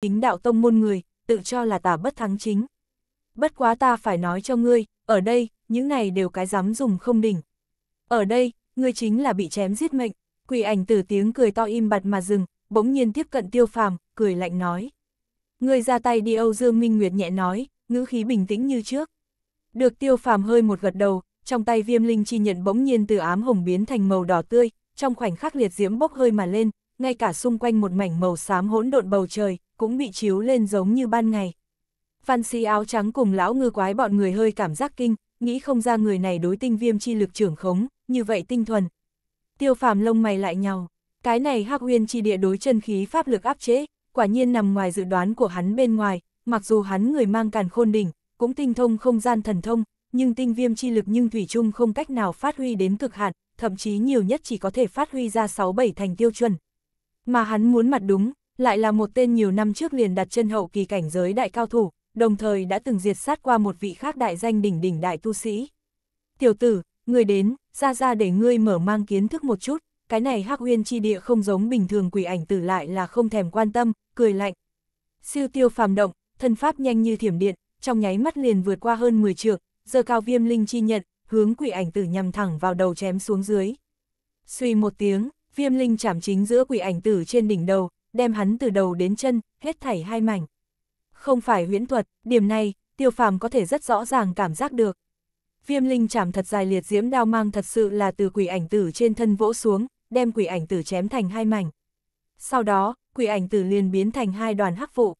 chính đạo tông môn người, tự cho là tà bất thắng chính. Bất quá ta phải nói cho ngươi, ở đây, những này đều cái dám dùng không đỉnh. Ở đây, ngươi chính là bị chém giết mệnh, quỷ ảnh tử tiếng cười to im bặt mà dừng, bỗng nhiên tiếp cận tiêu phàm, cười lạnh nói. Ngươi ra tay đi Âu Dương Minh Nguyệt nhẹ nói, ngữ khí bình tĩnh như trước. Được tiêu phàm hơi một gật đầu, trong tay viêm linh chi nhận bỗng nhiên từ ám hồng biến thành màu đỏ tươi, trong khoảnh khắc liệt diễm bốc hơi mà lên, ngay cả xung quanh một mảnh màu xám hỗn độn bầu trời, cũng bị chiếu lên giống như ban ngày. Văn sĩ áo trắng cùng lão ngư quái bọn người hơi cảm giác kinh, nghĩ không ra người này đối tinh viêm chi lực trưởng khống, như vậy tinh thuần. Tiêu phàm lông mày lại nhau, cái này hắc huyên chi địa đối chân khí pháp lực áp chế, quả nhiên nằm ngoài dự đoán của hắn bên ngoài, mặc dù hắn người mang càn khôn đỉnh, cũng tinh thông không gian thần thông, nhưng tinh viêm chi lực nhưng thủy chung không cách nào phát huy đến cực hạn, thậm chí nhiều nhất chỉ có thể phát huy ra 6-7 thành tiêu chuẩn. Mà hắn muốn mặt đúng, lại là một tên nhiều năm trước liền đặt chân hậu kỳ cảnh giới đại cao thủ, đồng thời đã từng diệt sát qua một vị khác đại danh đỉnh đỉnh đại tu sĩ. Tiểu tử, người đến, ra ra để ngươi mở mang kiến thức một chút, cái này hắc huyên chi địa không giống bình thường quỷ ảnh tử lại là không thèm quan tâm, cười lạnh. Siêu tiêu phàm động, thân pháp nhanh như thiểm điện, trong nháy mắt liền vượt qua hơn 10 trượng, giờ cao viêm linh chi nhận, hướng quỷ ảnh tử nhằm thẳng vào đầu chém xuống dưới. Suy một tiếng, viêm linh chạm chính giữa quỷ ảnh tử trên đỉnh đầu, đem hắn từ đầu đến chân, hết thảy hai mảnh. Không phải huyễn thuật, điểm này, tiêu phàm có thể rất rõ ràng cảm giác được. Viêm linh chảm thật dài liệt diễm đao mang thật sự là từ quỷ ảnh tử trên thân vỗ xuống, đem quỷ ảnh tử chém thành hai mảnh. Sau đó, quỷ ảnh tử liền biến thành hai đoàn hắc vụ.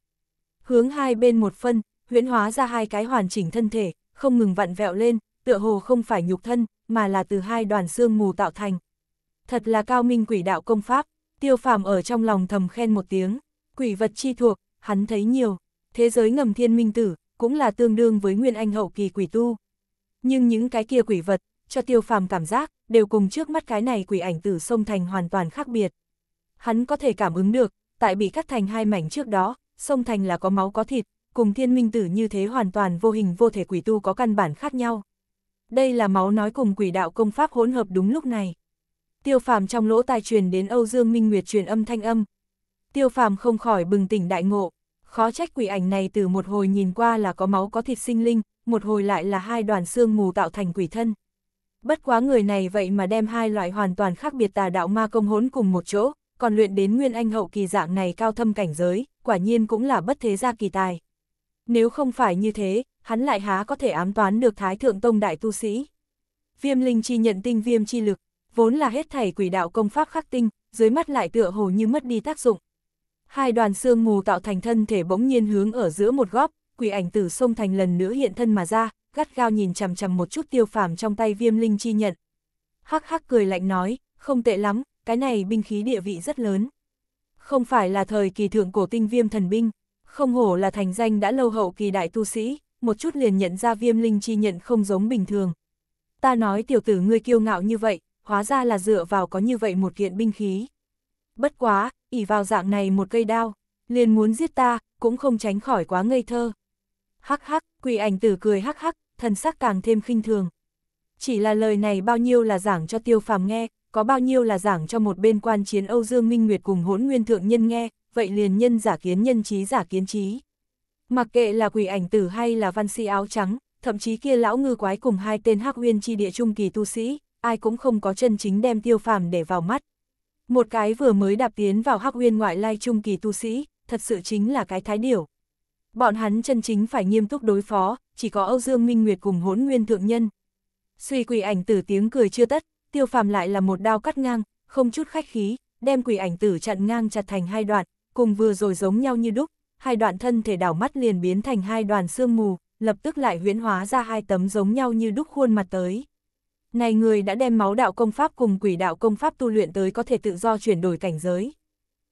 Hướng hai bên một phân, huyễn hóa ra hai cái hoàn chỉnh thân thể, không ngừng vặn vẹo lên, tựa hồ không phải nhục thân, mà là từ hai đoàn xương mù tạo thành. Thật là cao minh quỷ đạo công pháp. Tiêu phàm ở trong lòng thầm khen một tiếng, quỷ vật chi thuộc, hắn thấy nhiều, thế giới ngầm thiên minh tử, cũng là tương đương với nguyên anh hậu kỳ quỷ tu. Nhưng những cái kia quỷ vật, cho tiêu phàm cảm giác, đều cùng trước mắt cái này quỷ ảnh tử sông thành hoàn toàn khác biệt. Hắn có thể cảm ứng được, tại bị cắt thành hai mảnh trước đó, sông thành là có máu có thịt, cùng thiên minh tử như thế hoàn toàn vô hình vô thể quỷ tu có căn bản khác nhau. Đây là máu nói cùng quỷ đạo công pháp hỗn hợp đúng lúc này tiêu phàm trong lỗ tai truyền đến Âu Dương Minh Nguyệt truyền âm thanh âm. Tiêu phàm không khỏi bừng tỉnh đại ngộ, khó trách quỷ ảnh này từ một hồi nhìn qua là có máu có thịt sinh linh, một hồi lại là hai đoàn xương mù tạo thành quỷ thân. Bất quá người này vậy mà đem hai loại hoàn toàn khác biệt tà đạo ma công hỗn cùng một chỗ, còn luyện đến nguyên anh hậu kỳ dạng này cao thâm cảnh giới, quả nhiên cũng là bất thế gia kỳ tài. Nếu không phải như thế, hắn lại há có thể ám toán được Thái Thượng Tông Đại Tu Sĩ. Viêm linh chi nhận tinh viêm chi lực, vốn là hết thảy quỷ đạo công pháp khắc tinh, dưới mắt lại tựa hồ như mất đi tác dụng. Hai đoàn xương mù tạo thành thân thể bỗng nhiên hướng ở giữa một góc quỷ ảnh tử sông thành lần nữa hiện thân mà ra, gắt gao nhìn chằm chằm một chút tiêu phàm trong tay viêm linh chi nhận. Hắc hắc cười lạnh nói, không tệ lắm, cái này binh khí địa vị rất lớn. Không phải là thời kỳ thượng cổ tinh viêm thần binh, không hổ là thành danh đã lâu hậu kỳ đại tu sĩ, một chút liền nhận ra viêm linh chi nhận không giống bình thường. Ta nói tiểu tử ngươi kiêu ngạo như vậy, hóa ra là dựa vào có như vậy một kiện binh khí. Bất quá, ỉ vào dạng này một cây đao, liền muốn giết ta, cũng không tránh khỏi quá ngây thơ. Hắc hắc, quỷ ảnh tử cười hắc hắc, thần sắc càng thêm khinh thường. Chỉ là lời này bao nhiêu là giảng cho tiêu phàm nghe, có bao nhiêu là giảng cho một bên quan chiến Âu Dương Minh Nguyệt cùng hỗn nguyên thượng nhân nghe, vậy liền nhân giả kiến nhân trí giả kiến trí. Mặc kệ là quỷ ảnh tử hay là văn sĩ áo trắng, thậm chí kia lão ngư quái cùng hai tên hắc Huyên chi địa trung kỳ tu sĩ, ai cũng không có chân chính đem tiêu phàm để vào mắt. Một cái vừa mới đạp tiến vào hắc huyên ngoại lai trung kỳ tu sĩ, thật sự chính là cái thái điểu. Bọn hắn chân chính phải nghiêm túc đối phó, chỉ có Âu Dương Minh Nguyệt cùng hỗn nguyên thượng nhân. Suy quỷ ảnh tử tiếng cười chưa tất, tiêu phàm lại là một đao cắt ngang, không chút khách khí, đem quỷ ảnh tử chặn ngang chặt thành hai đoạn, cùng vừa rồi giống nhau như đúc, hai đoạn thân thể đảo mắt liền biến thành hai đoàn sương mù, lập tức lại huyễn hóa ra hai tấm giống nhau như đúc khuôn mặt tới. Này người đã đem máu đạo công pháp cùng quỷ đạo công pháp tu luyện tới có thể tự do chuyển đổi cảnh giới.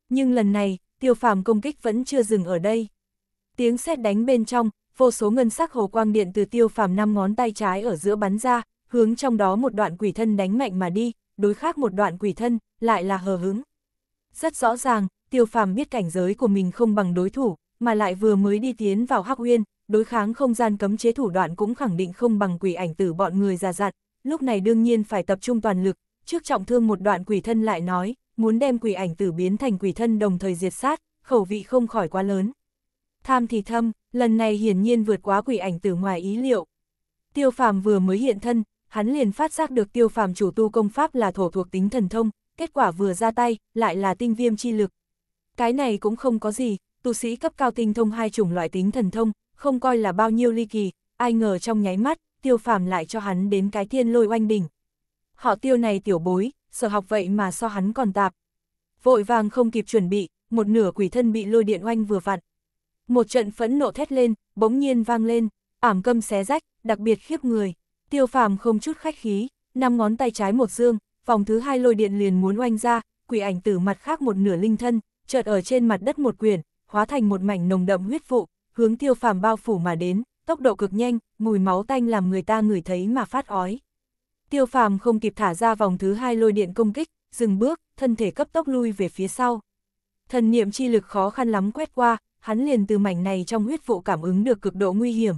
Nhưng lần này, tiêu phàm công kích vẫn chưa dừng ở đây. Tiếng sét đánh bên trong, vô số ngân sắc hồ quang điện từ tiêu phàm năm ngón tay trái ở giữa bắn ra, hướng trong đó một đoạn quỷ thân đánh mạnh mà đi, đối khác một đoạn quỷ thân, lại là hờ hứng. Rất rõ ràng, tiêu phàm biết cảnh giới của mình không bằng đối thủ, mà lại vừa mới đi tiến vào hắc uyên, đối kháng không gian cấm chế thủ đoạn cũng khẳng định không bằng quỷ ảnh tử bọn người già dặn, lúc này đương nhiên phải tập trung toàn lực, trước trọng thương một đoạn quỷ thân lại nói, muốn đem quỷ ảnh tử biến thành quỷ thân đồng thời diệt sát, khẩu vị không khỏi quá lớn. Tham thì thâm, lần này hiển nhiên vượt quá quỷ ảnh tử ngoài ý liệu. Tiêu phàm vừa mới hiện thân, hắn liền phát giác được tiêu phàm chủ tu công pháp là thổ thuộc tính thần thông, kết quả vừa ra tay, lại là tinh viêm chi lực. Cái này cũng không có gì, tu sĩ cấp cao tinh thông hai chủng loại tính thần thông, không coi là bao nhiêu ly kỳ, ai ngờ trong nháy mắt, tiêu phàm lại cho hắn đến cái thiên lôi oanh đỉnh. Họ tiêu này tiểu bối, sở học vậy mà so hắn còn tạp. Vội vàng không kịp chuẩn bị, một nửa quỷ thân bị lôi điện oanh vừa vặn. Một trận phẫn nộ thét lên, bỗng nhiên vang lên, ảm câm xé rách, đặc biệt khiếp người. Tiêu phàm không chút khách khí, năm ngón tay trái một dương, vòng thứ hai lôi điện liền muốn oanh ra, quỷ ảnh từ mặt khác một nửa linh thân, chợt ở trên mặt đất một quyển, hóa thành một mảnh nồng đậm huyết vụ, hướng tiêu phàm bao phủ mà đến tốc độ cực nhanh, mùi máu tanh làm người ta ngửi thấy mà phát ói. Tiêu phàm không kịp thả ra vòng thứ hai lôi điện công kích, dừng bước, thân thể cấp tốc lui về phía sau. Thần niệm chi lực khó khăn lắm quét qua, hắn liền từ mảnh này trong huyết vụ cảm ứng được cực độ nguy hiểm.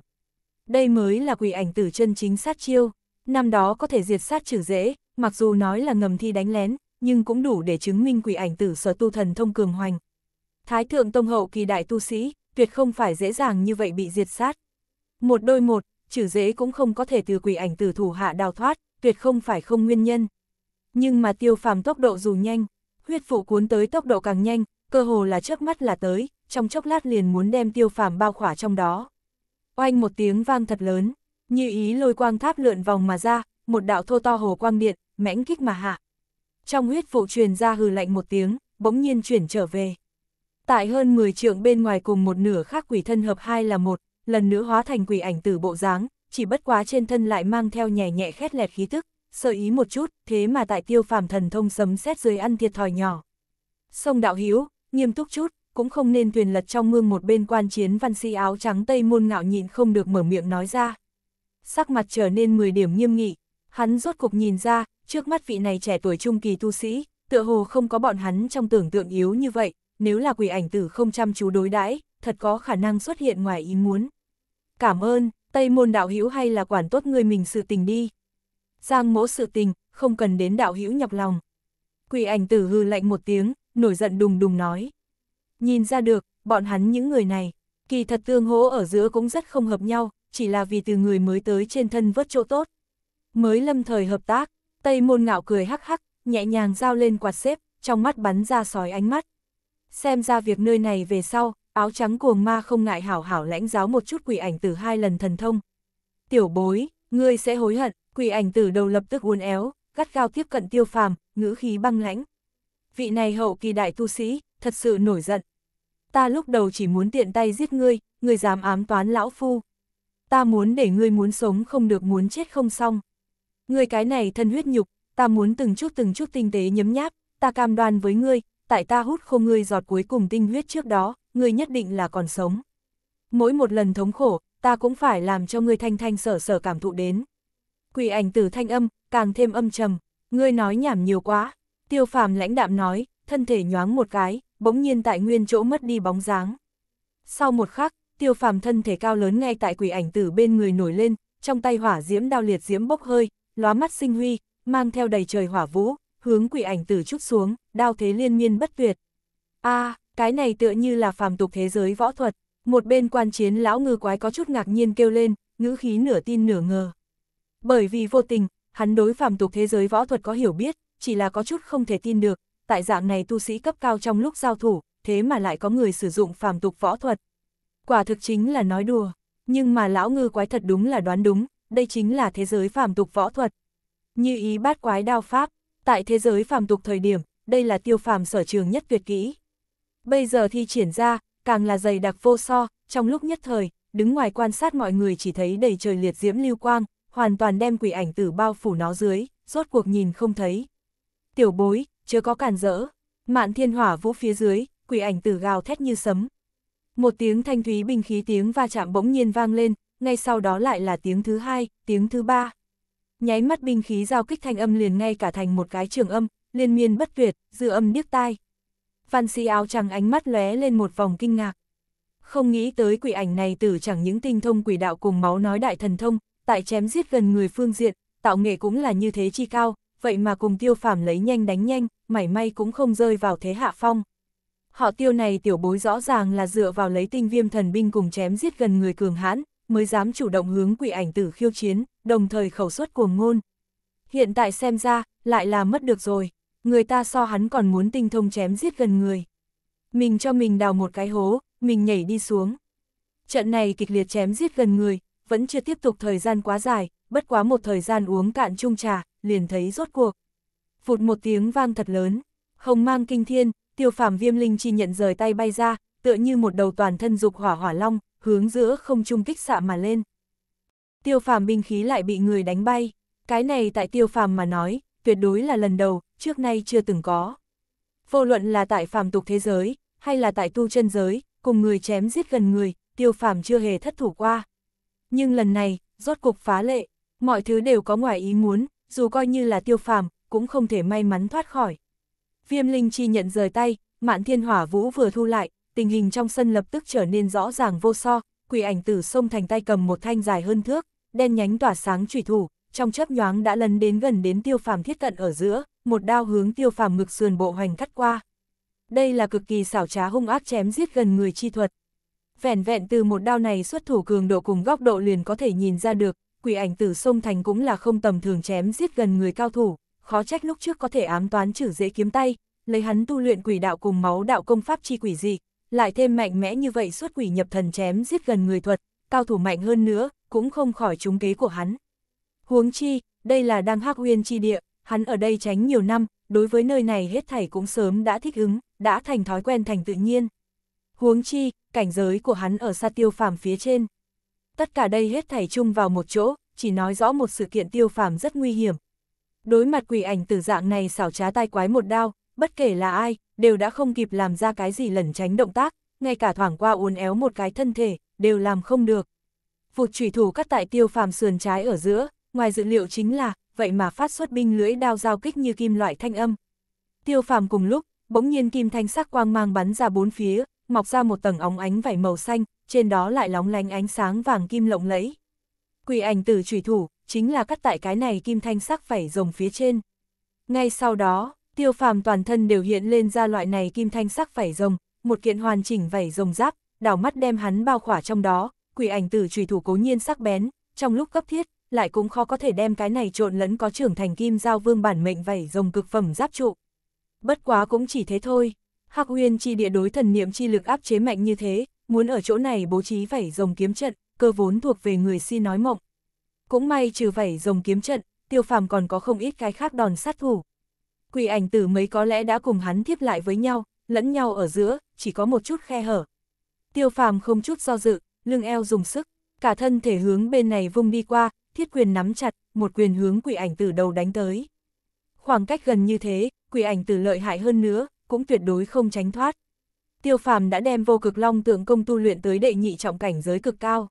Đây mới là quỷ ảnh tử chân chính sát chiêu, năm đó có thể diệt sát trừ dễ, mặc dù nói là ngầm thi đánh lén, nhưng cũng đủ để chứng minh quỷ ảnh tử sở tu thần thông cường hoành. Thái thượng tông hậu kỳ đại tu sĩ, tuyệt không phải dễ dàng như vậy bị diệt sát. Một đôi một, trừ dễ cũng không có thể từ quỷ ảnh tử thủ hạ đào thoát, tuyệt không phải không nguyên nhân. Nhưng mà tiêu phàm tốc độ dù nhanh, huyết phụ cuốn tới tốc độ càng nhanh, cơ hồ là trước mắt là tới, trong chốc lát liền muốn đem tiêu phàm bao khỏa trong đó. Oanh một tiếng vang thật lớn, như ý lôi quang tháp lượn vòng mà ra, một đạo thô to hồ quang điện, mãnh kích mà hạ. Trong huyết phụ truyền ra hừ lạnh một tiếng, bỗng nhiên chuyển trở về. Tại hơn 10 trượng bên ngoài cùng một nửa khác quỷ thân hợp hai là một, lần nữa hóa thành quỷ ảnh từ bộ dáng, chỉ bất quá trên thân lại mang theo nhẹ nhẹ khét lẹt khí tức, sợ ý một chút, thế mà tại tiêu phàm thần thông sấm xét dưới ăn thiệt thòi nhỏ. Sông đạo hiếu, nghiêm túc chút, cũng không nên thuyền lật trong mương một bên quan chiến văn si áo trắng tây môn ngạo nhịn không được mở miệng nói ra. Sắc mặt trở nên 10 điểm nghiêm nghị, hắn rốt cục nhìn ra, trước mắt vị này trẻ tuổi trung kỳ tu sĩ, tựa hồ không có bọn hắn trong tưởng tượng yếu như vậy, nếu là quỷ ảnh tử không chăm chú đối đãi thật có khả năng xuất hiện ngoài ý muốn cảm ơn, Tây môn đạo hữu hay là quản tốt người mình sự tình đi. Giang mỗ sự tình, không cần đến đạo hữu nhọc lòng. Quỷ ảnh tử hư lạnh một tiếng, nổi giận đùng đùng nói. Nhìn ra được, bọn hắn những người này, kỳ thật tương hỗ ở giữa cũng rất không hợp nhau, chỉ là vì từ người mới tới trên thân vớt chỗ tốt. Mới lâm thời hợp tác, Tây môn ngạo cười hắc hắc, nhẹ nhàng giao lên quạt xếp, trong mắt bắn ra sói ánh mắt. Xem ra việc nơi này về sau, áo trắng cuồng ma không ngại hảo hảo lãnh giáo một chút quỷ ảnh tử hai lần thần thông. Tiểu bối, ngươi sẽ hối hận, quỷ ảnh tử đầu lập tức uốn éo, gắt gao tiếp cận tiêu phàm, ngữ khí băng lãnh. Vị này hậu kỳ đại tu sĩ, thật sự nổi giận. Ta lúc đầu chỉ muốn tiện tay giết ngươi, ngươi dám ám toán lão phu. Ta muốn để ngươi muốn sống không được muốn chết không xong. Ngươi cái này thân huyết nhục, ta muốn từng chút từng chút tinh tế nhấm nháp, ta cam đoan với ngươi, tại ta hút khô ngươi giọt cuối cùng tinh huyết trước đó, ngươi nhất định là còn sống. Mỗi một lần thống khổ, ta cũng phải làm cho ngươi thanh thanh sở sở cảm thụ đến. Quỷ ảnh tử thanh âm, càng thêm âm trầm, ngươi nói nhảm nhiều quá. Tiêu phàm lãnh đạm nói, thân thể nhoáng một cái, bỗng nhiên tại nguyên chỗ mất đi bóng dáng. Sau một khắc, tiêu phàm thân thể cao lớn ngay tại quỷ ảnh tử bên người nổi lên, trong tay hỏa diễm đao liệt diễm bốc hơi, lóa mắt sinh huy, mang theo đầy trời hỏa vũ, hướng quỷ ảnh tử chút xuống, đao thế liên miên bất tuyệt. a cái này tựa như là phàm tục thế giới võ thuật, một bên quan chiến lão ngư quái có chút ngạc nhiên kêu lên, ngữ khí nửa tin nửa ngờ. Bởi vì vô tình, hắn đối phàm tục thế giới võ thuật có hiểu biết, chỉ là có chút không thể tin được, tại dạng này tu sĩ cấp cao trong lúc giao thủ, thế mà lại có người sử dụng phàm tục võ thuật. Quả thực chính là nói đùa, nhưng mà lão ngư quái thật đúng là đoán đúng, đây chính là thế giới phàm tục võ thuật. Như ý bát quái đao pháp, tại thế giới phàm tục thời điểm, đây là tiêu phàm sở trường nhất tuyệt kỹ bây giờ thi triển ra, càng là dày đặc vô so, trong lúc nhất thời, đứng ngoài quan sát mọi người chỉ thấy đầy trời liệt diễm lưu quang, hoàn toàn đem quỷ ảnh tử bao phủ nó dưới, rốt cuộc nhìn không thấy. Tiểu bối, chưa có cản rỡ, mạn thiên hỏa vũ phía dưới, quỷ ảnh tử gào thét như sấm. Một tiếng thanh thúy bình khí tiếng va chạm bỗng nhiên vang lên, ngay sau đó lại là tiếng thứ hai, tiếng thứ ba. Nháy mắt binh khí giao kích thanh âm liền ngay cả thành một cái trường âm, liên miên bất tuyệt, dư âm điếc tai văn Si áo trắng ánh mắt lóe lên một vòng kinh ngạc. Không nghĩ tới quỷ ảnh này tử chẳng những tinh thông quỷ đạo cùng máu nói đại thần thông, tại chém giết gần người phương diện, tạo nghệ cũng là như thế chi cao, vậy mà cùng tiêu phàm lấy nhanh đánh nhanh, mảy may cũng không rơi vào thế hạ phong. Họ tiêu này tiểu bối rõ ràng là dựa vào lấy tinh viêm thần binh cùng chém giết gần người cường hãn, mới dám chủ động hướng quỷ ảnh tử khiêu chiến, đồng thời khẩu suất cuồng ngôn. Hiện tại xem ra, lại là mất được rồi người ta so hắn còn muốn tinh thông chém giết gần người. Mình cho mình đào một cái hố, mình nhảy đi xuống. Trận này kịch liệt chém giết gần người, vẫn chưa tiếp tục thời gian quá dài, bất quá một thời gian uống cạn chung trà, liền thấy rốt cuộc. Phụt một tiếng vang thật lớn, không mang kinh thiên, tiêu phàm viêm linh chi nhận rời tay bay ra, tựa như một đầu toàn thân dục hỏa hỏa long, hướng giữa không trung kích xạ mà lên. Tiêu phàm binh khí lại bị người đánh bay, cái này tại tiêu phàm mà nói, tuyệt đối là lần đầu, trước nay chưa từng có. Vô luận là tại phàm tục thế giới, hay là tại tu chân giới, cùng người chém giết gần người, tiêu phàm chưa hề thất thủ qua. Nhưng lần này, rốt cục phá lệ, mọi thứ đều có ngoài ý muốn, dù coi như là tiêu phàm, cũng không thể may mắn thoát khỏi. Viêm linh chi nhận rời tay, mạn thiên hỏa vũ vừa thu lại, tình hình trong sân lập tức trở nên rõ ràng vô so, quỷ ảnh tử sông thành tay cầm một thanh dài hơn thước, đen nhánh tỏa sáng trùy thủ, trong chớp nhoáng đã lấn đến gần đến tiêu phàm thiết cận ở giữa, một đao hướng tiêu phàm ngực sườn bộ hoành cắt qua. Đây là cực kỳ xảo trá hung ác chém giết gần người chi thuật. Vẻn vẹn từ một đao này xuất thủ cường độ cùng góc độ liền có thể nhìn ra được, quỷ ảnh tử sông thành cũng là không tầm thường chém giết gần người cao thủ, khó trách lúc trước có thể ám toán chữ dễ kiếm tay, lấy hắn tu luyện quỷ đạo cùng máu đạo công pháp chi quỷ dị, lại thêm mạnh mẽ như vậy xuất quỷ nhập thần chém giết gần người thuật, cao thủ mạnh hơn nữa, cũng không khỏi trúng kế của hắn. Huống chi, đây là đang hắc huyên chi địa, hắn ở đây tránh nhiều năm, đối với nơi này hết thảy cũng sớm đã thích ứng, đã thành thói quen thành tự nhiên. Huống chi, cảnh giới của hắn ở xa tiêu phàm phía trên. Tất cả đây hết thảy chung vào một chỗ, chỉ nói rõ một sự kiện tiêu phàm rất nguy hiểm. Đối mặt quỷ ảnh tử dạng này xảo trá tai quái một đao, bất kể là ai, đều đã không kịp làm ra cái gì lẩn tránh động tác, ngay cả thoảng qua uốn éo một cái thân thể, đều làm không được. Vụt chủy thủ cắt tại tiêu phàm sườn trái ở giữa, ngoài dự liệu chính là, vậy mà phát xuất binh lưỡi đao giao kích như kim loại thanh âm. Tiêu phàm cùng lúc, bỗng nhiên kim thanh sắc quang mang bắn ra bốn phía, mọc ra một tầng óng ánh vảy màu xanh, trên đó lại lóng lánh ánh sáng vàng kim lộng lẫy. Quỷ ảnh tử trùy thủ, chính là cắt tại cái này kim thanh sắc vảy rồng phía trên. Ngay sau đó, tiêu phàm toàn thân đều hiện lên ra loại này kim thanh sắc vảy rồng, một kiện hoàn chỉnh vảy rồng giáp, đảo mắt đem hắn bao khỏa trong đó, quỷ ảnh tử trùy thủ cố nhiên sắc bén, trong lúc cấp thiết, lại cũng khó có thể đem cái này trộn lẫn có trưởng thành kim giao vương bản mệnh vảy rồng cực phẩm giáp trụ. Bất quá cũng chỉ thế thôi, Hắc Uyên chi địa đối thần niệm chi lực áp chế mạnh như thế, muốn ở chỗ này bố trí vảy rồng kiếm trận, cơ vốn thuộc về người si nói mộng. Cũng may trừ vảy rồng kiếm trận, tiêu phàm còn có không ít cái khác đòn sát thủ. Quỷ ảnh tử mấy có lẽ đã cùng hắn thiếp lại với nhau, lẫn nhau ở giữa, chỉ có một chút khe hở. Tiêu phàm không chút do dự, lưng eo dùng sức, cả thân thể hướng bên này vung đi qua, thiết quyền nắm chặt, một quyền hướng quỷ ảnh từ đầu đánh tới. Khoảng cách gần như thế, quỷ ảnh từ lợi hại hơn nữa, cũng tuyệt đối không tránh thoát. Tiêu phàm đã đem vô cực long tượng công tu luyện tới đệ nhị trọng cảnh giới cực cao.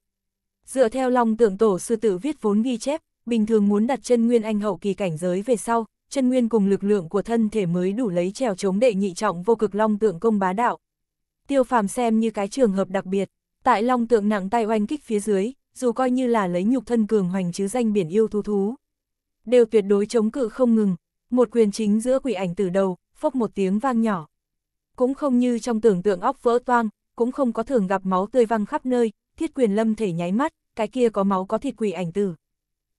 Dựa theo long tượng tổ sư tử viết vốn ghi chép, bình thường muốn đặt chân nguyên anh hậu kỳ cảnh giới về sau, chân nguyên cùng lực lượng của thân thể mới đủ lấy trèo chống đệ nhị trọng vô cực long tượng công bá đạo. Tiêu phàm xem như cái trường hợp đặc biệt, tại long tượng nặng tay oanh kích phía dưới, dù coi như là lấy nhục thân cường hoành chứ danh biển yêu thú thú. Đều tuyệt đối chống cự không ngừng, một quyền chính giữa quỷ ảnh từ đầu, phốc một tiếng vang nhỏ. Cũng không như trong tưởng tượng óc vỡ toang, cũng không có thường gặp máu tươi văng khắp nơi, thiết quyền lâm thể nháy mắt, cái kia có máu có thịt quỷ ảnh tử.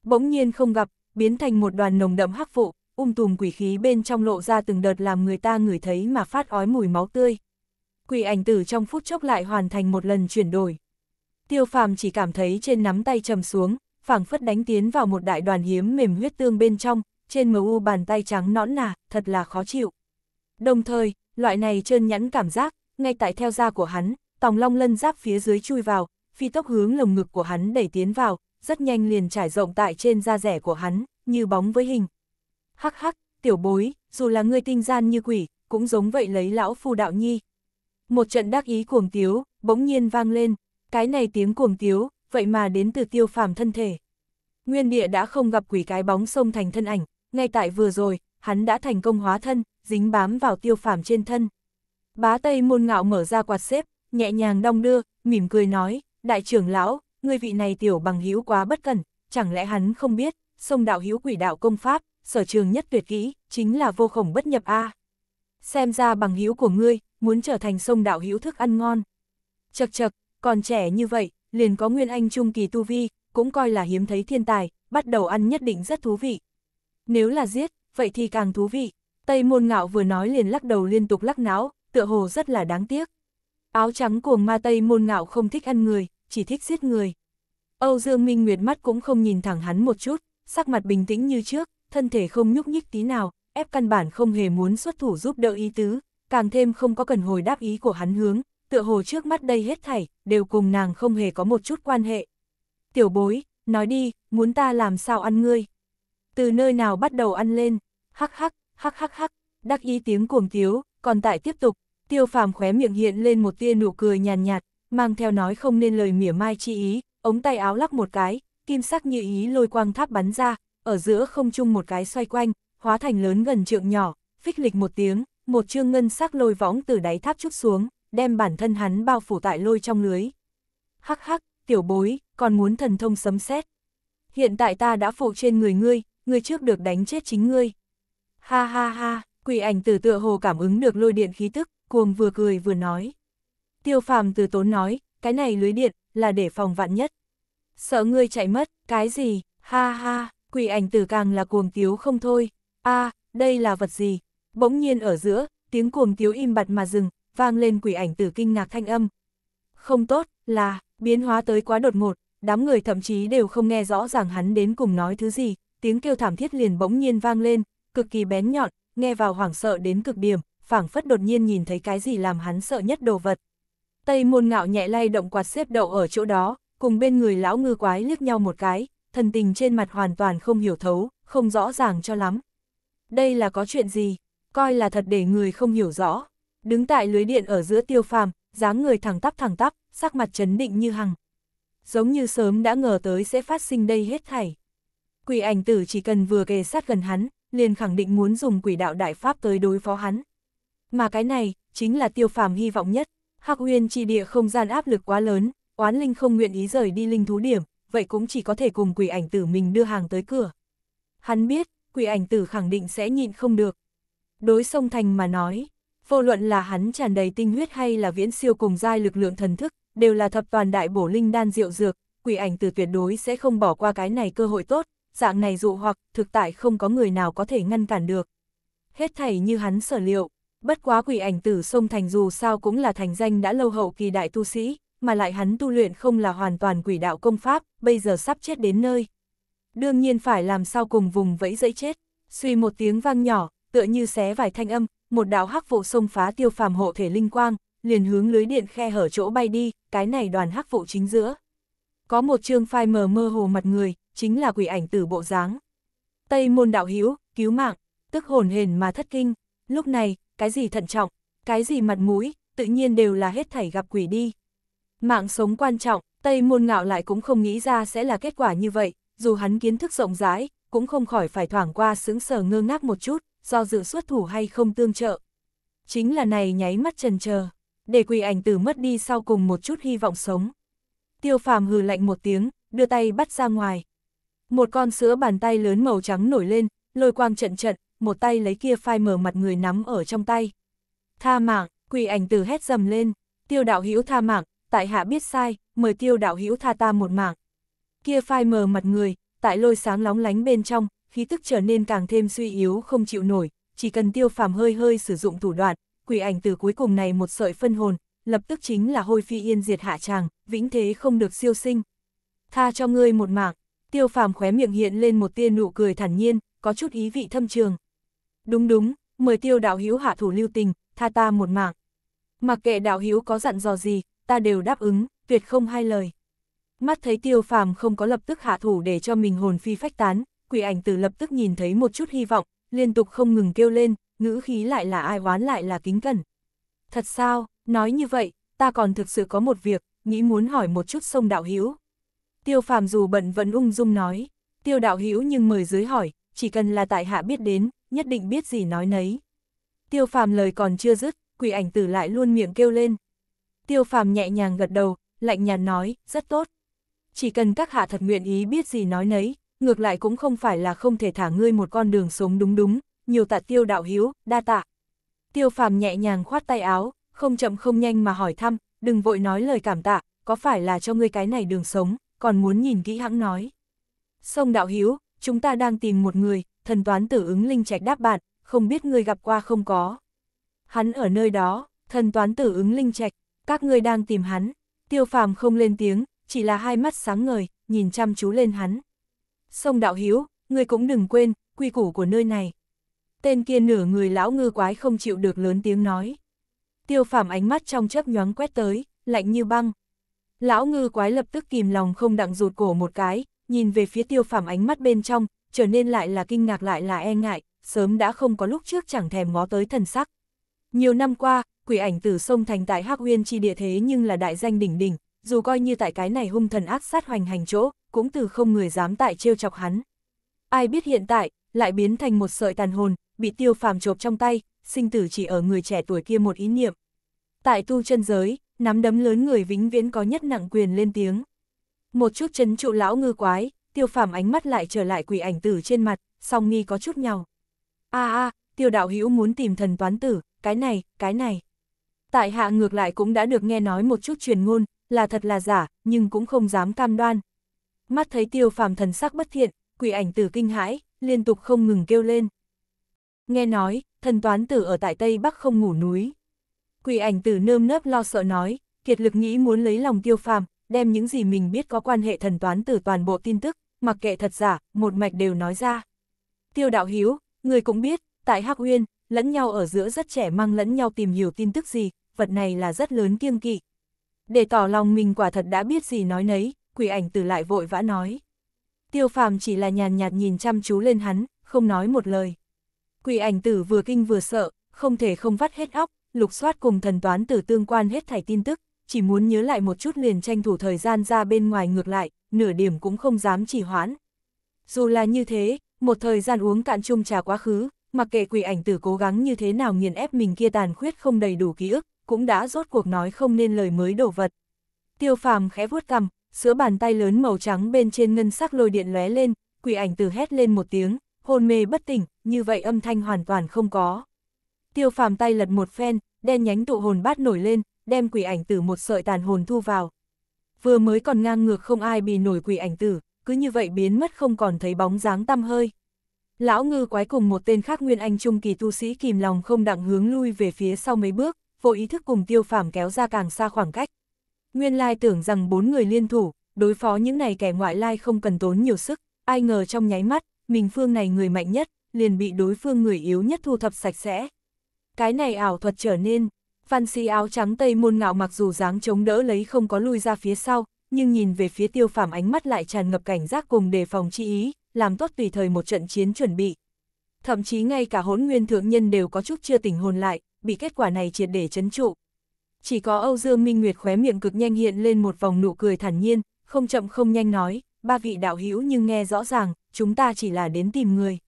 Bỗng nhiên không gặp, biến thành một đoàn nồng đậm hắc vụ, um tùm quỷ khí bên trong lộ ra từng đợt làm người ta ngửi thấy mà phát ói mùi máu tươi. Quỷ ảnh tử trong phút chốc lại hoàn thành một lần chuyển đổi tiêu phàm chỉ cảm thấy trên nắm tay trầm xuống, phảng phất đánh tiến vào một đại đoàn hiếm mềm huyết tương bên trong, trên mờ u bàn tay trắng nõn nà, thật là khó chịu. Đồng thời, loại này trơn nhẵn cảm giác, ngay tại theo da của hắn, tòng long lân giáp phía dưới chui vào, phi tốc hướng lồng ngực của hắn đẩy tiến vào, rất nhanh liền trải rộng tại trên da rẻ của hắn, như bóng với hình. Hắc hắc, tiểu bối, dù là người tinh gian như quỷ, cũng giống vậy lấy lão phu đạo nhi. Một trận đắc ý cuồng tiếu, bỗng nhiên vang lên, cái này tiếng cuồng tiếu, vậy mà đến từ tiêu phàm thân thể. Nguyên địa đã không gặp quỷ cái bóng sông thành thân ảnh, ngay tại vừa rồi, hắn đã thành công hóa thân, dính bám vào tiêu phàm trên thân. Bá Tây môn ngạo mở ra quạt xếp, nhẹ nhàng đong đưa, mỉm cười nói, đại trưởng lão, người vị này tiểu bằng hữu quá bất cẩn, chẳng lẽ hắn không biết, sông đạo hữu quỷ đạo công pháp, sở trường nhất tuyệt kỹ, chính là vô khổng bất nhập A. Xem ra bằng hữu của ngươi, muốn trở thành sông đạo hữu thức ăn ngon. Chật chật, còn trẻ như vậy, liền có Nguyên Anh Trung Kỳ Tu Vi, cũng coi là hiếm thấy thiên tài, bắt đầu ăn nhất định rất thú vị. Nếu là giết, vậy thì càng thú vị. Tây môn ngạo vừa nói liền lắc đầu liên tục lắc não, tựa hồ rất là đáng tiếc. Áo trắng cuồng ma Tây môn ngạo không thích ăn người, chỉ thích giết người. Âu Dương Minh Nguyệt mắt cũng không nhìn thẳng hắn một chút, sắc mặt bình tĩnh như trước, thân thể không nhúc nhích tí nào, ép căn bản không hề muốn xuất thủ giúp đỡ ý tứ, càng thêm không có cần hồi đáp ý của hắn hướng, tựa hồ trước mắt đây hết thảy, đều cùng nàng không hề có một chút quan hệ. Tiểu bối, nói đi, muốn ta làm sao ăn ngươi? Từ nơi nào bắt đầu ăn lên? Hắc hắc, hắc hắc hắc, đắc ý tiếng cuồng tiếu, còn tại tiếp tục, tiêu phàm khóe miệng hiện lên một tia nụ cười nhàn nhạt, mang theo nói không nên lời mỉa mai chi ý, ống tay áo lắc một cái, kim sắc như ý lôi quang tháp bắn ra, ở giữa không chung một cái xoay quanh, hóa thành lớn gần trượng nhỏ, phích lịch một tiếng, một chương ngân sắc lôi võng từ đáy tháp chút xuống đem bản thân hắn bao phủ tại lôi trong lưới. Hắc hắc, tiểu bối, còn muốn thần thông sấm xét. Hiện tại ta đã phụ trên người ngươi, ngươi trước được đánh chết chính ngươi. Ha ha ha, quỷ ảnh từ tựa hồ cảm ứng được lôi điện khí tức, cuồng vừa cười vừa nói. Tiêu phàm từ tốn nói, cái này lưới điện, là để phòng vạn nhất. Sợ ngươi chạy mất, cái gì, ha ha, quỷ ảnh tử càng là cuồng tiếu không thôi. a đây là vật gì? Bỗng nhiên ở giữa, tiếng cuồng tiếu im bặt mà dừng, vang lên quỷ ảnh tử kinh ngạc thanh âm. Không tốt, là, biến hóa tới quá đột ngột, đám người thậm chí đều không nghe rõ ràng hắn đến cùng nói thứ gì, tiếng kêu thảm thiết liền bỗng nhiên vang lên, cực kỳ bén nhọn, nghe vào hoảng sợ đến cực điểm, phảng phất đột nhiên nhìn thấy cái gì làm hắn sợ nhất đồ vật. Tây môn ngạo nhẹ lay động quạt xếp đậu ở chỗ đó, cùng bên người lão ngư quái liếc nhau một cái, thần tình trên mặt hoàn toàn không hiểu thấu, không rõ ràng cho lắm. Đây là có chuyện gì, coi là thật để người không hiểu rõ. Đứng tại lưới điện ở giữa tiêu phàm, dáng người thẳng tắp thẳng tắp, sắc mặt chấn định như hằng. Giống như sớm đã ngờ tới sẽ phát sinh đây hết thảy. Quỷ ảnh tử chỉ cần vừa kề sát gần hắn, liền khẳng định muốn dùng quỷ đạo đại pháp tới đối phó hắn. Mà cái này, chính là tiêu phàm hy vọng nhất. Hắc huyên chi địa không gian áp lực quá lớn, oán linh không nguyện ý rời đi linh thú điểm, vậy cũng chỉ có thể cùng quỷ ảnh tử mình đưa hàng tới cửa. Hắn biết, quỷ ảnh tử khẳng định sẽ nhịn không được. Đối sông thành mà nói, vô luận là hắn tràn đầy tinh huyết hay là viễn siêu cùng giai lực lượng thần thức, đều là thập toàn đại bổ linh đan diệu dược, quỷ ảnh từ tuyệt đối sẽ không bỏ qua cái này cơ hội tốt, dạng này dụ hoặc thực tại không có người nào có thể ngăn cản được. Hết thảy như hắn sở liệu, bất quá quỷ ảnh tử sông thành dù sao cũng là thành danh đã lâu hậu kỳ đại tu sĩ, mà lại hắn tu luyện không là hoàn toàn quỷ đạo công pháp, bây giờ sắp chết đến nơi. Đương nhiên phải làm sao cùng vùng vẫy dẫy chết, suy một tiếng vang nhỏ, tựa như xé vài thanh âm, một đạo hắc vụ xông phá tiêu phàm hộ thể linh quang, liền hướng lưới điện khe hở chỗ bay đi, cái này đoàn hắc vụ chính giữa. Có một chương phai mờ mơ hồ mặt người, chính là quỷ ảnh tử bộ dáng. Tây môn đạo hiếu, cứu mạng, tức hồn hền mà thất kinh, lúc này, cái gì thận trọng, cái gì mặt mũi, tự nhiên đều là hết thảy gặp quỷ đi. Mạng sống quan trọng, Tây môn ngạo lại cũng không nghĩ ra sẽ là kết quả như vậy, dù hắn kiến thức rộng rãi, cũng không khỏi phải thoảng qua sững sờ ngơ ngác một chút do dự xuất thủ hay không tương trợ. Chính là này nháy mắt trần chờ để quỷ ảnh tử mất đi sau cùng một chút hy vọng sống. Tiêu phàm hừ lạnh một tiếng, đưa tay bắt ra ngoài. Một con sữa bàn tay lớn màu trắng nổi lên, lôi quang trận trận, một tay lấy kia phai mở mặt người nắm ở trong tay. Tha mạng, quỷ ảnh tử hét dầm lên, tiêu đạo hữu tha mạng, tại hạ biết sai, mời tiêu đạo hữu tha ta một mạng. Kia phai mờ mặt người, tại lôi sáng lóng lánh bên trong, khí tức trở nên càng thêm suy yếu không chịu nổi, chỉ cần tiêu phàm hơi hơi sử dụng thủ đoạn, quỷ ảnh từ cuối cùng này một sợi phân hồn, lập tức chính là hôi phi yên diệt hạ tràng, vĩnh thế không được siêu sinh. Tha cho ngươi một mạng, tiêu phàm khóe miệng hiện lên một tia nụ cười thản nhiên, có chút ý vị thâm trường. Đúng đúng, mời tiêu đạo hữu hạ thủ lưu tình, tha ta một mạng. Mặc kệ đạo hữu có dặn dò gì, ta đều đáp ứng, tuyệt không hai lời. Mắt thấy tiêu phàm không có lập tức hạ thủ để cho mình hồn phi phách tán, quỷ ảnh tử lập tức nhìn thấy một chút hy vọng, liên tục không ngừng kêu lên, ngữ khí lại là ai oán lại là kính cẩn. Thật sao, nói như vậy, ta còn thực sự có một việc, nghĩ muốn hỏi một chút sông đạo hữu Tiêu phàm dù bận vẫn ung dung nói, tiêu đạo hữu nhưng mời dưới hỏi, chỉ cần là tại hạ biết đến, nhất định biết gì nói nấy. Tiêu phàm lời còn chưa dứt, quỷ ảnh tử lại luôn miệng kêu lên. Tiêu phàm nhẹ nhàng gật đầu, lạnh nhạt nói, rất tốt. Chỉ cần các hạ thật nguyện ý biết gì nói nấy, ngược lại cũng không phải là không thể thả ngươi một con đường sống đúng đúng, nhiều tạ tiêu đạo hiếu, đa tạ. Tiêu phàm nhẹ nhàng khoát tay áo, không chậm không nhanh mà hỏi thăm, đừng vội nói lời cảm tạ, có phải là cho ngươi cái này đường sống, còn muốn nhìn kỹ hãng nói. Sông đạo hiếu, chúng ta đang tìm một người, thần toán tử ứng linh trạch đáp bạn, không biết ngươi gặp qua không có. Hắn ở nơi đó, thần toán tử ứng linh trạch, các ngươi đang tìm hắn, tiêu phàm không lên tiếng, chỉ là hai mắt sáng ngời, nhìn chăm chú lên hắn. Sông Đạo Hiếu, ngươi cũng đừng quên, quy củ của nơi này. Tên kia nửa người lão ngư quái không chịu được lớn tiếng nói. Tiêu phàm ánh mắt trong chớp nhoáng quét tới, lạnh như băng. Lão ngư quái lập tức kìm lòng không đặng rụt cổ một cái, nhìn về phía tiêu phàm ánh mắt bên trong, trở nên lại là kinh ngạc lại là e ngại, sớm đã không có lúc trước chẳng thèm ngó tới thần sắc. Nhiều năm qua, quỷ ảnh từ sông thành tại Hắc Huyên chi địa thế nhưng là đại danh đỉnh đỉnh, dù coi như tại cái này hung thần ác sát hoành hành chỗ, cũng từ không người dám tại trêu chọc hắn. Ai biết hiện tại, lại biến thành một sợi tàn hồn, bị tiêu phàm chộp trong tay, sinh tử chỉ ở người trẻ tuổi kia một ý niệm. Tại tu chân giới, nắm đấm lớn người vĩnh viễn có nhất nặng quyền lên tiếng. Một chút chấn trụ lão ngư quái, tiêu phàm ánh mắt lại trở lại quỷ ảnh tử trên mặt, song nghi có chút nhau. a a tiêu đạo hữu muốn tìm thần toán tử, cái này, cái này. Tại hạ ngược lại cũng đã được nghe nói một chút truyền ngôn, là thật là giả, nhưng cũng không dám cam đoan, mắt thấy tiêu phàm thần sắc bất thiện, quỷ ảnh tử kinh hãi, liên tục không ngừng kêu lên. Nghe nói, thần toán tử ở tại Tây Bắc không ngủ núi. Quỷ ảnh tử nơm nớp lo sợ nói, kiệt lực nghĩ muốn lấy lòng tiêu phàm, đem những gì mình biết có quan hệ thần toán tử toàn bộ tin tức, mặc kệ thật giả, một mạch đều nói ra. Tiêu đạo hiếu, người cũng biết, tại Hắc Uyên, lẫn nhau ở giữa rất trẻ mang lẫn nhau tìm hiểu tin tức gì, vật này là rất lớn kiêng kỵ. Để tỏ lòng mình quả thật đã biết gì nói nấy, quỷ ảnh tử lại vội vã nói. Tiêu phàm chỉ là nhàn nhạt nhìn chăm chú lên hắn, không nói một lời. Quỷ ảnh tử vừa kinh vừa sợ, không thể không vắt hết óc, lục soát cùng thần toán tử tương quan hết thảy tin tức, chỉ muốn nhớ lại một chút liền tranh thủ thời gian ra bên ngoài ngược lại, nửa điểm cũng không dám chỉ hoãn. Dù là như thế, một thời gian uống cạn chung trà quá khứ, mặc kệ quỷ ảnh tử cố gắng như thế nào nghiền ép mình kia tàn khuyết không đầy đủ ký ức, cũng đã rốt cuộc nói không nên lời mới đổ vật. Tiêu phàm khẽ vuốt cằm, sữa bàn tay lớn màu trắng bên trên ngân sắc lôi điện lóe lên, quỷ ảnh từ hét lên một tiếng, hôn mê bất tỉnh, như vậy âm thanh hoàn toàn không có. Tiêu phàm tay lật một phen, đen nhánh tụ hồn bát nổi lên, đem quỷ ảnh tử một sợi tàn hồn thu vào. Vừa mới còn ngang ngược không ai bị nổi quỷ ảnh tử, cứ như vậy biến mất không còn thấy bóng dáng tăm hơi. Lão ngư quái cùng một tên khác nguyên anh trung kỳ tu sĩ kìm lòng không đặng hướng lui về phía sau mấy bước, vô ý thức cùng tiêu phàm kéo ra càng xa khoảng cách. Nguyên lai tưởng rằng bốn người liên thủ, đối phó những này kẻ ngoại lai không cần tốn nhiều sức, ai ngờ trong nháy mắt, mình phương này người mạnh nhất, liền bị đối phương người yếu nhất thu thập sạch sẽ. Cái này ảo thuật trở nên, văn sĩ áo trắng tây môn ngạo mặc dù dáng chống đỡ lấy không có lui ra phía sau, nhưng nhìn về phía tiêu Phạm ánh mắt lại tràn ngập cảnh giác cùng đề phòng chi ý, làm tốt tùy thời một trận chiến chuẩn bị. Thậm chí ngay cả hỗn nguyên thượng nhân đều có chút chưa tỉnh hồn lại, bị kết quả này triệt để chấn trụ chỉ có Âu Dương Minh Nguyệt khóe miệng cực nhanh hiện lên một vòng nụ cười thản nhiên, không chậm không nhanh nói, ba vị đạo hữu nhưng nghe rõ ràng, chúng ta chỉ là đến tìm người.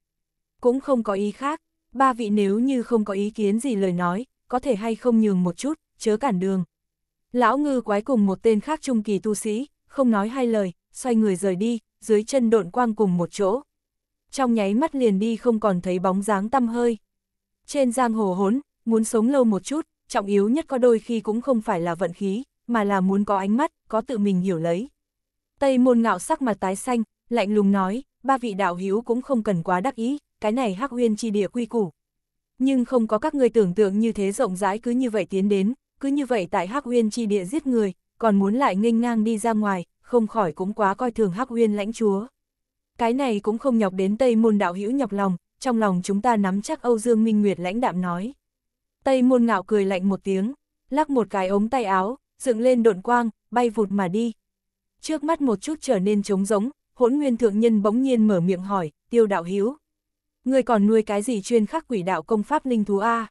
Cũng không có ý khác, ba vị nếu như không có ý kiến gì lời nói, có thể hay không nhường một chút, chớ cản đường. Lão ngư quái cùng một tên khác trung kỳ tu sĩ, không nói hai lời, xoay người rời đi, dưới chân độn quang cùng một chỗ. Trong nháy mắt liền đi không còn thấy bóng dáng tăm hơi. Trên giang hồ hốn, muốn sống lâu một chút, trọng yếu nhất có đôi khi cũng không phải là vận khí, mà là muốn có ánh mắt, có tự mình hiểu lấy. Tây môn ngạo sắc mặt tái xanh, lạnh lùng nói, ba vị đạo hữu cũng không cần quá đắc ý, cái này hắc huyên chi địa quy củ. Nhưng không có các người tưởng tượng như thế rộng rãi cứ như vậy tiến đến, cứ như vậy tại hắc huyên chi địa giết người, còn muốn lại nghênh ngang đi ra ngoài, không khỏi cũng quá coi thường hắc huyên lãnh chúa. Cái này cũng không nhọc đến Tây môn đạo hữu nhọc lòng, trong lòng chúng ta nắm chắc Âu Dương Minh Nguyệt lãnh đạm nói. Tây môn ngạo cười lạnh một tiếng, lắc một cái ống tay áo, dựng lên độn quang, bay vụt mà đi. Trước mắt một chút trở nên trống rỗng, hỗn nguyên thượng nhân bỗng nhiên mở miệng hỏi, tiêu đạo hiếu. Người còn nuôi cái gì chuyên khắc quỷ đạo công pháp linh thú A?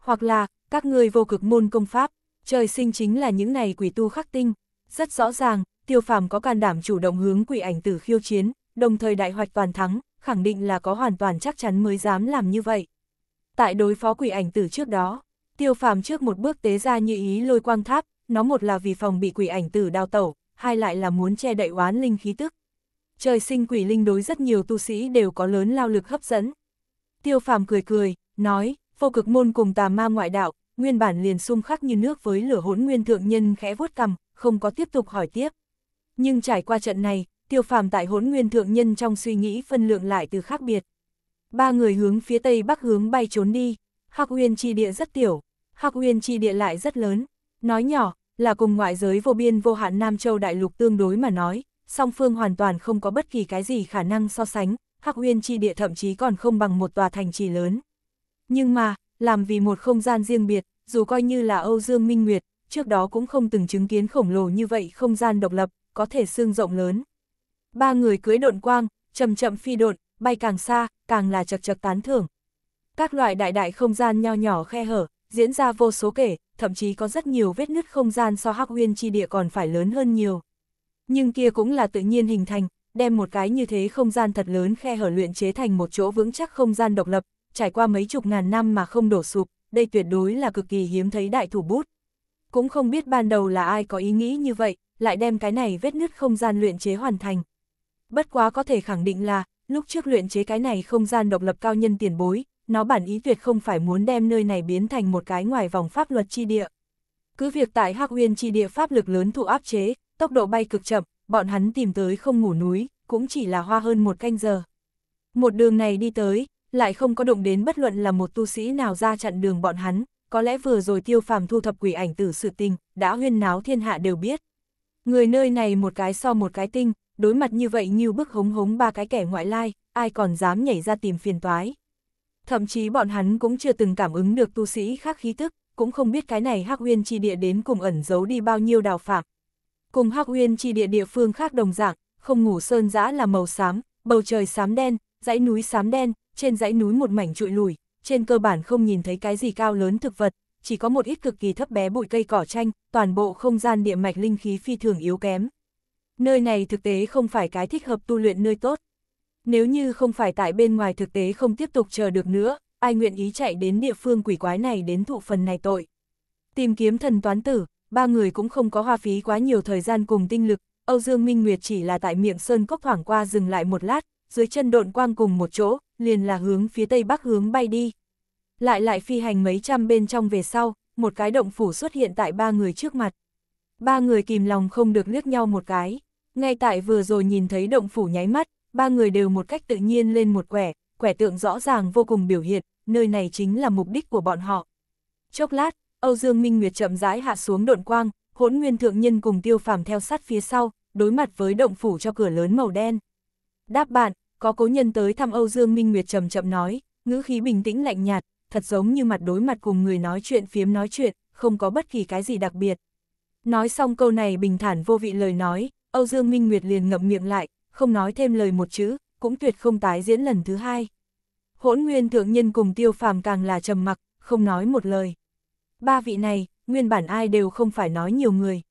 Hoặc là, các ngươi vô cực môn công pháp, trời sinh chính là những này quỷ tu khắc tinh. Rất rõ ràng, tiêu phàm có can đảm chủ động hướng quỷ ảnh tử khiêu chiến, đồng thời đại hoạch toàn thắng, khẳng định là có hoàn toàn chắc chắn mới dám làm như vậy. Tại đối phó quỷ ảnh tử trước đó, tiêu phàm trước một bước tế ra như ý lôi quang tháp, nó một là vì phòng bị quỷ ảnh tử đào tẩu, hai lại là muốn che đậy oán linh khí tức. Trời sinh quỷ linh đối rất nhiều tu sĩ đều có lớn lao lực hấp dẫn. Tiêu phàm cười cười, nói, vô cực môn cùng tà ma ngoại đạo, nguyên bản liền xung khắc như nước với lửa hỗn nguyên thượng nhân khẽ vuốt cầm, không có tiếp tục hỏi tiếp. Nhưng trải qua trận này, tiêu phàm tại hỗn nguyên thượng nhân trong suy nghĩ phân lượng lại từ khác biệt ba người hướng phía tây bắc hướng bay trốn đi. Hắc Uyên chi địa rất tiểu, Hắc Uyên chi địa lại rất lớn. Nói nhỏ, là cùng ngoại giới vô biên vô hạn Nam Châu đại lục tương đối mà nói, song phương hoàn toàn không có bất kỳ cái gì khả năng so sánh, Hắc Uyên chi địa thậm chí còn không bằng một tòa thành trì lớn. Nhưng mà, làm vì một không gian riêng biệt, dù coi như là Âu Dương Minh Nguyệt, trước đó cũng không từng chứng kiến khổng lồ như vậy không gian độc lập, có thể xương rộng lớn. Ba người cưới độn quang, chậm chậm phi độn, bay càng xa, càng là chật chật tán thưởng. Các loại đại đại không gian nho nhỏ khe hở, diễn ra vô số kể, thậm chí có rất nhiều vết nứt không gian so hắc uyên chi địa còn phải lớn hơn nhiều. Nhưng kia cũng là tự nhiên hình thành, đem một cái như thế không gian thật lớn khe hở luyện chế thành một chỗ vững chắc không gian độc lập, trải qua mấy chục ngàn năm mà không đổ sụp, đây tuyệt đối là cực kỳ hiếm thấy đại thủ bút. Cũng không biết ban đầu là ai có ý nghĩ như vậy, lại đem cái này vết nứt không gian luyện chế hoàn thành. Bất quá có thể khẳng định là, lúc trước luyện chế cái này không gian độc lập cao nhân tiền bối, nó bản ý tuyệt không phải muốn đem nơi này biến thành một cái ngoài vòng pháp luật chi địa. Cứ việc tại Hắc Uyên chi địa pháp lực lớn thụ áp chế, tốc độ bay cực chậm, bọn hắn tìm tới không ngủ núi, cũng chỉ là hoa hơn một canh giờ. Một đường này đi tới, lại không có động đến bất luận là một tu sĩ nào ra chặn đường bọn hắn, có lẽ vừa rồi tiêu phàm thu thập quỷ ảnh tử sự tình, đã huyên náo thiên hạ đều biết. Người nơi này một cái so một cái tinh, đối mặt như vậy như bức hống hống ba cái kẻ ngoại lai, ai còn dám nhảy ra tìm phiền toái. Thậm chí bọn hắn cũng chưa từng cảm ứng được tu sĩ khác khí tức, cũng không biết cái này Hắc Uyên chi địa đến cùng ẩn giấu đi bao nhiêu đào phạm. Cùng Hắc Uyên chi địa địa phương khác đồng dạng, không ngủ sơn dã là màu xám, bầu trời xám đen, dãy núi xám đen, trên dãy núi một mảnh trụi lùi, trên cơ bản không nhìn thấy cái gì cao lớn thực vật, chỉ có một ít cực kỳ thấp bé bụi cây cỏ tranh, toàn bộ không gian địa mạch linh khí phi thường yếu kém nơi này thực tế không phải cái thích hợp tu luyện nơi tốt. Nếu như không phải tại bên ngoài thực tế không tiếp tục chờ được nữa, ai nguyện ý chạy đến địa phương quỷ quái này đến thụ phần này tội. Tìm kiếm thần toán tử, ba người cũng không có hoa phí quá nhiều thời gian cùng tinh lực, Âu Dương Minh Nguyệt chỉ là tại miệng sơn cốc thoảng qua dừng lại một lát, dưới chân độn quang cùng một chỗ, liền là hướng phía tây bắc hướng bay đi. Lại lại phi hành mấy trăm bên trong về sau, một cái động phủ xuất hiện tại ba người trước mặt. Ba người kìm lòng không được liếc nhau một cái. Ngay tại vừa rồi nhìn thấy động phủ nháy mắt, ba người đều một cách tự nhiên lên một quẻ, quẻ tượng rõ ràng vô cùng biểu hiện, nơi này chính là mục đích của bọn họ. Chốc lát, Âu Dương Minh Nguyệt chậm rãi hạ xuống độn quang, hỗn nguyên thượng nhân cùng tiêu phàm theo sát phía sau, đối mặt với động phủ cho cửa lớn màu đen. Đáp bạn, có cố nhân tới thăm Âu Dương Minh Nguyệt chậm chậm nói, ngữ khí bình tĩnh lạnh nhạt, thật giống như mặt đối mặt cùng người nói chuyện phiếm nói chuyện, không có bất kỳ cái gì đặc biệt. Nói xong câu này bình thản vô vị lời nói, Âu Dương Minh Nguyệt liền ngậm miệng lại, không nói thêm lời một chữ, cũng tuyệt không tái diễn lần thứ hai. Hỗn Nguyên Thượng Nhân cùng Tiêu Phàm càng là trầm mặc, không nói một lời. Ba vị này, nguyên bản ai đều không phải nói nhiều người.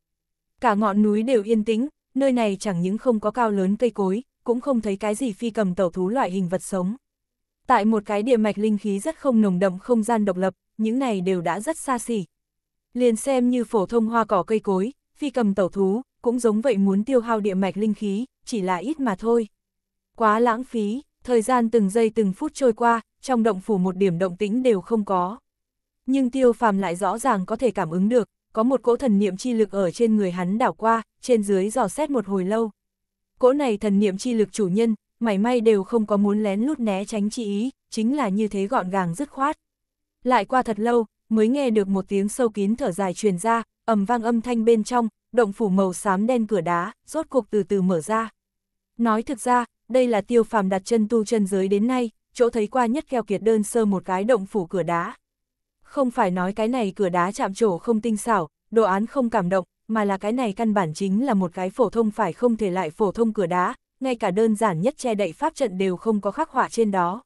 Cả ngọn núi đều yên tĩnh, nơi này chẳng những không có cao lớn cây cối, cũng không thấy cái gì phi cầm tẩu thú loại hình vật sống. Tại một cái địa mạch linh khí rất không nồng đậm không gian độc lập, những này đều đã rất xa xỉ. Liền xem như phổ thông hoa cỏ cây cối, phi cầm tẩu thú, cũng giống vậy muốn tiêu hao địa mạch linh khí, chỉ là ít mà thôi. Quá lãng phí, thời gian từng giây từng phút trôi qua, trong động phủ một điểm động tĩnh đều không có. Nhưng tiêu phàm lại rõ ràng có thể cảm ứng được, có một cỗ thần niệm chi lực ở trên người hắn đảo qua, trên dưới dò xét một hồi lâu. Cỗ này thần niệm chi lực chủ nhân, mảy may đều không có muốn lén lút né tránh chi ý, chính là như thế gọn gàng dứt khoát. Lại qua thật lâu, mới nghe được một tiếng sâu kín thở dài truyền ra, ầm vang âm thanh bên trong, động phủ màu xám đen cửa đá, rốt cuộc từ từ mở ra. Nói thực ra, đây là tiêu phàm đặt chân tu chân giới đến nay, chỗ thấy qua nhất keo kiệt đơn sơ một cái động phủ cửa đá. Không phải nói cái này cửa đá chạm trổ không tinh xảo, đồ án không cảm động, mà là cái này căn bản chính là một cái phổ thông phải không thể lại phổ thông cửa đá, ngay cả đơn giản nhất che đậy pháp trận đều không có khắc họa trên đó.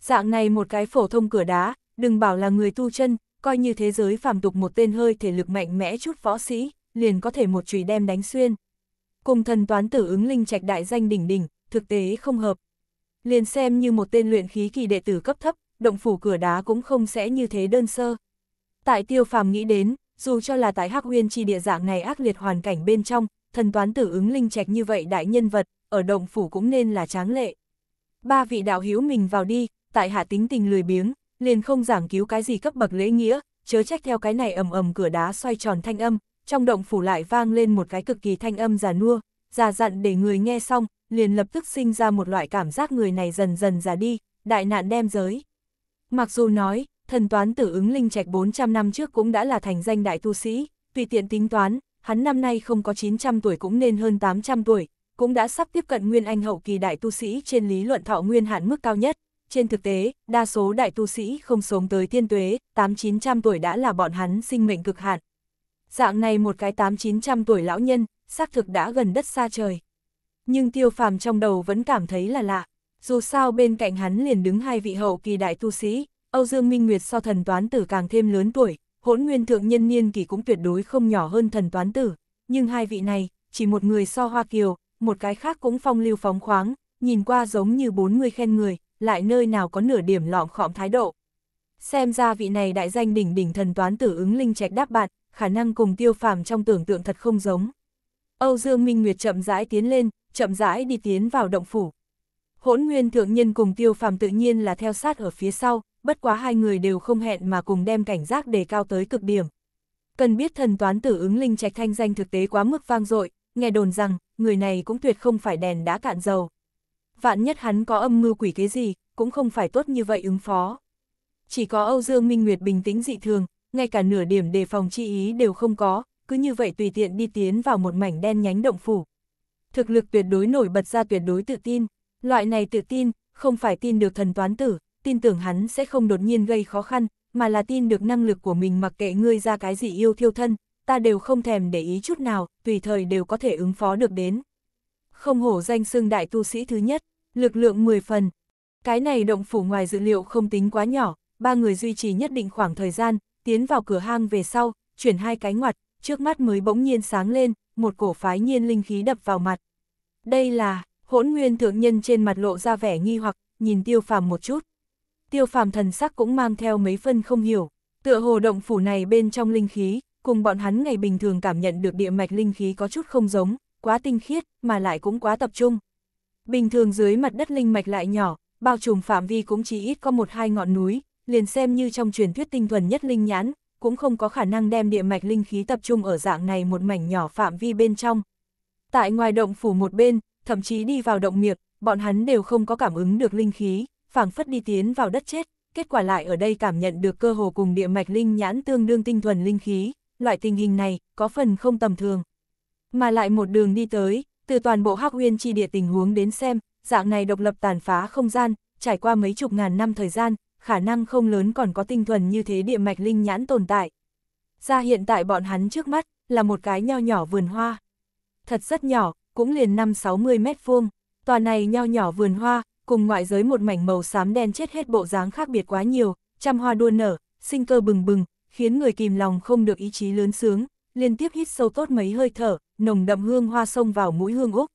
Dạng này một cái phổ thông cửa đá, đừng bảo là người tu chân, coi như thế giới phàm tục một tên hơi thể lực mạnh mẽ chút võ sĩ, liền có thể một chùy đem đánh xuyên. Cùng thần toán tử ứng linh trạch đại danh đỉnh đỉnh, thực tế không hợp. Liền xem như một tên luyện khí kỳ đệ tử cấp thấp, động phủ cửa đá cũng không sẽ như thế đơn sơ. Tại tiêu phàm nghĩ đến, dù cho là tại hắc huyên chi địa dạng này ác liệt hoàn cảnh bên trong, thần toán tử ứng linh trạch như vậy đại nhân vật, ở động phủ cũng nên là tráng lệ. Ba vị đạo hiếu mình vào đi, tại hạ tính tình lười biếng, liền không giảng cứu cái gì cấp bậc lễ nghĩa, chớ trách theo cái này ầm ầm cửa đá xoay tròn thanh âm, trong động phủ lại vang lên một cái cực kỳ thanh âm già nua, già dặn để người nghe xong, liền lập tức sinh ra một loại cảm giác người này dần dần già đi, đại nạn đem giới. Mặc dù nói, thần toán tử ứng linh trạch 400 năm trước cũng đã là thành danh đại tu sĩ, tùy tiện tính toán, hắn năm nay không có 900 tuổi cũng nên hơn 800 tuổi, cũng đã sắp tiếp cận nguyên anh hậu kỳ đại tu sĩ trên lý luận thọ nguyên hạn mức cao nhất. Trên thực tế, đa số đại tu sĩ không sống tới thiên tuế, 8-900 tuổi đã là bọn hắn sinh mệnh cực hạn. Dạng này một cái 8-900 tuổi lão nhân, xác thực đã gần đất xa trời. Nhưng tiêu phàm trong đầu vẫn cảm thấy là lạ, dù sao bên cạnh hắn liền đứng hai vị hậu kỳ đại tu sĩ, Âu Dương Minh Nguyệt so thần toán tử càng thêm lớn tuổi, hỗn nguyên thượng nhân niên kỳ cũng tuyệt đối không nhỏ hơn thần toán tử, nhưng hai vị này, chỉ một người so Hoa Kiều, một cái khác cũng phong lưu phóng khoáng, nhìn qua giống như bốn người khen người, lại nơi nào có nửa điểm lọm khọm thái độ. Xem ra vị này đại danh đỉnh đỉnh thần toán tử ứng linh trạch đáp bạn, khả năng cùng tiêu phàm trong tưởng tượng thật không giống. Âu Dương Minh Nguyệt chậm rãi tiến lên, chậm rãi đi tiến vào động phủ. Hỗn Nguyên Thượng Nhân cùng tiêu phàm tự nhiên là theo sát ở phía sau, bất quá hai người đều không hẹn mà cùng đem cảnh giác đề cao tới cực điểm. Cần biết thần toán tử ứng linh trạch thanh danh thực tế quá mức vang dội, nghe đồn rằng, người này cũng tuyệt không phải đèn đá cạn dầu vạn nhất hắn có âm mưu quỷ cái gì, cũng không phải tốt như vậy ứng phó. Chỉ có Âu Dương Minh Nguyệt bình tĩnh dị thường, ngay cả nửa điểm đề phòng chi ý đều không có, cứ như vậy tùy tiện đi tiến vào một mảnh đen nhánh động phủ. Thực lực tuyệt đối nổi bật ra tuyệt đối tự tin, loại này tự tin, không phải tin được thần toán tử, tin tưởng hắn sẽ không đột nhiên gây khó khăn, mà là tin được năng lực của mình mặc kệ ngươi ra cái gì yêu thiêu thân, ta đều không thèm để ý chút nào, tùy thời đều có thể ứng phó được đến không hổ danh xưng đại tu sĩ thứ nhất, lực lượng 10 phần. Cái này động phủ ngoài dự liệu không tính quá nhỏ, ba người duy trì nhất định khoảng thời gian, tiến vào cửa hang về sau, chuyển hai cái ngoặt, trước mắt mới bỗng nhiên sáng lên, một cổ phái nhiên linh khí đập vào mặt. Đây là, hỗn nguyên thượng nhân trên mặt lộ ra vẻ nghi hoặc, nhìn tiêu phàm một chút. Tiêu phàm thần sắc cũng mang theo mấy phân không hiểu, tựa hồ động phủ này bên trong linh khí, cùng bọn hắn ngày bình thường cảm nhận được địa mạch linh khí có chút không giống, quá tinh khiết, mà lại cũng quá tập trung. Bình thường dưới mặt đất linh mạch lại nhỏ, bao trùm phạm vi cũng chỉ ít có một hai ngọn núi, liền xem như trong truyền thuyết tinh thuần nhất linh nhãn, cũng không có khả năng đem địa mạch linh khí tập trung ở dạng này một mảnh nhỏ phạm vi bên trong. Tại ngoài động phủ một bên, thậm chí đi vào động miệt, bọn hắn đều không có cảm ứng được linh khí, phảng phất đi tiến vào đất chết, kết quả lại ở đây cảm nhận được cơ hồ cùng địa mạch linh nhãn tương đương tinh thuần linh khí, loại tình hình này có phần không tầm thường. Mà lại một đường đi tới, từ toàn bộ Hắc Uyên chi địa tình huống đến xem, dạng này độc lập tàn phá không gian, trải qua mấy chục ngàn năm thời gian, khả năng không lớn còn có tinh thuần như thế địa mạch linh nhãn tồn tại. Ra hiện tại bọn hắn trước mắt, là một cái nho nhỏ vườn hoa. Thật rất nhỏ, cũng liền 5-60 mét vuông. Tòa này nho nhỏ vườn hoa, cùng ngoại giới một mảnh màu xám đen chết hết bộ dáng khác biệt quá nhiều, trăm hoa đua nở, sinh cơ bừng bừng, khiến người kìm lòng không được ý chí lớn sướng, liên tiếp hít sâu tốt mấy hơi thở, nồng đậm hương hoa sông vào mũi hương Úc.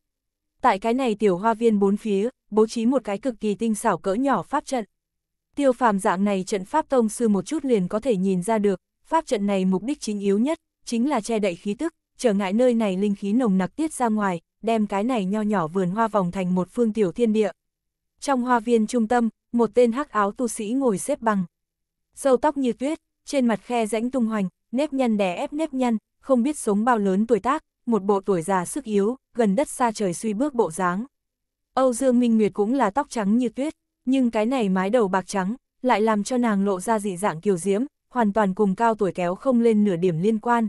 Tại cái này tiểu hoa viên bốn phía, bố trí một cái cực kỳ tinh xảo cỡ nhỏ pháp trận. Tiêu phàm dạng này trận pháp tông sư một chút liền có thể nhìn ra được, pháp trận này mục đích chính yếu nhất, chính là che đậy khí tức, trở ngại nơi này linh khí nồng nặc tiết ra ngoài, đem cái này nho nhỏ vườn hoa vòng thành một phương tiểu thiên địa. Trong hoa viên trung tâm, một tên hắc áo tu sĩ ngồi xếp bằng. Sâu tóc như tuyết, trên mặt khe rãnh tung hoành, nếp nhăn đè ép nếp nhăn, không biết sống bao lớn tuổi tác, một bộ tuổi già sức yếu, gần đất xa trời suy bước bộ dáng. Âu Dương Minh Nguyệt cũng là tóc trắng như tuyết, nhưng cái này mái đầu bạc trắng, lại làm cho nàng lộ ra dị dạng kiều diễm, hoàn toàn cùng cao tuổi kéo không lên nửa điểm liên quan.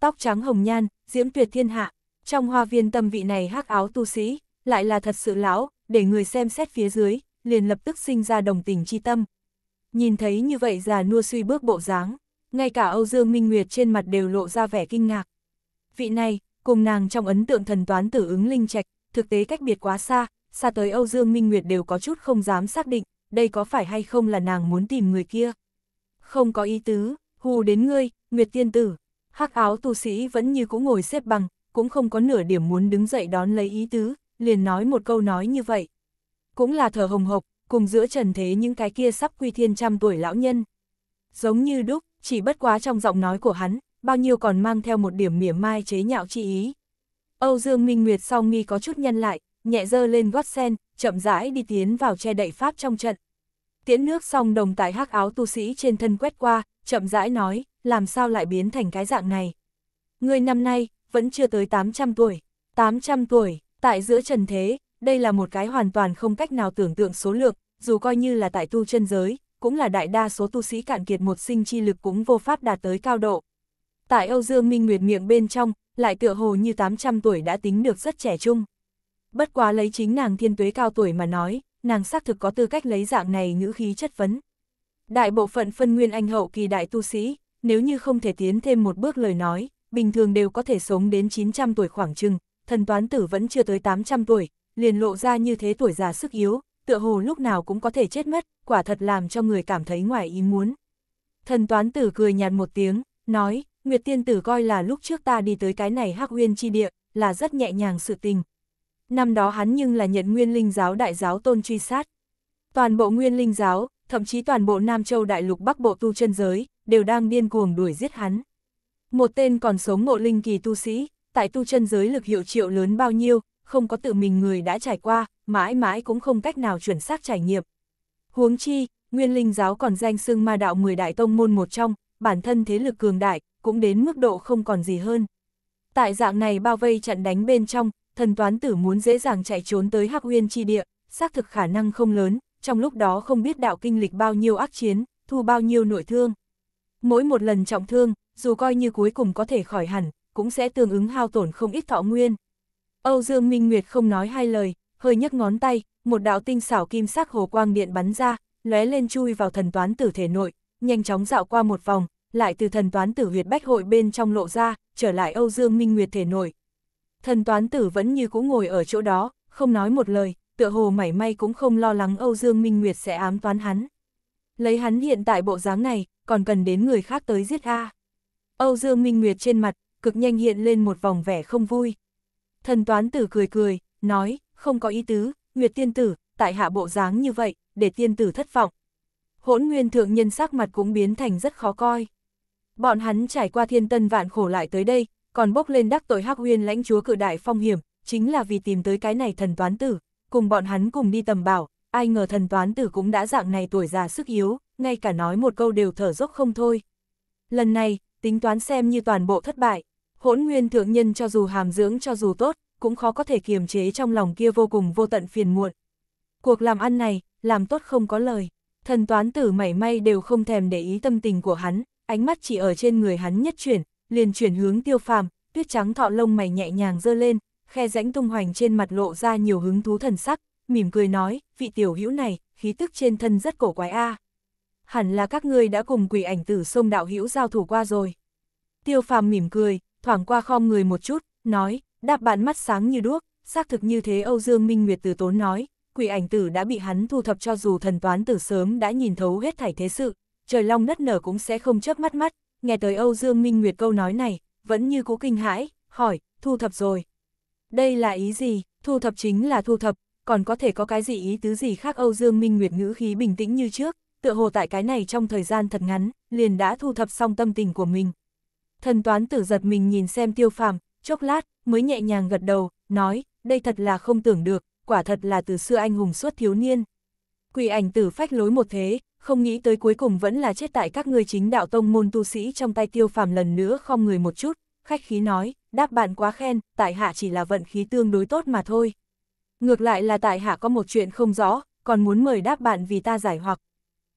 Tóc trắng hồng nhan, diễm tuyệt thiên hạ, trong hoa viên tâm vị này hắc áo tu sĩ, lại là thật sự lão, để người xem xét phía dưới, liền lập tức sinh ra đồng tình chi tâm. Nhìn thấy như vậy già nua suy bước bộ dáng, ngay cả Âu Dương Minh Nguyệt trên mặt đều lộ ra vẻ kinh ngạc. Vị này, cùng nàng trong ấn tượng thần toán tử ứng linh trạch, thực tế cách biệt quá xa, xa tới Âu Dương Minh Nguyệt đều có chút không dám xác định, đây có phải hay không là nàng muốn tìm người kia. Không có ý tứ, hù đến ngươi, Nguyệt tiên tử. Hắc áo tu sĩ vẫn như cũ ngồi xếp bằng, cũng không có nửa điểm muốn đứng dậy đón lấy ý tứ, liền nói một câu nói như vậy. Cũng là thở hồng hộc, cùng giữa trần thế những cái kia sắp quy thiên trăm tuổi lão nhân. Giống như đúc, chỉ bất quá trong giọng nói của hắn, bao nhiêu còn mang theo một điểm mỉa mai chế nhạo chi ý. Âu Dương Minh Nguyệt sau mi có chút nhân lại, nhẹ dơ lên gót sen, chậm rãi đi tiến vào che đậy pháp trong trận. Tiễn nước xong đồng tại hắc áo tu sĩ trên thân quét qua, chậm rãi nói, làm sao lại biến thành cái dạng này. Người năm nay, vẫn chưa tới 800 tuổi. 800 tuổi, tại giữa trần thế, đây là một cái hoàn toàn không cách nào tưởng tượng số lượng, dù coi như là tại tu chân giới, cũng là đại đa số tu sĩ cạn kiệt một sinh chi lực cũng vô pháp đạt tới cao độ. Tại Âu Dương Minh Nguyệt miệng bên trong, lại tựa hồ như 800 tuổi đã tính được rất trẻ trung. Bất quá lấy chính nàng thiên tuế cao tuổi mà nói, nàng xác thực có tư cách lấy dạng này ngữ khí chất vấn. Đại bộ phận phân nguyên anh hậu kỳ đại tu sĩ, nếu như không thể tiến thêm một bước lời nói, bình thường đều có thể sống đến 900 tuổi khoảng chừng, thần toán tử vẫn chưa tới 800 tuổi, liền lộ ra như thế tuổi già sức yếu, tựa hồ lúc nào cũng có thể chết mất, quả thật làm cho người cảm thấy ngoài ý muốn. Thần toán tử cười nhạt một tiếng, nói, Nguyệt tiên tử coi là lúc trước ta đi tới cái này hắc uyên chi địa, là rất nhẹ nhàng sự tình. Năm đó hắn nhưng là nhận nguyên linh giáo đại giáo tôn truy sát. Toàn bộ nguyên linh giáo, thậm chí toàn bộ Nam Châu đại lục bắc bộ tu chân giới, đều đang điên cuồng đuổi giết hắn. Một tên còn sống ngộ linh kỳ tu sĩ, tại tu chân giới lực hiệu triệu lớn bao nhiêu, không có tự mình người đã trải qua, mãi mãi cũng không cách nào chuẩn xác trải nghiệm. Huống chi, Nguyên Linh giáo còn danh xưng ma đạo 10 đại tông môn một trong, bản thân thế lực cường đại, cũng đến mức độ không còn gì hơn. Tại dạng này bao vây chặn đánh bên trong, thần toán tử muốn dễ dàng chạy trốn tới Hắc Uyên chi địa, xác thực khả năng không lớn, trong lúc đó không biết đạo kinh lịch bao nhiêu ác chiến, thu bao nhiêu nội thương. Mỗi một lần trọng thương, dù coi như cuối cùng có thể khỏi hẳn, cũng sẽ tương ứng hao tổn không ít thọ nguyên. Âu Dương Minh Nguyệt không nói hai lời, hơi nhấc ngón tay, một đạo tinh xảo kim sắc hồ quang điện bắn ra, lóe lên chui vào thần toán tử thể nội, nhanh chóng dạo qua một vòng, lại từ thần toán tử huyệt bách hội bên trong lộ ra, trở lại Âu Dương Minh Nguyệt thể nội. Thần toán tử vẫn như cũ ngồi ở chỗ đó, không nói một lời, tựa hồ mảy may cũng không lo lắng Âu Dương Minh Nguyệt sẽ ám toán hắn. Lấy hắn hiện tại bộ dáng này, còn cần đến người khác tới giết A. Âu Dương Minh Nguyệt trên mặt, cực nhanh hiện lên một vòng vẻ không vui, Thần toán tử cười cười, nói, không có ý tứ, Nguyệt tiên tử, tại hạ bộ dáng như vậy, để tiên tử thất vọng. Hỗn nguyên thượng nhân sắc mặt cũng biến thành rất khó coi. Bọn hắn trải qua thiên tân vạn khổ lại tới đây, còn bốc lên đắc tội hắc huyên lãnh chúa cự đại phong hiểm, chính là vì tìm tới cái này thần toán tử, cùng bọn hắn cùng đi tầm bảo, ai ngờ thần toán tử cũng đã dạng này tuổi già sức yếu, ngay cả nói một câu đều thở dốc không thôi. Lần này, tính toán xem như toàn bộ thất bại hỗn nguyên thượng nhân cho dù hàm dưỡng cho dù tốt, cũng khó có thể kiềm chế trong lòng kia vô cùng vô tận phiền muộn. Cuộc làm ăn này, làm tốt không có lời, thần toán tử mảy may đều không thèm để ý tâm tình của hắn, ánh mắt chỉ ở trên người hắn nhất chuyển, liền chuyển hướng tiêu phàm, tuyết trắng thọ lông mày nhẹ nhàng dơ lên, khe rãnh tung hoành trên mặt lộ ra nhiều hứng thú thần sắc, mỉm cười nói, vị tiểu hữu này, khí tức trên thân rất cổ quái a. Hẳn là các ngươi đã cùng quỷ ảnh tử sông đạo hữu giao thủ qua rồi. Tiêu phàm mỉm cười, thoảng qua khom người một chút, nói, đáp bạn mắt sáng như đuốc, xác thực như thế Âu Dương Minh Nguyệt từ tốn nói, quỷ ảnh tử đã bị hắn thu thập cho dù thần toán từ sớm đã nhìn thấu hết thảy thế sự, trời long đất nở cũng sẽ không chớp mắt mắt, nghe tới Âu Dương Minh Nguyệt câu nói này, vẫn như cố kinh hãi, hỏi, thu thập rồi. Đây là ý gì, thu thập chính là thu thập, còn có thể có cái gì ý tứ gì khác Âu Dương Minh Nguyệt ngữ khí bình tĩnh như trước, tựa hồ tại cái này trong thời gian thật ngắn, liền đã thu thập xong tâm tình của mình, Thần toán tử giật mình nhìn xem tiêu phàm, chốc lát, mới nhẹ nhàng gật đầu, nói, đây thật là không tưởng được, quả thật là từ xưa anh hùng suốt thiếu niên. Quỷ ảnh tử phách lối một thế, không nghĩ tới cuối cùng vẫn là chết tại các ngươi chính đạo tông môn tu sĩ trong tay tiêu phàm lần nữa không người một chút, khách khí nói, đáp bạn quá khen, tại hạ chỉ là vận khí tương đối tốt mà thôi. Ngược lại là tại hạ có một chuyện không rõ, còn muốn mời đáp bạn vì ta giải hoặc.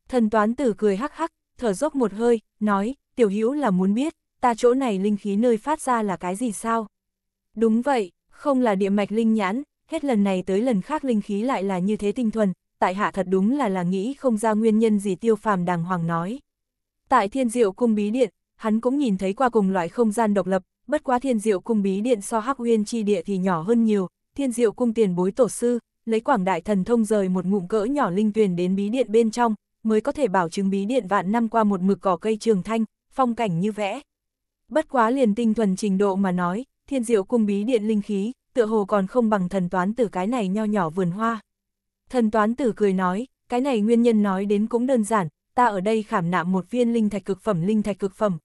Thần toán tử cười hắc hắc, thở dốc một hơi, nói, tiểu hữu là muốn biết, ta chỗ này linh khí nơi phát ra là cái gì sao? Đúng vậy, không là địa mạch linh nhãn, hết lần này tới lần khác linh khí lại là như thế tinh thuần, tại hạ thật đúng là là nghĩ không ra nguyên nhân gì tiêu phàm đàng hoàng nói. Tại thiên diệu cung bí điện, hắn cũng nhìn thấy qua cùng loại không gian độc lập, bất quá thiên diệu cung bí điện so hắc huyên chi địa thì nhỏ hơn nhiều, thiên diệu cung tiền bối tổ sư, lấy quảng đại thần thông rời một ngụm cỡ nhỏ linh tuyền đến bí điện bên trong, mới có thể bảo chứng bí điện vạn năm qua một mực cỏ cây trường thanh, phong cảnh như vẽ. Bất quá liền tinh thuần trình độ mà nói, thiên diệu cung bí điện linh khí, tựa hồ còn không bằng thần toán tử cái này nho nhỏ vườn hoa. Thần toán tử cười nói, cái này nguyên nhân nói đến cũng đơn giản, ta ở đây khảm nạm một viên linh thạch cực phẩm linh thạch cực phẩm.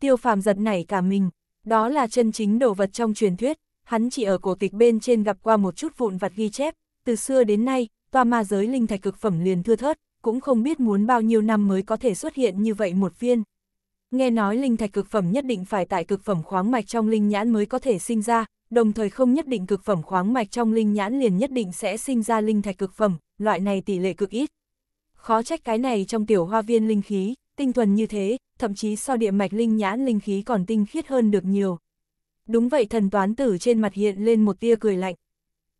Tiêu phàm giật nảy cả mình, đó là chân chính đồ vật trong truyền thuyết, hắn chỉ ở cổ tịch bên trên gặp qua một chút vụn vặt ghi chép, từ xưa đến nay, toa ma giới linh thạch cực phẩm liền thưa thớt, cũng không biết muốn bao nhiêu năm mới có thể xuất hiện như vậy một viên. Nghe nói linh thạch cực phẩm nhất định phải tại cực phẩm khoáng mạch trong linh nhãn mới có thể sinh ra, đồng thời không nhất định cực phẩm khoáng mạch trong linh nhãn liền nhất định sẽ sinh ra linh thạch cực phẩm, loại này tỷ lệ cực ít. Khó trách cái này trong tiểu hoa viên linh khí, tinh thuần như thế, thậm chí so địa mạch linh nhãn linh khí còn tinh khiết hơn được nhiều. Đúng vậy thần toán tử trên mặt hiện lên một tia cười lạnh.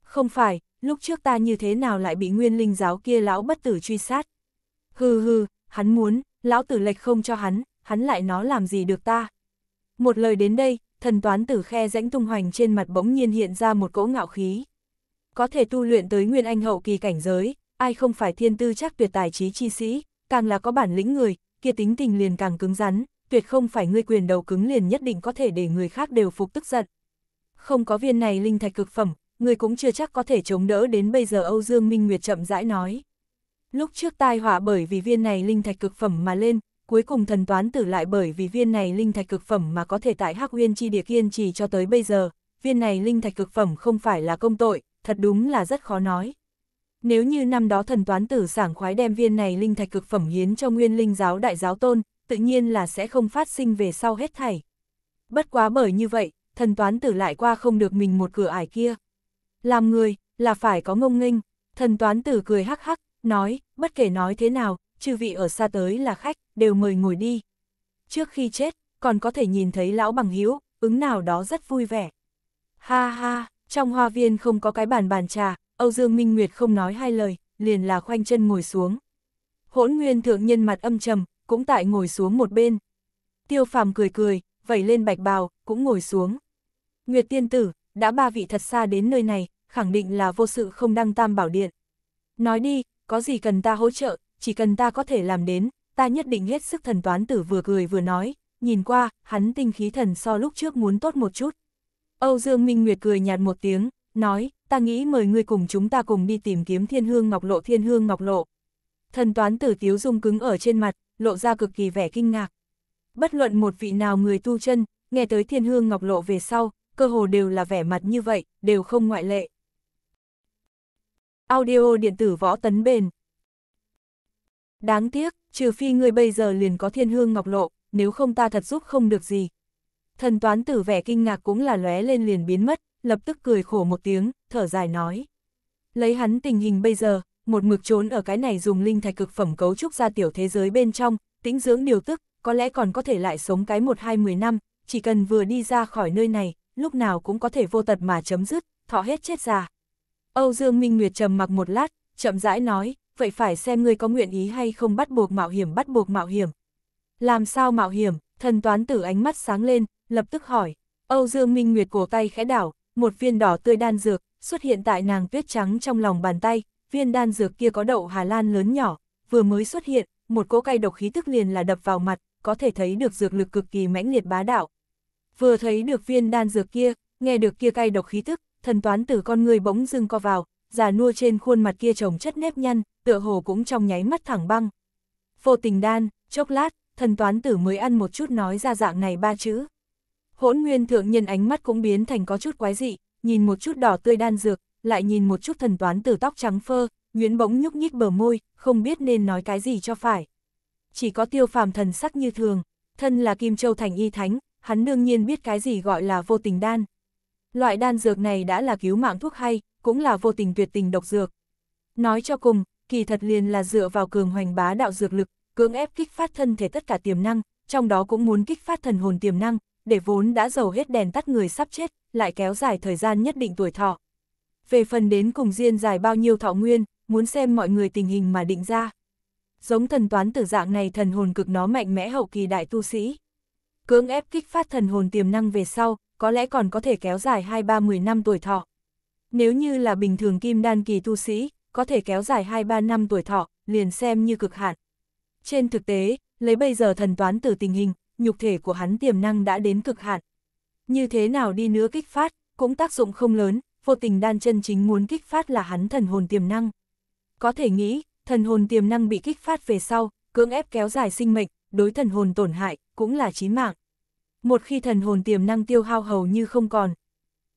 Không phải, lúc trước ta như thế nào lại bị nguyên linh giáo kia lão bất tử truy sát. Hừ hừ, hắn muốn, lão tử lệch không cho hắn, hắn lại nó làm gì được ta. Một lời đến đây, thần toán tử khe rãnh tung hoành trên mặt bỗng nhiên hiện ra một cỗ ngạo khí. Có thể tu luyện tới nguyên anh hậu kỳ cảnh giới, ai không phải thiên tư chắc tuyệt tài trí chi sĩ, càng là có bản lĩnh người, kia tính tình liền càng cứng rắn, tuyệt không phải ngươi quyền đầu cứng liền nhất định có thể để người khác đều phục tức giận. Không có viên này linh thạch cực phẩm, người cũng chưa chắc có thể chống đỡ đến bây giờ Âu Dương Minh Nguyệt chậm rãi nói. Lúc trước tai họa bởi vì viên này linh thạch cực phẩm mà lên, cuối cùng thần toán tử lại bởi vì viên này linh thạch cực phẩm mà có thể tại Hắc Uyên chi địa kiên trì cho tới bây giờ, viên này linh thạch cực phẩm không phải là công tội, thật đúng là rất khó nói. Nếu như năm đó thần toán tử sảng khoái đem viên này linh thạch cực phẩm hiến cho nguyên linh giáo đại giáo tôn, tự nhiên là sẽ không phát sinh về sau hết thảy. Bất quá bởi như vậy, thần toán tử lại qua không được mình một cửa ải kia. Làm người, là phải có ngông nghênh, thần toán tử cười hắc hắc, nói, bất kể nói thế nào, chư vị ở xa tới là khách, đều mời ngồi đi. Trước khi chết, còn có thể nhìn thấy lão bằng hữu ứng nào đó rất vui vẻ. Ha ha, trong hoa viên không có cái bàn bàn trà, Âu Dương Minh Nguyệt không nói hai lời, liền là khoanh chân ngồi xuống. Hỗn Nguyên thượng nhân mặt âm trầm, cũng tại ngồi xuống một bên. Tiêu Phàm cười cười, vẩy lên bạch bào, cũng ngồi xuống. Nguyệt tiên tử, đã ba vị thật xa đến nơi này, khẳng định là vô sự không đăng tam bảo điện. Nói đi, có gì cần ta hỗ trợ, chỉ cần ta có thể làm đến, ta nhất định hết sức thần toán tử vừa cười vừa nói, nhìn qua, hắn tinh khí thần so lúc trước muốn tốt một chút. Âu Dương Minh Nguyệt cười nhạt một tiếng, nói, ta nghĩ mời ngươi cùng chúng ta cùng đi tìm kiếm thiên hương ngọc lộ thiên hương ngọc lộ. Thần toán tử tiếu dung cứng ở trên mặt, lộ ra cực kỳ vẻ kinh ngạc. Bất luận một vị nào người tu chân, nghe tới thiên hương ngọc lộ về sau, cơ hồ đều là vẻ mặt như vậy, đều không ngoại lệ. Audio điện tử võ tấn bền Đáng tiếc, trừ phi ngươi bây giờ liền có thiên hương ngọc lộ, nếu không ta thật giúp không được gì. Thần toán tử vẻ kinh ngạc cũng là lóe lên liền biến mất, lập tức cười khổ một tiếng, thở dài nói. Lấy hắn tình hình bây giờ, một mực trốn ở cái này dùng linh thạch cực phẩm cấu trúc ra tiểu thế giới bên trong, tĩnh dưỡng điều tức, có lẽ còn có thể lại sống cái một hai mười năm, chỉ cần vừa đi ra khỏi nơi này, lúc nào cũng có thể vô tật mà chấm dứt, thọ hết chết già. Âu Dương Minh Nguyệt trầm mặc một lát, chậm rãi nói, vậy phải xem ngươi có nguyện ý hay không bắt buộc mạo hiểm bắt buộc mạo hiểm. Làm sao mạo hiểm, thần toán tử ánh mắt sáng lên, lập tức hỏi, Âu Dương Minh Nguyệt cổ tay khẽ đảo, một viên đỏ tươi đan dược, xuất hiện tại nàng tuyết trắng trong lòng bàn tay, viên đan dược kia có đậu Hà Lan lớn nhỏ, vừa mới xuất hiện, một cỗ cay độc khí tức liền là đập vào mặt, có thể thấy được dược lực cực kỳ mãnh liệt bá đạo. Vừa thấy được viên đan dược kia, nghe được kia cay độc khí tức, thần toán tử con người bỗng dưng co vào, già nua trên khuôn mặt kia trồng chất nếp nhăn, tựa hồ cũng trong nháy mắt thẳng băng. Vô tình đan, chốc lát, thần toán tử mới ăn một chút nói ra dạng này ba chữ. Hỗn nguyên thượng nhân ánh mắt cũng biến thành có chút quái dị, nhìn một chút đỏ tươi đan dược, lại nhìn một chút thần toán tử tóc trắng phơ, Nguyễn bỗng nhúc nhích bờ môi, không biết nên nói cái gì cho phải. Chỉ có tiêu phàm thần sắc như thường, thân là Kim Châu Thành Y Thánh, hắn đương nhiên biết cái gì gọi là vô tình đan. Loại đan dược này đã là cứu mạng thuốc hay, cũng là vô tình tuyệt tình độc dược. Nói cho cùng, kỳ thật liền là dựa vào cường hoành bá đạo dược lực, cưỡng ép kích phát thân thể tất cả tiềm năng, trong đó cũng muốn kích phát thần hồn tiềm năng, để vốn đã giàu hết đèn tắt người sắp chết, lại kéo dài thời gian nhất định tuổi thọ. Về phần đến cùng diên dài bao nhiêu thọ nguyên, muốn xem mọi người tình hình mà định ra. Giống thần toán tử dạng này thần hồn cực nó mạnh mẽ hậu kỳ đại tu sĩ. Cưỡng ép kích phát thần hồn tiềm năng về sau, có lẽ còn có thể kéo dài 2-30 năm tuổi thọ. Nếu như là bình thường kim đan kỳ tu sĩ, có thể kéo dài 2-3 năm tuổi thọ, liền xem như cực hạn. Trên thực tế, lấy bây giờ thần toán từ tình hình, nhục thể của hắn tiềm năng đã đến cực hạn. Như thế nào đi nữa kích phát, cũng tác dụng không lớn, vô tình đan chân chính muốn kích phát là hắn thần hồn tiềm năng. Có thể nghĩ, thần hồn tiềm năng bị kích phát về sau, cưỡng ép kéo dài sinh mệnh, đối thần hồn tổn hại, cũng là chí mạng. Một khi thần hồn tiềm năng tiêu hao hầu như không còn,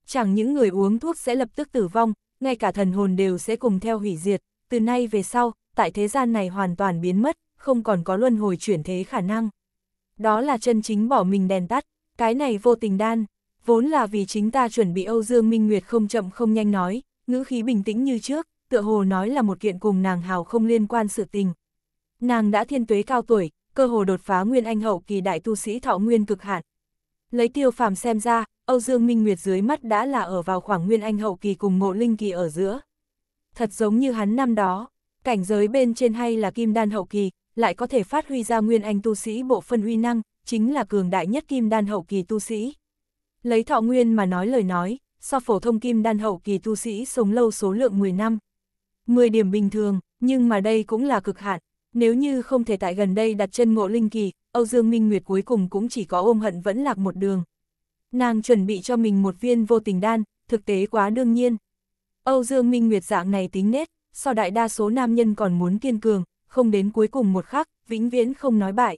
chẳng những người uống thuốc sẽ lập tức tử vong, ngay cả thần hồn đều sẽ cùng theo hủy diệt, từ nay về sau, tại thế gian này hoàn toàn biến mất, không còn có luân hồi chuyển thế khả năng. Đó là chân chính bỏ mình đèn tắt, cái này vô tình đan, vốn là vì chính ta chuẩn bị Âu Dương Minh Nguyệt không chậm không nhanh nói, ngữ khí bình tĩnh như trước, tựa hồ nói là một kiện cùng nàng hào không liên quan sự tình. Nàng đã thiên tuế cao tuổi, cơ hồ đột phá nguyên anh hậu kỳ đại tu sĩ thọ nguyên cực hạn, Lấy tiêu phàm xem ra, Âu Dương Minh Nguyệt dưới mắt đã là ở vào khoảng nguyên anh hậu kỳ cùng mộ linh kỳ ở giữa. Thật giống như hắn năm đó, cảnh giới bên trên hay là kim đan hậu kỳ, lại có thể phát huy ra nguyên anh tu sĩ bộ phân uy năng, chính là cường đại nhất kim đan hậu kỳ tu sĩ. Lấy thọ nguyên mà nói lời nói, so phổ thông kim đan hậu kỳ tu sĩ sống lâu số lượng 10 năm. 10 điểm bình thường, nhưng mà đây cũng là cực hạn, nếu như không thể tại gần đây đặt chân ngộ linh kỳ, Âu Dương Minh Nguyệt cuối cùng cũng chỉ có ôm hận vẫn lạc một đường. Nàng chuẩn bị cho mình một viên vô tình đan, thực tế quá đương nhiên. Âu Dương Minh Nguyệt dạng này tính nết, so đại đa số nam nhân còn muốn kiên cường, không đến cuối cùng một khắc, vĩnh viễn không nói bại.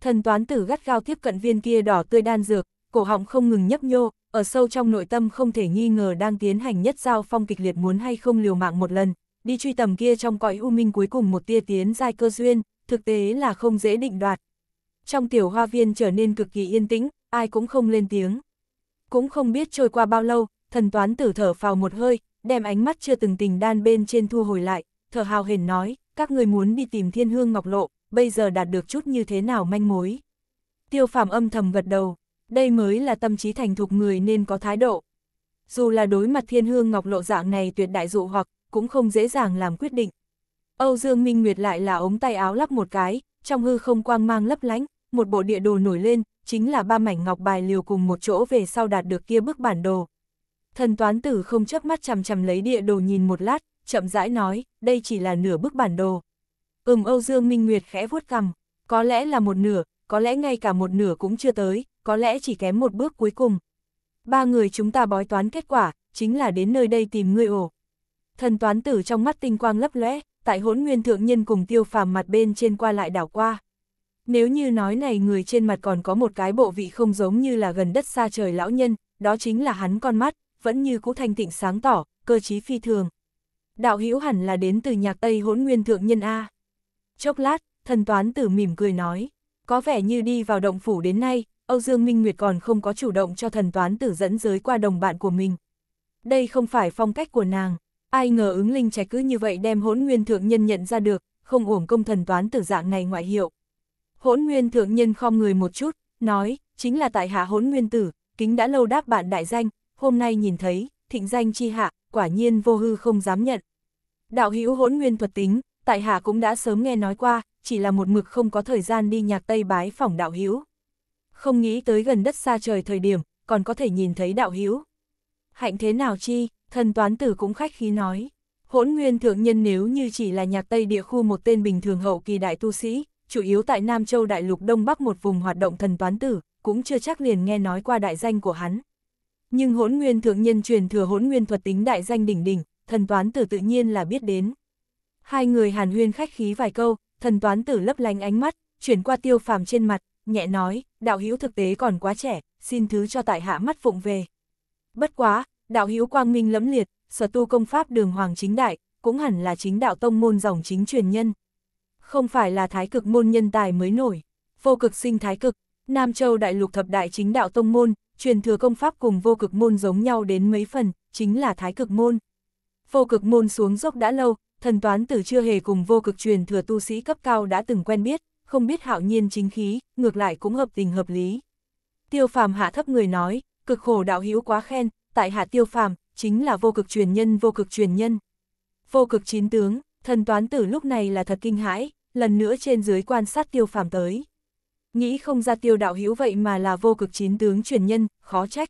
Thần toán tử gắt gao tiếp cận viên kia đỏ tươi đan dược, cổ họng không ngừng nhấp nhô, ở sâu trong nội tâm không thể nghi ngờ đang tiến hành nhất giao phong kịch liệt muốn hay không liều mạng một lần, đi truy tầm kia trong cõi u minh cuối cùng một tia tiến giai cơ duyên, thực tế là không dễ định đoạt. Trong tiểu hoa viên trở nên cực kỳ yên tĩnh, ai cũng không lên tiếng. Cũng không biết trôi qua bao lâu, thần toán tử thở phào một hơi, đem ánh mắt chưa từng tình đan bên trên thu hồi lại, thở hào hển nói, các người muốn đi tìm thiên hương ngọc lộ, bây giờ đạt được chút như thế nào manh mối. Tiêu phàm âm thầm gật đầu, đây mới là tâm trí thành thục người nên có thái độ. Dù là đối mặt thiên hương ngọc lộ dạng này tuyệt đại dụ hoặc cũng không dễ dàng làm quyết định. Âu Dương Minh Nguyệt lại là ống tay áo lắp một cái, trong hư không quang mang lấp lánh, một bộ địa đồ nổi lên, chính là ba mảnh ngọc bài liều cùng một chỗ về sau đạt được kia bức bản đồ. Thần toán tử không chớp mắt chằm chằm lấy địa đồ nhìn một lát, chậm rãi nói, đây chỉ là nửa bức bản đồ. Ừm Âu Dương Minh Nguyệt khẽ vuốt cằm, có lẽ là một nửa, có lẽ ngay cả một nửa cũng chưa tới, có lẽ chỉ kém một bước cuối cùng. Ba người chúng ta bói toán kết quả, chính là đến nơi đây tìm người ổ thần toán tử trong mắt tinh quang lấp lẽ, tại hỗn nguyên thượng nhân cùng tiêu phàm mặt bên trên qua lại đảo qua. Nếu như nói này người trên mặt còn có một cái bộ vị không giống như là gần đất xa trời lão nhân, đó chính là hắn con mắt, vẫn như cũ thanh tịnh sáng tỏ, cơ trí phi thường. Đạo hữu hẳn là đến từ nhạc Tây hỗn nguyên thượng nhân A. Chốc lát, thần toán tử mỉm cười nói, có vẻ như đi vào động phủ đến nay, Âu Dương Minh Nguyệt còn không có chủ động cho thần toán tử dẫn giới qua đồng bạn của mình. Đây không phải phong cách của nàng. Ai ngờ ứng linh trẻ cứ như vậy đem hỗn nguyên thượng nhân nhận ra được, không uổng công thần toán tử dạng này ngoại hiệu. Hỗn nguyên thượng nhân khom người một chút, nói, chính là tại hạ hỗn nguyên tử, kính đã lâu đáp bạn đại danh, hôm nay nhìn thấy, thịnh danh chi hạ, quả nhiên vô hư không dám nhận. Đạo hữu hỗn nguyên thuật tính, tại hạ cũng đã sớm nghe nói qua, chỉ là một mực không có thời gian đi nhạc Tây bái phỏng đạo hữu. Không nghĩ tới gần đất xa trời thời điểm, còn có thể nhìn thấy đạo hữu. Hạnh thế nào chi, Thần toán tử cũng khách khí nói, hỗn nguyên thượng nhân nếu như chỉ là nhạc Tây địa khu một tên bình thường hậu kỳ đại tu sĩ, chủ yếu tại Nam Châu Đại Lục Đông Bắc một vùng hoạt động thần toán tử, cũng chưa chắc liền nghe nói qua đại danh của hắn. Nhưng hỗn nguyên thượng nhân truyền thừa hỗn nguyên thuật tính đại danh đỉnh đỉnh, thần toán tử tự nhiên là biết đến. Hai người hàn huyên khách khí vài câu, thần toán tử lấp lánh ánh mắt, chuyển qua tiêu phàm trên mặt, nhẹ nói, đạo hữu thực tế còn quá trẻ, xin thứ cho tại hạ mắt phụng về. Bất quá, đạo hữu quang minh lẫm liệt, sở tu công pháp đường hoàng chính đại, cũng hẳn là chính đạo tông môn dòng chính truyền nhân. Không phải là thái cực môn nhân tài mới nổi, vô cực sinh thái cực, Nam Châu đại lục thập đại chính đạo tông môn, truyền thừa công pháp cùng vô cực môn giống nhau đến mấy phần, chính là thái cực môn. Vô cực môn xuống dốc đã lâu, thần toán tử chưa hề cùng vô cực truyền thừa tu sĩ cấp cao đã từng quen biết, không biết hạo nhiên chính khí, ngược lại cũng hợp tình hợp lý. Tiêu phàm hạ thấp người nói, cực khổ đạo hữu quá khen, tại hạ tiêu phàm, chính là vô cực truyền nhân vô cực truyền nhân. Vô cực chín tướng, thần toán tử lúc này là thật kinh hãi, lần nữa trên dưới quan sát tiêu phàm tới. Nghĩ không ra tiêu đạo hữu vậy mà là vô cực chín tướng truyền nhân, khó trách.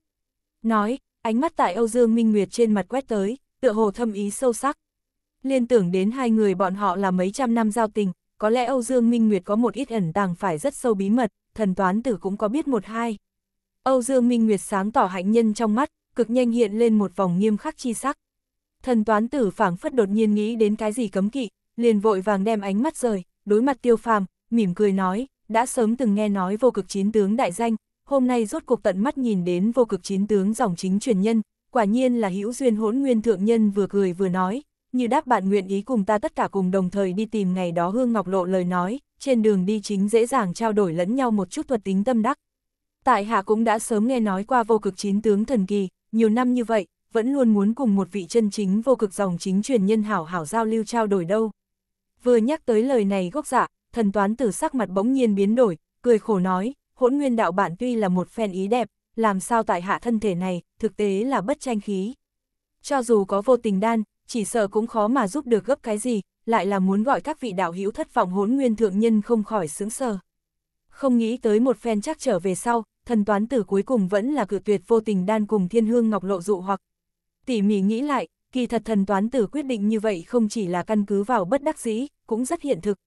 Nói, ánh mắt tại Âu Dương Minh Nguyệt trên mặt quét tới, tựa hồ thâm ý sâu sắc. Liên tưởng đến hai người bọn họ là mấy trăm năm giao tình, có lẽ Âu Dương Minh Nguyệt có một ít ẩn tàng phải rất sâu bí mật, thần toán tử cũng có biết một hai. Âu Dương Minh Nguyệt sáng tỏ hạnh nhân trong mắt, cực nhanh hiện lên một vòng nghiêm khắc chi sắc. Thần toán tử phảng phất đột nhiên nghĩ đến cái gì cấm kỵ, liền vội vàng đem ánh mắt rời, đối mặt tiêu phàm, mỉm cười nói, đã sớm từng nghe nói vô cực chín tướng đại danh, hôm nay rốt cuộc tận mắt nhìn đến vô cực chín tướng dòng chính truyền nhân, quả nhiên là hữu duyên hỗn nguyên thượng nhân vừa cười vừa nói, như đáp bạn nguyện ý cùng ta tất cả cùng đồng thời đi tìm ngày đó Hương Ngọc Lộ lời nói, trên đường đi chính dễ dàng trao đổi lẫn nhau một chút thuật tính tâm đắc. Tại hạ cũng đã sớm nghe nói qua vô cực chín tướng thần kỳ, nhiều năm như vậy, vẫn luôn muốn cùng một vị chân chính vô cực dòng chính truyền nhân hảo hảo giao lưu trao đổi đâu. Vừa nhắc tới lời này gốc dạ, thần toán tử sắc mặt bỗng nhiên biến đổi, cười khổ nói, hỗn nguyên đạo bản tuy là một phen ý đẹp, làm sao tại hạ thân thể này, thực tế là bất tranh khí. Cho dù có vô tình đan, chỉ sợ cũng khó mà giúp được gấp cái gì, lại là muốn gọi các vị đạo hữu thất vọng hỗn nguyên thượng nhân không khỏi sướng sờ. Không nghĩ tới một phen chắc trở về sau, thần toán tử cuối cùng vẫn là cự tuyệt vô tình đan cùng thiên hương ngọc lộ dụ hoặc. Tỉ mỉ nghĩ lại, kỳ thật thần toán tử quyết định như vậy không chỉ là căn cứ vào bất đắc dĩ, cũng rất hiện thực.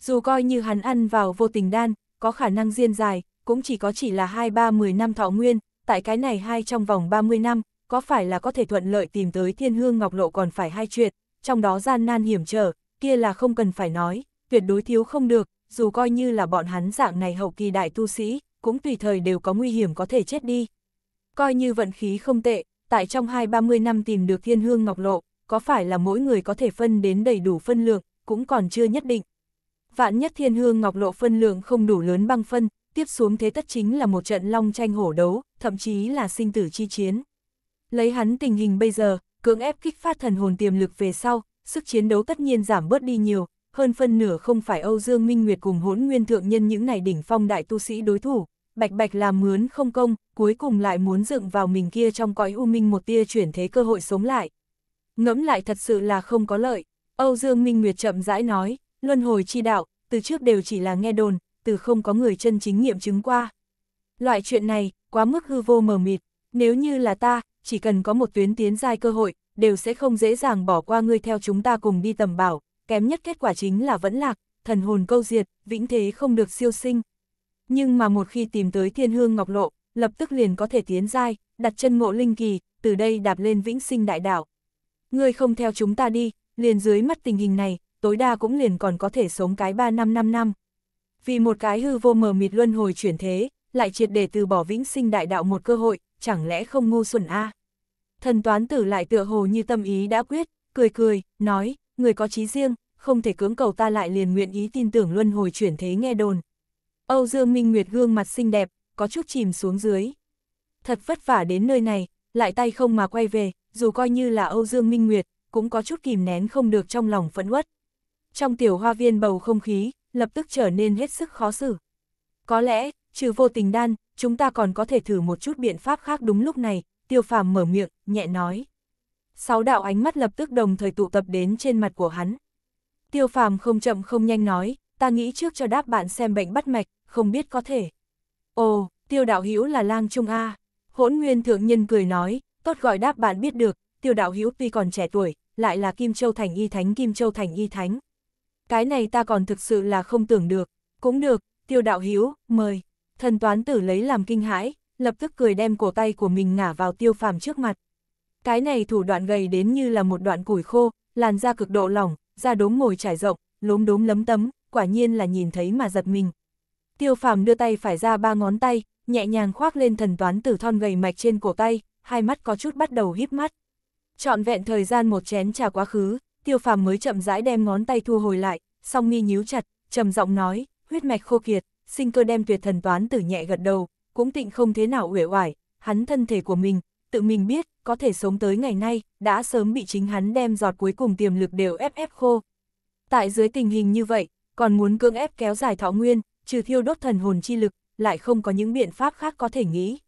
Dù coi như hắn ăn vào vô tình đan, có khả năng diên dài, cũng chỉ có chỉ là 2-3-10 năm thọ nguyên, tại cái này hai trong vòng 30 năm, có phải là có thể thuận lợi tìm tới thiên hương ngọc lộ còn phải hai chuyện, trong đó gian nan hiểm trở, kia là không cần phải nói, tuyệt đối thiếu không được, dù coi như là bọn hắn dạng này hậu kỳ đại tu sĩ, cũng tùy thời đều có nguy hiểm có thể chết đi. Coi như vận khí không tệ, tại trong hai ba mươi năm tìm được thiên hương ngọc lộ, có phải là mỗi người có thể phân đến đầy đủ phân lượng, cũng còn chưa nhất định. Vạn nhất thiên hương ngọc lộ phân lượng không đủ lớn băng phân, tiếp xuống thế tất chính là một trận long tranh hổ đấu, thậm chí là sinh tử chi chiến. Lấy hắn tình hình bây giờ, cưỡng ép kích phát thần hồn tiềm lực về sau, sức chiến đấu tất nhiên giảm bớt đi nhiều, hơn phân nửa không phải Âu Dương Minh Nguyệt cùng hỗn nguyên thượng nhân những này đỉnh phong đại tu sĩ đối thủ bạch bạch làm mướn không công, cuối cùng lại muốn dựng vào mình kia trong cõi u minh một tia chuyển thế cơ hội sống lại. Ngẫm lại thật sự là không có lợi, Âu Dương Minh Nguyệt chậm rãi nói, luân hồi chi đạo, từ trước đều chỉ là nghe đồn, từ không có người chân chính nghiệm chứng qua. Loại chuyện này, quá mức hư vô mờ mịt, nếu như là ta, chỉ cần có một tuyến tiến dài cơ hội, đều sẽ không dễ dàng bỏ qua ngươi theo chúng ta cùng đi tầm bảo, kém nhất kết quả chính là vẫn lạc, thần hồn câu diệt, vĩnh thế không được siêu sinh nhưng mà một khi tìm tới thiên hương ngọc lộ, lập tức liền có thể tiến giai, đặt chân ngộ linh kỳ, từ đây đạp lên vĩnh sinh đại đạo. Ngươi không theo chúng ta đi, liền dưới mắt tình hình này, tối đa cũng liền còn có thể sống cái 3 năm 5 năm. Vì một cái hư vô mờ mịt luân hồi chuyển thế, lại triệt để từ bỏ vĩnh sinh đại đạo một cơ hội, chẳng lẽ không ngu xuẩn a? Thần toán tử lại tựa hồ như tâm ý đã quyết, cười cười, nói, người có chí riêng, không thể cưỡng cầu ta lại liền nguyện ý tin tưởng luân hồi chuyển thế nghe đồn, Âu Dương Minh Nguyệt gương mặt xinh đẹp, có chút chìm xuống dưới. Thật vất vả đến nơi này, lại tay không mà quay về, dù coi như là Âu Dương Minh Nguyệt, cũng có chút kìm nén không được trong lòng phẫn uất. Trong tiểu hoa viên bầu không khí, lập tức trở nên hết sức khó xử. Có lẽ, trừ vô tình đan, chúng ta còn có thể thử một chút biện pháp khác đúng lúc này, tiêu phàm mở miệng, nhẹ nói. Sáu đạo ánh mắt lập tức đồng thời tụ tập đến trên mặt của hắn. Tiêu phàm không chậm không nhanh nói, ta nghĩ trước cho đáp bạn xem bệnh bắt mạch, không biết có thể. Ồ, tiêu đạo hữu là lang trung A. Hỗn nguyên thượng nhân cười nói, tốt gọi đáp bạn biết được, tiêu đạo hữu tuy còn trẻ tuổi, lại là Kim Châu Thành Y Thánh Kim Châu Thành Y Thánh. Cái này ta còn thực sự là không tưởng được, cũng được, tiêu đạo hữu mời. Thần toán tử lấy làm kinh hãi, lập tức cười đem cổ tay của mình ngả vào tiêu phàm trước mặt. Cái này thủ đoạn gầy đến như là một đoạn củi khô, làn da cực độ lỏng, da đốm mồi trải rộng, lốm đốm lấm tấm, quả nhiên là nhìn thấy mà giật mình. Tiêu phàm đưa tay phải ra ba ngón tay, nhẹ nhàng khoác lên thần toán tử thon gầy mạch trên cổ tay, hai mắt có chút bắt đầu híp mắt. Trọn vẹn thời gian một chén trà quá khứ, tiêu phàm mới chậm rãi đem ngón tay thu hồi lại, song mi nhíu chặt, trầm giọng nói, huyết mạch khô kiệt, sinh cơ đem tuyệt thần toán tử nhẹ gật đầu, cũng tịnh không thế nào uể oải, hắn thân thể của mình, tự mình biết, có thể sống tới ngày nay, đã sớm bị chính hắn đem giọt cuối cùng tiềm lực đều ép ép khô. Tại dưới tình hình như vậy, còn muốn cưỡng ép kéo dài thọ nguyên, trừ thiêu đốt thần hồn chi lực, lại không có những biện pháp khác có thể nghĩ.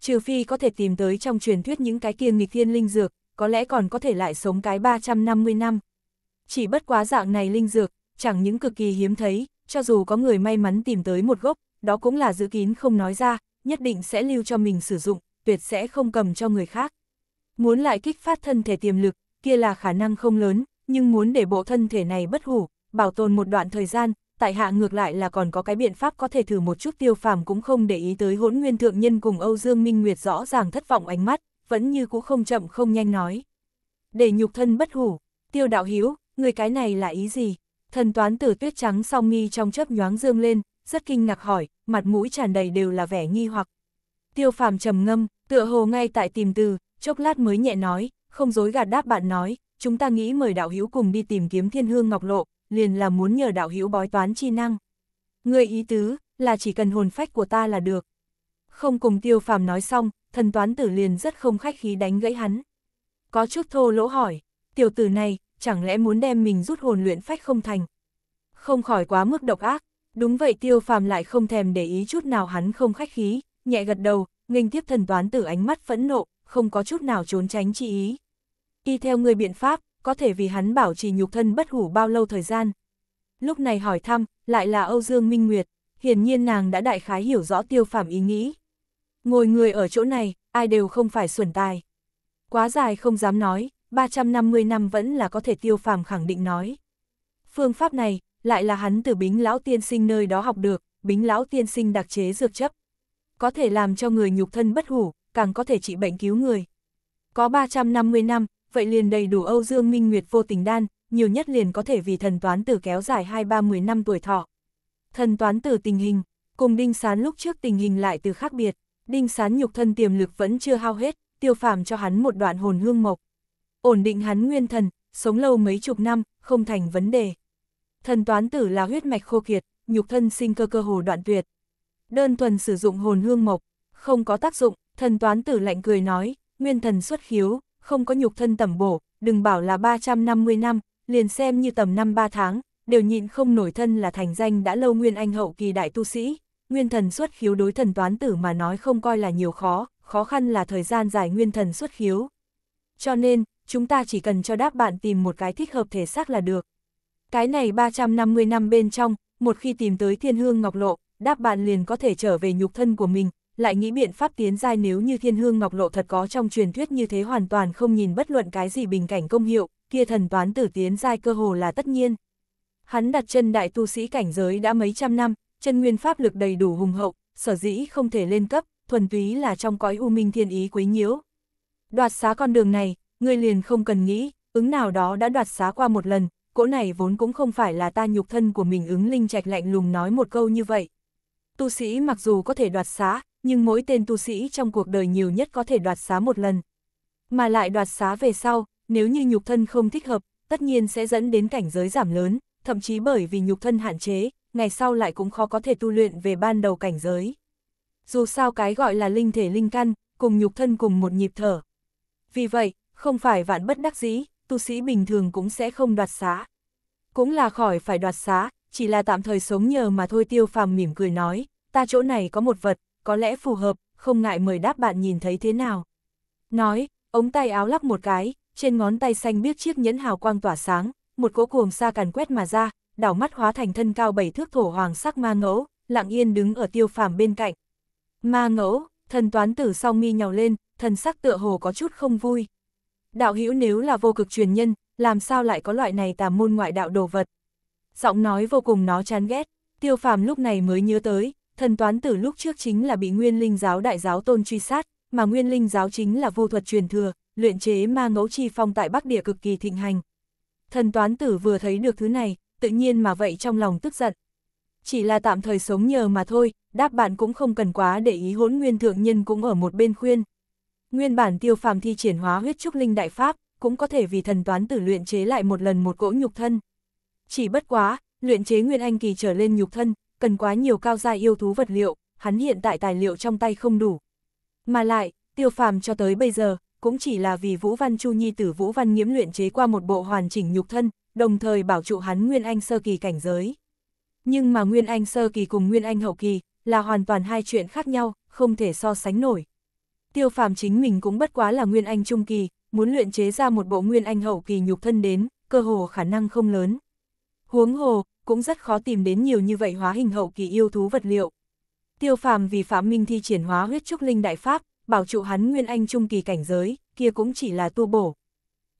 Trừ phi có thể tìm tới trong truyền thuyết những cái kia nghịch thiên linh dược, có lẽ còn có thể lại sống cái 350 năm. Chỉ bất quá dạng này linh dược, chẳng những cực kỳ hiếm thấy, cho dù có người may mắn tìm tới một gốc, đó cũng là giữ kín không nói ra, nhất định sẽ lưu cho mình sử dụng, tuyệt sẽ không cầm cho người khác. Muốn lại kích phát thân thể tiềm lực, kia là khả năng không lớn, nhưng muốn để bộ thân thể này bất hủ, bảo tồn một đoạn thời gian, tại hạ ngược lại là còn có cái biện pháp có thể thử một chút tiêu phàm cũng không để ý tới hỗn nguyên thượng nhân cùng Âu Dương Minh Nguyệt rõ ràng thất vọng ánh mắt, vẫn như cũ không chậm không nhanh nói. Để nhục thân bất hủ, tiêu đạo hiếu, người cái này là ý gì? Thần toán tử tuyết trắng song nghi trong chớp nhoáng dương lên, rất kinh ngạc hỏi, mặt mũi tràn đầy đều là vẻ nghi hoặc. Tiêu phàm trầm ngâm, tựa hồ ngay tại tìm từ, chốc lát mới nhẹ nói, không dối gạt đáp bạn nói, chúng ta nghĩ mời đạo hữu cùng đi tìm kiếm thiên hương ngọc lộ, liền là muốn nhờ đạo hữu bói toán chi năng. Người ý tứ, là chỉ cần hồn phách của ta là được. Không cùng tiêu phàm nói xong, thần toán tử liền rất không khách khí đánh gãy hắn. Có chút thô lỗ hỏi, tiểu tử này, chẳng lẽ muốn đem mình rút hồn luyện phách không thành? Không khỏi quá mức độc ác, đúng vậy tiêu phàm lại không thèm để ý chút nào hắn không khách khí, nhẹ gật đầu, nghênh tiếp thần toán tử ánh mắt phẫn nộ, không có chút nào trốn tránh chi ý. Y theo người biện pháp, có thể vì hắn bảo trì nhục thân bất hủ bao lâu thời gian. Lúc này hỏi thăm, lại là Âu Dương Minh Nguyệt, hiển nhiên nàng đã đại khái hiểu rõ tiêu phàm ý nghĩ. Ngồi người ở chỗ này, ai đều không phải xuẩn tài. Quá dài không dám nói, 350 năm vẫn là có thể tiêu phàm khẳng định nói. Phương pháp này, lại là hắn từ bính lão tiên sinh nơi đó học được, bính lão tiên sinh đặc chế dược chấp. Có thể làm cho người nhục thân bất hủ, càng có thể trị bệnh cứu người. Có 350 năm, vậy liền đầy đủ Âu Dương Minh Nguyệt vô tình đan, nhiều nhất liền có thể vì thần toán tử kéo dài 2-30 năm tuổi thọ. Thần toán tử tình hình, cùng đinh sán lúc trước tình hình lại từ khác biệt, đinh sán nhục thân tiềm lực vẫn chưa hao hết, tiêu phàm cho hắn một đoạn hồn hương mộc. Ổn định hắn nguyên thần, sống lâu mấy chục năm, không thành vấn đề. Thần toán tử là huyết mạch khô kiệt, nhục thân sinh cơ cơ hồ đoạn tuyệt. Đơn thuần sử dụng hồn hương mộc, không có tác dụng, thần toán tử lạnh cười nói, nguyên thần xuất khiếu, không có nhục thân tẩm bổ, đừng bảo là 350 năm, liền xem như tầm năm 3 tháng, đều nhịn không nổi thân là thành danh đã lâu nguyên anh hậu kỳ đại tu sĩ, nguyên thần xuất khiếu đối thần toán tử mà nói không coi là nhiều khó, khó khăn là thời gian dài nguyên thần xuất khiếu. Cho nên, chúng ta chỉ cần cho đáp bạn tìm một cái thích hợp thể xác là được. Cái này 350 năm bên trong, một khi tìm tới thiên hương ngọc lộ, đáp bạn liền có thể trở về nhục thân của mình, lại nghĩ biện pháp tiến giai nếu như thiên hương ngọc lộ thật có trong truyền thuyết như thế hoàn toàn không nhìn bất luận cái gì bình cảnh công hiệu, kia thần toán tử tiến giai cơ hồ là tất nhiên. Hắn đặt chân đại tu sĩ cảnh giới đã mấy trăm năm, chân nguyên pháp lực đầy đủ hùng hậu, sở dĩ không thể lên cấp, thuần túy là trong cõi u minh thiên ý quấy nhiễu. Đoạt xá con đường này, ngươi liền không cần nghĩ, ứng nào đó đã đoạt xá qua một lần, cỗ này vốn cũng không phải là ta nhục thân của mình ứng linh trạch lạnh lùng nói một câu như vậy. Tu sĩ mặc dù có thể đoạt xá, nhưng mỗi tên tu sĩ trong cuộc đời nhiều nhất có thể đoạt xá một lần. Mà lại đoạt xá về sau, nếu như nhục thân không thích hợp, tất nhiên sẽ dẫn đến cảnh giới giảm lớn, thậm chí bởi vì nhục thân hạn chế, ngày sau lại cũng khó có thể tu luyện về ban đầu cảnh giới. Dù sao cái gọi là linh thể linh căn, cùng nhục thân cùng một nhịp thở. Vì vậy, không phải vạn bất đắc dĩ, tu sĩ bình thường cũng sẽ không đoạt xá. Cũng là khỏi phải đoạt xá, chỉ là tạm thời sống nhờ mà thôi tiêu phàm mỉm cười nói, ta chỗ này có một vật, có lẽ phù hợp, không ngại mời đáp bạn nhìn thấy thế nào. Nói, ống tay áo lắc một cái, trên ngón tay xanh biếc chiếc nhẫn hào quang tỏa sáng, một cỗ cuồng sa càn quét mà ra, đảo mắt hóa thành thân cao bảy thước thổ hoàng sắc ma ngẫu, lặng yên đứng ở tiêu phàm bên cạnh. Ma ngẫu, thần toán tử sau mi nhào lên, thần sắc tựa hồ có chút không vui. Đạo hữu nếu là vô cực truyền nhân, làm sao lại có loại này tà môn ngoại đạo đồ vật. Giọng nói vô cùng nó chán ghét, tiêu phàm lúc này mới nhớ tới, thần toán tử lúc trước chính là bị nguyên linh giáo đại giáo tôn truy sát, mà nguyên linh giáo chính là vô thuật truyền thừa, luyện chế ma ngẫu chi phong tại Bắc Địa cực kỳ thịnh hành. Thần toán tử vừa thấy được thứ này, tự nhiên mà vậy trong lòng tức giận. Chỉ là tạm thời sống nhờ mà thôi, đáp bạn cũng không cần quá để ý hỗn nguyên thượng nhân cũng ở một bên khuyên. Nguyên bản tiêu phàm thi triển hóa huyết trúc linh đại pháp, cũng có thể vì thần toán tử luyện chế lại một lần một cỗ nhục thân. Chỉ bất quá, luyện chế nguyên anh kỳ trở lên nhục thân, cần quá nhiều cao gia yêu thú vật liệu, hắn hiện tại tài liệu trong tay không đủ. Mà lại, tiêu phàm cho tới bây giờ, cũng chỉ là vì Vũ Văn Chu Nhi tử Vũ Văn nghiễm luyện chế qua một bộ hoàn chỉnh nhục thân, đồng thời bảo trụ hắn Nguyên Anh sơ kỳ cảnh giới. Nhưng mà Nguyên Anh sơ kỳ cùng Nguyên Anh hậu kỳ là hoàn toàn hai chuyện khác nhau, không thể so sánh nổi. Tiêu phàm chính mình cũng bất quá là Nguyên Anh trung kỳ, muốn luyện chế ra một bộ Nguyên Anh hậu kỳ nhục thân đến, cơ hồ khả năng không lớn. Huống hồ, cũng rất khó tìm đến nhiều như vậy hóa hình hậu kỳ yêu thú vật liệu. Tiêu phàm vì Phạm Minh thi triển hóa huyết trúc linh đại pháp, bảo trụ hắn nguyên anh trung kỳ cảnh giới, kia cũng chỉ là tu bổ.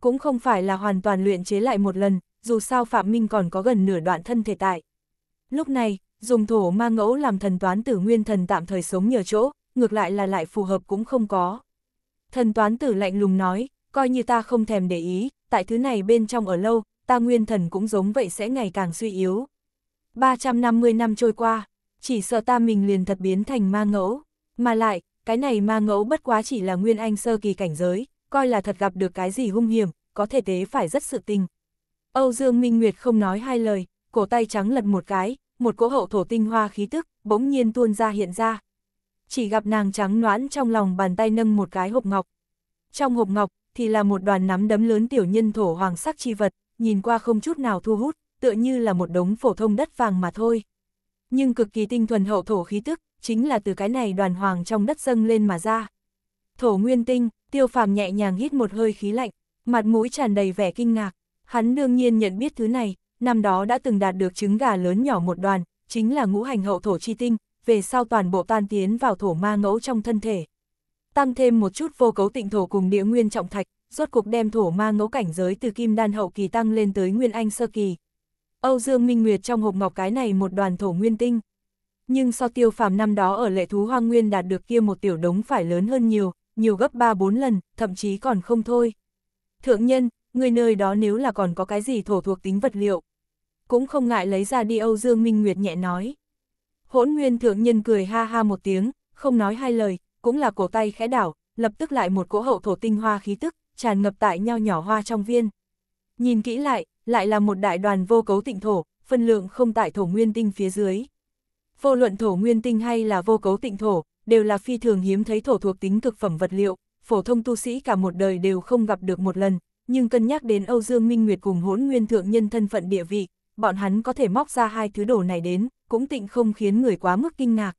Cũng không phải là hoàn toàn luyện chế lại một lần, dù sao Phạm Minh còn có gần nửa đoạn thân thể tại. Lúc này, dùng thổ ma ngẫu làm thần toán tử nguyên thần tạm thời sống nhờ chỗ, ngược lại là lại phù hợp cũng không có. Thần toán tử lạnh lùng nói, coi như ta không thèm để ý, tại thứ này bên trong ở lâu, ta nguyên thần cũng giống vậy sẽ ngày càng suy yếu. 350 năm trôi qua, chỉ sợ ta mình liền thật biến thành ma ngẫu, mà lại, cái này ma ngẫu bất quá chỉ là nguyên anh sơ kỳ cảnh giới, coi là thật gặp được cái gì hung hiểm, có thể tế phải rất sự tình. Âu Dương Minh Nguyệt không nói hai lời, cổ tay trắng lật một cái, một cỗ hậu thổ tinh hoa khí tức, bỗng nhiên tuôn ra hiện ra. Chỉ gặp nàng trắng noãn trong lòng bàn tay nâng một cái hộp ngọc. Trong hộp ngọc, thì là một đoàn nắm đấm lớn tiểu nhân thổ hoàng sắc chi vật nhìn qua không chút nào thu hút, tựa như là một đống phổ thông đất vàng mà thôi. Nhưng cực kỳ tinh thuần hậu thổ khí tức, chính là từ cái này đoàn hoàng trong đất dâng lên mà ra. Thổ nguyên tinh, tiêu phàm nhẹ nhàng hít một hơi khí lạnh, mặt mũi tràn đầy vẻ kinh ngạc. Hắn đương nhiên nhận biết thứ này, năm đó đã từng đạt được trứng gà lớn nhỏ một đoàn, chính là ngũ hành hậu thổ chi tinh, về sau toàn bộ tan tiến vào thổ ma ngẫu trong thân thể. Tăng thêm một chút vô cấu tịnh thổ cùng địa nguyên trọng thạch, rốt cuộc đem thổ ma ngẫu cảnh giới từ kim đan hậu kỳ tăng lên tới nguyên anh sơ kỳ. Âu Dương Minh Nguyệt trong hộp ngọc cái này một đoàn thổ nguyên tinh. Nhưng so tiêu phàm năm đó ở lệ thú hoang nguyên đạt được kia một tiểu đống phải lớn hơn nhiều, nhiều gấp 3-4 lần, thậm chí còn không thôi. Thượng nhân, người nơi đó nếu là còn có cái gì thổ thuộc tính vật liệu, cũng không ngại lấy ra đi Âu Dương Minh Nguyệt nhẹ nói. Hỗn nguyên thượng nhân cười ha ha một tiếng, không nói hai lời, cũng là cổ tay khẽ đảo, lập tức lại một cỗ hậu thổ tinh hoa khí tức, tràn ngập tại nho nhỏ hoa trong viên. Nhìn kỹ lại, lại là một đại đoàn vô cấu tịnh thổ, phân lượng không tại thổ nguyên tinh phía dưới. Vô luận thổ nguyên tinh hay là vô cấu tịnh thổ, đều là phi thường hiếm thấy thổ thuộc tính cực phẩm vật liệu, phổ thông tu sĩ cả một đời đều không gặp được một lần, nhưng cân nhắc đến Âu Dương Minh Nguyệt cùng hỗn nguyên thượng nhân thân phận địa vị, bọn hắn có thể móc ra hai thứ đồ này đến, cũng tịnh không khiến người quá mức kinh ngạc.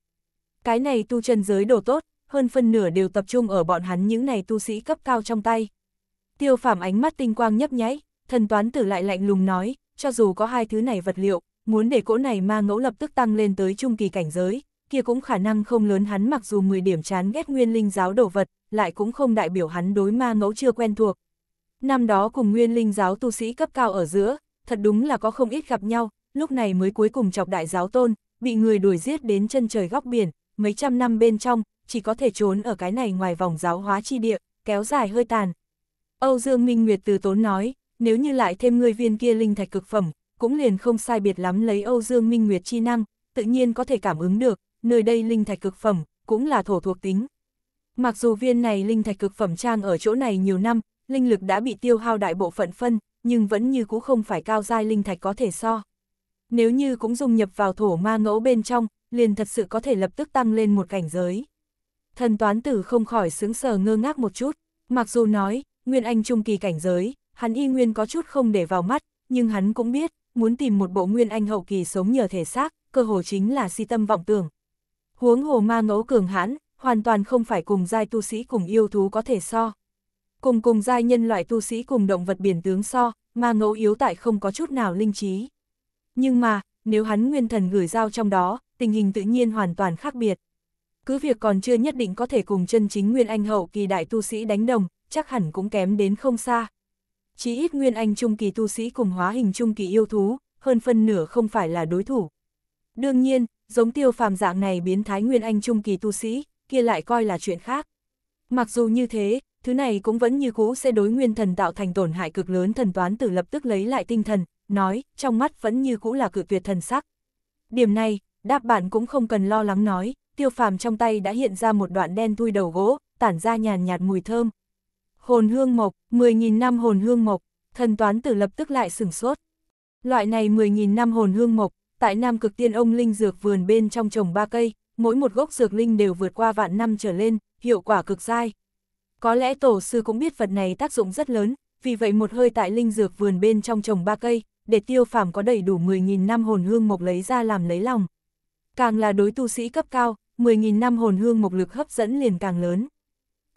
Cái này tu chân giới đồ tốt, hơn phân nửa đều tập trung ở bọn hắn những này tu sĩ cấp cao trong tay. Tiêu phàm ánh mắt tinh quang nhấp nháy, thần toán tử lại lạnh lùng nói, cho dù có hai thứ này vật liệu, muốn để cỗ này ma ngẫu lập tức tăng lên tới trung kỳ cảnh giới, kia cũng khả năng không lớn hắn mặc dù 10 điểm chán ghét nguyên linh giáo đồ vật, lại cũng không đại biểu hắn đối ma ngẫu chưa quen thuộc. Năm đó cùng nguyên linh giáo tu sĩ cấp cao ở giữa, thật đúng là có không ít gặp nhau, lúc này mới cuối cùng chọc đại giáo tôn, bị người đuổi giết đến chân trời góc biển, mấy trăm năm bên trong, chỉ có thể trốn ở cái này ngoài vòng giáo hóa chi địa, kéo dài hơi tàn, Âu Dương Minh Nguyệt từ tốn nói, nếu như lại thêm người viên kia linh thạch cực phẩm, cũng liền không sai biệt lắm lấy Âu Dương Minh Nguyệt chi năng, tự nhiên có thể cảm ứng được, nơi đây linh thạch cực phẩm, cũng là thổ thuộc tính. Mặc dù viên này linh thạch cực phẩm trang ở chỗ này nhiều năm, linh lực đã bị tiêu hao đại bộ phận phân, nhưng vẫn như cũ không phải cao giai linh thạch có thể so. Nếu như cũng dung nhập vào thổ ma ngẫu bên trong, liền thật sự có thể lập tức tăng lên một cảnh giới. Thần toán tử không khỏi sướng sờ ngơ ngác một chút, mặc dù nói, Nguyên Anh trung kỳ cảnh giới, hắn y nguyên có chút không để vào mắt, nhưng hắn cũng biết, muốn tìm một bộ Nguyên Anh hậu kỳ sống nhờ thể xác, cơ hồ chính là si tâm vọng tưởng. Huống hồ ma ngẫu cường hãn, hoàn toàn không phải cùng giai tu sĩ cùng yêu thú có thể so. Cùng cùng giai nhân loại tu sĩ cùng động vật biển tướng so, ma ngẫu yếu tại không có chút nào linh trí. Nhưng mà, nếu hắn nguyên thần gửi giao trong đó, tình hình tự nhiên hoàn toàn khác biệt. Cứ việc còn chưa nhất định có thể cùng chân chính nguyên anh hậu kỳ đại tu sĩ đánh đồng, chắc hẳn cũng kém đến không xa. Chí ít nguyên anh trung kỳ tu sĩ cùng hóa hình trung kỳ yêu thú, hơn phân nửa không phải là đối thủ. Đương nhiên, giống tiêu phàm dạng này biến thái nguyên anh trung kỳ tu sĩ, kia lại coi là chuyện khác. Mặc dù như thế, thứ này cũng vẫn như cũ sẽ đối nguyên thần tạo thành tổn hại cực lớn thần toán tử lập tức lấy lại tinh thần, nói, trong mắt vẫn như cũ là cự tuyệt thần sắc. Điểm này, đáp bạn cũng không cần lo lắng nói, tiêu phàm trong tay đã hiện ra một đoạn đen thui đầu gỗ, tản ra nhàn nhạt mùi thơm, Hồn hương mộc, 10.000 năm hồn hương mộc, thần toán tử lập tức lại sửng sốt. Loại này 10.000 năm hồn hương mộc, tại Nam Cực Tiên ông linh dược vườn bên trong trồng ba cây, mỗi một gốc dược linh đều vượt qua vạn năm trở lên, hiệu quả cực dai. Có lẽ tổ sư cũng biết vật này tác dụng rất lớn, vì vậy một hơi tại linh dược vườn bên trong trồng ba cây, để tiêu phàm có đầy đủ 10.000 năm hồn hương mộc lấy ra làm lấy lòng. Càng là đối tu sĩ cấp cao, 10.000 năm hồn hương mộc lực hấp dẫn liền càng lớn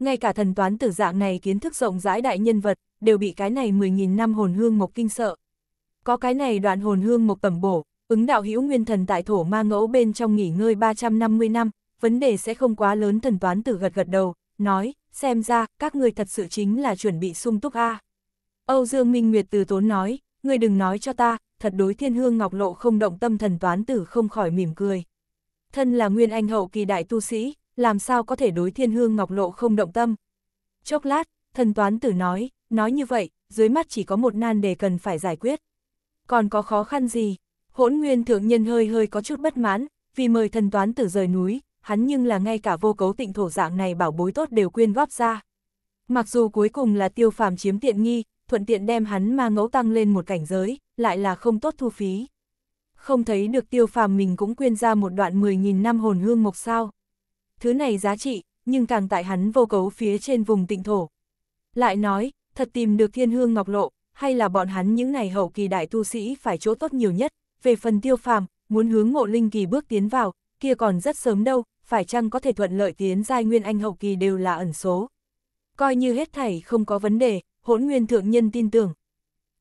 ngay cả thần toán tử dạng này kiến thức rộng rãi đại nhân vật, đều bị cái này 10.000 năm hồn hương mộc kinh sợ. Có cái này đoạn hồn hương mộc tẩm bổ, ứng đạo hữu nguyên thần tại thổ ma ngẫu bên trong nghỉ ngơi 350 năm, vấn đề sẽ không quá lớn thần toán tử gật gật đầu, nói, xem ra, các người thật sự chính là chuẩn bị sung túc a Âu Dương Minh Nguyệt từ tốn nói, người đừng nói cho ta, thật đối thiên hương ngọc lộ không động tâm thần toán tử không khỏi mỉm cười. Thân là nguyên anh hậu kỳ đại tu sĩ, làm sao có thể đối thiên hương ngọc lộ không động tâm. Chốc lát, thần toán tử nói, nói như vậy, dưới mắt chỉ có một nan đề cần phải giải quyết. Còn có khó khăn gì? Hỗn nguyên thượng nhân hơi hơi có chút bất mãn, vì mời thần toán tử rời núi, hắn nhưng là ngay cả vô cấu tịnh thổ dạng này bảo bối tốt đều quyên góp ra. Mặc dù cuối cùng là tiêu phàm chiếm tiện nghi, thuận tiện đem hắn ma ngẫu tăng lên một cảnh giới, lại là không tốt thu phí. Không thấy được tiêu phàm mình cũng quyên ra một đoạn 10.000 năm hồn hương mộc sao thứ này giá trị, nhưng càng tại hắn vô cấu phía trên vùng tịnh thổ. Lại nói, thật tìm được thiên hương ngọc lộ, hay là bọn hắn những này hậu kỳ đại tu sĩ phải chỗ tốt nhiều nhất, về phần tiêu phàm, muốn hướng ngộ linh kỳ bước tiến vào, kia còn rất sớm đâu, phải chăng có thể thuận lợi tiến giai nguyên anh hậu kỳ đều là ẩn số. Coi như hết thảy không có vấn đề, hỗn nguyên thượng nhân tin tưởng.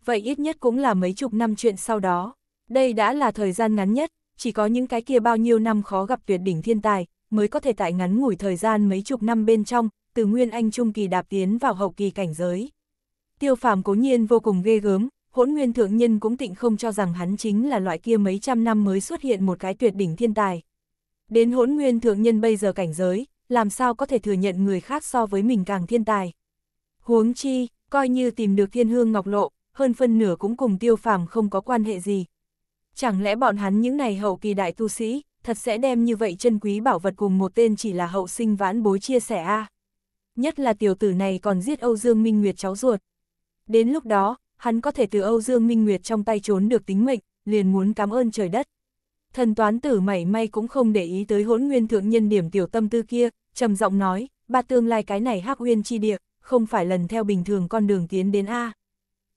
Vậy ít nhất cũng là mấy chục năm chuyện sau đó. Đây đã là thời gian ngắn nhất, chỉ có những cái kia bao nhiêu năm khó gặp tuyệt đỉnh thiên tài, mới có thể tại ngắn ngủi thời gian mấy chục năm bên trong, từ nguyên anh trung kỳ đạp tiến vào hậu kỳ cảnh giới. Tiêu phàm cố nhiên vô cùng ghê gớm, hỗn nguyên thượng nhân cũng tịnh không cho rằng hắn chính là loại kia mấy trăm năm mới xuất hiện một cái tuyệt đỉnh thiên tài. Đến hỗn nguyên thượng nhân bây giờ cảnh giới, làm sao có thể thừa nhận người khác so với mình càng thiên tài. Huống chi, coi như tìm được thiên hương ngọc lộ, hơn phân nửa cũng cùng tiêu phàm không có quan hệ gì. Chẳng lẽ bọn hắn những này hậu kỳ đại tu sĩ, thật sẽ đem như vậy chân quý bảo vật cùng một tên chỉ là hậu sinh vãn bối chia sẻ a Nhất là tiểu tử này còn giết Âu Dương Minh Nguyệt cháu ruột. Đến lúc đó, hắn có thể từ Âu Dương Minh Nguyệt trong tay trốn được tính mệnh, liền muốn cảm ơn trời đất. Thần toán tử mảy may cũng không để ý tới hỗn nguyên thượng nhân điểm tiểu tâm tư kia, trầm giọng nói, ba tương lai cái này hắc Huyên chi địa, không phải lần theo bình thường con đường tiến đến A.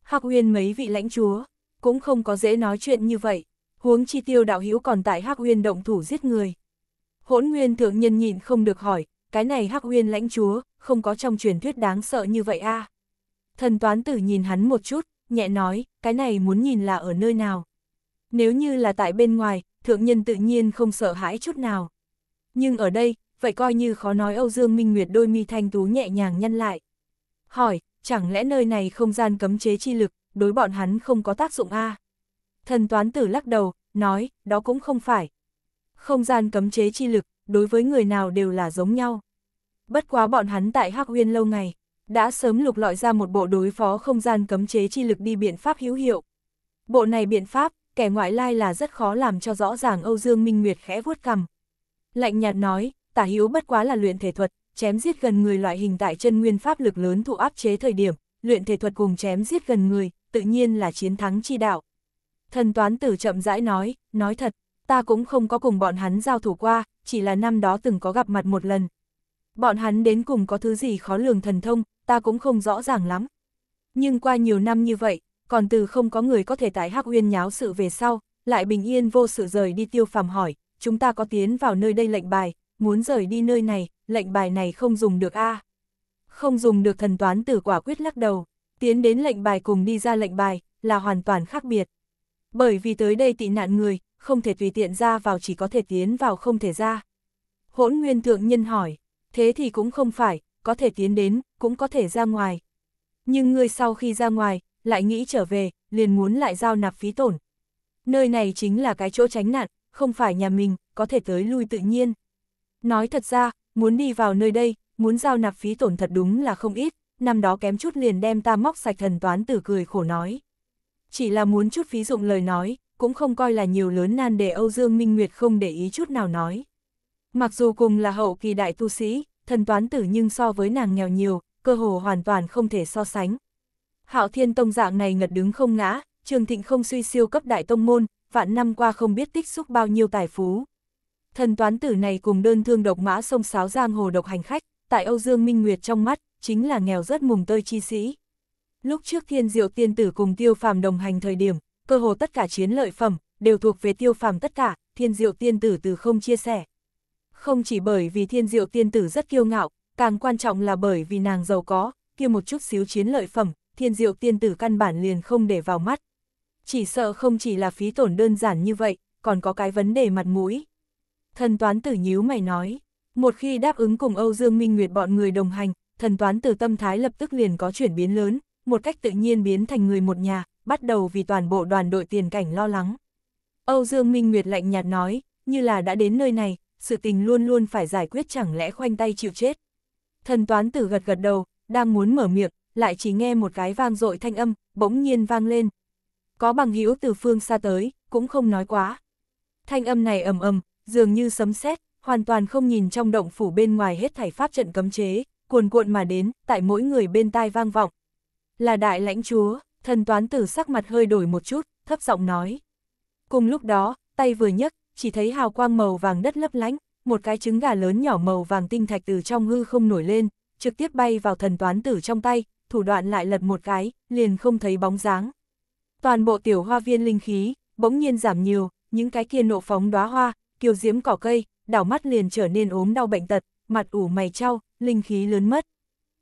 Hắc Huyên mấy vị lãnh chúa, cũng không có dễ nói chuyện như vậy huống chi tiêu đạo hữu còn tại Hắc Uyên động thủ giết người. Hỗn Nguyên thượng nhân nhịn không được hỏi, cái này Hắc Uyên lãnh chúa, không có trong truyền thuyết đáng sợ như vậy a. À. Thần toán tử nhìn hắn một chút, nhẹ nói, cái này muốn nhìn là ở nơi nào. Nếu như là tại bên ngoài, thượng nhân tự nhiên không sợ hãi chút nào. Nhưng ở đây, vậy coi như khó nói Âu Dương Minh Nguyệt đôi mi thanh tú nhẹ nhàng nhăn lại. Hỏi, chẳng lẽ nơi này không gian cấm chế chi lực, đối bọn hắn không có tác dụng a à? Thần toán tử lắc đầu, nói, đó cũng không phải. Không gian cấm chế chi lực, đối với người nào đều là giống nhau. Bất quá bọn hắn tại Hắc huyên lâu ngày, đã sớm lục lọi ra một bộ đối phó không gian cấm chế chi lực đi biện pháp hữu hiệu. Bộ này biện pháp, kẻ ngoại lai là rất khó làm cho rõ ràng Âu Dương Minh Nguyệt khẽ vuốt cằm. Lạnh nhạt nói, tả hữu bất quá là luyện thể thuật, chém giết gần người loại hình tại chân nguyên pháp lực lớn thụ áp chế thời điểm, luyện thể thuật cùng chém giết gần người, tự nhiên là chiến thắng chi đạo. Thần toán tử chậm rãi nói, nói thật, ta cũng không có cùng bọn hắn giao thủ qua, chỉ là năm đó từng có gặp mặt một lần. Bọn hắn đến cùng có thứ gì khó lường thần thông, ta cũng không rõ ràng lắm. Nhưng qua nhiều năm như vậy, còn từ không có người có thể tái hắc uyên nháo sự về sau, lại bình yên vô sự rời đi tiêu phàm hỏi, chúng ta có tiến vào nơi đây lệnh bài, muốn rời đi nơi này, lệnh bài này không dùng được a Không dùng được thần toán tử quả quyết lắc đầu, tiến đến lệnh bài cùng đi ra lệnh bài, là hoàn toàn khác biệt. Bởi vì tới đây tị nạn người, không thể tùy tiện ra vào chỉ có thể tiến vào không thể ra. Hỗn nguyên thượng nhân hỏi, thế thì cũng không phải, có thể tiến đến, cũng có thể ra ngoài. Nhưng người sau khi ra ngoài, lại nghĩ trở về, liền muốn lại giao nạp phí tổn. Nơi này chính là cái chỗ tránh nạn, không phải nhà mình, có thể tới lui tự nhiên. Nói thật ra, muốn đi vào nơi đây, muốn giao nạp phí tổn thật đúng là không ít, năm đó kém chút liền đem ta móc sạch thần toán tử cười khổ nói chỉ là muốn chút phí dụng lời nói, cũng không coi là nhiều lớn nan để Âu Dương Minh Nguyệt không để ý chút nào nói. Mặc dù cùng là hậu kỳ đại tu sĩ, thần toán tử nhưng so với nàng nghèo nhiều, cơ hồ hoàn toàn không thể so sánh. Hạo Thiên Tông dạng này ngật đứng không ngã, Trường Thịnh không suy siêu cấp đại tông môn, vạn năm qua không biết tích xúc bao nhiêu tài phú. Thần toán tử này cùng đơn thương độc mã sông sáo giang hồ độc hành khách, tại Âu Dương Minh Nguyệt trong mắt, chính là nghèo rất mùng tơi chi sĩ. Lúc trước thiên diệu tiên tử cùng tiêu phàm đồng hành thời điểm, cơ hồ tất cả chiến lợi phẩm, đều thuộc về tiêu phàm tất cả, thiên diệu tiên tử từ không chia sẻ. Không chỉ bởi vì thiên diệu tiên tử rất kiêu ngạo, càng quan trọng là bởi vì nàng giàu có, kia một chút xíu chiến lợi phẩm, thiên diệu tiên tử căn bản liền không để vào mắt. Chỉ sợ không chỉ là phí tổn đơn giản như vậy, còn có cái vấn đề mặt mũi. Thần toán tử nhíu mày nói, một khi đáp ứng cùng Âu Dương Minh Nguyệt bọn người đồng hành, thần toán tử tâm thái lập tức liền có chuyển biến lớn, một cách tự nhiên biến thành người một nhà, bắt đầu vì toàn bộ đoàn đội tiền cảnh lo lắng. Âu Dương Minh Nguyệt lạnh nhạt nói, như là đã đến nơi này, sự tình luôn luôn phải giải quyết chẳng lẽ khoanh tay chịu chết. Thần toán tử gật gật đầu, đang muốn mở miệng, lại chỉ nghe một cái vang dội thanh âm, bỗng nhiên vang lên. Có bằng hữu từ phương xa tới, cũng không nói quá. Thanh âm này ầm ầm, dường như sấm sét, hoàn toàn không nhìn trong động phủ bên ngoài hết thảy pháp trận cấm chế, cuồn cuộn mà đến, tại mỗi người bên tai vang vọng, là đại lãnh chúa, thần toán tử sắc mặt hơi đổi một chút, thấp giọng nói. Cùng lúc đó, tay vừa nhấc, chỉ thấy hào quang màu vàng đất lấp lánh, một cái trứng gà lớn nhỏ màu vàng tinh thạch từ trong hư không nổi lên, trực tiếp bay vào thần toán tử trong tay, thủ đoạn lại lật một cái, liền không thấy bóng dáng. Toàn bộ tiểu hoa viên linh khí, bỗng nhiên giảm nhiều, những cái kia nộ phóng đóa hoa, kiều diễm cỏ cây, đảo mắt liền trở nên ốm đau bệnh tật, mặt ủ mày trao, linh khí lớn mất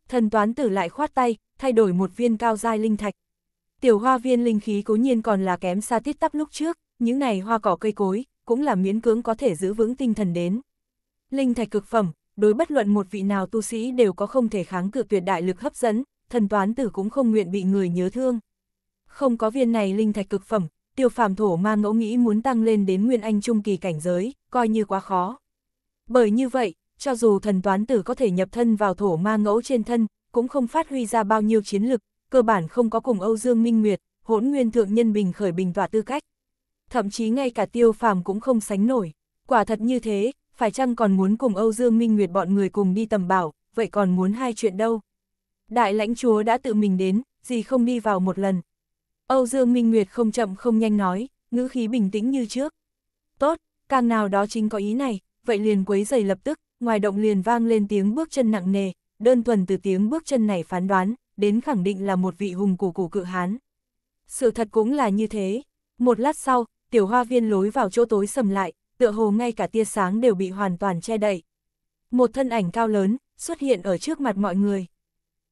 thần toán tử lại khoát tay, thay đổi một viên cao giai linh thạch. Tiểu hoa viên linh khí cố nhiên còn là kém xa tiết tắp lúc trước, những này hoa cỏ cây cối, cũng là miễn cưỡng có thể giữ vững tinh thần đến. Linh thạch cực phẩm, đối bất luận một vị nào tu sĩ đều có không thể kháng cự tuyệt đại lực hấp dẫn, thần toán tử cũng không nguyện bị người nhớ thương. Không có viên này linh thạch cực phẩm, tiêu phàm thổ ma ngẫu nghĩ muốn tăng lên đến nguyên anh trung kỳ cảnh giới, coi như quá khó. Bởi như vậy, cho dù thần toán tử có thể nhập thân vào thổ ma ngẫu trên thân, cũng không phát huy ra bao nhiêu chiến lực, cơ bản không có cùng Âu Dương Minh Nguyệt, hỗn nguyên thượng nhân bình khởi bình tỏa tư cách. Thậm chí ngay cả tiêu phàm cũng không sánh nổi. Quả thật như thế, phải chăng còn muốn cùng Âu Dương Minh Nguyệt bọn người cùng đi tầm bảo, vậy còn muốn hai chuyện đâu? Đại lãnh chúa đã tự mình đến, gì không đi vào một lần. Âu Dương Minh Nguyệt không chậm không nhanh nói, ngữ khí bình tĩnh như trước. Tốt, càng nào đó chính có ý này, vậy liền quấy giày lập tức, ngoài động liền vang lên tiếng bước chân nặng nề, đơn thuần từ tiếng bước chân này phán đoán, đến khẳng định là một vị hùng cổ cổ cự hán. Sự thật cũng là như thế. Một lát sau, tiểu hoa viên lối vào chỗ tối sầm lại, tựa hồ ngay cả tia sáng đều bị hoàn toàn che đậy. Một thân ảnh cao lớn, xuất hiện ở trước mặt mọi người.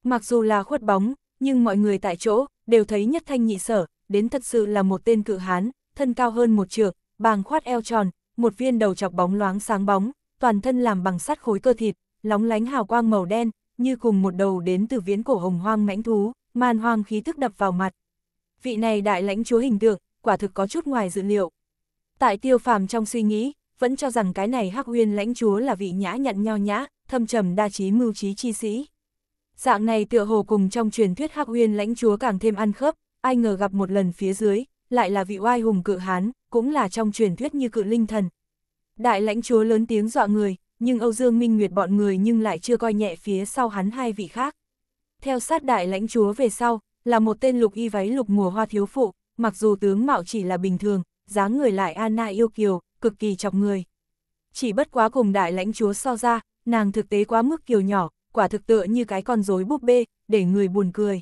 Mặc dù là khuất bóng, nhưng mọi người tại chỗ, đều thấy nhất thanh nhị sở, đến thật sự là một tên cự hán, thân cao hơn một trượng, bàng khoát eo tròn, một viên đầu chọc bóng loáng sáng bóng, toàn thân làm bằng sắt khối cơ thịt, lóng lánh hào quang màu đen, như cùng một đầu đến từ viễn cổ hồng hoang mãnh thú, man hoang khí tức đập vào mặt. Vị này đại lãnh chúa hình tượng, quả thực có chút ngoài dự liệu. Tại tiêu phàm trong suy nghĩ, vẫn cho rằng cái này hắc huyên lãnh chúa là vị nhã nhặn nho nhã, thâm trầm đa trí mưu trí chi sĩ. Dạng này tựa hồ cùng trong truyền thuyết hắc huyên lãnh chúa càng thêm ăn khớp, ai ngờ gặp một lần phía dưới, lại là vị oai hùng cự hán, cũng là trong truyền thuyết như cự linh thần, Đại lãnh chúa lớn tiếng dọa người, nhưng Âu Dương Minh Nguyệt bọn người nhưng lại chưa coi nhẹ phía sau hắn hai vị khác. Theo sát đại lãnh chúa về sau, là một tên lục y váy lục mùa hoa thiếu phụ, mặc dù tướng mạo chỉ là bình thường, dáng người lại Anna yêu kiều, cực kỳ chọc người. Chỉ bất quá cùng đại lãnh chúa so ra, nàng thực tế quá mức kiều nhỏ, quả thực tựa như cái con rối búp bê, để người buồn cười.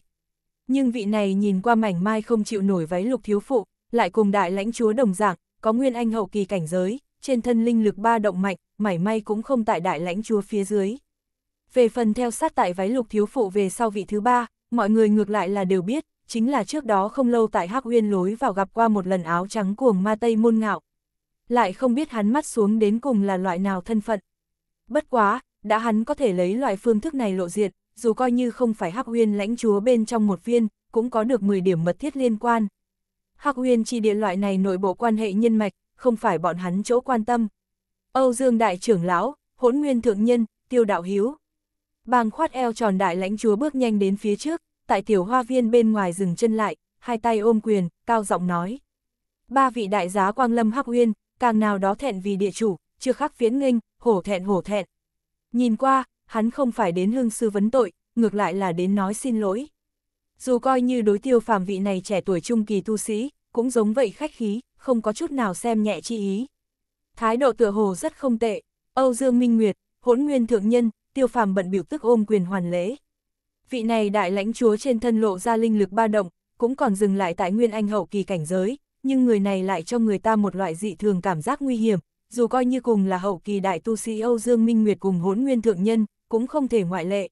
Nhưng vị này nhìn qua mảnh mai không chịu nổi váy lục thiếu phụ, lại cùng đại lãnh chúa đồng dạng, có nguyên anh hậu kỳ cảnh giới, trên thân linh lực ba động mạnh, mảy may cũng không tại đại lãnh chúa phía dưới. Về phần theo sát tại váy lục thiếu phụ về sau vị thứ ba, mọi người ngược lại là đều biết, chính là trước đó không lâu tại Hắc Uyên lối vào gặp qua một lần áo trắng cuồng ma Tây môn ngạo. Lại không biết hắn mắt xuống đến cùng là loại nào thân phận. Bất quá, đã hắn có thể lấy loại phương thức này lộ diện, dù coi như không phải Hắc Uyên lãnh chúa bên trong một viên, cũng có được 10 điểm mật thiết liên quan. Hắc Uyên chỉ địa loại này nội bộ quan hệ nhân mạch, không phải bọn hắn chỗ quan tâm. Âu Dương Đại trưởng lão, hỗn nguyên thượng nhân, tiêu đạo hiếu. Bàng khoát eo tròn đại lãnh chúa bước nhanh đến phía trước, tại tiểu hoa viên bên ngoài dừng chân lại, hai tay ôm quyền, cao giọng nói. Ba vị đại giá quang lâm hắc uyên, càng nào đó thẹn vì địa chủ, chưa khắc phiến nghênh, hổ thẹn hổ thẹn. Nhìn qua, hắn không phải đến hương sư vấn tội, ngược lại là đến nói xin lỗi. Dù coi như đối tiêu phàm vị này trẻ tuổi trung kỳ tu sĩ, cũng giống vậy khách khí, không có chút nào xem nhẹ chi ý. Thái độ tựa hồ rất không tệ, Âu Dương Minh Nguyệt, hỗn nguyên thượng nhân, tiêu phàm bận biểu tức ôm quyền hoàn lễ. Vị này đại lãnh chúa trên thân lộ ra linh lực ba động, cũng còn dừng lại tại nguyên anh hậu kỳ cảnh giới, nhưng người này lại cho người ta một loại dị thường cảm giác nguy hiểm, dù coi như cùng là hậu kỳ đại tu sĩ Âu Dương Minh Nguyệt cùng hỗn nguyên thượng nhân, cũng không thể ngoại lệ.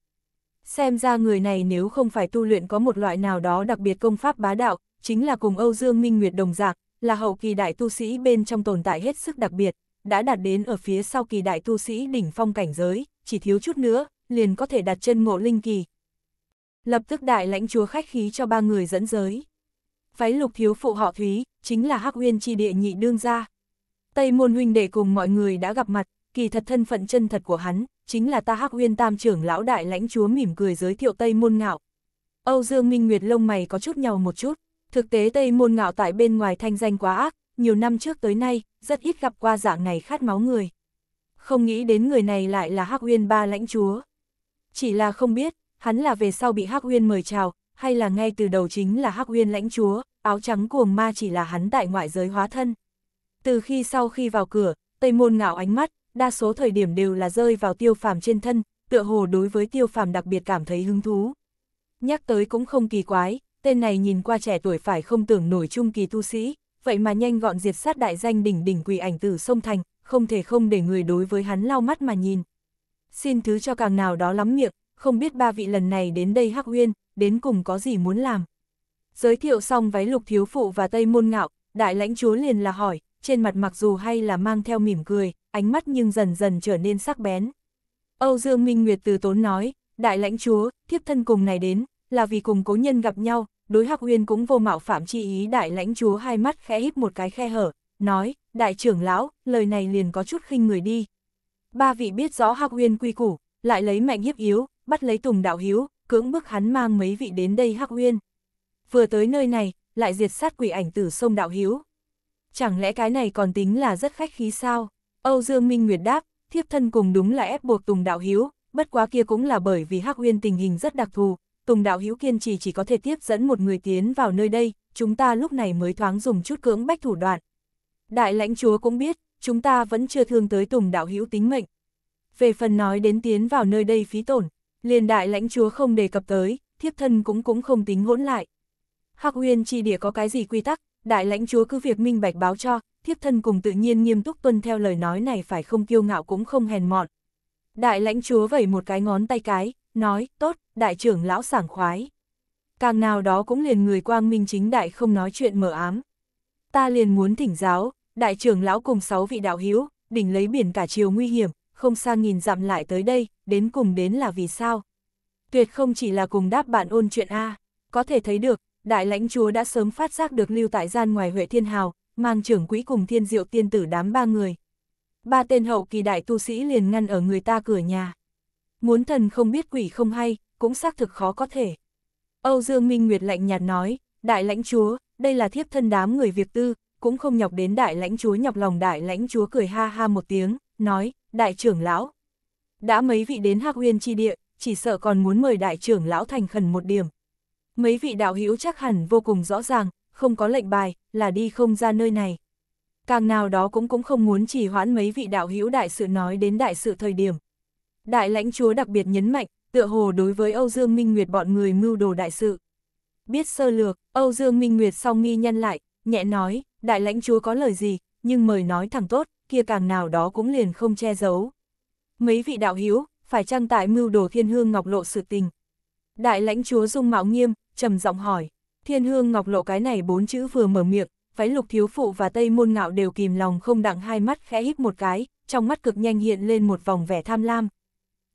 Xem ra người này nếu không phải tu luyện có một loại nào đó đặc biệt công pháp bá đạo, chính là cùng Âu Dương Minh Nguyệt đồng dạng, là hậu kỳ đại tu sĩ bên trong tồn tại hết sức đặc biệt, đã đạt đến ở phía sau kỳ đại tu sĩ đỉnh phong cảnh giới, chỉ thiếu chút nữa, liền có thể đặt chân ngộ linh kỳ. Lập tức đại lãnh chúa khách khí cho ba người dẫn giới. Phái lục thiếu phụ họ Thúy, chính là hắc uyên chi địa nhị đương gia. Tây môn huynh đệ cùng mọi người đã gặp mặt, kỳ thật thân phận chân thật của hắn, chính là ta hắc uyên tam trưởng lão đại lãnh chúa mỉm cười giới thiệu Tây môn ngạo. Âu Dương Minh Nguyệt lông mày có chút nhau một chút, Thực tế Tây Môn Ngạo tại bên ngoài thanh danh quá ác, nhiều năm trước tới nay, rất ít gặp qua dạng này khát máu người. Không nghĩ đến người này lại là Hắc Uyên ba lãnh chúa. Chỉ là không biết, hắn là về sau bị Hắc Uyên mời chào, hay là ngay từ đầu chính là Hắc Uyên lãnh chúa, áo trắng cuồng ma chỉ là hắn tại ngoại giới hóa thân. Từ khi sau khi vào cửa, Tây Môn Ngạo ánh mắt, đa số thời điểm đều là rơi vào tiêu phàm trên thân, tựa hồ đối với tiêu phàm đặc biệt cảm thấy hứng thú. Nhắc tới cũng không kỳ quái, tên này nhìn qua trẻ tuổi phải không tưởng nổi trung kỳ tu sĩ, vậy mà nhanh gọn diệt sát đại danh đỉnh đỉnh quỷ ảnh tử sông thành, không thể không để người đối với hắn lau mắt mà nhìn. Xin thứ cho càng nào đó lắm miệng, không biết ba vị lần này đến đây hắc huyên, đến cùng có gì muốn làm. Giới thiệu xong váy lục thiếu phụ và tây môn ngạo, đại lãnh chúa liền là hỏi, trên mặt mặc dù hay là mang theo mỉm cười, ánh mắt nhưng dần dần trở nên sắc bén. Âu Dương Minh Nguyệt từ tốn nói, đại lãnh chúa, thiếp thân cùng này đến, là vì cùng cố nhân gặp nhau, đối Hắc Huyên cũng vô mạo phạm chi ý đại lãnh chúa hai mắt khẽ híp một cái khe hở, nói, đại trưởng lão, lời này liền có chút khinh người đi. Ba vị biết rõ Hắc Huyên quy củ, lại lấy mạnh hiếp yếu, bắt lấy Tùng Đạo Hiếu, cưỡng bức hắn mang mấy vị đến đây Hắc Huyên Vừa tới nơi này, lại diệt sát quỷ ảnh tử sông Đạo Hiếu. Chẳng lẽ cái này còn tính là rất khách khí sao? Âu Dương Minh Nguyệt đáp, thiếp thân cùng đúng là ép buộc Tùng Đạo Hiếu, bất quá kia cũng là bởi vì Hắc Uyên tình hình rất đặc thù, Tùng Đạo Hữu kiên trì chỉ có thể tiếp dẫn một người tiến vào nơi đây, chúng ta lúc này mới thoáng dùng chút cưỡng bách thủ đoạn. Đại lãnh chúa cũng biết, chúng ta vẫn chưa thương tới Tùng Đạo Hữu tính mệnh. Về phần nói đến tiến vào nơi đây phí tổn, liền đại lãnh chúa không đề cập tới, thiếp thân cũng cũng không tính hỗn lại. Hắc Uyên chi địa có cái gì quy tắc, đại lãnh chúa cứ việc minh bạch báo cho, thiếp thân cùng tự nhiên nghiêm túc tuân theo lời nói này phải không kiêu ngạo cũng không hèn mọn. Đại lãnh chúa vẩy một cái ngón tay cái, nói, tốt, đại trưởng lão sảng khoái. Càng nào đó cũng liền người quang minh chính đại không nói chuyện mở ám. Ta liền muốn thỉnh giáo, đại trưởng lão cùng sáu vị đạo hiếu, đỉnh lấy biển cả chiều nguy hiểm, không sang nghìn dặm lại tới đây, đến cùng đến là vì sao? Tuyệt không chỉ là cùng đáp bạn ôn chuyện A, có thể thấy được, đại lãnh chúa đã sớm phát giác được lưu tại gian ngoài Huệ Thiên Hào, mang trưởng quỹ cùng thiên diệu tiên tử đám ba người. Ba tên hậu kỳ đại tu sĩ liền ngăn ở người ta cửa nhà. Muốn thần không biết quỷ không hay, cũng xác thực khó có thể. Âu Dương Minh Nguyệt lạnh nhạt nói, đại lãnh chúa, đây là thiếp thân đám người việc tư, cũng không nhọc đến đại lãnh chúa nhọc lòng đại lãnh chúa cười ha ha một tiếng, nói, đại trưởng lão. Đã mấy vị đến Hạc Huyên chi địa, chỉ sợ còn muốn mời đại trưởng lão thành khẩn một điểm. Mấy vị đạo hữu chắc hẳn vô cùng rõ ràng, không có lệnh bài, là đi không ra nơi này. Càng nào đó cũng cũng không muốn chỉ hoãn mấy vị đạo hữu đại sự nói đến đại sự thời điểm. Đại lãnh chúa đặc biệt nhấn mạnh, tựa hồ đối với Âu Dương Minh Nguyệt bọn người mưu đồ đại sự. Biết sơ lược, Âu Dương Minh Nguyệt song nghi nhân lại, nhẹ nói, đại lãnh chúa có lời gì, nhưng mời nói thẳng tốt, kia càng nào đó cũng liền không che giấu. Mấy vị đạo hiếu, phải chăng tại mưu đồ thiên hương ngọc lộ sự tình. Đại lãnh chúa dung mạo nghiêm, trầm giọng hỏi, thiên hương ngọc lộ cái này bốn chữ vừa mở miệng, phái lục thiếu phụ và tây môn ngạo đều kìm lòng không đặng hai mắt khẽ híp một cái, trong mắt cực nhanh hiện lên một vòng vẻ tham lam,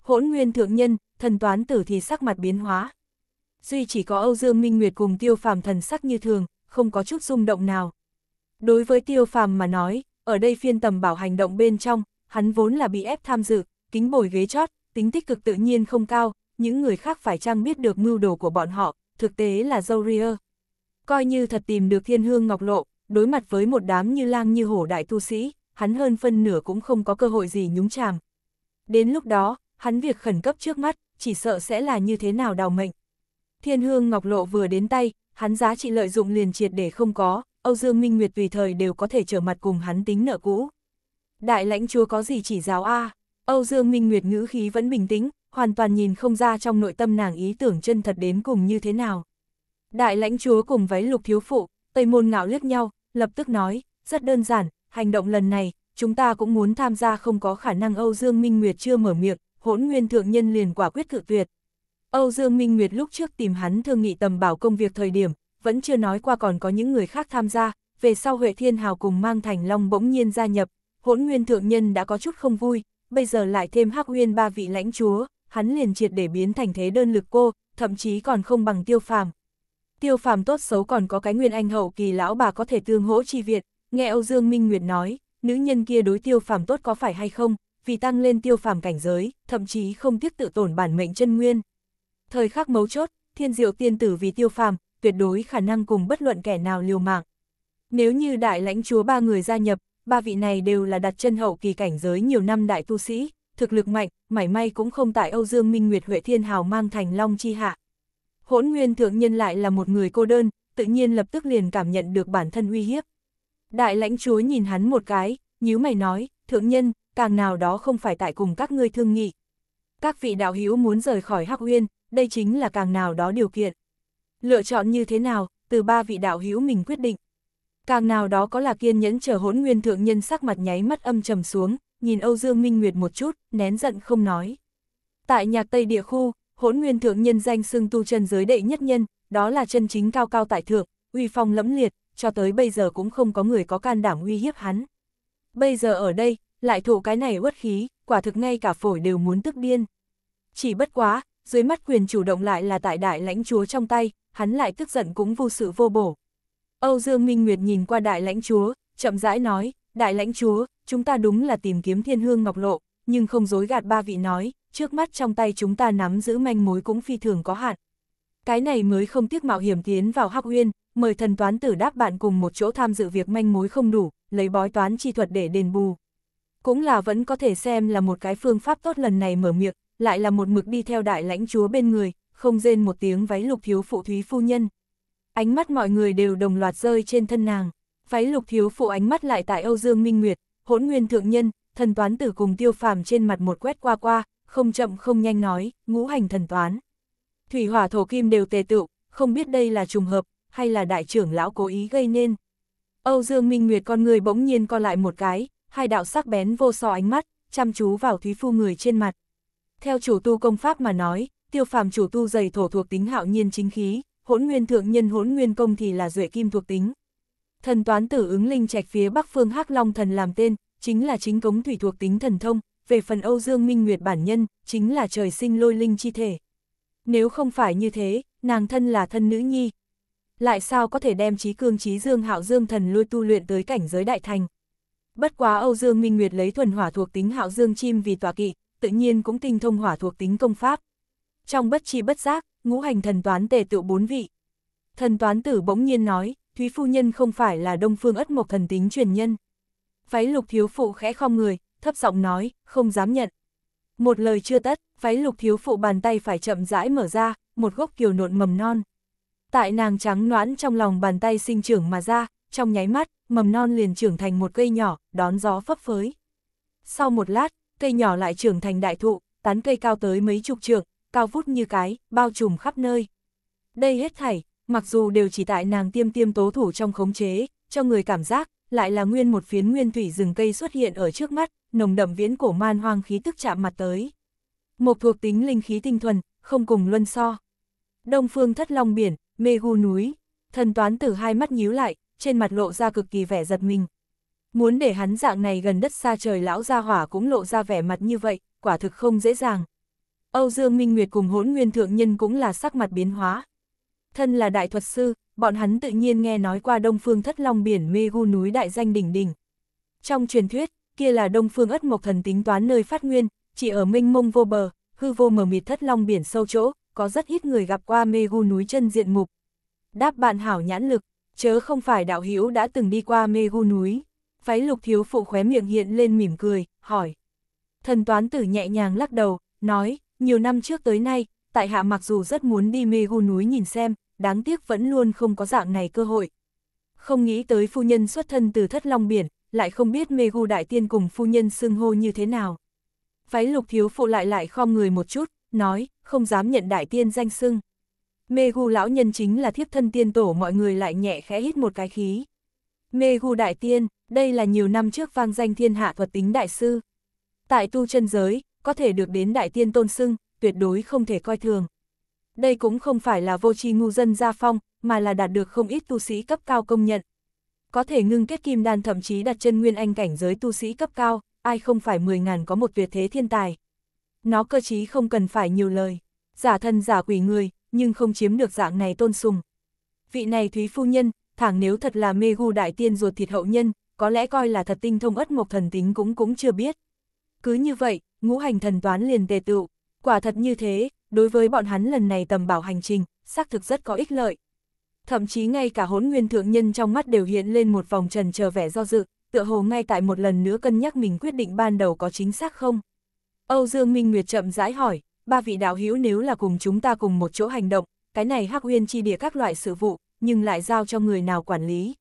hỗn nguyên thượng nhân, thần toán tử thì sắc mặt biến hóa. Duy chỉ có Âu Dương Minh Nguyệt cùng tiêu phàm thần sắc như thường, không có chút rung động nào. Đối với tiêu phàm mà nói, ở đây phiên tầm bảo hành động bên trong, hắn vốn là bị ép tham dự, kính bồi ghế chót, tính tích cực tự nhiên không cao, những người khác phải chăng biết được mưu đồ của bọn họ, thực tế là dâu ria. Coi như thật tìm được thiên hương ngọc lộ, đối mặt với một đám như lang như hổ đại tu sĩ, hắn hơn phân nửa cũng không có cơ hội gì nhúng chàm. Đến lúc đó, hắn việc khẩn cấp trước mắt, chỉ sợ sẽ là như thế nào đào mệnh. Thiên hương ngọc lộ vừa đến tay, hắn giá trị lợi dụng liền triệt để không có, Âu Dương Minh Nguyệt tùy thời đều có thể trở mặt cùng hắn tính nợ cũ. Đại lãnh chúa có gì chỉ giáo a? Âu Dương Minh Nguyệt ngữ khí vẫn bình tĩnh, hoàn toàn nhìn không ra trong nội tâm nàng ý tưởng chân thật đến cùng như thế nào. Đại lãnh chúa cùng váy lục thiếu phụ, Tây Môn ngạo liếc nhau, lập tức nói, rất đơn giản, hành động lần này, chúng ta cũng muốn tham gia không có khả năng Âu Dương Minh Nguyệt chưa mở miệng, hỗn nguyên thượng nhân liền quả quyết cự tuyệt. Âu Dương Minh Nguyệt lúc trước tìm hắn thương nghị tầm bảo công việc thời điểm, vẫn chưa nói qua còn có những người khác tham gia, về sau Huệ Thiên Hào cùng mang thành long bỗng nhiên gia nhập, hỗn nguyên thượng nhân đã có chút không vui, bây giờ lại thêm hắc uyên ba vị lãnh chúa, hắn liền triệt để biến thành thế đơn lực cô, thậm chí còn không bằng tiêu phàm. Tiêu phàm tốt xấu còn có cái nguyên anh hậu kỳ lão bà có thể tương hỗ chi viện, nghe Âu Dương Minh Nguyệt nói, nữ nhân kia đối tiêu phàm tốt có phải hay không, vì tăng lên tiêu phàm cảnh giới, thậm chí không tiếc tự tổn bản mệnh chân nguyên. Thời khắc mấu chốt, thiên diệu tiên tử vì tiêu phàm, tuyệt đối khả năng cùng bất luận kẻ nào liều mạng. Nếu như đại lãnh chúa ba người gia nhập, ba vị này đều là đặt chân hậu kỳ cảnh giới nhiều năm đại tu sĩ, thực lực mạnh, mảy may cũng không tại Âu Dương Minh Nguyệt Huệ Thiên Hào mang thành long chi hạ. Hỗn Nguyên Thượng Nhân lại là một người cô đơn, tự nhiên lập tức liền cảm nhận được bản thân uy hiếp. Đại lãnh chúa nhìn hắn một cái, nhíu mày nói, Thượng Nhân, càng nào đó không phải tại cùng các ngươi thương nghị. Các vị đạo hữu muốn rời khỏi Hắc Uyên, đây chính là càng nào đó điều kiện. Lựa chọn như thế nào, từ ba vị đạo hữu mình quyết định. Càng nào đó có là kiên nhẫn chờ hỗn nguyên thượng nhân sắc mặt nháy mắt âm trầm xuống, nhìn Âu Dương Minh Nguyệt một chút, nén giận không nói. Tại nhạc Tây địa khu, hỗn nguyên thượng nhân danh xưng tu chân giới đệ nhất nhân, đó là chân chính cao cao tại thượng, uy phong lẫm liệt, cho tới bây giờ cũng không có người có can đảm uy hiếp hắn. Bây giờ ở đây, lại thủ cái này uất khí, quả thực ngay cả phổi đều muốn tức điên. Chỉ bất quá, dưới mắt quyền chủ động lại là tại đại lãnh chúa trong tay, hắn lại tức giận cũng vô sự vô bổ. Âu Dương Minh Nguyệt nhìn qua đại lãnh chúa, chậm rãi nói, đại lãnh chúa, chúng ta đúng là tìm kiếm thiên hương ngọc lộ, nhưng không dối gạt ba vị nói, trước mắt trong tay chúng ta nắm giữ manh mối cũng phi thường có hạn. Cái này mới không tiếc mạo hiểm tiến vào Hắc Uyên, mời thần toán tử đáp bạn cùng một chỗ tham dự việc manh mối không đủ, lấy bói toán chi thuật để đền bù cũng là vẫn có thể xem là một cái phương pháp tốt lần này mở miệng, lại là một mực đi theo đại lãnh chúa bên người, không rên một tiếng váy lục thiếu phụ thúy phu nhân. Ánh mắt mọi người đều đồng loạt rơi trên thân nàng, váy lục thiếu phụ ánh mắt lại tại Âu Dương Minh Nguyệt, hỗn nguyên thượng nhân, thần toán tử cùng tiêu phàm trên mặt một quét qua qua, không chậm không nhanh nói, ngũ hành thần toán. Thủy hỏa thổ kim đều tề tựu, không biết đây là trùng hợp, hay là đại trưởng lão cố ý gây nên. Âu Dương Minh Nguyệt con người bỗng nhiên co lại một cái, hai đạo sắc bén vô so ánh mắt, chăm chú vào Thúy Phu người trên mặt. Theo chủ tu công pháp mà nói, tiêu phàm chủ tu dày thổ thuộc tính hạo nhiên chính khí, hỗn nguyên thượng nhân hỗn nguyên công thì là duệ kim thuộc tính. Thần toán tử ứng linh trạch phía bắc phương hắc long thần làm tên, chính là chính cống thủy thuộc tính thần thông, về phần Âu Dương Minh Nguyệt bản nhân, chính là trời sinh lôi linh chi thể. Nếu không phải như thế, nàng thân là thân nữ nhi. Lại sao có thể đem trí cương trí dương hạo dương thần lui tu luyện tới cảnh giới đại thành? Bất quá Âu Dương Minh Nguyệt lấy thuần hỏa thuộc tính hạo dương chim vì tòa kỵ, tự nhiên cũng tinh thông hỏa thuộc tính công pháp. Trong bất chi bất giác, ngũ hành thần toán tề tựu bốn vị. Thần toán tử bỗng nhiên nói, Thúy Phu Nhân không phải là đông phương ất mộc thần tính truyền nhân. Phái lục thiếu phụ khẽ không người, thấp giọng nói, không dám nhận. Một lời chưa tất, Phái lục thiếu phụ bàn tay phải chậm rãi mở ra, một gốc kiều nộn mầm non. Tại nàng trắng noãn trong lòng bàn tay sinh trưởng mà ra, trong nháy mắt, mầm non liền trưởng thành một cây nhỏ, đón gió phấp phới. Sau một lát, cây nhỏ lại trưởng thành đại thụ, tán cây cao tới mấy chục trượng, cao vút như cái, bao trùm khắp nơi. Đây hết thảy, mặc dù đều chỉ tại nàng tiêm tiêm tố thủ trong khống chế, cho người cảm giác, lại là nguyên một phiến nguyên thủy rừng cây xuất hiện ở trước mắt, nồng đậm viễn cổ man hoang khí tức chạm mặt tới. Một thuộc tính linh khí tinh thuần, không cùng luân so. Đông phương thất long biển, mê gu núi, thần toán tử hai mắt nhíu lại, trên mặt lộ ra cực kỳ vẻ giật mình. Muốn để hắn dạng này gần đất xa trời lão gia hỏa cũng lộ ra vẻ mặt như vậy, quả thực không dễ dàng. Âu Dương Minh Nguyệt cùng hỗn nguyên thượng nhân cũng là sắc mặt biến hóa. Thân là đại thuật sư, bọn hắn tự nhiên nghe nói qua đông phương thất long biển mê gu núi đại danh đỉnh đỉnh. Trong truyền thuyết, kia là đông phương ất mộc thần tính toán nơi phát nguyên, chỉ ở minh mông vô bờ, hư vô mờ mịt thất long biển sâu chỗ, có rất ít người gặp qua mê gu núi chân diện mục. Đáp bạn hảo nhãn lực, chớ không phải đạo hữu đã từng đi qua mê gu núi. phái lục thiếu phụ khóe miệng hiện lên mỉm cười, hỏi. Thần toán tử nhẹ nhàng lắc đầu, nói, nhiều năm trước tới nay, tại hạ mặc dù rất muốn đi mê gu núi nhìn xem, đáng tiếc vẫn luôn không có dạng này cơ hội. Không nghĩ tới phu nhân xuất thân từ thất long biển, lại không biết mê gu đại tiên cùng phu nhân xưng hô như thế nào. phái lục thiếu phụ lại lại khom người một chút, nói, không dám nhận đại tiên danh xưng. Mê gu lão nhân chính là thiếp thân tiên tổ mọi người lại nhẹ khẽ hít một cái khí. Mê gu đại tiên, đây là nhiều năm trước vang danh thiên hạ thuật tính đại sư. Tại tu chân giới, có thể được đến đại tiên tôn sưng, tuyệt đối không thể coi thường. Đây cũng không phải là vô tri ngu dân gia phong, mà là đạt được không ít tu sĩ cấp cao công nhận. Có thể ngưng kết kim đan thậm chí đặt chân nguyên anh cảnh giới tu sĩ cấp cao, ai không phải 10.000 có một tuyệt thế thiên tài. Nó cơ chí không cần phải nhiều lời. Giả thân giả quỷ người, nhưng không chiếm được dạng này tôn sùng. Vị này Thúy Phu Nhân, thẳng nếu thật là mê gu đại tiên ruột thịt hậu nhân, có lẽ coi là thật tinh thông ất mộc thần tính cũng cũng chưa biết. Cứ như vậy, ngũ hành thần toán liền tề tựu, quả thật như thế, đối với bọn hắn lần này tầm bảo hành trình, xác thực rất có ích lợi. Thậm chí ngay cả hốn nguyên thượng nhân trong mắt đều hiện lên một vòng trần chờ vẻ do dự, tựa hồ ngay tại một lần nữa cân nhắc mình quyết định ban đầu có chính xác không. Âu Dương Minh Nguyệt chậm rãi hỏi ba vị đạo hữu nếu là cùng chúng ta cùng một chỗ hành động, cái này hắc huyên chi địa các loại sự vụ, nhưng lại giao cho người nào quản lý.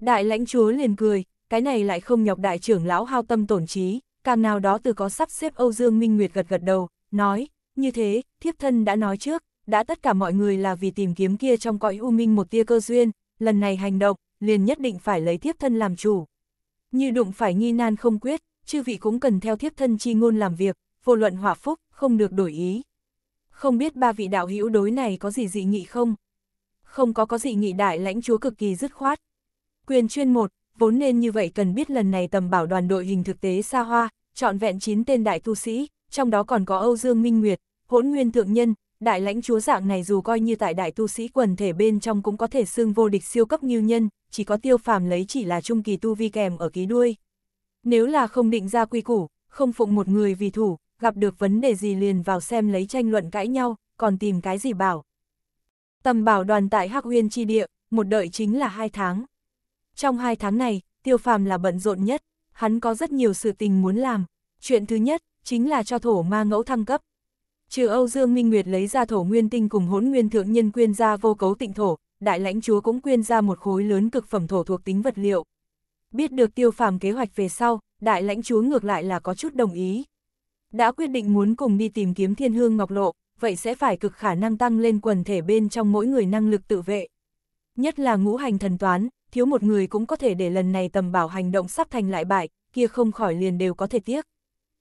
Đại lãnh chúa liền cười, cái này lại không nhọc đại trưởng lão hao tâm tổn trí, càng nào đó từ có sắp xếp Âu Dương Minh Nguyệt gật gật đầu, nói, như thế, thiếp thân đã nói trước, đã tất cả mọi người là vì tìm kiếm kia trong cõi u minh một tia cơ duyên, lần này hành động, liền nhất định phải lấy thiếp thân làm chủ. Như đụng phải nghi nan không quyết, chư vị cũng cần theo thiếp thân chi ngôn làm việc, vô luận hỏa phúc, không được đổi ý. Không biết ba vị đạo hữu đối này có gì dị nghị không? Không có có dị nghị đại lãnh chúa cực kỳ dứt khoát. Quyền chuyên một, vốn nên như vậy cần biết lần này tầm bảo đoàn đội hình thực tế xa hoa, trọn vẹn 9 tên đại tu sĩ, trong đó còn có Âu Dương Minh Nguyệt, hỗn nguyên thượng nhân, đại lãnh chúa dạng này dù coi như tại đại tu sĩ quần thể bên trong cũng có thể xưng vô địch siêu cấp như nhân, chỉ có tiêu phàm lấy chỉ là trung kỳ tu vi kèm ở ký đuôi. Nếu là không định ra quy củ, không phụng một người vì thủ, gặp được vấn đề gì liền vào xem lấy tranh luận cãi nhau, còn tìm cái gì bảo. Tầm bảo đoàn tại Hắc huyên chi địa, một đợi chính là hai tháng. Trong hai tháng này, tiêu phàm là bận rộn nhất, hắn có rất nhiều sự tình muốn làm. Chuyện thứ nhất, chính là cho thổ ma ngẫu thăng cấp. Trừ Âu Dương Minh Nguyệt lấy ra thổ nguyên tinh cùng hỗn nguyên thượng nhân quyên ra vô cấu tịnh thổ, đại lãnh chúa cũng quyên ra một khối lớn cực phẩm thổ thuộc tính vật liệu. Biết được tiêu phàm kế hoạch về sau, đại lãnh chúa ngược lại là có chút đồng ý đã quyết định muốn cùng đi tìm kiếm thiên hương ngọc lộ, vậy sẽ phải cực khả năng tăng lên quần thể bên trong mỗi người năng lực tự vệ. Nhất là ngũ hành thần toán, thiếu một người cũng có thể để lần này tầm bảo hành động sắp thành lại bại, kia không khỏi liền đều có thể tiếc.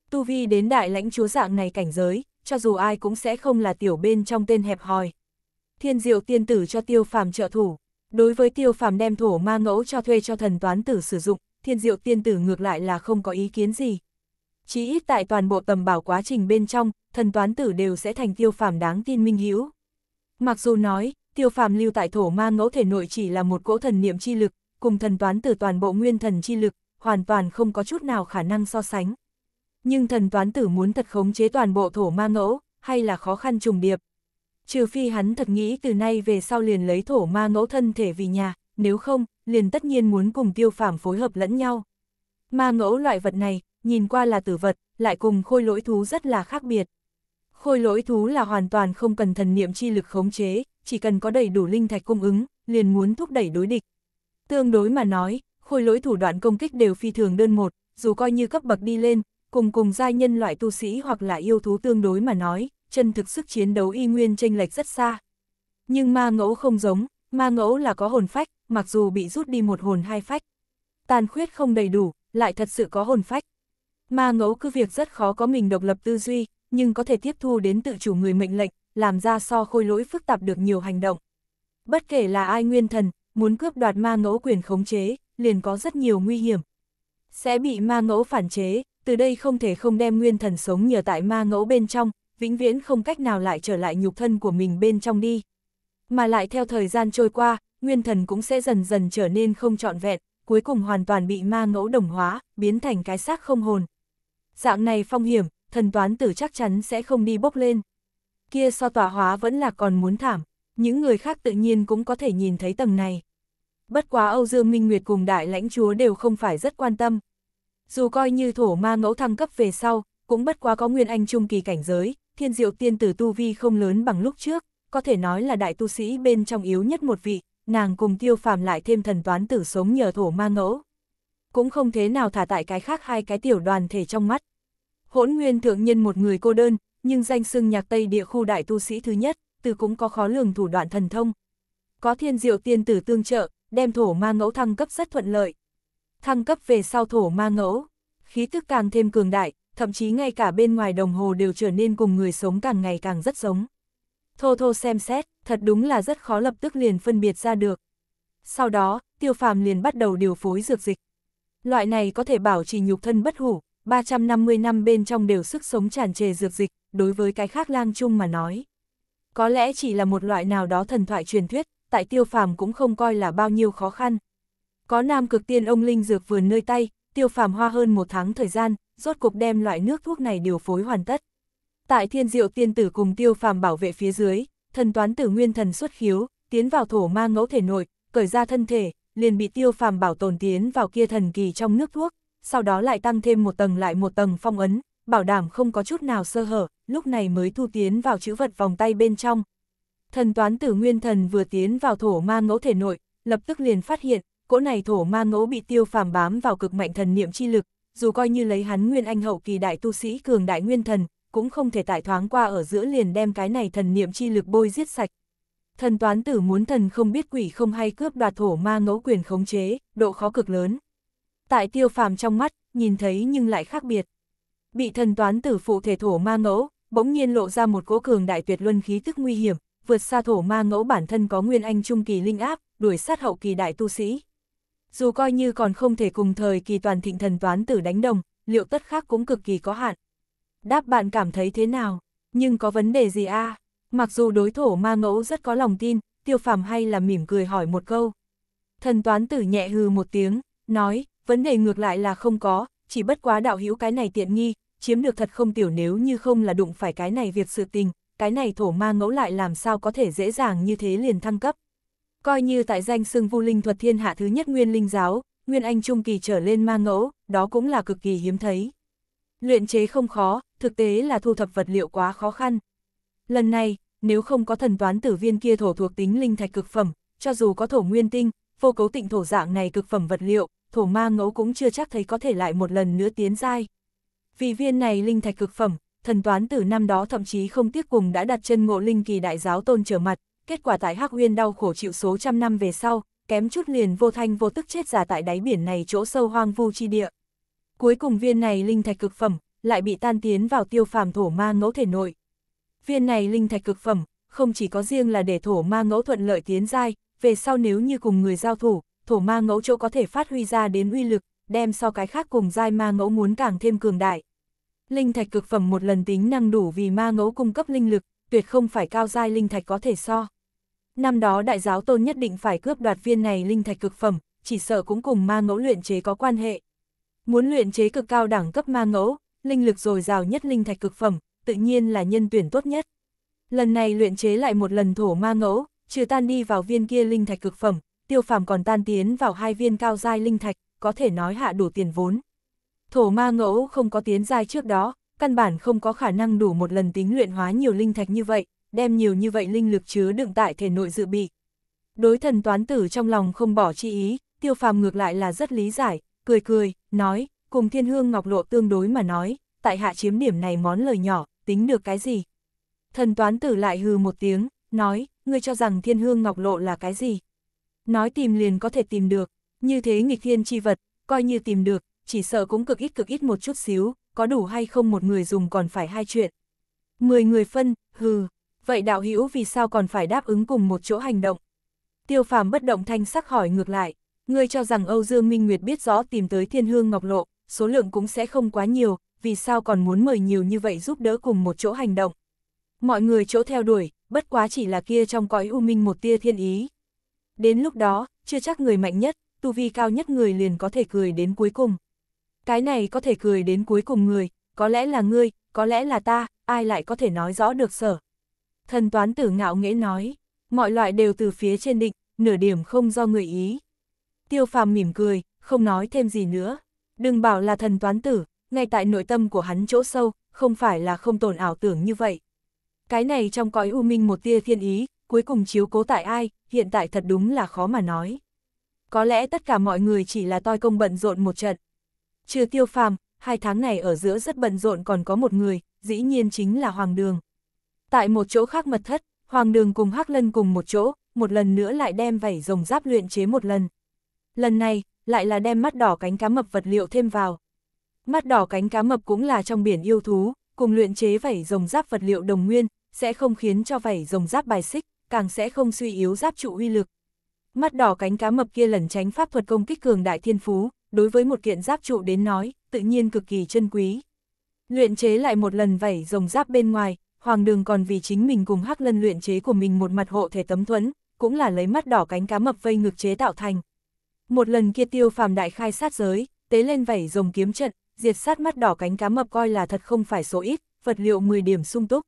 Tu vi đến đại lãnh chúa dạng này cảnh giới, cho dù ai cũng sẽ không là tiểu bên trong tên hẹp hòi. Thiên diệu tiên tử cho tiêu phàm trợ thủ. Đối với tiêu phàm đem thổ ma ngẫu cho thuê cho thần toán tử sử dụng, thiên diệu tiên tử ngược lại là không có ý kiến gì, chỉ ít tại toàn bộ tầm bảo quá trình bên trong, thần toán tử đều sẽ thành tiêu phàm đáng tin minh hữu. Mặc dù nói, tiêu phàm lưu tại thổ ma ngẫu thể nội chỉ là một cỗ thần niệm chi lực, cùng thần toán tử toàn bộ nguyên thần chi lực, hoàn toàn không có chút nào khả năng so sánh. Nhưng thần toán tử muốn thật khống chế toàn bộ thổ ma ngẫu, hay là khó khăn trùng điệp. Trừ phi hắn thật nghĩ từ nay về sau liền lấy thổ ma ngẫu thân thể vì nhà, nếu không, liền tất nhiên muốn cùng tiêu phàm phối hợp lẫn nhau. Ma ngẫu loại vật này, nhìn qua là tử vật, lại cùng khôi lỗi thú rất là khác biệt. Khôi lỗi thú là hoàn toàn không cần thần niệm chi lực khống chế, chỉ cần có đầy đủ linh thạch cung ứng, liền muốn thúc đẩy đối địch. Tương đối mà nói, khôi lỗi thủ đoạn công kích đều phi thường đơn một, dù coi như cấp bậc đi lên, cùng cùng giai nhân loại tu sĩ hoặc là yêu thú tương đối mà nói, chân thực sức chiến đấu y nguyên chênh lệch rất xa. Nhưng ma ngẫu không giống, ma ngẫu là có hồn phách, mặc dù bị rút đi một hồn hai phách. Tàn khuyết không đầy đủ, lại thật sự có hồn phách. Ma ngẫu cứ việc rất khó có mình độc lập tư duy, nhưng có thể tiếp thu đến tự chủ người mệnh lệnh, làm ra so khôi lỗi phức tạp được nhiều hành động. Bất kể là ai nguyên thần, muốn cướp đoạt ma ngẫu quyền khống chế, liền có rất nhiều nguy hiểm. Sẽ bị ma ngẫu phản chế, từ đây không thể không đem nguyên thần sống nhờ tại ma ngẫu bên trong, vĩnh viễn không cách nào lại trở lại nhục thân của mình bên trong đi. Mà lại theo thời gian trôi qua, nguyên thần cũng sẽ dần dần trở nên không trọn vẹn, cuối cùng hoàn toàn bị ma ngẫu đồng hóa, biến thành cái xác không hồn. Dạng này phong hiểm, thần toán tử chắc chắn sẽ không đi bốc lên. Kia so tỏa hóa vẫn là còn muốn thảm, những người khác tự nhiên cũng có thể nhìn thấy tầng này. Bất quá Âu Dương Minh Nguyệt cùng đại lãnh chúa đều không phải rất quan tâm. Dù coi như thổ ma ngẫu thăng cấp về sau, cũng bất quá có nguyên anh trung kỳ cảnh giới, thiên diệu tiên tử tu vi không lớn bằng lúc trước, có thể nói là đại tu sĩ bên trong yếu nhất một vị nàng cùng tiêu phàm lại thêm thần toán tử sống nhờ thổ ma ngẫu. Cũng không thế nào thả tại cái khác hai cái tiểu đoàn thể trong mắt. Hỗn nguyên thượng nhân một người cô đơn, nhưng danh xưng nhạc Tây địa khu đại tu sĩ thứ nhất, từ cũng có khó lường thủ đoạn thần thông. Có thiên diệu tiên tử tương trợ, đem thổ ma ngẫu thăng cấp rất thuận lợi. Thăng cấp về sau thổ ma ngẫu, khí tức càng thêm cường đại, thậm chí ngay cả bên ngoài đồng hồ đều trở nên cùng người sống càng ngày càng rất giống. Thô thô xem xét, thật đúng là rất khó lập tức liền phân biệt ra được. Sau đó, tiêu phàm liền bắt đầu điều phối dược dịch. Loại này có thể bảo trì nhục thân bất hủ, 350 năm bên trong đều sức sống tràn trề dược dịch, đối với cái khác lang chung mà nói. Có lẽ chỉ là một loại nào đó thần thoại truyền thuyết, tại tiêu phàm cũng không coi là bao nhiêu khó khăn. Có nam cực tiên ông linh dược vườn nơi tay, tiêu phàm hoa hơn một tháng thời gian, rốt cục đem loại nước thuốc này điều phối hoàn tất. Tại thiên diệu tiên tử cùng tiêu phàm bảo vệ phía dưới, thần toán tử nguyên thần xuất khiếu, tiến vào thổ ma ngẫu thể nội, cởi ra thân thể, liền bị tiêu phàm bảo tồn tiến vào kia thần kỳ trong nước thuốc, sau đó lại tăng thêm một tầng lại một tầng phong ấn, bảo đảm không có chút nào sơ hở, lúc này mới thu tiến vào chữ vật vòng tay bên trong. Thần toán tử nguyên thần vừa tiến vào thổ ma ngẫu thể nội, lập tức liền phát hiện, cỗ này thổ ma ngẫu bị tiêu phàm bám vào cực mạnh thần niệm chi lực, dù coi như lấy hắn nguyên anh hậu kỳ đại tu sĩ cường đại nguyên thần, cũng không thể tại thoáng qua ở giữa liền đem cái này thần niệm chi lực bôi giết sạch. Thần toán tử muốn thần không biết quỷ không hay cướp đoạt thổ ma ngẫu quyền khống chế, độ khó cực lớn. Tại tiêu phàm trong mắt, nhìn thấy nhưng lại khác biệt. Bị thần toán tử phụ thể thổ ma ngẫu, bỗng nhiên lộ ra một cỗ cường đại tuyệt luân khí tức nguy hiểm, vượt xa thổ ma ngẫu bản thân có nguyên anh trung kỳ linh áp, đuổi sát hậu kỳ đại tu sĩ. Dù coi như còn không thể cùng thời kỳ toàn thịnh thần toán tử đánh đồng, liệu tất khác cũng cực kỳ có hạn đáp bạn cảm thấy thế nào, nhưng có vấn đề gì a à? Mặc dù đối thổ ma ngẫu rất có lòng tin, tiêu phàm hay là mỉm cười hỏi một câu. Thần toán tử nhẹ hừ một tiếng, nói, vấn đề ngược lại là không có, chỉ bất quá đạo hữu cái này tiện nghi, chiếm được thật không tiểu nếu như không là đụng phải cái này việc sự tình, cái này thổ ma ngẫu lại làm sao có thể dễ dàng như thế liền thăng cấp. Coi như tại danh xưng vu linh thuật thiên hạ thứ nhất nguyên linh giáo, nguyên anh trung kỳ trở lên ma ngẫu, đó cũng là cực kỳ hiếm thấy. Luyện chế không khó, thực tế là thu thập vật liệu quá khó khăn. Lần này, nếu không có thần toán tử viên kia thổ thuộc tính linh thạch cực phẩm, cho dù có thổ nguyên tinh, vô cấu tịnh thổ dạng này cực phẩm vật liệu, thổ ma ngẫu cũng chưa chắc thấy có thể lại một lần nữa tiến dai. Vì viên này linh thạch cực phẩm, thần toán tử năm đó thậm chí không tiếc cùng đã đặt chân ngộ linh kỳ đại giáo tôn trở mặt, kết quả tại Hắc Uyên đau khổ chịu số trăm năm về sau, kém chút liền vô thanh vô tức chết giả tại đáy biển này chỗ sâu hoang vu chi địa. Cuối cùng viên này linh thạch cực phẩm, lại bị tan tiến vào tiêu phàm thổ ma ngẫu thể nội. Viên này linh thạch cực phẩm, không chỉ có riêng là để thổ ma ngẫu thuận lợi tiến giai, về sau nếu như cùng người giao thủ, thổ ma ngẫu chỗ có thể phát huy ra đến uy lực, đem so cái khác cùng giai ma ngẫu muốn càng thêm cường đại. Linh thạch cực phẩm một lần tính năng đủ vì ma ngẫu cung cấp linh lực, tuyệt không phải cao giai linh thạch có thể so. Năm đó đại giáo tôn nhất định phải cướp đoạt viên này linh thạch cực phẩm, chỉ sợ cũng cùng ma ngẫu luyện chế có quan hệ. Muốn luyện chế cực cao đẳng cấp ma ngẫu, linh lực dồi dào nhất linh thạch cực phẩm, tự nhiên là nhân tuyển tốt nhất. Lần này luyện chế lại một lần thổ ma ngẫu, trừ tan đi vào viên kia linh thạch cực phẩm, tiêu phàm còn tan tiến vào hai viên cao giai linh thạch, có thể nói hạ đủ tiền vốn. Thổ ma ngẫu không có tiến giai trước đó, căn bản không có khả năng đủ một lần tính luyện hóa nhiều linh thạch như vậy, đem nhiều như vậy linh lực chứa đựng tại thể nội dự bị. Đối thần toán tử trong lòng không bỏ chi ý, tiêu phàm ngược lại là rất lý giải, cười cười, nói, cùng thiên hương ngọc lộ tương đối mà nói, tại hạ chiếm điểm này món lời nhỏ, tính được cái gì? Thần toán tử lại hừ một tiếng, nói, ngươi cho rằng thiên hương ngọc lộ là cái gì? Nói tìm liền có thể tìm được, như thế nghịch thiên chi vật, coi như tìm được, chỉ sợ cũng cực ít cực ít một chút xíu, có đủ hay không một người dùng còn phải hai chuyện. Mười người phân, hừ, vậy đạo hữu vì sao còn phải đáp ứng cùng một chỗ hành động? Tiêu phàm bất động thanh sắc hỏi ngược lại, ngươi cho rằng Âu Dương Minh Nguyệt biết rõ tìm tới thiên hương ngọc lộ, số lượng cũng sẽ không quá nhiều, vì sao còn muốn mời nhiều như vậy giúp đỡ cùng một chỗ hành động. Mọi người chỗ theo đuổi, bất quá chỉ là kia trong cõi u minh một tia thiên ý. Đến lúc đó, chưa chắc người mạnh nhất, tu vi cao nhất người liền có thể cười đến cuối cùng. Cái này có thể cười đến cuối cùng người, có lẽ là ngươi, có lẽ là ta, ai lại có thể nói rõ được sở. Thần toán tử ngạo nghễ nói, mọi loại đều từ phía trên định, nửa điểm không do người ý. Tiêu phàm mỉm cười, không nói thêm gì nữa. Đừng bảo là thần toán tử, ngay tại nội tâm của hắn chỗ sâu, không phải là không tồn ảo tưởng như vậy. Cái này trong cõi u minh một tia thiên ý, cuối cùng chiếu cố tại ai, hiện tại thật đúng là khó mà nói. Có lẽ tất cả mọi người chỉ là toi công bận rộn một trận. Trừ tiêu phàm, hai tháng này ở giữa rất bận rộn còn có một người, dĩ nhiên chính là Hoàng Đường. Tại một chỗ khác mật thất, Hoàng Đường cùng Hắc Lân cùng một chỗ, một lần nữa lại đem vảy rồng giáp luyện chế một lần. Lần này, lại là đem mắt đỏ cánh cá mập vật liệu thêm vào. Mắt đỏ cánh cá mập cũng là trong biển yêu thú, cùng luyện chế vảy rồng giáp vật liệu đồng nguyên, sẽ không khiến cho vảy rồng giáp bài xích, càng sẽ không suy yếu giáp trụ uy lực. Mắt đỏ cánh cá mập kia lần tránh pháp thuật công kích cường đại thiên phú, đối với một kiện giáp trụ đến nói, tự nhiên cực kỳ chân quý. Luyện chế lại một lần vảy rồng giáp bên ngoài, Hoàng Đường còn vì chính mình cùng Hắc Lân luyện chế của mình một mặt hộ thể tấm thuẫn, cũng là lấy mắt đỏ cánh cá mập vây ngực chế tạo thành. Một lần kia tiêu phàm đại khai sát giới, tế lên vảy rồng kiếm trận, diệt sát mắt đỏ cánh cá mập coi là thật không phải số ít, vật liệu 10 điểm sung túc.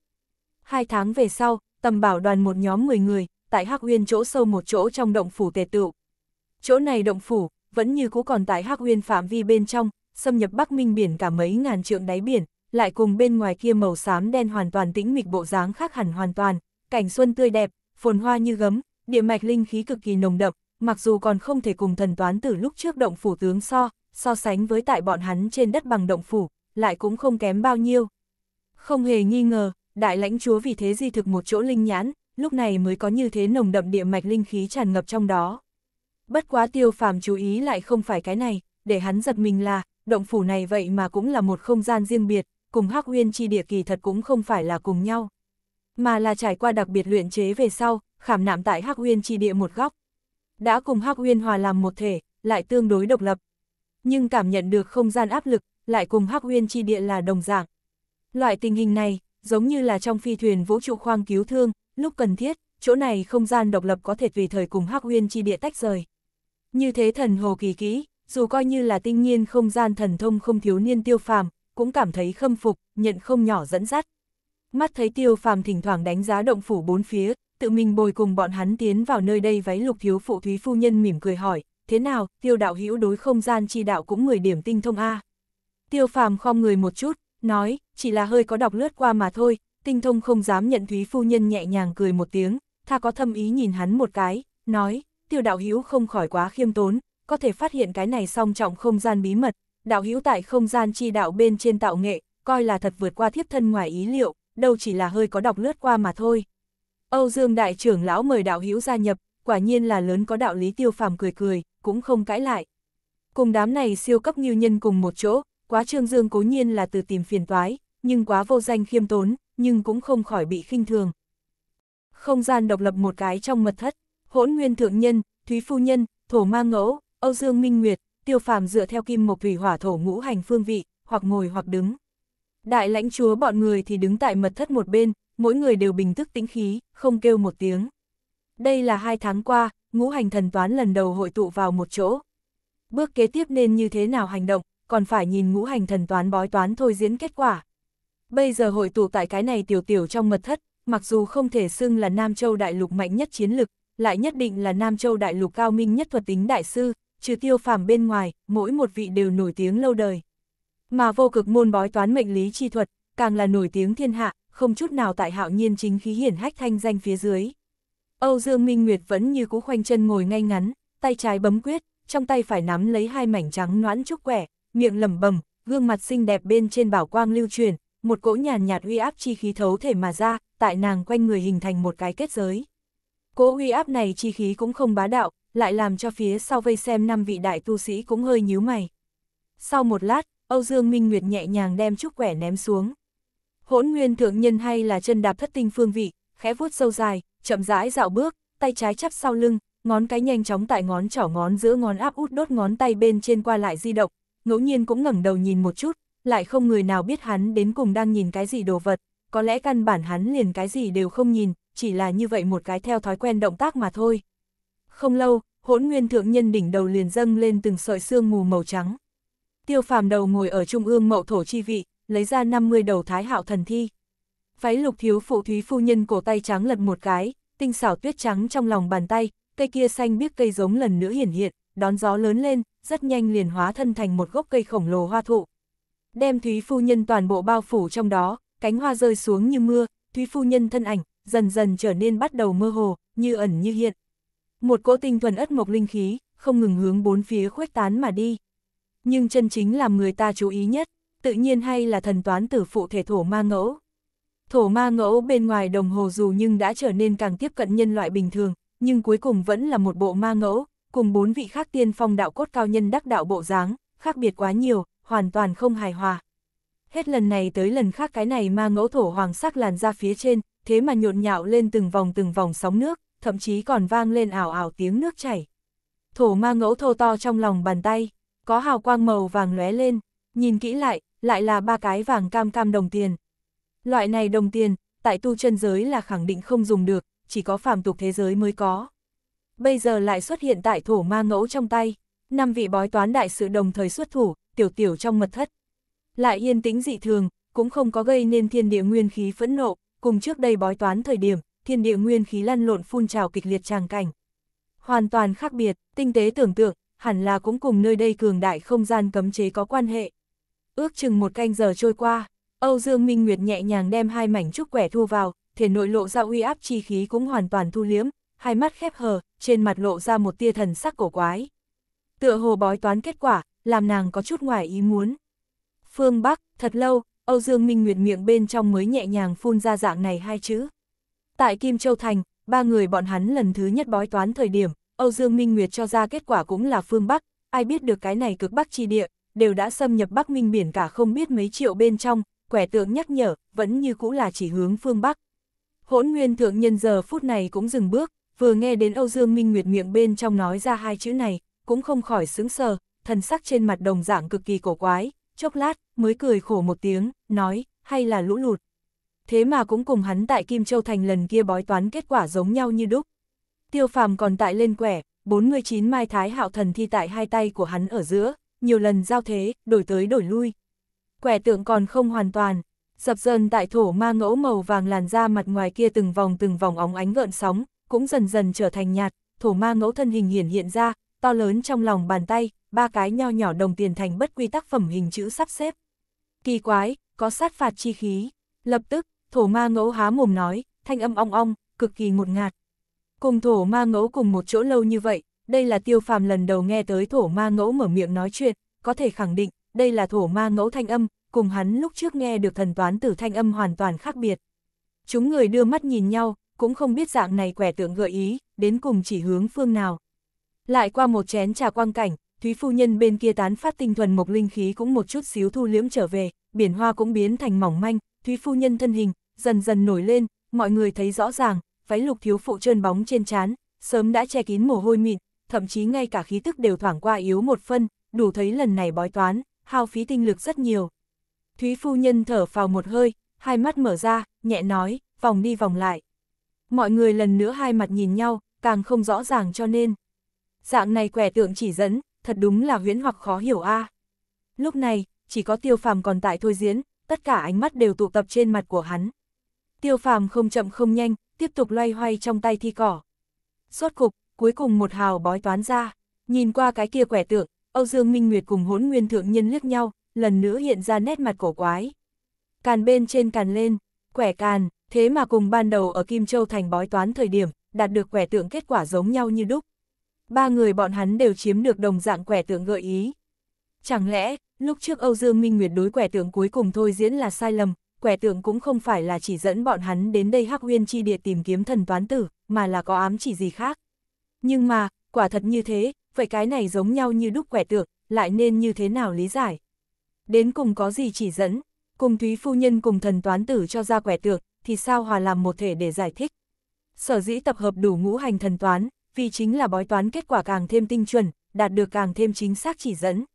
Hai tháng về sau, tầm bảo đoàn một nhóm 10 người, tại Hắc Uyên chỗ sâu một chỗ trong động phủ tề tựu. Chỗ này động phủ, vẫn như cũ còn tại Hắc Uyên phạm vi bên trong, xâm nhập Bắc Minh biển cả mấy ngàn trượng đáy biển, lại cùng bên ngoài kia màu xám đen hoàn toàn tĩnh mịch bộ dáng khác hẳn hoàn toàn, cảnh xuân tươi đẹp, phồn hoa như gấm, địa mạch linh khí cực kỳ nồng đậm, mặc dù còn không thể cùng thần toán từ lúc trước động phủ tướng so, so sánh với tại bọn hắn trên đất bằng động phủ, lại cũng không kém bao nhiêu. Không hề nghi ngờ, đại lãnh chúa vì thế di thực một chỗ linh nhãn, lúc này mới có như thế nồng đậm địa mạch linh khí tràn ngập trong đó. Bất quá tiêu phàm chú ý lại không phải cái này, để hắn giật mình là, động phủ này vậy mà cũng là một không gian riêng biệt, cùng hắc huyên chi địa kỳ thật cũng không phải là cùng nhau. Mà là trải qua đặc biệt luyện chế về sau, khảm nạm tại hắc huyên chi địa một góc, đã cùng Hắc Uyên Hòa làm một thể, lại tương đối độc lập. Nhưng cảm nhận được không gian áp lực, lại cùng Hắc Uyên chi địa là đồng dạng. Loại tình hình này, giống như là trong phi thuyền vũ trụ khoang cứu thương, lúc cần thiết, chỗ này không gian độc lập có thể tùy thời cùng Hắc Uyên chi địa tách rời. Như thế thần hồ kỳ kỹ, dù coi như là tinh nhiên không gian thần thông không thiếu niên tiêu phàm, cũng cảm thấy khâm phục, nhận không nhỏ dẫn dắt. Mắt thấy tiêu phàm thỉnh thoảng đánh giá động phủ bốn phía, tự mình bồi cùng bọn hắn tiến vào nơi đây váy lục thiếu phụ thúy phu nhân mỉm cười hỏi, thế nào, tiêu đạo hữu đối không gian chi đạo cũng người điểm tinh thông A. Tiêu phàm khom người một chút, nói, chỉ là hơi có đọc lướt qua mà thôi, tinh thông không dám nhận thúy phu nhân nhẹ nhàng cười một tiếng, tha có thâm ý nhìn hắn một cái, nói, tiêu đạo hữu không khỏi quá khiêm tốn, có thể phát hiện cái này song trọng không gian bí mật, đạo hữu tại không gian chi đạo bên trên tạo nghệ, coi là thật vượt qua thiếp thân ngoài ý liệu, đâu chỉ là hơi có đọc lướt qua mà thôi. Âu Dương Đại trưởng lão mời đạo hữu gia nhập, quả nhiên là lớn có đạo lý tiêu phàm cười cười, cũng không cãi lại. Cùng đám này siêu cấp nghiêu nhân cùng một chỗ, quá trương dương cố nhiên là từ tìm phiền toái, nhưng quá vô danh khiêm tốn, nhưng cũng không khỏi bị khinh thường. Không gian độc lập một cái trong mật thất, hỗn nguyên thượng nhân, thúy phu nhân, thổ ma ngẫu, Âu Dương Minh Nguyệt, tiêu phàm dựa theo kim mộc thủy hỏa thổ ngũ hành phương vị, hoặc ngồi hoặc đứng. Đại lãnh chúa bọn người thì đứng tại mật thất một bên, mỗi người đều bình thức tĩnh khí, không kêu một tiếng. Đây là hai tháng qua, ngũ hành thần toán lần đầu hội tụ vào một chỗ. Bước kế tiếp nên như thế nào hành động, còn phải nhìn ngũ hành thần toán bói toán thôi diễn kết quả. Bây giờ hội tụ tại cái này tiểu tiểu trong mật thất, mặc dù không thể xưng là Nam Châu Đại Lục mạnh nhất chiến lực, lại nhất định là Nam Châu Đại Lục cao minh nhất thuật tính đại sư, trừ tiêu phàm bên ngoài, mỗi một vị đều nổi tiếng lâu đời. Mà vô cực môn bói toán mệnh lý chi thuật, càng là nổi tiếng thiên hạ, không chút nào tại hạo nhiên chính khí hiển hách thanh danh phía dưới. Âu Dương Minh Nguyệt vẫn như cũ khoanh chân ngồi ngay ngắn, tay trái bấm quyết, trong tay phải nắm lấy hai mảnh trắng noãn trúc quẻ, miệng lẩm bẩm, gương mặt xinh đẹp bên trên bảo quang lưu truyền, một cỗ nhàn nhạt uy áp chi khí thấu thể mà ra, tại nàng quanh người hình thành một cái kết giới. Cỗ uy áp này chi khí cũng không bá đạo, lại làm cho phía sau vây xem năm vị đại tu sĩ cũng hơi nhíu mày. Sau một lát, Âu Dương Minh Nguyệt nhẹ nhàng đem trúc quẻ ném xuống hỗn nguyên thượng nhân hay là chân đạp thất tinh phương vị, khẽ vuốt sâu dài, chậm rãi dạo bước, tay trái chắp sau lưng, ngón cái nhanh chóng tại ngón trỏ ngón giữa ngón áp út đốt ngón tay bên trên qua lại di động, ngẫu nhiên cũng ngẩng đầu nhìn một chút, lại không người nào biết hắn đến cùng đang nhìn cái gì đồ vật, có lẽ căn bản hắn liền cái gì đều không nhìn, chỉ là như vậy một cái theo thói quen động tác mà thôi. Không lâu, hỗn nguyên thượng nhân đỉnh đầu liền dâng lên từng sợi xương mù màu trắng. Tiêu phàm đầu ngồi ở trung ương mậu thổ chi vị, lấy ra 50 đầu thái hạo thần thi. Váy lục thiếu phụ thúy phu nhân cổ tay trắng lật một cái, tinh xảo tuyết trắng trong lòng bàn tay, cây kia xanh biếc cây giống lần nữa hiển hiện, đón gió lớn lên, rất nhanh liền hóa thân thành một gốc cây khổng lồ hoa thụ. Đem thúy phu nhân toàn bộ bao phủ trong đó, cánh hoa rơi xuống như mưa, thúy phu nhân thân ảnh, dần dần trở nên bắt đầu mơ hồ, như ẩn như hiện. Một cỗ tinh thuần ất mộc linh khí, không ngừng hướng bốn phía khuếch tán mà đi. Nhưng chân chính làm người ta chú ý nhất, tự nhiên hay là thần toán tử phụ thể thổ ma ngẫu. Thổ ma ngẫu bên ngoài đồng hồ dù nhưng đã trở nên càng tiếp cận nhân loại bình thường, nhưng cuối cùng vẫn là một bộ ma ngẫu, cùng bốn vị khác tiên phong đạo cốt cao nhân đắc đạo bộ dáng, khác biệt quá nhiều, hoàn toàn không hài hòa. Hết lần này tới lần khác cái này ma ngẫu thổ hoàng sắc làn ra phía trên, thế mà nhộn nhạo lên từng vòng từng vòng sóng nước, thậm chí còn vang lên ảo ảo tiếng nước chảy. Thổ ma ngẫu thô to trong lòng bàn tay, có hào quang màu vàng lóe lên, nhìn kỹ lại, lại là ba cái vàng cam cam đồng tiền. Loại này đồng tiền, tại tu chân giới là khẳng định không dùng được, chỉ có phàm tục thế giới mới có. Bây giờ lại xuất hiện tại thổ ma ngẫu trong tay, năm vị bói toán đại sự đồng thời xuất thủ, tiểu tiểu trong mật thất. Lại yên tĩnh dị thường, cũng không có gây nên thiên địa nguyên khí phẫn nộ, cùng trước đây bói toán thời điểm, thiên địa nguyên khí lăn lộn phun trào kịch liệt tràng cảnh. Hoàn toàn khác biệt, tinh tế tưởng tượng, hẳn là cũng cùng nơi đây cường đại không gian cấm chế có quan hệ, Ước chừng một canh giờ trôi qua, Âu Dương Minh Nguyệt nhẹ nhàng đem hai mảnh trúc quẻ thu vào, thể nội lộ ra uy áp chi khí cũng hoàn toàn thu liếm, hai mắt khép hờ, trên mặt lộ ra một tia thần sắc cổ quái. Tựa hồ bói toán kết quả, làm nàng có chút ngoài ý muốn. Phương Bắc, thật lâu, Âu Dương Minh Nguyệt miệng bên trong mới nhẹ nhàng phun ra dạng này hai chữ. Tại Kim Châu Thành, ba người bọn hắn lần thứ nhất bói toán thời điểm, Âu Dương Minh Nguyệt cho ra kết quả cũng là phương Bắc, ai biết được cái này cực Bắc chi địa, đều đã xâm nhập Bắc Minh biển cả không biết mấy triệu bên trong, quẻ tượng nhắc nhở, vẫn như cũ là chỉ hướng phương Bắc. Hỗn nguyên thượng nhân giờ phút này cũng dừng bước, vừa nghe đến Âu Dương Minh Nguyệt miệng bên trong nói ra hai chữ này, cũng không khỏi sững sờ, thần sắc trên mặt đồng dạng cực kỳ cổ quái, chốc lát, mới cười khổ một tiếng, nói, hay là lũ lụt. Thế mà cũng cùng hắn tại Kim Châu Thành lần kia bói toán kết quả giống nhau như đúc. Tiêu phàm còn tại lên quẻ, 49 mai thái hạo thần thi tại hai tay của hắn ở giữa, nhiều lần giao thế, đổi tới đổi lui. Quẻ tượng còn không hoàn toàn, dập dần tại thổ ma ngẫu màu vàng làn da mặt ngoài kia từng vòng từng vòng óng ánh gợn sóng, cũng dần dần trở thành nhạt, thổ ma ngẫu thân hình hiển hiện ra, to lớn trong lòng bàn tay, ba cái nho nhỏ đồng tiền thành bất quy tắc phẩm hình chữ sắp xếp. Kỳ quái, có sát phạt chi khí, lập tức, thổ ma ngẫu há mồm nói, thanh âm ong ong, cực kỳ ngột ngạt. Cùng thổ ma ngẫu cùng một chỗ lâu như vậy, đây là tiêu phàm lần đầu nghe tới thổ ma ngẫu mở miệng nói chuyện, có thể khẳng định, đây là thổ ma ngẫu thanh âm, cùng hắn lúc trước nghe được thần toán tử thanh âm hoàn toàn khác biệt. Chúng người đưa mắt nhìn nhau, cũng không biết dạng này quẻ tượng gợi ý, đến cùng chỉ hướng phương nào. Lại qua một chén trà quang cảnh, Thúy Phu Nhân bên kia tán phát tinh thuần mộc linh khí cũng một chút xíu thu liễm trở về, biển hoa cũng biến thành mỏng manh, Thúy Phu Nhân thân hình, dần dần nổi lên, mọi người thấy rõ ràng, váy lục thiếu phụ trơn bóng trên chán sớm đã che kín mồ hôi mịn, thậm chí ngay cả khí tức đều thoảng qua yếu một phân, đủ thấy lần này bói toán, hao phí tinh lực rất nhiều. Thúy phu nhân thở phào một hơi, hai mắt mở ra, nhẹ nói, vòng đi vòng lại. Mọi người lần nữa hai mặt nhìn nhau, càng không rõ ràng cho nên. Dạng này quẻ tượng chỉ dẫn, thật đúng là huyễn hoặc khó hiểu a. Lúc này, chỉ có tiêu phàm còn tại thôi diễn, tất cả ánh mắt đều tụ tập trên mặt của hắn. Tiêu phàm không chậm không nhanh, tiếp tục loay hoay trong tay thi cỏ. Suốt cục, cuối cùng một hào bói toán ra, nhìn qua cái kia quẻ tượng, Âu Dương Minh Nguyệt cùng Hỗn nguyên thượng nhân liếc nhau, lần nữa hiện ra nét mặt cổ quái. Càn bên trên càn lên, quẻ càn, thế mà cùng ban đầu ở Kim Châu thành bói toán thời điểm, đạt được quẻ tượng kết quả giống nhau như đúc. Ba người bọn hắn đều chiếm được đồng dạng quẻ tượng gợi ý. Chẳng lẽ, lúc trước Âu Dương Minh Nguyệt đối quẻ tượng cuối cùng thôi diễn là sai lầm, quẻ tượng cũng không phải là chỉ dẫn bọn hắn đến đây Hắc Huyên Chi Địa tìm kiếm thần toán tử, mà là có ám chỉ gì khác. Nhưng mà, quả thật như thế, vậy cái này giống nhau như đúc quẻ tượng, lại nên như thế nào lý giải? Đến cùng có gì chỉ dẫn? Cùng Thúy Phu Nhân cùng thần toán tử cho ra quẻ tượng, thì sao hòa làm một thể để giải thích? Sở dĩ tập hợp đủ ngũ hành thần toán, vì chính là bói toán kết quả càng thêm tinh chuẩn, đạt được càng thêm chính xác chỉ dẫn.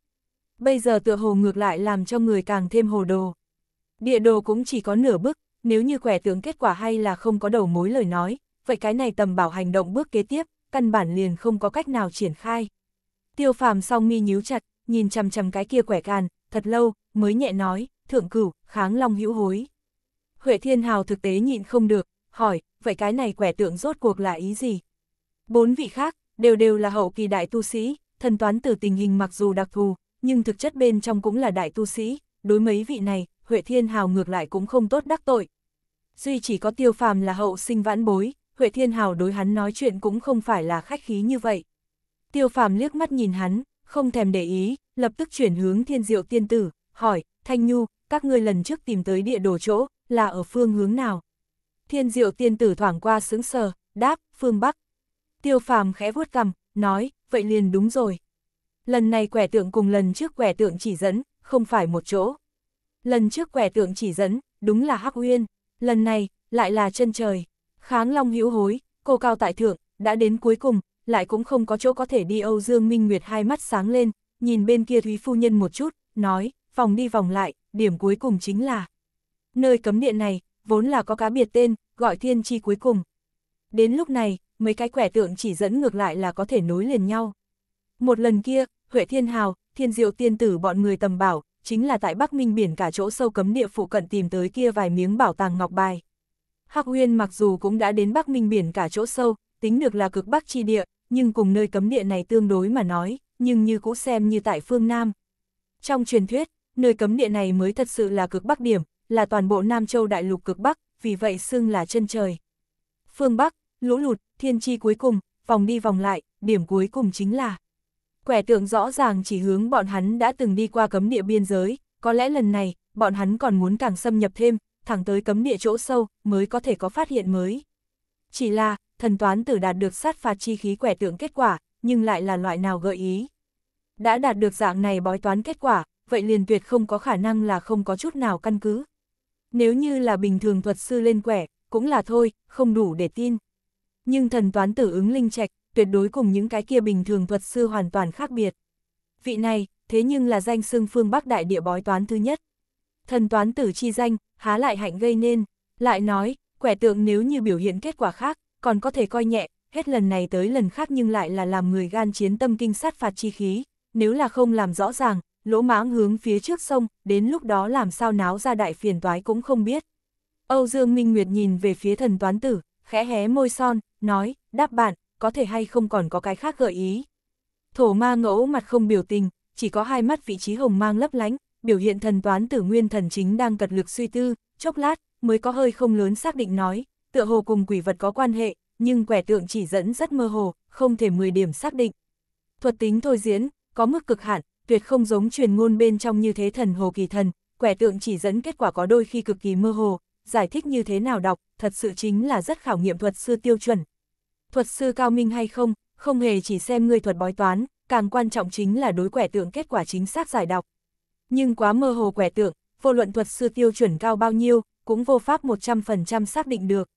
Bây giờ tựa hồ ngược lại làm cho người càng thêm hồ đồ. Địa đồ cũng chỉ có nửa bước, nếu như quẻ tướng kết quả hay là không có đầu mối lời nói, vậy cái này tầm bảo hành động bước kế tiếp, căn bản liền không có cách nào triển khai. Tiêu phàm song mi nhíu chặt, nhìn chằm chằm cái kia quẻ càn, thật lâu, mới nhẹ nói, thượng cửu, kháng long hữu hối. Huệ Thiên Hào thực tế nhịn không được, hỏi, vậy cái này quẻ tượng rốt cuộc là ý gì? Bốn vị khác, đều đều là hậu kỳ đại tu sĩ, thần toán từ tình hình mặc dù đặc thù, nhưng thực chất bên trong cũng là đại tu sĩ, đối mấy vị này, Huệ Thiên Hào ngược lại cũng không tốt đắc tội. Duy chỉ có tiêu phàm là hậu sinh vãn bối, Huệ Thiên Hào đối hắn nói chuyện cũng không phải là khách khí như vậy. Tiêu phàm liếc mắt nhìn hắn, không thèm để ý, lập tức chuyển hướng thiên diệu tiên tử, hỏi, Thanh Nhu, các ngươi lần trước tìm tới địa đồ chỗ, là ở phương hướng nào? Thiên diệu tiên tử thoảng qua sững sờ, đáp, phương Bắc. Tiêu phàm khẽ vuốt cằm, nói, vậy liền đúng rồi. Lần này quẻ tượng cùng lần trước quẻ tượng chỉ dẫn, không phải một chỗ. Lần trước quẻ tượng chỉ dẫn, đúng là Hắc Uyên, lần này, lại là chân trời. Kháng Long hữu hối, cô cao tại thượng, đã đến cuối cùng, lại cũng không có chỗ có thể đi Âu Dương Minh Nguyệt hai mắt sáng lên, nhìn bên kia Thúy Phu Nhân một chút, nói, vòng đi vòng lại, điểm cuối cùng chính là. Nơi cấm điện này, vốn là có cá biệt tên, gọi thiên chi cuối cùng. Đến lúc này, mấy cái quẻ tượng chỉ dẫn ngược lại là có thể nối liền nhau. Một lần kia, Huệ Thiên Hào, Thiên Diệu Tiên Tử bọn người tầm bảo, chính là tại Bắc Minh Biển cả chỗ sâu cấm địa phụ cận tìm tới kia vài miếng bảo tàng ngọc bài. Hắc Uyên mặc dù cũng đã đến Bắc Minh biển cả chỗ sâu, tính được là cực Bắc chi địa, nhưng cùng nơi cấm địa này tương đối mà nói, nhưng như cũ xem như tại phương Nam. Trong truyền thuyết, nơi cấm địa này mới thật sự là cực Bắc điểm, là toàn bộ Nam Châu đại lục cực Bắc, vì vậy xưng là chân trời. Phương Bắc, lũ lụt, thiên chi cuối cùng, vòng đi vòng lại, điểm cuối cùng chính là. Quẻ tượng rõ ràng chỉ hướng bọn hắn đã từng đi qua cấm địa biên giới, có lẽ lần này, bọn hắn còn muốn càng xâm nhập thêm, thẳng tới cấm địa chỗ sâu, mới có thể có phát hiện mới. Chỉ là, thần toán tử đạt được sát phạt chi khí quẻ tượng kết quả, nhưng lại là loại nào gợi ý. Đã đạt được dạng này bói toán kết quả, vậy liền tuyệt không có khả năng là không có chút nào căn cứ. Nếu như là bình thường thuật sư lên quẻ, cũng là thôi, không đủ để tin. Nhưng thần toán tử ứng linh trạch, tuyệt đối cùng những cái kia bình thường thuật sư hoàn toàn khác biệt. Vị này, thế nhưng là danh xưng phương Bắc Đại địa bói toán thứ nhất thần toán tử chi danh, há lại hạnh gây nên. Lại nói, quẻ tượng nếu như biểu hiện kết quả khác, còn có thể coi nhẹ, hết lần này tới lần khác nhưng lại là làm người gan chiến tâm kinh sát phạt chi khí, nếu là không làm rõ ràng, lỗ mãng hướng phía trước sông, đến lúc đó làm sao náo ra đại phiền toái cũng không biết. Âu Dương Minh Nguyệt nhìn về phía thần toán tử, khẽ hé môi son, nói, đáp bạn, có thể hay không còn có cái khác gợi ý. Thổ ma ngẫu mặt không biểu tình, chỉ có hai mắt vị trí hồng mang lấp lánh, biểu hiện thần toán tử nguyên thần chính đang cật lực suy tư, chốc lát, mới có hơi không lớn xác định nói, tựa hồ cùng quỷ vật có quan hệ, nhưng quẻ tượng chỉ dẫn rất mơ hồ, không thể 10 điểm xác định. Thuật tính thôi diễn, có mức cực hạn, tuyệt không giống truyền ngôn bên trong như thế thần hồ kỳ thần, quẻ tượng chỉ dẫn kết quả có đôi khi cực kỳ mơ hồ, giải thích như thế nào đọc, thật sự chính là rất khảo nghiệm thuật sư tiêu chuẩn. Thuật sư cao minh hay không, không hề chỉ xem ngươi thuật bói toán, càng quan trọng chính là đối quẻ tượng kết quả chính xác giải đọc nhưng quá mơ hồ quẻ tượng, vô luận thuật sư tiêu chuẩn cao bao nhiêu, cũng vô pháp 100% xác định được.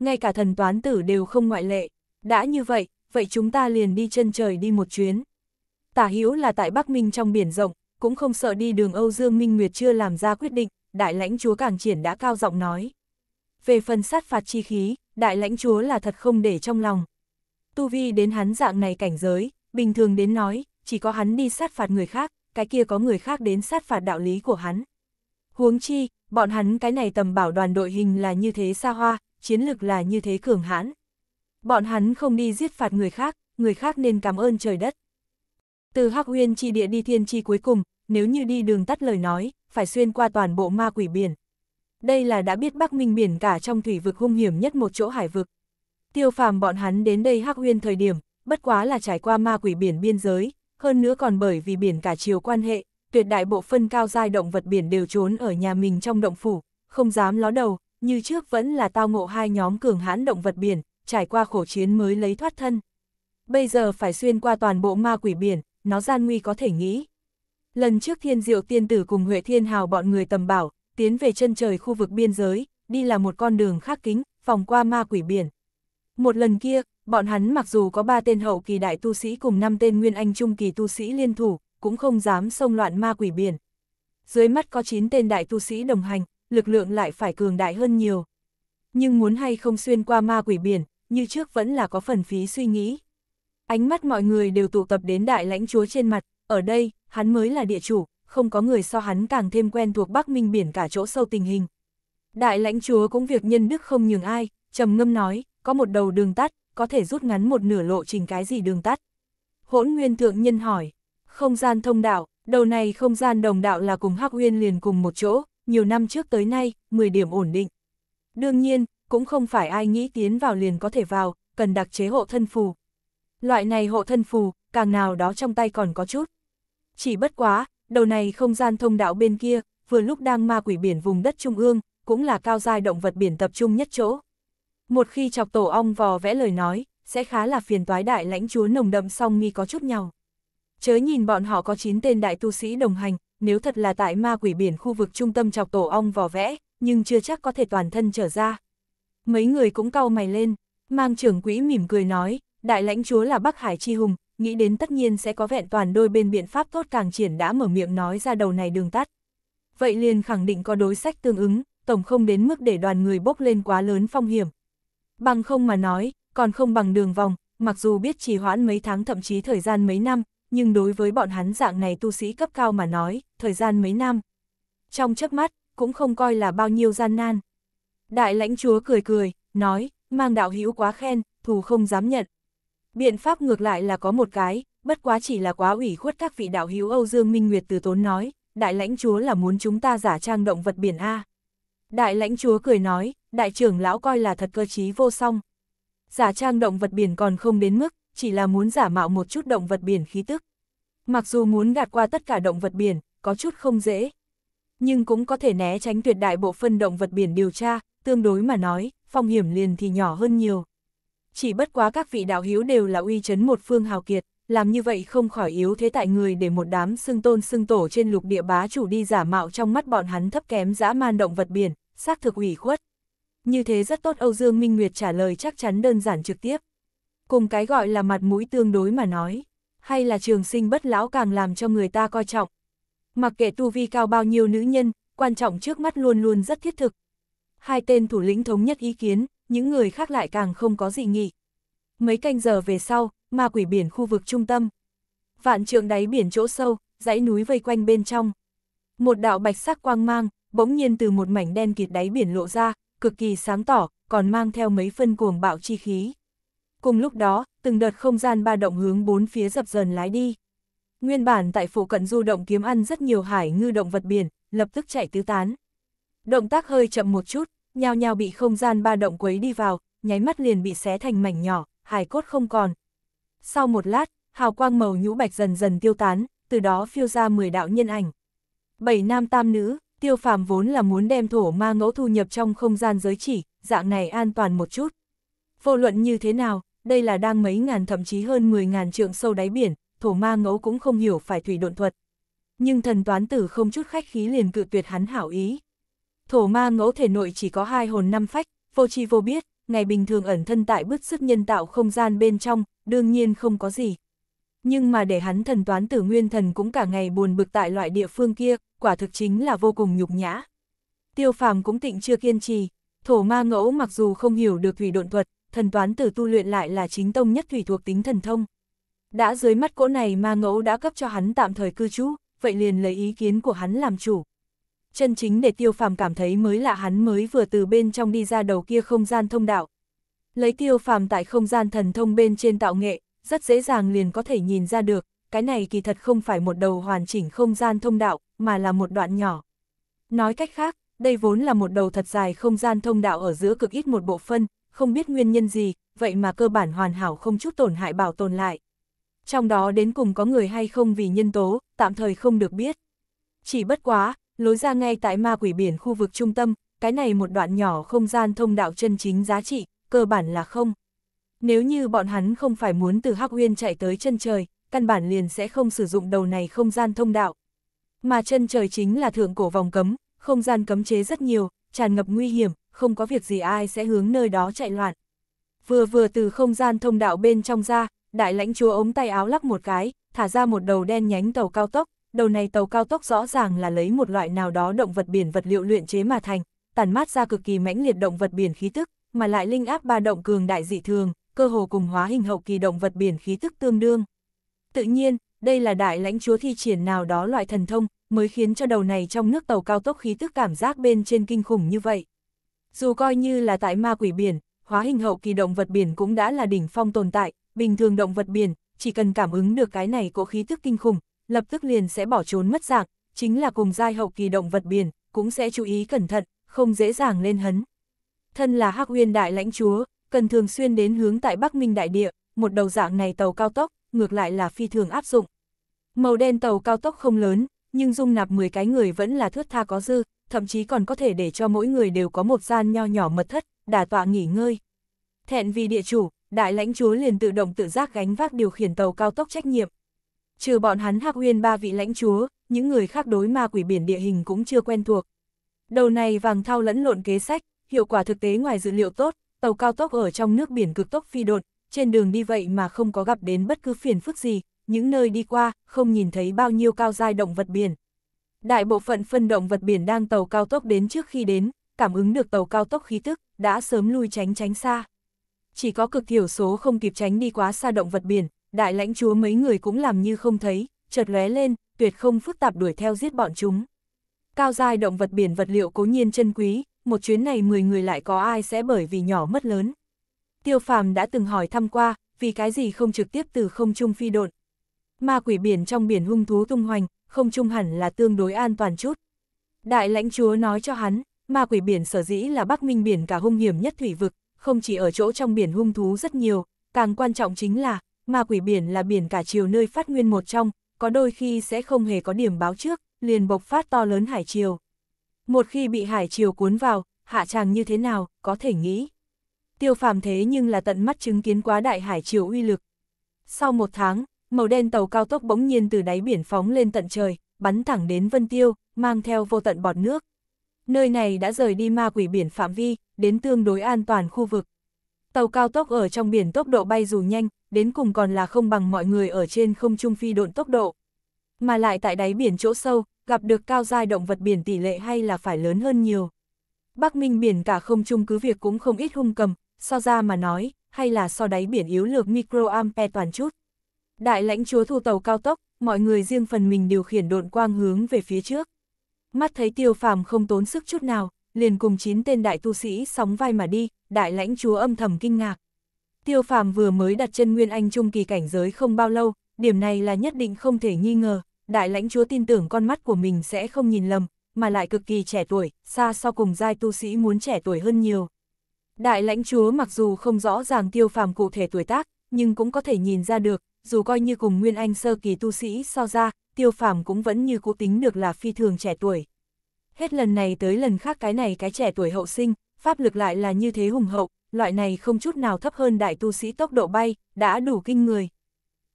Ngay cả thần toán tử đều không ngoại lệ. Đã như vậy, vậy chúng ta liền đi chân trời đi một chuyến. Tả hữu là tại Bắc Minh trong biển rộng, cũng không sợ đi đường Âu Dương Minh Nguyệt chưa làm ra quyết định, đại lãnh chúa Càng Triển đã cao giọng nói. Về phần sát phạt chi khí, đại lãnh chúa là thật không để trong lòng. Tu vi đến hắn dạng này cảnh giới, bình thường đến nói, chỉ có hắn đi sát phạt người khác, cái kia có người khác đến sát phạt đạo lý của hắn. Huống chi, bọn hắn cái này tầm bảo đoàn đội hình là như thế xa hoa, chiến lực là như thế cường hãn. Bọn hắn không đi giết phạt người khác, người khác nên cảm ơn trời đất. Từ Hắc Uyên chi địa đi thiên chi cuối cùng, nếu như đi đường tắt lời nói, phải xuyên qua toàn bộ ma quỷ biển. Đây là đã biết Bắc Minh biển cả trong thủy vực hung hiểm nhất một chỗ hải vực. Tiêu phàm bọn hắn đến đây Hắc Uyên thời điểm, bất quá là trải qua ma quỷ biển biên giới, hơn nữa còn bởi vì biển cả chiều quan hệ, tuyệt đại bộ phân cao giai động vật biển đều trốn ở nhà mình trong động phủ, không dám ló đầu, như trước vẫn là tao ngộ hai nhóm cường hãn động vật biển, trải qua khổ chiến mới lấy thoát thân. Bây giờ phải xuyên qua toàn bộ ma quỷ biển, nó gian nguy có thể nghĩ. Lần trước thiên diệu tiên tử cùng Huệ Thiên Hào bọn người tầm bảo, tiến về chân trời khu vực biên giới, đi là một con đường khác kính, phòng qua ma quỷ biển. Một lần kia, bọn hắn mặc dù có ba tên hậu kỳ đại tu sĩ cùng năm tên nguyên anh trung kỳ tu sĩ liên thủ, cũng không dám xông loạn ma quỷ biển. Dưới mắt có 9 tên đại tu sĩ đồng hành, lực lượng lại phải cường đại hơn nhiều. Nhưng muốn hay không xuyên qua ma quỷ biển, như trước vẫn là có phần phí suy nghĩ. Ánh mắt mọi người đều tụ tập đến đại lãnh chúa trên mặt, ở đây, hắn mới là địa chủ, không có người so hắn càng thêm quen thuộc Bắc Minh biển cả chỗ sâu tình hình. Đại lãnh chúa cũng việc nhân đức không nhường ai, trầm ngâm nói, có một đầu đường tắt, có thể rút ngắn một nửa lộ trình cái gì đường tắt. Hỗn Nguyên Thượng Nhân hỏi, không gian thông đạo, đầu này không gian đồng đạo là cùng Hắc Uyên liền cùng một chỗ, nhiều năm trước tới nay, 10 điểm ổn định. Đương nhiên, cũng không phải ai nghĩ tiến vào liền có thể vào, cần đặc chế hộ thân phù. Loại này hộ thân phù, càng nào đó trong tay còn có chút. Chỉ bất quá, đầu này không gian thông đạo bên kia, vừa lúc đang ma quỷ biển vùng đất trung ương, cũng là cao giai động vật biển tập trung nhất chỗ. Một khi chọc tổ ong vò vẽ lời nói, sẽ khá là phiền toái đại lãnh chúa nồng đậm song mi có chút nhau. Chớ nhìn bọn họ có 9 tên đại tu sĩ đồng hành, nếu thật là tại ma quỷ biển khu vực trung tâm chọc tổ ong vò vẽ, nhưng chưa chắc có thể toàn thân trở ra. Mấy người cũng cau mày lên, mang trưởng quỹ mỉm cười nói, đại lãnh chúa là Bắc Hải Chi Hùng, nghĩ đến tất nhiên sẽ có vẹn toàn đôi bên biện pháp tốt càng triển đã mở miệng nói ra đầu này đường tắt. Vậy liền khẳng định có đối sách tương ứng, tổng không đến mức để đoàn người bốc lên quá lớn phong hiểm. Bằng không mà nói, còn không bằng đường vòng, mặc dù biết trì hoãn mấy tháng thậm chí thời gian mấy năm, nhưng đối với bọn hắn dạng này tu sĩ cấp cao mà nói, thời gian mấy năm. Trong chớp mắt, cũng không coi là bao nhiêu gian nan. Đại lãnh chúa cười cười, nói, mang đạo hữu quá khen, thù không dám nhận. Biện pháp ngược lại là có một cái, bất quá chỉ là quá ủy khuất các vị đạo hữu Âu Dương Minh Nguyệt từ tốn nói, đại lãnh chúa là muốn chúng ta giả trang động vật biển A. Đại lãnh chúa cười nói, đại trưởng lão coi là thật cơ chí vô song. Giả trang động vật biển còn không đến mức, chỉ là muốn giả mạo một chút động vật biển khí tức. Mặc dù muốn gạt qua tất cả động vật biển, có chút không dễ. Nhưng cũng có thể né tránh tuyệt đại bộ phân động vật biển điều tra, tương đối mà nói, phong hiểm liền thì nhỏ hơn nhiều. Chỉ bất quá các vị đạo hiếu đều là uy chấn một phương hào kiệt, làm như vậy không khỏi yếu thế tại người để một đám xưng tôn xưng tổ trên lục địa bá chủ đi giả mạo trong mắt bọn hắn thấp kém dã man động vật biển, xác thực ủy khuất. Như thế rất tốt Âu Dương Minh Nguyệt trả lời chắc chắn đơn giản trực tiếp. Cùng cái gọi là mặt mũi tương đối mà nói, hay là trường sinh bất lão càng làm cho người ta coi trọng. Mặc kệ tu vi cao bao nhiêu nữ nhân, quan trọng trước mắt luôn luôn rất thiết thực. Hai tên thủ lĩnh thống nhất ý kiến, những người khác lại càng không có gì nghị. Mấy canh giờ về sau, ma quỷ biển khu vực trung tâm. Vạn trượng đáy biển chỗ sâu, dãy núi vây quanh bên trong. Một đạo bạch sắc quang mang, bỗng nhiên từ một mảnh đen kịt đáy biển lộ ra, cực kỳ sáng tỏ, còn mang theo mấy phân cuồng bạo chi khí. Cùng lúc đó, từng đợt không gian ba động hướng bốn phía dập dần lái đi. Nguyên bản tại phụ cận du động kiếm ăn rất nhiều hải ngư động vật biển, lập tức chạy tứ tán. Động tác hơi chậm một chút, nhao nhao bị không gian ba động quấy đi vào, nháy mắt liền bị xé thành mảnh nhỏ, hải cốt không còn. Sau một lát, hào quang màu nhũ bạch dần dần tiêu tán, từ đó phiêu ra 10 đạo nhân ảnh. Bảy nam tam nữ, tiêu phàm vốn là muốn đem thổ ma ngẫu thu nhập trong không gian giới chỉ, dạng này an toàn một chút. Vô luận như thế nào, đây là đang mấy ngàn thậm chí hơn 10 ngàn trượng sâu đáy biển, thổ ma ngẫu cũng không hiểu phải thủy độn thuật. Nhưng thần toán tử không chút khách khí liền cự tuyệt hắn hảo ý. Thổ ma ngẫu thể nội chỉ có hai hồn năm phách, vô chi vô biết, ngày bình thường ẩn thân tại bứt sức nhân tạo không gian bên trong, đương nhiên không có gì nhưng mà để hắn thần toán tử nguyên thần cũng cả ngày buồn bực tại loại địa phương kia, quả thực chính là vô cùng nhục nhã. Tiêu phàm cũng tịnh chưa kiên trì, thổ ma ngẫu mặc dù không hiểu được thủy độn thuật, thần toán tử tu luyện lại là chính tông nhất thủy thuộc tính thần thông. Đã dưới mắt cỗ này ma ngẫu đã cấp cho hắn tạm thời cư trú, vậy liền lấy ý kiến của hắn làm chủ. Chân chính để tiêu phàm cảm thấy mới lạ hắn mới vừa từ bên trong đi ra đầu kia không gian thông đạo. Lấy tiêu phàm tại không gian thần thông bên trên tạo nghệ, rất dễ dàng liền có thể nhìn ra được, cái này kỳ thật không phải một đầu hoàn chỉnh không gian thông đạo, mà là một đoạn nhỏ. Nói cách khác, đây vốn là một đầu thật dài không gian thông đạo ở giữa cực ít một bộ phân, không biết nguyên nhân gì, vậy mà cơ bản hoàn hảo không chút tổn hại bảo tồn lại. Trong đó đến cùng có người hay không vì nhân tố, tạm thời không được biết. Chỉ bất quá, lối ra ngay tại ma quỷ biển khu vực trung tâm, cái này một đoạn nhỏ không gian thông đạo chân chính giá trị, cơ bản là không. Nếu như bọn hắn không phải muốn từ Hắc Uyên chạy tới chân trời, căn bản liền sẽ không sử dụng đầu này không gian thông đạo. Mà chân trời chính là thượng cổ vòng cấm, không gian cấm chế rất nhiều, tràn ngập nguy hiểm, không có việc gì ai sẽ hướng nơi đó chạy loạn. Vừa vừa từ không gian thông đạo bên trong ra, đại lãnh chúa ống tay áo lắc một cái, thả ra một đầu đen nhánh tàu cao tốc, đầu này tàu cao tốc rõ ràng là lấy một loại nào đó động vật biển vật liệu luyện chế mà thành, tản mát ra cực kỳ mãnh liệt động vật biển khí tức, mà lại linh áp ba động cường đại dị thường, cơ hồ cùng hóa hình hậu kỳ động vật biển khí tức tương đương. Tự nhiên, đây là đại lãnh chúa thi triển nào đó loại thần thông, mới khiến cho đầu này trong nước tàu cao tốc khí tức cảm giác bên trên kinh khủng như vậy. Dù coi như là tại ma quỷ biển, hóa hình hậu kỳ động vật biển cũng đã là đỉnh phong tồn tại, bình thường động vật biển, chỉ cần cảm ứng được cái này cỗ khí tức kinh khủng, lập tức liền sẽ bỏ trốn mất dạng, chính là cùng giai hậu kỳ động vật biển, cũng sẽ chú ý cẩn thận, không dễ dàng lên hấn. Thân là Hắc Uyên đại lãnh chúa, cần thường xuyên đến hướng tại Bắc Minh đại địa, một đầu dạng này tàu cao tốc, ngược lại là phi thường áp dụng. Màu đen tàu cao tốc không lớn, nhưng dung nạp 10 cái người vẫn là thước tha có dư, thậm chí còn có thể để cho mỗi người đều có một gian nho nhỏ mật thất, đà tọa nghỉ ngơi. Thẹn vì địa chủ, đại lãnh chúa liền tự động tự giác gánh vác điều khiển tàu cao tốc trách nhiệm. Trừ bọn hắn Hắc Uyên ba vị lãnh chúa, những người khác đối ma quỷ biển địa hình cũng chưa quen thuộc. Đầu này vàng thao lẫn lộn kế sách, hiệu quả thực tế ngoài dự liệu tốt, tàu cao tốc ở trong nước biển cực tốc phi đột, trên đường đi vậy mà không có gặp đến bất cứ phiền phức gì, những nơi đi qua, không nhìn thấy bao nhiêu cao dai động vật biển. Đại bộ phận phân động vật biển đang tàu cao tốc đến trước khi đến, cảm ứng được tàu cao tốc khí tức, đã sớm lui tránh tránh xa. Chỉ có cực thiểu số không kịp tránh đi quá xa động vật biển, đại lãnh chúa mấy người cũng làm như không thấy, chợt lóe lên, tuyệt không phức tạp đuổi theo giết bọn chúng. Cao dài động vật biển vật liệu cố nhiên chân quý, một chuyến này 10 người lại có ai sẽ bởi vì nhỏ mất lớn. Tiêu phàm đã từng hỏi thăm qua, vì cái gì không trực tiếp từ không trung phi độn. Ma quỷ biển trong biển hung thú tung hoành, không trung hẳn là tương đối an toàn chút. Đại lãnh chúa nói cho hắn, ma quỷ biển sở dĩ là Bắc Minh biển cả hung hiểm nhất thủy vực, không chỉ ở chỗ trong biển hung thú rất nhiều, càng quan trọng chính là, ma quỷ biển là biển cả chiều nơi phát nguyên một trong, có đôi khi sẽ không hề có điểm báo trước, liền bộc phát to lớn hải chiều. Một khi bị hải chiều cuốn vào, hạ tràng như thế nào, có thể nghĩ. Tiêu phàm thế nhưng là tận mắt chứng kiến quá đại hải chiều uy lực. Sau một tháng, màu đen tàu cao tốc bỗng nhiên từ đáy biển phóng lên tận trời, bắn thẳng đến Vân Tiêu, mang theo vô tận bọt nước. Nơi này đã rời đi ma quỷ biển phạm vi, đến tương đối an toàn khu vực. Tàu cao tốc ở trong biển tốc độ bay dù nhanh, đến cùng còn là không bằng mọi người ở trên không trung phi độn tốc độ. Mà lại tại đáy biển chỗ sâu, gặp được cao giai động vật biển tỷ lệ hay là phải lớn hơn nhiều. Bắc Minh biển cả không chung cứ việc cũng không ít hung cầm, so ra mà nói, hay là so đáy biển yếu lược microampe toàn chút. Đại lãnh chúa thu tàu cao tốc, mọi người riêng phần mình điều khiển độn quang hướng về phía trước. Mắt thấy tiêu phàm không tốn sức chút nào, liền cùng chín tên đại tu sĩ sóng vai mà đi, đại lãnh chúa âm thầm kinh ngạc. Tiêu phàm vừa mới đặt chân nguyên anh trung kỳ cảnh giới không bao lâu, điểm này là nhất định không thể nghi ngờ, đại lãnh chúa tin tưởng con mắt của mình sẽ không nhìn lầm, mà lại cực kỳ trẻ tuổi, xa so cùng giai tu sĩ muốn trẻ tuổi hơn nhiều. Đại lãnh chúa mặc dù không rõ ràng tiêu phàm cụ thể tuổi tác, nhưng cũng có thể nhìn ra được, dù coi như cùng Nguyên Anh sơ kỳ tu sĩ so ra, tiêu phàm cũng vẫn như cố tính được là phi thường trẻ tuổi. Hết lần này tới lần khác cái này cái trẻ tuổi hậu sinh, pháp lực lại là như thế hùng hậu, loại này không chút nào thấp hơn đại tu sĩ tốc độ bay, đã đủ kinh người.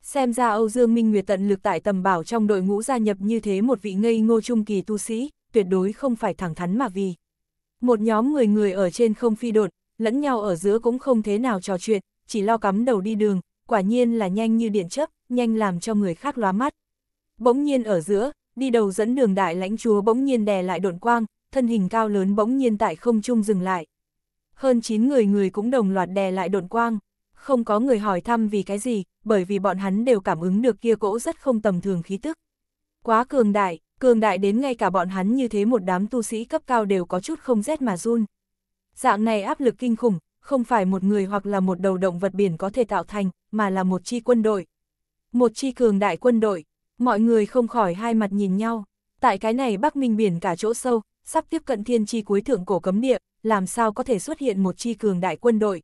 Xem ra Âu Dương Minh Nguyệt tận lực tại tầm bảo trong đội ngũ gia nhập như thế một vị ngây ngô trung kỳ tu sĩ, tuyệt đối không phải thẳng thắn mà vì. Một nhóm người người ở trên không phi đột, lẫn nhau ở giữa cũng không thế nào trò chuyện, chỉ lo cắm đầu đi đường, quả nhiên là nhanh như điện chấp, nhanh làm cho người khác lóa mắt. Bỗng nhiên ở giữa, đi đầu dẫn đường đại lãnh chúa bỗng nhiên đè lại độn quang, thân hình cao lớn bỗng nhiên tại không trung dừng lại. Hơn 9 người người cũng đồng loạt đè lại độn quang không có người hỏi thăm vì cái gì, bởi vì bọn hắn đều cảm ứng được kia cỗ rất không tầm thường khí tức. Quá cường đại, cường đại đến ngay cả bọn hắn như thế một đám tu sĩ cấp cao đều có chút không rét mà run. Dạng này áp lực kinh khủng, không phải một người hoặc là một đầu động vật biển có thể tạo thành, mà là một chi quân đội. Một chi cường đại quân đội, mọi người không khỏi hai mặt nhìn nhau. Tại cái này Bắc Minh biển cả chỗ sâu, sắp tiếp cận thiên chi cuối thượng cổ cấm địa, làm sao có thể xuất hiện một chi cường đại quân đội.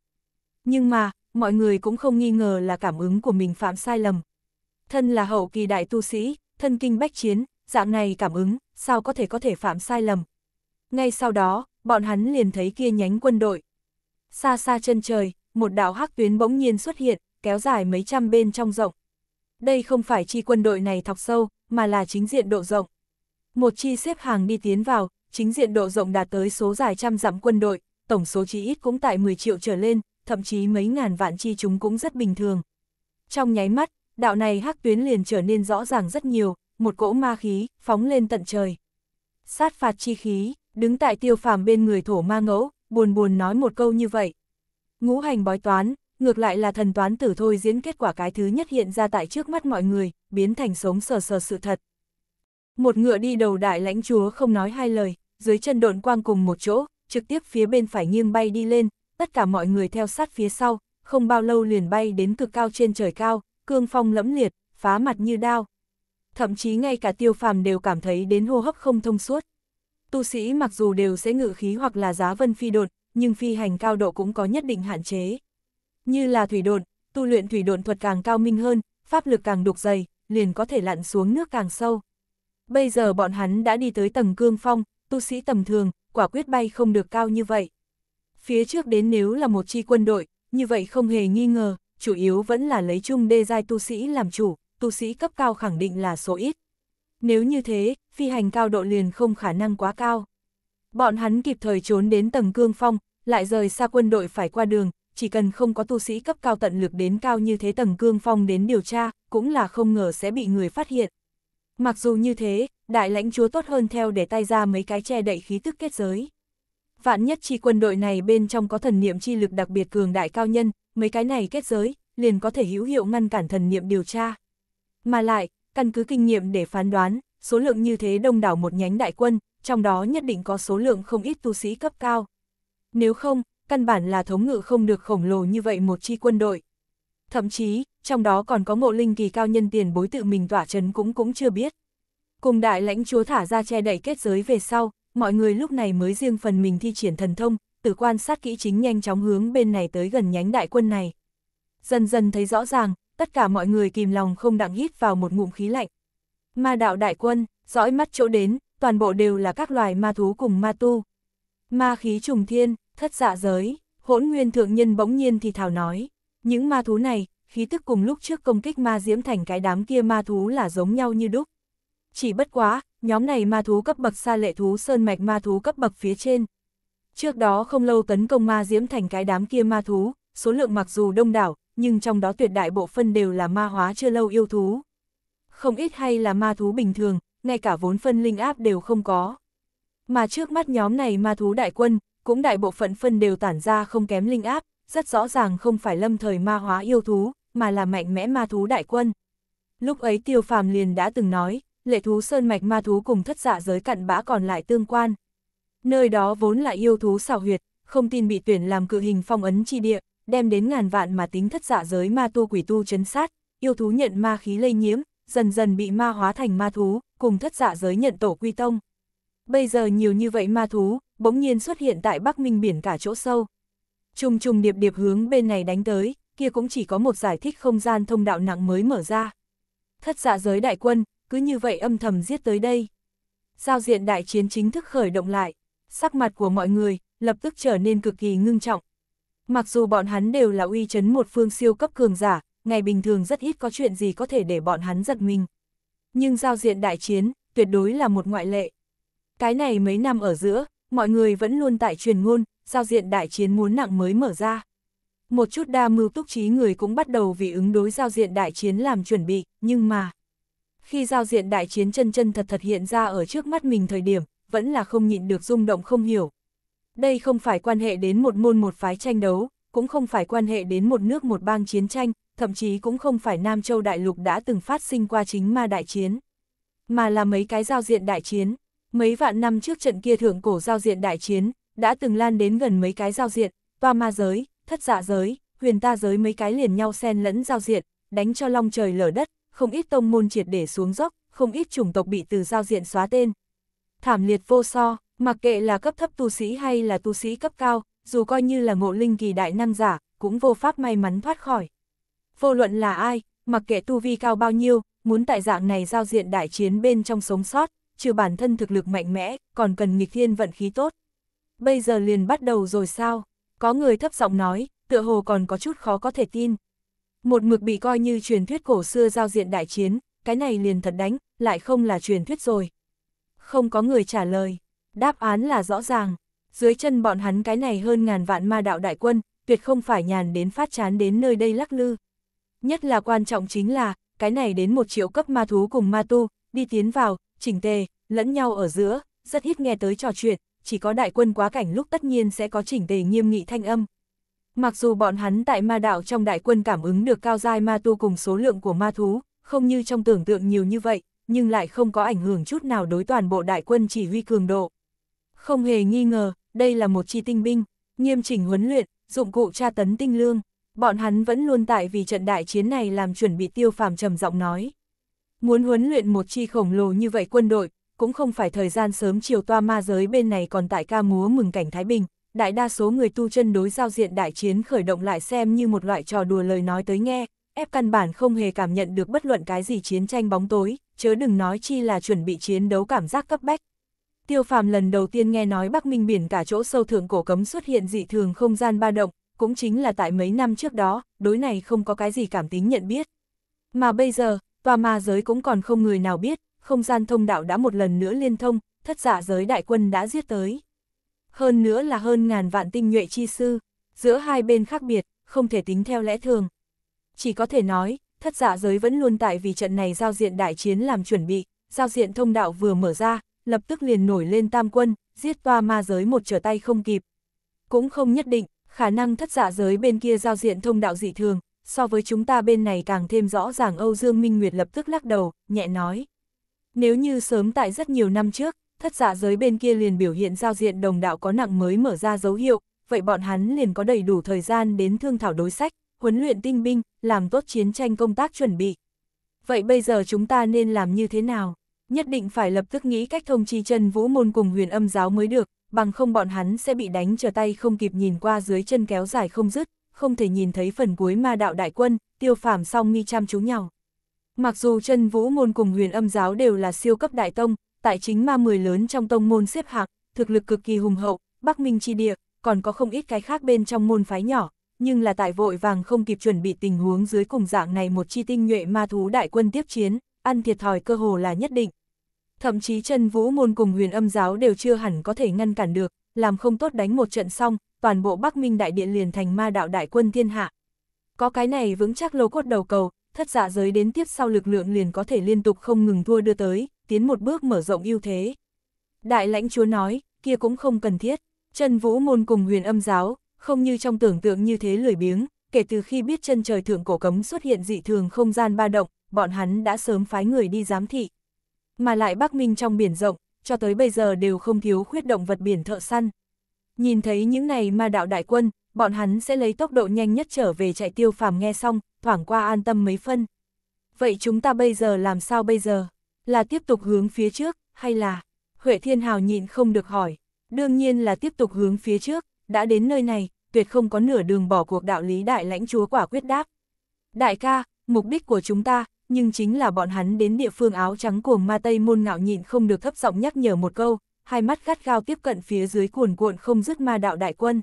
Nhưng mà, mọi người cũng không nghi ngờ là cảm ứng của mình phạm sai lầm. Thân là hậu kỳ đại tu sĩ, thân kinh bách chiến, dạng này cảm ứng, sao có thể có thể phạm sai lầm. Ngay sau đó, bọn hắn liền thấy kia nhánh quân đội. Xa xa chân trời, một đạo hắc tuyến bỗng nhiên xuất hiện, kéo dài mấy trăm bên trong rộng. Đây không phải chi quân đội này thọc sâu, mà là chính diện độ rộng. Một chi xếp hàng đi tiến vào, chính diện độ rộng đạt tới số dài trăm dặm quân đội, tổng số chí ít cũng tại 10 triệu trở lên, thậm chí mấy ngàn vạn chi chúng cũng rất bình thường. Trong nháy mắt, đạo này hắc tuyến liền trở nên rõ ràng rất nhiều, một cỗ ma khí phóng lên tận trời. Sát phạt chi khí, đứng tại tiêu phàm bên người thổ ma ngẫu, buồn buồn nói một câu như vậy. Ngũ hành bói toán, ngược lại là thần toán tử thôi diễn kết quả cái thứ nhất hiện ra tại trước mắt mọi người, biến thành sống sờ sờ sự thật. Một ngựa đi đầu đại lãnh chúa không nói hai lời, dưới chân độn quang cùng một chỗ, trực tiếp phía bên phải nghiêng bay đi lên, tất cả mọi người theo sát phía sau, không bao lâu liền bay đến cực cao trên trời cao, cương phong lẫm liệt, phá mặt như đao. Thậm chí ngay cả tiêu phàm đều cảm thấy đến hô hấp không thông suốt. Tu sĩ mặc dù đều sẽ ngự khí hoặc là giá vân phi đột, nhưng phi hành cao độ cũng có nhất định hạn chế. Như là thủy đột, tu luyện thủy đột thuật càng cao minh hơn, pháp lực càng đục dày, liền có thể lặn xuống nước càng sâu. Bây giờ bọn hắn đã đi tới tầng cương phong, tu sĩ tầm thường, quả quyết bay không được cao như vậy. Phía trước đến nếu là một chi quân đội, như vậy không hề nghi ngờ, chủ yếu vẫn là lấy chung đê giai tu sĩ làm chủ, tu sĩ cấp cao khẳng định là số ít. Nếu như thế, phi hành cao độ liền không khả năng quá cao. Bọn hắn kịp thời trốn đến tầng cương phong, lại rời xa quân đội phải qua đường, chỉ cần không có tu sĩ cấp cao tận lực đến cao như thế tầng cương phong đến điều tra, cũng là không ngờ sẽ bị người phát hiện. Mặc dù như thế, đại lãnh chúa tốt hơn theo để tay ra mấy cái che đậy khí tức kết giới vạn nhất chi quân đội này bên trong có thần niệm chi lực đặc biệt cường đại cao nhân, mấy cái này kết giới, liền có thể hữu hiệu ngăn cản thần niệm điều tra. Mà lại, căn cứ kinh nghiệm để phán đoán, số lượng như thế đông đảo một nhánh đại quân, trong đó nhất định có số lượng không ít tu sĩ cấp cao. Nếu không, căn bản là thống ngự không được khổng lồ như vậy một chi quân đội. Thậm chí, trong đó còn có ngộ linh kỳ cao nhân tiền bối tự mình tỏa chấn cũng cũng chưa biết. Cùng đại lãnh chúa thả ra che đẩy kết giới về sau, mọi người lúc này mới riêng phần mình thi triển thần thông, từ quan sát kỹ chính nhanh chóng hướng bên này tới gần nhánh đại quân này. Dần dần thấy rõ ràng, tất cả mọi người kìm lòng không đặng hít vào một ngụm khí lạnh. Ma đạo đại quân, dõi mắt chỗ đến, toàn bộ đều là các loài ma thú cùng ma tu. Ma khí trùng thiên, thất dạ giới, hỗn nguyên thượng nhân bỗng nhiên thì thảo nói. Những ma thú này, khí tức cùng lúc trước công kích ma diễm thành cái đám kia ma thú là giống nhau như đúc. Chỉ bất quá, nhóm này ma thú cấp bậc xa lệ thú sơn mạch ma thú cấp bậc phía trên. Trước đó không lâu tấn công ma diễm thành cái đám kia ma thú, số lượng mặc dù đông đảo, nhưng trong đó tuyệt đại bộ phân đều là ma hóa chưa lâu yêu thú. Không ít hay là ma thú bình thường, ngay cả vốn phân linh áp đều không có. Mà trước mắt nhóm này ma thú đại quân, cũng đại bộ phận phân đều tản ra không kém linh áp, rất rõ ràng không phải lâm thời ma hóa yêu thú, mà là mạnh mẽ ma thú đại quân. Lúc ấy tiêu phàm liền đã từng nói, lệ thú sơn mạch ma thú cùng thất dạ giới cặn bã còn lại tương quan. Nơi đó vốn là yêu thú xào huyệt, không tin bị tuyển làm cự hình phong ấn chi địa, đem đến ngàn vạn mà tính thất dạ giới ma tu quỷ tu chấn sát, yêu thú nhận ma khí lây nhiễm, dần dần bị ma hóa thành ma thú, cùng thất dạ giới nhận tổ quy tông. Bây giờ nhiều như vậy ma thú, bỗng nhiên xuất hiện tại Bắc Minh biển cả chỗ sâu. Trùng trùng điệp điệp hướng bên này đánh tới, kia cũng chỉ có một giải thích không gian thông đạo nặng mới mở ra. Thất dạ giới đại quân, cứ như vậy âm thầm giết tới đây. Giao diện đại chiến chính thức khởi động lại, sắc mặt của mọi người lập tức trở nên cực kỳ ngưng trọng. Mặc dù bọn hắn đều là uy chấn một phương siêu cấp cường giả, ngày bình thường rất ít có chuyện gì có thể để bọn hắn giật mình. Nhưng giao diện đại chiến, tuyệt đối là một ngoại lệ. Cái này mấy năm ở giữa, mọi người vẫn luôn tại truyền ngôn, giao diện đại chiến muốn nặng mới mở ra. Một chút đa mưu túc trí người cũng bắt đầu vì ứng đối giao diện đại chiến làm chuẩn bị, nhưng mà khi giao diện đại chiến chân chân thật thật hiện ra ở trước mắt mình thời điểm, vẫn là không nhịn được rung động không hiểu. Đây không phải quan hệ đến một môn một phái tranh đấu, cũng không phải quan hệ đến một nước một bang chiến tranh, thậm chí cũng không phải Nam Châu Đại Lục đã từng phát sinh qua chính ma đại chiến, mà là mấy cái giao diện đại chiến. Mấy vạn năm trước trận kia thượng cổ giao diện đại chiến, đã từng lan đến gần mấy cái giao diện, toa ma giới, thất dạ giới, huyền ta giới mấy cái liền nhau xen lẫn giao diện, đánh cho long trời lở đất, không ít tông môn triệt để xuống dốc, không ít chủng tộc bị từ giao diện xóa tên. Thảm liệt vô so, mặc kệ là cấp thấp tu sĩ hay là tu sĩ cấp cao, dù coi như là ngộ linh kỳ đại năng giả, cũng vô pháp may mắn thoát khỏi. Vô luận là ai, mặc kệ tu vi cao bao nhiêu, muốn tại dạng này giao diện đại chiến bên trong sống sót, trừ bản thân thực lực mạnh mẽ, còn cần nghịch thiên vận khí tốt. Bây giờ liền bắt đầu rồi sao? Có người thấp giọng nói, tựa hồ còn có chút khó có thể tin. Một mực bị coi như truyền thuyết cổ xưa giao diện đại chiến, cái này liền thật đánh, lại không là truyền thuyết rồi. Không có người trả lời, đáp án là rõ ràng, dưới chân bọn hắn cái này hơn ngàn vạn ma đạo đại quân, tuyệt không phải nhàn đến phát chán đến nơi đây lắc lư. Nhất là quan trọng chính là, cái này đến một triệu cấp ma thú cùng ma tu, đi tiến vào, chỉnh tề, lẫn nhau ở giữa, rất ít nghe tới trò chuyện, chỉ có đại quân quá cảnh lúc tất nhiên sẽ có chỉnh tề nghiêm nghị thanh âm, Mặc dù bọn hắn tại ma đạo trong đại quân cảm ứng được cao giai ma tu cùng số lượng của ma thú, không như trong tưởng tượng nhiều như vậy, nhưng lại không có ảnh hưởng chút nào đối toàn bộ đại quân chỉ huy cường độ. Không hề nghi ngờ, đây là một chi tinh binh, nghiêm chỉnh huấn luyện, dụng cụ tra tấn tinh lương, bọn hắn vẫn luôn tại vì trận đại chiến này làm chuẩn bị tiêu phàm trầm giọng nói. Muốn huấn luyện một chi khổng lồ như vậy quân đội, cũng không phải thời gian sớm chiều toa ma giới bên này còn tại ca múa mừng cảnh Thái Bình, đại đa số người tu chân đối giao diện đại chiến khởi động lại xem như một loại trò đùa lời nói tới nghe, ép căn bản không hề cảm nhận được bất luận cái gì chiến tranh bóng tối, chớ đừng nói chi là chuẩn bị chiến đấu cảm giác cấp bách. Tiêu phàm lần đầu tiên nghe nói Bắc Minh biển cả chỗ sâu thượng cổ cấm xuất hiện dị thường không gian ba động, cũng chính là tại mấy năm trước đó, đối này không có cái gì cảm tính nhận biết. Mà bây giờ, tòa ma giới cũng còn không người nào biết, không gian thông đạo đã một lần nữa liên thông, thất giả dạ giới đại quân đã giết tới hơn nữa là hơn ngàn vạn tinh nhuệ chi sư, giữa hai bên khác biệt, không thể tính theo lẽ thường. Chỉ có thể nói, thất dạ giới vẫn luôn tại vì trận này giao diện đại chiến làm chuẩn bị, giao diện thông đạo vừa mở ra, lập tức liền nổi lên tam quân, giết toa ma giới một trở tay không kịp. Cũng không nhất định, khả năng thất dạ giới bên kia giao diện thông đạo dị thường, so với chúng ta bên này càng thêm rõ ràng Âu Dương Minh Nguyệt lập tức lắc đầu, nhẹ nói. Nếu như sớm tại rất nhiều năm trước, thất giả giới bên kia liền biểu hiện giao diện đồng đạo có nặng mới mở ra dấu hiệu, vậy bọn hắn liền có đầy đủ thời gian đến thương thảo đối sách, huấn luyện tinh binh, làm tốt chiến tranh công tác chuẩn bị. Vậy bây giờ chúng ta nên làm như thế nào? Nhất định phải lập tức nghĩ cách thông chi chân vũ môn cùng huyền âm giáo mới được, bằng không bọn hắn sẽ bị đánh trở tay không kịp nhìn qua dưới chân kéo dài không dứt, không thể nhìn thấy phần cuối ma đạo đại quân, tiêu phàm song mi chăm chú nhau. Mặc dù chân vũ môn cùng huyền âm giáo đều là siêu cấp đại tông, tại chính ma mười lớn trong tông môn xếp hạng, thực lực cực kỳ hùng hậu, Bắc Minh chi địa, còn có không ít cái khác bên trong môn phái nhỏ, nhưng là tại vội vàng không kịp chuẩn bị tình huống dưới cùng dạng này một chi tinh nhuệ ma thú đại quân tiếp chiến, ăn thiệt thòi cơ hồ là nhất định. Thậm chí chân vũ môn cùng huyền âm giáo đều chưa hẳn có thể ngăn cản được, làm không tốt đánh một trận xong, toàn bộ Bắc Minh đại địa liền thành ma đạo đại quân thiên hạ. Có cái này vững chắc lô cốt đầu cầu, thất giả dạ giới đến tiếp sau lực lượng liền có thể liên tục không ngừng thua đưa tới tiến một bước mở rộng ưu thế. Đại lãnh chúa nói, kia cũng không cần thiết, chân vũ môn cùng huyền âm giáo, không như trong tưởng tượng như thế lười biếng, kể từ khi biết chân trời thượng cổ cấm xuất hiện dị thường không gian ba động, bọn hắn đã sớm phái người đi giám thị. Mà lại Bắc Minh trong biển rộng, cho tới bây giờ đều không thiếu khuyết động vật biển thợ săn. Nhìn thấy những này ma đạo đại quân, bọn hắn sẽ lấy tốc độ nhanh nhất trở về chạy tiêu phàm nghe xong, thoảng qua an tâm mấy phân. Vậy chúng ta bây giờ làm sao bây giờ? Là tiếp tục hướng phía trước, hay là... Huệ Thiên Hào nhịn không được hỏi. Đương nhiên là tiếp tục hướng phía trước, đã đến nơi này, tuyệt không có nửa đường bỏ cuộc đạo lý đại lãnh chúa quả quyết đáp. Đại ca, mục đích của chúng ta, nhưng chính là bọn hắn đến địa phương áo trắng của ma Tây môn ngạo nhịn không được thấp giọng nhắc nhở một câu, hai mắt gắt gao tiếp cận phía dưới cuồn cuộn không dứt ma đạo đại quân.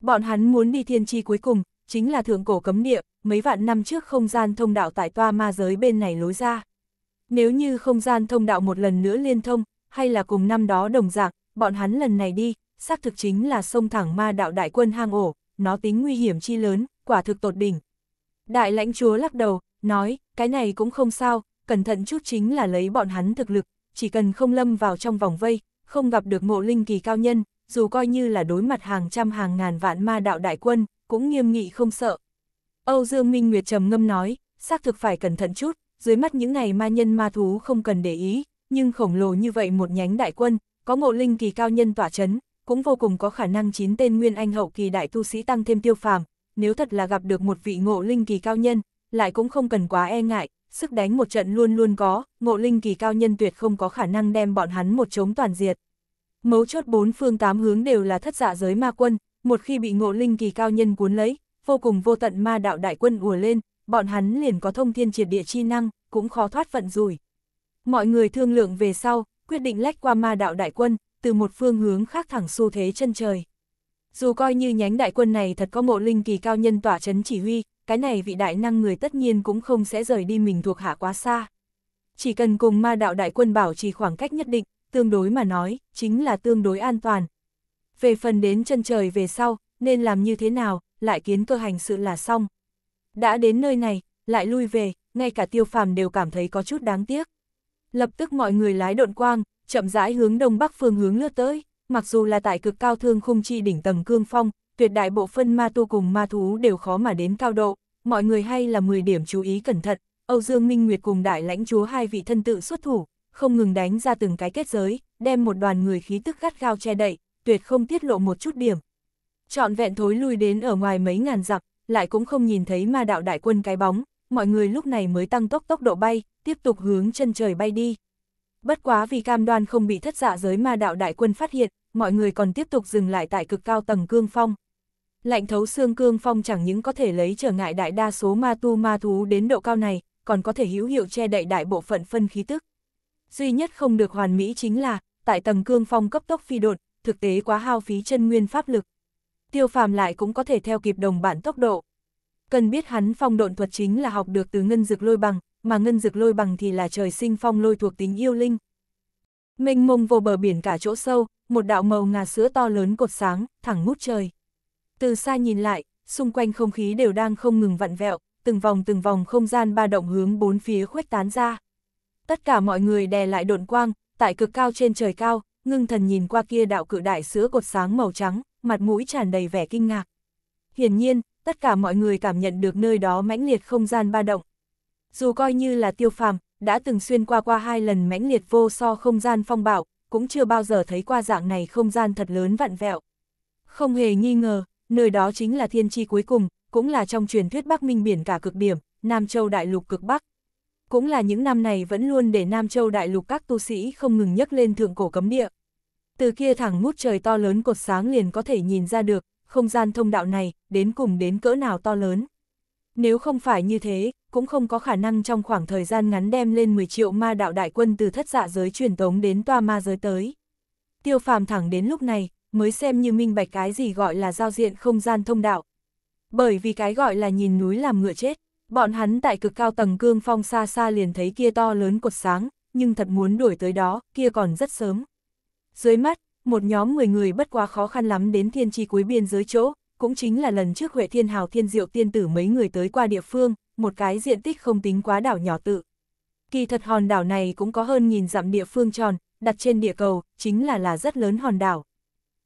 Bọn hắn muốn đi thiên chi cuối cùng, chính là thượng cổ cấm địa, mấy vạn năm trước không gian thông đạo tại toa ma giới bên này lối ra. Nếu như không gian thông đạo một lần nữa liên thông, hay là cùng năm đó đồng dạng, bọn hắn lần này đi, xác thực chính là sông thẳng ma đạo đại quân hang ổ, nó tính nguy hiểm chi lớn, quả thực tột đỉnh. Đại lãnh chúa lắc đầu, nói, cái này cũng không sao, cẩn thận chút chính là lấy bọn hắn thực lực, chỉ cần không lâm vào trong vòng vây, không gặp được mộ linh kỳ cao nhân, dù coi như là đối mặt hàng trăm hàng ngàn vạn ma đạo đại quân, cũng nghiêm nghị không sợ. Âu Dương Minh Nguyệt trầm ngâm nói, xác thực phải cẩn thận chút, dưới mắt những ngày ma nhân ma thú không cần để ý, nhưng khổng lồ như vậy một nhánh đại quân, có ngộ linh kỳ cao nhân tỏa chấn, cũng vô cùng có khả năng chín tên nguyên anh hậu kỳ đại tu sĩ tăng thêm tiêu phàm, nếu thật là gặp được một vị ngộ linh kỳ cao nhân, lại cũng không cần quá e ngại, sức đánh một trận luôn luôn có, ngộ linh kỳ cao nhân tuyệt không có khả năng đem bọn hắn một chống toàn diệt. Mấu chốt bốn phương tám hướng đều là thất dạ giới ma quân, một khi bị ngộ linh kỳ cao nhân cuốn lấy, vô cùng vô tận ma đạo đại quân ùa lên, bọn hắn liền có thông thiên triệt địa chi năng, cũng khó thoát vận rủi. Mọi người thương lượng về sau, quyết định lách qua ma đạo đại quân, từ một phương hướng khác thẳng xu thế chân trời. Dù coi như nhánh đại quân này thật có mộ linh kỳ cao nhân tỏa chấn chỉ huy, cái này vị đại năng người tất nhiên cũng không sẽ rời đi mình thuộc hạ quá xa. Chỉ cần cùng ma đạo đại quân bảo trì khoảng cách nhất định, tương đối mà nói, chính là tương đối an toàn. Về phần đến chân trời về sau, nên làm như thế nào, lại kiến cơ hành sự là xong. Đã đến nơi này, lại lui về, ngay cả tiêu phàm đều cảm thấy có chút đáng tiếc. Lập tức mọi người lái độn quang, chậm rãi hướng đông bắc phương hướng lướt tới, mặc dù là tại cực cao thương khung chi đỉnh tầng cương phong, tuyệt đại bộ phân ma tu cùng ma thú đều khó mà đến cao độ, mọi người hay là 10 điểm chú ý cẩn thận, Âu Dương Minh Nguyệt cùng đại lãnh chúa hai vị thân tự xuất thủ, không ngừng đánh ra từng cái kết giới, đem một đoàn người khí tức gắt gao che đậy, tuyệt không tiết lộ một chút điểm. chọn vẹn thối lui đến ở ngoài mấy ngàn dặm, lại cũng không nhìn thấy ma đạo đại quân cái bóng, mọi người lúc này mới tăng tốc tốc độ bay, tiếp tục hướng chân trời bay đi. Bất quá vì cam đoan không bị thất giả dạ giới ma đạo đại quân phát hiện, mọi người còn tiếp tục dừng lại tại cực cao tầng cương phong. Lạnh thấu xương cương phong chẳng những có thể lấy trở ngại đại đa số ma tu ma thú đến độ cao này, còn có thể hữu hiệu che đậy đại bộ phận phân khí tức. Duy nhất không được hoàn mỹ chính là, tại tầng cương phong cấp tốc phi đột, thực tế quá hao phí chân nguyên pháp lực tiêu phàm lại cũng có thể theo kịp đồng bản tốc độ. Cần biết hắn phong độn thuật chính là học được từ ngân dực lôi bằng, mà ngân dực lôi bằng thì là trời sinh phong lôi thuộc tính yêu linh. Mênh mông vô bờ biển cả chỗ sâu, một đạo màu ngà sữa to lớn cột sáng, thẳng ngút trời. Từ xa nhìn lại, xung quanh không khí đều đang không ngừng vặn vẹo, từng vòng từng vòng không gian ba động hướng bốn phía khuếch tán ra. Tất cả mọi người đè lại độn quang, tại cực cao trên trời cao, ngưng thần nhìn qua kia đạo cự đại sữa cột sáng màu trắng, mặt mũi tràn đầy vẻ kinh ngạc. Hiển nhiên, tất cả mọi người cảm nhận được nơi đó mãnh liệt không gian ba động. Dù coi như là tiêu phàm, đã từng xuyên qua qua hai lần mãnh liệt vô so không gian phong bạo, cũng chưa bao giờ thấy qua dạng này không gian thật lớn vặn vẹo. Không hề nghi ngờ, nơi đó chính là thiên tri cuối cùng, cũng là trong truyền thuyết Bắc Minh biển cả cực điểm, Nam Châu đại lục cực Bắc, cũng là những năm này vẫn luôn để Nam Châu đại lục các tu sĩ không ngừng nhấc lên thượng cổ cấm địa. Từ kia thẳng mút trời to lớn cột sáng liền có thể nhìn ra được, không gian thông đạo này, đến cùng đến cỡ nào to lớn. Nếu không phải như thế, cũng không có khả năng trong khoảng thời gian ngắn đem lên 10 triệu ma đạo đại quân từ thất dạ giới truyền tống đến toa ma giới tới. Tiêu phàm thẳng đến lúc này, mới xem như minh bạch cái gì gọi là giao diện không gian thông đạo. Bởi vì cái gọi là nhìn núi làm ngựa chết, Bọn hắn tại cực cao tầng cương phong xa xa liền thấy kia to lớn cột sáng, nhưng thật muốn đuổi tới đó, kia còn rất sớm. Dưới mắt, một nhóm 10 người bất quá khó khăn lắm đến thiên tri cuối biên giới chỗ, cũng chính là lần trước Huệ Thiên Hào Thiên Diệu Tiên Tử mấy người tới qua địa phương, một cái diện tích không tính quá đảo nhỏ tự. Kỳ thật hòn đảo này cũng có hơn nghìn dặm địa phương tròn, đặt trên địa cầu, chính là là rất lớn hòn đảo.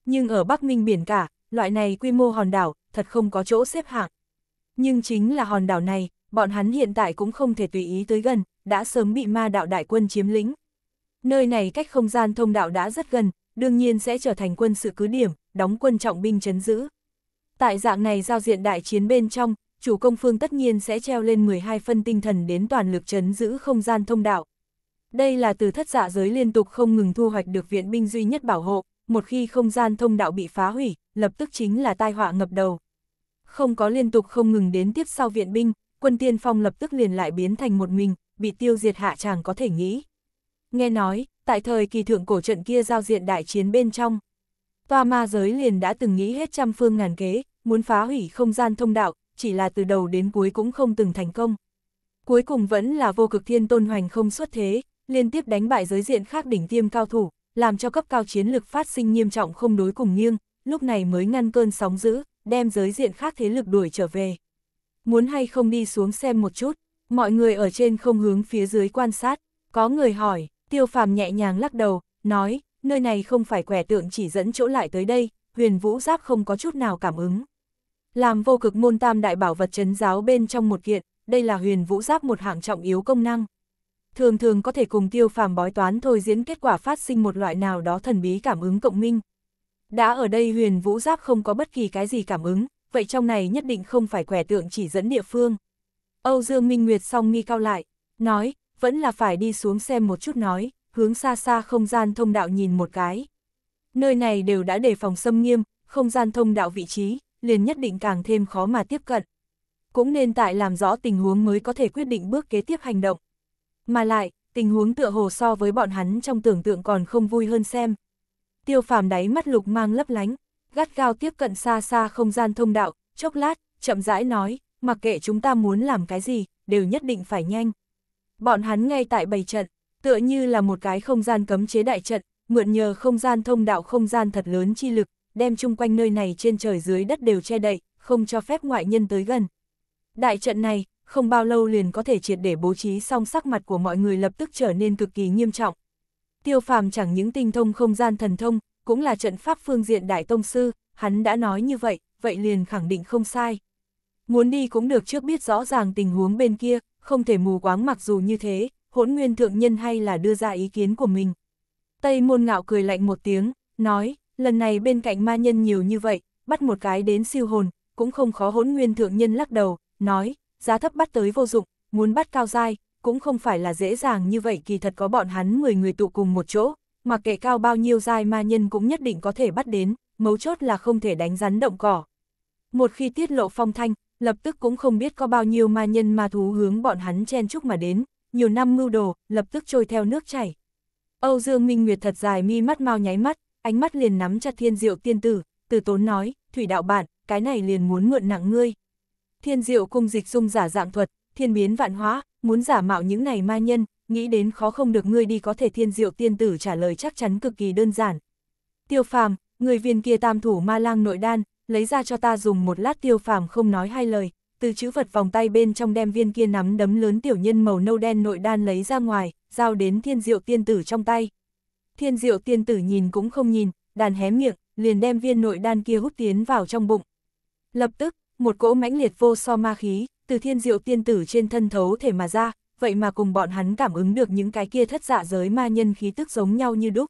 Nhưng ở Bắc Minh biển cả, loại này quy mô hòn đảo, thật không có chỗ xếp hạng. Nhưng chính là hòn đảo này, bọn hắn hiện tại cũng không thể tùy ý tới gần, đã sớm bị ma đạo đại quân chiếm lĩnh. Nơi này cách không gian thông đạo đã rất gần, đương nhiên sẽ trở thành quân sự cứ điểm, đóng quân trọng binh chấn giữ. Tại dạng này giao diện đại chiến bên trong, chủ công phương tất nhiên sẽ treo lên 12 phân tinh thần đến toàn lực chấn giữ không gian thông đạo. Đây là từ thất dạ giới liên tục không ngừng thu hoạch được viện binh duy nhất bảo hộ, một khi không gian thông đạo bị phá hủy, lập tức chính là tai họa ngập đầu không có liên tục không ngừng đến tiếp sau viện binh, quân tiên phong lập tức liền lại biến thành một mình, bị tiêu diệt hạ chàng có thể nghĩ. Nghe nói, tại thời kỳ thượng cổ trận kia giao diện đại chiến bên trong, toa ma giới liền đã từng nghĩ hết trăm phương ngàn kế, muốn phá hủy không gian thông đạo, chỉ là từ đầu đến cuối cũng không từng thành công. Cuối cùng vẫn là vô cực thiên tôn hoành không xuất thế, liên tiếp đánh bại giới diện khác đỉnh tiêm cao thủ, làm cho cấp cao chiến lực phát sinh nghiêm trọng không đối cùng nghiêng, lúc này mới ngăn cơn sóng dữ, đem giới diện khác thế lực đuổi trở về. Muốn hay không đi xuống xem một chút, mọi người ở trên không hướng phía dưới quan sát, có người hỏi, tiêu phàm nhẹ nhàng lắc đầu, nói, nơi này không phải quẻ tượng chỉ dẫn chỗ lại tới đây, huyền vũ giáp không có chút nào cảm ứng. Làm vô cực môn tam đại bảo vật chấn giáo bên trong một kiện, đây là huyền vũ giáp một hạng trọng yếu công năng. Thường thường có thể cùng tiêu phàm bói toán thôi diễn kết quả phát sinh một loại nào đó thần bí cảm ứng cộng minh. Đã ở đây huyền vũ giáp không có bất kỳ cái gì cảm ứng, vậy trong này nhất định không phải quẻ tượng chỉ dẫn địa phương. Âu Dương Minh Nguyệt song nghi cao lại, nói, vẫn là phải đi xuống xem một chút nói, hướng xa xa không gian thông đạo nhìn một cái. Nơi này đều đã đề phòng xâm nghiêm, không gian thông đạo vị trí, liền nhất định càng thêm khó mà tiếp cận. Cũng nên tại làm rõ tình huống mới có thể quyết định bước kế tiếp hành động. Mà lại, tình huống tựa hồ so với bọn hắn trong tưởng tượng còn không vui hơn xem, tiêu phàm đáy mắt lục mang lấp lánh, gắt gao tiếp cận xa xa không gian thông đạo, chốc lát, chậm rãi nói, mặc kệ chúng ta muốn làm cái gì, đều nhất định phải nhanh. Bọn hắn ngay tại bầy trận, tựa như là một cái không gian cấm chế đại trận, mượn nhờ không gian thông đạo không gian thật lớn chi lực, đem chung quanh nơi này trên trời dưới đất đều che đậy, không cho phép ngoại nhân tới gần. Đại trận này, không bao lâu liền có thể triệt để bố trí xong sắc mặt của mọi người lập tức trở nên cực kỳ nghiêm trọng, Tiêu phàm chẳng những tinh thông không gian thần thông, cũng là trận pháp phương diện đại tông sư, hắn đã nói như vậy, vậy liền khẳng định không sai. Muốn đi cũng được trước biết rõ ràng tình huống bên kia, không thể mù quáng mặc dù như thế, hỗn nguyên thượng nhân hay là đưa ra ý kiến của mình. Tây môn ngạo cười lạnh một tiếng, nói, lần này bên cạnh ma nhân nhiều như vậy, bắt một cái đến siêu hồn, cũng không khó hỗn nguyên thượng nhân lắc đầu, nói, giá thấp bắt tới vô dụng, muốn bắt cao dai, cũng không phải là dễ dàng như vậy kỳ thật có bọn hắn 10 người tụ cùng một chỗ, mà kệ cao bao nhiêu dai ma nhân cũng nhất định có thể bắt đến, mấu chốt là không thể đánh rắn động cỏ. Một khi tiết lộ phong thanh, lập tức cũng không biết có bao nhiêu ma nhân ma thú hướng bọn hắn chen chúc mà đến, nhiều năm mưu đồ, lập tức trôi theo nước chảy. Âu Dương Minh Nguyệt thật dài mi mắt mau nháy mắt, ánh mắt liền nắm chặt thiên diệu tiên tử, từ tốn nói, thủy đạo bạn, cái này liền muốn mượn nặng ngươi. Thiên diệu cung dịch dung giả dạng thuật, thiên biến vạn hóa, muốn giả mạo những này ma nhân, nghĩ đến khó không được ngươi đi có thể thiên diệu tiên tử trả lời chắc chắn cực kỳ đơn giản. Tiêu phàm, người viên kia tam thủ ma lang nội đan, lấy ra cho ta dùng một lát tiêu phàm không nói hai lời, từ chữ vật vòng tay bên trong đem viên kia nắm đấm lớn tiểu nhân màu nâu đen nội đan lấy ra ngoài, giao đến thiên diệu tiên tử trong tay. Thiên diệu tiên tử nhìn cũng không nhìn, đàn hé miệng, liền đem viên nội đan kia hút tiến vào trong bụng. Lập tức, một cỗ mãnh liệt vô so ma khí, từ thiên diệu tiên tử trên thân thấu thể mà ra, vậy mà cùng bọn hắn cảm ứng được những cái kia thất dạ giới ma nhân khí tức giống nhau như đúc.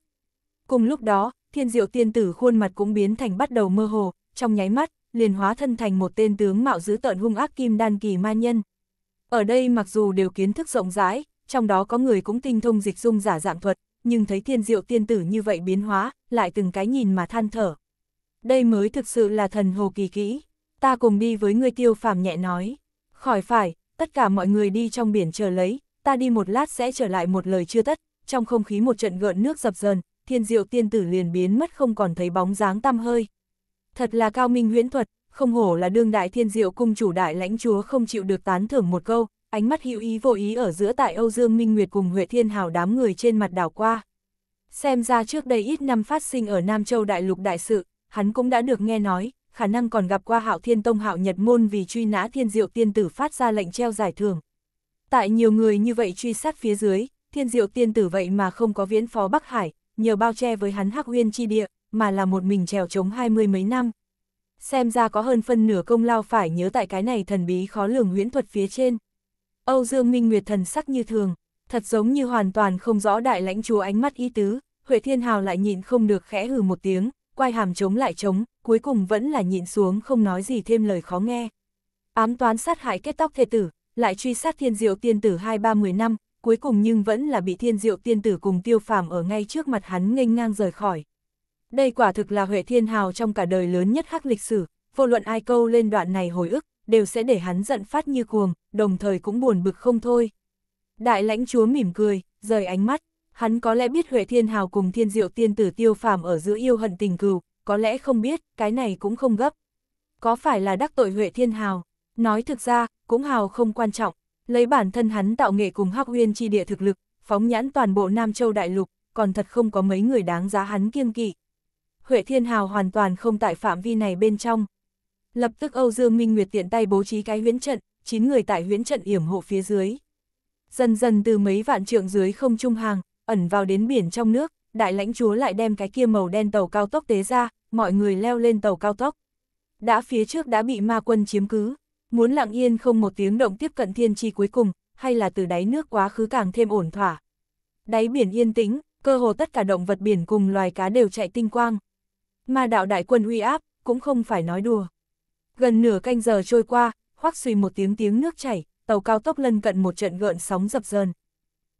Cùng lúc đó, thiên diệu tiên tử khuôn mặt cũng biến thành bắt đầu mơ hồ, trong nháy mắt, liền hóa thân thành một tên tướng mạo dữ tợn hung ác kim đan kỳ ma nhân. Ở đây mặc dù đều kiến thức rộng rãi, trong đó có người cũng tinh thông dịch dung giả dạng thuật, nhưng thấy thiên diệu tiên tử như vậy biến hóa, lại từng cái nhìn mà than thở. Đây mới thực sự là thần hồ kỳ kỹ, ta cùng đi với người tiêu phàm nhẹ nói. Khỏi phải, tất cả mọi người đi trong biển chờ lấy, ta đi một lát sẽ trở lại một lời chưa tất, trong không khí một trận gợn nước dập dờn, thiên diệu tiên tử liền biến mất không còn thấy bóng dáng tăm hơi. Thật là cao minh huyễn thuật, không hổ là đương đại thiên diệu cung chủ đại lãnh chúa không chịu được tán thưởng một câu, ánh mắt hữu ý vô ý ở giữa tại Âu Dương Minh Nguyệt cùng Huệ Thiên Hào đám người trên mặt đảo qua. Xem ra trước đây ít năm phát sinh ở Nam Châu Đại Lục Đại sự, hắn cũng đã được nghe nói, khả năng còn gặp qua hạo thiên tông hạo nhật môn vì truy nã thiên diệu tiên tử phát ra lệnh treo giải thưởng. Tại nhiều người như vậy truy sát phía dưới, thiên diệu tiên tử vậy mà không có viễn phó Bắc Hải, nhờ bao che với hắn hắc huyên chi địa, mà là một mình trèo chống hai mươi mấy năm. Xem ra có hơn phân nửa công lao phải nhớ tại cái này thần bí khó lường huyễn thuật phía trên. Âu Dương Minh Nguyệt thần sắc như thường, thật giống như hoàn toàn không rõ đại lãnh chúa ánh mắt ý tứ, Huệ Thiên Hào lại nhịn không được khẽ hừ một tiếng, quay hàm chống lại chống, cuối cùng vẫn là nhịn xuống không nói gì thêm lời khó nghe. Ám toán sát hại kết tóc thê tử, lại truy sát thiên diệu tiên tử hai ba mười năm, cuối cùng nhưng vẫn là bị thiên diệu tiên tử cùng tiêu phàm ở ngay trước mặt hắn nghênh ngang rời khỏi. Đây quả thực là Huệ Thiên Hào trong cả đời lớn nhất hắc lịch sử, vô luận ai câu lên đoạn này hồi ức, đều sẽ để hắn giận phát như cuồng, đồng thời cũng buồn bực không thôi. Đại lãnh chúa mỉm cười, rời ánh mắt, hắn có lẽ biết Huệ Thiên Hào cùng Thiên Diệu Tiên tử Tiêu Phàm ở giữa yêu hận tình cừu, có lẽ không biết, cái này cũng không gấp. Có phải là đắc tội Huệ Thiên Hào? Nói thực ra, cũng Hào không quan trọng, lấy bản thân hắn tạo nghệ cùng Hắc Uyên chi địa thực lực, phóng nhãn toàn bộ Nam Châu Đại Lục, còn thật không có mấy người đáng giá hắn kiêng kỵ. Huệ Thiên Hào hoàn toàn không tại phạm vi này bên trong. Lập tức Âu Dương Minh Nguyệt tiện tay bố trí cái huyễn trận, 9 người tại huyễn trận yểm hộ phía dưới. Dần dần từ mấy vạn trượng dưới không trung hàng, ẩn vào đến biển trong nước, đại lãnh chúa lại đem cái kia màu đen tàu cao tốc tế ra, mọi người leo lên tàu cao tốc. Đã phía trước đã bị ma quân chiếm cứ, muốn lặng yên không một tiếng động tiếp cận thiên chi cuối cùng, hay là từ đáy nước quá khứ càng thêm ổn thỏa. Đáy biển yên tĩnh, cơ hồ tất cả động vật biển cùng loài cá đều chạy tinh quang. Ma đạo đại quân uy áp, cũng không phải nói đùa. Gần nửa canh giờ trôi qua, hoắc suy một tiếng tiếng nước chảy, tàu cao tốc lân cận một trận gợn sóng dập dờn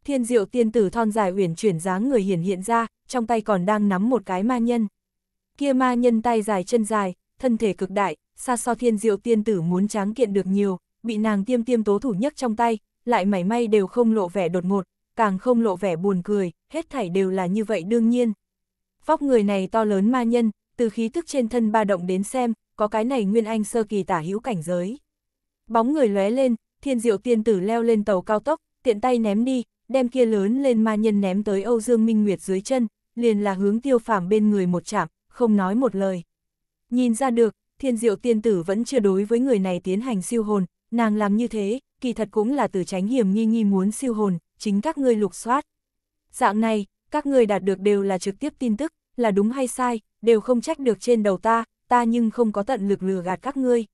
thiên diệu tiên tử thon dài uyển chuyển dáng người hiển hiện ra, trong tay còn đang nắm một cái ma nhân. Kia ma nhân tay dài chân dài, thân thể cực đại, xa so thiên diệu tiên tử muốn tráng kiện được nhiều, bị nàng tiêm tiêm tố thủ nhất trong tay, lại mảy may đều không lộ vẻ đột ngột, càng không lộ vẻ buồn cười, hết thảy đều là như vậy đương nhiên. Vóc người này to lớn ma nhân, từ khí thức trên thân ba động đến xem, có cái này nguyên anh sơ kỳ tả hữu cảnh giới. Bóng người lóe lên, thiên diệu tiên tử leo lên tàu cao tốc, tiện tay ném đi, đem kia lớn lên ma nhân ném tới Âu Dương Minh Nguyệt dưới chân, liền là hướng tiêu phàm bên người một chạm, không nói một lời. Nhìn ra được, thiên diệu tiên tử vẫn chưa đối với người này tiến hành siêu hồn, nàng làm như thế, kỳ thật cũng là từ tránh hiểm nghi nghi muốn siêu hồn, chính các ngươi lục soát. Dạng này, các ngươi đạt được đều là trực tiếp tin tức, là đúng hay sai, đều không trách được trên đầu ta, ta nhưng không có tận lực lừa gạt các ngươi.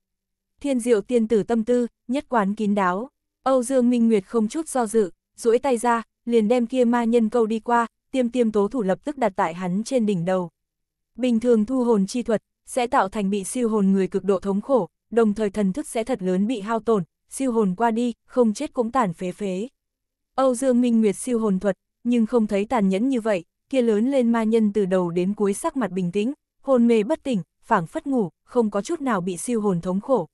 Thiên diệu tiên tử tâm tư, nhất quán kín đáo. Âu Dương Minh Nguyệt không chút do dự, duỗi tay ra, liền đem kia ma nhân câu đi qua, tiêm tiêm tố thủ lập tức đặt tại hắn trên đỉnh đầu. Bình thường thu hồn chi thuật, sẽ tạo thành bị siêu hồn người cực độ thống khổ, đồng thời thần thức sẽ thật lớn bị hao tổn, siêu hồn qua đi, không chết cũng tàn phế phế. Âu Dương Minh Nguyệt siêu hồn thuật, nhưng không thấy tàn nhẫn như vậy, kia lớn lên ma nhân từ đầu đến cuối sắc mặt bình tĩnh, hồn mê bất tỉnh, phảng phất ngủ, không có chút nào bị siêu hồn thống khổ.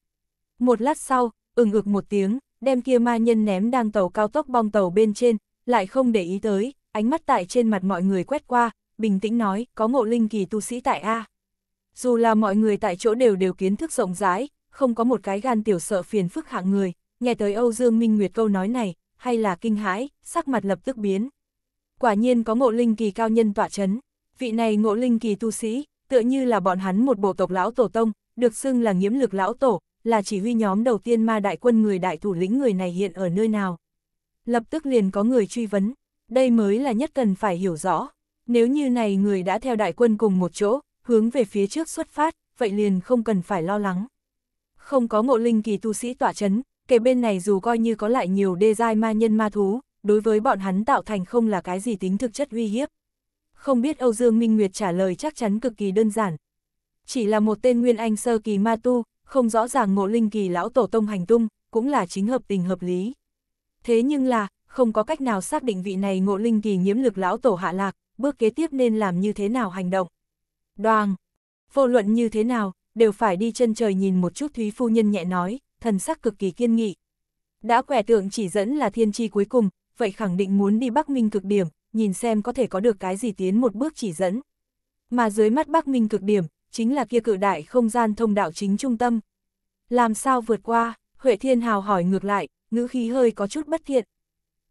Một lát sau, ừng ực một tiếng, đem kia ma nhân ném đang tàu cao tốc bong tàu bên trên, lại không để ý tới, ánh mắt tại trên mặt mọi người quét qua, bình tĩnh nói, có ngộ linh kỳ tu sĩ tại A. Dù là mọi người tại chỗ đều đều kiến thức rộng rãi, không có một cái gan tiểu sợ phiền phức hạng người, nghe tới Âu Dương Minh Nguyệt câu nói này, hay là kinh hãi, sắc mặt lập tức biến. Quả nhiên có ngộ linh kỳ cao nhân tỏa chấn, vị này ngộ linh kỳ tu sĩ, tựa như là bọn hắn một bộ tộc lão tổ tông, được xưng là nghiễm lực lão tổ, là chỉ huy nhóm đầu tiên ma đại quân người đại thủ lĩnh người này hiện ở nơi nào. Lập tức liền có người truy vấn, đây mới là nhất cần phải hiểu rõ. Nếu như này người đã theo đại quân cùng một chỗ, hướng về phía trước xuất phát, vậy liền không cần phải lo lắng. Không có ngộ linh kỳ tu sĩ tỏa chấn, kể bên này dù coi như có lại nhiều đê giai ma nhân ma thú, đối với bọn hắn tạo thành không là cái gì tính thực chất uy hiếp. Không biết Âu Dương Minh Nguyệt trả lời chắc chắn cực kỳ đơn giản. Chỉ là một tên Nguyên Anh sơ kỳ ma tu, không rõ ràng ngộ linh kỳ lão tổ tông hành tung, cũng là chính hợp tình hợp lý. Thế nhưng là, không có cách nào xác định vị này ngộ linh kỳ nhiễm lực lão tổ hạ lạc, bước kế tiếp nên làm như thế nào hành động. Đoàn, vô luận như thế nào, đều phải đi chân trời nhìn một chút Thúy Phu Nhân nhẹ nói, thần sắc cực kỳ kiên nghị. Đã quẻ tượng chỉ dẫn là thiên tri cuối cùng, vậy khẳng định muốn đi Bắc Minh cực điểm, nhìn xem có thể có được cái gì tiến một bước chỉ dẫn. Mà dưới mắt Bắc Minh cực điểm, chính là kia cự đại không gian thông đạo chính trung tâm. Làm sao vượt qua, Huệ Thiên Hào hỏi ngược lại, ngữ khí hơi có chút bất thiện.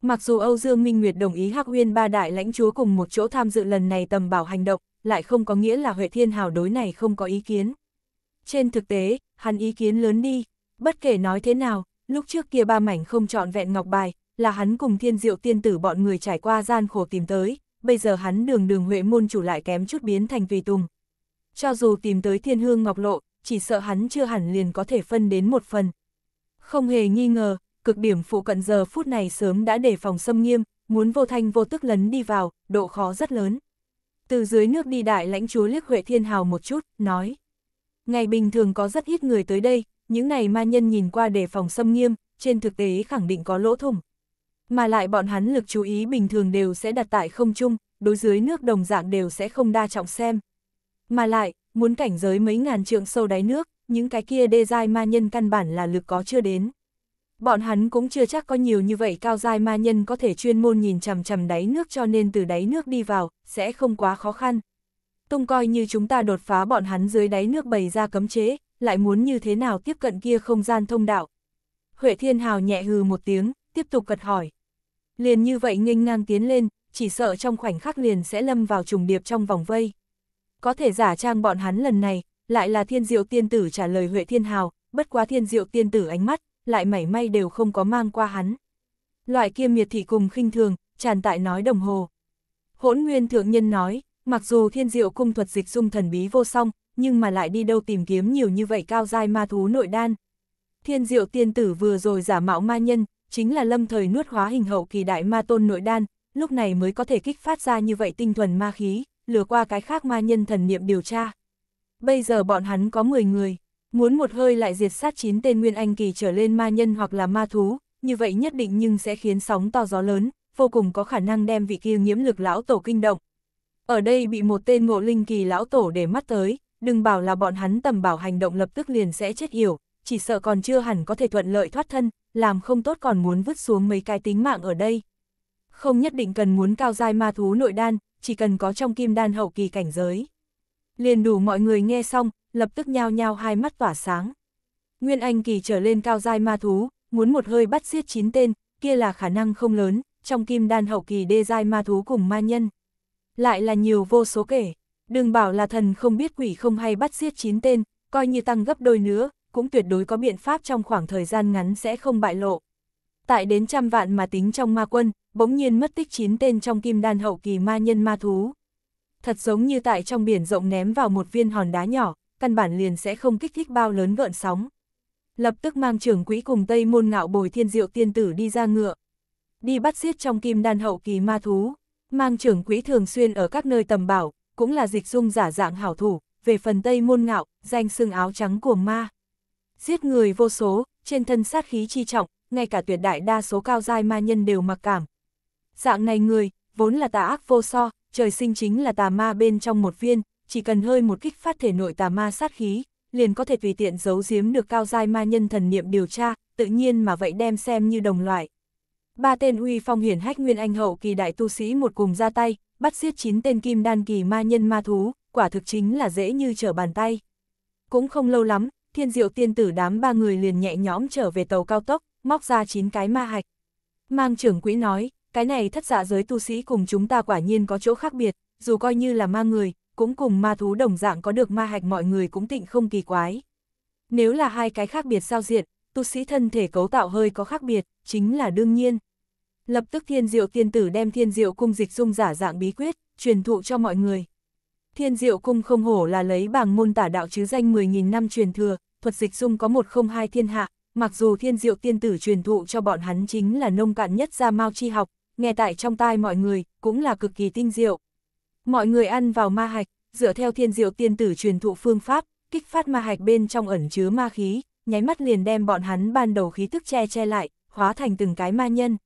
Mặc dù Âu Dương Minh Nguyệt đồng ý Hắc uyên ba đại lãnh chúa cùng một chỗ tham dự lần này tầm bảo hành động, lại không có nghĩa là Huệ Thiên Hào đối này không có ý kiến. Trên thực tế, hắn ý kiến lớn đi, bất kể nói thế nào, lúc trước kia ba mảnh không chọn vẹn ngọc bài, là hắn cùng thiên diệu tiên tử bọn người trải qua gian khổ tìm tới, bây giờ hắn đường đường Huệ môn chủ lại kém chút biến thành vì tùng, cho dù tìm tới thiên hương ngọc lộ, chỉ sợ hắn chưa hẳn liền có thể phân đến một phần. Không hề nghi ngờ, cực điểm phụ cận giờ phút này sớm đã để phòng xâm nghiêm, muốn vô thanh vô tức lấn đi vào, độ khó rất lớn. Từ dưới nước đi đại lãnh chúa liếc Huệ Thiên Hào một chút, nói. Ngày bình thường có rất ít người tới đây, những này ma nhân nhìn qua để phòng xâm nghiêm, trên thực tế khẳng định có lỗ thủng. Mà lại bọn hắn lực chú ý bình thường đều sẽ đặt tại không chung, đối dưới nước đồng dạng đều sẽ không đa trọng xem. Mà lại, muốn cảnh giới mấy ngàn trượng sâu đáy nước, những cái kia đê dai ma nhân căn bản là lực có chưa đến. Bọn hắn cũng chưa chắc có nhiều như vậy cao dai ma nhân có thể chuyên môn nhìn chằm chằm đáy nước cho nên từ đáy nước đi vào, sẽ không quá khó khăn. Tung coi như chúng ta đột phá bọn hắn dưới đáy nước bày ra cấm chế, lại muốn như thế nào tiếp cận kia không gian thông đạo. Huệ Thiên Hào nhẹ hừ một tiếng, tiếp tục cật hỏi. Liền như vậy nghênh ngang tiến lên, chỉ sợ trong khoảnh khắc liền sẽ lâm vào trùng điệp trong vòng vây. Có thể giả trang bọn hắn lần này, lại là thiên diệu tiên tử trả lời Huệ Thiên Hào, bất quá thiên diệu tiên tử ánh mắt, lại mảy may đều không có mang qua hắn. Loại kia miệt thị cùng khinh thường, tràn tại nói đồng hồ. Hỗn Nguyên Thượng Nhân nói, mặc dù thiên diệu cung thuật dịch dung thần bí vô song, nhưng mà lại đi đâu tìm kiếm nhiều như vậy cao dai ma thú nội đan. Thiên diệu tiên tử vừa rồi giả mạo ma nhân, chính là lâm thời nuốt hóa hình hậu kỳ đại ma tôn nội đan, lúc này mới có thể kích phát ra như vậy tinh thuần ma khí lừa qua cái khác ma nhân thần niệm điều tra. Bây giờ bọn hắn có 10 người, muốn một hơi lại diệt sát 9 tên nguyên anh kỳ trở lên ma nhân hoặc là ma thú, như vậy nhất định nhưng sẽ khiến sóng to gió lớn, vô cùng có khả năng đem vị kia nhiễm lực lão tổ kinh động. Ở đây bị một tên ngộ linh kỳ lão tổ để mắt tới, đừng bảo là bọn hắn tầm bảo hành động lập tức liền sẽ chết hiểu, chỉ sợ còn chưa hẳn có thể thuận lợi thoát thân, làm không tốt còn muốn vứt xuống mấy cái tính mạng ở đây. Không nhất định cần muốn cao dai ma thú nội đan, chỉ cần có trong kim đan hậu kỳ cảnh giới. Liền đủ mọi người nghe xong, lập tức nhao nhao hai mắt tỏa sáng. Nguyên Anh kỳ trở lên cao giai ma thú, muốn một hơi bắt giết chín tên, kia là khả năng không lớn, trong kim đan hậu kỳ đê giai ma thú cùng ma nhân. Lại là nhiều vô số kể, đừng bảo là thần không biết quỷ không hay bắt giết chín tên, coi như tăng gấp đôi nữa, cũng tuyệt đối có biện pháp trong khoảng thời gian ngắn sẽ không bại lộ tại đến trăm vạn mà tính trong ma quân, bỗng nhiên mất tích chín tên trong kim đan hậu kỳ ma nhân ma thú. Thật giống như tại trong biển rộng ném vào một viên hòn đá nhỏ, căn bản liền sẽ không kích thích bao lớn gợn sóng. Lập tức mang trưởng quỹ cùng Tây môn ngạo bồi thiên diệu tiên tử đi ra ngựa. Đi bắt giết trong kim đan hậu kỳ ma thú, mang trưởng quỹ thường xuyên ở các nơi tầm bảo, cũng là dịch dung giả dạng hảo thủ, về phần Tây môn ngạo, danh xương áo trắng của ma. Giết người vô số, trên thân sát khí chi trọng, ngay cả tuyệt đại đa số cao giai ma nhân đều mặc cảm. Dạng này người, vốn là tà ác vô so, trời sinh chính là tà ma bên trong một viên, chỉ cần hơi một kích phát thể nội tà ma sát khí, liền có thể tùy tiện giấu giếm được cao giai ma nhân thần niệm điều tra, tự nhiên mà vậy đem xem như đồng loại. Ba tên uy phong hiển hách nguyên anh hậu kỳ đại tu sĩ một cùng ra tay, bắt giết chín tên kim đan kỳ ma nhân ma thú, quả thực chính là dễ như trở bàn tay. Cũng không lâu lắm, thiên diệu tiên tử đám ba người liền nhẹ nhõm trở về tàu cao tốc, móc ra chín cái ma hạch. Mang trưởng quỹ nói, cái này thất dạ giới tu sĩ cùng chúng ta quả nhiên có chỗ khác biệt, dù coi như là ma người, cũng cùng ma thú đồng dạng có được ma hạch mọi người cũng tịnh không kỳ quái. Nếu là hai cái khác biệt giao diện, tu sĩ thân thể cấu tạo hơi có khác biệt, chính là đương nhiên. Lập tức thiên diệu tiên tử đem thiên diệu cung dịch dung giả dạng bí quyết, truyền thụ cho mọi người. Thiên diệu cung không hổ là lấy bảng môn tả đạo chứ danh 10.000 năm truyền thừa, thuật dịch dung có một không hai thiên hạ, mặc dù thiên diệu tiên tử truyền thụ cho bọn hắn chính là nông cạn nhất ra mao chi học, nghe tại trong tai mọi người, cũng là cực kỳ tinh diệu. Mọi người ăn vào ma hạch, dựa theo thiên diệu tiên tử truyền thụ phương pháp, kích phát ma hạch bên trong ẩn chứa ma khí, nháy mắt liền đem bọn hắn ban đầu khí tức che che lại, hóa thành từng cái ma nhân.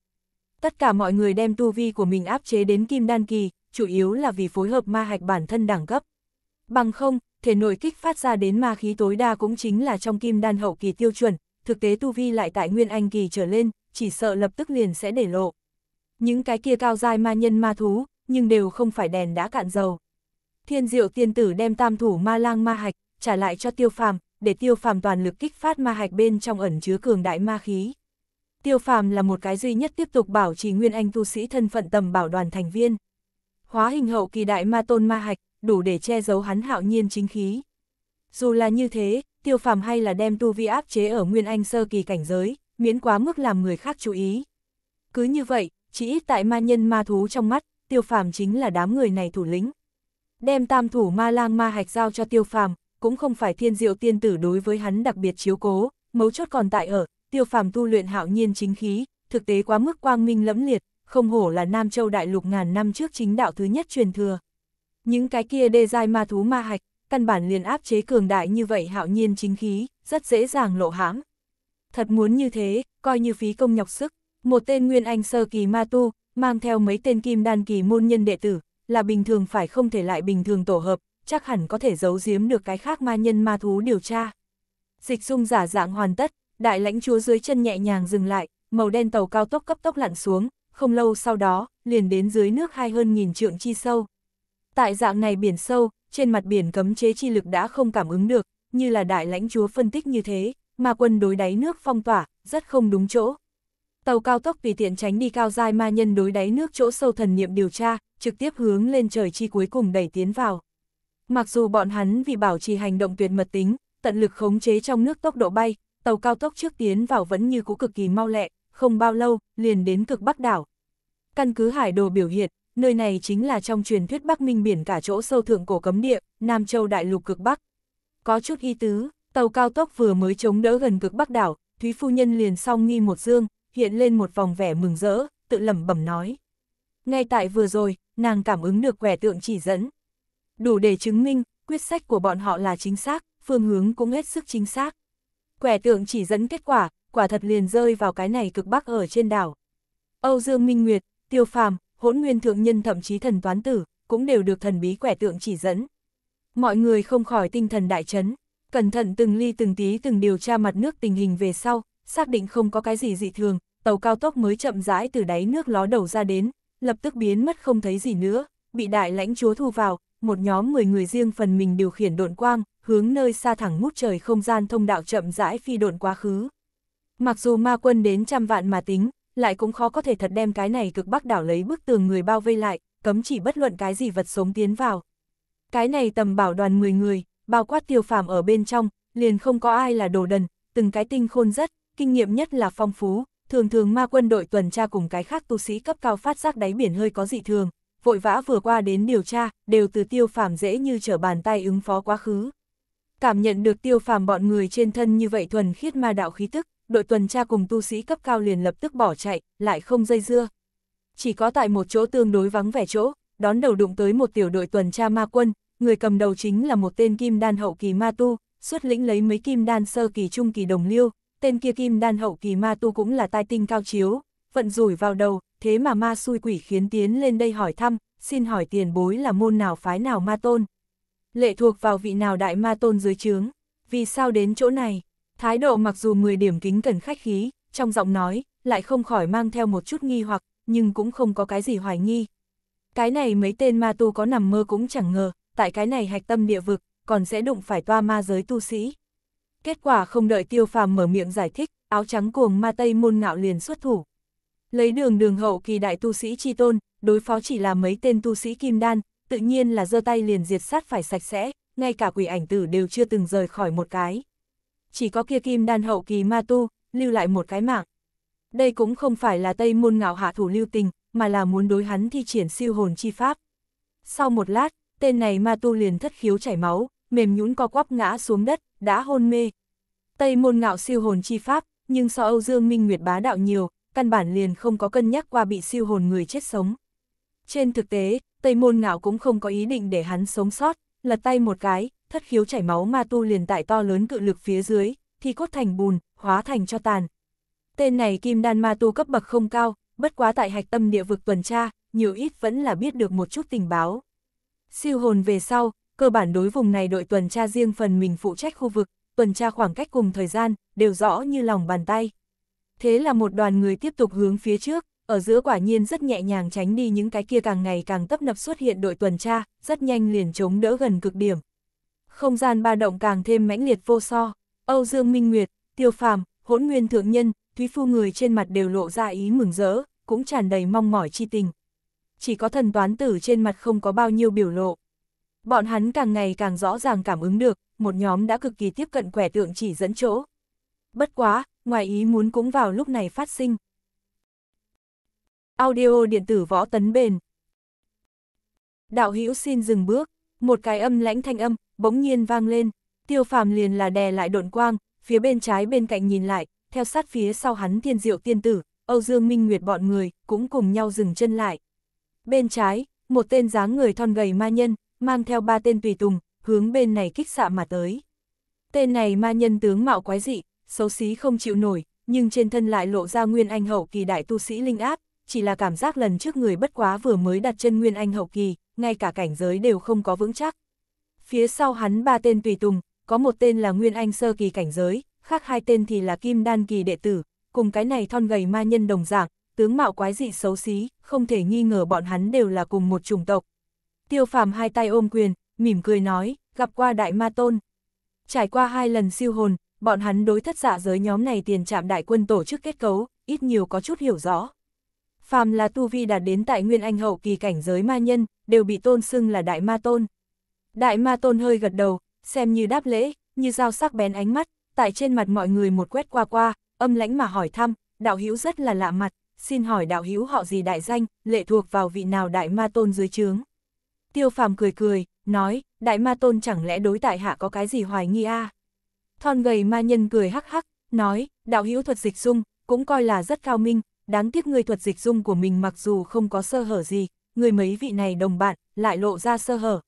Tất cả mọi người đem tu vi của mình áp chế đến kim đan kỳ, chủ yếu là vì phối hợp ma hạch bản thân đẳng cấp. Bằng không, thể nội kích phát ra đến ma khí tối đa cũng chính là trong kim đan hậu kỳ tiêu chuẩn, thực tế tu vi lại tại nguyên anh kỳ trở lên, chỉ sợ lập tức liền sẽ để lộ. Những cái kia cao dai ma nhân ma thú, nhưng đều không phải đèn đã cạn dầu. Thiên diệu tiên tử đem tam thủ ma lang ma hạch, trả lại cho tiêu phàm, để tiêu phàm toàn lực kích phát ma hạch bên trong ẩn chứa cường đại ma khí. Tiêu phàm là một cái duy nhất tiếp tục bảo trì nguyên anh tu sĩ thân phận tầm bảo đoàn thành viên. Hóa hình hậu kỳ đại ma tôn ma hạch, đủ để che giấu hắn hạo nhiên chính khí. Dù là như thế, tiêu phàm hay là đem tu vi áp chế ở nguyên anh sơ kỳ cảnh giới, miễn quá mức làm người khác chú ý. Cứ như vậy, chỉ ít tại ma nhân ma thú trong mắt, tiêu phàm chính là đám người này thủ lĩnh. Đem tam thủ ma lang ma hạch giao cho tiêu phàm, cũng không phải thiên diệu tiên tử đối với hắn đặc biệt chiếu cố, mấu chốt còn tại ở, tiêu phàm tu luyện hạo nhiên chính khí, thực tế quá mức quang minh lẫm liệt, không hổ là Nam Châu Đại Lục ngàn năm trước chính đạo thứ nhất truyền thừa. Những cái kia đề dai ma thú ma hạch, căn bản liền áp chế cường đại như vậy hạo nhiên chính khí, rất dễ dàng lộ hãm. Thật muốn như thế, coi như phí công nhọc sức, một tên Nguyên Anh sơ kỳ ma tu, mang theo mấy tên kim đan kỳ môn nhân đệ tử, là bình thường phải không thể lại bình thường tổ hợp, chắc hẳn có thể giấu giếm được cái khác ma nhân ma thú điều tra. Dịch dung giả dạng hoàn tất, đại lãnh chúa dưới chân nhẹ nhàng dừng lại, màu đen tàu cao tốc cấp tốc lặn xuống, không lâu sau đó, liền đến dưới nước hai hơn nghìn trượng chi sâu. Tại dạng này biển sâu, trên mặt biển cấm chế chi lực đã không cảm ứng được, như là đại lãnh chúa phân tích như thế, mà quân đối đáy nước phong tỏa, rất không đúng chỗ. Tàu cao tốc vì tiện tránh đi cao dai ma nhân đối đáy nước chỗ sâu thần niệm điều tra, trực tiếp hướng lên trời chi cuối cùng đẩy tiến vào. Mặc dù bọn hắn vì bảo trì hành động tuyệt mật tính, tận lực khống chế trong nước tốc độ bay, tàu cao tốc trước tiến vào vẫn như cũ cực kỳ mau lẹ, không bao lâu, liền đến cực bắc đảo. Căn cứ hải đồ biểu hiện, nơi này chính là trong truyền thuyết Bắc Minh biển cả chỗ sâu thượng cổ cấm địa, Nam Châu đại lục cực Bắc. Có chút y tứ, tàu cao tốc vừa mới chống đỡ gần cực Bắc đảo, Thúy phu nhân liền song nghi một dương, hiện lên một vòng vẻ mừng rỡ, tự lẩm bẩm nói. Ngay tại vừa rồi, nàng cảm ứng được quẻ tượng chỉ dẫn. Đủ để chứng minh, quyết sách của bọn họ là chính xác, phương hướng cũng hết sức chính xác. Quẻ tượng chỉ dẫn kết quả, quả thật liền rơi vào cái này cực bắc ở trên đảo. Âu Dương Minh Nguyệt, Tiêu Phàm, hỗn nguyên thượng nhân thậm chí thần toán tử, cũng đều được thần bí quẻ tượng chỉ dẫn. Mọi người không khỏi tinh thần đại chấn, cẩn thận từng ly từng tí từng điều tra mặt nước tình hình về sau, xác định không có cái gì dị thường, tàu cao tốc mới chậm rãi từ đáy nước ló đầu ra đến, lập tức biến mất không thấy gì nữa, bị đại lãnh chúa thu vào, một nhóm 10 người riêng phần mình điều khiển độn quang, hướng nơi xa thẳng mút trời không gian thông đạo chậm rãi phi độn quá khứ. Mặc dù ma quân đến trăm vạn mà tính, lại cũng khó có thể thật đem cái này cực bắc đảo lấy bức tường người bao vây lại, cấm chỉ bất luận cái gì vật sống tiến vào. Cái này tầm bảo đoàn 10 người, bao quát tiêu phàm ở bên trong, liền không có ai là đồ đần, từng cái tinh khôn rất, kinh nghiệm nhất là phong phú, thường thường ma quân đội tuần tra cùng cái khác tu sĩ cấp cao phát giác đáy biển hơi có dị thường, vội vã vừa qua đến điều tra, đều từ tiêu phàm dễ như trở bàn tay ứng phó quá khứ. Cảm nhận được tiêu phàm bọn người trên thân như vậy thuần khiết ma đạo khí tức, đội tuần tra cùng tu sĩ cấp cao liền lập tức bỏ chạy, lại không dây dưa. Chỉ có tại một chỗ tương đối vắng vẻ chỗ, đón đầu đụng tới một tiểu đội tuần tra ma quân, người cầm đầu chính là một tên kim đan hậu kỳ ma tu, xuất lĩnh lấy mấy kim đan sơ kỳ trung kỳ đồng liêu, tên kia kim đan hậu kỳ ma tu cũng là tai tinh cao chiếu, vận rủi vào đầu, thế mà ma xui quỷ khiến tiến lên đây hỏi thăm, xin hỏi tiền bối là môn nào phái nào ma tôn. Lệ thuộc vào vị nào đại ma tôn dưới trướng, vì sao đến chỗ này, Thái độ mặc dù 10 điểm kính cần khách khí, trong giọng nói, lại không khỏi mang theo một chút nghi hoặc, nhưng cũng không có cái gì hoài nghi. Cái này mấy tên ma tu có nằm mơ cũng chẳng ngờ, tại cái này hạch tâm địa vực, còn sẽ đụng phải toa ma giới tu sĩ. Kết quả không đợi tiêu phàm mở miệng giải thích, áo trắng cuồng ma tây môn ngạo liền xuất thủ. Lấy đường đường hậu kỳ đại tu sĩ chi tôn, đối phó chỉ là mấy tên tu sĩ kim đan, tự nhiên là giơ tay liền diệt sát phải sạch sẽ, ngay cả quỷ ảnh tử đều chưa từng rời khỏi một cái chỉ có kia kim đan hậu kỳ ma tu, lưu lại một cái mạng. Đây cũng không phải là Tây Môn Ngạo hạ thủ lưu tình, mà là muốn đối hắn thi triển siêu hồn chi pháp. Sau một lát, tên này ma tu liền thất khiếu chảy máu, mềm nhũn co quắp ngã xuống đất, đã hôn mê. Tây Môn Ngạo siêu hồn chi pháp, nhưng so Âu Dương Minh Nguyệt bá đạo nhiều, căn bản liền không có cân nhắc qua bị siêu hồn người chết sống. Trên thực tế, Tây Môn Ngạo cũng không có ý định để hắn sống sót, lật tay một cái, thất khiếu chảy máu ma tu liền tại to lớn cự lực phía dưới, thì cốt thành bùn, hóa thành cho tàn. Tên này kim đan ma tu cấp bậc không cao, bất quá tại hạch tâm địa vực tuần tra, nhiều ít vẫn là biết được một chút tình báo. Siêu hồn về sau, cơ bản đối vùng này đội tuần tra riêng phần mình phụ trách khu vực, tuần tra khoảng cách cùng thời gian, đều rõ như lòng bàn tay. Thế là một đoàn người tiếp tục hướng phía trước, ở giữa quả nhiên rất nhẹ nhàng tránh đi những cái kia càng ngày càng tấp nập xuất hiện đội tuần tra, rất nhanh liền chống đỡ gần cực điểm không gian ba động càng thêm mãnh liệt vô so. Âu Dương Minh Nguyệt, Tiêu Phàm, Hỗn Nguyên Thượng Nhân, Thúy Phu người trên mặt đều lộ ra ý mừng rỡ, cũng tràn đầy mong mỏi chi tình. Chỉ có thần toán tử trên mặt không có bao nhiêu biểu lộ. Bọn hắn càng ngày càng rõ ràng cảm ứng được, một nhóm đã cực kỳ tiếp cận quẻ tượng chỉ dẫn chỗ. Bất quá, ngoài ý muốn cũng vào lúc này phát sinh. Audio điện tử võ tấn bền. Đạo hữu xin dừng bước, một cái âm lãnh thanh âm, bỗng nhiên vang lên, tiêu phàm liền là đè lại độn quang, phía bên trái bên cạnh nhìn lại, theo sát phía sau hắn thiên diệu tiên tử, Âu Dương Minh Nguyệt bọn người, cũng cùng nhau dừng chân lại. Bên trái, một tên dáng người thon gầy ma nhân, mang theo ba tên tùy tùng, hướng bên này kích xạ mà tới. Tên này ma nhân tướng mạo quái dị, xấu xí không chịu nổi, nhưng trên thân lại lộ ra nguyên anh hậu kỳ đại tu sĩ linh áp, chỉ là cảm giác lần trước người bất quá vừa mới đặt chân nguyên anh hậu kỳ, ngay cả cảnh giới đều không có vững chắc, Phía sau hắn ba tên tùy tùng, có một tên là Nguyên Anh Sơ Kỳ cảnh giới, khác hai tên thì là Kim Đan Kỳ đệ tử, cùng cái này thon gầy ma nhân đồng dạng, tướng mạo quái dị xấu xí, không thể nghi ngờ bọn hắn đều là cùng một chủng tộc. Tiêu phàm hai tay ôm quyền, mỉm cười nói, gặp qua đại ma tôn. Trải qua hai lần siêu hồn, bọn hắn đối thất giả dạ giới nhóm này tiền trạm đại quân tổ chức kết cấu, ít nhiều có chút hiểu rõ. Phàm là tu vi đạt đến tại Nguyên Anh hậu kỳ cảnh giới ma nhân, đều bị tôn xưng là đại ma tôn. Đại ma tôn hơi gật đầu, xem như đáp lễ, như dao sắc bén ánh mắt, tại trên mặt mọi người một quét qua qua, âm lãnh mà hỏi thăm, đạo hữu rất là lạ mặt, xin hỏi đạo hữu họ gì đại danh, lệ thuộc vào vị nào đại ma tôn dưới trướng. Tiêu phàm cười cười, nói, đại ma tôn chẳng lẽ đối tại hạ có cái gì hoài nghi a? À? Thon gầy ma nhân cười hắc hắc, nói, đạo hữu thuật dịch dung, cũng coi là rất cao minh, đáng tiếc người thuật dịch dung của mình mặc dù không có sơ hở gì, người mấy vị này đồng bạn, lại lộ ra sơ hở,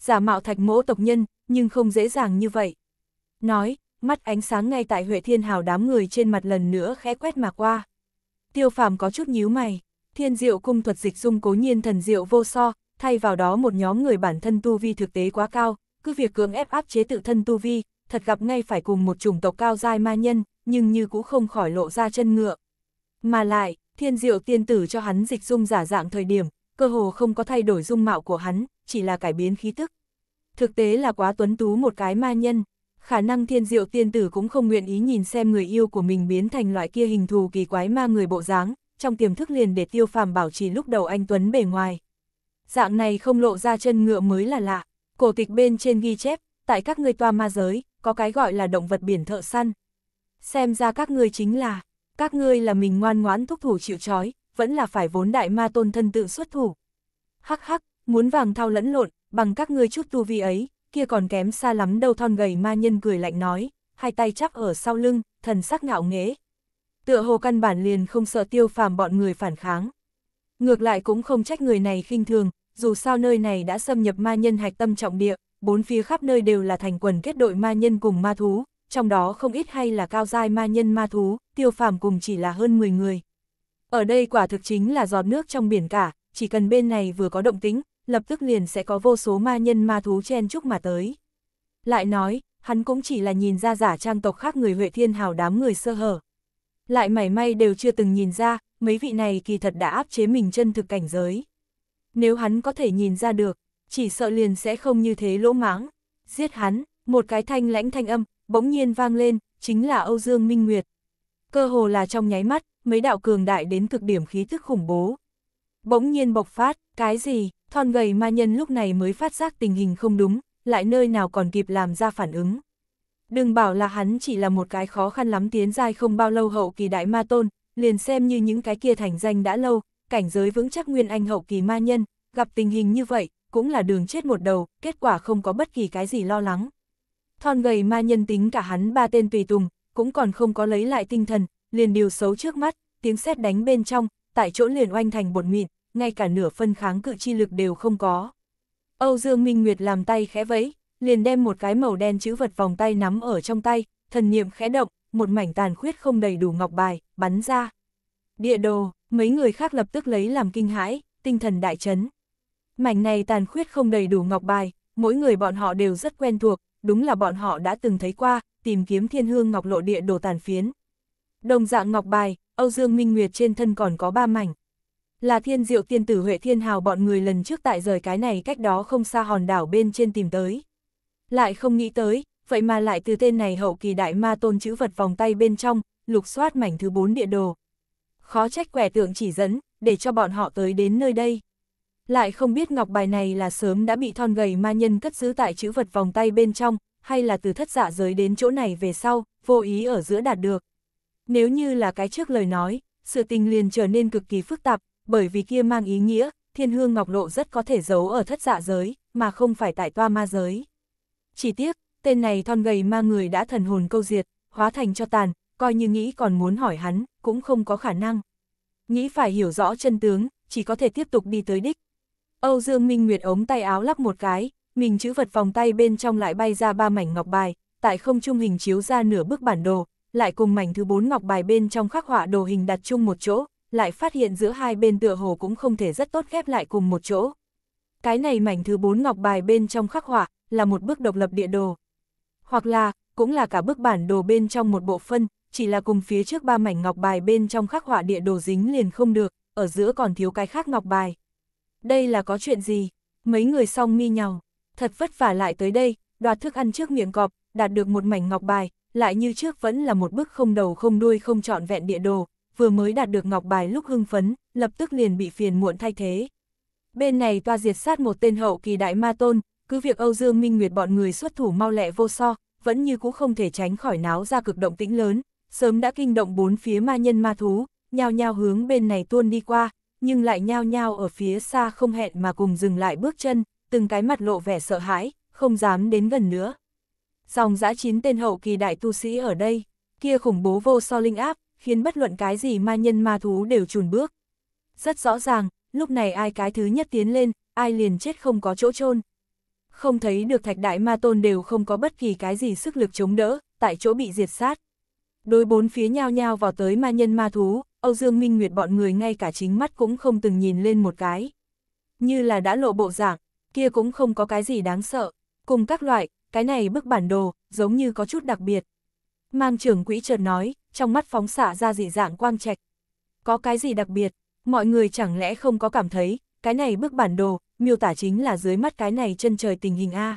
giả mạo thạch mỗ tộc nhân, nhưng không dễ dàng như vậy. Nói, mắt ánh sáng ngay tại Huệ Thiên Hào đám người trên mặt lần nữa khẽ quét mà qua. Tiêu phàm có chút nhíu mày, thiên diệu cung thuật dịch dung cố nhiên thần diệu vô so, thay vào đó một nhóm người bản thân tu vi thực tế quá cao, cứ việc cưỡng ép áp chế tự thân tu vi, thật gặp ngay phải cùng một chủng tộc cao giai ma nhân, nhưng như cũng không khỏi lộ ra chân ngựa. Mà lại, thiên diệu tiên tử cho hắn dịch dung giả dạng thời điểm, cơ hồ không có thay đổi dung mạo của hắn, chỉ là cải biến khí tức. Thực tế là quá tuấn tú một cái ma nhân, khả năng thiên diệu tiên tử cũng không nguyện ý nhìn xem người yêu của mình biến thành loại kia hình thù kỳ quái ma người bộ dáng, trong tiềm thức liền để tiêu phàm bảo trì lúc đầu anh Tuấn bề ngoài. Dạng này không lộ ra chân ngựa mới là lạ, cổ tịch bên trên ghi chép, tại các ngươi toa ma giới, có cái gọi là động vật biển thợ săn. Xem ra các ngươi chính là, các ngươi là mình ngoan ngoãn thúc thủ chịu trói, vẫn là phải vốn đại ma tôn thân tự xuất thủ. Hắc hắc, muốn vàng thao lẫn lộn, bằng các ngươi chút tu vi ấy, kia còn kém xa lắm đâu thon gầy ma nhân cười lạnh nói, hai tay chắp ở sau lưng, thần sắc ngạo nghễ. Tựa hồ căn bản liền không sợ tiêu phàm bọn người phản kháng. Ngược lại cũng không trách người này khinh thường, dù sao nơi này đã xâm nhập ma nhân hạch tâm trọng địa, bốn phía khắp nơi đều là thành quần kết đội ma nhân cùng ma thú, trong đó không ít hay là cao giai ma nhân ma thú, tiêu phàm cùng chỉ là hơn 10 người. Ở đây quả thực chính là giọt nước trong biển cả, chỉ cần bên này vừa có động tính, lập tức liền sẽ có vô số ma nhân ma thú chen chúc mà tới. Lại nói, hắn cũng chỉ là nhìn ra giả trang tộc khác người Huệ Thiên Hào đám người sơ hở. Lại mảy may đều chưa từng nhìn ra, mấy vị này kỳ thật đã áp chế mình chân thực cảnh giới. Nếu hắn có thể nhìn ra được, chỉ sợ liền sẽ không như thế lỗ mãng. Giết hắn, một cái thanh lãnh thanh âm, bỗng nhiên vang lên, chính là Âu Dương Minh Nguyệt. Cơ hồ là trong nháy mắt, mấy đạo cường đại đến cực điểm khí tức khủng bố. Bỗng nhiên bộc phát, cái gì, Thon gầy ma nhân lúc này mới phát giác tình hình không đúng, lại nơi nào còn kịp làm ra phản ứng. Đừng bảo là hắn chỉ là một cái khó khăn lắm tiến giai không bao lâu hậu kỳ đại ma tôn, liền xem như những cái kia thành danh đã lâu, cảnh giới vững chắc nguyên anh hậu kỳ ma nhân, gặp tình hình như vậy, cũng là đường chết một đầu, kết quả không có bất kỳ cái gì lo lắng. Thon gầy ma nhân tính cả hắn ba tên tùy tùng, cũng còn không có lấy lại tinh thần, liền điều xấu trước mắt, tiếng sét đánh bên trong, tại chỗ liền oanh thành bột mịn, ngay cả nửa phân kháng cự chi lực đều không có. Âu Dương Minh Nguyệt làm tay khẽ vẫy, liền đem một cái màu đen chữ vật vòng tay nắm ở trong tay, thần niệm khẽ động, một mảnh tàn khuyết không đầy đủ ngọc bài, bắn ra. Địa đồ, mấy người khác lập tức lấy làm kinh hãi, tinh thần đại chấn. Mảnh này tàn khuyết không đầy đủ ngọc bài, mỗi người bọn họ đều rất quen thuộc, đúng là bọn họ đã từng thấy qua, tìm kiếm thiên hương ngọc lộ địa đồ tàn phiến. Đồng dạng ngọc bài, Âu Dương Minh Nguyệt trên thân còn có ba mảnh, là thiên diệu tiên tử Huệ Thiên Hào bọn người lần trước tại rời cái này cách đó không xa hòn đảo bên trên tìm tới. Lại không nghĩ tới, vậy mà lại từ tên này hậu kỳ đại ma tôn chữ vật vòng tay bên trong, lục soát mảnh thứ 4 địa đồ. Khó trách quẻ tượng chỉ dẫn, để cho bọn họ tới đến nơi đây. Lại không biết ngọc bài này là sớm đã bị thon gầy ma nhân cất giữ tại chữ vật vòng tay bên trong, hay là từ thất giả dạ giới đến chỗ này về sau, vô ý ở giữa đạt được. Nếu như là cái trước lời nói, sự tình liền trở nên cực kỳ phức tạp, bởi vì kia mang ý nghĩa, thiên hương ngọc lộ rất có thể giấu ở thất dạ giới, mà không phải tại toa ma giới. Chỉ tiếc, tên này thon gầy ma người đã thần hồn câu diệt, hóa thành cho tàn, coi như nghĩ còn muốn hỏi hắn, cũng không có khả năng. Nghĩ phải hiểu rõ chân tướng, chỉ có thể tiếp tục đi tới đích. Âu Dương Minh Nguyệt ống tay áo lắp một cái, mình chữ vật vòng tay bên trong lại bay ra ba mảnh ngọc bài, tại không trung hình chiếu ra nửa bức bản đồ, lại cùng mảnh thứ bốn ngọc bài bên trong khắc họa đồ hình đặt chung một chỗ, lại phát hiện giữa hai bên tựa hồ cũng không thể rất tốt ghép lại cùng một chỗ. Cái này mảnh thứ bốn ngọc bài bên trong khắc họa, là một bước độc lập địa đồ. Hoặc là, cũng là cả bức bản đồ bên trong một bộ phân, chỉ là cùng phía trước ba mảnh ngọc bài bên trong khắc họa địa đồ dính liền không được, ở giữa còn thiếu cái khác ngọc bài. Đây là có chuyện gì? Mấy người song mi nhau, thật vất vả lại tới đây, đoạt thức ăn trước miệng cọp, đạt được một mảnh ngọc bài, lại như trước vẫn là một bức không đầu không đuôi không trọn vẹn địa đồ, vừa mới đạt được ngọc bài lúc hưng phấn, lập tức liền bị phiền muộn thay thế. Bên này toa diệt sát một tên hậu kỳ đại ma tôn, cứ việc Âu Dương Minh Nguyệt bọn người xuất thủ mau lẹ vô so, vẫn như cũ không thể tránh khỏi náo ra cực động tĩnh lớn, sớm đã kinh động bốn phía ma nhân ma thú, nhao nhao hướng bên này tuôn đi qua, nhưng lại nhao nhao ở phía xa không hẹn mà cùng dừng lại bước chân, từng cái mặt lộ vẻ sợ hãi, không dám đến gần nữa. Dòng dã chín tên hậu kỳ đại tu sĩ ở đây, kia khủng bố vô so linh áp, khiến bất luận cái gì ma nhân ma thú đều chùn bước. Rất rõ ràng, lúc này ai cái thứ nhất tiến lên, ai liền chết không có chỗ chôn Không thấy được thạch đại ma tôn đều không có bất kỳ cái gì sức lực chống đỡ, tại chỗ bị diệt sát. Đối bốn phía nhao nhao vào tới ma nhân ma thú, Âu Dương Minh Nguyệt bọn người ngay cả chính mắt cũng không từng nhìn lên một cái. Như là đã lộ bộ dạng, kia cũng không có cái gì đáng sợ. Cùng các loại, cái này bức bản đồ, giống như có chút đặc biệt. Mang trưởng quỹ chợt nói, trong mắt phóng xạ ra dị dạng quang trạch. Có cái gì đặc biệt, mọi người chẳng lẽ không có cảm thấy, cái này bức bản đồ, miêu tả chính là dưới mắt cái này chân trời tình hình A.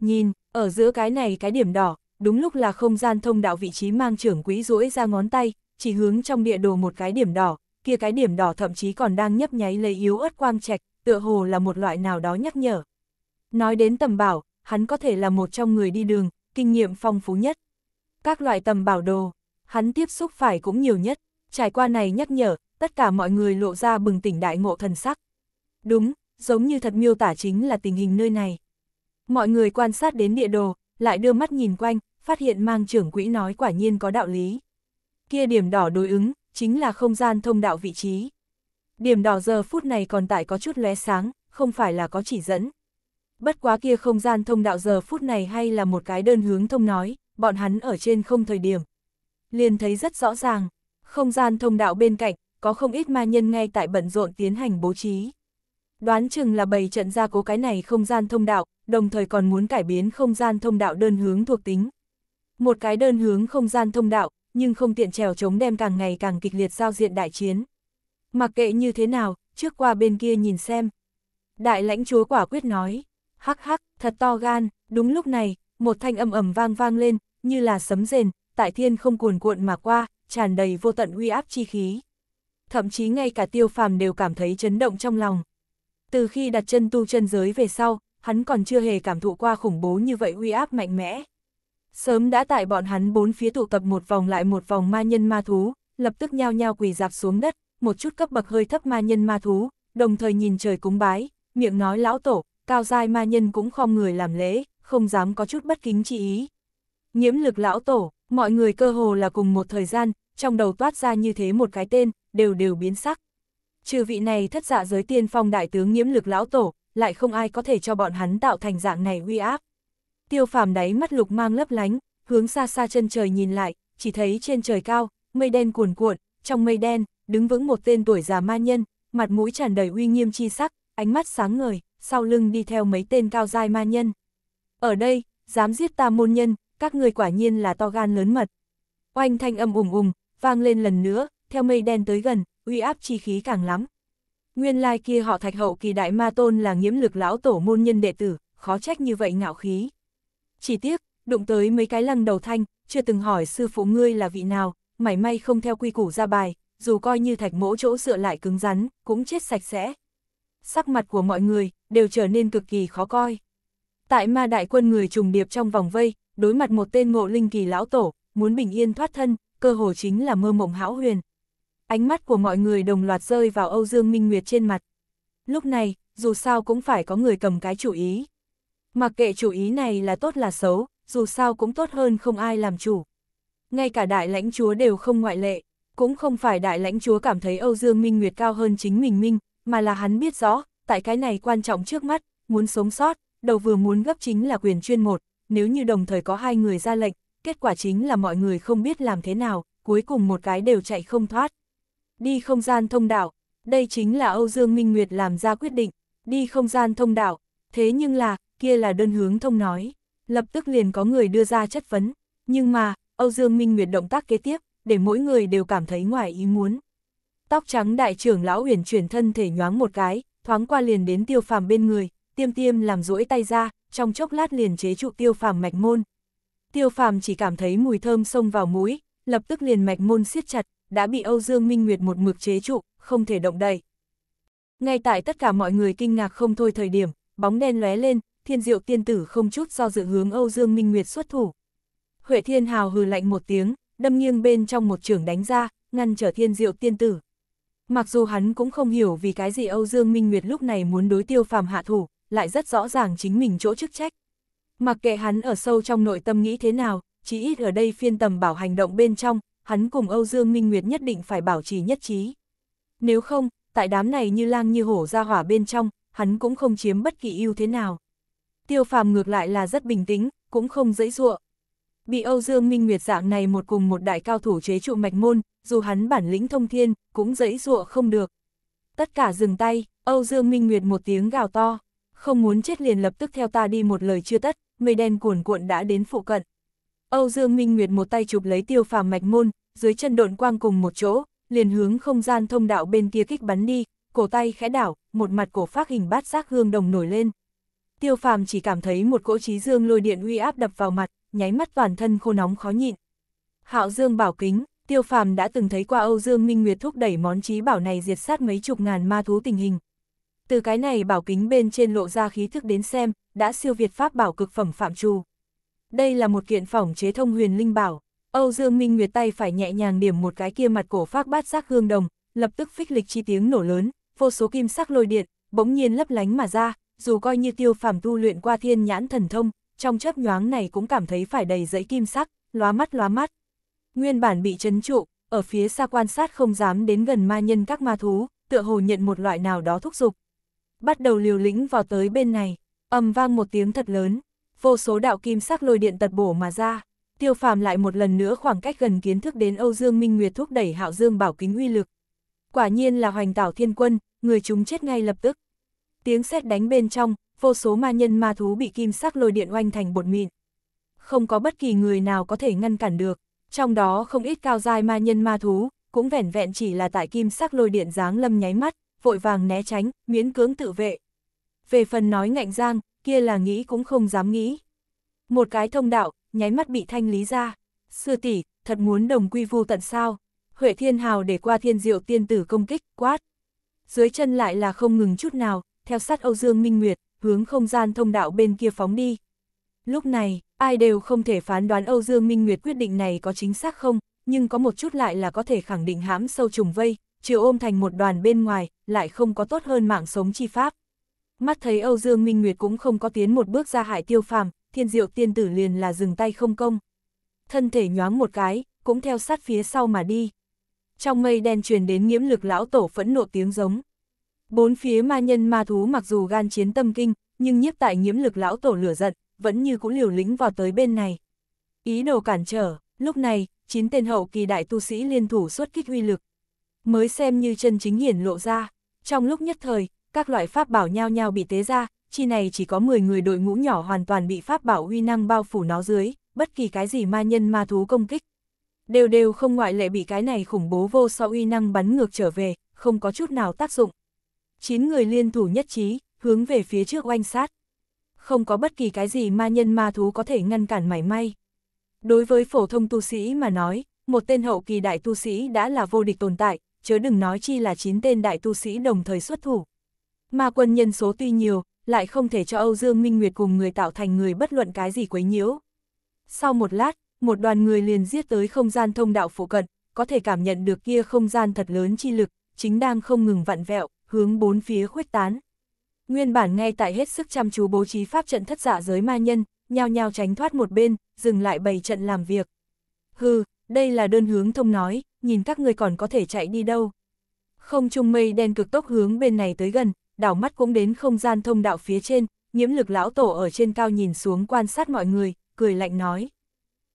Nhìn, ở giữa cái này cái điểm đỏ, đúng lúc là không gian thông đạo vị trí mang trưởng quỹ rũi ra ngón tay, chỉ hướng trong địa đồ một cái điểm đỏ, kia cái điểm đỏ thậm chí còn đang nhấp nháy lấy yếu ớt quang trạch, tựa hồ là một loại nào đó nhắc nhở. Nói đến tầm bảo, hắn có thể là một trong người đi đường, kinh nghiệm phong phú nhất. Các loại tầm bảo đồ, hắn tiếp xúc phải cũng nhiều nhất, trải qua này nhắc nhở, tất cả mọi người lộ ra bừng tỉnh đại ngộ thần sắc. Đúng, giống như thật miêu tả chính là tình hình nơi này. Mọi người quan sát đến địa đồ, lại đưa mắt nhìn quanh, phát hiện mang trưởng quỹ nói quả nhiên có đạo lý. Kia điểm đỏ đối ứng, chính là không gian thông đạo vị trí. Điểm đỏ giờ phút này còn tại có chút lóe sáng, không phải là có chỉ dẫn. Bất quá kia không gian thông đạo giờ phút này hay là một cái đơn hướng thông nói, bọn hắn ở trên không thời điểm, liền thấy rất rõ ràng, không gian thông đạo bên cạnh, có không ít ma nhân ngay tại bận rộn tiến hành bố trí. Đoán chừng là bày trận ra cố cái này không gian thông đạo, đồng thời còn muốn cải biến không gian thông đạo đơn hướng thuộc tính. Một cái đơn hướng không gian thông đạo, nhưng không tiện trèo chống đem càng ngày càng kịch liệt giao diện đại chiến. Mặc kệ như thế nào, trước qua bên kia nhìn xem. Đại lãnh chúa quả quyết nói, hắc hắc, thật to gan, đúng lúc này, một thanh âm ầm vang vang lên, như là sấm rền, tại thiên không cuồn cuộn mà qua, tràn đầy vô tận uy áp chi khí. Thậm chí ngay cả tiêu phàm đều cảm thấy chấn động trong lòng. Từ khi đặt chân tu chân giới về sau, hắn còn chưa hề cảm thụ qua khủng bố như vậy uy áp mạnh mẽ. Sớm đã tại bọn hắn bốn phía tụ tập một vòng lại một vòng ma nhân ma thú, lập tức nhao nhao quỳ dạp xuống đất, một chút cấp bậc hơi thấp ma nhân ma thú, đồng thời nhìn trời cúng bái, miệng nói lão tổ, cao giai ma nhân cũng khom người làm lễ, không dám có chút bất kính chi ý. Nhiễm lực lão tổ, mọi người cơ hồ là cùng một thời gian, trong đầu toát ra như thế một cái tên, đều đều biến sắc. Trừ vị này thất dạ giới tiên phong đại tướng nhiễm lực lão tổ, lại không ai có thể cho bọn hắn tạo thành dạng này uy áp. Tiêu phàm đáy mắt lục mang lấp lánh, hướng xa xa chân trời nhìn lại, chỉ thấy trên trời cao, mây đen cuồn cuộn, trong mây đen, đứng vững một tên tuổi già ma nhân, mặt mũi tràn đầy uy nghiêm chi sắc, ánh mắt sáng ngời, sau lưng đi theo mấy tên cao giai ma nhân. Ở đây, dám giết ta môn nhân, các người quả nhiên là to gan lớn mật. Oanh thanh âm ùng ùng, vang lên lần nữa, theo mây đen tới gần, uy áp chi khí càng lắm. Nguyên lai kia họ thạch hậu kỳ đại ma tôn là nghiễm lực lão tổ môn nhân đệ tử, khó trách như vậy ngạo khí. Chỉ tiếc, đụng tới mấy cái lăng đầu thanh, chưa từng hỏi sư phụ ngươi là vị nào, mảy may không theo quy củ ra bài, dù coi như thạch mỗ chỗ dựa lại cứng rắn, cũng chết sạch sẽ. Sắc mặt của mọi người đều trở nên cực kỳ khó coi. Tại ma đại quân người trùng điệp trong vòng vây, đối mặt một tên ngộ linh kỳ lão tổ, muốn bình yên thoát thân, cơ hồ chính là mơ mộng hão huyền. Ánh mắt của mọi người đồng loạt rơi vào Âu Dương Minh Nguyệt trên mặt. Lúc này, dù sao cũng phải có người cầm cái chủ ý. Mặc kệ chủ ý này là tốt là xấu, dù sao cũng tốt hơn không ai làm chủ. Ngay cả đại lãnh chúa đều không ngoại lệ, cũng không phải đại lãnh chúa cảm thấy Âu Dương Minh Nguyệt cao hơn chính mình Minh, mà là hắn biết rõ, tại cái này quan trọng trước mắt, muốn sống sót, đầu vừa muốn gấp chính là quyền chuyên một, nếu như đồng thời có hai người ra lệnh, kết quả chính là mọi người không biết làm thế nào, cuối cùng một cái đều chạy không thoát. Đi không gian thông đạo, đây chính là Âu Dương Minh Nguyệt làm ra quyết định, đi không gian thông đạo, thế nhưng là, kia là đơn hướng thông nói, lập tức liền có người đưa ra chất vấn, nhưng mà, Âu Dương Minh Nguyệt động tác kế tiếp, để mỗi người đều cảm thấy ngoài ý muốn. Tóc trắng đại trưởng lão huyền chuyển thân thể nhoáng một cái, thoáng qua liền đến tiêu phàm bên người, tiêm tiêm làm duỗi tay ra, trong chốc lát liền chế trụ tiêu phàm mạch môn. Tiêu phàm chỉ cảm thấy mùi thơm xông vào mũi, lập tức liền mạch môn siết chặt, đã bị Âu Dương Minh Nguyệt một mực chế trụ, không thể động đậy. Ngay tại tất cả mọi người kinh ngạc không thôi thời điểm, bóng đen lóe lên, thiên diệu tiên tử không chút do dự hướng Âu Dương Minh Nguyệt xuất thủ. Huệ Thiên Hào hừ lạnh một tiếng, đâm nghiêng bên trong một trường đánh ra, ngăn trở thiên diệu tiên tử. Mặc dù hắn cũng không hiểu vì cái gì Âu Dương Minh Nguyệt lúc này muốn đối tiêu phàm hạ thủ, lại rất rõ ràng chính mình chỗ chức trách. Mặc kệ hắn ở sâu trong nội tâm nghĩ thế nào, chỉ ít ở đây phiên tầm bảo hành động bên trong, hắn cùng Âu Dương Minh Nguyệt nhất định phải bảo trì nhất trí. Nếu không, tại đám này như lang như hổ ra hỏa bên trong, hắn cũng không chiếm bất kỳ ưu thế nào. Tiêu phàm ngược lại là rất bình tĩnh, cũng không dễ dụa. Bị Âu Dương Minh Nguyệt dạng này một cùng một đại cao thủ chế trụ mạch môn, dù hắn bản lĩnh thông thiên, cũng dễ dụa không được. Tất cả dừng tay, Âu Dương Minh Nguyệt một tiếng gào to không muốn chết liền lập tức theo ta đi một lời chưa tất, mây đen cuồn cuộn đã đến phụ cận. Âu Dương Minh Nguyệt một tay chụp lấy tiêu phàm mạch môn, dưới chân độn quang cùng một chỗ, liền hướng không gian thông đạo bên kia kích bắn đi, cổ tay khẽ đảo, một mặt cổ phát hình bát giác hương đồng nổi lên. Tiêu phàm chỉ cảm thấy một cỗ trí dương lôi điện uy áp đập vào mặt, nháy mắt toàn thân khô nóng khó nhịn. Hạo Dương bảo kính, tiêu phàm đã từng thấy qua Âu Dương Minh Nguyệt thúc đẩy món trí bảo này diệt sát mấy chục ngàn ma thú tình hình, từ cái này bảo kính bên trên lộ ra khí thức đến xem, đã siêu việt pháp bảo cực phẩm phạm trù. Đây là một kiện phỏng chế thông huyền linh bảo. Âu Dương Minh Nguyệt tay phải nhẹ nhàng điểm một cái kia mặt cổ phác bát giác hương đồng, lập tức phích lịch chi tiếng nổ lớn, vô số kim sắc lôi điện, bỗng nhiên lấp lánh mà ra, dù coi như tiêu phàm tu luyện qua thiên nhãn thần thông, trong chớp nhoáng này cũng cảm thấy phải đầy dẫy kim sắc, lóa mắt lóa mắt. Nguyên bản bị chấn trụ, ở phía xa quan sát không dám đến gần ma nhân các ma thú, tựa hồ nhận một loại nào đó thúc giục, bắt đầu liều lĩnh vào tới bên này, ầm vang một tiếng thật lớn, vô số đạo kim sắc lôi điện tật bổ mà ra, tiêu phàm lại một lần nữa khoảng cách gần kiến thức đến Âu Dương Minh Nguyệt thúc đẩy Hạo Dương bảo kính uy lực. Quả nhiên là hoành tảo thiên quân, người chúng chết ngay lập tức. Tiếng sét đánh bên trong, vô số ma nhân ma thú bị kim sắc lôi điện oanh thành bột mịn. Không có bất kỳ người nào có thể ngăn cản được, trong đó không ít cao giai ma nhân ma thú, cũng vẻn vẹn chỉ là tại kim sắc lôi điện giáng lâm nháy mắt, vội vàng né tránh, miễn cưỡng tự vệ. Về phần nói ngạnh giang, kia là nghĩ cũng không dám nghĩ. Một cái thông đạo, nháy mắt bị thanh lý ra. Sư tỷ thật muốn đồng quy vu tận sao. Huệ Thiên Hào để qua thiên diệu tiên tử công kích, quát. Dưới chân lại là không ngừng chút nào, theo sát Âu Dương Minh Nguyệt, hướng không gian thông đạo bên kia phóng đi. Lúc này, ai đều không thể phán đoán Âu Dương Minh Nguyệt quyết định này có chính xác không, nhưng có một chút lại là có thể khẳng định hãm sâu trùng vây, chiều ôm thành một đoàn bên ngoài, lại không có tốt hơn mạng sống chi pháp. Mắt thấy Âu Dương Minh Nguyệt cũng không có tiến một bước ra hải tiêu phàm, thiên diệu tiên tử liền là dừng tay không công. Thân thể nhoáng một cái, cũng theo sát phía sau mà đi. Trong mây đen truyền đến nghiễm lực lão tổ phẫn nộ tiếng giống. Bốn phía ma nhân ma thú mặc dù gan chiến tâm kinh, nhưng nhiếp tại nghiễm lực lão tổ lửa giận, vẫn như cũng liều lĩnh vào tới bên này. Ý đồ cản trở, lúc này, chín tên hậu kỳ đại tu sĩ liên thủ xuất kích uy lực, mới xem như chân chính hiển lộ ra. Trong lúc nhất thời, các loại pháp bảo nhau nhau bị tế ra, chi này chỉ có 10 người đội ngũ nhỏ hoàn toàn bị pháp bảo uy năng bao phủ nó dưới, bất kỳ cái gì ma nhân ma thú công kích. Đều đều không ngoại lệ bị cái này khủng bố vô so uy năng bắn ngược trở về, không có chút nào tác dụng. 9 người liên thủ nhất trí, hướng về phía trước oanh sát. Không có bất kỳ cái gì ma nhân ma thú có thể ngăn cản mảy may. Đối với phổ thông tu sĩ mà nói, một tên hậu kỳ đại tu sĩ đã là vô địch tồn tại, chớ đừng nói chi là 9 tên đại tu sĩ đồng thời xuất thủ. Ma quân nhân số tuy nhiều, lại không thể cho Âu Dương Minh Nguyệt cùng người tạo thành người bất luận cái gì quấy nhiễu. Sau một lát, một đoàn người liền giết tới không gian thông đạo phụ cận, có thể cảm nhận được kia không gian thật lớn chi lực, chính đang không ngừng vặn vẹo, hướng bốn phía khuếch tán. Nguyên bản ngay tại hết sức chăm chú bố trí pháp trận thất giả dạ giới ma nhân, nhao nhao tránh thoát một bên, dừng lại bày trận làm việc. Hừ, đây là đơn hướng thông nói, nhìn các người còn có thể chạy đi đâu. Không trung mây đen cực tốc hướng bên này tới gần, đảo mắt cũng đến không gian thông đạo phía trên, nhiễm lực lão tổ ở trên cao nhìn xuống quan sát mọi người, cười lạnh nói.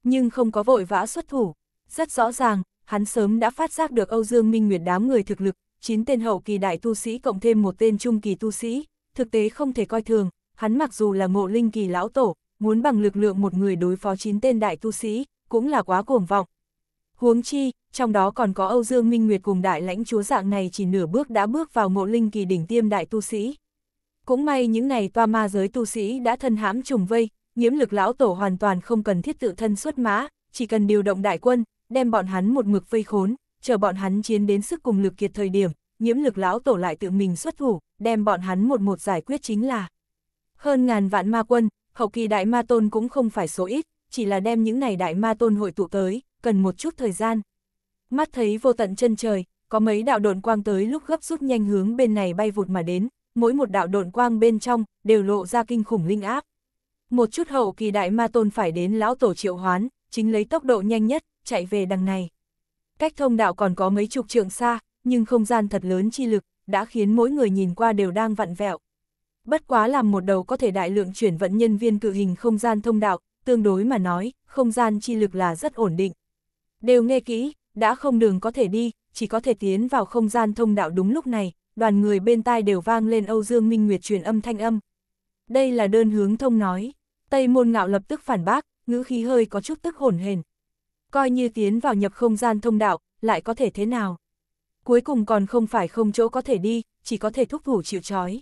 Nhưng không có vội vã xuất thủ, rất rõ ràng, hắn sớm đã phát giác được Âu Dương Minh Nguyệt đám người thực lực, chín tên hậu kỳ đại tu sĩ cộng thêm một tên trung kỳ tu sĩ, thực tế không thể coi thường, hắn mặc dù là mộ linh kỳ lão tổ, muốn bằng lực lượng một người đối phó chín tên đại tu sĩ, cũng là quá cuồng vọng, Huống chi, trong đó còn có Âu Dương Minh Nguyệt cùng đại lãnh chúa dạng này chỉ nửa bước đã bước vào ngộ linh kỳ đỉnh tiêm đại tu sĩ. Cũng may những này toa ma giới tu sĩ đã thân hãm trùng vây, nhiễm lực lão tổ hoàn toàn không cần thiết tự thân xuất mã, chỉ cần điều động đại quân, đem bọn hắn một mực vây khốn, chờ bọn hắn chiến đến sức cùng lực kiệt thời điểm, nhiễm lực lão tổ lại tự mình xuất thủ, đem bọn hắn một một giải quyết chính là. Hơn ngàn vạn ma quân, hậu kỳ đại ma tôn cũng không phải số ít, chỉ là đem những này đại ma tôn hội tụ tới, cần một chút thời gian. Mắt thấy vô tận chân trời, có mấy đạo độn quang tới lúc gấp rút nhanh hướng bên này bay vụt mà đến, mỗi một đạo độn quang bên trong đều lộ ra kinh khủng linh áp. Một chút hậu kỳ đại ma tôn phải đến lão tổ triệu hoán, chính lấy tốc độ nhanh nhất, chạy về đằng này. Cách thông đạo còn có mấy chục trượng xa, nhưng không gian thật lớn chi lực, đã khiến mỗi người nhìn qua đều đang vặn vẹo. Bất quá làm một đầu có thể đại lượng chuyển vận nhân viên cự hình không gian thông đạo, tương đối mà nói, không gian chi lực là rất ổn định. Đều nghe kỹ, đã không đường có thể đi, chỉ có thể tiến vào không gian thông đạo đúng lúc này, đoàn người bên tai đều vang lên Âu Dương Minh Nguyệt truyền âm thanh âm. Đây là đơn hướng thông nói, Tây Môn Ngạo lập tức phản bác, ngữ khí hơi có chút tức hồn hền. Coi như tiến vào nhập không gian thông đạo, lại có thể thế nào? Cuối cùng còn không phải không chỗ có thể đi, chỉ có thể thúc thủ chịu trói.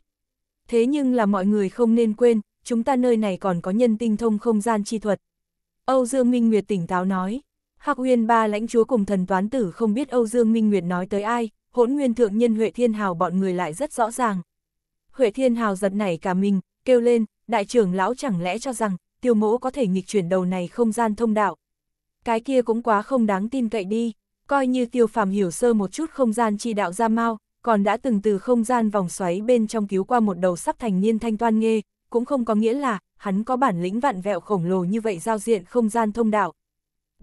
Thế nhưng là mọi người không nên quên, chúng ta nơi này còn có nhân tinh thông không gian chi thuật. Âu Dương Minh Nguyệt tỉnh táo nói, Hắc Uyên ba lãnh chúa cùng thần toán tử không biết Âu Dương Minh Nguyệt nói tới ai, hỗn nguyên thượng nhân Huệ Thiên Hào bọn người lại rất rõ ràng. Huệ Thiên Hào giật nảy cả mình, kêu lên, đại trưởng lão chẳng lẽ cho rằng, tiêu mỗ có thể nghịch chuyển đầu này không gian thông đạo. Cái kia cũng quá không đáng tin cậy đi, coi như tiêu phàm hiểu sơ một chút không gian chi đạo ra mau, còn đã từng từ không gian vòng xoáy bên trong cứu qua một đầu sắp thành niên thanh toan nghê, cũng không có nghĩa là, hắn có bản lĩnh vạn vẹo khổng lồ như vậy giao diện không gian thông đạo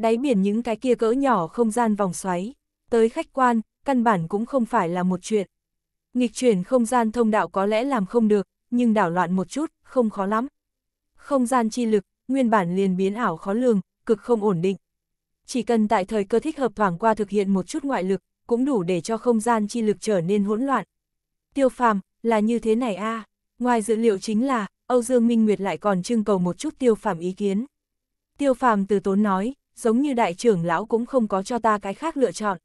đáy biển những cái kia cỡ nhỏ không gian vòng xoáy, tới khách quan, căn bản cũng không phải là một chuyện. Nghịch chuyển không gian thông đạo có lẽ làm không được, nhưng đảo loạn một chút, không khó lắm. Không gian chi lực, nguyên bản liền biến ảo khó lường, cực không ổn định. Chỉ cần tại thời cơ thích hợp thoảng qua thực hiện một chút ngoại lực, cũng đủ để cho không gian chi lực trở nên hỗn loạn. Tiêu phàm, là như thế này a Ngoài dữ liệu chính là, Âu Dương Minh Nguyệt lại còn trưng cầu một chút tiêu phàm ý kiến. Tiêu phàm từ tốn nói, giống như đại trưởng lão cũng không có cho ta cái khác lựa chọn.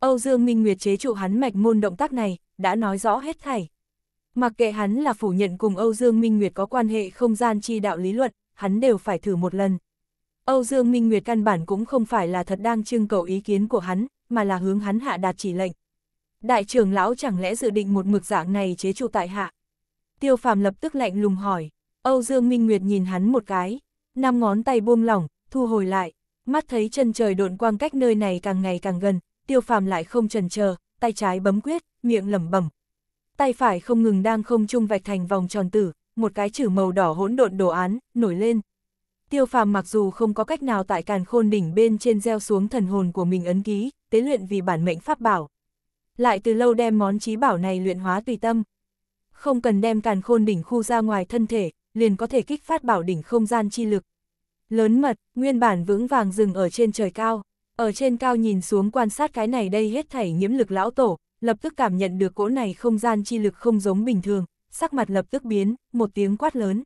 Âu Dương Minh Nguyệt chế trụ hắn mạch môn động tác này, đã nói rõ hết thảy. Mặc kệ hắn là phủ nhận cùng Âu Dương Minh Nguyệt có quan hệ không gian chi đạo lý luận, hắn đều phải thử một lần. Âu Dương Minh Nguyệt căn bản cũng không phải là thật đang trưng cầu ý kiến của hắn, mà là hướng hắn hạ đạt chỉ lệnh. Đại trưởng lão chẳng lẽ dự định một mực dạng này chế trụ tại hạ? Tiêu phàm lập tức lạnh lùng hỏi, Âu Dương Minh Nguyệt nhìn hắn một cái, năm ngón tay buông lỏng, thu hồi lại. Mắt thấy chân trời độn quang cách nơi này càng ngày càng gần, tiêu phàm lại không trần chờ, tay trái bấm quyết, miệng lẩm bẩm. Tay phải không ngừng đang không chung vạch thành vòng tròn tử, một cái chữ màu đỏ hỗn độn đồ án, nổi lên. Tiêu phàm mặc dù không có cách nào tại càn khôn đỉnh bên trên gieo xuống thần hồn của mình ấn ký, tế luyện vì bản mệnh pháp bảo. Lại từ lâu đem món trí bảo này luyện hóa tùy tâm. Không cần đem càn khôn đỉnh khu ra ngoài thân thể, liền có thể kích phát bảo đỉnh không gian chi lực, Lớn mật, nguyên bản vững vàng dừng ở trên trời cao, ở trên cao nhìn xuống quan sát cái này đây hết thảy nhiễm lực lão tổ, lập tức cảm nhận được cỗ này không gian chi lực không giống bình thường, sắc mặt lập tức biến, một tiếng quát lớn.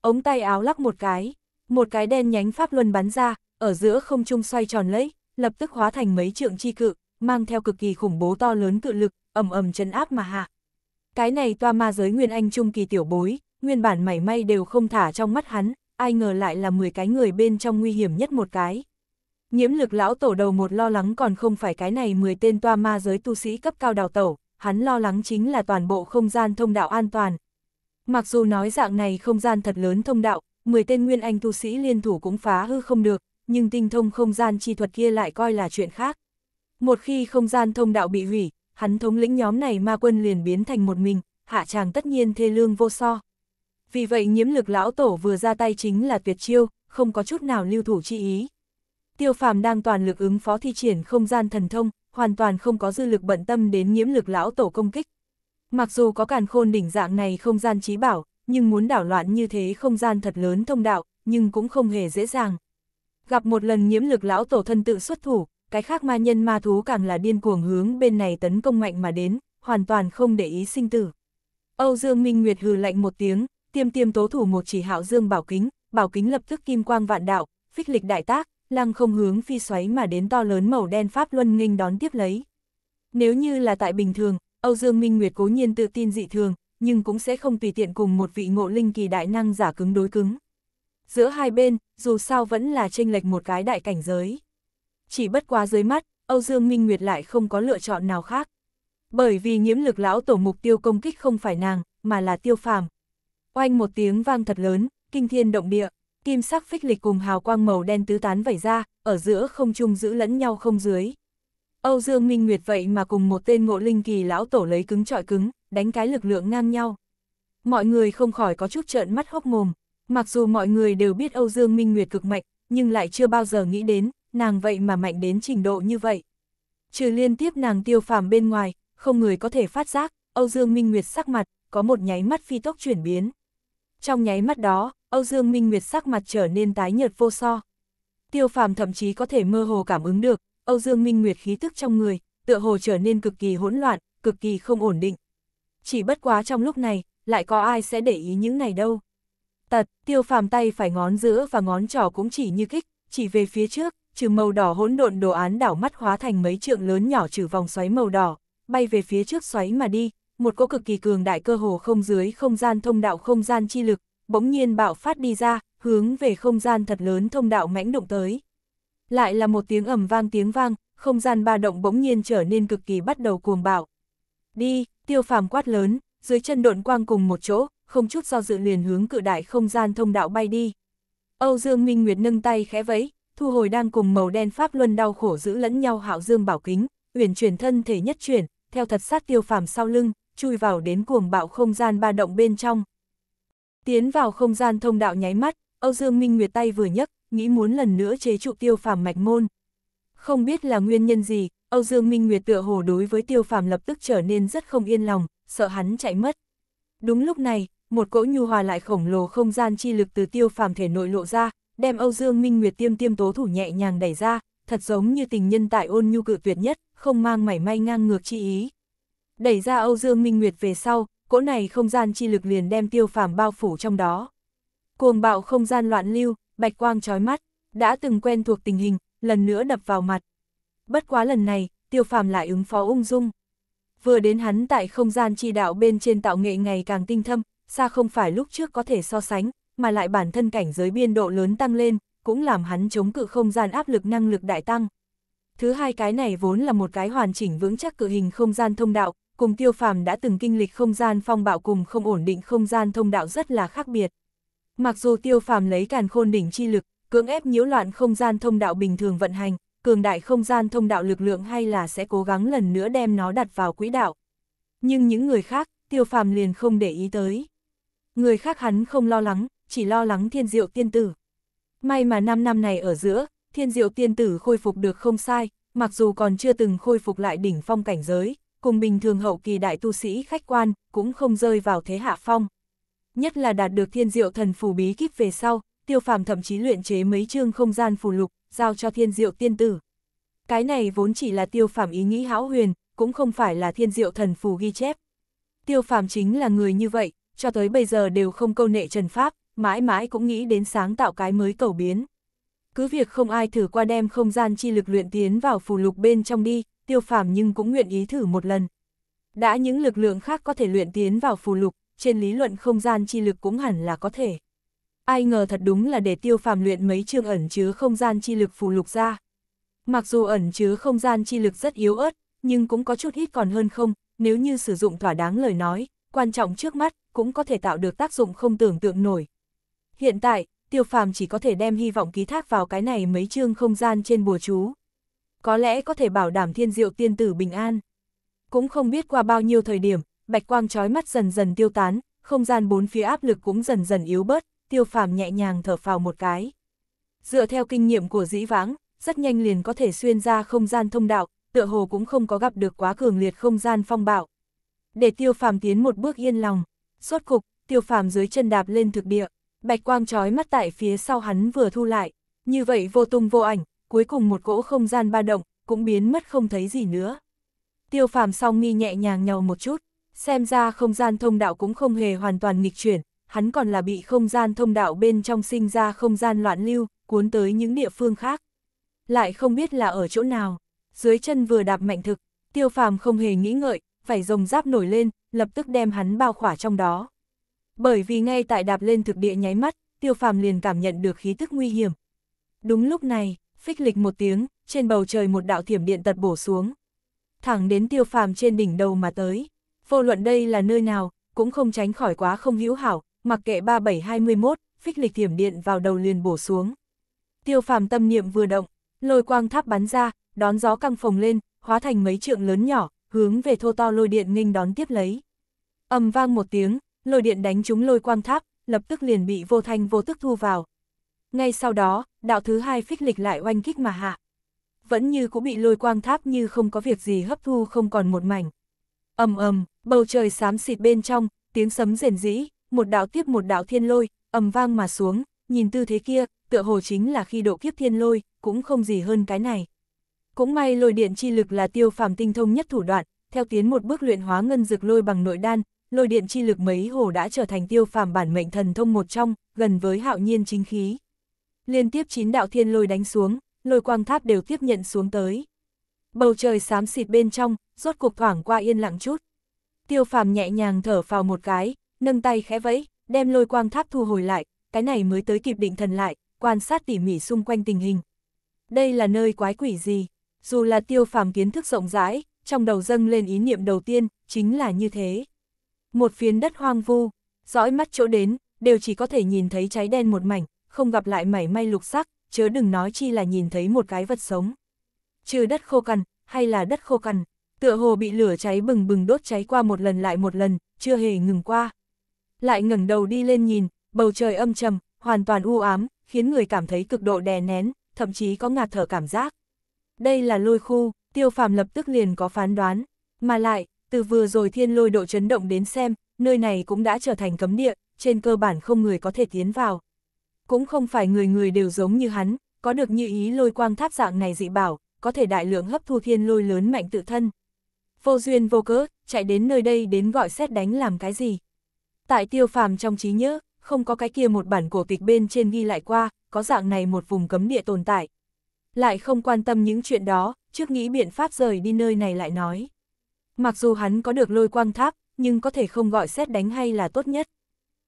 Ống tay áo lắc một cái, một cái đen nhánh pháp luân bắn ra, ở giữa không trung xoay tròn lấy, lập tức hóa thành mấy trượng chi cự, mang theo cực kỳ khủng bố to lớn cự lực, ầm ầm chấn áp mà hạ. Cái này toa ma giới nguyên anh trung kỳ tiểu bối, nguyên bản mảy may đều không thả trong mắt hắn, ai ngờ lại là 10 cái người bên trong nguy hiểm nhất một cái. Nhiễm lực lão tổ đầu một lo lắng còn không phải cái này 10 tên toa ma giới tu sĩ cấp cao đào tẩu, hắn lo lắng chính là toàn bộ không gian thông đạo an toàn. Mặc dù nói dạng này không gian thật lớn thông đạo, 10 tên nguyên anh tu sĩ liên thủ cũng phá hư không được, nhưng tinh thông không gian chi thuật kia lại coi là chuyện khác. Một khi không gian thông đạo bị hủy, hắn thống lĩnh nhóm này ma quân liền biến thành một mình, hạ tràng tất nhiên thê lương vô so vì vậy nhiễm lực lão tổ vừa ra tay chính là tuyệt chiêu, không có chút nào lưu thủ chi ý. Tiêu phàm đang toàn lực ứng phó thi triển không gian thần thông, hoàn toàn không có dư lực bận tâm đến nhiễm lực lão tổ công kích. Mặc dù có càn khôn đỉnh dạng này không gian trí bảo, nhưng muốn đảo loạn như thế không gian thật lớn thông đạo, nhưng cũng không hề dễ dàng. Gặp một lần nhiễm lực lão tổ thân tự xuất thủ, cái khác ma nhân ma thú càng là điên cuồng hướng bên này tấn công mạnh mà đến, hoàn toàn không để ý sinh tử. Âu Dương Minh Nguyệt hừ lạnh một tiếng, tiêm tiêm tố thủ một chỉ hạo dương bảo kính, bảo kính lập tức kim quang vạn đạo, phích lịch đại tác, lăng không hướng phi xoáy mà đến to lớn màu đen pháp luân nghênh đón tiếp lấy. Nếu như là tại bình thường, Âu Dương Minh Nguyệt cố nhiên tự tin dị thường, nhưng cũng sẽ không tùy tiện cùng một vị ngộ linh kỳ đại năng giả cứng đối cứng. Giữa hai bên, dù sao vẫn là chênh lệch một cái đại cảnh giới. Chỉ bất quá dưới mắt, Âu Dương Minh Nguyệt lại không có lựa chọn nào khác. Bởi vì nhiễm lực lão tổ mục tiêu công kích không phải nàng, mà là tiêu phàm, Oanh một tiếng vang thật lớn, kinh thiên động địa, kim sắc phích lịch cùng hào quang màu đen tứ tán vẩy ra, ở giữa không trung giữ lẫn nhau không dưới. Âu Dương Minh Nguyệt vậy mà cùng một tên ngộ linh kỳ lão tổ lấy cứng trọi cứng, đánh cái lực lượng ngang nhau. Mọi người không khỏi có chút trợn mắt hốc mồm, mặc dù mọi người đều biết Âu Dương Minh Nguyệt cực mạnh, nhưng lại chưa bao giờ nghĩ đến, nàng vậy mà mạnh đến trình độ như vậy. Trừ liên tiếp nàng tiêu phàm bên ngoài, không người có thể phát giác, Âu Dương Minh Nguyệt sắc mặt, có một nháy mắt phi tốc chuyển biến. Trong nháy mắt đó, Âu Dương Minh Nguyệt sắc mặt trở nên tái nhợt vô so. Tiêu phàm thậm chí có thể mơ hồ cảm ứng được, Âu Dương Minh Nguyệt khí tức trong người, tựa hồ trở nên cực kỳ hỗn loạn, cực kỳ không ổn định. Chỉ bất quá trong lúc này, lại có ai sẽ để ý những này đâu. Tật, tiêu phàm tay phải ngón giữa và ngón trỏ cũng chỉ như kích, chỉ về phía trước, trừ màu đỏ hỗn độn đồ án đảo mắt hóa thành mấy trượng lớn nhỏ trừ vòng xoáy màu đỏ, bay về phía trước xoáy mà đi, một cỗ cực kỳ cường đại cơ hồ không dưới không gian thông đạo không gian chi lực, bỗng nhiên bạo phát đi ra, hướng về không gian thật lớn thông đạo mãnh động tới. Lại là một tiếng ầm vang tiếng vang, không gian ba động bỗng nhiên trở nên cực kỳ bắt đầu cuồng bạo. Đi, tiêu phàm quát lớn, dưới chân độn quang cùng một chỗ, không chút do dự liền hướng cự đại không gian thông đạo bay đi. Âu Dương Minh Nguyệt nâng tay khẽ vẫy, thu hồi đang cùng màu đen pháp luân đau khổ giữ lẫn nhau hạo dương bảo kính, uyển chuyển thân thể nhất chuyển, theo thật sát tiêu phàm sau lưng, chui vào đến cuồng bạo không gian ba động bên trong. Tiến vào không gian thông đạo nháy mắt, Âu Dương Minh Nguyệt tay vừa nhấc, nghĩ muốn lần nữa chế trụ tiêu phàm mạch môn. Không biết là nguyên nhân gì, Âu Dương Minh Nguyệt tựa hồ đối với tiêu phàm lập tức trở nên rất không yên lòng, sợ hắn chạy mất. Đúng lúc này, một cỗ nhu hòa lại khổng lồ không gian chi lực từ tiêu phàm thể nội lộ ra, đem Âu Dương Minh Nguyệt tiêm tiêm tố thủ nhẹ nhàng đẩy ra, thật giống như tình nhân tại ôn nhu cự tuyệt nhất, không mang mảy may ngang ngược chi ý đẩy ra Âu Dương Minh Nguyệt về sau, cỗ này không gian chi lực liền đem tiêu phàm bao phủ trong đó. Cuồng bạo không gian loạn lưu, bạch quang trói mắt, đã từng quen thuộc tình hình, lần nữa đập vào mặt. Bất quá lần này, tiêu phàm lại ứng phó ung dung. Vừa đến hắn tại không gian chi đạo bên trên tạo nghệ ngày càng tinh thâm, xa không phải lúc trước có thể so sánh, mà lại bản thân cảnh giới biên độ lớn tăng lên, cũng làm hắn chống cự không gian áp lực năng lực đại tăng. Thứ hai cái này vốn là một cái hoàn chỉnh vững chắc cự hình không gian thông đạo, cùng tiêu phàm đã từng kinh lịch không gian phong bạo cùng không ổn định không gian thông đạo rất là khác biệt. Mặc dù tiêu phàm lấy càn khôn đỉnh chi lực, cưỡng ép nhiễu loạn không gian thông đạo bình thường vận hành, cường đại không gian thông đạo lực lượng hay là sẽ cố gắng lần nữa đem nó đặt vào quỹ đạo. Nhưng những người khác, tiêu phàm liền không để ý tới. Người khác hắn không lo lắng, chỉ lo lắng thiên diệu tiên tử. May mà năm năm này ở giữa, thiên diệu tiên tử khôi phục được không sai, mặc dù còn chưa từng khôi phục lại đỉnh phong cảnh giới, cùng bình thường hậu kỳ đại tu sĩ khách quan, cũng không rơi vào thế hạ phong. Nhất là đạt được thiên diệu thần phù bí kíp về sau, tiêu phàm thậm chí luyện chế mấy chương không gian phù lục, giao cho thiên diệu tiên tử. Cái này vốn chỉ là tiêu phàm ý nghĩ hão huyền, cũng không phải là thiên diệu thần phù ghi chép. Tiêu phàm chính là người như vậy, cho tới bây giờ đều không câu nệ trần pháp, mãi mãi cũng nghĩ đến sáng tạo cái mới cầu biến. Cứ việc không ai thử qua đem không gian chi lực luyện tiến vào phù lục bên trong đi, tiêu phàm nhưng cũng nguyện ý thử một lần. Đã những lực lượng khác có thể luyện tiến vào phù lục, trên lý luận không gian chi lực cũng hẳn là có thể. Ai ngờ thật đúng là để tiêu phàm luyện mấy chương ẩn chứa không gian chi lực phù lục ra. Mặc dù ẩn chứa không gian chi lực rất yếu ớt, nhưng cũng có chút ít còn hơn không, nếu như sử dụng thỏa đáng lời nói, quan trọng trước mắt, cũng có thể tạo được tác dụng không tưởng tượng nổi. Hiện tại, tiêu phàm chỉ có thể đem hy vọng ký thác vào cái này mấy chương không gian trên bùa chú có lẽ có thể bảo đảm thiên diệu tiên tử bình an. Cũng không biết qua bao nhiêu thời điểm, bạch quang trói mắt dần dần tiêu tán, không gian bốn phía áp lực cũng dần dần yếu bớt, tiêu phàm nhẹ nhàng thở phào một cái. Dựa theo kinh nghiệm của dĩ vãng, rất nhanh liền có thể xuyên ra không gian thông đạo, tựa hồ cũng không có gặp được quá cường liệt không gian phong bạo. Để tiêu phàm tiến một bước yên lòng, rốt cục, tiêu phàm dưới chân đạp lên thực địa, bạch quang trói mắt tại phía sau hắn vừa thu lại, như vậy vô tung vô ảnh, cuối cùng một cỗ không gian ba động, cũng biến mất không thấy gì nữa. Tiêu phàm song nghi nhẹ nhàng nhau một chút, xem ra không gian thông đạo cũng không hề hoàn toàn nghịch chuyển, hắn còn là bị không gian thông đạo bên trong sinh ra không gian loạn lưu, cuốn tới những địa phương khác. Lại không biết là ở chỗ nào, dưới chân vừa đạp mạnh thực, tiêu phàm không hề nghĩ ngợi, phải rồng giáp nổi lên, lập tức đem hắn bao khỏa trong đó. Bởi vì ngay tại đạp lên thực địa nháy mắt, tiêu phàm liền cảm nhận được khí tức nguy hiểm. Đúng lúc này, phích lịch một tiếng, trên bầu trời một đạo thiểm điện tật bổ xuống. Thẳng đến tiêu phàm trên đỉnh đầu mà tới. Vô luận đây là nơi nào, cũng không tránh khỏi quá không hữu hảo, mặc kệ 3721, phích lịch thiểm điện vào đầu liền bổ xuống. Tiêu phàm tâm niệm vừa động, lôi quang tháp bắn ra, đón gió căng phồng lên, hóa thành mấy trượng lớn nhỏ, hướng về thô to lôi điện nghênh đón tiếp lấy. âm vang một tiếng, lôi điện đánh trúng lôi quang tháp, lập tức liền bị vô thanh vô tức thu vào, ngay sau đó, đạo thứ hai phích lịch lại oanh kích mà hạ. Vẫn như cũng bị lôi quang tháp như không có việc gì hấp thu không còn một mảnh. ầm ầm, bầu trời xám xịt bên trong, tiếng sấm rền rĩ, một đạo tiếp một đạo thiên lôi, ầm vang mà xuống, nhìn tư thế kia, tựa hồ chính là khi độ kiếp thiên lôi, cũng không gì hơn cái này. Cũng may lôi điện chi lực là tiêu phàm tinh thông nhất thủ đoạn, theo tiến một bước luyện hóa ngân dược lôi bằng nội đan, lôi điện chi lực mấy hồ đã trở thành tiêu phàm bản mệnh thần thông một trong, gần với hạo nhiên chính khí liên tiếp chín đạo thiên lôi đánh xuống, lôi quang tháp đều tiếp nhận xuống tới. Bầu trời xám xịt bên trong, rốt cuộc thoảng qua yên lặng chút. Tiêu phàm nhẹ nhàng thở vào một cái, nâng tay khẽ vẫy, đem lôi quang tháp thu hồi lại, cái này mới tới kịp định thần lại, quan sát tỉ mỉ xung quanh tình hình. Đây là nơi quái quỷ gì? Dù là tiêu phàm kiến thức rộng rãi, trong đầu dâng lên ý niệm đầu tiên, chính là như thế. Một phiến đất hoang vu, dõi mắt chỗ đến, đều chỉ có thể nhìn thấy cháy đen một mảnh, không gặp lại mảy may lục sắc, chớ đừng nói chi là nhìn thấy một cái vật sống. Trừ đất khô cằn, hay là đất khô cằn, tựa hồ bị lửa cháy bừng bừng đốt cháy qua một lần lại một lần, chưa hề ngừng qua. Lại ngẩng đầu đi lên nhìn, bầu trời âm trầm, hoàn toàn u ám, khiến người cảm thấy cực độ đè nén, thậm chí có ngạt thở cảm giác. Đây là lôi khu, tiêu phàm lập tức liền có phán đoán, mà lại, từ vừa rồi thiên lôi độ chấn động đến xem, nơi này cũng đã trở thành cấm địa, trên cơ bản không người có thể tiến vào. Cũng không phải người người đều giống như hắn, có được như ý lôi quang tháp dạng này dị bảo, có thể đại lượng hấp thu thiên lôi lớn mạnh tự thân. Vô duyên vô cớ, chạy đến nơi đây đến gọi xét đánh làm cái gì. Tại tiêu phàm trong trí nhớ, không có cái kia một bản cổ tịch bên trên ghi lại qua, có dạng này một vùng cấm địa tồn tại. Lại không quan tâm những chuyện đó, trước nghĩ biện pháp rời đi nơi này lại nói. Mặc dù hắn có được lôi quang tháp, nhưng có thể không gọi xét đánh hay là tốt nhất.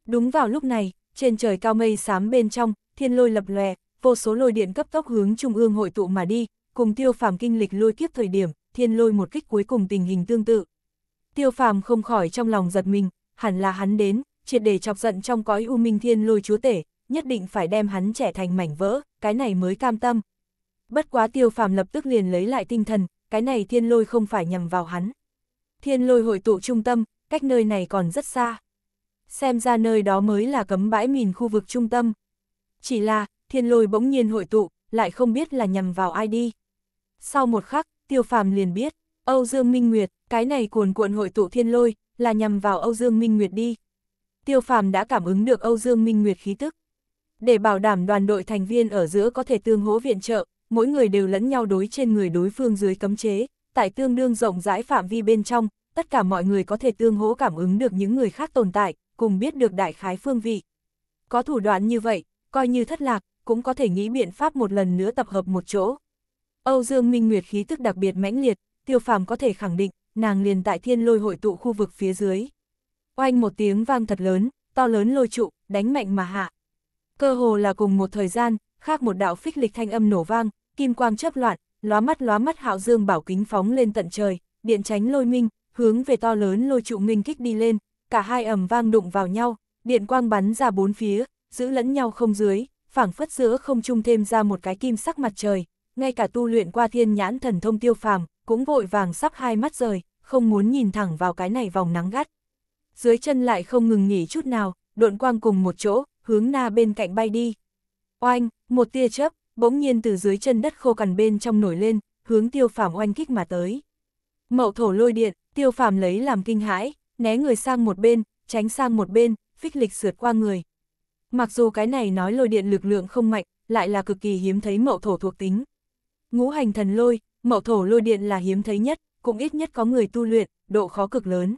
Đúng vào lúc này, trên trời cao mây xám bên trong, thiên lôi lập lòe, vô số lôi điện cấp tốc hướng trung ương hội tụ mà đi, cùng tiêu phàm kinh lịch lôi kiếp thời điểm, thiên lôi một kích cuối cùng tình hình tương tự. Tiêu phàm không khỏi trong lòng giật mình, hẳn là hắn đến, triệt để chọc giận trong cõi u minh thiên lôi chúa tể, nhất định phải đem hắn trẻ thành mảnh vỡ, cái này mới cam tâm. Bất quá tiêu phàm lập tức liền lấy lại tinh thần, cái này thiên lôi không phải nhằm vào hắn. Thiên lôi hội tụ trung tâm, cách nơi này còn rất xa xem ra nơi đó mới là cấm bãi mìn khu vực trung tâm. Chỉ là, thiên lôi bỗng nhiên hội tụ, lại không biết là nhằm vào ai đi. Sau một khắc, tiêu phàm liền biết, Âu Dương Minh Nguyệt, cái này cuồn cuộn hội tụ thiên lôi, là nhằm vào Âu Dương Minh Nguyệt đi. Tiêu phàm đã cảm ứng được Âu Dương Minh Nguyệt khí tức. Để bảo đảm đoàn đội thành viên ở giữa có thể tương hỗ viện trợ, mỗi người đều lẫn nhau đối trên người đối phương dưới cấm chế, tại tương đương rộng rãi phạm vi bên trong, tất cả mọi người có thể tương hỗ cảm ứng được những người khác tồn tại, cùng biết được đại khái phương vị. Có thủ đoạn như vậy, coi như thất lạc, cũng có thể nghĩ biện pháp một lần nữa tập hợp một chỗ. Âu Dương Minh Nguyệt khí tức đặc biệt mãnh liệt, tiêu phàm có thể khẳng định, nàng liền tại thiên lôi hội tụ khu vực phía dưới. Oanh một tiếng vang thật lớn, to lớn lôi trụ, đánh mạnh mà hạ. Cơ hồ là cùng một thời gian, khác một đạo phích lịch thanh âm nổ vang, kim quang chấp loạn, lóa mắt lóa mắt hạo dương bảo kính phóng lên tận trời, điện tránh lôi minh, hướng về to lớn lôi trụ minh kích đi lên, cả hai ầm vang đụng vào nhau, điện quang bắn ra bốn phía, giữ lẫn nhau không dưới, phảng phất giữa không trung thêm ra một cái kim sắc mặt trời, ngay cả tu luyện qua thiên nhãn thần thông tiêu phàm, cũng vội vàng sắp hai mắt rời, không muốn nhìn thẳng vào cái này vòng nắng gắt. Dưới chân lại không ngừng nghỉ chút nào, độn quang cùng một chỗ, hướng na bên cạnh bay đi. Oanh, một tia chớp, bỗng nhiên từ dưới chân đất khô cằn bên trong nổi lên, hướng tiêu phàm oanh kích mà tới. Mậu thổ lôi điện, tiêu phàm lấy làm kinh hãi, né người sang một bên, tránh sang một bên, phích lịch sượt qua người. Mặc dù cái này nói lôi điện lực lượng không mạnh, lại là cực kỳ hiếm thấy mậu thổ thuộc tính. Ngũ hành thần lôi, mậu thổ lôi điện là hiếm thấy nhất, cũng ít nhất có người tu luyện, độ khó cực lớn.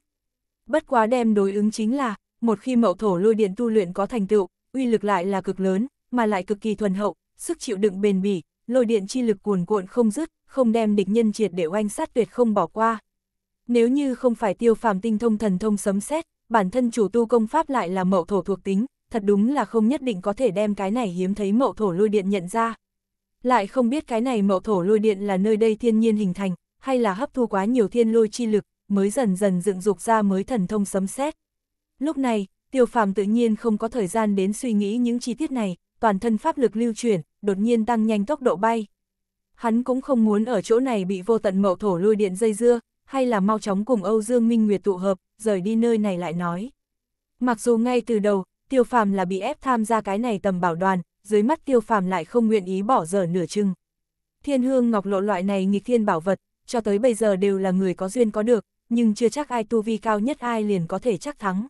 Bất quá đem đối ứng chính là, một khi mậu thổ lôi điện tu luyện có thành tựu, uy lực lại là cực lớn, mà lại cực kỳ thuần hậu, sức chịu đựng bền bỉ, lôi điện chi lực cuồn cuộn không dứt, không đem địch nhân triệt để oanh sát tuyệt không bỏ qua. Nếu như không phải tiêu phàm tinh thông thần thông sấm xét, bản thân chủ tu công pháp lại là mậu thổ thuộc tính, thật đúng là không nhất định có thể đem cái này hiếm thấy mậu thổ lôi điện nhận ra. Lại không biết cái này mậu thổ lôi điện là nơi đây thiên nhiên hình thành, hay là hấp thu quá nhiều thiên lôi chi lực, mới dần dần dựng dục ra mới thần thông sấm xét. Lúc này, tiêu phàm tự nhiên không có thời gian đến suy nghĩ những chi tiết này, toàn thân pháp lực lưu chuyển, đột nhiên tăng nhanh tốc độ bay. Hắn cũng không muốn ở chỗ này bị vô tận mậu thổ lôi điện dây dưa, hay là mau chóng cùng Âu Dương Minh Nguyệt tụ hợp, rời đi nơi này lại nói. Mặc dù ngay từ đầu, Tiêu Phàm là bị ép tham gia cái này tầm bảo đoàn, dưới mắt Tiêu Phàm lại không nguyện ý bỏ dở nửa chừng. Thiên hương ngọc lộ loại này nghịch thiên bảo vật, cho tới bây giờ đều là người có duyên có được, nhưng chưa chắc ai tu vi cao nhất ai liền có thể chắc thắng.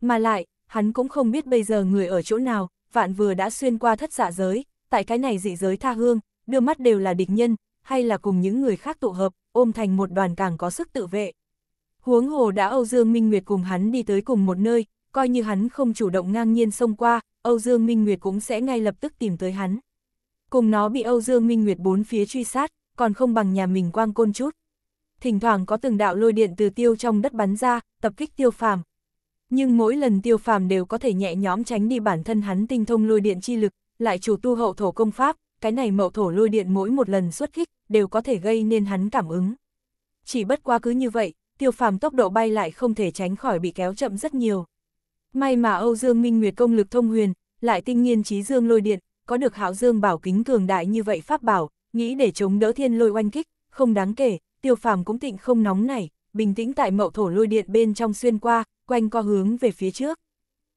Mà lại, hắn cũng không biết bây giờ người ở chỗ nào, vạn vừa đã xuyên qua thất dạ giới, tại cái này dị giới tha hương, đưa mắt đều là địch nhân, hay là cùng những người khác tụ hợp, ôm thành một đoàn càng có sức tự vệ. Huống hồ đã Âu Dương Minh Nguyệt cùng hắn đi tới cùng một nơi, coi như hắn không chủ động ngang nhiên xông qua, Âu Dương Minh Nguyệt cũng sẽ ngay lập tức tìm tới hắn. Cùng nó bị Âu Dương Minh Nguyệt bốn phía truy sát, còn không bằng nhà mình quang côn chút. Thỉnh thoảng có từng đạo lôi điện từ tiêu trong đất bắn ra, tập kích tiêu phàm. Nhưng mỗi lần tiêu phàm đều có thể nhẹ nhõm tránh đi bản thân hắn tinh thông lôi điện chi lực, lại chủ tu hậu thổ công pháp, cái này mậu thổ lôi điện mỗi một lần xuất kích, đều có thể gây nên hắn cảm ứng. Chỉ bất quá cứ như vậy, tiêu phàm tốc độ bay lại không thể tránh khỏi bị kéo chậm rất nhiều. May mà Âu Dương Minh Nguyệt công lực thông huyền, lại tinh nghiên trí dương lôi điện, có được hảo dương bảo kính cường đại như vậy pháp bảo, nghĩ để chống đỡ thiên lôi oanh kích, không đáng kể, tiêu phàm cũng tịnh không nóng này, bình tĩnh tại mậu thổ lôi điện bên trong xuyên qua, quanh co hướng về phía trước.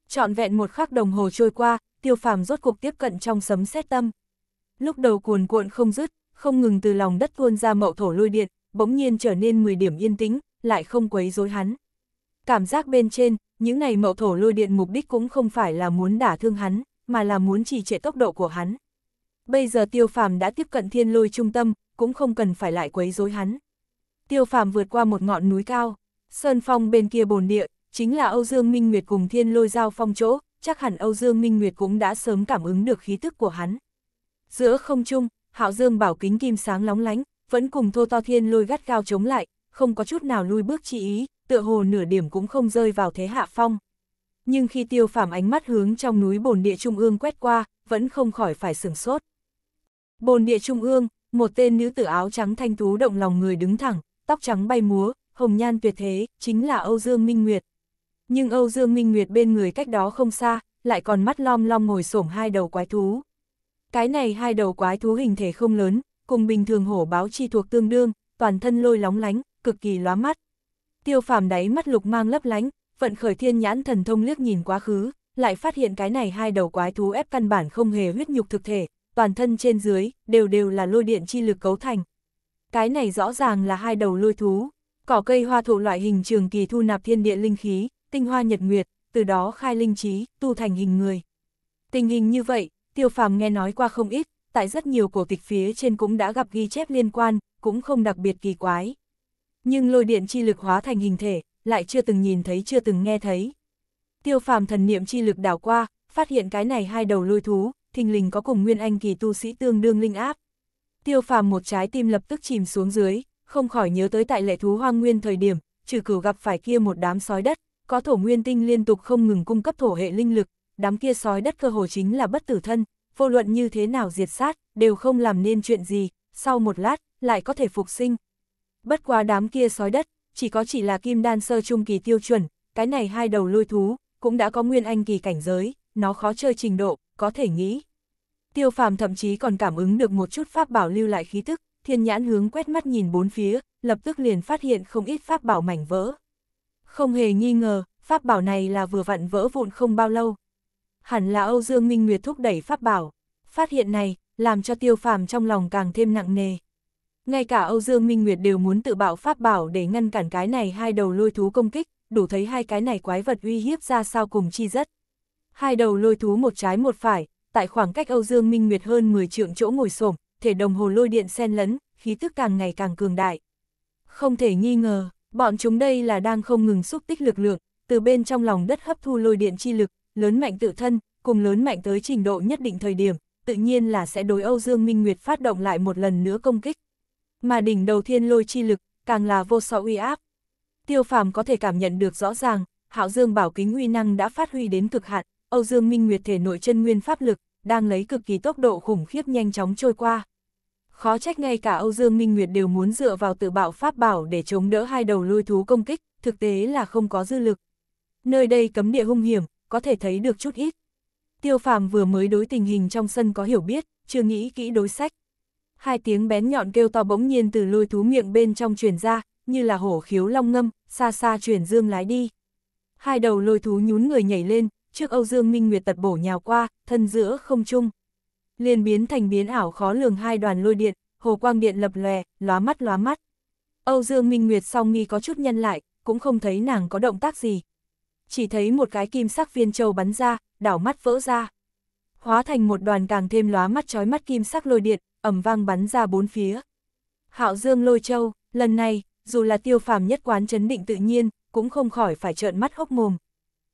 Chọn vẹn một khắc đồng hồ trôi qua, tiêu phàm rốt cuộc tiếp cận trong sấm xét tâm. Lúc đầu cuồn cuộn không dứt, không ngừng từ lòng đất tuôn ra mậu thổ lôi điện, bỗng nhiên trở nên 10 điểm yên tĩnh, lại không quấy rối hắn. Cảm giác bên trên, những này mậu thổ lôi điện mục đích cũng không phải là muốn đả thương hắn, mà là muốn trì trệ tốc độ của hắn. Bây giờ tiêu phàm đã tiếp cận thiên lôi trung tâm, cũng không cần phải lại quấy rối hắn. Tiêu phàm vượt qua một ngọn núi cao, sơn phong bên kia bồn địa, chính là Âu Dương Minh Nguyệt cùng thiên lôi giao phong chỗ, chắc hẳn Âu Dương Minh Nguyệt cũng đã sớm cảm ứng được khí tức của hắn. Giữa không trung, Hạo Dương bảo kính kim sáng lóng lánh, vẫn cùng thô to thiên lôi gắt gao chống lại, không có chút nào lui bước chi ý, tựa hồ nửa điểm cũng không rơi vào thế hạ phong. Nhưng khi tiêu phàm ánh mắt hướng trong núi bồn địa trung ương quét qua, vẫn không khỏi phải sửng sốt. Bồn địa trung ương, một tên nữ tử áo trắng thanh tú động lòng người đứng thẳng, tóc trắng bay múa, hồng nhan tuyệt thế, chính là Âu Dương Minh Nguyệt. Nhưng Âu Dương Minh Nguyệt bên người cách đó không xa, lại còn mắt lom lom ngồi xổm hai đầu quái thú. Cái này hai đầu quái thú hình thể không lớn, cùng bình thường hổ báo chi thuộc tương đương, toàn thân lôi lóng lánh, cực kỳ lóa mắt. Tiêu phàm đáy mắt lục mang lấp lánh, vận khởi thiên nhãn thần thông liếc nhìn quá khứ, lại phát hiện cái này hai đầu quái thú ép căn bản không hề huyết nhục thực thể, toàn thân trên dưới, đều đều là lôi điện chi lực cấu thành. Cái này rõ ràng là hai đầu lôi thú, cỏ cây hoa thụ loại hình trường kỳ thu nạp thiên địa linh khí, tinh hoa nhật nguyệt, từ đó khai linh trí, tu thành hình người. Tình hình như vậy, Tiêu phàm nghe nói qua không ít, tại rất nhiều cổ tịch phía trên cũng đã gặp ghi chép liên quan, cũng không đặc biệt kỳ quái. Nhưng lôi điện chi lực hóa thành hình thể, lại chưa từng nhìn thấy chưa từng nghe thấy. Tiêu phàm thần niệm chi lực đảo qua, phát hiện cái này hai đầu lôi thú, thình lình có cùng nguyên anh kỳ tu sĩ tương đương linh áp. Tiêu phàm một trái tim lập tức chìm xuống dưới, không khỏi nhớ tới tại lệ thú hoang nguyên thời điểm, trừ cửu gặp phải kia một đám sói đất, có thổ nguyên tinh liên tục không ngừng cung cấp thổ hệ linh lực, đám kia sói đất cơ hồ chính là bất tử thân, vô luận như thế nào diệt sát, đều không làm nên chuyện gì, sau một lát, lại có thể phục sinh. Bất quá đám kia sói đất, chỉ có chỉ là kim đan sơ trung kỳ tiêu chuẩn, cái này hai đầu lôi thú, cũng đã có nguyên anh kỳ cảnh giới, nó khó chơi trình độ, có thể nghĩ. Tiêu phàm thậm chí còn cảm ứng được một chút pháp bảo lưu lại khí tức, thiên nhãn hướng quét mắt nhìn bốn phía, lập tức liền phát hiện không ít pháp bảo mảnh vỡ. Không hề nghi ngờ, pháp bảo này là vừa vặn vỡ vụn không bao lâu, hẳn là Âu Dương Minh Nguyệt thúc đẩy pháp bảo. Phát hiện này, làm cho tiêu phàm trong lòng càng thêm nặng nề. Ngay cả Âu Dương Minh Nguyệt đều muốn tự bạo pháp bảo để ngăn cản cái này hai đầu lôi thú công kích, đủ thấy hai cái này quái vật uy hiếp ra sao cùng chi rất. Hai đầu lôi thú một trái một phải, tại khoảng cách Âu Dương Minh Nguyệt hơn 10 trượng chỗ ngồi xổm, thể đồng hồ lôi điện xen lẫn, khí tức càng ngày càng cường đại. Không thể nghi ngờ, bọn chúng đây là đang không ngừng xúc tích lực lượng, từ bên trong lòng đất hấp thu lôi điện chi lực, lớn mạnh tự thân, cùng lớn mạnh tới trình độ nhất định thời điểm, tự nhiên là sẽ đối Âu Dương Minh Nguyệt phát động lại một lần nữa công kích. Mà đỉnh đầu thiên lôi chi lực, càng là vô so uy áp. Tiêu phàm có thể cảm nhận được rõ ràng, Hạo Dương bảo kính uy năng đã phát huy đến cực hạn, Âu Dương Minh Nguyệt thể nội chân nguyên pháp lực, đang lấy cực kỳ tốc độ khủng khiếp nhanh chóng trôi qua. Khó trách ngay cả Âu Dương Minh Nguyệt đều muốn dựa vào tự bạo pháp bảo để chống đỡ hai đầu lôi thú công kích, thực tế là không có dư lực. Nơi đây cấm địa hung hiểm, có thể thấy được chút ít. Tiêu phàm vừa mới đối tình hình trong sân có hiểu biết, chưa nghĩ kỹ đối sách. Hai tiếng bén nhọn kêu to bỗng nhiên từ lôi thú miệng bên trong truyền ra, như là hổ khiếu long ngâm, xa xa truyền dương lái đi. Hai đầu lôi thú nhún người nhảy lên, trước Âu Dương Minh Nguyệt tật bổ nhào qua, thân giữa không chung. liền biến thành biến ảo khó lường hai đoàn lôi điện, hồ quang điện lập lòe, lóa mắt lóa mắt. Âu Dương Minh Nguyệt song nghi có chút nhân lại, cũng không thấy nàng có động tác gì, chỉ thấy một cái kim sắc viên châu bắn ra, đảo mắt vỡ ra. Hóa thành một đoàn càng thêm lóa mắt chói mắt kim sắc lôi điện, ẩm vang bắn ra bốn phía. Hạo Dương lôi châu, lần này, dù là tiêu phàm nhất quán chấn định tự nhiên, cũng không khỏi phải trợn mắt hốc mồm.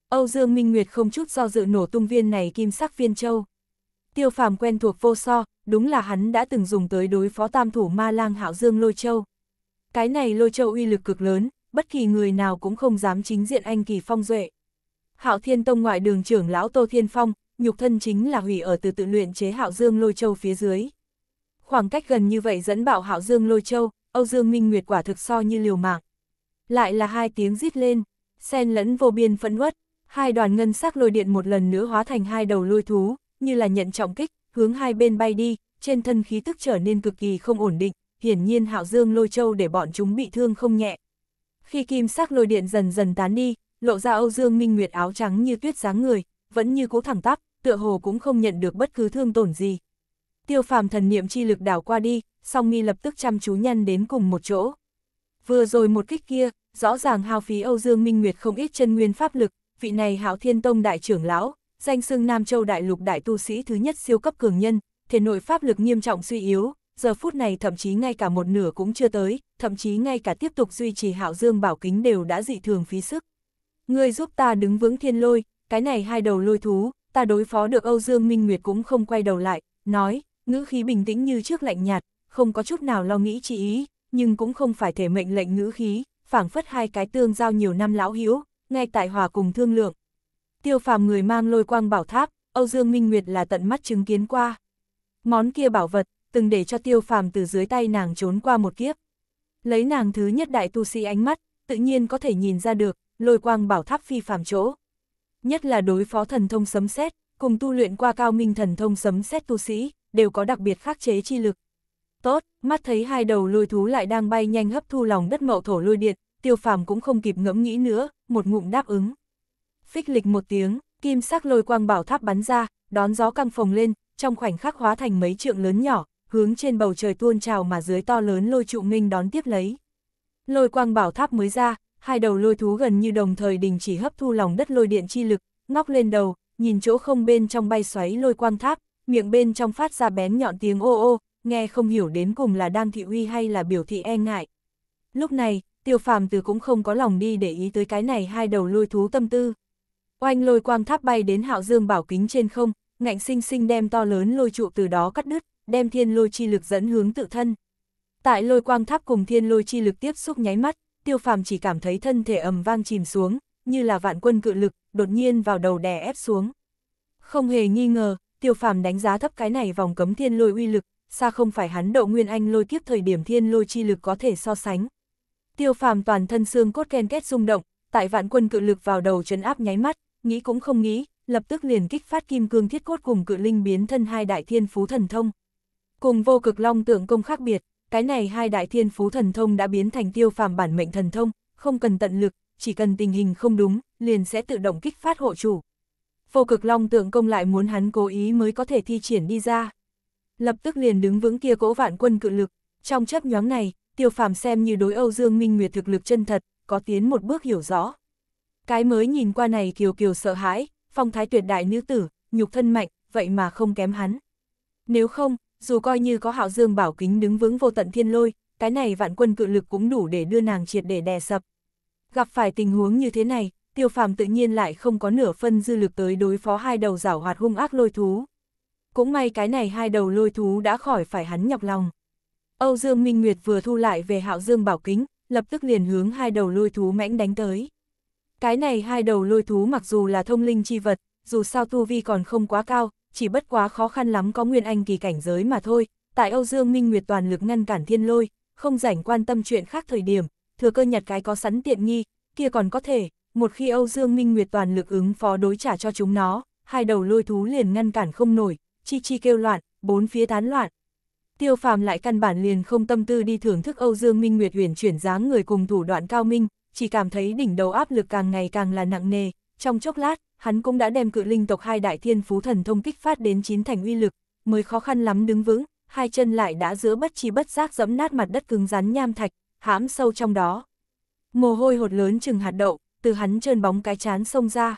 Âu Dương Minh Nguyệt không chút do dự nổ tung viên này kim sắc viên châu. Tiêu phàm quen thuộc vô so, đúng là hắn đã từng dùng tới đối phó tam thủ ma lang Hạo Dương lôi châu. Cái này lôi châu uy lực cực lớn, bất kỳ người nào cũng không dám chính diện anh Kỳ Phong duệ. Hạo Thiên Tông ngoại đường trưởng lão Tô Thiên Phong, nhục thân chính là hủy ở từ tự luyện chế Hạo Dương Lôi Châu phía dưới. Khoảng cách gần như vậy dẫn bạo Hạo Dương Lôi Châu, Âu Dương Minh Nguyệt quả thực so như liều mạng. Lại là hai tiếng rít lên, xen lẫn vô biên phẫn uất, hai đoàn ngân sắc lôi điện một lần nữa hóa thành hai đầu lôi thú, như là nhận trọng kích, hướng hai bên bay đi, trên thân khí tức trở nên cực kỳ không ổn định, hiển nhiên Hạo Dương Lôi Châu để bọn chúng bị thương không nhẹ. Khi kim sắc lôi điện dần dần tán đi, lộ ra Âu Dương Minh Nguyệt áo trắng như tuyết dáng người, vẫn như cố thẳng tắp, tựa hồ cũng không nhận được bất cứ thương tổn gì. Tiêu phàm thần niệm chi lực đảo qua đi, song mi lập tức chăm chú nhăn đến cùng một chỗ. Vừa rồi một kích kia, rõ ràng hao phí Âu Dương Minh Nguyệt không ít chân nguyên pháp lực, vị này hạo thiên tông đại trưởng lão, danh xưng Nam Châu đại lục đại tu sĩ thứ nhất siêu cấp cường nhân, thể nội pháp lực nghiêm trọng suy yếu, giờ phút này thậm chí ngay cả một nửa cũng chưa tới, thậm chí ngay cả tiếp tục duy trì hạo dương bảo kính đều đã dị thường phí sức. Ngươi giúp ta đứng vững thiên lôi, cái này hai đầu lôi thú, ta đối phó được Âu Dương Minh Nguyệt cũng không quay đầu lại, nói, ngữ khí bình tĩnh như trước lạnh nhạt, không có chút nào lo nghĩ chỉ ý, nhưng cũng không phải thể mệnh lệnh ngữ khí, phảng phất hai cái tương giao nhiều năm lão hiếu, ngay tại hòa cùng thương lượng. Tiêu phàm người mang lôi quang bảo tháp, Âu Dương Minh Nguyệt là tận mắt chứng kiến qua. Món kia bảo vật, từng để cho tiêu phàm từ dưới tay nàng trốn qua một kiếp. Lấy nàng thứ nhất đại tu sĩ ánh mắt, tự nhiên có thể nhìn ra được, lôi quang bảo tháp phi phàm chỗ. Nhất là đối phó thần thông sấm xét, cùng tu luyện qua cao minh thần thông sấm xét tu sĩ, đều có đặc biệt khắc chế chi lực. Tốt, mắt thấy hai đầu lôi thú lại đang bay nhanh hấp thu lòng đất mậu thổ lôi điện, tiêu phàm cũng không kịp ngẫm nghĩ nữa, một ngụm đáp ứng. Phích lịch một tiếng, kim sắc lôi quang bảo tháp bắn ra, đón gió căng phồng lên, trong khoảnh khắc hóa thành mấy trượng lớn nhỏ, hướng trên bầu trời tuôn trào mà dưới to lớn lôi trụ nghênh đón tiếp lấy. Lôi quang bảo tháp mới ra, hai đầu lôi thú gần như đồng thời đình chỉ hấp thu lòng đất lôi điện chi lực, ngóc lên đầu, nhìn chỗ không bên trong bay xoáy lôi quang tháp, miệng bên trong phát ra bén nhọn tiếng ô ô, nghe không hiểu đến cùng là đang thị uy hay là biểu thị e ngại. Lúc này, tiêu phàm từ cũng không có lòng đi để ý tới cái này hai đầu lôi thú tâm tư. Oanh lôi quang tháp bay đến hạo dương bảo kính trên không, ngạnh sinh sinh đem to lớn lôi trụ từ đó cắt đứt, đem thiên lôi chi lực dẫn hướng tự thân. Tại lôi quang tháp cùng thiên lôi chi lực tiếp xúc nháy mắt, tiêu phàm chỉ cảm thấy thân thể ầm vang chìm xuống, như là vạn quân cự lực, đột nhiên vào đầu đè ép xuống. Không hề nghi ngờ, tiêu phàm đánh giá thấp cái này vòng cấm thiên lôi uy lực, xa không phải hắn độ nguyên anh lôi kiếp thời điểm thiên lôi chi lực có thể so sánh. Tiêu phàm toàn thân xương cốt ken kết rung động, tại vạn quân cự lực vào đầu chấn áp nháy mắt, nghĩ cũng không nghĩ, lập tức liền kích phát kim cương thiết cốt cùng cự linh biến thân hai đại thiên phú thần thông. Cùng vô cực long tượng công khác biệt, cái này hai đại thiên phú thần thông đã biến thành tiêu phàm bản mệnh thần thông, không cần tận lực, chỉ cần tình hình không đúng, liền sẽ tự động kích phát hộ chủ. Vô cực long tượng công lại muốn hắn cố ý mới có thể thi triển đi ra. Lập tức liền đứng vững kia cỗ vạn quân cự lực, trong chấp nhóm này, tiêu phàm xem như đối Âu Dương Minh Nguyệt thực lực chân thật, có tiến một bước hiểu rõ. Cái mới nhìn qua này kiều kiều sợ hãi, phong thái tuyệt đại nữ tử, nhục thân mạnh, vậy mà không kém hắn. Nếu không, dù coi như có hạo dương bảo kính đứng vững vô tận thiên lôi, cái này vạn quân cự lực cũng đủ để đưa nàng triệt để đè sập. Gặp phải tình huống như thế này, tiêu phàm tự nhiên lại không có nửa phân dư lực tới đối phó hai đầu rảo hoạt hung ác lôi thú. Cũng may cái này hai đầu lôi thú đã khỏi phải hắn nhọc lòng. Âu Dương Minh Nguyệt vừa thu lại về hạo dương bảo kính, lập tức liền hướng hai đầu lôi thú mãnh đánh tới. Cái này hai đầu lôi thú mặc dù là thông linh chi vật, dù sao tu vi còn không quá cao, chỉ bất quá khó khăn lắm có nguyên anh kỳ cảnh giới mà thôi, tại Âu Dương Minh Nguyệt toàn lực ngăn cản thiên lôi, không rảnh quan tâm chuyện khác thời điểm, thừa cơ nhặt cái có sẵn tiện nghi, kia còn có thể, một khi Âu Dương Minh Nguyệt toàn lực ứng phó đối trả cho chúng nó, hai đầu lôi thú liền ngăn cản không nổi, chi chi kêu loạn, bốn phía tán loạn. Tiêu phàm lại căn bản liền không tâm tư đi thưởng thức Âu Dương Minh Nguyệt huyền chuyển dáng người cùng thủ đoạn cao minh, chỉ cảm thấy đỉnh đầu áp lực càng ngày càng là nặng nề, trong chốc lát, hắn cũng đã đem cự linh tộc hai đại thiên phú thần thông kích phát đến chín thành uy lực, mới khó khăn lắm đứng vững, hai chân lại đã giữa bất chi bất giác dẫm nát mặt đất cứng rắn nham thạch, hãm sâu trong đó. Mồ hôi hột lớn chừng hạt đậu, từ hắn trơn bóng cái chán sông ra.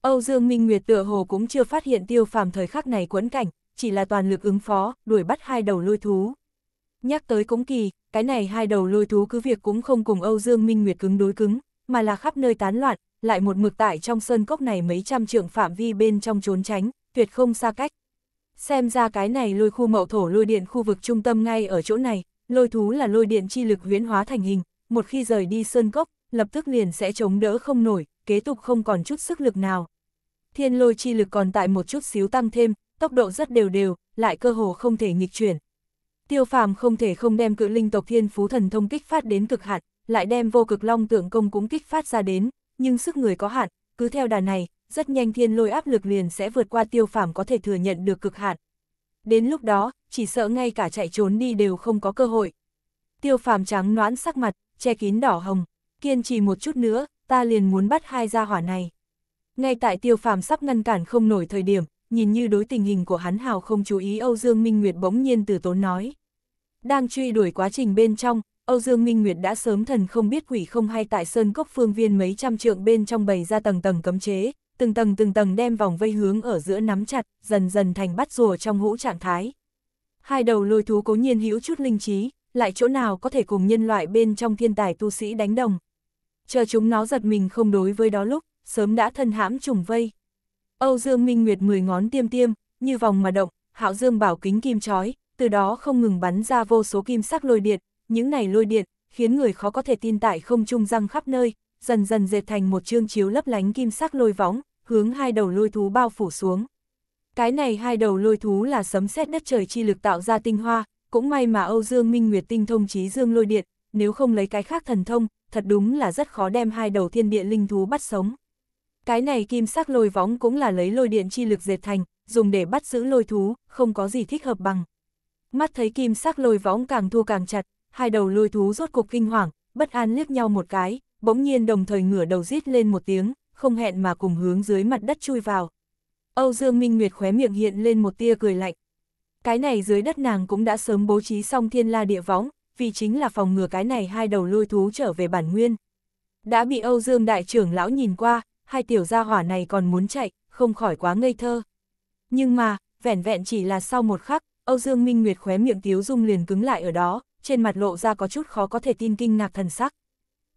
Âu Dương Minh Nguyệt tựa hồ cũng chưa phát hiện tiêu phàm thời khắc này quấn cảnh, chỉ là toàn lực ứng phó, đuổi bắt hai đầu lôi thú. Nhắc tới cũng kỳ, cái này hai đầu lôi thú cứ việc cũng không cùng Âu Dương Minh Nguyệt cứng đối cứng, mà là khắp nơi tán loạn, lại một mực tại trong sơn cốc này mấy trăm trượng phạm vi bên trong trốn tránh, tuyệt không xa cách. Xem ra cái này lôi khu mậu thổ lôi điện khu vực trung tâm ngay ở chỗ này, lôi thú là lôi điện chi lực huyễn hóa thành hình, một khi rời đi sơn cốc, lập tức liền sẽ chống đỡ không nổi, kế tục không còn chút sức lực nào. Thiên lôi chi lực còn tại một chút xíu tăng thêm, tốc độ rất đều đều, lại cơ hồ không thể nghịch chuyển. Tiêu phàm không thể không đem cự linh tộc thiên phú thần thông kích phát đến cực hạn, lại đem vô cực long tượng công cũng kích phát ra đến, nhưng sức người có hạn, cứ theo đà này, rất nhanh thiên lôi áp lực liền sẽ vượt qua tiêu phàm có thể thừa nhận được cực hạn. Đến lúc đó, chỉ sợ ngay cả chạy trốn đi đều không có cơ hội. Tiêu phàm trắng noãn sắc mặt, che kín đỏ hồng, kiên trì một chút nữa, ta liền muốn bắt hai gia hỏa này. Ngay tại tiêu phàm sắp ngăn cản không nổi thời điểm, nhìn như đối tình hình của hắn hào không chú ý Âu Dương Minh Nguyệt bỗng nhiên từ tốn nói. Đang truy đuổi quá trình bên trong, Âu Dương Minh Nguyệt đã sớm thần không biết quỷ không hay tại sơn cốc phương viên mấy trăm trượng bên trong bầy ra tầng tầng cấm chế, từng tầng từng tầng đem vòng vây hướng ở giữa nắm chặt, dần dần thành bắt rùa trong hũ trạng thái. Hai đầu lôi thú cố nhiên hữu chút linh trí, lại chỗ nào có thể cùng nhân loại bên trong thiên tài tu sĩ đánh đồng. Chờ chúng nó giật mình không đối với đó lúc, sớm đã thân hãm trùng vây. Âu Dương Minh Nguyệt mười ngón tiêm tiêm, như vòng mà động, hạo dương bảo kính kim chói, từ đó không ngừng bắn ra vô số kim sắc lôi điện, những này lôi điện, khiến người khó có thể tin tại không trung răng khắp nơi, dần dần dệt thành một chương chiếu lấp lánh kim sắc lôi võng, hướng hai đầu lôi thú bao phủ xuống. Cái này hai đầu lôi thú là sấm sét đất trời chi lực tạo ra tinh hoa, cũng may mà Âu Dương Minh Nguyệt tinh thông trí dương lôi điện, nếu không lấy cái khác thần thông, thật đúng là rất khó đem hai đầu thiên địa linh thú bắt sống. Cái này kim sắc lôi võng cũng là lấy lôi điện chi lực dệt thành, dùng để bắt giữ lôi thú, không có gì thích hợp bằng. Mắt thấy kim sắc lôi võng càng thua càng chặt, hai đầu lôi thú rốt cục kinh hoàng, bất an liếc nhau một cái, bỗng nhiên đồng thời ngửa đầu rít lên một tiếng, không hẹn mà cùng hướng dưới mặt đất chui vào. Âu Dương Minh Nguyệt khóe miệng hiện lên một tia cười lạnh. Cái này dưới đất nàng cũng đã sớm bố trí xong thiên la địa võng, vì chính là phòng ngừa cái này hai đầu lôi thú trở về bản nguyên. Đã bị Âu Dương Đại trưởng lão nhìn qua, hai tiểu gia hỏa này còn muốn chạy, không khỏi quá ngây thơ. Nhưng mà, vẻn vẹn chỉ là sau một khắc, Âu Dương Minh Nguyệt khóe miệng tiếu dung liền cứng lại ở đó, trên mặt lộ ra có chút khó có thể tin kinh ngạc thần sắc.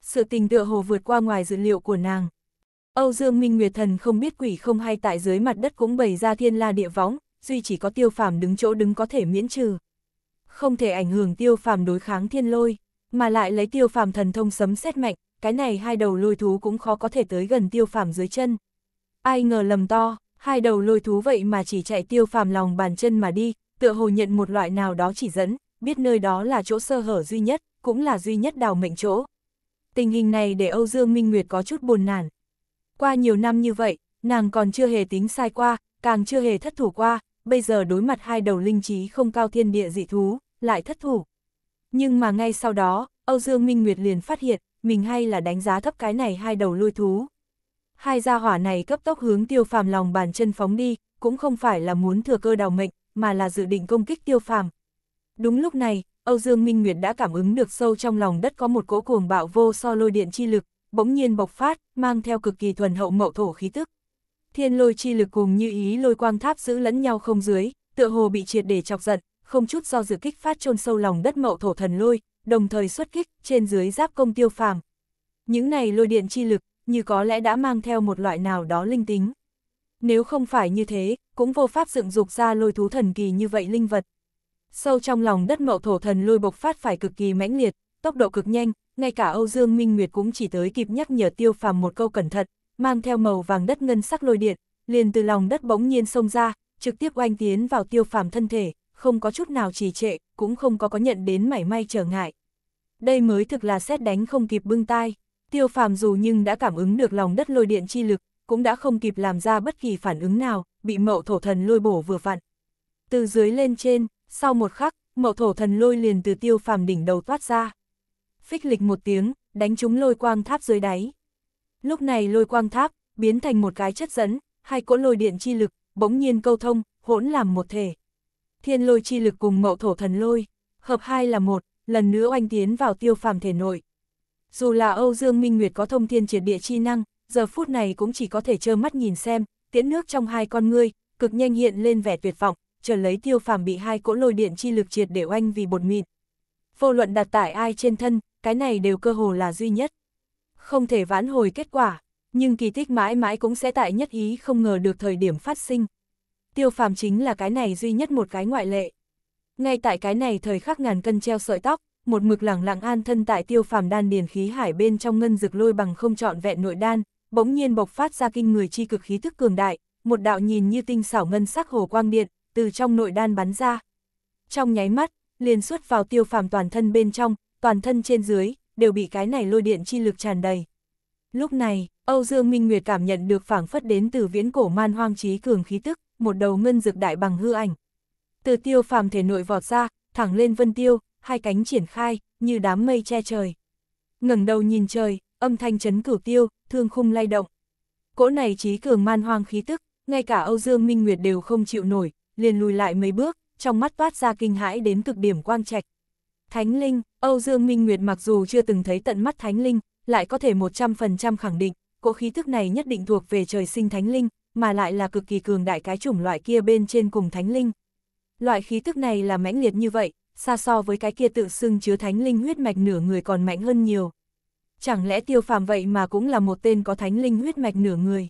Sự tình tựa hồ vượt qua ngoài dự liệu của nàng. Âu Dương Minh Nguyệt Thần không biết quỷ không hay tại dưới mặt đất cũng bày ra thiên la địa võng, duy chỉ có tiêu phàm đứng chỗ đứng có thể miễn trừ. Không thể ảnh hưởng tiêu phàm đối kháng thiên lôi, mà lại lấy tiêu phàm thần thông sấm xét mạnh, cái này hai đầu lôi thú cũng khó có thể tới gần tiêu phàm dưới chân. Ai ngờ lầm to, hai đầu lôi thú vậy mà chỉ chạy tiêu phàm lòng bàn chân mà đi, tựa hồ nhận một loại nào đó chỉ dẫn, biết nơi đó là chỗ sơ hở duy nhất, cũng là duy nhất đào mệnh chỗ. Tình hình này để Âu Dương Minh Nguyệt có chút buồn nản. Qua nhiều năm như vậy, nàng còn chưa hề tính sai qua, càng chưa hề thất thủ qua, bây giờ đối mặt hai đầu linh trí không cao thiên địa dị thú, lại thất thủ. Nhưng mà ngay sau đó, Âu Dương Minh Nguyệt liền phát hiện, mình hay là đánh giá thấp cái này hai đầu lôi thú. Hai gia hỏa này cấp tốc hướng tiêu phàm lòng bàn chân phóng đi, cũng không phải là muốn thừa cơ đào mệnh, mà là dự định công kích tiêu phàm, Đúng lúc này, Âu Dương Minh Nguyệt đã cảm ứng được sâu trong lòng đất có một cỗ cuồng bạo vô so lôi điện chi lực, bỗng nhiên bộc phát, mang theo cực kỳ thuần hậu mậu thổ khí tức. Thiên lôi chi lực cùng như ý lôi quang tháp giữ lẫn nhau không dưới, tựa hồ bị triệt để chọc giận, không chút do dự kích phát chôn sâu lòng đất mậu thổ thần lôi, đồng thời xuất kích trên dưới giáp công tiêu phàm. Những này lôi điện chi lực, như có lẽ đã mang theo một loại nào đó linh tính. Nếu không phải như thế, cũng vô pháp dựng dục ra lôi thú thần kỳ như vậy linh vật. Sâu trong lòng đất mậu thổ thần lôi bộc phát phải cực kỳ mãnh liệt, tốc độ cực nhanh, ngay cả Âu Dương Minh Nguyệt cũng chỉ tới kịp nhắc nhở tiêu phàm một câu cẩn thận, mang theo màu vàng đất ngân sắc lôi điện, liền từ lòng đất bỗng nhiên xông ra, trực tiếp oanh tiến vào tiêu phàm thân thể, không có chút nào trì trệ, cũng không có có nhận đến mảy may trở ngại. Đây mới thực là xét đánh không kịp bưng tai, tiêu phàm dù nhưng đã cảm ứng được lòng đất lôi điện chi lực, cũng đã không kịp làm ra bất kỳ phản ứng nào, bị mậu thổ thần lôi bổ vừa vặn. Từ dưới lên trên, sau một khắc, mậu thổ thần lôi liền từ tiêu phàm đỉnh đầu toát ra. Phích lịch một tiếng, đánh trúng lôi quang tháp dưới đáy. Lúc này lôi quang tháp, biến thành một cái chất dẫn, hai cỗ lôi điện chi lực, bỗng nhiên câu thông, hỗn làm một thể. Thiên lôi chi lực cùng mậu thổ thần lôi, hợp hai là một, lần nữa oanh tiến vào tiêu phàm thể nội. Dù là Âu Dương Minh Nguyệt có thông thiên triệt địa chi năng, giờ phút này cũng chỉ có thể trơ mắt nhìn xem, tiễn nước trong hai con ngươi, cực nhanh hiện lên vẻ tuyệt vọng, chờ lấy tiêu phàm bị hai cỗ lôi điện chi lực triệt để oanh vì bột mịn. Vô luận đặt tại ai trên thân, cái này đều cơ hồ là duy nhất. Không thể vãn hồi kết quả, nhưng kỳ tích mãi mãi cũng sẽ tại nhất ý không ngờ được thời điểm phát sinh. Tiêu phàm chính là cái này duy nhất một cái ngoại lệ. Ngay tại cái này thời khắc ngàn cân treo sợi tóc, một mực lẳng lặng an thân tại tiêu phàm đan điền khí hải bên trong ngân dực lôi bằng không trọn vẹn nội đan, bỗng nhiên bộc phát ra kinh người chi cực khí thức cường đại, một đạo nhìn như tinh xảo ngân sắc hồ quang điện, từ trong nội đan bắn ra. Trong nháy mắt, liền xuất vào tiêu phàm toàn thân bên trong, toàn thân trên dưới, đều bị cái này lôi điện chi lực tràn đầy. Lúc này, Âu Dương Minh Nguyệt cảm nhận được phảng phất đến từ viễn cổ man hoang trí cường khí tức, một đầu ngân dược đại bằng hư ảnh. Từ tiêu phàm thể nội vọt ra, thẳng lên vân tiêu, hai cánh triển khai, như đám mây che trời. ngẩng đầu nhìn trời, âm thanh chấn cửu tiêu, thương khung lay động. Cỗ này trí cường man hoang khí tức, ngay cả Âu Dương Minh Nguyệt đều không chịu nổi, liền lùi lại mấy bước, trong mắt toát ra kinh hãi đến cực điểm quang trạch. Thánh Linh, Âu Dương Minh Nguyệt mặc dù chưa từng thấy tận mắt Thánh Linh, lại có thể 100% khẳng định, cỗ khí thức này nhất định thuộc về trời sinh Thánh Linh, mà lại là cực kỳ cường đại cái chủng loại kia bên trên cùng Thánh Linh. Loại khí thức này là mãnh liệt như vậy, xa so với cái kia tự xưng chứa Thánh Linh huyết mạch nửa người còn mạnh hơn nhiều. Chẳng lẽ tiêu phàm vậy mà cũng là một tên có Thánh Linh huyết mạch nửa người?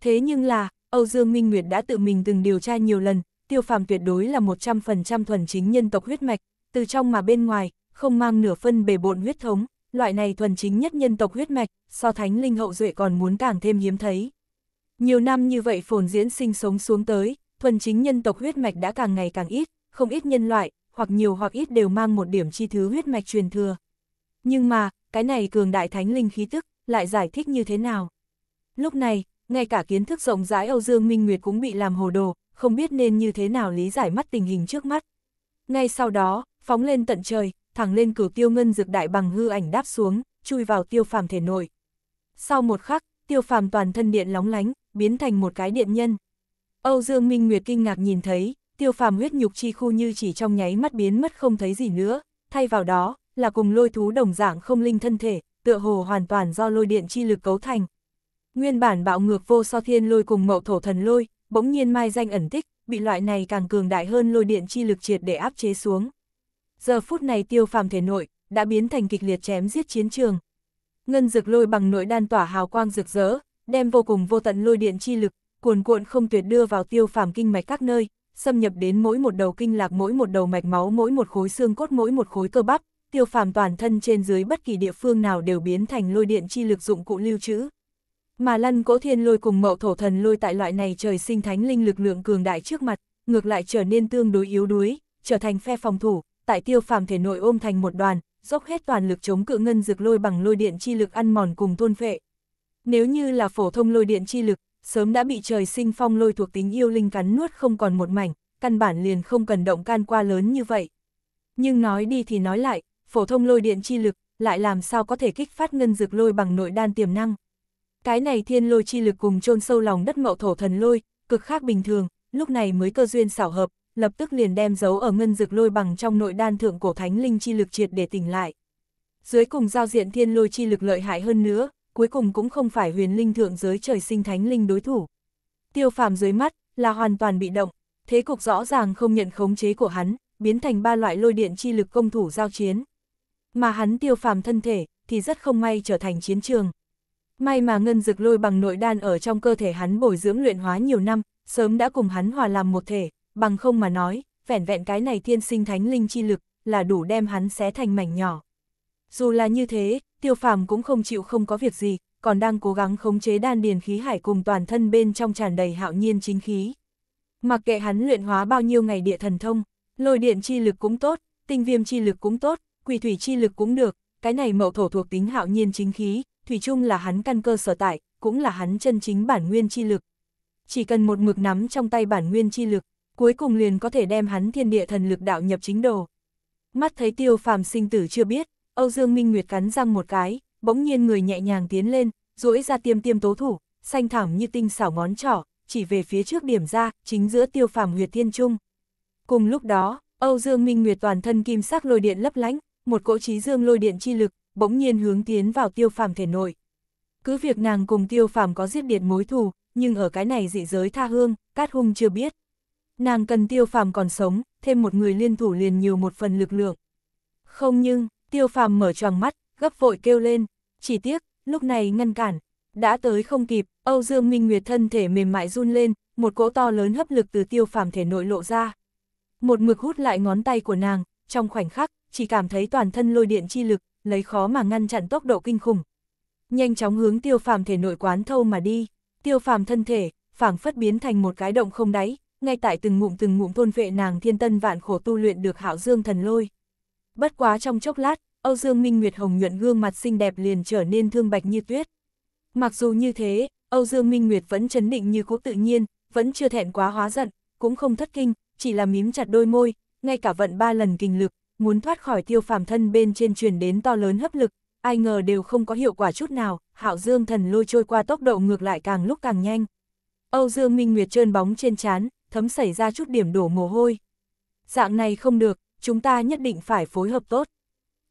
Thế nhưng là, Âu Dương Minh Nguyệt đã tự mình từng điều tra nhiều lần, tiêu phàm tuyệt đối là 100% thuần chính nhân tộc huyết mạch, từ trong mà bên ngoài, không mang nửa phân bề bộn huyết thống, loại này thuần chính nhất nhân tộc huyết mạch, so thánh linh hậu duệ còn muốn càng thêm hiếm thấy. Nhiều năm như vậy phồn diễn sinh sống xuống tới, thuần chính nhân tộc huyết mạch đã càng ngày càng ít, không ít nhân loại, hoặc nhiều hoặc ít đều mang một điểm chi thứ huyết mạch truyền thừa. Nhưng mà, cái này cường đại thánh linh khí tức, lại giải thích như thế nào? Lúc này, ngay cả kiến thức rộng rãi Âu Dương Minh Nguyệt cũng bị làm hồ đồ, không biết nên như thế nào lý giải mắt tình hình trước mắt. Ngay sau đó, phóng lên tận trời, thẳng lên cửu tiêu ngân dược đại bằng hư ảnh đáp xuống, chui vào tiêu phàm thể nội. Sau một khắc, tiêu phàm toàn thân điện lóng lánh, biến thành một cái điện nhân. Âu Dương Minh Nguyệt kinh ngạc nhìn thấy, tiêu phàm huyết nhục chi khu như chỉ trong nháy mắt biến mất không thấy gì nữa, thay vào đó, là cùng lôi thú đồng dạng không linh thân thể, tựa hồ hoàn toàn do lôi điện chi lực cấu thành. Nguyên bản bạo ngược vô so thiên lôi cùng mậu thổ thần lôi, bỗng nhiên mai danh ẩn tích, bị loại này càng cường đại hơn lôi điện chi lực triệt để áp chế xuống. Giờ phút này tiêu phàm thể nội, đã biến thành kịch liệt chém giết chiến trường. Ngân dược lôi bằng nội đan tỏa hào quang rực rỡ, đem vô cùng vô tận lôi điện chi lực, cuồn cuộn không tuyệt đưa vào tiêu phàm kinh mạch các nơi, xâm nhập đến mỗi một đầu kinh lạc mỗi một đầu mạch máu mỗi một khối xương cốt mỗi một khối cơ bắp, tiêu phàm toàn thân trên dưới bất kỳ địa phương nào đều biến thành lôi điện chi lực dụng cụ lưu trữ. Mà lăn cỗ thiên lôi cùng mậu thổ thần lôi tại loại này trời sinh thánh linh lực lượng cường đại trước mặt, ngược lại trở nên tương đối yếu đuối, trở thành phe phòng thủ, tại tiêu phàm thể nội ôm thành một đoàn, dốc hết toàn lực chống cự ngân dược lôi bằng lôi điện chi lực ăn mòn cùng thôn phệ. Nếu như là phổ thông lôi điện chi lực, sớm đã bị trời sinh phong lôi thuộc tính yêu linh cắn nuốt không còn một mảnh, căn bản liền không cần động can qua lớn như vậy. Nhưng nói đi thì nói lại, phổ thông lôi điện chi lực, lại làm sao có thể kích phát ngân dược lôi bằng nội đan tiềm năng. Cái này thiên lôi chi lực cùng chôn sâu lòng đất mậu thổ thần lôi, cực khác bình thường, lúc này mới cơ duyên xảo hợp, lập tức liền đem giấu ở ngân dược lôi bằng trong nội đan thượng cổ thánh linh chi lực triệt để tỉnh lại. Dưới cùng giao diện thiên lôi chi lực lợi hại hơn nữa, cuối cùng cũng không phải huyền linh thượng giới trời sinh thánh linh đối thủ. Tiêu phàm dưới mắt, là hoàn toàn bị động, thế cục rõ ràng không nhận khống chế của hắn, biến thành ba loại lôi điện chi lực công thủ giao chiến. Mà hắn tiêu phàm thân thể, thì rất không may trở thành chiến trường. May mà ngân dực lôi bằng nội đan ở trong cơ thể hắn bồi dưỡng luyện hóa nhiều năm, sớm đã cùng hắn hòa làm một thể, bằng không mà nói, vẻn vẹn cái này thiên sinh thánh linh chi lực, là đủ đem hắn xé thành mảnh nhỏ. Dù là như thế, tiêu phàm cũng không chịu không có việc gì, còn đang cố gắng khống chế đan điền khí hải cùng toàn thân bên trong tràn đầy hạo nhiên chính khí. Mặc kệ hắn luyện hóa bao nhiêu ngày địa thần thông, lôi điện chi lực cũng tốt, tinh viêm chi lực cũng tốt, quỷ thủy chi lực cũng được, cái này mậu thổ thuộc tính hạo nhiên chính khí, Thủy chung là hắn căn cơ sở tại, cũng là hắn chân chính bản nguyên chi lực. Chỉ cần một mực nắm trong tay bản nguyên chi lực, cuối cùng liền có thể đem hắn thiên địa thần lực đạo nhập chính đồ. Mắt thấy tiêu phàm sinh tử chưa biết, Âu Dương Minh Nguyệt cắn răng một cái, bỗng nhiên người nhẹ nhàng tiến lên, duỗi ra tiêm tiêm tố thủ, xanh thẳm như tinh xảo ngón trỏ, chỉ về phía trước điểm ra, chính giữa tiêu phàm huyệt thiên trung. Cùng lúc đó, Âu Dương Minh Nguyệt toàn thân kim sắc lôi điện lấp lánh, một cỗ trí dương lôi điện chi lực, bỗng nhiên hướng tiến vào tiêu phàm thể nội. Cứ việc nàng cùng tiêu phàm có giết điệt mối thù, nhưng ở cái này dị giới tha hương, cát hung chưa biết. Nàng cần tiêu phàm còn sống, thêm một người liên thủ liền nhiều một phần lực lượng. Không nhưng, tiêu phàm mở tròn mắt, gấp vội kêu lên, chỉ tiếc, lúc này ngăn cản, đã tới không kịp, Âu Dương Minh Nguyệt thân thể mềm mại run lên, một cỗ to lớn hấp lực từ tiêu phàm thể nội lộ ra. Một mực hút lại ngón tay của nàng, trong khoảnh khắc, chỉ cảm thấy toàn thân lôi điện chi lực, lấy khó mà ngăn chặn tốc độ kinh khủng. Nhanh chóng hướng tiêu phàm thể nội quán thâu mà đi, tiêu phàm thân thể, phảng phất biến thành một cái động không đáy, ngay tại từng ngụm từng ngụm thôn vệ nàng thiên tân vạn khổ tu luyện được hảo dương thần lôi. Bất quá trong chốc lát, Âu Dương Minh Nguyệt Hồng nhuận gương mặt xinh đẹp liền trở nên thương bạch như tuyết. Mặc dù như thế, Âu Dương Minh Nguyệt vẫn chấn định như cố tự nhiên, vẫn chưa thẹn quá hóa giận, cũng không thất kinh, chỉ là mím chặt đôi môi, ngay cả vận ba lần kinh lực, muốn thoát khỏi tiêu phàm thân bên trên truyền đến to lớn hấp lực, ai ngờ đều không có hiệu quả chút nào, hạo dương thần lôi trôi qua tốc độ ngược lại càng lúc càng nhanh. Âu Dương Minh Nguyệt trơn bóng trên chán, thấm xảy ra chút điểm đổ mồ hôi. Dạng này không được, chúng ta nhất định phải phối hợp tốt.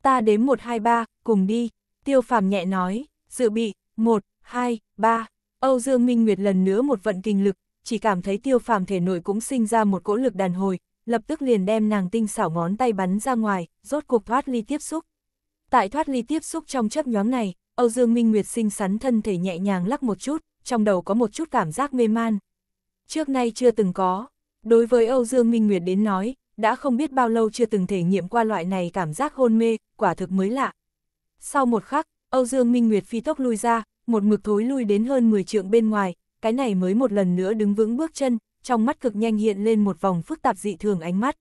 Ta đếm 1 2 3, cùng đi, tiêu phàm nhẹ nói, dự bị, 1, 2, 3. Âu Dương Minh Nguyệt lần nữa một vận kinh lực, chỉ cảm thấy tiêu phàm thể nội cũng sinh ra một cỗ lực đàn hồi, lập tức liền đem nàng tinh xảo ngón tay bắn ra ngoài, rốt cuộc thoát ly tiếp xúc. Tại thoát ly tiếp xúc trong chấp nhóm này, Âu Dương Minh Nguyệt sinh sắn thân thể nhẹ nhàng lắc một chút, trong đầu có một chút cảm giác mê man. Trước nay chưa từng có, đối với Âu Dương Minh Nguyệt đến nói, đã không biết bao lâu chưa từng thể nghiệm qua loại này cảm giác hôn mê, quả thực mới lạ. Sau một khắc, Âu Dương Minh Nguyệt phi tốc lui ra, một mực thối lui đến hơn 10 trượng bên ngoài, cái này mới một lần nữa đứng vững bước chân, trong mắt cực nhanh hiện lên một vòng phức tạp dị thường ánh mắt.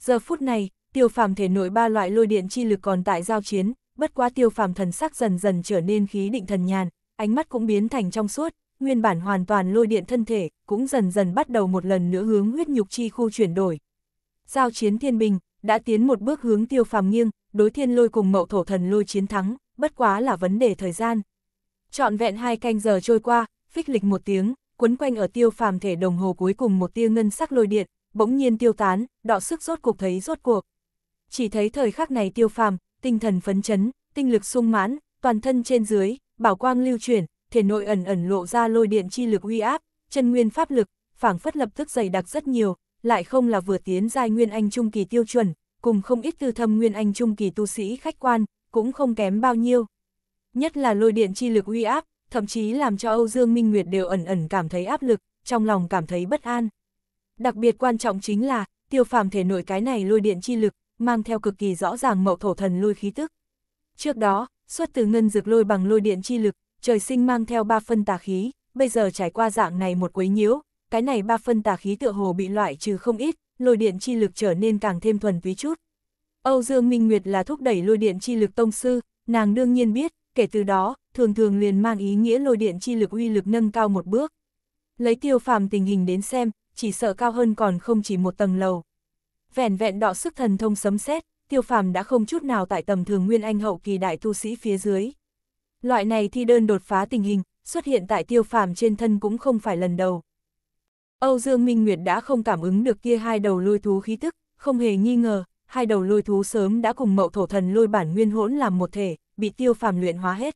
Giờ phút này, tiêu phàm thể nổi ba loại lôi điện chi lực còn tại giao chiến, bất quá tiêu phàm thần sắc dần dần trở nên khí định thần nhàn, ánh mắt cũng biến thành trong suốt, nguyên bản hoàn toàn lôi điện thân thể, cũng dần dần bắt đầu một lần nữa hướng huyết nhục chi khu chuyển đổi. Giao chiến thiên bình, đã tiến một bước hướng tiêu phàm nghiêng, đối thiên lôi cùng mậu thổ thần lôi chiến thắng, bất quá là vấn đề thời gian. Chọn vẹn hai canh giờ trôi qua, phích lịch một tiếng, quấn quanh ở tiêu phàm thể đồng hồ cuối cùng một tia ngân sắc lôi điện, bỗng nhiên tiêu tán, đọ sức rốt cuộc thấy rốt cuộc. Chỉ thấy thời khắc này tiêu phàm, tinh thần phấn chấn, tinh lực sung mãn, toàn thân trên dưới, bảo quang lưu chuyển, thể nội ẩn ẩn lộ ra lôi điện chi lực uy áp, chân nguyên pháp lực, phảng phất lập tức dày đặc rất nhiều, lại không là vừa tiến giai nguyên anh trung kỳ tiêu chuẩn, cùng không ít tư thâm nguyên anh trung kỳ tu sĩ khách quan, cũng không kém bao nhiêu. Nhất là lôi điện chi lực uy áp, thậm chí làm cho Âu Dương Minh Nguyệt đều ẩn ẩn cảm thấy áp lực, trong lòng cảm thấy bất an. Đặc biệt quan trọng chính là, tiêu phàm thể nội cái này lôi điện chi lực, mang theo cực kỳ rõ ràng mậu thổ thần lôi khí tức. Trước đó, xuất từ ngân dược lôi bằng lôi điện chi lực, trời sinh mang theo ba phân tà khí, bây giờ trải qua dạng này một quấy nhiễu, cái này ba phân tà khí tựa hồ bị loại trừ không ít, lôi điện chi lực trở nên càng thêm thuần túy chút. Âu Dương Minh Nguyệt là thúc đẩy lôi điện chi lực tông sư, nàng đương nhiên biết, kể từ đó, thường thường liền mang ý nghĩa lôi điện chi lực uy lực nâng cao một bước. Lấy tiêu phàm tình hình đến xem, chỉ sợ cao hơn còn không chỉ một tầng lầu. vẹn vẹn đọ sức thần thông sấm xét, tiêu phàm đã không chút nào tại tầm thường nguyên anh hậu kỳ đại tu sĩ phía dưới. Loại này thi đơn đột phá tình hình, xuất hiện tại tiêu phàm trên thân cũng không phải lần đầu. Âu Dương Minh Nguyệt đã không cảm ứng được kia hai đầu lôi thú khí tức, không hề nghi ngờ, hai đầu lôi thú sớm đã cùng mậu thổ thần lôi bản nguyên hỗn làm một thể, bị tiêu phàm luyện hóa hết.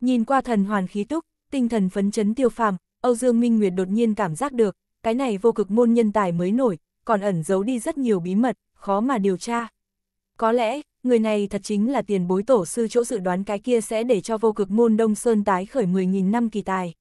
Nhìn qua thần hoàn khí túc, tinh thần phấn chấn tiêu phàm, Âu Dương Minh Nguyệt đột nhiên cảm giác được, cái này vô cực môn nhân tài mới nổi, còn ẩn giấu đi rất nhiều bí mật, khó mà điều tra. Có lẽ, người này thật chính là tiền bối tổ sư chỗ dự đoán cái kia sẽ để cho vô cực môn Đông Sơn tái khởi 10.000 năm kỳ tài.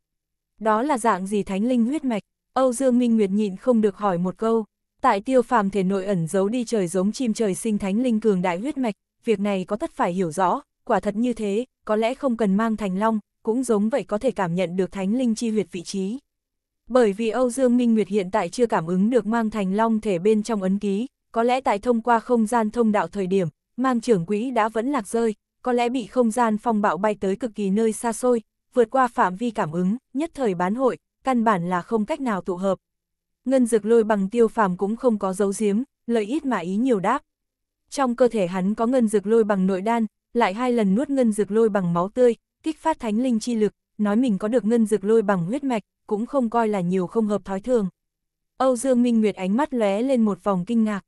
Đó là dạng gì thánh linh huyết mạch, Âu Dương Minh Nguyệt nhịn không được hỏi một câu. Tại tiêu phàm thể nội ẩn giấu đi trời giống chim trời sinh thánh linh cường đại huyết mạch, việc này có tất phải hiểu rõ, quả thật như thế, có lẽ không cần mang thành long, cũng giống vậy có thể cảm nhận được thánh linh chi huyệt vị trí. Bởi vì Âu Dương Minh Nguyệt hiện tại chưa cảm ứng được mang thành long thể bên trong ấn ký, có lẽ tại thông qua không gian thông đạo thời điểm, mang trưởng quỹ đã vẫn lạc rơi, có lẽ bị không gian phong bạo bay tới cực kỳ nơi xa xôi, vượt qua phạm vi cảm ứng, nhất thời bán hội, căn bản là không cách nào tụ hợp. Ngân dược lôi bằng tiêu phàm cũng không có dấu giếm, lợi ít mà ý nhiều đáp. Trong cơ thể hắn có ngân dược lôi bằng nội đan, lại hai lần nuốt ngân dược lôi bằng máu tươi, kích phát thánh linh chi lực, nói mình có được ngân dược lôi bằng huyết mạch, cũng không coi là nhiều không hợp thói thường. Âu Dương Minh Nguyệt ánh mắt lóe lên một vòng kinh ngạc.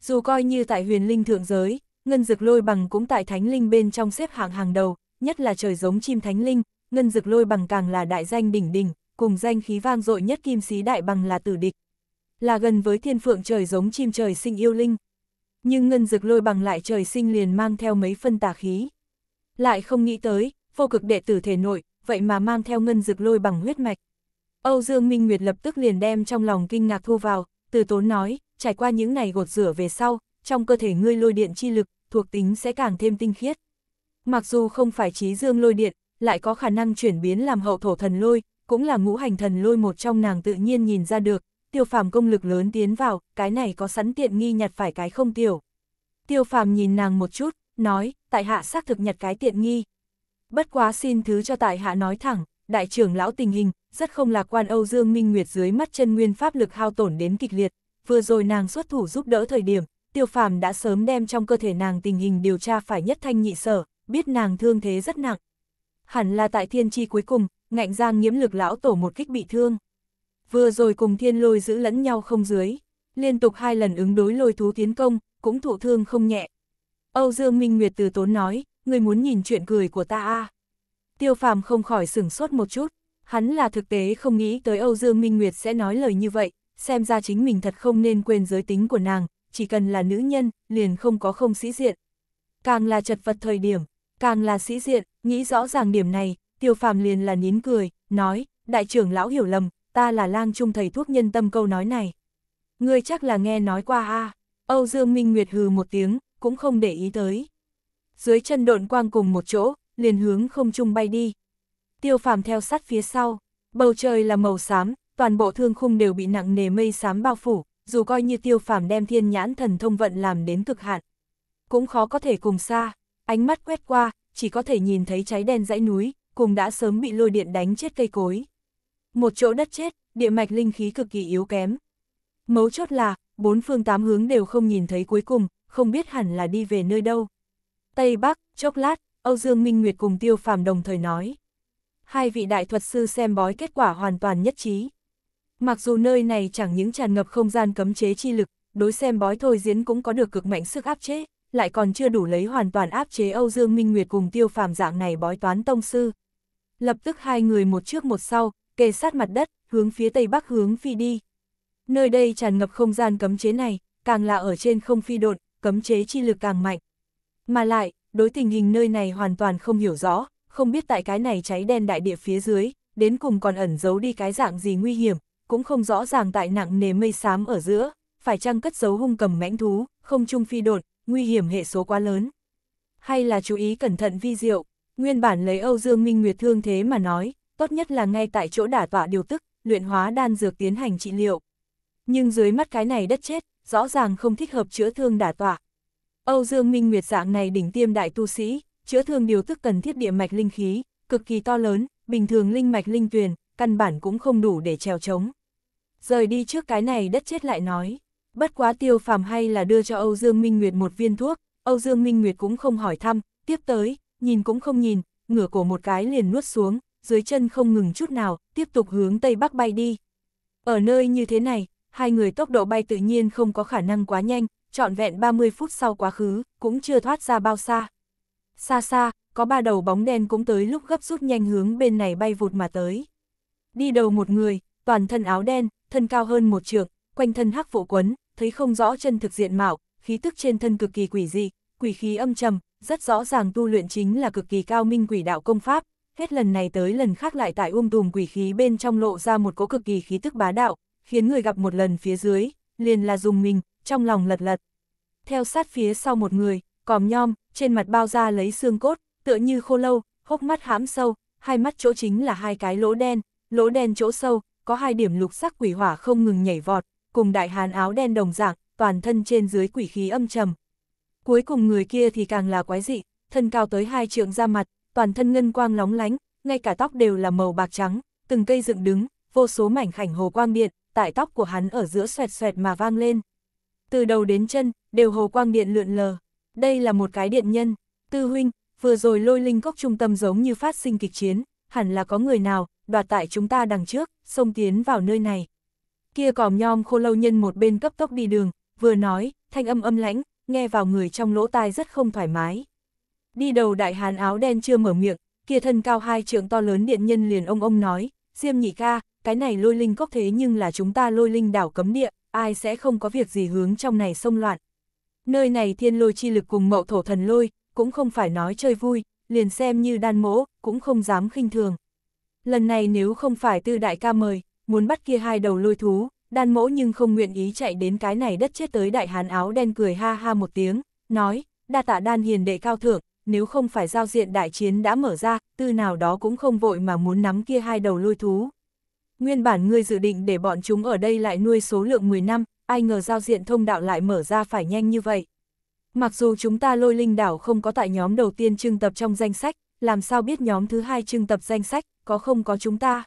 Dù coi như tại huyền linh thượng giới, ngân dược lôi bằng cũng tại thánh linh bên trong xếp hạng hàng đầu, nhất là trời giống chim thánh linh, ngân dược lôi bằng càng là đại danh đỉnh đỉnh, cùng danh khí vang dội nhất kim sĩ đại bằng là tử địch. Là gần với thiên phượng trời giống chim trời sinh yêu linh nhưng ngân dực lôi bằng lại trời sinh liền mang theo mấy phân tà khí. Lại không nghĩ tới, vô cực đệ tử thể nội, vậy mà mang theo ngân dực lôi bằng huyết mạch. Âu Dương Minh Nguyệt lập tức liền đem trong lòng kinh ngạc thu vào, từ tốn nói, trải qua những này gột rửa về sau, trong cơ thể ngươi lôi điện chi lực, thuộc tính sẽ càng thêm tinh khiết. Mặc dù không phải trí dương lôi điện, lại có khả năng chuyển biến làm hậu thổ thần lôi, cũng là ngũ hành thần lôi một trong nàng tự nhiên nhìn ra được, tiêu phàm công lực lớn tiến vào, cái này có sẵn tiện nghi nhặt phải cái không tiểu. Tiêu phàm nhìn nàng một chút, nói, tại hạ xác thực nhặt cái tiện nghi. Bất quá xin thứ cho tại hạ nói thẳng, đại trưởng lão tình hình, rất không lạc quan Âu Dương Minh Nguyệt dưới mắt chân nguyên pháp lực hao tổn đến kịch liệt, vừa rồi nàng xuất thủ giúp đỡ thời điểm, tiêu phàm đã sớm đem trong cơ thể nàng tình hình điều tra phải nhất thanh nhị sở, biết nàng thương thế rất nặng. Hẳn là tại thiên chi cuối cùng, ngạnh giang nhiễm lực lão tổ một kích bị thương vừa rồi cùng thiên lôi giữ lẫn nhau không dưới, liên tục hai lần ứng đối lôi thú tiến công, cũng thụ thương không nhẹ. Âu Dương Minh Nguyệt từ tốn nói, người muốn nhìn chuyện cười của ta a à. Tiêu phàm không khỏi sửng sốt một chút, hắn là thực tế không nghĩ tới Âu Dương Minh Nguyệt sẽ nói lời như vậy, xem ra chính mình thật không nên quên giới tính của nàng, chỉ cần là nữ nhân, liền không có không sĩ diện. Càng là chật vật thời điểm, càng là sĩ diện, nghĩ rõ ràng điểm này, tiêu phàm liền là nín cười, nói, đại trưởng lão hiểu lầm, ta là lang trung thầy thuốc nhân tâm câu nói này. Ngươi chắc là nghe nói qua a Âu Dương Minh Nguyệt hừ một tiếng, cũng không để ý tới. Dưới chân độn quang cùng một chỗ, liền hướng không trung bay đi. Tiêu phàm theo sát phía sau, bầu trời là màu xám, toàn bộ thương khung đều bị nặng nề mây xám bao phủ, dù coi như tiêu phàm đem thiên nhãn thần thông vận làm đến cực hạn. Cũng khó có thể cùng xa, ánh mắt quét qua, chỉ có thể nhìn thấy cháy đen dãy núi, cùng đã sớm bị lôi điện đánh chết cây cối. Một chỗ đất chết, địa mạch linh khí cực kỳ yếu kém. Mấu chốt là, bốn phương tám hướng đều không nhìn thấy cuối cùng, không biết hẳn là đi về nơi đâu. Tây Bắc, chốc lát, Âu Dương Minh Nguyệt cùng Tiêu Phàm đồng thời nói. Hai vị đại thuật sư xem bói kết quả hoàn toàn nhất trí. Mặc dù nơi này chẳng những tràn ngập không gian cấm chế chi lực, đối xem bói thôi diễn cũng có được cực mạnh sức áp chế, lại còn chưa đủ lấy hoàn toàn áp chế Âu Dương Minh Nguyệt cùng Tiêu Phàm dạng này bói toán tông sư. Lập tức hai người một trước một sau, kề sát mặt đất, hướng phía tây bắc hướng phi đi. Nơi đây tràn ngập không gian cấm chế này, càng là ở trên không phi độn, cấm chế chi lực càng mạnh. Mà lại, đối tình hình nơi này hoàn toàn không hiểu rõ, không biết tại cái này cháy đen đại địa phía dưới, đến cùng còn ẩn giấu đi cái dạng gì nguy hiểm, cũng không rõ ràng tại nặng nề mây xám ở giữa, phải chăng cất giấu hung cầm mãnh thú, không trung phi đột, nguy hiểm hệ số quá lớn. Hay là chú ý cẩn thận vi diệu, nguyên bản lấy Âu Dương Minh Nguyệt thương thế mà nói, tốt nhất là ngay tại chỗ đả tọa điều tức, luyện hóa đan dược tiến hành trị liệu. Nhưng dưới mắt cái này đất chết, rõ ràng không thích hợp chữa thương đả tọa. Âu Dương Minh Nguyệt dạng này đỉnh tiêm đại tu sĩ, chữa thương điều tức cần thiết địa mạch linh khí, cực kỳ to lớn, bình thường linh mạch linh tuyền, căn bản cũng không đủ để trèo chống Rời đi trước cái này đất chết lại nói, bất quá tiêu phàm hay là đưa cho Âu Dương Minh Nguyệt một viên thuốc, Âu Dương Minh Nguyệt cũng không hỏi thăm, tiếp tới, nhìn cũng không nhìn, ngửa cổ một cái liền nuốt xuống, dưới chân không ngừng chút nào, tiếp tục hướng Tây Bắc bay đi. Ở nơi như thế này, hai người tốc độ bay tự nhiên không có khả năng quá nhanh, trọn vẹn 30 phút sau quá khứ, cũng chưa thoát ra bao xa. Xa xa, có ba đầu bóng đen cũng tới lúc gấp rút nhanh hướng bên này bay vụt mà tới. Đi đầu một người, toàn thân áo đen, thân cao hơn một trượng, quanh thân hắc vụ quấn, thấy không rõ chân thực diện mạo, khí tức trên thân cực kỳ quỷ dị, quỷ khí âm trầm, rất rõ ràng tu luyện chính là cực kỳ cao minh quỷ đạo công pháp, hết lần này tới lần khác lại tại um tùm quỷ khí bên trong lộ ra một cỗ cực kỳ khí tức bá đạo, khiến người gặp một lần phía dưới, liền là dùng mình, trong lòng lật lật. Theo sát phía sau một người, còm nhom, trên mặt bao da lấy xương cốt, tựa như khô lâu, hốc mắt hãm sâu, hai mắt chỗ chính là hai cái lỗ đen, lỗ đen chỗ sâu, có hai điểm lục sắc quỷ hỏa không ngừng nhảy vọt, cùng đại hàn áo đen đồng dạng, toàn thân trên dưới quỷ khí âm trầm. Cuối cùng người kia thì càng là quái dị, thân cao tới hai trượng ra mặt, toàn thân ngân quang lóng lánh, ngay cả tóc đều là màu bạc trắng, từng cây dựng đứng, vô số mảnh khảnh hồ quang điện, tại tóc của hắn ở giữa xoẹt xoẹt mà vang lên. Từ đầu đến chân, đều hồ quang điện lượn lờ. Đây là một cái điện nhân, tư huynh, vừa rồi lôi linh cốc trung tâm giống như phát sinh kịch chiến, hẳn là có người nào, đoạt tại chúng ta đằng trước, xông tiến vào nơi này. Kia còm nhom khô lâu nhân một bên cấp tốc đi đường, vừa nói, thanh âm âm lãnh, nghe vào người trong lỗ tai rất không thoải mái. Đi đầu đại hán áo đen chưa mở miệng, kia thân cao hai trượng to lớn điện nhân liền ông ông nói, Diêm nhị ca, cái này lôi linh cốc thế nhưng là chúng ta lôi linh đảo cấm địa, ai sẽ không có việc gì hướng trong này xông loạn. Nơi này thiên lôi chi lực cùng mậu thổ thần lôi, cũng không phải nói chơi vui, liền xem như đan mỗ, cũng không dám khinh thường. Lần này nếu không phải tư đại ca mời, muốn bắt kia hai đầu lôi thú, đan mỗ nhưng không nguyện ý chạy đến cái này đất chết tới đại hán áo đen cười ha ha một tiếng, nói, đa tạ đan hiền đệ cao thượng, nếu không phải giao diện đại chiến đã mở ra, tư nào đó cũng không vội mà muốn nắm kia hai đầu lôi thú. Nguyên bản ngươi dự định để bọn chúng ở đây lại nuôi số lượng 10 năm, ai ngờ giao diện thông đạo lại mở ra phải nhanh như vậy. Mặc dù chúng ta lôi linh đảo không có tại nhóm đầu tiên trưng tập trong danh sách, làm sao biết nhóm thứ hai trưng tập danh sách, có không có chúng ta?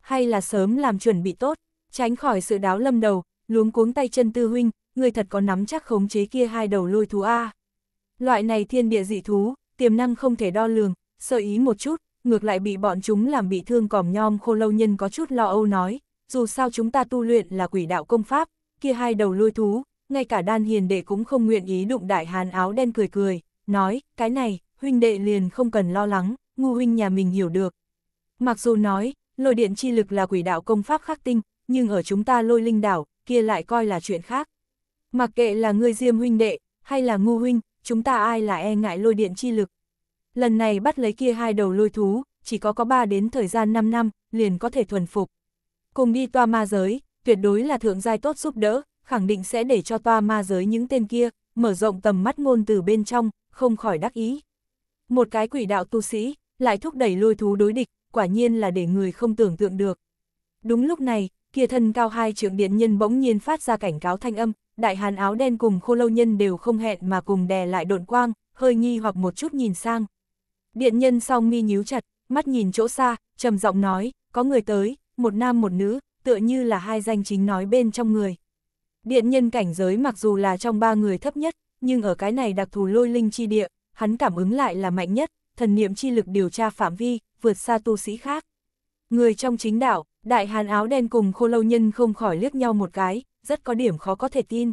Hay là sớm làm chuẩn bị tốt, tránh khỏi sự đáo lâm đầu, luống cuống tay chân tư huynh, người thật có nắm chắc khống chế kia hai đầu lôi thú A. Loại này thiên địa dị thú, tiềm năng không thể đo lường, Sợ ý một chút, ngược lại bị bọn chúng làm bị thương cỏm nhom khô lâu nhân có chút lo âu nói, dù sao chúng ta tu luyện là quỷ đạo công pháp, kia hai đầu lôi thú, ngay cả đan hiền đệ cũng không nguyện ý đụng đại hàn áo đen cười cười, nói, cái này, huynh đệ liền không cần lo lắng, ngu huynh nhà mình hiểu được. Mặc dù nói, lôi điện chi lực là quỷ đạo công pháp khắc tinh, nhưng ở chúng ta lôi linh đảo, kia lại coi là chuyện khác. Mặc kệ là ngươi diêm huynh đệ, hay là ngu huynh, chúng ta ai là e ngại lôi điện chi lực. Lần này bắt lấy kia hai đầu lôi thú, chỉ có có ba đến thời gian 5 năm, liền có thể thuần phục. Cùng đi toa ma giới, tuyệt đối là thượng giai tốt giúp đỡ, khẳng định sẽ để cho toa ma giới những tên kia, mở rộng tầm mắt ngôn từ bên trong, không khỏi đắc ý. Một cái quỷ đạo tu sĩ, lại thúc đẩy lôi thú đối địch, quả nhiên là để người không tưởng tượng được. Đúng lúc này, kia thân cao hai trưởng điện nhân bỗng nhiên phát ra cảnh cáo thanh âm, đại hàn áo đen cùng khô lâu nhân đều không hẹn mà cùng đè lại độn quang, hơi nghi hoặc một chút nhìn sang. Điện nhân song mi nhíu chặt, mắt nhìn chỗ xa, trầm giọng nói, có người tới, một nam một nữ, tựa như là hai danh chính nói bên trong người. Điện nhân cảnh giới mặc dù là trong ba người thấp nhất, nhưng ở cái này đặc thù lôi linh chi địa, hắn cảm ứng lại là mạnh nhất, thần niệm chi lực điều tra phạm vi, vượt xa tu sĩ khác. Người trong chính đạo, đại hàn áo đen cùng khô lâu nhân không khỏi liếc nhau một cái, rất có điểm khó có thể tin.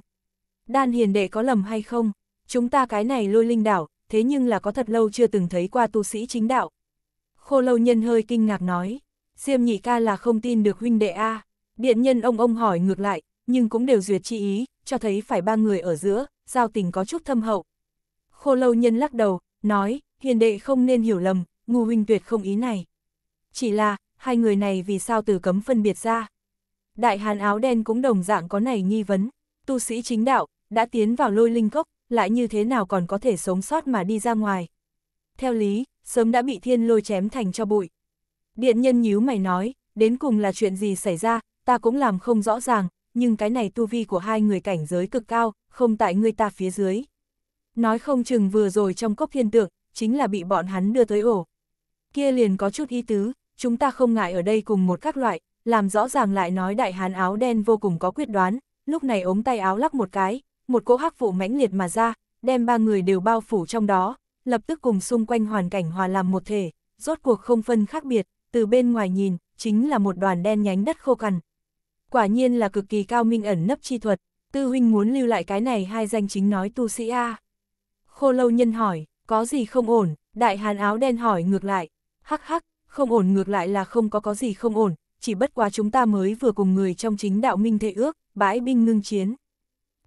Đan hiền đệ có lầm hay không? Chúng ta cái này lôi linh đảo, thế nhưng là có thật lâu chưa từng thấy qua tu sĩ chính đạo. Khô lâu nhân hơi kinh ngạc nói, Diêm nhị ca là không tin được huynh đệ A. Điện nhân ông ông hỏi ngược lại, nhưng cũng đều duyệt chi ý, cho thấy phải ba người ở giữa, giao tình có chút thâm hậu. Khô lâu nhân lắc đầu, nói, hiền đệ không nên hiểu lầm, ngu huynh tuyệt không ý này. Chỉ là, hai người này vì sao từ cấm phân biệt ra đại hàn áo đen cũng đồng dạng có này nghi vấn, tu sĩ chính đạo, đã tiến vào lôi linh cốc, lại như thế nào còn có thể sống sót mà đi ra ngoài. Theo lý, sớm đã bị thiên lôi chém thành cho bụi. Điện nhân nhíu mày nói, đến cùng là chuyện gì xảy ra, ta cũng làm không rõ ràng, nhưng cái này tu vi của hai người cảnh giới cực cao, không tại người ta phía dưới. Nói không chừng vừa rồi trong cốc thiên tượng, chính là bị bọn hắn đưa tới ổ. Kia liền có chút ý tứ, chúng ta không ngại ở đây cùng một các loại, làm rõ ràng lại nói đại hán áo đen vô cùng có quyết đoán, lúc này ống tay áo lắc một cái, một cỗ hắc vụ mãnh liệt mà ra, đem ba người đều bao phủ trong đó, lập tức cùng xung quanh hoàn cảnh hòa làm một thể, rốt cuộc không phân khác biệt, từ bên ngoài nhìn, chính là một đoàn đen nhánh đất khô cằn. Quả nhiên là cực kỳ cao minh ẩn nấp chi thuật, tư huynh muốn lưu lại cái này hai danh chính nói tu sĩ A. Khô lâu nhân hỏi, có gì không ổn, đại hán áo đen hỏi ngược lại, hắc hắc, không ổn ngược lại là không có có gì không ổn, chỉ bất quá chúng ta mới vừa cùng người trong chính đạo minh thệ ước, bãi binh ngưng chiến.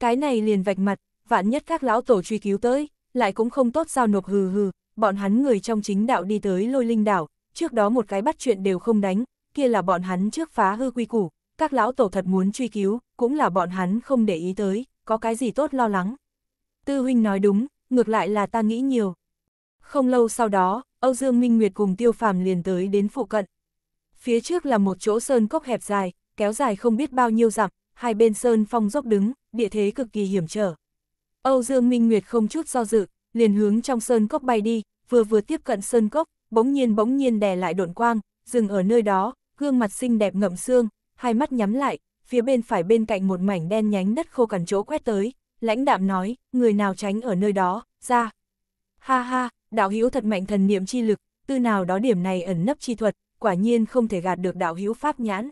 Cái này liền vạch mặt, vạn nhất các lão tổ truy cứu tới, lại cũng không tốt sao nộp hừ hừ, bọn hắn người trong chính đạo đi tới lôi linh đảo, trước đó một cái bắt chuyện đều không đánh, kia là bọn hắn trước phá hư quy củ, các lão tổ thật muốn truy cứu, cũng là bọn hắn không để ý tới, có cái gì tốt lo lắng. Tư huynh nói đúng, ngược lại là ta nghĩ nhiều. Không lâu sau đó, Âu Dương Minh Nguyệt cùng Tiêu Phàm liền tới đến phụ cận, Phía trước là một chỗ sơn cốc hẹp dài, kéo dài không biết bao nhiêu dặm, hai bên sơn phong dốc đứng, địa thế cực kỳ hiểm trở. Âu Dương Minh Nguyệt không chút do dự, liền hướng trong sơn cốc bay đi, vừa vừa tiếp cận sơn cốc, bỗng nhiên bỗng nhiên đè lại độn quang, dừng ở nơi đó, gương mặt xinh đẹp ngậm xương, hai mắt nhắm lại, phía bên phải bên cạnh một mảnh đen nhánh đất khô cằn chỗ quét tới, lãnh đạm nói, người nào tránh ở nơi đó, ra. Ha ha, đạo hữu thật mạnh thần niệm chi lực, tư nào đó điểm này ẩn nấp chi thuật, quả nhiên không thể gạt được đạo hữu pháp nhãn.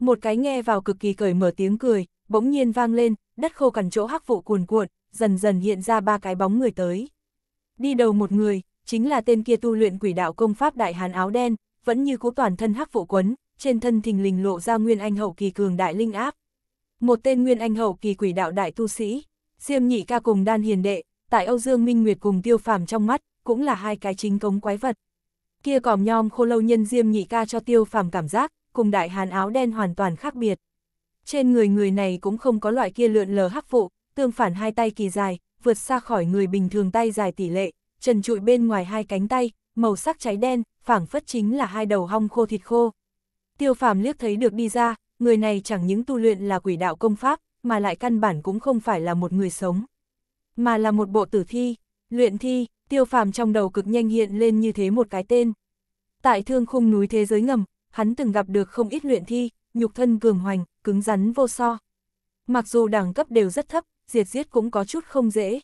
Một cái nghe vào cực kỳ cởi mở tiếng cười, bỗng nhiên vang lên, đất khô cằn chỗ hắc vụ cuồn cuộn, dần dần hiện ra ba cái bóng người tới. Đi đầu một người, chính là tên kia tu luyện quỷ đạo công pháp đại hàn áo đen, vẫn như cũ toàn thân hắc vụ quấn, trên thân thình lình lộ ra nguyên anh hậu kỳ cường đại linh áp. Một tên nguyên anh hậu kỳ quỷ đạo đại tu sĩ, Diêm Nhị ca cùng Đan Hiền đệ, tại Âu Dương Minh Nguyệt cùng Tiêu Phàm trong mắt, cũng là hai cái chính cống quái vật kia còm nhom khô lâu nhân diêm nhị ca cho tiêu phàm cảm giác, cùng đại hàn áo đen hoàn toàn khác biệt. Trên người người này cũng không có loại kia lượn lờ hắc vụ, tương phản hai tay kỳ dài, vượt xa khỏi người bình thường tay dài tỷ lệ, trần trụi bên ngoài hai cánh tay, màu sắc cháy đen, phảng phất chính là hai đầu hong khô thịt khô. Tiêu phàm liếc thấy được đi ra, người này chẳng những tu luyện là quỷ đạo công pháp, mà lại căn bản cũng không phải là một người sống, mà là một bộ tử thi. Luyện thi, tiêu phàm trong đầu cực nhanh hiện lên như thế một cái tên. Tại thương khung núi thế giới ngầm, hắn từng gặp được không ít luyện thi, nhục thân cường hoành, cứng rắn vô so. Mặc dù đẳng cấp đều rất thấp, diệt giết cũng có chút không dễ.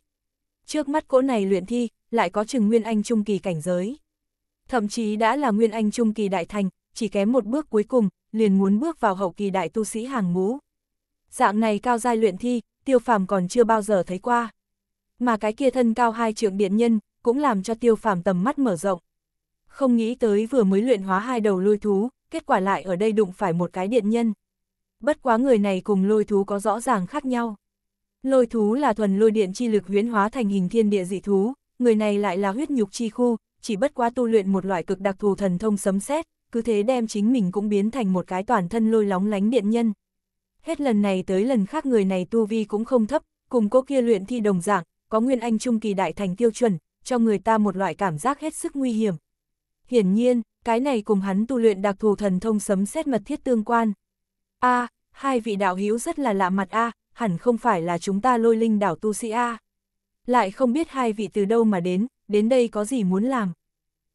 Trước mắt cỗ này luyện thi, lại có chừng Nguyên Anh Trung Kỳ cảnh giới. Thậm chí đã là Nguyên Anh Trung Kỳ đại thành, chỉ kém một bước cuối cùng, liền muốn bước vào hậu kỳ đại tu sĩ hàng ngũ. Dạng này cao giai luyện thi, tiêu phàm còn chưa bao giờ thấy qua mà cái kia thân cao hai trượng điện nhân, cũng làm cho tiêu phàm tầm mắt mở rộng. Không nghĩ tới vừa mới luyện hóa hai đầu lôi thú, kết quả lại ở đây đụng phải một cái điện nhân. Bất quá người này cùng lôi thú có rõ ràng khác nhau. Lôi thú là thuần lôi điện chi lực huyễn hóa thành hình thiên địa dị thú, người này lại là huyết nhục chi khu, chỉ bất quá tu luyện một loại cực đặc thù thần thông sấm sét, cứ thế đem chính mình cũng biến thành một cái toàn thân lôi lóng lánh điện nhân. Hết lần này tới lần khác người này tu vi cũng không thấp, cùng cô kia luyện thi đồng dạng, có nguyên anh trung kỳ đại thành tiêu chuẩn, cho người ta một loại cảm giác hết sức nguy hiểm. Hiển nhiên, cái này cùng hắn tu luyện đặc thù thần thông sấm xét mật thiết tương quan. A, à, hai vị đạo hữu rất là lạ mặt a, à, hẳn không phải là chúng ta lôi linh đảo tu sĩ a. À. Lại không biết hai vị từ đâu mà đến, đến đây có gì muốn làm.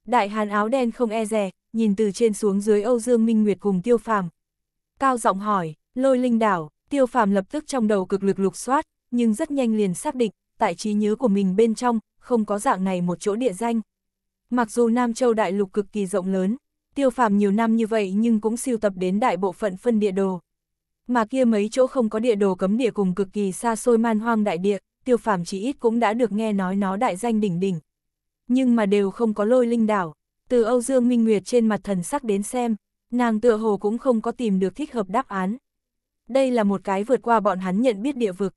Đại hàn áo đen không e dè, nhìn từ trên xuống dưới Âu Dương Minh Nguyệt cùng Tiêu Phàm. Cao giọng hỏi, lôi linh đảo, Tiêu Phàm lập tức trong đầu cực lực lục soát, nhưng rất nhanh liền xác định, tại trí nhớ của mình bên trong, không có dạng này một chỗ địa danh. Mặc dù Nam Châu đại lục cực kỳ rộng lớn, tiêu phàm nhiều năm như vậy nhưng cũng siêu tập đến đại bộ phận phân địa đồ. Mà kia mấy chỗ không có địa đồ cấm địa cùng cực kỳ xa xôi man hoang đại địa, tiêu phàm chỉ ít cũng đã được nghe nói nó đại danh đỉnh đỉnh. Nhưng mà đều không có lôi linh đảo, từ Âu Dương Minh Nguyệt trên mặt thần sắc đến xem, nàng tựa hồ cũng không có tìm được thích hợp đáp án. Đây là một cái vượt qua bọn hắn nhận biết địa vực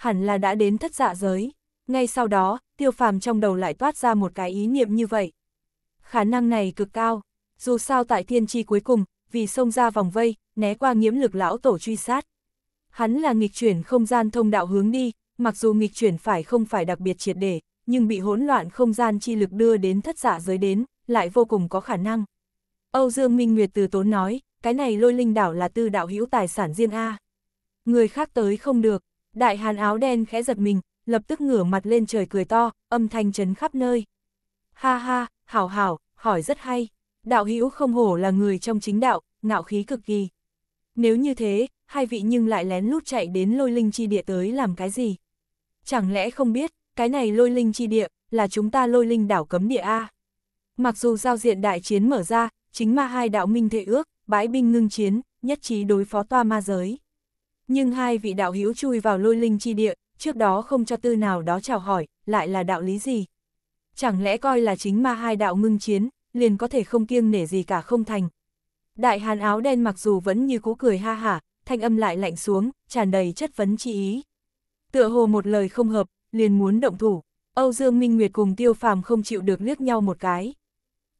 hẳn là đã đến thất dạ giới. Ngay sau đó, tiêu phàm trong đầu lại toát ra một cái ý niệm như vậy. Khả năng này cực cao, dù sao tại thiên tri cuối cùng, vì xông ra vòng vây, né qua nghiễm lực lão tổ truy sát. Hắn là nghịch chuyển không gian thông đạo hướng đi, mặc dù nghịch chuyển phải không phải đặc biệt triệt để, nhưng bị hỗn loạn không gian chi lực đưa đến thất giả dạ giới đến, lại vô cùng có khả năng. Âu Dương Minh Nguyệt từ tốn nói, cái này lôi linh đảo là tư đạo hữu tài sản riêng A. Người khác tới không được, Đại hàn áo đen khẽ giật mình, lập tức ngửa mặt lên trời cười to, âm thanh chấn khắp nơi. Ha ha, hảo hảo, hỏi rất hay. Đạo hữu không hổ là người trong chính đạo, ngạo khí cực kỳ. Nếu như thế, hai vị nhưng lại lén lút chạy đến lôi linh chi địa tới làm cái gì? Chẳng lẽ không biết, cái này lôi linh chi địa, là chúng ta lôi linh đảo cấm địa A. Mặc dù giao diện đại chiến mở ra, chính ma hai đạo minh thệ ước, bãi binh ngưng chiến, nhất trí đối phó toa ma giới. Nhưng hai vị đạo hữu chui vào lôi linh chi địa, trước đó không cho tư nào đó chào hỏi, lại là đạo lý gì? Chẳng lẽ coi là chính ma hai đạo ngưng chiến, liền có thể không kiêng nể gì cả không thành? Đại hàn áo đen mặc dù vẫn như cũ cười ha hả, thanh âm lại lạnh xuống, tràn đầy chất vấn chi ý. Tựa hồ một lời không hợp, liền muốn động thủ, Âu Dương Minh Nguyệt cùng Tiêu Phàm không chịu được liếc nhau một cái.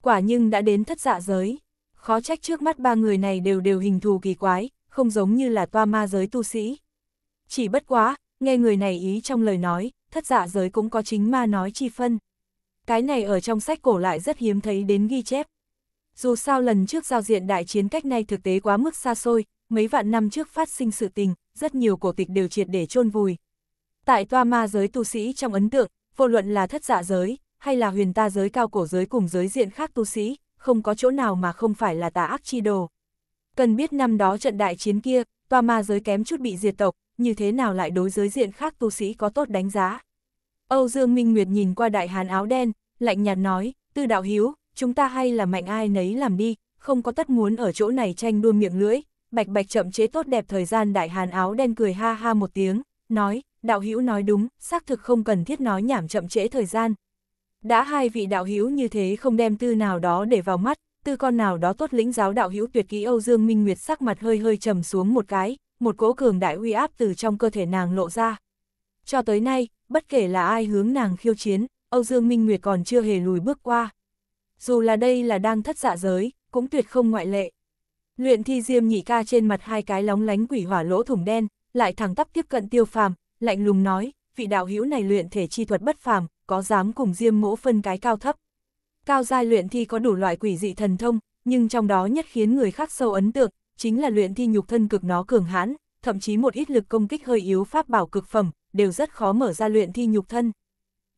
Quả nhưng đã đến thất dạ giới, khó trách trước mắt ba người này đều đều hình thù kỳ quái, không giống như là toa ma giới tu sĩ. Chỉ bất quá, nghe người này ý trong lời nói, thất dạ giới cũng có chính ma nói chi phân. Cái này ở trong sách cổ lại rất hiếm thấy đến ghi chép. Dù sao lần trước giao diện đại chiến cách này thực tế quá mức xa xôi, mấy vạn năm trước phát sinh sự tình, rất nhiều cổ tịch đều triệt để chôn vùi. Tại toa ma giới tu sĩ trong ấn tượng, vô luận là thất dạ giới, hay là huyền ta giới cao cổ giới cùng giới diện khác tu sĩ, không có chỗ nào mà không phải là tà ác chi đồ. Cần biết năm đó trận đại chiến kia, tòa ma giới kém chút bị diệt tộc, như thế nào lại đối giới diện khác tu sĩ có tốt đánh giá. Âu Dương Minh Nguyệt nhìn qua đại hàn áo đen, lạnh nhạt nói, tư đạo hiếu, chúng ta hay là mạnh ai nấy làm đi, không có tất muốn ở chỗ này tranh đua miệng lưỡi, bạch bạch chậm chế tốt đẹp thời gian đại hàn áo đen cười ha ha một tiếng, nói, đạo hữu nói đúng, xác thực không cần thiết nói nhảm chậm chế thời gian. Đã hai vị đạo hữu như thế không đem tư nào đó để vào mắt, tư con nào đó tốt lĩnh giáo đạo hữu tuyệt kỹ Âu Dương Minh Nguyệt sắc mặt hơi hơi trầm xuống một cái, một cỗ cường đại uy áp từ trong cơ thể nàng lộ ra. Cho tới nay, bất kể là ai hướng nàng khiêu chiến, Âu Dương Minh Nguyệt còn chưa hề lùi bước qua. Dù là đây là đang thất dạ giới, cũng tuyệt không ngoại lệ. Luyện thi diêm nhị ca trên mặt hai cái lóng lánh quỷ hỏa lỗ thủng đen, lại thẳng tắp tiếp cận tiêu phàm, lạnh lùng nói, vị đạo hữu này luyện thể chi thuật bất phàm, có dám cùng diêm mỗ phân cái cao thấp. Cao giai luyện thi có đủ loại quỷ dị thần thông, nhưng trong đó nhất khiến người khác sâu ấn tượng, chính là luyện thi nhục thân cực nó cường hãn, thậm chí một ít lực công kích hơi yếu pháp bảo cực phẩm, đều rất khó mở ra luyện thi nhục thân.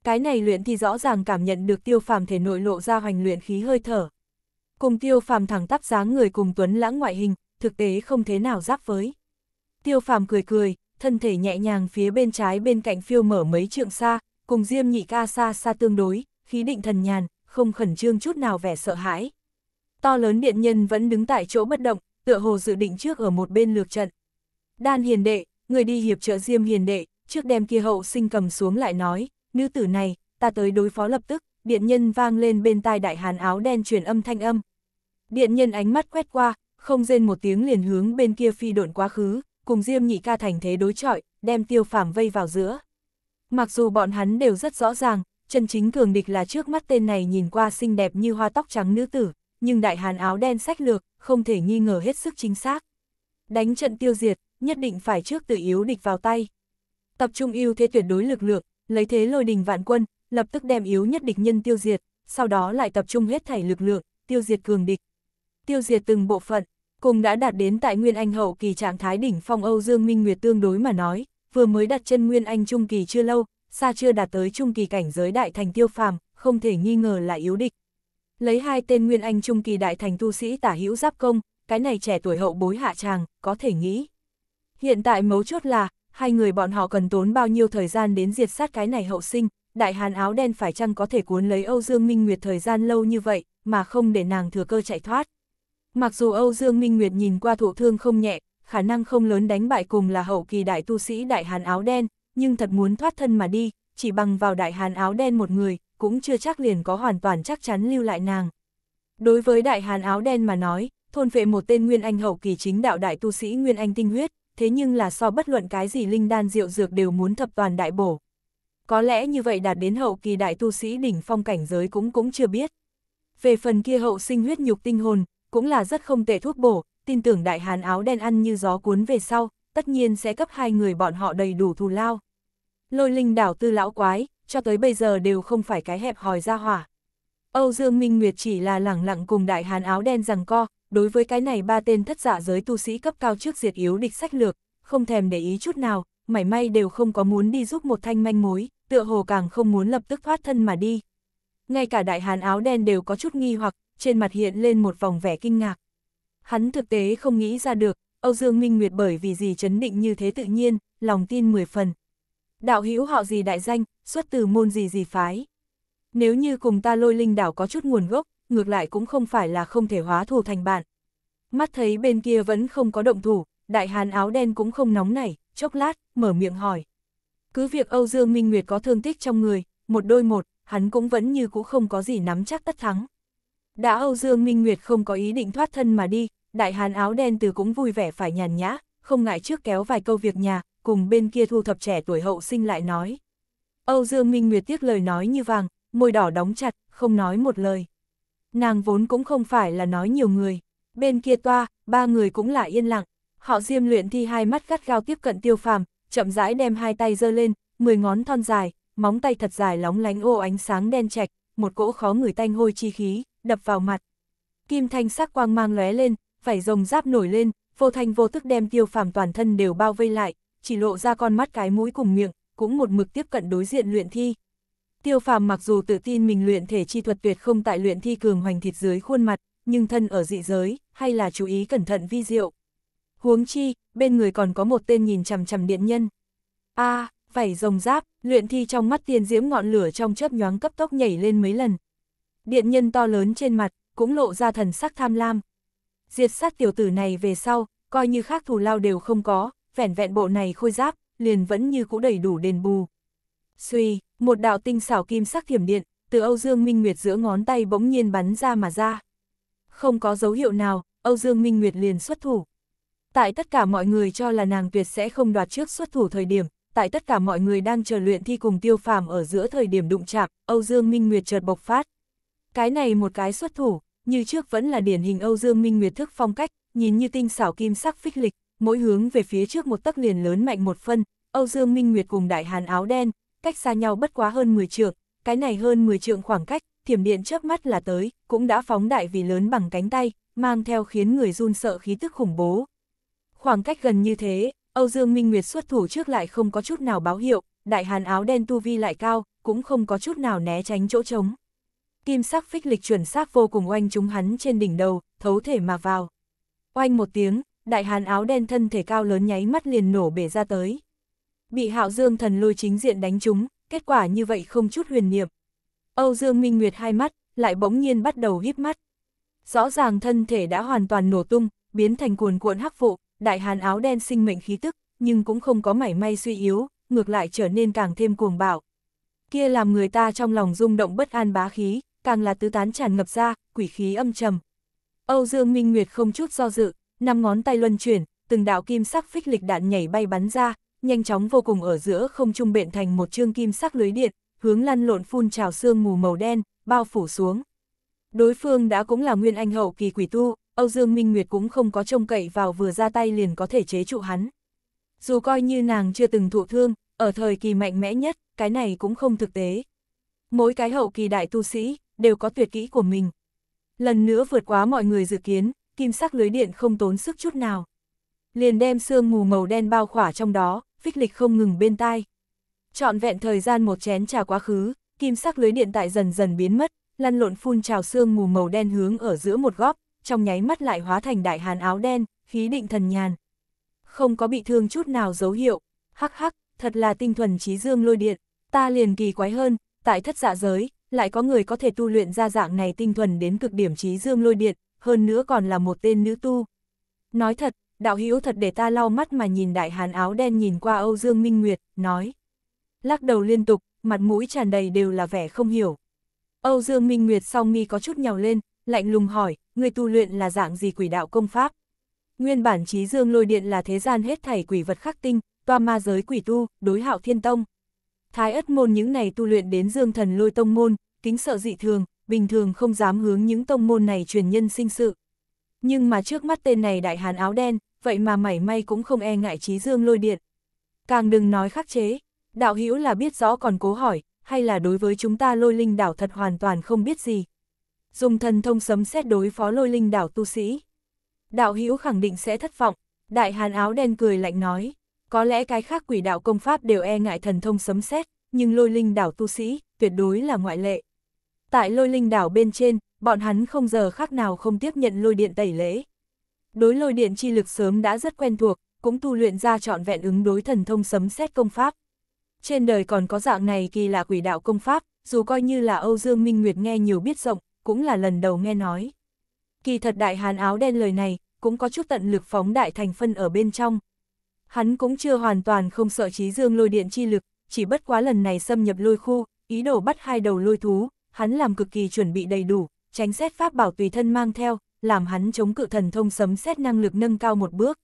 Cái này luyện thi rõ ràng cảm nhận được tiêu phàm thể nội lộ ra hoành luyện khí hơi thở. Cùng tiêu phàm thẳng tắp dáng người cùng tuấn lãng ngoại hình, thực tế không thế nào giáp với. Tiêu phàm cười cười, thân thể nhẹ nhàng phía bên trái bên cạnh phiêu mở mấy trượng xa, cùng diêm nhị ca xa xa tương đối, khí định thần nhàn, không khẩn trương chút nào vẻ sợ hãi. To lớn điện nhân vẫn đứng tại chỗ bất động, tựa hồ dự định trước ở một bên lược trận. Đan hiền đệ, người đi hiệp trợ diêm hiền đệ, trước đem kia hậu sinh cầm xuống lại nói, nữ tử này, ta tới đối phó lập tức, điện nhân vang lên bên tai đại hàn áo đen truyền âm thanh âm. Điện nhân ánh mắt quét qua, không rên một tiếng liền hướng bên kia phi độn quá khứ, cùng diêm nhị ca thành thế đối chọi, đem tiêu phàm vây vào giữa. Mặc dù bọn hắn đều rất rõ ràng, chân chính cường địch là trước mắt tên này nhìn qua xinh đẹp như hoa tóc trắng nữ tử, nhưng đại hàn áo đen sách lược, không thể nghi ngờ hết sức chính xác. Đánh trận tiêu diệt, nhất định phải trước tự yếu địch vào tay. Tập trung ưu thế tuyệt đối lực lượng, lấy thế lôi đình vạn quân, lập tức đem yếu nhất địch nhân tiêu diệt, sau đó lại tập trung hết thảy lực lượng, tiêu diệt cường địch. Tiêu diệt từng bộ phận, cùng đã đạt đến tại Nguyên Anh hậu kỳ trạng thái đỉnh phong Âu Dương Minh Nguyệt tương đối mà nói, vừa mới đặt chân Nguyên Anh trung kỳ chưa lâu, xa chưa đạt tới trung kỳ cảnh giới đại thành tiêu phàm, không thể nghi ngờ là yếu địch. Lấy hai tên nguyên anh trung kỳ đại thành tu sĩ tả hữu giáp công, cái này trẻ tuổi hậu bối hạ tràng, có thể nghĩ. Hiện tại mấu chốt là, hai người bọn họ cần tốn bao nhiêu thời gian đến diệt sát cái này hậu sinh, đại hàn áo đen phải chăng có thể cuốn lấy Âu Dương Minh Nguyệt thời gian lâu như vậy, mà không để nàng thừa cơ chạy thoát. Mặc dù Âu Dương Minh Nguyệt nhìn qua thụ thương không nhẹ, khả năng không lớn đánh bại cùng là hậu kỳ đại tu sĩ đại hàn áo đen, nhưng thật muốn thoát thân mà đi, chỉ bằng vào đại hàn áo đen một người, cũng chưa chắc liền có hoàn toàn chắc chắn lưu lại nàng. Đối với đại hàn áo đen mà nói, thôn vệ một tên Nguyên Anh hậu kỳ chính đạo đại tu sĩ Nguyên Anh tinh huyết, thế nhưng là so bất luận cái gì linh đan diệu dược đều muốn thập toàn đại bổ. Có lẽ như vậy đạt đến hậu kỳ đại tu sĩ đỉnh phong cảnh giới cũng cũng chưa biết. Về phần kia hậu sinh huyết nhục tinh hồn, cũng là rất không tệ thuốc bổ, tin tưởng đại hàn áo đen ăn như gió cuốn về sau, tất nhiên sẽ cấp hai người bọn họ đầy đủ thù lao. Lôi linh đảo tư lão quái, cho tới bây giờ đều không phải cái hẹp hòi ra hỏa. Âu Dương Minh Nguyệt chỉ là lẳng lặng cùng đại hàn áo đen rằng co, đối với cái này ba tên thất giả dạ giới tu sĩ cấp cao trước diệt yếu địch sách lược, không thèm để ý chút nào, mảy may đều không có muốn đi giúp một thanh manh mối, tựa hồ càng không muốn lập tức thoát thân mà đi. Ngay cả đại hàn áo đen đều có chút nghi hoặc, trên mặt hiện lên một vòng vẻ kinh ngạc. Hắn thực tế không nghĩ ra được, Âu Dương Minh Nguyệt bởi vì gì chấn định như thế tự nhiên, lòng tin 10 phần. Đạo hữu họ gì đại danh, xuất từ môn gì gì phái. Nếu như cùng ta lôi linh đảo có chút nguồn gốc, ngược lại cũng không phải là không thể hóa thù thành bạn. Mắt thấy bên kia vẫn không có động thủ, đại hàn áo đen cũng không nóng nảy, chốc lát, mở miệng hỏi. Cứ việc Âu Dương Minh Nguyệt có thương tích trong người, một đôi một, hắn cũng vẫn như cũ không có gì nắm chắc tất thắng. Đã Âu Dương Minh Nguyệt không có ý định thoát thân mà đi, đại hán áo đen từ cũng vui vẻ phải nhàn nhã, không ngại trước kéo vài câu việc nhà, cùng bên kia thu thập trẻ tuổi hậu sinh lại nói. Âu Dương Minh Nguyệt tiếc lời nói như vàng, môi đỏ đóng chặt, không nói một lời. Nàng vốn cũng không phải là nói nhiều người, bên kia toa, ba người cũng lại yên lặng, họ diêm luyện thi hai mắt gắt gao tiếp cận tiêu phàm, chậm rãi đem hai tay giơ lên, mười ngón thon dài, móng tay thật dài lóng lánh ô ánh sáng đen chạch, một cỗ khó người tanh hôi chi khí, đập vào mặt. Kim thanh sắc quang mang lóe lên, phải rồng giáp nổi lên, vô thanh vô tức đem tiêu phàm toàn thân đều bao vây lại, chỉ lộ ra con mắt cái mũi cùng miệng, cũng một mực tiếp cận đối diện luyện thi. Tiêu phàm mặc dù tự tin mình luyện thể chi thuật tuyệt không tại luyện thi cường hoành thịt dưới khuôn mặt, nhưng thân ở dị giới, hay là chú ý cẩn thận vi diệu. Huống chi, bên người còn có một tên nhìn chằm chằm điện nhân. a à, vảy rồng giáp, luyện thi trong mắt tiên diễm ngọn lửa trong chớp nhoáng cấp tốc nhảy lên mấy lần. Điện nhân to lớn trên mặt, cũng lộ ra thần sắc tham lam, diệt sát tiểu tử này về sau, coi như khác thù lao đều không có, vẻn vẹn bộ này khôi giáp, liền vẫn như cũ đầy đủ đền bù. Suy, một đạo tinh xảo kim sắc thiểm điện, từ Âu Dương Minh Nguyệt giữa ngón tay bỗng nhiên bắn ra mà ra. Không có dấu hiệu nào, Âu Dương Minh Nguyệt liền xuất thủ. Tại tất cả mọi người cho là nàng tuyệt sẽ không đoạt trước xuất thủ thời điểm, tại tất cả mọi người đang chờ luyện thi cùng tiêu phàm ở giữa thời điểm đụng chạm, Âu Dương Minh Nguyệt chợt bộc phát. Cái này một cái xuất thủ, như trước vẫn là điển hình Âu Dương Minh Nguyệt thức phong cách, nhìn như tinh xảo kim sắc phích lịch, mỗi hướng về phía trước một tấc liền lớn mạnh một phân, Âu Dương Minh Nguyệt cùng đại hàn áo đen, cách xa nhau bất quá hơn 10 trượng, cái này hơn 10 trượng khoảng cách, thiểm điện trước mắt là tới, cũng đã phóng đại vì lớn bằng cánh tay, mang theo khiến người run sợ khí tức khủng bố. Khoảng cách gần như thế, Âu Dương Minh Nguyệt xuất thủ trước lại không có chút nào báo hiệu, đại hàn áo đen tu vi lại cao, cũng không có chút nào né tránh chỗ trống kim sắc phích lịch chuẩn xác vô cùng oanh chúng hắn trên đỉnh đầu, thấu thể mà vào. Oanh một tiếng, đại hàn áo đen thân thể cao lớn nháy mắt liền nổ bể ra tới. Bị hạo dương thần lôi chính diện đánh chúng, kết quả như vậy không chút huyền niệm. Âu Dương Minh Nguyệt hai mắt, lại bỗng nhiên bắt đầu híp mắt. Rõ ràng thân thể đã hoàn toàn nổ tung, biến thành cuồn cuộn hắc vụ, đại hàn áo đen sinh mệnh khí tức, nhưng cũng không có mảy may suy yếu, ngược lại trở nên càng thêm cuồng bạo. Kia làm người ta trong lòng rung động bất an bá khí, càng là tứ tán tràn ngập ra, quỷ khí âm trầm. Âu Dương Minh Nguyệt không chút do dự, năm ngón tay luân chuyển, từng đạo kim sắc phích lịch đạn nhảy bay bắn ra, nhanh chóng vô cùng ở giữa không trung bện thành một chương kim sắc lưới điện, hướng lăn lộn phun trào sương mù màu đen, bao phủ xuống. Đối phương đã cũng là nguyên anh hậu kỳ quỷ tu, Âu Dương Minh Nguyệt cũng không có trông cậy vào vừa ra tay liền có thể chế trụ hắn. Dù coi như nàng chưa từng thụ thương, ở thời kỳ mạnh mẽ nhất, cái này cũng không thực tế. Mỗi cái hậu kỳ đại tu sĩ, đều có tuyệt kỹ của mình. Lần nữa vượt quá mọi người dự kiến, kim sắc lưới điện không tốn sức chút nào. Liền đem sương mù màu đen bao khỏa trong đó, phích lịch không ngừng bên tai. Chọn vẹn thời gian một chén trà quá khứ, kim sắc lưới điện tại dần dần biến mất, lăn lộn phun trào sương mù màu đen hướng ở giữa một góc, trong nháy mắt lại hóa thành đại hàn áo đen, khí định thần nhàn. Không có bị thương chút nào dấu hiệu, hắc hắc, thật là tinh thuần trí dương lôi điện, ta liền kỳ quái hơn, tại thất dạ giới, lại có người có thể tu luyện ra dạng này tinh thuần đến cực điểm trí dương lôi điện, hơn nữa còn là một tên nữ tu. Nói thật, đạo hữu thật để ta lau mắt mà nhìn đại hàn áo đen nhìn qua Âu Dương Minh Nguyệt, nói. Lắc đầu liên tục, mặt mũi tràn đầy đều là vẻ không hiểu. Âu Dương Minh Nguyệt song mi có chút nhào lên, lạnh lùng hỏi, người tu luyện là dạng gì quỷ đạo công pháp? Nguyên bản trí dương lôi điện là thế gian hết thảy quỷ vật khắc tinh, toa ma giới quỷ tu, đối hạo thiên tông. Thái ất môn những này tu luyện đến dương thần lôi tông môn, kính sợ dị thường, bình thường không dám hướng những tông môn này truyền nhân sinh sự. Nhưng mà trước mắt tên này đại hán áo đen, vậy mà mảy may cũng không e ngại trí dương lôi điện. Càng đừng nói khắc chế, đạo hữu là biết rõ còn cố hỏi, hay là đối với chúng ta lôi linh đảo thật hoàn toàn không biết gì. Dùng thần thông sấm xét đối phó lôi linh đảo tu sĩ. Đạo hữu khẳng định sẽ thất vọng, đại hàn áo đen cười lạnh nói. Có lẽ cái khác quỷ đạo công pháp đều e ngại thần thông sấm sét, nhưng lôi linh đảo tu sĩ, tuyệt đối là ngoại lệ. Tại lôi linh đảo bên trên, bọn hắn không giờ khác nào không tiếp nhận lôi điện tẩy lễ. Đối lôi điện chi lực sớm đã rất quen thuộc, cũng tu luyện ra trọn vẹn ứng đối thần thông sấm xét công pháp. Trên đời còn có dạng này kỳ lạ quỷ đạo công pháp, dù coi như là Âu Dương Minh Nguyệt nghe nhiều biết rộng, cũng là lần đầu nghe nói. Kỳ thật đại hàn áo đen lời này, cũng có chút tận lực phóng đại thành phân ở bên trong, Hắn cũng chưa hoàn toàn không sợ trí dương lôi điện chi lực, chỉ bất quá lần này xâm nhập lôi khu, ý đồ bắt hai đầu lôi thú, hắn làm cực kỳ chuẩn bị đầy đủ, tránh xét pháp bảo tùy thân mang theo, làm hắn chống cự thần thông sấm xét năng lực nâng cao một bước.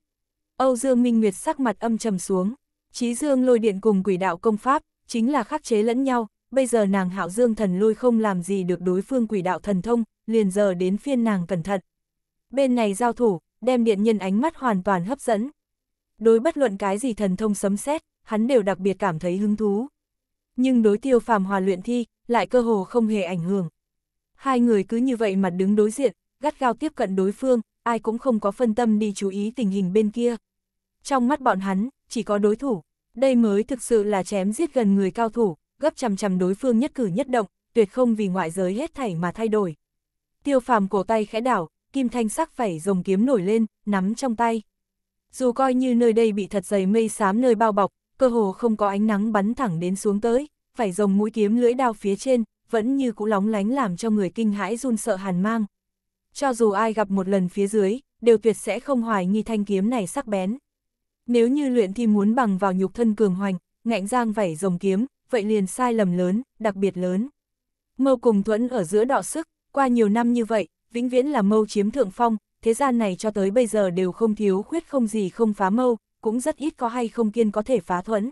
Âu Dương Minh Nguyệt sắc mặt âm trầm xuống, trí dương lôi điện cùng quỷ đạo công pháp, chính là khắc chế lẫn nhau, bây giờ nàng hạo dương thần lôi không làm gì được đối phương quỷ đạo thần thông, liền giờ đến phiên nàng cẩn thận. Bên này giao thủ, đem điện nhân ánh mắt hoàn toàn hấp dẫn, đối bất luận cái gì thần thông sấm xét, hắn đều đặc biệt cảm thấy hứng thú. Nhưng đối tiêu phàm hòa luyện thi, lại cơ hồ không hề ảnh hưởng. Hai người cứ như vậy mặt đứng đối diện, gắt gao tiếp cận đối phương, ai cũng không có phân tâm đi chú ý tình hình bên kia. Trong mắt bọn hắn, chỉ có đối thủ, đây mới thực sự là chém giết gần người cao thủ, gấp chằm chằm đối phương nhất cử nhất động, tuyệt không vì ngoại giới hết thảy mà thay đổi. Tiêu phàm cổ tay khẽ đảo, kim thanh sắc phẩy rồng kiếm nổi lên, nắm trong tay dù coi như nơi đây bị thật dày mây xám nơi bao bọc, cơ hồ không có ánh nắng bắn thẳng đến xuống tới, phải rồng mũi kiếm lưỡi đao phía trên, vẫn như cũ lóng lánh làm cho người kinh hãi run sợ hàn mang. Cho dù ai gặp một lần phía dưới, đều tuyệt sẽ không hoài nghi thanh kiếm này sắc bén. Nếu như luyện thì muốn bằng vào nhục thân cường hoành, ngạnh giang vảy rồng kiếm, vậy liền sai lầm lớn, đặc biệt lớn. Mâu cùng thuẫn ở giữa đọ sức, qua nhiều năm như vậy, vĩnh viễn là mâu chiếm thượng phong, thế gian này cho tới bây giờ đều không thiếu khuyết không gì không phá mâu, cũng rất ít có hay không kiên có thể phá thuẫn.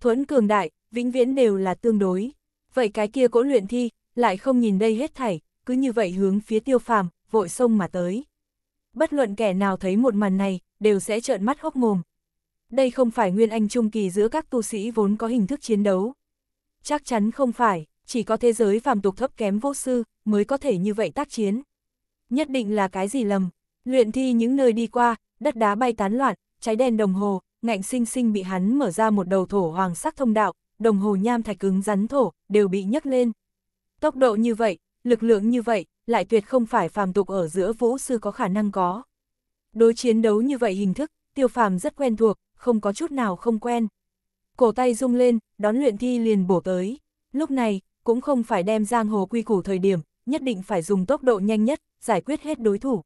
Thuẫn cường đại, vĩnh viễn đều là tương đối. Vậy cái kia cỗ luyện thi, lại không nhìn đây hết thảy, cứ như vậy hướng phía tiêu phàm, vội sông mà tới. Bất luận kẻ nào thấy một màn này, đều sẽ trợn mắt hốc mồm. Đây không phải nguyên anh trung kỳ giữa các tu sĩ vốn có hình thức chiến đấu. Chắc chắn không phải, chỉ có thế giới phàm tục thấp kém vô sư, mới có thể như vậy tác chiến nhất định là cái gì lầm. Luyện thi những nơi đi qua, đất đá bay tán loạn, cháy đèn đồng hồ, ngạnh sinh sinh bị hắn mở ra một đầu thổ hoàng sắc thông đạo, đồng hồ nham thạch cứng rắn thổ, đều bị nhấc lên. Tốc độ như vậy, lực lượng như vậy, lại tuyệt không phải phàm tục ở giữa vũ sư có khả năng có. Đối chiến đấu như vậy hình thức, tiêu phàm rất quen thuộc, không có chút nào không quen. Cổ tay rung lên, đón luyện thi liền bổ tới. Lúc này, cũng không phải đem giang hồ quy củ thời điểm, nhất định phải dùng tốc độ nhanh nhất, giải quyết hết đối thủ.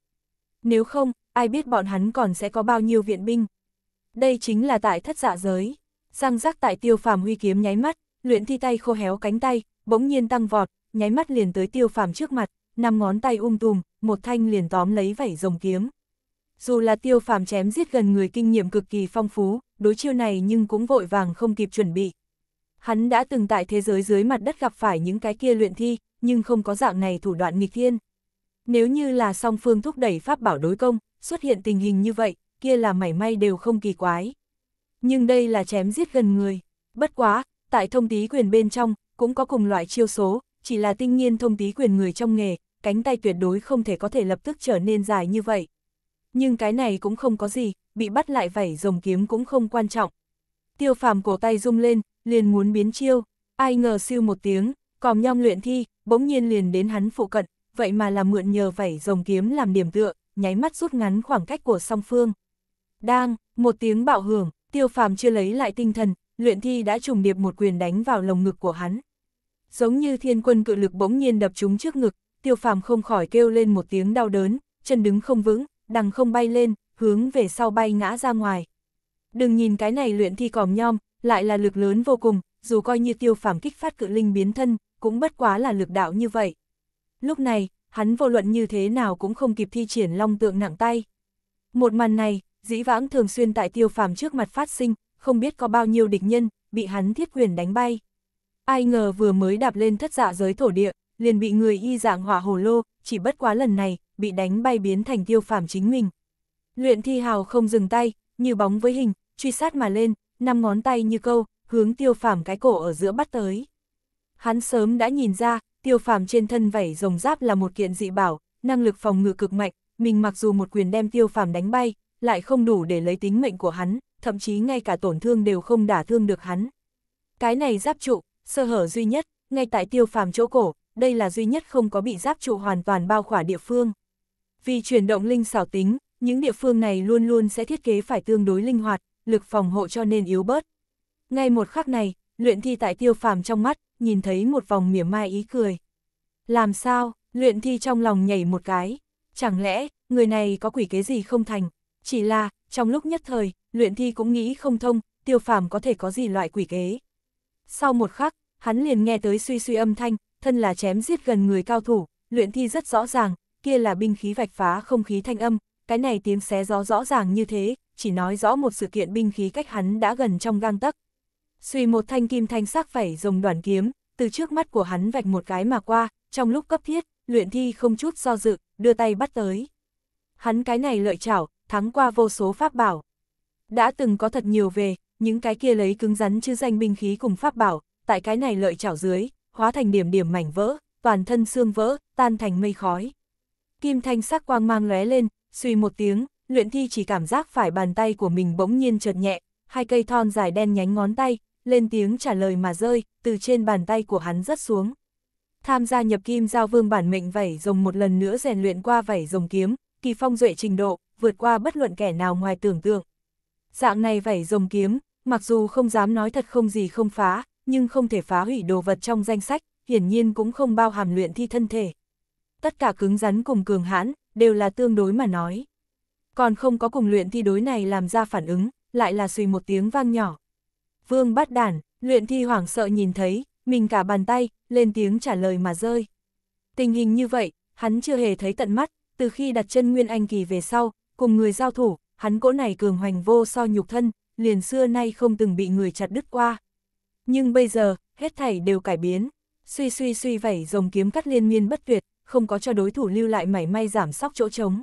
Nếu không, ai biết bọn hắn còn sẽ có bao nhiêu viện binh. Đây chính là tại thất dạ giới. Răng rắc tại tiêu phàm huy kiếm nháy mắt, luyện thi tay khô héo cánh tay, bỗng nhiên tăng vọt, nháy mắt liền tới tiêu phàm trước mặt, năm ngón tay um tùm, một thanh liền tóm lấy vảy rồng kiếm. Dù là tiêu phàm chém giết gần người kinh nghiệm cực kỳ phong phú, đối chiêu này nhưng cũng vội vàng không kịp chuẩn bị. Hắn đã từng tại thế giới dưới mặt đất gặp phải những cái kia luyện thi, nhưng không có dạng này thủ đoạn nghịch thiên. Nếu như là song phương thúc đẩy pháp bảo đối công, xuất hiện tình hình như vậy, kia là mảy may đều không kỳ quái. Nhưng đây là chém giết gần người. Bất quá, tại thông tí quyền bên trong, cũng có cùng loại chiêu số, chỉ là tinh nhiên thông tí quyền người trong nghề, cánh tay tuyệt đối không thể có thể lập tức trở nên dài như vậy. Nhưng cái này cũng không có gì, bị bắt lại vảy rồng kiếm cũng không quan trọng. Tiêu phàm cổ tay rung lên, liền muốn biến chiêu, ai ngờ siêu một tiếng, còm nhom luyện thi, bỗng nhiên liền đến hắn phụ cận, vậy mà là mượn nhờ vảy rồng kiếm làm điểm tựa, nháy mắt rút ngắn khoảng cách của song phương. Đang, một tiếng bạo hưởng, tiêu phàm chưa lấy lại tinh thần, luyện thi đã trùng điệp một quyền đánh vào lồng ngực của hắn. Giống như thiên quân cự lực bỗng nhiên đập chúng trước ngực, tiêu phàm không khỏi kêu lên một tiếng đau đớn, chân đứng không vững, đằng không bay lên, hướng về sau bay ngã ra ngoài. Đừng nhìn cái này luyện thi còm nhom, lại là lực lớn vô cùng, dù coi như tiêu phàm kích phát cự linh biến thân, cũng bất quá là lực đạo như vậy. Lúc này, hắn vô luận như thế nào cũng không kịp thi triển long tượng nặng tay. Một màn này, dĩ vãng thường xuyên tại tiêu phàm trước mặt phát sinh, không biết có bao nhiêu địch nhân, bị hắn thiết quyền đánh bay. Ai ngờ vừa mới đạp lên thất dạ giới thổ địa, liền bị người y dạng hỏa hồ lô, chỉ bất quá lần này, bị đánh bay biến thành tiêu phàm chính mình. Luyện thi hào không dừng tay, như bóng với hình, truy sát mà lên, năm ngón tay như câu, hướng tiêu phàm cái cổ ở giữa bắt tới. Hắn sớm đã nhìn ra, tiêu phàm trên thân vảy rồng giáp là một kiện dị bảo, năng lực phòng ngự cực mạnh, mình mặc dù một quyền đem tiêu phàm đánh bay, lại không đủ để lấy tính mệnh của hắn, thậm chí ngay cả tổn thương đều không đả thương được hắn. Cái này giáp trụ, sơ hở duy nhất, ngay tại tiêu phàm chỗ cổ, đây là duy nhất không có bị giáp trụ hoàn toàn bao khỏa địa phương. Vì chuyển động linh xảo tính, những địa phương này luôn luôn sẽ thiết kế phải tương đối linh hoạt, lực phòng hộ cho nên yếu bớt. Ngay một khắc này, luyện thi tại tiêu phàm trong mắt, nhìn thấy một vòng mỉa mai ý cười. Làm sao, luyện thi trong lòng nhảy một cái. Chẳng lẽ, người này có quỷ kế gì không thành? Chỉ là, trong lúc nhất thời, luyện thi cũng nghĩ không thông, tiêu phàm có thể có gì loại quỷ kế. Sau một khắc, hắn liền nghe tới suy suy âm thanh, thân là chém giết gần người cao thủ, luyện thi rất rõ ràng, kia là binh khí vạch phá không khí thanh âm, cái này tiếng xé gió rõ ràng như thế, chỉ nói rõ một sự kiện binh khí cách hắn đã gần trong gang tấc, Xùy một thanh kim thanh sắc vảy rồng đoàn kiếm, từ trước mắt của hắn vạch một cái mà qua, trong lúc cấp thiết, luyện thi không chút do dự, đưa tay bắt tới. Hắn cái này lợi chảo, thắng qua vô số pháp bảo. Đã từng có thật nhiều về, những cái kia lấy cứng rắn chứ danh binh khí cùng pháp bảo, tại cái này lợi chảo dưới, hóa thành điểm điểm mảnh vỡ, toàn thân xương vỡ, tan thành mây khói. Kim thanh sắc quang mang lóe lên, suy một tiếng, luyện thi chỉ cảm giác phải bàn tay của mình bỗng nhiên trượt nhẹ, hai cây thon dài đen nhánh ngón tay, lên tiếng trả lời mà rơi, từ trên bàn tay của hắn rất xuống. Tham gia nhập kim giao vương bản mệnh vảy rồng một lần nữa rèn luyện qua vảy rồng kiếm, kỳ phong duệ trình độ, vượt qua bất luận kẻ nào ngoài tưởng tượng. Dạng này vảy rồng kiếm, mặc dù không dám nói thật không gì không phá, nhưng không thể phá hủy đồ vật trong danh sách, hiển nhiên cũng không bao hàm luyện thi thân thể. Tất cả cứng rắn cùng cường hãn, đều là tương đối mà nói. Còn không có cùng luyện thi đối này làm ra phản ứng, lại là suy một tiếng vang nhỏ, vương Bát đản, luyện thi hoảng sợ nhìn thấy, mình cả bàn tay, lên tiếng trả lời mà rơi. Tình hình như vậy, hắn chưa hề thấy tận mắt, từ khi đặt chân Nguyên Anh Kỳ về sau, cùng người giao thủ, hắn cỗ này cường hoành vô so nhục thân, liền xưa nay không từng bị người chặt đứt qua. Nhưng bây giờ, hết thảy đều cải biến, suy suy suy vẩy rồng kiếm cắt liên miên bất tuyệt, không có cho đối thủ lưu lại mảy may giảm sóc chỗ trống.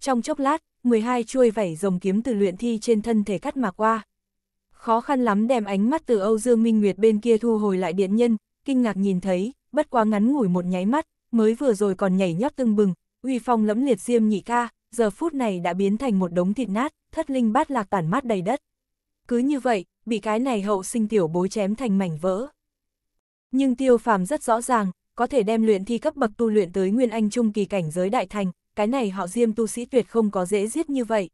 Trong chốc lát, 12 chuôi vảy rồng kiếm từ luyện thi trên thân thể cắt mà qua khó khăn lắm đem ánh mắt từ Âu Dương Minh Nguyệt bên kia thu hồi lại điện nhân, kinh ngạc nhìn thấy, bất quá ngắn ngủi một nháy mắt, mới vừa rồi còn nhảy nhót tưng bừng, uy phong lẫm liệt diêm nhị ca, giờ phút này đã biến thành một đống thịt nát, thất linh bát lạc tản mát đầy đất. Cứ như vậy, bị cái này hậu sinh tiểu bối chém thành mảnh vỡ. Nhưng tiêu phàm rất rõ ràng, có thể đem luyện thi cấp bậc tu luyện tới nguyên anh trung kỳ cảnh giới đại thành, cái này họ diêm tu sĩ tuyệt không có dễ giết như vậy.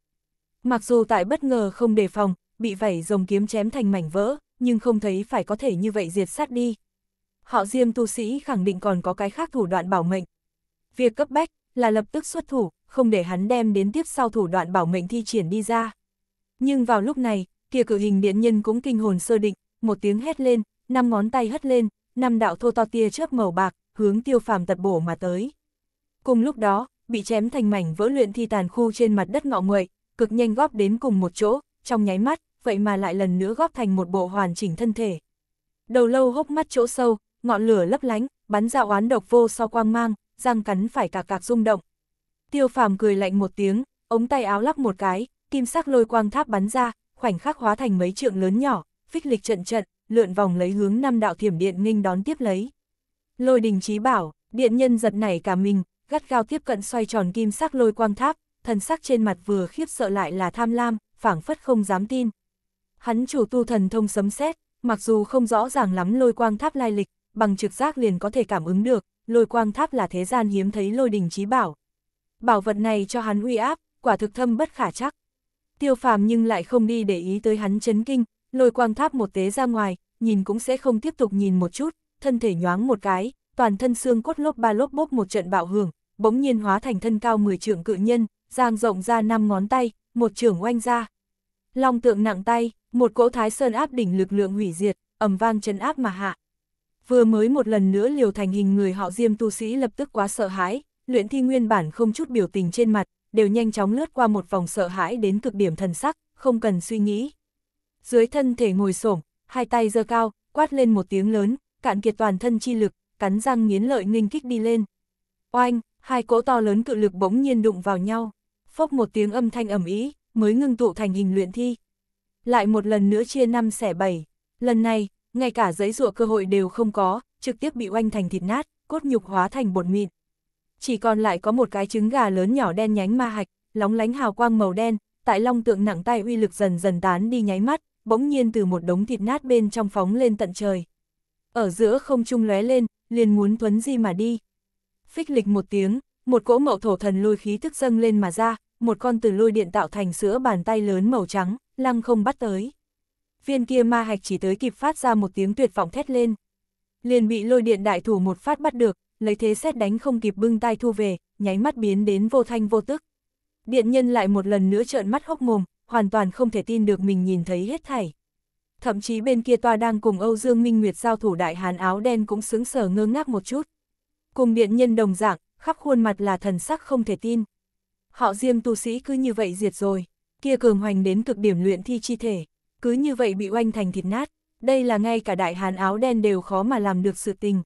Mặc dù tại bất ngờ không đề phòng, bị vảy rồng kiếm chém thành mảnh vỡ, nhưng không thấy phải có thể như vậy diệt sát đi. Họ Diêm tu sĩ khẳng định còn có cái khác thủ đoạn bảo mệnh. Việc cấp bách là lập tức xuất thủ, không để hắn đem đến tiếp sau thủ đoạn bảo mệnh thi triển đi ra. Nhưng vào lúc này, kia cử hình điện nhân cũng kinh hồn sơ định, một tiếng hét lên, năm ngón tay hất lên, năm đạo thô to tia chớp màu bạc, hướng tiêu phàm tật bổ mà tới. Cùng lúc đó, bị chém thành mảnh vỡ luyện thi tàn khu trên mặt đất ngọ nguậy, cực nhanh góp đến cùng một chỗ, trong nháy mắt, vậy mà lại lần nữa góp thành một bộ hoàn chỉnh thân thể. Đầu lâu hốc mắt chỗ sâu, ngọn lửa lấp lánh, bắn ra oán độc vô so quang mang, răng cắn phải cả cạc rung động. Tiêu phàm cười lạnh một tiếng, ống tay áo lắc một cái, kim sắc lôi quang tháp bắn ra, khoảnh khắc hóa thành mấy trượng lớn nhỏ, phích lịch trận trận, lượn vòng lấy hướng năm đạo thiểm điện nghênh đón tiếp lấy. Lôi đình trí bảo, điện nhân giật nảy cả mình, gắt gao tiếp cận xoay tròn kim sắc lôi quang tháp, thần sắc trên mặt vừa khiếp sợ lại là tham lam, phảng phất không dám tin. Hắn chủ tu thần thông sấm xét, mặc dù không rõ ràng lắm lôi quang tháp lai lịch, bằng trực giác liền có thể cảm ứng được, lôi quang tháp là thế gian hiếm thấy lôi đình trí bảo. Bảo vật này cho hắn uy áp, quả thực thâm bất khả chắc. Tiêu phàm nhưng lại không đi để ý tới hắn chấn kinh, lôi quang tháp một tế ra ngoài, nhìn cũng sẽ không tiếp tục nhìn một chút, thân thể nhoáng một cái, toàn thân xương cốt lốp ba lốp bốp một trận bạo hưởng, bỗng nhiên hóa thành thân cao 10 trượng cự nhân, giang rộng ra năm ngón tay, một trưởng oanh ra. Long tượng nặng tay, một cỗ thái sơn áp đỉnh lực lượng hủy diệt, ầm vang chân áp mà hạ. Vừa mới một lần nữa liều thành hình người họ diêm tu sĩ lập tức quá sợ hãi, luyện thi nguyên bản không chút biểu tình trên mặt, đều nhanh chóng lướt qua một vòng sợ hãi đến cực điểm thần sắc, không cần suy nghĩ. Dưới thân thể ngồi xổm, hai tay giơ cao, quát lên một tiếng lớn, cạn kiệt toàn thân chi lực, cắn răng nghiến lợi nghênh kích đi lên. Oanh, hai cỗ to lớn cự lực bỗng nhiên đụng vào nhau, phốc một tiếng âm thanh ầm ý, mới ngưng tụ thành hình luyện thi. Lại một lần nữa chia năm xẻ bảy, lần này, ngay cả giấy rụa cơ hội đều không có, trực tiếp bị oanh thành thịt nát, cốt nhục hóa thành bột mịn. Chỉ còn lại có một cái trứng gà lớn nhỏ đen nhánh ma hạch, lóng lánh hào quang màu đen, tại long tượng nặng tay uy lực dần dần tán đi nháy mắt, bỗng nhiên từ một đống thịt nát bên trong phóng lên tận trời. Ở giữa không trung lóe lên, liền muốn thuấn di mà đi. Phích lịch một tiếng, một cỗ mậu thổ thần lôi khí thức dâng lên mà ra, một con từ lôi điện tạo thành sữa bàn tay lớn màu trắng, lăng không bắt tới. Viên kia ma hạch chỉ tới kịp phát ra một tiếng tuyệt vọng thét lên. Liền bị lôi điện đại thủ một phát bắt được, lấy thế xét đánh không kịp bưng tay thu về, nháy mắt biến đến vô thanh vô tức. Điện nhân lại một lần nữa trợn mắt hốc mồm, hoàn toàn không thể tin được mình nhìn thấy hết thảy. Thậm chí bên kia toa đang cùng Âu Dương Minh Nguyệt giao thủ đại hàn áo đen cũng sướng sở ngơ ngác một chút. Cùng điện nhân đồng dạng, khắp khuôn mặt là thần sắc không thể tin. Họ diêm tu sĩ cứ như vậy diệt rồi, kia cường hoành đến cực điểm luyện thi chi thể, cứ như vậy bị oanh thành thịt nát, đây là ngay cả đại hàn áo đen đều khó mà làm được sự tình.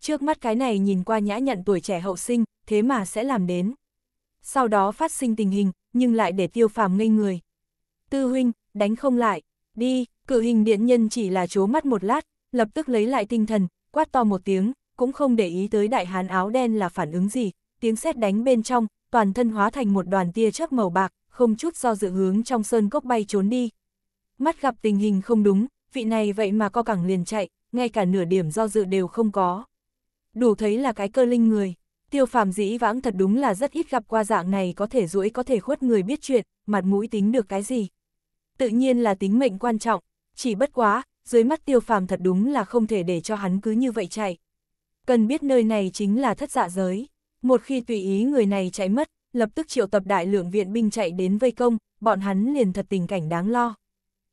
Trước mắt cái này nhìn qua nhã nhận tuổi trẻ hậu sinh, thế mà sẽ làm đến. Sau đó phát sinh tình hình, nhưng lại để tiêu phàm ngây người. Tư huynh, đánh không lại, đi, cự hình điện nhân chỉ là chố mắt một lát, lập tức lấy lại tinh thần, quát to một tiếng, cũng không để ý tới đại hán áo đen là phản ứng gì, tiếng sét đánh bên trong, toàn thân hóa thành một đoàn tia chớp màu bạc, không chút do dự hướng trong sơn cốc bay trốn đi. Mắt gặp tình hình không đúng, vị này vậy mà co cẳng liền chạy, ngay cả nửa điểm do dự đều không có. Đủ thấy là cái cơ linh người, tiêu phàm dĩ vãng thật đúng là rất ít gặp qua dạng này có thể rũi có thể khuất người biết chuyện, mặt mũi tính được cái gì. Tự nhiên là tính mệnh quan trọng, chỉ bất quá, dưới mắt tiêu phàm thật đúng là không thể để cho hắn cứ như vậy chạy. Cần biết nơi này chính là thất dạ giới. Một khi tùy ý người này chạy mất, lập tức triệu tập đại lượng viện binh chạy đến vây công, bọn hắn liền thật tình cảnh đáng lo.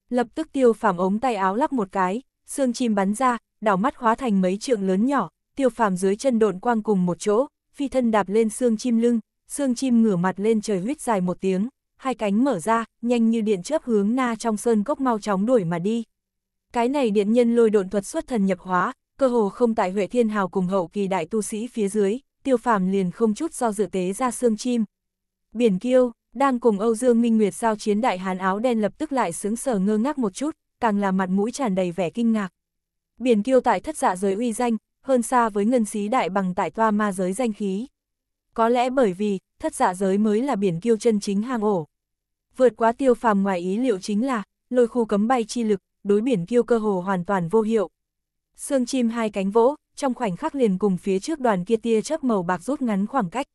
Lập tức tiêu phàm ống tay áo lắp một cái, xương chim bắn ra, đảo mắt hóa thành mấy trượng lớn nhỏ, tiêu phàm dưới chân độn quang cùng một chỗ, phi thân đạp lên xương chim lưng, xương chim ngửa mặt lên trời huyết dài một tiếng, hai cánh mở ra, nhanh như điện chớp hướng na trong sơn cốc mau chóng đuổi mà đi. Cái này điện nhân lôi độn thuật xuất thần nhập hóa, cơ hồ không tại Huệ Thiên Hào cùng hậu kỳ đại tu sĩ phía dưới, tiêu phàm liền không chút do dự tế ra xương chim. Biển kiêu, đang cùng Âu Dương Minh Nguyệt giao chiến đại hán áo đen lập tức lại sướng sở ngơ ngác một chút, càng là mặt mũi tràn đầy vẻ kinh ngạc. Biển kiêu tại thất dạ giới uy danh, hơn xa với ngân xí đại bằng tại toa ma giới danh khí. Có lẽ bởi vì, thất dạ giới mới là biển kiêu chân chính hang ổ. Vượt quá tiêu phàm ngoài ý liệu chính là, lôi khu cấm bay chi lực, đối biển kiêu cơ hồ hoàn toàn vô hiệu. Sương chim hai cánh vỗ, trong khoảnh khắc liền cùng phía trước đoàn kia tia chớp màu bạc rút ngắn khoảng cách.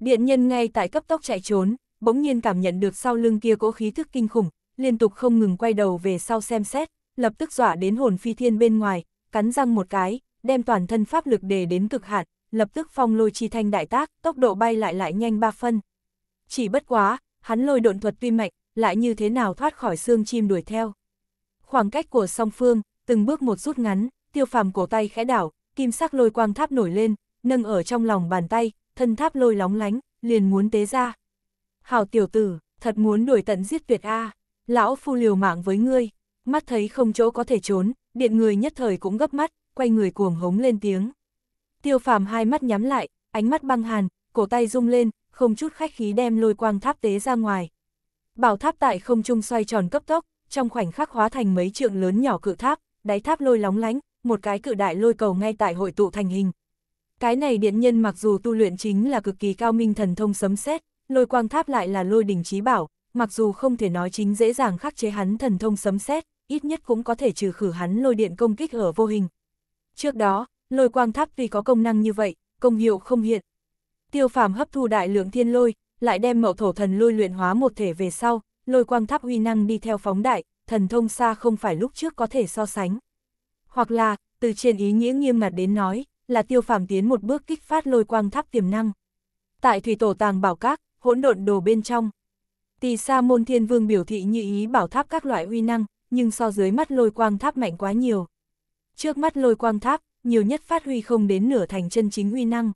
Điện nhân ngay tại cấp tốc chạy trốn, bỗng nhiên cảm nhận được sau lưng kia cỗ khí thức kinh khủng, liên tục không ngừng quay đầu về sau xem xét, lập tức dọa đến hồn phi thiên bên ngoài, cắn răng một cái, đem toàn thân pháp lực đề đến cực hạn, lập tức phong lôi chi thanh đại tác, tốc độ bay lại lại nhanh ba phân. Chỉ bất quá, hắn lôi độn thuật tuy mạnh, lại như thế nào thoát khỏi xương chim đuổi theo. Khoảng cách của song phương, từng bước một rút ngắn, tiêu phàm cổ tay khẽ đảo, kim sắc lôi quang tháp nổi lên, nâng ở trong lòng bàn tay, thân tháp lôi lóng lánh, liền muốn tế ra. Hào tiểu tử, thật muốn đuổi tận giết tuyệt A, lão phu liều mạng với ngươi, mắt thấy không chỗ có thể trốn, điện người nhất thời cũng gấp mắt, quay người cuồng hống lên tiếng. Tiêu phàm hai mắt nhắm lại, ánh mắt băng hàn, cổ tay rung lên, không chút khách khí đem lôi quang tháp tế ra ngoài. Bảo tháp tại không trung xoay tròn cấp tốc, trong khoảnh khắc hóa thành mấy trượng lớn nhỏ cự tháp, đáy tháp lôi lóng lánh, một cái cự đại lôi cầu ngay tại hội tụ thành hình. Cái này điện nhân mặc dù tu luyện chính là cực kỳ cao minh thần thông sấm xét, lôi quang tháp lại là lôi đỉnh trí bảo, mặc dù không thể nói chính dễ dàng khắc chế hắn thần thông sấm xét, ít nhất cũng có thể trừ khử hắn lôi điện công kích ở vô hình. Trước đó, lôi quang tháp vì có công năng như vậy, công hiệu không hiện. Tiêu phàm hấp thu đại lượng thiên lôi, lại đem mậu thổ thần lôi luyện hóa một thể về sau, lôi quang tháp huy năng đi theo phóng đại, thần thông xa không phải lúc trước có thể so sánh hoặc là, từ trên ý nghĩa nghiêm mặt đến nói, là tiêu phàm tiến một bước kích phát lôi quang tháp tiềm năng. Tại thủy tổ tàng bảo các, hỗn độn đồ bên trong. Tỳ sa môn thiên vương biểu thị như ý bảo tháp các loại uy năng, nhưng so dưới mắt lôi quang tháp mạnh quá nhiều. Trước mắt lôi quang tháp, nhiều nhất phát huy không đến nửa thành chân chính uy năng.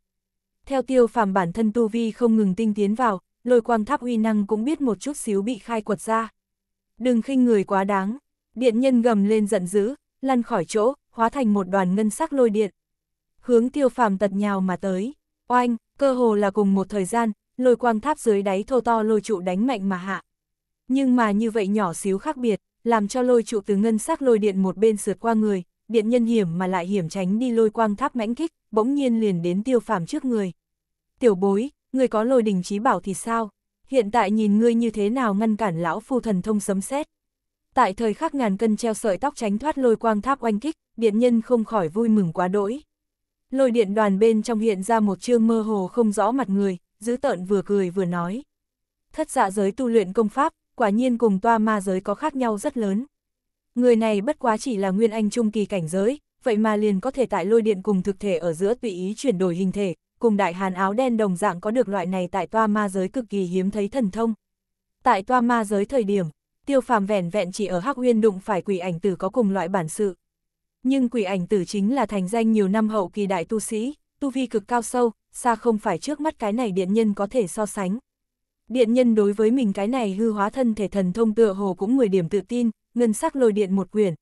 Theo tiêu phàm bản thân tu vi không ngừng tinh tiến vào, lôi quang tháp uy năng cũng biết một chút xíu bị khai quật ra. Đừng khinh người quá đáng, điện nhân gầm lên giận dữ, lăn khỏi chỗ, hóa thành một đoàn ngân sắc lôi điện. Hướng tiêu phàm tật nhào mà tới, oanh, cơ hồ là cùng một thời gian, lôi quang tháp dưới đáy thô to lôi trụ đánh mạnh mà hạ. Nhưng mà như vậy nhỏ xíu khác biệt, làm cho lôi trụ từ ngân sắc lôi điện một bên sượt qua người, điện nhân hiểm mà lại hiểm tránh đi lôi quang tháp mãnh kích, bỗng nhiên liền đến tiêu phàm trước người. Tiểu bối, người có lôi đình trí bảo thì sao? Hiện tại nhìn ngươi như thế nào ngăn cản lão phu thần thông sấm xét? tại thời khắc ngàn cân treo sợi tóc tránh thoát lôi quang tháp oanh kích, điện nhân không khỏi vui mừng quá đỗi. Lôi điện đoàn bên trong hiện ra một chương mơ hồ không rõ mặt người, giữ tợn vừa cười vừa nói. Thất dạ giới tu luyện công pháp, quả nhiên cùng toa ma giới có khác nhau rất lớn. Người này bất quá chỉ là nguyên anh trung kỳ cảnh giới, vậy mà liền có thể tại lôi điện cùng thực thể ở giữa tùy ý chuyển đổi hình thể, cùng đại hàn áo đen đồng dạng có được loại này tại toa ma giới cực kỳ hiếm thấy thần thông. Tại toa ma giới thời điểm, tiêu phàm vẻn vẹn chỉ ở Hắc Uyên đụng phải quỷ ảnh tử có cùng loại bản sự. Nhưng quỷ ảnh tử chính là thành danh nhiều năm hậu kỳ đại tu sĩ, tu vi cực cao sâu, xa không phải trước mắt cái này điện nhân có thể so sánh. Điện nhân đối với mình cái này hư hóa thân thể thần thông tựa hồ cũng mười điểm tự tin, ngân sắc lôi điện một quyển.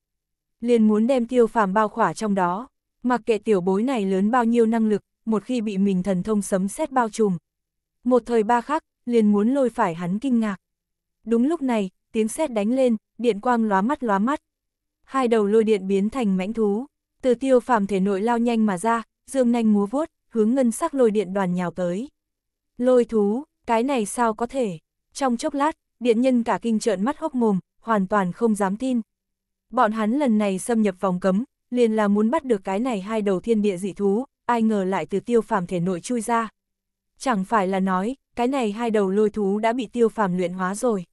Liền muốn đem tiêu phàm bao khỏa trong đó, mặc kệ tiểu bối này lớn bao nhiêu năng lực, một khi bị mình thần thông sấm xét bao trùm. Một thời ba khắc, liền muốn lôi phải hắn kinh ngạc. Đúng lúc này, tiếng sét đánh lên, điện quang lóa mắt lóa mắt. Hai đầu lôi điện biến thành mãnh thú, từ tiêu phàm thể nội lao nhanh mà ra, dương nhanh múa vuốt, hướng ngân sắc lôi điện đoàn nhào tới. Lôi thú, cái này sao có thể? Trong chốc lát, điện nhân cả kinh trợn mắt hốc mồm, hoàn toàn không dám tin. Bọn hắn lần này xâm nhập vòng cấm, liền là muốn bắt được cái này hai đầu thiên địa dị thú, ai ngờ lại từ tiêu phàm thể nội chui ra. Chẳng phải là nói, cái này hai đầu lôi thú đã bị tiêu phàm luyện hóa rồi.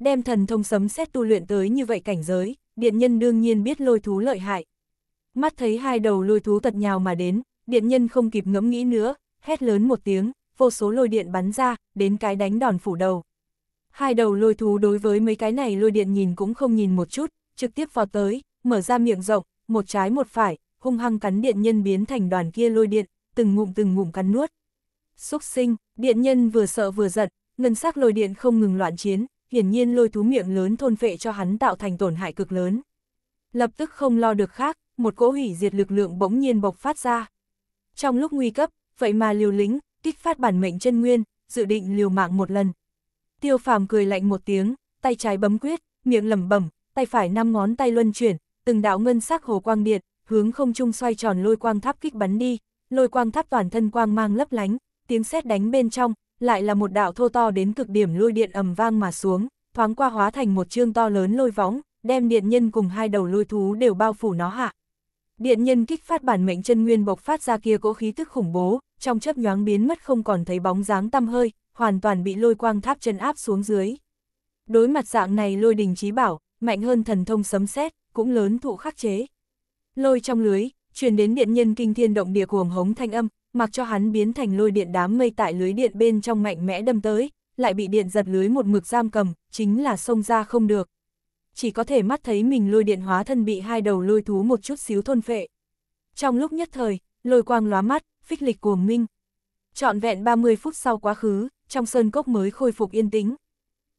Đem thần thông sấm xét tu luyện tới như vậy cảnh giới, điện nhân đương nhiên biết lôi thú lợi hại. Mắt thấy hai đầu lôi thú tật nhào mà đến, điện nhân không kịp ngẫm nghĩ nữa, hét lớn một tiếng, vô số lôi điện bắn ra, đến cái đánh đòn phủ đầu. Hai đầu lôi thú đối với mấy cái này lôi điện nhìn cũng không nhìn một chút, trực tiếp vào tới, mở ra miệng rộng, một trái một phải, hung hăng cắn điện nhân biến thành đoàn kia lôi điện, từng ngụm từng ngụm cắn nuốt. Xúc sinh, điện nhân vừa sợ vừa giận, ngân sắc lôi điện không ngừng loạn chiến, hiển nhiên lôi thú miệng lớn thôn phệ cho hắn tạo thành tổn hại cực lớn. Lập tức không lo được khác, một cỗ hủy diệt lực lượng bỗng nhiên bộc phát ra. Trong lúc nguy cấp, vậy mà liều lĩnh, kích phát bản mệnh chân nguyên, dự định liều mạng một lần. Tiêu phàm cười lạnh một tiếng, tay trái bấm quyết, miệng lẩm bẩm, tay phải năm ngón tay luân chuyển, từng đạo ngân sắc hồ quang điện, hướng không trung xoay tròn lôi quang tháp kích bắn đi, lôi quang tháp toàn thân quang mang lấp lánh, tiếng sét đánh bên trong, lại là một đạo thô to đến cực điểm lôi điện ầm vang mà xuống, thoáng qua hóa thành một chương to lớn lôi võng, đem điện nhân cùng hai đầu lôi thú đều bao phủ nó hạ. Điện nhân kích phát bản mệnh chân nguyên bộc phát ra kia cỗ khí tức khủng bố, trong chớp nhoáng biến mất không còn thấy bóng dáng tăm hơi, hoàn toàn bị lôi quang tháp chân áp xuống dưới. Đối mặt dạng này lôi đình trí bảo, mạnh hơn thần thông sấm sét, cũng lớn thụ khắc chế. Lôi trong lưới, truyền đến điện nhân kinh thiên động địa cuồng hống thanh âm, mặc cho hắn biến thành lôi điện đám mây tại lưới điện bên trong mạnh mẽ đâm tới, lại bị điện giật lưới một mực giam cầm, chính là xông ra không được. Chỉ có thể mắt thấy mình lôi điện hóa thân bị hai đầu lôi thú một chút xíu thôn phệ. Trong lúc nhất thời, lôi quang lóa mắt, phích lịch cuồng minh. Trọn vẹn 30 phút sau quá khứ, trong sơn cốc mới khôi phục yên tĩnh.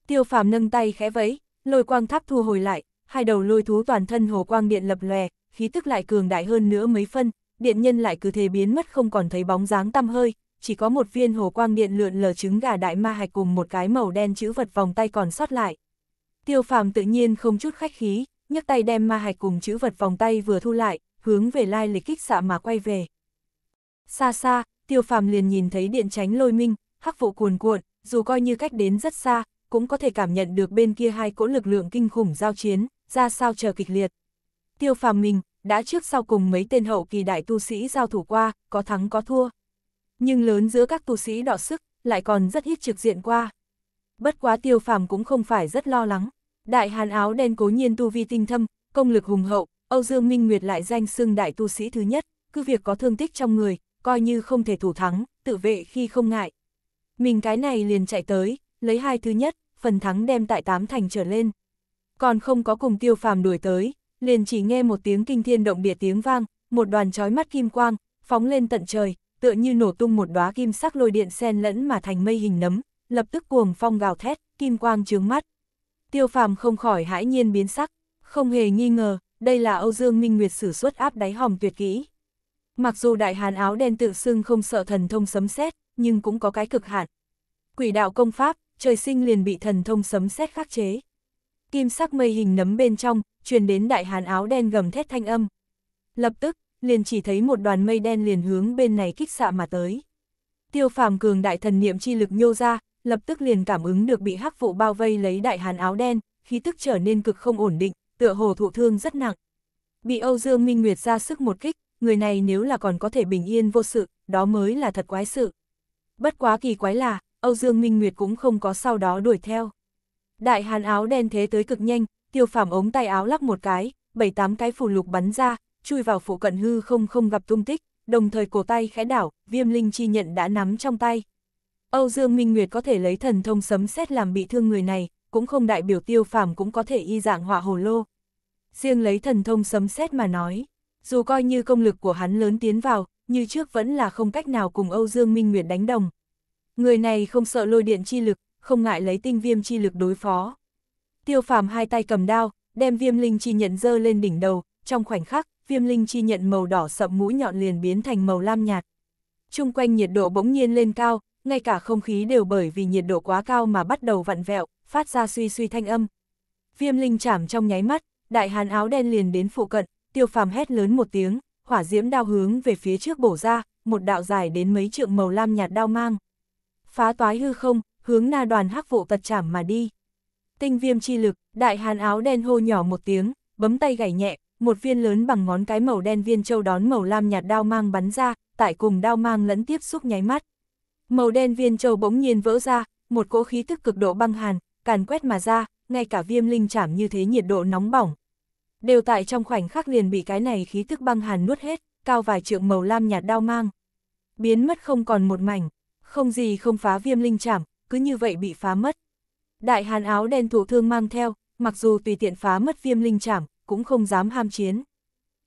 Tiêu phàm nâng tay khẽ vẫy, lôi quang tháp thu hồi lại, hai đầu lôi thú toàn thân hồ quang điện lập lòe, khí tức lại cường đại hơn nữa mấy phân, điện nhân lại cứ thế biến mất không còn thấy bóng dáng tăm hơi, chỉ có một viên hồ quang điện lượn lờ trứng gà đại ma hạch cùng một cái màu đen chữ vật vòng tay còn sót lại. Tiêu phàm tự nhiên không chút khách khí, nhấc tay đem ma hạch cùng chữ vật vòng tay vừa thu lại, hướng về lai lịch kích xạ mà quay về. Xa xa, tiêu phàm liền nhìn thấy điện tránh lôi minh, hắc vụ cuồn cuộn, dù coi như cách đến rất xa, cũng có thể cảm nhận được bên kia hai cỗ lực lượng kinh khủng giao chiến, ra sao chờ kịch liệt. Tiêu phàm mình, đã trước sau cùng mấy tên hậu kỳ đại tu sĩ giao thủ qua, có thắng có thua. Nhưng lớn giữa các tu sĩ đọ sức, lại còn rất ít trực diện qua. Bất quá tiêu phàm cũng không phải rất lo lắng. Đại hàn áo đen cố nhiên tu vi tinh thâm, công lực hùng hậu, Âu Dương Minh Nguyệt lại danh xưng đại tu sĩ thứ nhất, cứ việc có thương tích trong người, coi như không thể thủ thắng, tự vệ khi không ngại. Mình cái này liền chạy tới, lấy hai thứ nhất, phần thắng đem tại tám thành trở lên. Còn không có cùng tiêu phàm đuổi tới, liền chỉ nghe một tiếng kinh thiên động địa tiếng vang, một đoàn chói mắt kim quang, phóng lên tận trời, tựa như nổ tung một đóa kim sắc lôi điện xen lẫn mà thành mây hình nấm, lập tức cuồng phong gào thét, kim quang chướng mắt. Tiêu phàm không khỏi hãi nhiên biến sắc, không hề nghi ngờ, đây là Âu Dương Minh Nguyệt sử xuất áp đáy hòm tuyệt kỹ. Mặc dù đại hàn áo đen tự xưng không sợ thần thông sấm sét, nhưng cũng có cái cực hạn. Quỷ đạo công pháp, trời sinh liền bị thần thông sấm sét khắc chế. Kim sắc mây hình nấm bên trong, truyền đến đại hàn áo đen gầm thét thanh âm. Lập tức, liền chỉ thấy một đoàn mây đen liền hướng bên này kích xạ mà tới. Tiêu phàm cường đại thần niệm chi lực nhô ra, lập tức liền cảm ứng được bị hắc vụ bao vây lấy đại hàn áo đen, khí tức trở nên cực không ổn định, tựa hồ thụ thương rất nặng. Bị Âu Dương Minh Nguyệt ra sức một kích, người này nếu là còn có thể bình yên vô sự, đó mới là thật quái sự. Bất quá kỳ quái là, Âu Dương Minh Nguyệt cũng không có sau đó đuổi theo. Đại hàn áo đen thế tới cực nhanh, tiêu phàm ống tay áo lắc một cái, bảy tám cái phù lục bắn ra, chui vào phụ cận hư không không gặp tung tích, đồng thời cổ tay khẽ đảo, viêm linh chi nhận đã nắm trong tay. Âu Dương Minh Nguyệt có thể lấy thần thông sấm xét làm bị thương người này, cũng không đại biểu tiêu phàm cũng có thể y dạng họa hồ lô. Riêng lấy thần thông sấm xét mà nói, dù coi như công lực của hắn lớn tiến vào, như trước vẫn là không cách nào cùng Âu Dương Minh Nguyệt đánh đồng. Người này không sợ lôi điện chi lực, không ngại lấy tinh viêm chi lực đối phó. Tiêu phàm hai tay cầm đao, đem viêm linh chi nhận dơ lên đỉnh đầu, trong khoảnh khắc, viêm linh chi nhận màu đỏ sậm mũi nhọn liền biến thành màu lam nhạt. Trung quanh nhiệt độ bỗng nhiên lên cao, ngay cả không khí đều bởi vì nhiệt độ quá cao mà bắt đầu vặn vẹo, phát ra suy suy thanh âm. Viêm linh chảm trong nháy mắt, đại hàn áo đen liền đến phụ cận, tiêu phàm hét lớn một tiếng, hỏa diễm đao hướng về phía trước bổ ra, một đạo dài đến mấy trượng màu lam nhạt đao mang. Phá toái hư không, hướng na đoàn hắc vụ tật chảm mà đi. Tinh viêm chi lực, đại hàn áo đen hô nhỏ một tiếng, bấm tay gảy nhẹ, một viên lớn bằng ngón cái màu đen viên châu đón màu lam nhạt đao mang bắn ra, tại cùng đao mang lẫn tiếp xúc nháy mắt. Màu đen viên châu bỗng nhiên vỡ ra, một cỗ khí tức cực độ băng hàn, càn quét mà ra, ngay cả viêm linh chảm như thế nhiệt độ nóng bỏng. Đều tại trong khoảnh khắc liền bị cái này khí tức băng hàn nuốt hết, cao vài trượng màu lam nhạt đao mang. Biến mất không còn một mảnh, không gì không phá viêm linh chảm, cứ như vậy bị phá mất. Đại hàn áo đen thủ thương mang theo, mặc dù tùy tiện phá mất viêm linh trảm, cũng không dám ham chiến.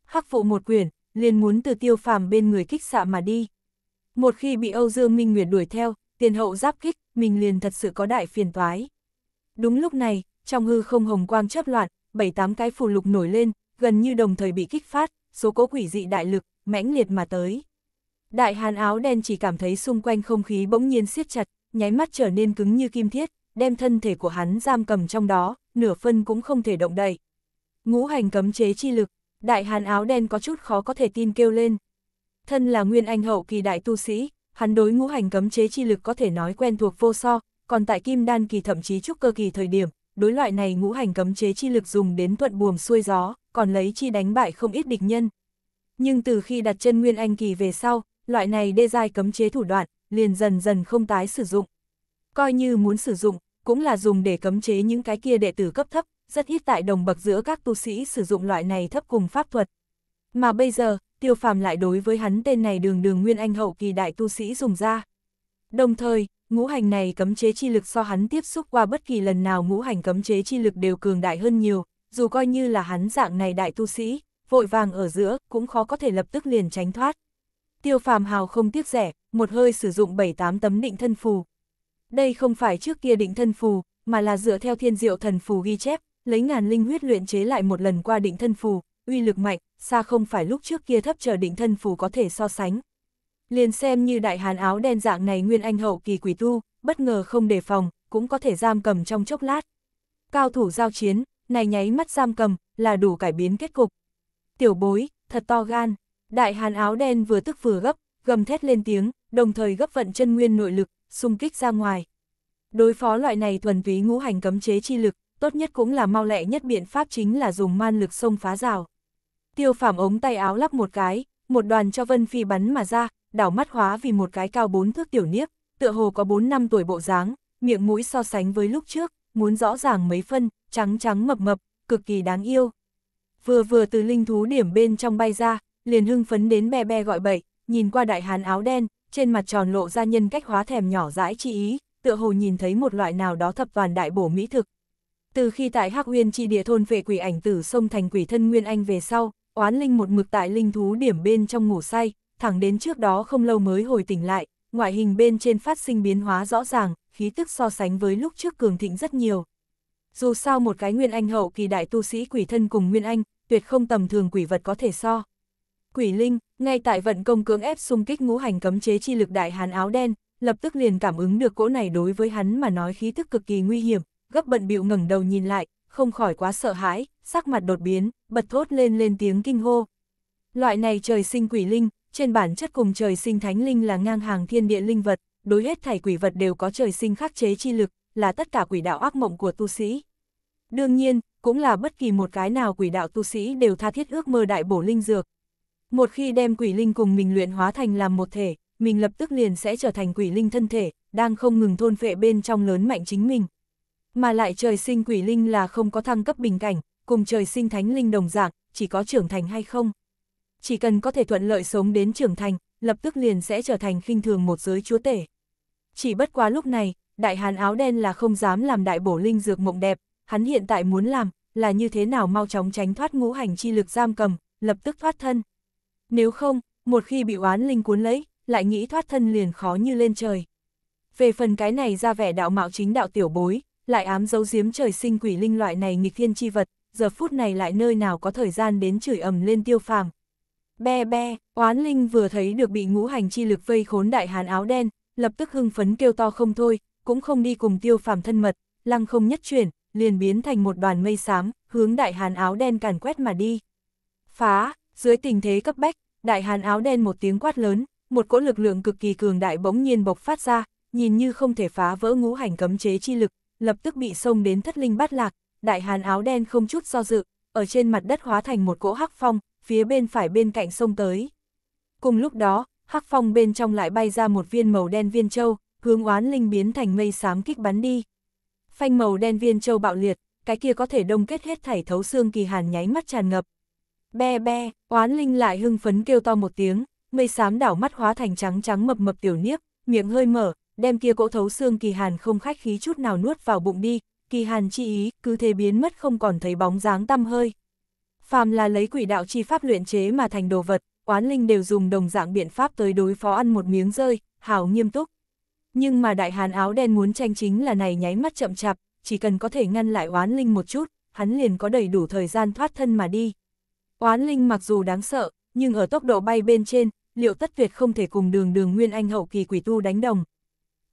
Hắc phụ một quyển, liền muốn từ tiêu phàm bên người kích xạ mà đi. Một khi bị Âu Dương Minh Nguyệt đuổi theo, tiền hậu giáp kích, mình liền thật sự có đại phiền toái. Đúng lúc này, trong hư không hồng quang chớp loạn, bảy tám cái phù lục nổi lên, gần như đồng thời bị kích phát, số cố quỷ dị đại lực, mãnh liệt mà tới. Đại hàn áo đen chỉ cảm thấy xung quanh không khí bỗng nhiên siết chặt, nháy mắt trở nên cứng như kim thiết, đem thân thể của hắn giam cầm trong đó, nửa phân cũng không thể động đậy. Ngũ hành cấm chế chi lực, đại hàn áo đen có chút khó có thể tin kêu lên. Thân là nguyên anh hậu kỳ đại tu sĩ, hắn đối ngũ hành cấm chế chi lực có thể nói quen thuộc vô so, còn tại kim đan kỳ thậm chí trúc cơ kỳ thời điểm, đối loại này ngũ hành cấm chế chi lực dùng đến thuận buồm xuôi gió, còn lấy chi đánh bại không ít địch nhân. Nhưng từ khi đặt chân nguyên anh kỳ về sau, loại này đê giai cấm chế thủ đoạn, liền dần dần không tái sử dụng. Coi như muốn sử dụng, cũng là dùng để cấm chế những cái kia đệ tử cấp thấp, rất ít tại đồng bậc giữa các tu sĩ sử dụng loại này thấp cùng pháp thuật. Mà bây giờ, tiêu phàm lại đối với hắn tên này đường đường nguyên anh hậu kỳ đại tu sĩ dùng ra. Đồng thời, ngũ hành này cấm chế chi lực so hắn tiếp xúc qua bất kỳ lần nào ngũ hành cấm chế chi lực đều cường đại hơn nhiều, dù coi như là hắn dạng này đại tu sĩ, vội vàng ở giữa cũng khó có thể lập tức liền tránh thoát. Tiêu phàm hào không tiếc rẻ, một hơi sử dụng 7-8 tấm định thân phù, đây không phải trước kia định thân phù, mà là dựa theo thiên diệu thần phù ghi chép, lấy ngàn linh huyết luyện chế lại một lần qua định thân phù, uy lực mạnh, xa không phải lúc trước kia thấp trở định thân phù có thể so sánh. Liền xem như đại hàn áo đen dạng này nguyên anh hậu kỳ quỷ tu, bất ngờ không đề phòng, cũng có thể giam cầm trong chốc lát. Cao thủ giao chiến, này nháy mắt giam cầm, là đủ cải biến kết cục. Tiểu bối, thật to gan, đại hàn áo đen vừa tức vừa gấp, gầm thét lên tiếng, đồng thời gấp vận chân nguyên nội lực, xung kích ra ngoài. Đối phó loại này thuần túy ngũ hành cấm chế chi lực, tốt nhất cũng là mau lẹ nhất biện pháp chính là dùng man lực xông phá rào. Tiêu phảm ống tay áo lắp một cái, một đoàn cho Vân Phi bắn mà ra, đảo mắt hóa vì một cái cao bốn thước tiểu niếp, tựa hồ có 4 năm tuổi bộ dáng, miệng mũi so sánh với lúc trước, muốn rõ ràng mấy phân, trắng trắng mập mập, cực kỳ đáng yêu. Vừa vừa từ linh thú điểm bên trong bay ra, liền hưng phấn đến be be gọi bậy, nhìn qua đại hán áo đen, trên mặt tròn lộ ra nhân cách hóa thèm nhỏ dãi chi ý, tựa hồ nhìn thấy một loại nào đó thập toàn đại bổ mỹ thực. Từ khi tại Hắc Uyên chi địa thôn về quỷ ảnh tử sông thành quỷ thân Nguyên Anh về sau, oán linh một mực tại linh thú điểm bên trong ngủ say, thẳng đến trước đó không lâu mới hồi tỉnh lại, ngoại hình bên trên phát sinh biến hóa rõ ràng, khí tức so sánh với lúc trước cường thịnh rất nhiều. Dù sao một cái Nguyên Anh hậu kỳ đại tu sĩ quỷ thân cùng Nguyên Anh, tuyệt không tầm thường quỷ vật có thể so. Quỷ linh, ngay tại vận công cưỡng ép xung kích ngũ hành cấm chế chi lực đại hán áo đen, lập tức liền cảm ứng được cỗ này đối với hắn mà nói khí thức cực kỳ nguy hiểm, gấp bận bịu ngẩng đầu nhìn lại, không khỏi quá sợ hãi, sắc mặt đột biến, bật thốt lên lên tiếng kinh hô. Loại này trời sinh quỷ linh, trên bản chất cùng trời sinh thánh linh là ngang hàng thiên địa linh vật, đối hết thảy quỷ vật đều có trời sinh khắc chế chi lực, là tất cả quỷ đạo ác mộng của tu sĩ. Đương nhiên, cũng là bất kỳ một cái nào quỷ đạo tu sĩ đều tha thiết ước mơ đại bổ linh dược, một khi đem quỷ linh cùng mình luyện hóa thành làm một thể, mình lập tức liền sẽ trở thành quỷ linh thân thể, đang không ngừng thôn phệ bên trong lớn mạnh chính mình. Mà lại trời sinh quỷ linh là không có thăng cấp bình cảnh, cùng trời sinh thánh linh đồng dạng, chỉ có trưởng thành hay không. Chỉ cần có thể thuận lợi sống đến trưởng thành, lập tức liền sẽ trở thành khinh thường một giới chúa tể. Chỉ bất quá lúc này, đại hàn áo đen là không dám làm đại bổ linh dược mộng đẹp, hắn hiện tại muốn làm, là như thế nào mau chóng tránh thoát ngũ hành chi lực giam cầm, lập tức thoát thân. Nếu không, một khi bị oán linh cuốn lấy, lại nghĩ thoát thân liền khó như lên trời. Về phần cái này ra vẻ đạo mạo chính đạo tiểu bối, lại ám dấu giếm trời sinh quỷ linh loại này nghịch thiên chi vật, giờ phút này lại nơi nào có thời gian đến chửi ầm lên tiêu phàm. Be be, oán linh vừa thấy được bị ngũ hành chi lực vây khốn đại hàn áo đen, lập tức hưng phấn kêu to không thôi, cũng không đi cùng tiêu phàm thân mật, lăng không nhất chuyển, liền biến thành một đoàn mây xám, hướng đại hàn áo đen càn quét mà đi. Phá, dưới tình thế cấp bách, đại hàn áo đen một tiếng quát lớn, một cỗ lực lượng cực kỳ cường đại bỗng nhiên bộc phát ra, nhìn như không thể phá vỡ ngũ hành cấm chế chi lực, lập tức bị xông đến thất linh bát lạc, đại hàn áo đen không chút do dự, ở trên mặt đất hóa thành một cỗ hắc phong, phía bên phải bên cạnh sông tới. Cùng lúc đó, hắc phong bên trong lại bay ra một viên màu đen viên châu, hướng oán linh biến thành mây xám kích bắn đi. Phanh màu đen viên châu bạo liệt, cái kia có thể đông kết hết thảy thấu xương kỳ hàn nháy mắt tràn ngập, Be be, oán linh lại hưng phấn kêu to một tiếng, mây xám đảo mắt hóa thành trắng trắng mập mập tiểu niếp, miệng hơi mở, đem kia cỗ thấu xương kỳ hàn không khách khí chút nào nuốt vào bụng đi, kỳ hàn chi ý, cứ thế biến mất không còn thấy bóng dáng tăm hơi. Phàm là lấy quỷ đạo chi pháp luyện chế mà thành đồ vật, oán linh đều dùng đồng dạng biện pháp tới đối phó ăn một miếng rơi, hảo nghiêm túc. Nhưng mà đại hàn áo đen muốn tranh chính là này nháy mắt chậm chạp, chỉ cần có thể ngăn lại oán linh một chút, hắn liền có đầy đủ thời gian thoát thân mà đi. Oán linh mặc dù đáng sợ, nhưng ở tốc độ bay bên trên, liệu tất tuyệt không thể cùng đường đường nguyên anh hậu kỳ quỷ tu đánh đồng.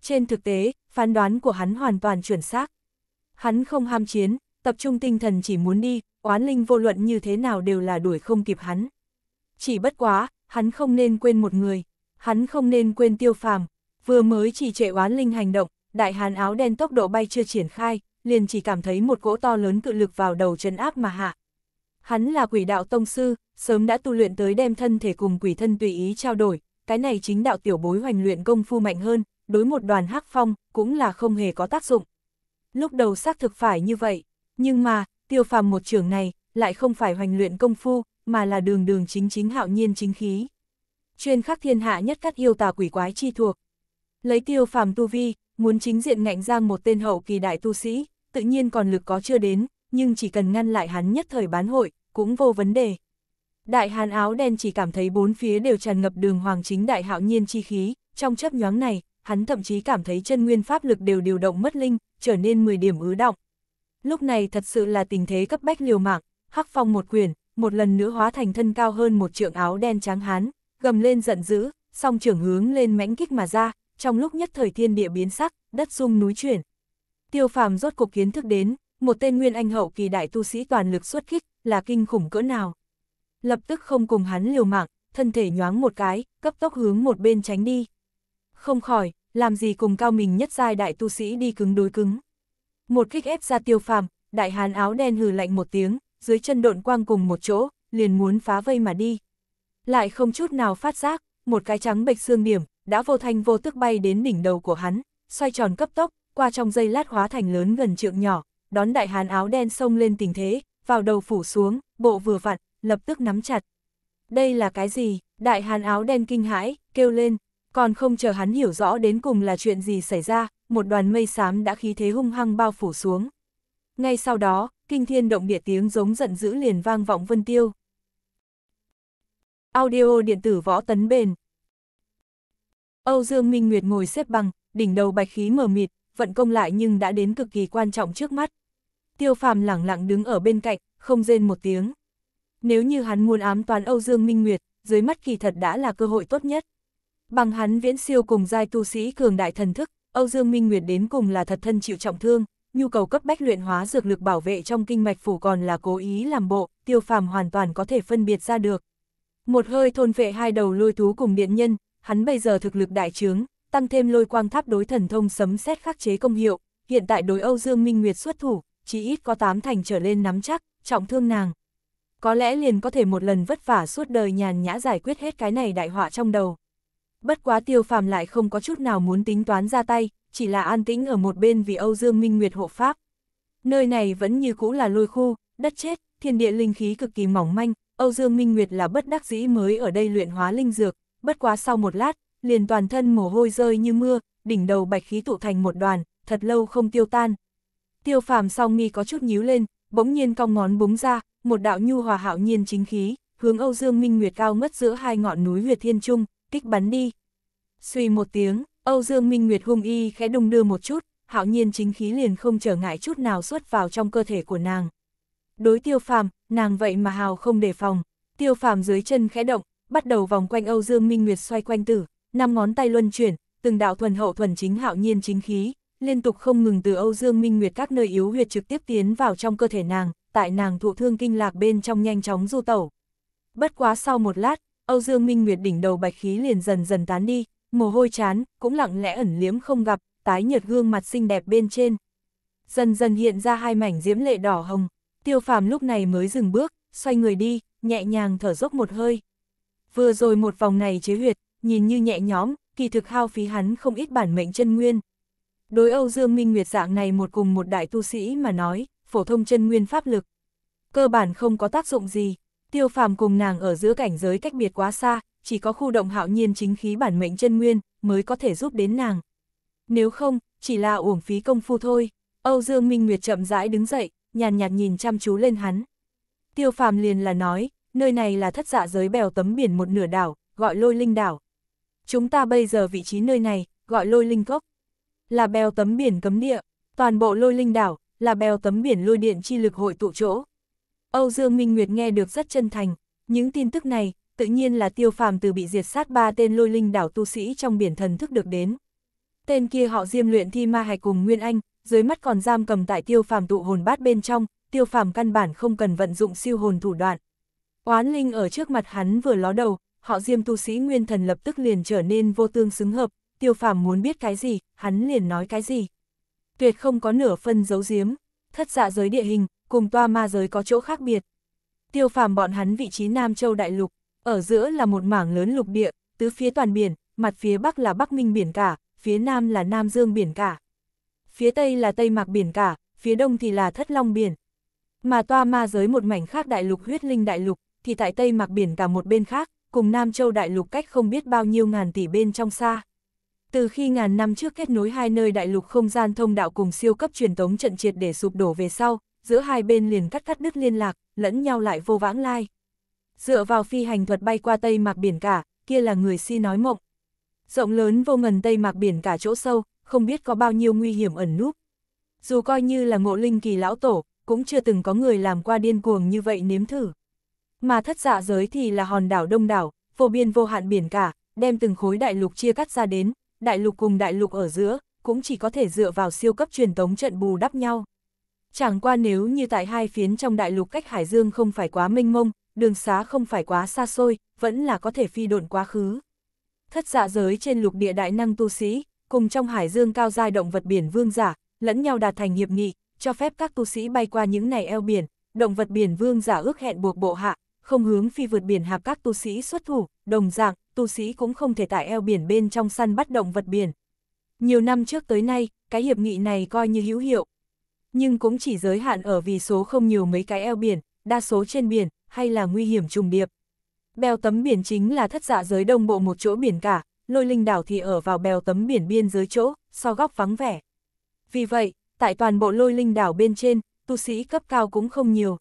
Trên thực tế, phán đoán của hắn hoàn toàn chuẩn xác. Hắn không ham chiến, tập trung tinh thần chỉ muốn đi, oán linh vô luận như thế nào đều là đuổi không kịp hắn. Chỉ bất quá, hắn không nên quên một người, hắn không nên quên tiêu phàm, vừa mới chỉ trệ oán linh hành động, đại hàn áo đen tốc độ bay chưa triển khai, liền chỉ cảm thấy một cỗ to lớn cự lực vào đầu chân áp mà hạ, Hắn là quỷ đạo tông sư, sớm đã tu luyện tới đem thân thể cùng quỷ thân tùy ý trao đổi, cái này chính đạo tiểu bối hoành luyện công phu mạnh hơn, đối một đoàn hắc phong cũng là không hề có tác dụng. Lúc đầu xác thực phải như vậy, nhưng mà, tiêu phàm một trường này, lại không phải hoành luyện công phu, mà là đường đường chính chính hạo nhiên chính khí. Chuyên khắc thiên hạ nhất cắt yêu tà quỷ quái chi thuộc. Lấy tiêu phàm tu vi, muốn chính diện ngạnh giang một tên hậu kỳ đại tu sĩ, tự nhiên còn lực có chưa đến, nhưng chỉ cần ngăn lại hắn nhất thời bán hội, cũng vô vấn đề. Đại hàn áo đen chỉ cảm thấy bốn phía đều tràn ngập đường hoàng chính đại hạo nhiên chi khí, trong chấp nhoáng này, hắn thậm chí cảm thấy chân nguyên pháp lực đều điều động mất linh, trở nên 10 điểm ứ động. Lúc này thật sự là tình thế cấp bách liều mạng, hắc phong một quyền, một lần nữa hóa thành thân cao hơn một trượng áo đen trắng hán, gầm lên giận dữ, song trưởng hướng lên mãnh kích mà ra, trong lúc nhất thời thiên địa biến sắc, đất rung núi chuyển. Tiêu phàm rốt cục kiến thức đến, một tên nguyên anh hậu kỳ đại tu sĩ toàn lực xuất kích, là kinh khủng cỡ nào. Lập tức không cùng hắn liều mạng, thân thể nhoáng một cái, cấp tốc hướng một bên tránh đi. Không khỏi, làm gì cùng cao mình nhất giai đại tu sĩ đi cứng đối cứng. Một kích ép ra tiêu phàm, đại hàn áo đen hừ lạnh một tiếng, dưới chân độn quang cùng một chỗ, liền muốn phá vây mà đi. Lại không chút nào phát giác, một cái trắng bệch xương điểm, đã vô thanh vô tức bay đến đỉnh đầu của hắn, xoay tròn cấp tốc, qua trong dây lát hóa thành lớn gần trượng nhỏ, đón đại hán áo đen xông lên tình thế, vào đầu phủ xuống, bộ vừa vặn, lập tức nắm chặt. Đây là cái gì? Đại hán áo đen kinh hãi, kêu lên, còn không chờ hắn hiểu rõ đến cùng là chuyện gì xảy ra, một đoàn mây xám đã khí thế hung hăng bao phủ xuống. Ngay sau đó, kinh thiên động địa tiếng giống giận dữ liền vang vọng vân tiêu. Audio điện tử võ tấn bền. Âu Dương Minh Nguyệt ngồi xếp bằng, đỉnh đầu bạch khí mờ mịt, vận công lại nhưng đã đến cực kỳ quan trọng trước mắt tiêu phàm lẳng lặng đứng ở bên cạnh, không rên một tiếng. Nếu như hắn muốn ám toán Âu Dương Minh Nguyệt, dưới mắt kỳ thật đã là cơ hội tốt nhất. Bằng hắn viễn siêu cùng giai tu sĩ cường đại thần thức, Âu Dương Minh Nguyệt đến cùng là thật thân chịu trọng thương, nhu cầu cấp bách luyện hóa dược lực bảo vệ trong kinh mạch phủ còn là cố ý làm bộ, tiêu phàm hoàn toàn có thể phân biệt ra được. Một hơi thôn vệ hai đầu lôi thú cùng điện nhân, hắn bây giờ thực lực đại trướng, tăng thêm lôi quang tháp đối thần thông sấm xét khắc chế công hiệu, hiện tại đối Âu Dương Minh Nguyệt xuất thủ, chỉ ít có tám thành trở lên nắm chắc, trọng thương nàng. Có lẽ liền có thể một lần vất vả suốt đời nhàn nhã giải quyết hết cái này đại họa trong đầu. Bất quá tiêu phàm lại không có chút nào muốn tính toán ra tay, chỉ là an tĩnh ở một bên vì Âu Dương Minh Nguyệt hộ pháp. Nơi này vẫn như cũ là lôi khu, đất chết, thiên địa linh khí cực kỳ mỏng manh, Âu Dương Minh Nguyệt là bất đắc dĩ mới ở đây luyện hóa linh dược, bất quá sau một lát, liền toàn thân mồ hôi rơi như mưa, đỉnh đầu bạch khí tụ thành một đoàn, thật lâu không tiêu tan, Tiêu phàm song mi có chút nhíu lên, bỗng nhiên cong ngón búng ra, một đạo nhu hòa hạo nhiên chính khí, hướng Âu Dương Minh Nguyệt cao ngất giữa hai ngọn núi Huyệt Thiên Trung, kích bắn đi. Xuy một tiếng, Âu Dương Minh Nguyệt hung y khẽ đung đưa một chút, hạo nhiên chính khí liền không trở ngại chút nào xuất vào trong cơ thể của nàng. Đối tiêu phàm, nàng vậy mà hào không đề phòng, tiêu phàm dưới chân khẽ động, bắt đầu vòng quanh Âu Dương Minh Nguyệt xoay quanh tử, năm ngón tay luân chuyển, từng đạo thuần hậu thuần chính hạo nhiên chính khí, liên tục không ngừng từ Âu Dương Minh Nguyệt các nơi yếu huyệt trực tiếp tiến vào trong cơ thể nàng, tại nàng thụ thương kinh lạc bên trong nhanh chóng du tẩu. Bất quá sau một lát, Âu Dương Minh Nguyệt đỉnh đầu bạch khí liền dần dần tán đi, mồ hôi chán, cũng lặng lẽ ẩn liếm không gặp, tái nhợt gương mặt xinh đẹp bên trên. Dần dần hiện ra hai mảnh diễm lệ đỏ hồng, tiêu phàm lúc này mới dừng bước, xoay người đi, nhẹ nhàng thở dốc một hơi. Vừa rồi một vòng này chế huyệt, nhìn như nhẹ nhõm, kỳ thực hao phí hắn không ít bản mệnh chân nguyên, Đối Âu Dương Minh Nguyệt dạng này một cùng một đại tu sĩ mà nói, phổ thông chân nguyên pháp lực. Cơ bản không có tác dụng gì, tiêu phàm cùng nàng ở giữa cảnh giới cách biệt quá xa, chỉ có khu động hạo nhiên chính khí bản mệnh chân nguyên mới có thể giúp đến nàng. Nếu không, chỉ là uổng phí công phu thôi. Âu Dương Minh Nguyệt chậm rãi đứng dậy, nhàn nhạt nhìn chăm chú lên hắn. Tiêu phàm liền là nói, nơi này là thất dạ giới bèo tấm biển một nửa đảo, gọi lôi linh đảo. Chúng ta bây giờ vị trí nơi này, gọi lôi linh cốc là bèo tấm biển cấm địa, toàn bộ lôi linh đảo, là bèo tấm biển lôi điện chi lực hội tụ chỗ. Âu Dương Minh Nguyệt nghe được rất chân thành, những tin tức này, tự nhiên là tiêu phàm từ bị diệt sát ba tên lôi linh đảo tu sĩ trong biển thần thức được đến. Tên kia họ diêm luyện thi ma hài cùng Nguyên Anh, dưới mắt còn giam cầm tại tiêu phàm tụ hồn bát bên trong, tiêu phàm căn bản không cần vận dụng siêu hồn thủ đoạn. Oán linh ở trước mặt hắn vừa ló đầu, họ diêm tu sĩ nguyên thần lập tức liền trở nên vô tương xứng hợp, tiêu phàm muốn biết cái gì, hắn liền nói cái gì. Tuyệt không có nửa phân giấu giếm, thất dạ giới địa hình, cùng toa ma giới có chỗ khác biệt. Tiêu phàm bọn hắn vị trí Nam Châu Đại Lục, ở giữa là một mảng lớn lục địa, tứ phía toàn biển, mặt phía Bắc là Bắc Minh biển cả, phía Nam là Nam Dương biển cả. Phía Tây là Tây Mạc biển cả, phía Đông thì là Thất Long biển. Mà toa ma giới một mảnh khác Đại Lục huyết linh Đại Lục, thì tại Tây Mạc biển cả một bên khác, cùng Nam Châu Đại Lục cách không biết bao nhiêu ngàn tỷ bên trong xa. Từ khi ngàn năm trước kết nối hai nơi đại lục không gian thông đạo cùng siêu cấp truyền tống trận triệt để sụp đổ về sau, giữa hai bên liền cắt cắt đứt liên lạc, lẫn nhau lại vô vãng lai. Dựa vào phi hành thuật bay qua Tây Mạc Biển Cả, kia là người si nói mộng. Rộng lớn vô ngần Tây Mạc Biển Cả chỗ sâu, không biết có bao nhiêu nguy hiểm ẩn núp. Dù coi như là ngộ linh kỳ lão tổ, cũng chưa từng có người làm qua điên cuồng như vậy nếm thử. Mà thất dạ giới thì là hòn đảo đông đảo, vô biên vô hạn biển cả, đem từng khối đại lục chia cắt ra đến, đại lục cùng đại lục ở giữa, cũng chỉ có thể dựa vào siêu cấp truyền tống trận bù đắp nhau. Chẳng qua nếu như tại hai phiến trong đại lục cách Hải Dương không phải quá mênh mông, đường xá không phải quá xa xôi, vẫn là có thể phi độn quá khứ. Thất dạ giới trên lục địa đại năng tu sĩ, cùng trong Hải Dương cao giai động vật biển vương giả, lẫn nhau đạt thành hiệp nghị, cho phép các tu sĩ bay qua những này eo biển, động vật biển vương giả ước hẹn buộc bộ hạ, không hướng phi vượt biển hạp các tu sĩ xuất thủ, đồng dạng, tu sĩ cũng không thể tại eo biển bên trong săn bắt động vật biển. Nhiều năm trước tới nay, cái hiệp nghị này coi như hữu hiệu, nhưng cũng chỉ giới hạn ở vì số không nhiều mấy cái eo biển, đa số trên biển, hay là nguy hiểm trùng điệp. Bèo tấm biển chính là thất dạ giới đông bộ một chỗ biển cả, lôi linh đảo thì ở vào bèo tấm biển biên giới chỗ, so góc vắng vẻ. Vì vậy, tại toàn bộ lôi linh đảo bên trên, tu sĩ cấp cao cũng không nhiều.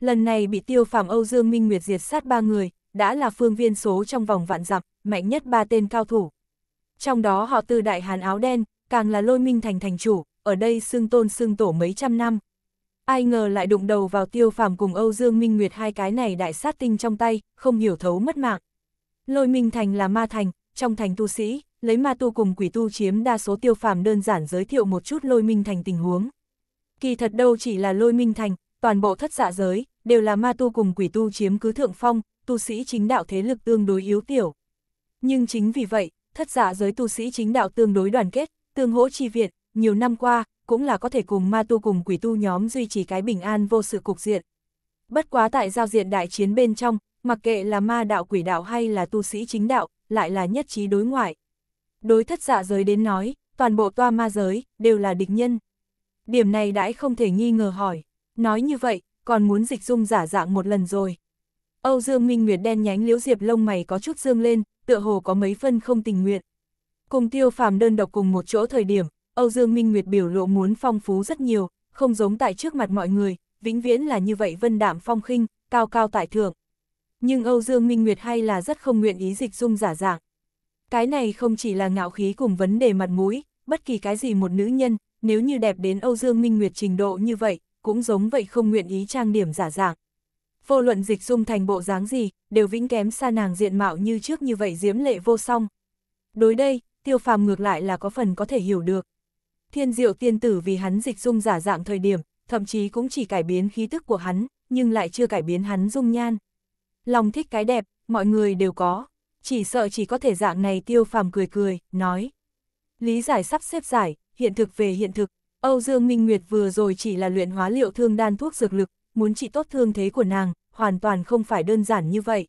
Lần này bị tiêu phạm Âu Dương Minh Nguyệt diệt sát ba người, đã là phương viên số trong vòng vạn dặm, mạnh nhất ba tên cao thủ. Trong đó họ từ đại hàn áo đen, càng là lôi minh thành thành chủ, ở đây xưng tôn xưng tổ mấy trăm năm. Ai ngờ lại đụng đầu vào tiêu phàm cùng Âu Dương Minh Nguyệt hai cái này đại sát tinh trong tay, không hiểu thấu mất mạng. Lôi minh thành là ma thành, trong thành tu sĩ, lấy ma tu cùng quỷ tu chiếm đa số tiêu phàm đơn giản giới thiệu một chút lôi minh thành tình huống. Kỳ thật đâu chỉ là lôi minh thành, toàn bộ thất dạ giới, đều là ma tu cùng quỷ tu chiếm cứ thượng phong, tu sĩ chính đạo thế lực tương đối yếu tiểu. Nhưng chính vì vậy, thất giả giới tu sĩ chính đạo tương đối đoàn kết, tương hỗ chi viện, nhiều năm qua, cũng là có thể cùng ma tu cùng quỷ tu nhóm duy trì cái bình an vô sự cục diện. Bất quá tại giao diện đại chiến bên trong, mặc kệ là ma đạo quỷ đạo hay là tu sĩ chính đạo, lại là nhất trí đối ngoại. Đối thất giả giới đến nói, toàn bộ toa ma giới, đều là địch nhân. Điểm này đãi không thể nghi ngờ hỏi, nói như vậy, còn muốn dịch dung giả dạng một lần rồi. Âu Dương Minh Nguyệt đen nhánh liễu diệp lông mày có chút dương lên, tựa hồ có mấy phân không tình nguyện. Cùng tiêu phàm đơn độc cùng một chỗ thời điểm, Âu Dương Minh Nguyệt biểu lộ muốn phong phú rất nhiều, không giống tại trước mặt mọi người, vĩnh viễn là như vậy vân đạm phong khinh, cao cao tại thượng. Nhưng Âu Dương Minh Nguyệt hay là rất không nguyện ý dịch dung giả dạng. Cái này không chỉ là ngạo khí cùng vấn đề mặt mũi, bất kỳ cái gì một nữ nhân, nếu như đẹp đến Âu Dương Minh Nguyệt trình độ như vậy, cũng giống vậy không nguyện ý trang điểm giả dạng vô luận dịch dung thành bộ dáng gì, đều vĩnh kém xa nàng diện mạo như trước như vậy diễm lệ vô song. Đối đây, tiêu phàm ngược lại là có phần có thể hiểu được. Thiên diệu tiên tử vì hắn dịch dung giả dạng thời điểm, thậm chí cũng chỉ cải biến khí tức của hắn, nhưng lại chưa cải biến hắn dung nhan. Lòng thích cái đẹp, mọi người đều có, chỉ sợ chỉ có thể dạng này tiêu phàm cười cười, nói. Lý giải sắp xếp giải, hiện thực về hiện thực, Âu Dương Minh Nguyệt vừa rồi chỉ là luyện hóa liệu thương đan thuốc dược lực, muốn trị tốt thương thế của nàng, hoàn toàn không phải đơn giản như vậy.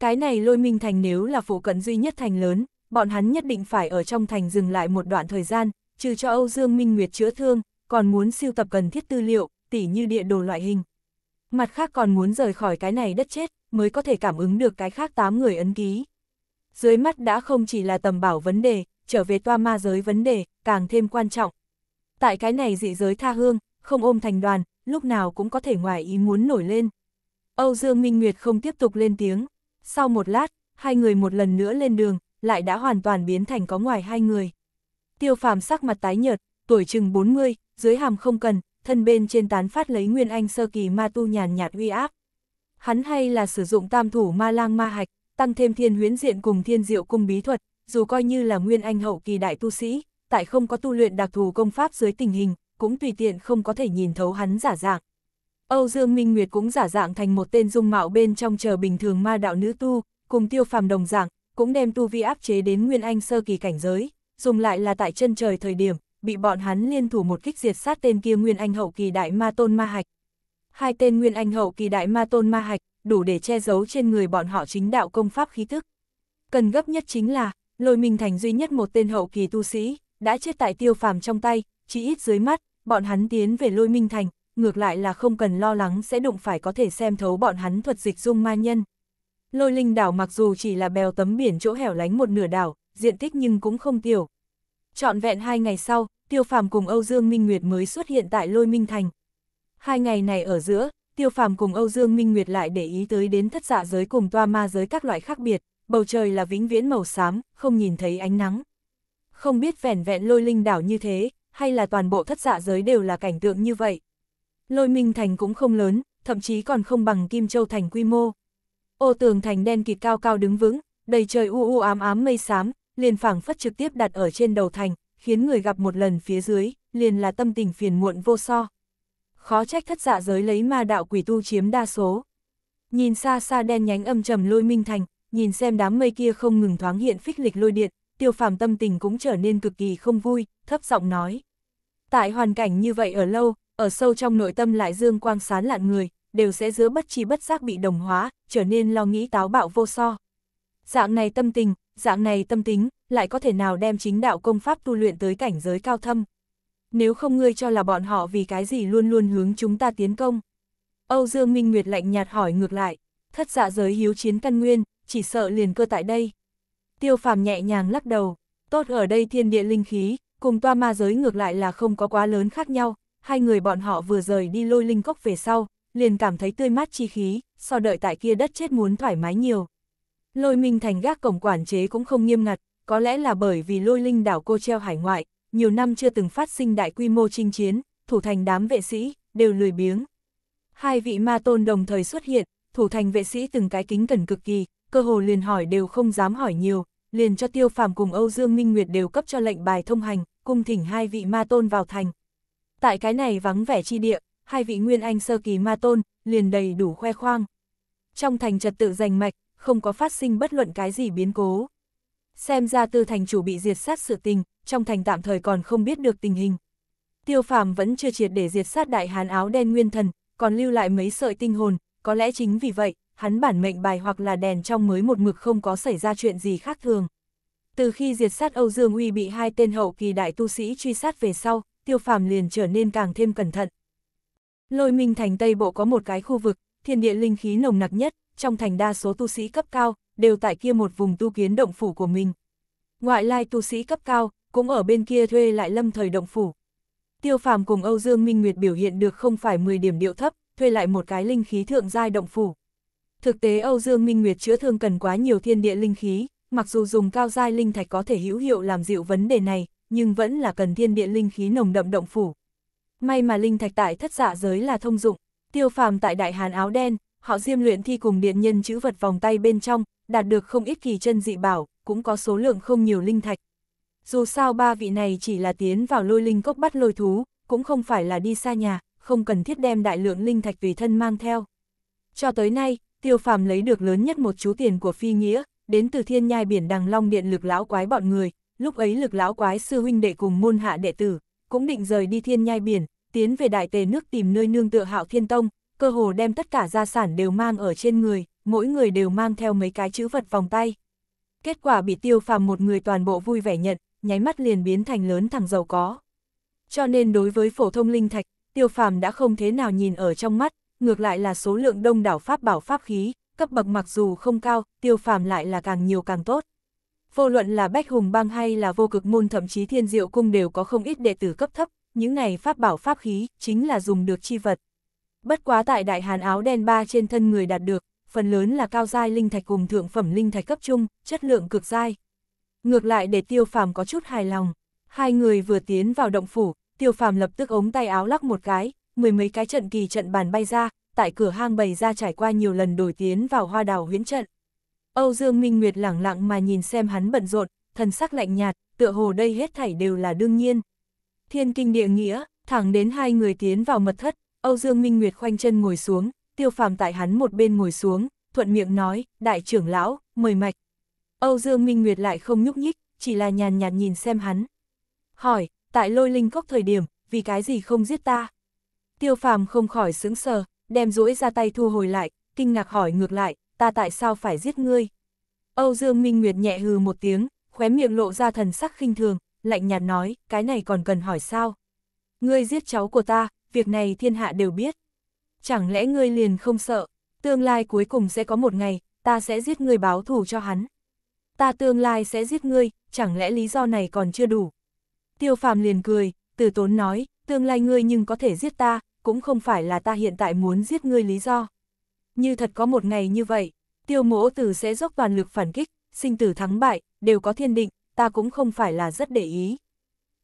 Cái này lôi minh thành nếu là phụ cận duy nhất thành lớn, bọn hắn nhất định phải ở trong thành dừng lại một đoạn thời gian, trừ cho Âu Dương Minh Nguyệt chữa thương, còn muốn siêu tập cần thiết tư liệu, tỉ như địa đồ loại hình. Mặt khác còn muốn rời khỏi cái này đất chết, mới có thể cảm ứng được cái khác 8 người ấn ký. Dưới mắt đã không chỉ là tầm bảo vấn đề, trở về toa ma giới vấn đề, càng thêm quan trọng. Tại cái này dị giới tha hương, không ôm thành đoàn, lúc nào cũng có thể ngoài ý muốn nổi lên. Âu Dương Minh Nguyệt không tiếp tục lên tiếng. Sau một lát, hai người một lần nữa lên đường, lại đã hoàn toàn biến thành có ngoài hai người. Tiêu phàm sắc mặt tái nhợt, tuổi chừng 40, dưới hàm không cần, thân bên trên tán phát lấy nguyên anh sơ kỳ ma tu nhàn nhạt uy áp. Hắn hay là sử dụng tam thủ ma lang ma hạch, tăng thêm thiên huyến diện cùng thiên diệu cung bí thuật, dù coi như là nguyên anh hậu kỳ đại tu sĩ, tại không có tu luyện đặc thù công pháp dưới tình hình, cũng tùy tiện không có thể nhìn thấu hắn giả dạng. Âu Dương Minh Nguyệt cũng giả dạng thành một tên dung mạo bên trong chờ bình thường ma đạo nữ tu, cùng tiêu phàm đồng dạng, cũng đem tu vi áp chế đến Nguyên Anh sơ kỳ cảnh giới, dùng lại là tại chân trời thời điểm, bị bọn hắn liên thủ một kích diệt sát tên kia Nguyên Anh hậu kỳ đại ma tôn ma hạch. Hai tên Nguyên Anh hậu kỳ đại ma tôn ma hạch, đủ để che giấu trên người bọn họ chính đạo công pháp khí thức. Cần gấp nhất chính là, lôi minh thành duy nhất một tên hậu kỳ tu sĩ, đã chết tại tiêu phàm trong tay, chỉ ít dưới mắt, bọn hắn tiến về lôi minh thành, ngược lại là không cần lo lắng sẽ đụng phải có thể xem thấu bọn hắn thuật dịch dung ma nhân. Lôi linh đảo mặc dù chỉ là bèo tấm biển chỗ hẻo lánh một nửa đảo, diện tích nhưng cũng không tiểu. Trọn vẹn hai ngày sau, Tiêu Phàm cùng Âu Dương Minh Nguyệt mới xuất hiện tại Lôi Minh Thành. Hai ngày này ở giữa, Tiêu Phàm cùng Âu Dương Minh Nguyệt lại để ý tới đến thất dạ giới cùng toa ma giới các loại khác biệt, bầu trời là vĩnh viễn màu xám, không nhìn thấy ánh nắng. Không biết vẻn vẹn lôi linh đảo như thế, hay là toàn bộ thất dạ giới đều là cảnh tượng như vậy. Lôi Minh Thành cũng không lớn, thậm chí còn không bằng Kim Châu Thành quy mô. Ô tường thành đen kịt cao cao đứng vững, đầy trời u u ám ám mây xám, liền phảng phất trực tiếp đặt ở trên đầu thành, khiến người gặp một lần phía dưới, liền là tâm tình phiền muộn vô so. Khó trách thất dạ giới lấy ma đạo quỷ tu chiếm đa số. Nhìn xa xa đen nhánh âm trầm lôi minh thành, nhìn xem đám mây kia không ngừng thoáng hiện phích lịch lôi điện, tiêu phàm tâm tình cũng trở nên cực kỳ không vui, thấp giọng nói. Tại hoàn cảnh như vậy ở lâu, ở sâu trong nội tâm lại dương quang sán lạn người, đều sẽ giữa bất chi bất giác bị đồng hóa, trở nên lo nghĩ táo bạo vô so. Dạng này tâm tình, dạng này tâm tính, lại có thể nào đem chính đạo công pháp tu luyện tới cảnh giới cao thâm. Nếu không ngươi cho là bọn họ vì cái gì luôn luôn hướng chúng ta tiến công. Âu Dương Minh Nguyệt lạnh nhạt hỏi ngược lại, thất dạ giới hiếu chiến căn nguyên, chỉ sợ liền cơ tại đây. Tiêu phàm nhẹ nhàng lắc đầu, tốt ở đây thiên địa linh khí, cùng toa ma giới ngược lại là không có quá lớn khác nhau, hai người bọn họ vừa rời đi lôi linh cốc về sau, liền cảm thấy tươi mát chi khí, so đợi tại kia đất chết muốn thoải mái nhiều. Lôi minh thành gác cổng quản chế cũng không nghiêm ngặt, có lẽ là bởi vì lôi linh đảo cô treo hải ngoại, nhiều năm chưa từng phát sinh đại quy mô chinh chiến, thủ thành đám vệ sĩ, đều lười biếng. Hai vị ma tôn đồng thời xuất hiện, thủ thành vệ sĩ từng cái kính cẩn cực kỳ, cơ hồ liền hỏi đều không dám hỏi nhiều, liền cho tiêu phàm cùng Âu Dương Minh Nguyệt đều cấp cho lệnh bài thông hành, cung thỉnh hai vị ma tôn vào thành. Tại cái này vắng vẻ chi địa, hai vị nguyên anh sơ kỳ ma tôn, liền đầy đủ khoe khoang. Trong thành trật tự giành mạch, không có phát sinh bất luận cái gì biến cố. Xem ra tư thành chủ bị diệt sát sự tình, trong thành tạm thời còn không biết được tình hình. Tiêu phàm vẫn chưa triệt để diệt sát đại hán áo đen nguyên thần, còn lưu lại mấy sợi tinh hồn, có lẽ chính vì vậy, hắn bản mệnh bài hoặc là đèn trong mới một mực không có xảy ra chuyện gì khác thường. Từ khi diệt sát Âu Dương Uy bị hai tên hậu kỳ đại tu sĩ truy sát về sau, tiêu phàm liền trở nên càng thêm cẩn thận. Lôi minh thành Tây Bộ có một cái khu vực, thiên địa linh khí nồng nặc nhất, trong thành đa số tu sĩ cấp cao, đều tại kia một vùng tu kiến động phủ của mình. Ngoại lai tu sĩ cấp cao, cũng ở bên kia thuê lại lâm thời động phủ. Tiêu phàm cùng Âu Dương Minh Nguyệt biểu hiện được không phải 10 điểm điệu thấp, thuê lại một cái linh khí thượng giai động phủ. Thực tế Âu Dương Minh Nguyệt chữa thương cần quá nhiều thiên địa linh khí, mặc dù dùng cao giai linh thạch có thể hữu hiệu làm dịu vấn đề này, nhưng vẫn là cần thiên địa linh khí nồng đậm động phủ. May mà linh thạch tại thất giả dạ giới là thông dụng, tiêu phàm tại đại hàn áo đen, họ diêm luyện thi cùng điện nhân chữ vật vòng tay bên trong, đạt được không ít kỳ chân dị bảo, cũng có số lượng không nhiều linh thạch. Dù sao ba vị này chỉ là tiến vào lôi linh cốc bắt lôi thú, cũng không phải là đi xa nhà, không cần thiết đem đại lượng linh thạch tùy thân mang theo. Cho tới nay, tiêu phàm lấy được lớn nhất một chú tiền của phi nghĩa, đến từ thiên nhai biển đằng long điện lực lão quái bọn người, lúc ấy lực lão quái sư huynh đệ cùng môn hạ đệ tử, cũng định rời đi thiên nhai biển, tiến về đại tề nước tìm nơi nương tựa hạo thiên tông, cơ hồ đem tất cả gia sản đều mang ở trên người, mỗi người đều mang theo mấy cái chữ vật vòng tay. Kết quả bị tiêu phàm một người toàn bộ vui vẻ nhận, nháy mắt liền biến thành lớn thằng giàu có. Cho nên đối với phổ thông linh thạch, tiêu phàm đã không thế nào nhìn ở trong mắt, ngược lại là số lượng đông đảo pháp bảo pháp khí, cấp bậc mặc dù không cao, tiêu phàm lại là càng nhiều càng tốt. Vô luận là Bách Hùng Bang hay là Vô Cực Môn thậm chí Thiên Diệu Cung đều có không ít đệ tử cấp thấp, những này pháp bảo pháp khí chính là dùng được chi vật. Bất quá tại Đại Hàn áo đen ba trên thân người đạt được, phần lớn là cao giai linh thạch cùng thượng phẩm linh thạch cấp trung, chất lượng cực giai. Ngược lại để Tiêu Phàm có chút hài lòng, hai người vừa tiến vào động phủ, Tiêu Phàm lập tức ống tay áo lắc một cái, mười mấy cái trận kỳ trận bàn bay ra, tại cửa hang bày ra trải qua nhiều lần đổi tiến vào hoa đào huyễn trận. Âu Dương Minh Nguyệt lẳng lặng mà nhìn xem hắn bận rộn, thần sắc lạnh nhạt, tựa hồ đây hết thảy đều là đương nhiên. Thiên kinh địa nghĩa, thẳng đến hai người tiến vào mật thất, Âu Dương Minh Nguyệt khoanh chân ngồi xuống, tiêu phàm tại hắn một bên ngồi xuống, thuận miệng nói, đại trưởng lão, mời mạch. Âu Dương Minh Nguyệt lại không nhúc nhích, chỉ là nhàn nhạt nhìn xem hắn. Hỏi, tại lôi linh cốc thời điểm, vì cái gì không giết ta? Tiêu phàm không khỏi sướng sờ, đem rũi ra tay thu hồi lại, kinh ngạc hỏi ngược lại, ta tại sao phải giết ngươi? Âu Dương Minh Nguyệt nhẹ hừ một tiếng, khóe miệng lộ ra thần sắc khinh thường, lạnh nhạt nói, cái này còn cần hỏi sao? Ngươi giết cháu của ta, việc này thiên hạ đều biết. Chẳng lẽ ngươi liền không sợ, tương lai cuối cùng sẽ có một ngày, ta sẽ giết ngươi báo thù cho hắn. Ta tương lai sẽ giết ngươi, chẳng lẽ lý do này còn chưa đủ? Tiêu phàm liền cười, từ tốn nói, tương lai ngươi nhưng có thể giết ta, cũng không phải là ta hiện tại muốn giết ngươi lý do như thật có một ngày như vậy, tiêu mỗ tử sẽ dốc toàn lực phản kích, sinh tử thắng bại, đều có thiên định, ta cũng không phải là rất để ý.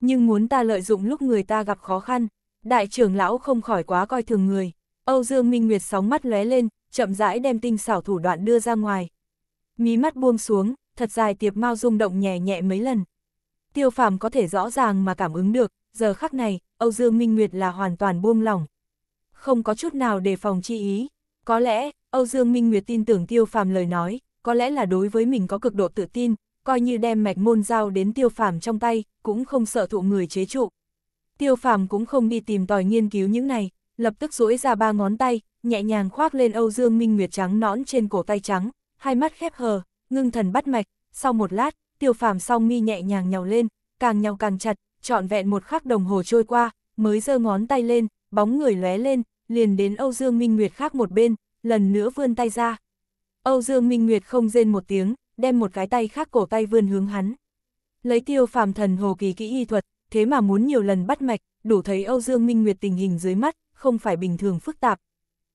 Nhưng muốn ta lợi dụng lúc người ta gặp khó khăn, đại trưởng lão không khỏi quá coi thường người, Âu Dương Minh Nguyệt sóng mắt lóe lên, chậm rãi đem tinh xảo thủ đoạn đưa ra ngoài. Mí mắt buông xuống, thật dài tiệp mau rung động nhẹ nhẹ mấy lần. Tiêu phàm có thể rõ ràng mà cảm ứng được, giờ khắc này, Âu Dương Minh Nguyệt là hoàn toàn buông lỏng. Không có chút nào đề phòng chi ý. Có lẽ, Âu Dương Minh Nguyệt tin tưởng tiêu phàm lời nói, có lẽ là đối với mình có cực độ tự tin, coi như đem mạch môn giao đến tiêu phàm trong tay, cũng không sợ thụ người chế trụ. Tiêu phàm cũng không đi tìm tòi nghiên cứu những này, lập tức duỗi ra ba ngón tay, nhẹ nhàng khoác lên Âu Dương Minh Nguyệt trắng nõn trên cổ tay trắng, hai mắt khép hờ, ngưng thần bắt mạch, sau một lát, tiêu phàm song mi nhẹ nhàng nhào lên, càng nhào càng chặt, trọn vẹn một khắc đồng hồ trôi qua, mới giơ ngón tay lên, bóng người lóe lên, liền đến Âu Dương Minh Nguyệt khác một bên, lần nữa vươn tay ra. Âu Dương Minh Nguyệt không rên một tiếng, đem một cái tay khác cổ tay vươn hướng hắn. Lấy tiêu phàm thần hồ kỳ kỹ y thuật, thế mà muốn nhiều lần bắt mạch, đủ thấy Âu Dương Minh Nguyệt tình hình dưới mắt, không phải bình thường phức tạp.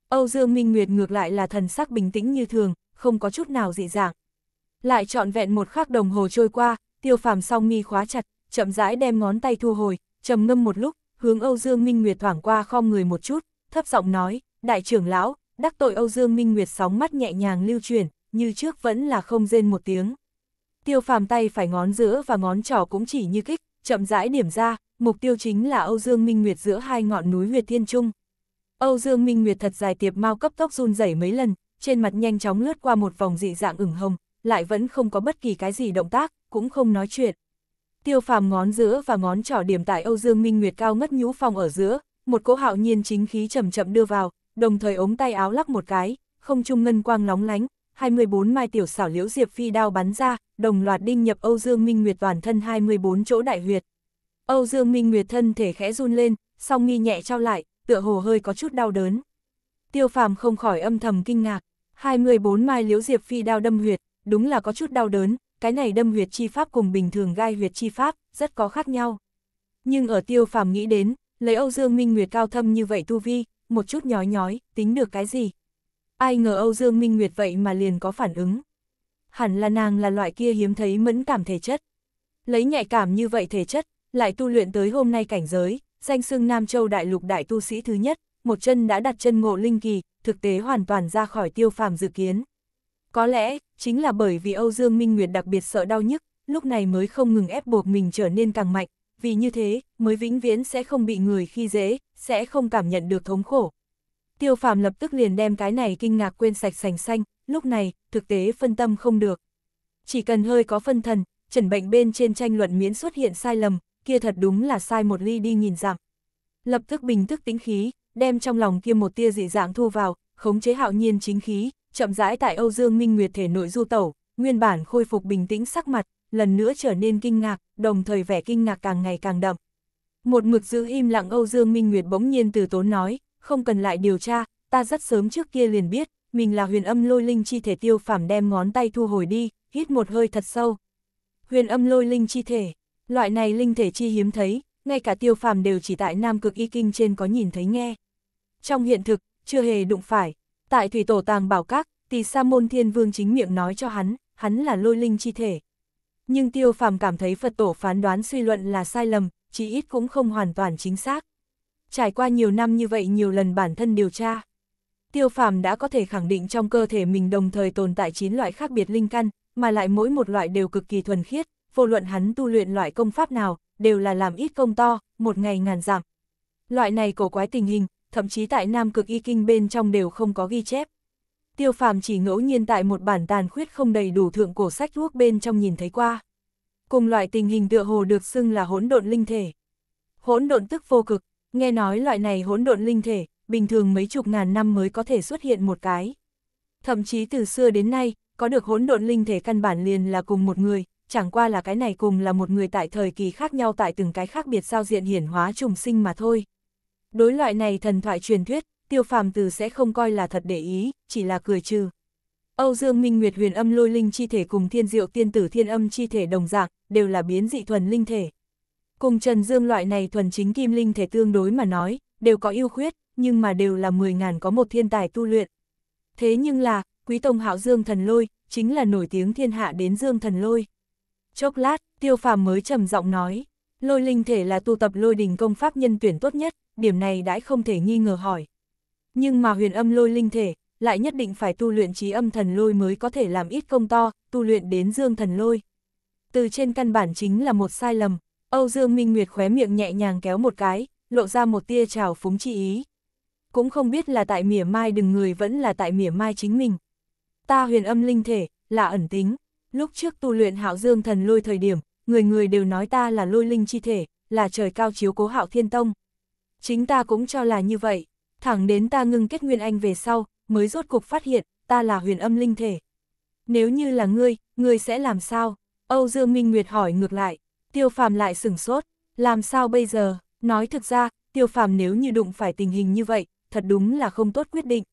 Âu Dương Minh Nguyệt ngược lại là thần sắc bình tĩnh như thường, không có chút nào dị dạng. Lại trọn vẹn một khắc đồng hồ trôi qua, tiêu phàm song mi khóa chặt, chậm rãi đem ngón tay thu hồi, trầm ngâm một lúc, hướng Âu Dương Minh Nguyệt thoảng qua khom người một chút, thấp giọng nói, đại trưởng lão, đắc tội Âu Dương Minh Nguyệt sóng mắt nhẹ nhàng lưu truyền, như trước vẫn là không rên một tiếng. Tiêu phàm tay phải ngón giữa và ngón trỏ cũng chỉ như kích, chậm rãi điểm ra, mục tiêu chính là Âu Dương Minh Nguyệt giữa hai ngọn núi Nguyệt Thiên Trung. Âu Dương Minh Nguyệt thật dài tiệp mau cấp tốc run rẩy mấy lần, trên mặt nhanh chóng lướt qua một vòng dị dạng ửng hồng, lại vẫn không có bất kỳ cái gì động tác, cũng không nói chuyện. Tiêu phàm ngón giữa và ngón trỏ điểm tại Âu Dương Minh Nguyệt cao ngất nhũ phong ở giữa, một cỗ hạo nhiên chính khí chậm chậm đưa vào, đồng thời ống tay áo lắc một cái, không trung ngân quang lóng lánh, 24 mai tiểu xảo liễu diệp phi đao bắn ra, đồng loạt đinh nhập Âu Dương Minh Nguyệt toàn thân 24 chỗ đại huyệt. Âu Dương Minh Nguyệt thân thể khẽ run lên, song nghi nhẹ trao lại, tựa hồ hơi có chút đau đớn. Tiêu Phàm không khỏi âm thầm kinh ngạc, 24 mai liễu diệp phi đao đâm huyệt, đúng là có chút đau đớn, cái này đâm huyệt chi pháp cùng bình thường gai huyệt chi pháp rất có khác nhau. Nhưng ở Tiêu Phàm nghĩ đến, lấy Âu Dương Minh Nguyệt cao thâm như vậy tu vi, một chút nhói nhói, tính được cái gì? Ai ngờ Âu Dương Minh Nguyệt vậy mà liền có phản ứng. Hẳn là nàng là loại kia hiếm thấy mẫn cảm thể chất. Lấy nhạy cảm như vậy thể chất, lại tu luyện tới hôm nay cảnh giới, danh xưng Nam Châu Đại Lục Đại Tu Sĩ thứ nhất, một chân đã đặt chân ngộ linh kỳ, thực tế hoàn toàn ra khỏi tiêu phàm dự kiến. Có lẽ, chính là bởi vì Âu Dương Minh Nguyệt đặc biệt sợ đau nhức, lúc này mới không ngừng ép buộc mình trở nên càng mạnh, vì như thế, mới vĩnh viễn sẽ không bị người khi dễ, sẽ không cảm nhận được thống khổ. Tiêu phàm lập tức liền đem cái này kinh ngạc quên sạch sành xanh, lúc này, thực tế phân tâm không được. Chỉ cần hơi có phân thần, trần bệnh bên trên tranh luận miễn xuất hiện sai lầm, kia thật đúng là sai một ly đi nhìn giảm. Lập tức bình tức tĩnh khí, đem trong lòng kia một tia dị dạng thu vào, khống chế hạo nhiên chính khí, chậm rãi tại Âu Dương Minh Nguyệt thể nội du tẩu, nguyên bản khôi phục bình tĩnh sắc mặt, lần nữa trở nên kinh ngạc, đồng thời vẻ kinh ngạc càng ngày càng đậm. Một mực giữ im lặng Âu Dương Minh Nguyệt bỗng nhiên từ tốn nói, không cần lại điều tra, ta rất sớm trước kia liền biết, mình là huyền âm lôi linh chi thể tiêu phàm đem ngón tay thu hồi đi, hít một hơi thật sâu. Huyền âm lôi linh chi thể, loại này linh thể chi hiếm thấy, ngay cả tiêu phàm đều chỉ tại Nam Cực Y Kinh trên có nhìn thấy nghe. Trong hiện thực, chưa hề đụng phải, tại thủy tổ tàng bảo các, tỳ sa môn thiên vương chính miệng nói cho hắn, hắn là lôi linh chi thể, nhưng tiêu phàm cảm thấy Phật tổ phán đoán suy luận là sai lầm, chỉ ít cũng không hoàn toàn chính xác. Trải qua nhiều năm như vậy nhiều lần bản thân điều tra, tiêu phàm đã có thể khẳng định trong cơ thể mình đồng thời tồn tại 9 loại khác biệt linh căn, mà lại mỗi một loại đều cực kỳ thuần khiết, vô luận hắn tu luyện loại công pháp nào, đều là làm ít công to, một ngày ngàn giảm. Loại này cổ quái tình hình, thậm chí tại Nam cực y kinh bên trong đều không có ghi chép. Tiêu phàm chỉ ngẫu nhiên tại một bản tàn khuyết không đầy đủ thượng cổ sách thuốc bên trong nhìn thấy qua. Cùng loại tình hình tựa hồ được xưng là hỗn độn linh thể. Hỗn độn tức vô cực, nghe nói loại này hỗn độn linh thể, bình thường mấy chục ngàn năm mới có thể xuất hiện một cái. Thậm chí từ xưa đến nay, có được hỗn độn linh thể căn bản liền là cùng một người, chẳng qua là cái này cùng là một người tại thời kỳ khác nhau tại từng cái khác biệt giao diện hiển hóa trùng sinh mà thôi. Đối loại này thần thoại truyền thuyết, tiêu phàm từ sẽ không coi là thật để ý, chỉ là cười trừ. Âu Dương Minh Nguyệt huyền âm lôi linh chi thể cùng thiên diệu tiên tử thiên âm chi thể đồng dạng, đều là biến dị thuần linh thể. Cùng Trần Dương loại này thuần chính kim linh thể tương đối mà nói, đều có ưu khuyết, nhưng mà đều là 10.000 có một thiên tài tu luyện. Thế nhưng là, quý tông hạo Dương thần lôi, chính là nổi tiếng thiên hạ đến Dương thần lôi. Chốc lát, tiêu phàm mới trầm giọng nói, lôi linh thể là tu tập lôi đình công pháp nhân tuyển tốt nhất, điểm này đãi không thể nghi ngờ hỏi. Nhưng mà huyền âm lôi linh thể, lại nhất định phải tu luyện trí âm thần lôi mới có thể làm ít công to, tu luyện đến dương thần lôi. Từ trên căn bản chính là một sai lầm, Âu Dương Minh Nguyệt khóe miệng nhẹ nhàng kéo một cái, lộ ra một tia trào phúng chi ý. Cũng không biết là tại mỉa mai đừng người vẫn là tại mỉa mai chính mình. Ta huyền âm linh thể, là ẩn tính. Lúc trước tu luyện hạo dương thần lôi thời điểm, người người đều nói ta là lôi linh chi thể, là trời cao chiếu cố hạo thiên tông. Chính ta cũng cho là như vậy thẳng đến ta ngưng kết nguyên anh về sau, mới rốt cục phát hiện, ta là huyền âm linh thể. Nếu như là ngươi, ngươi sẽ làm sao? Âu Dương Minh Nguyệt hỏi ngược lại, tiêu phàm lại sửng sốt, làm sao bây giờ? Nói thực ra, tiêu phàm nếu như đụng phải tình hình như vậy, thật đúng là không tốt quyết định.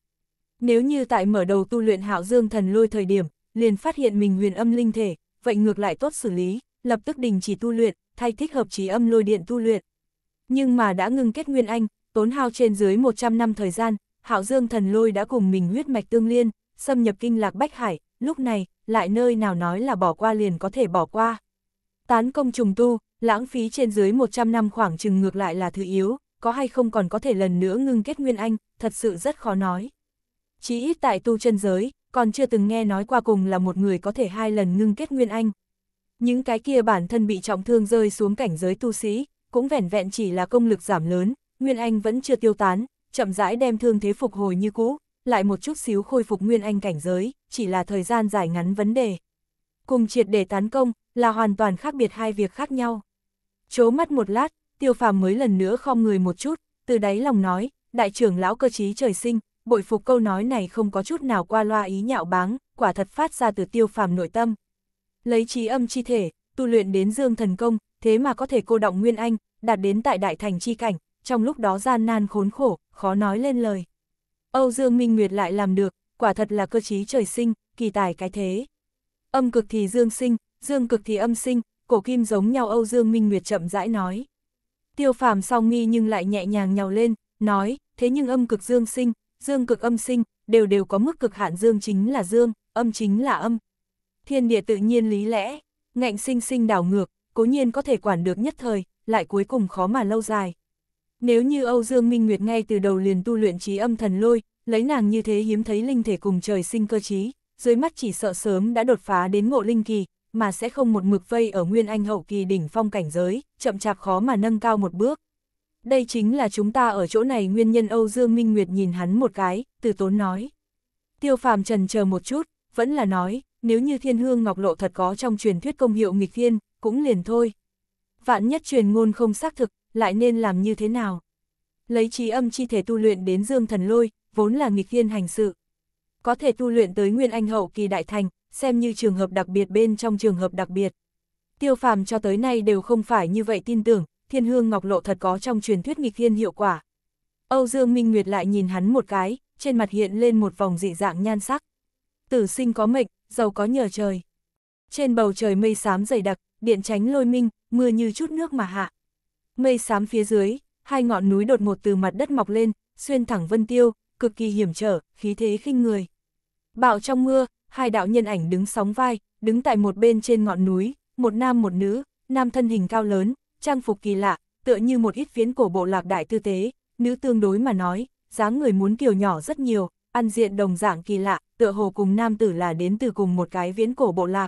Nếu như tại mở đầu tu luyện hạo dương thần lôi thời điểm, liền phát hiện mình huyền âm linh thể, vậy ngược lại tốt xử lý, lập tức đình chỉ tu luyện, thay thích hợp trí âm lôi điện tu luyện. Nhưng mà đã ngừng kết nguyên anh, tốn hao trên dưới 100 năm thời gian, Hạo Dương thần lôi đã cùng mình huyết mạch tương liên, xâm nhập kinh lạc Bách Hải, lúc này, lại nơi nào nói là bỏ qua liền có thể bỏ qua. Tán công trùng tu, lãng phí trên dưới 100 năm khoảng chừng ngược lại là thứ yếu, có hay không còn có thể lần nữa ngưng kết nguyên anh, thật sự rất khó nói. Chỉ ít tại tu chân giới, còn chưa từng nghe nói qua cùng là một người có thể hai lần ngưng kết nguyên anh. Những cái kia bản thân bị trọng thương rơi xuống cảnh giới tu sĩ, cũng vẻn vẹn chỉ là công lực giảm lớn, Nguyên Anh vẫn chưa tiêu tán, chậm rãi đem thương thế phục hồi như cũ, lại một chút xíu khôi phục Nguyên Anh cảnh giới, chỉ là thời gian dài ngắn vấn đề. Cùng triệt để tấn công, là hoàn toàn khác biệt hai việc khác nhau. Chố mắt một lát, tiêu phàm mới lần nữa khom người một chút, từ đáy lòng nói, đại trưởng lão cơ trí trời sinh, bội phục câu nói này không có chút nào qua loa ý nhạo báng, quả thật phát ra từ tiêu phàm nội tâm. Lấy trí âm chi thể, tu luyện đến dương thần công, thế mà có thể cô động Nguyên Anh, đạt đến tại đại thành chi cảnh, trong lúc đó gian nan khốn khổ, khó nói lên lời. Âu Dương Minh Nguyệt lại làm được, quả thật là cơ chí trời sinh, kỳ tài cái thế. Âm cực thì dương sinh, dương cực thì âm sinh, cổ kim giống nhau Âu Dương Minh Nguyệt chậm rãi nói. Tiêu phàm song nghi nhưng lại nhẹ nhàng nhào lên, nói, thế nhưng âm cực dương sinh, dương cực âm sinh, đều đều có mức cực hạn dương chính là dương, âm chính là âm. Thiên địa tự nhiên lý lẽ, ngạnh sinh sinh đảo ngược, cố nhiên có thể quản được nhất thời, lại cuối cùng khó mà lâu dài. Nếu như Âu Dương Minh Nguyệt ngay từ đầu liền tu luyện trí âm thần lôi, lấy nàng như thế hiếm thấy linh thể cùng trời sinh cơ trí, dưới mắt chỉ sợ sớm đã đột phá đến ngộ linh kỳ, mà sẽ không một mực vây ở nguyên anh hậu kỳ đỉnh phong cảnh giới, chậm chạp khó mà nâng cao một bước. Đây chính là chúng ta ở chỗ này nguyên nhân Âu Dương Minh Nguyệt nhìn hắn một cái, từ tốn nói. Tiêu phàm trần chờ một chút, vẫn là nói, nếu như thiên hương ngọc lộ thật có trong truyền thuyết công hiệu nghịch thiên, cũng liền thôi. Vạn nhất truyền ngôn không xác thực, lại nên làm như thế nào? Lấy trí âm chi thể tu luyện đến dương thần lôi, vốn là nghịch thiên hành sự. Có thể tu luyện tới nguyên anh hậu kỳ đại thành, xem như trường hợp đặc biệt bên trong trường hợp đặc biệt. Tiêu phàm cho tới nay đều không phải như vậy tin tưởng, thiên hương ngọc lộ thật có trong truyền thuyết nghịch thiên hiệu quả. Âu Dương Minh Nguyệt lại nhìn hắn một cái, trên mặt hiện lên một vòng dị dạng nhan sắc. Tử sinh có mệnh, giàu có nhờ trời. Trên bầu trời mây xám dày đặc, điện tránh lôi minh, mưa như chút nước mà hạ mây xám phía dưới, hai ngọn núi đột ngột từ mặt đất mọc lên, xuyên thẳng vân tiêu, cực kỳ hiểm trở, khí thế khinh người. Bạo trong mưa, hai đạo nhân ảnh đứng sóng vai, đứng tại một bên trên ngọn núi, một nam một nữ, nam thân hình cao lớn, trang phục kỳ lạ, tựa như một ít viễn cổ bộ lạc đại tư tế, nữ tương đối mà nói, dáng người muốn kiều nhỏ rất nhiều, ăn diện đồng dạng kỳ lạ, tựa hồ cùng nam tử là đến từ cùng một cái viễn cổ bộ lạc.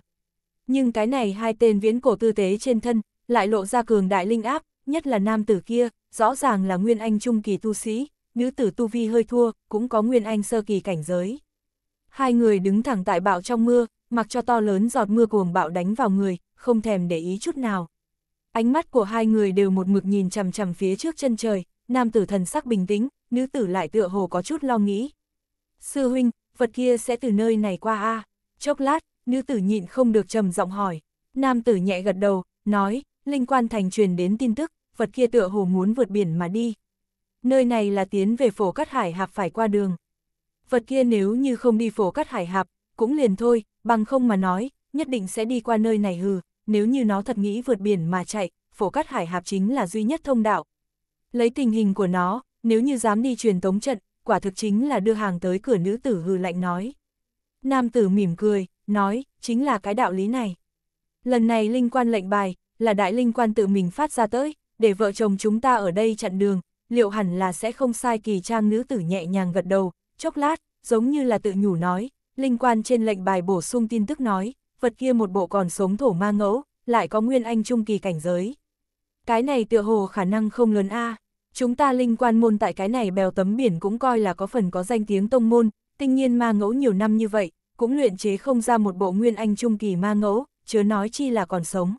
Nhưng cái này hai tên viễn cổ tư tế trên thân, lại lộ ra cường đại linh áp, nhất là nam tử kia, rõ ràng là nguyên anh trung kỳ tu sĩ, nữ tử tu vi hơi thua, cũng có nguyên anh sơ kỳ cảnh giới. Hai người đứng thẳng tại bạo trong mưa, mặc cho to lớn giọt mưa cuồng bạo đánh vào người, không thèm để ý chút nào. Ánh mắt của hai người đều một mực nhìn chằm chằm phía trước chân trời, nam tử thần sắc bình tĩnh, nữ tử lại tựa hồ có chút lo nghĩ. Sư huynh, vật kia sẽ từ nơi này qua a Chốc lát, nữ tử nhịn không được trầm giọng hỏi. Nam tử nhẹ gật đầu, nói, Linh Quan Thành truyền đến tin tức, vật kia tựa hồ muốn vượt biển mà đi. Nơi này là tiến về phổ cắt hải hạp phải qua đường. Vật kia nếu như không đi phổ cắt hải hạp, cũng liền thôi, bằng không mà nói, nhất định sẽ đi qua nơi này hừ, nếu như nó thật nghĩ vượt biển mà chạy, phổ cắt hải hạp chính là duy nhất thông đạo. Lấy tình hình của nó, nếu như dám đi truyền tống trận, quả thực chính là đưa hàng tới cửa nữ tử hừ lạnh nói. Nam tử mỉm cười, nói, chính là cái đạo lý này. Lần này Linh quan lệnh bài, là đại linh quan tự mình phát ra tới, để vợ chồng chúng ta ở đây chặn đường, liệu hẳn là sẽ không sai kỳ trang nữ tử nhẹ nhàng gật đầu, chốc lát, giống như là tự nhủ nói, linh quan trên lệnh bài bổ sung tin tức nói, vật kia một bộ còn sống thổ ma ngẫu, lại có nguyên anh trung kỳ cảnh giới. Cái này tựa hồ khả năng không lớn a chúng ta linh quan môn tại cái này bèo tấm biển cũng coi là có phần có danh tiếng tông môn, tinh nhiên ma ngẫu nhiều năm như vậy, cũng luyện chế không ra một bộ nguyên anh trung kỳ ma ngẫu, chớ nói chi là còn sống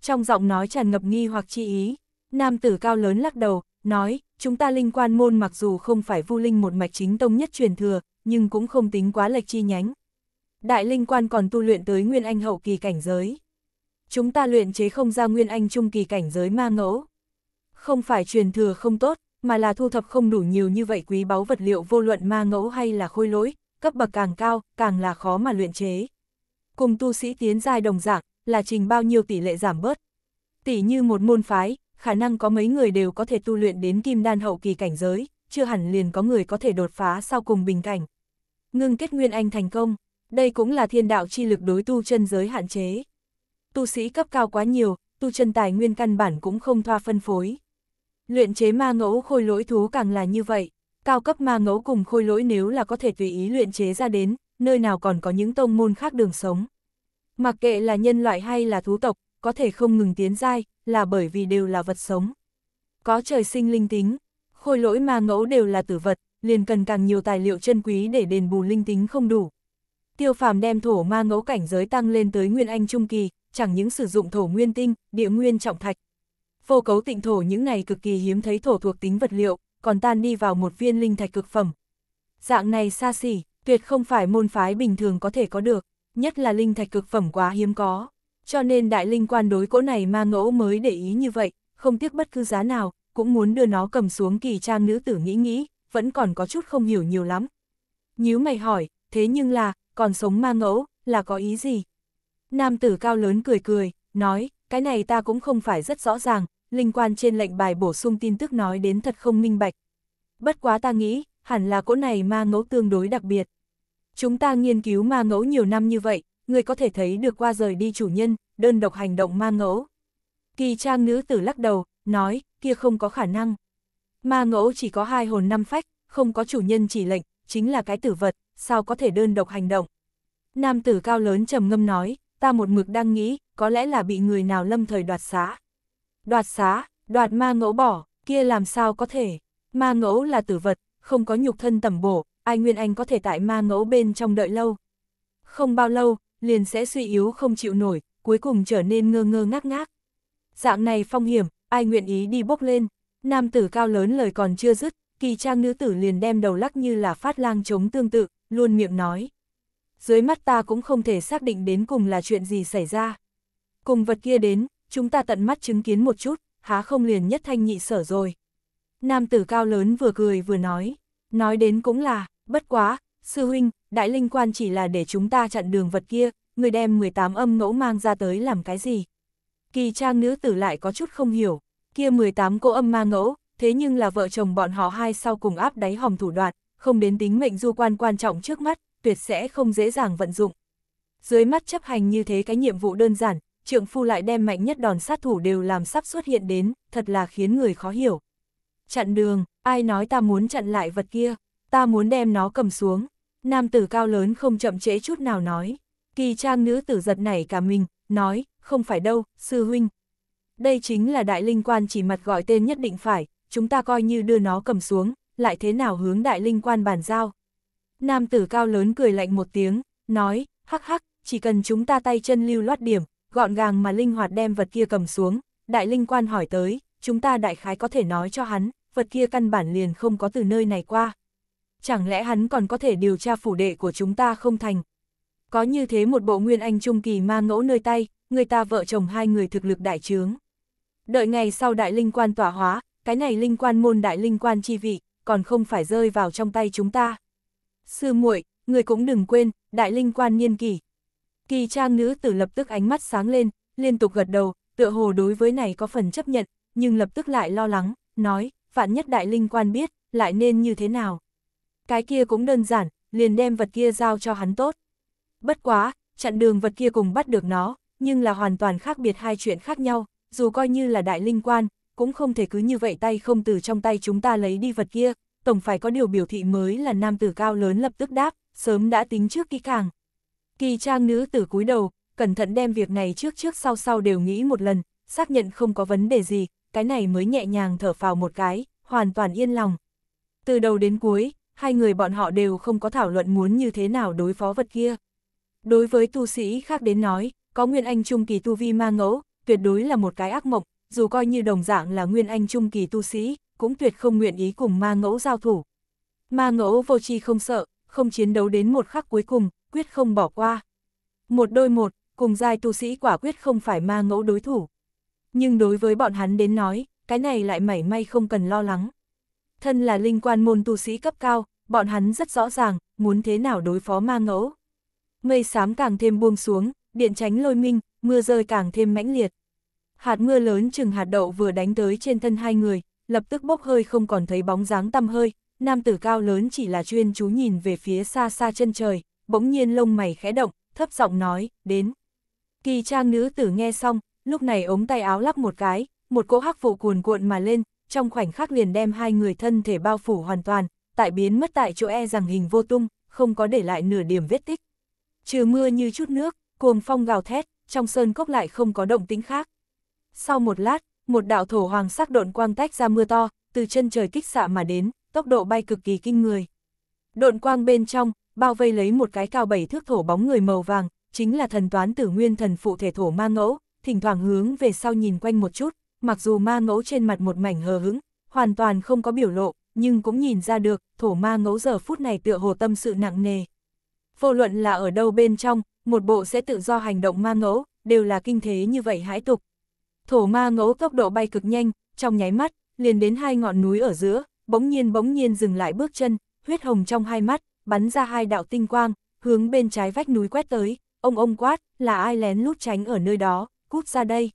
trong giọng nói tràn ngập nghi hoặc chi ý. Nam tử cao lớn lắc đầu, nói, chúng ta linh quan môn mặc dù không phải vu linh một mạch chính tông nhất truyền thừa, nhưng cũng không tính quá lệch chi nhánh. Đại linh quan còn tu luyện tới nguyên anh hậu kỳ cảnh giới. Chúng ta luyện chế không ra nguyên anh trung kỳ cảnh giới ma ngẫu. Không phải truyền thừa không tốt, mà là thu thập không đủ nhiều như vậy quý báu vật liệu vô luận ma ngẫu hay là khôi lỗi, cấp bậc càng cao, càng là khó mà luyện chế. Cùng tu sĩ tiến giai đồng dạng, là trình bao nhiêu tỷ lệ giảm bớt. Tỷ như một môn phái, khả năng có mấy người đều có thể tu luyện đến kim đan hậu kỳ cảnh giới, chưa hẳn liền có người có thể đột phá sau cùng bình cảnh. Ngưng kết nguyên anh thành công, đây cũng là thiên đạo chi lực đối tu chân giới hạn chế. Tu sĩ cấp cao quá nhiều, tu chân tài nguyên căn bản cũng không thoa phân phối. Luyện chế ma ngẫu khôi lỗi thú càng là như vậy, cao cấp ma ngẫu cùng khôi lỗi nếu là có thể tùy ý luyện chế ra đến, nơi nào còn có những tông môn khác đường sống. Mặc kệ là nhân loại hay là thú tộc, có thể không ngừng tiến dai, là bởi vì đều là vật sống. Có trời sinh linh tính, khôi lỗi ma ngẫu đều là tử vật, liền cần càng nhiều tài liệu chân quý để đền bù linh tính không đủ. Tiêu phàm đem thổ ma ngẫu cảnh giới tăng lên tới nguyên anh trung kỳ, chẳng những sử dụng thổ nguyên tinh, địa nguyên trọng thạch. Vô cấu tịnh thổ những này cực kỳ hiếm thấy thổ thuộc tính vật liệu, còn tan đi vào một viên linh thạch cực phẩm. Dạng này xa xỉ, tuyệt không phải môn phái bình thường có thể có được nhất là linh thạch cực phẩm quá hiếm có. Cho nên đại linh quan đối cỗ này ma ngẫu mới để ý như vậy, không tiếc bất cứ giá nào, cũng muốn đưa nó cầm xuống kỳ trang nữ tử nghĩ nghĩ, vẫn còn có chút không hiểu nhiều lắm. Nhíu mày hỏi, thế nhưng là, còn sống ma ngẫu, là có ý gì? Nam tử cao lớn cười cười, nói, cái này ta cũng không phải rất rõ ràng, linh quan trên lệnh bài bổ sung tin tức nói đến thật không minh bạch. Bất quá ta nghĩ, hẳn là cỗ này ma ngẫu tương đối đặc biệt. Chúng ta nghiên cứu ma ngẫu nhiều năm như vậy, người có thể thấy được qua rời đi chủ nhân, đơn độc hành động ma ngẫu. Kỳ trang nữ tử lắc đầu, nói, kia không có khả năng. Ma ngẫu chỉ có hai hồn năm phách, không có chủ nhân chỉ lệnh, chính là cái tử vật, sao có thể đơn độc hành động. Nam tử cao lớn trầm ngâm nói, ta một mực đang nghĩ, có lẽ là bị người nào lâm thời đoạt xá. Đoạt xá, đoạt ma ngẫu bỏ, kia làm sao có thể. Ma ngẫu là tử vật, không có nhục thân tầm bổ, ai Nguyên Anh có thể tại ma ngẫu bên trong đợi lâu. Không bao lâu, liền sẽ suy yếu không chịu nổi, cuối cùng trở nên ngơ ngơ ngác ngác. Dạng này phong hiểm, ai nguyện ý đi bốc lên, nam tử cao lớn lời còn chưa dứt, kỳ trang nữ tử liền đem đầu lắc như là phát lang chống tương tự, luôn miệng nói. Dưới mắt ta cũng không thể xác định đến cùng là chuyện gì xảy ra. Cùng vật kia đến, chúng ta tận mắt chứng kiến một chút, há không liền nhất thanh nhị sở rồi. Nam tử cao lớn vừa cười vừa nói, nói đến cũng là, bất quá, sư huynh, đại linh quan chỉ là để chúng ta chặn đường vật kia, người đem 18 âm ngẫu mang ra tới làm cái gì. Kỳ trang nữ tử lại có chút không hiểu, kia 18 cô âm ma ngẫu, thế nhưng là vợ chồng bọn họ hai sau cùng áp đáy hòm thủ đoạn, không đến tính mệnh du quan quan trọng trước mắt, tuyệt sẽ không dễ dàng vận dụng. Dưới mắt chấp hành như thế cái nhiệm vụ đơn giản, trượng phu lại đem mạnh nhất đòn sát thủ đều làm sắp xuất hiện đến, thật là khiến người khó hiểu. Chặn đường, ai nói ta muốn chặn lại vật kia, ta muốn đem nó cầm xuống. Nam tử cao lớn không chậm trễ chút nào nói. Kỳ trang nữ tử giật nảy cả mình, nói, không phải đâu, sư huynh. Đây chính là đại linh quan chỉ mặt gọi tên nhất định phải, chúng ta coi như đưa nó cầm xuống, lại thế nào hướng đại linh quan bàn giao. Nam tử cao lớn cười lạnh một tiếng, nói, hắc hắc, chỉ cần chúng ta tay chân lưu loát điểm, gọn gàng mà linh hoạt đem vật kia cầm xuống, đại linh quan hỏi tới, chúng ta đại khái có thể nói cho hắn, vật kia căn bản liền không có từ nơi này qua chẳng lẽ hắn còn có thể điều tra phủ đệ của chúng ta không thành. Có như thế một bộ nguyên anh trung kỳ ma ngẫu nơi tay, người ta vợ chồng hai người thực lực đại trướng. Đợi ngày sau đại linh quan tỏa hóa, cái này linh quan môn đại linh quan chi vị, còn không phải rơi vào trong tay chúng ta. Sư muội, người cũng đừng quên, đại linh quan niên kỳ. Kỳ trang nữ tử lập tức ánh mắt sáng lên, liên tục gật đầu, tựa hồ đối với này có phần chấp nhận, nhưng lập tức lại lo lắng, nói, vạn nhất đại linh quan biết, lại nên như thế nào cái kia cũng đơn giản, liền đem vật kia giao cho hắn tốt. Bất quá, chặn đường vật kia cùng bắt được nó, nhưng là hoàn toàn khác biệt hai chuyện khác nhau, dù coi như là đại linh quan, cũng không thể cứ như vậy tay không từ trong tay chúng ta lấy đi vật kia, tổng phải có điều biểu thị mới là nam tử cao lớn lập tức đáp, sớm đã tính trước kỹ càng. Kỳ trang nữ tử cúi đầu, cẩn thận đem việc này trước trước sau sau đều nghĩ một lần, xác nhận không có vấn đề gì, cái này mới nhẹ nhàng thở phào một cái, hoàn toàn yên lòng. Từ đầu đến cuối, hai người bọn họ đều không có thảo luận muốn như thế nào đối phó vật kia. Đối với tu sĩ khác đến nói, có Nguyên Anh Trung Kỳ tu vi ma ngẫu, tuyệt đối là một cái ác mộng, dù coi như đồng dạng là Nguyên Anh Trung Kỳ tu sĩ, cũng tuyệt không nguyện ý cùng ma ngẫu giao thủ. Ma ngẫu vô tri không sợ, không chiến đấu đến một khắc cuối cùng, quyết không bỏ qua. Một đôi một, cùng giai tu sĩ quả quyết không phải ma ngẫu đối thủ. Nhưng đối với bọn hắn đến nói, cái này lại mảy may không cần lo lắng. Thân là linh quan môn tu sĩ cấp cao, bọn hắn rất rõ ràng, muốn thế nào đối phó ma ngẫu. Mây xám càng thêm buông xuống, điện tránh lôi minh, mưa rơi càng thêm mãnh liệt. Hạt mưa lớn chừng hạt đậu vừa đánh tới trên thân hai người, lập tức bốc hơi không còn thấy bóng dáng tăm hơi, nam tử cao lớn chỉ là chuyên chú nhìn về phía xa xa chân trời, bỗng nhiên lông mày khẽ động, thấp giọng nói, đến. Kỳ trang nữ tử nghe xong, lúc này ống tay áo lắp một cái, một cỗ hắc vụ cuồn cuộn mà lên, trong khoảnh khắc liền đem hai người thân thể bao phủ hoàn toàn, tại biến mất tại chỗ e rằng hình vô tung, không có để lại nửa điểm vết tích. Trừ mưa như chút nước, cuồng phong gào thét, trong sơn cốc lại không có động tính khác. Sau một lát, một đạo thổ hoàng sắc độn quang tách ra mưa to, từ chân trời kích xạ mà đến, tốc độ bay cực kỳ kinh người. Độn quang bên trong, bao vây lấy một cái cao bảy thước thổ bóng người màu vàng, chính là thần toán tử nguyên thần phụ thể thổ ma ngẫu, thỉnh thoảng hướng về sau nhìn quanh một chút, mặc dù ma ngẫu trên mặt một mảnh hờ hững, hoàn toàn không có biểu lộ, nhưng cũng nhìn ra được, thổ ma ngẫu giờ phút này tựa hồ tâm sự nặng nề. Vô luận là ở đâu bên trong, một bộ sẽ tự do hành động ma ngẫu, đều là kinh thế như vậy hãi tục. Thổ ma ngẫu tốc độ bay cực nhanh, trong nháy mắt, liền đến hai ngọn núi ở giữa, bỗng nhiên bỗng nhiên dừng lại bước chân, huyết hồng trong hai mắt, bắn ra hai đạo tinh quang, hướng bên trái vách núi quét tới, ông ông quát, là ai lén lút tránh ở nơi đó, cút ra đây.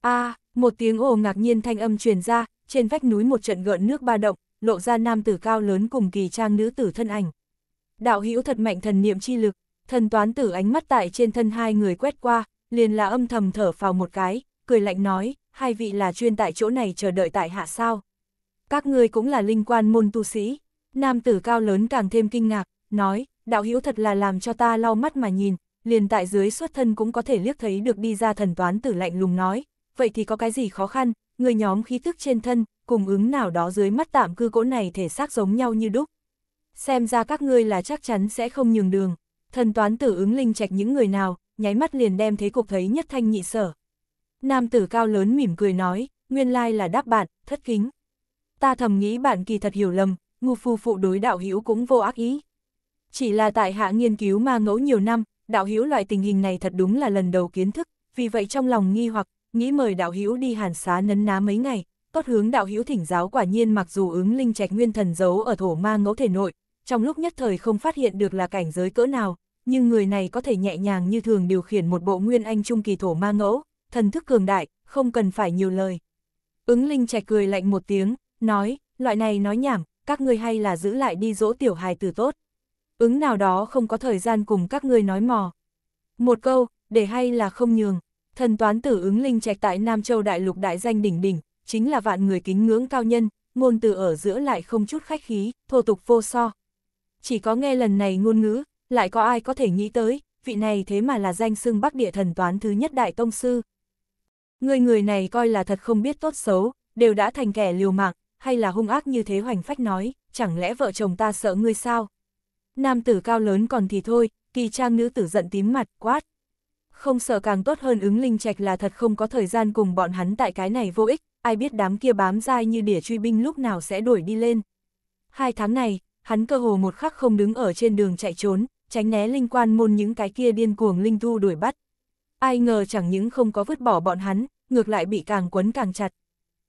a à, một tiếng ồ ngạc nhiên thanh âm truyền ra, trên vách núi một trận gợn nước ba động, lộ ra nam tử cao lớn cùng kỳ trang nữ tử thân ảnh. Đạo hữu thật mạnh thần niệm chi lực, thần toán tử ánh mắt tại trên thân hai người quét qua, liền là âm thầm thở phào một cái, cười lạnh nói, hai vị là chuyên tại chỗ này chờ đợi tại hạ sao. Các ngươi cũng là linh quan môn tu sĩ. Nam tử cao lớn càng thêm kinh ngạc, nói, đạo hữu thật là làm cho ta lau mắt mà nhìn, liền tại dưới xuất thân cũng có thể liếc thấy được đi ra thần toán tử lạnh lùng nói, vậy thì có cái gì khó khăn, người nhóm khí tức trên thân, cùng ứng nào đó dưới mắt tạm cư cỗ này thể xác giống nhau như đúc. Xem ra các ngươi là chắc chắn sẽ không nhường đường, thần toán tử ứng linh trạch những người nào, nháy mắt liền đem thế cục thấy nhất thanh nhị sở. Nam tử cao lớn mỉm cười nói, nguyên lai là đáp bạn, thất kính. Ta thầm nghĩ bạn kỳ thật hiểu lầm, ngu phu phụ đối đạo hữu cũng vô ác ý. Chỉ là tại hạ nghiên cứu ma ngẫu nhiều năm, đạo hữu loại tình hình này thật đúng là lần đầu kiến thức, vì vậy trong lòng nghi hoặc, nghĩ mời đạo hữu đi hàn xá nấn ná mấy ngày, tốt hướng đạo hữu thỉnh giáo quả nhiên mặc dù ứng linh trạch nguyên thần giấu ở thổ ma ngẫu thể nội, trong lúc nhất thời không phát hiện được là cảnh giới cỡ nào, nhưng người này có thể nhẹ nhàng như thường điều khiển một bộ nguyên anh trung kỳ thổ ma ngẫu, thần thức cường đại, không cần phải nhiều lời. Ứng linh trạch cười lạnh một tiếng, nói, loại này nói nhảm, các ngươi hay là giữ lại đi dỗ tiểu hài từ tốt. Ứng nào đó không có thời gian cùng các ngươi nói mò. Một câu, để hay là không nhường. Thần toán tử ứng linh trạch tại Nam Châu Đại Lục đại danh đỉnh đỉnh, chính là vạn người kính ngưỡng cao nhân, ngôn từ ở giữa lại không chút khách khí, thô tục vô so. Chỉ có nghe lần này ngôn ngữ, lại có ai có thể nghĩ tới, vị này thế mà là danh xưng Bắc Địa thần toán thứ nhất đại tông sư. Người người này coi là thật không biết tốt xấu, đều đã thành kẻ liều mạng, hay là hung ác như thế hoành phách nói, chẳng lẽ vợ chồng ta sợ ngươi sao? Nam tử cao lớn còn thì thôi, kỳ trang nữ tử giận tím mặt, quát, không sợ càng tốt hơn ứng linh trạch là thật không có thời gian cùng bọn hắn tại cái này vô ích, ai biết đám kia bám dai như đỉa truy binh lúc nào sẽ đuổi đi lên. Hai tháng này, hắn cơ hồ một khắc không đứng ở trên đường chạy trốn, tránh né linh quan môn những cái kia điên cuồng linh thu đuổi bắt. Ai ngờ chẳng những không có vứt bỏ bọn hắn, ngược lại bị càng quấn càng chặt.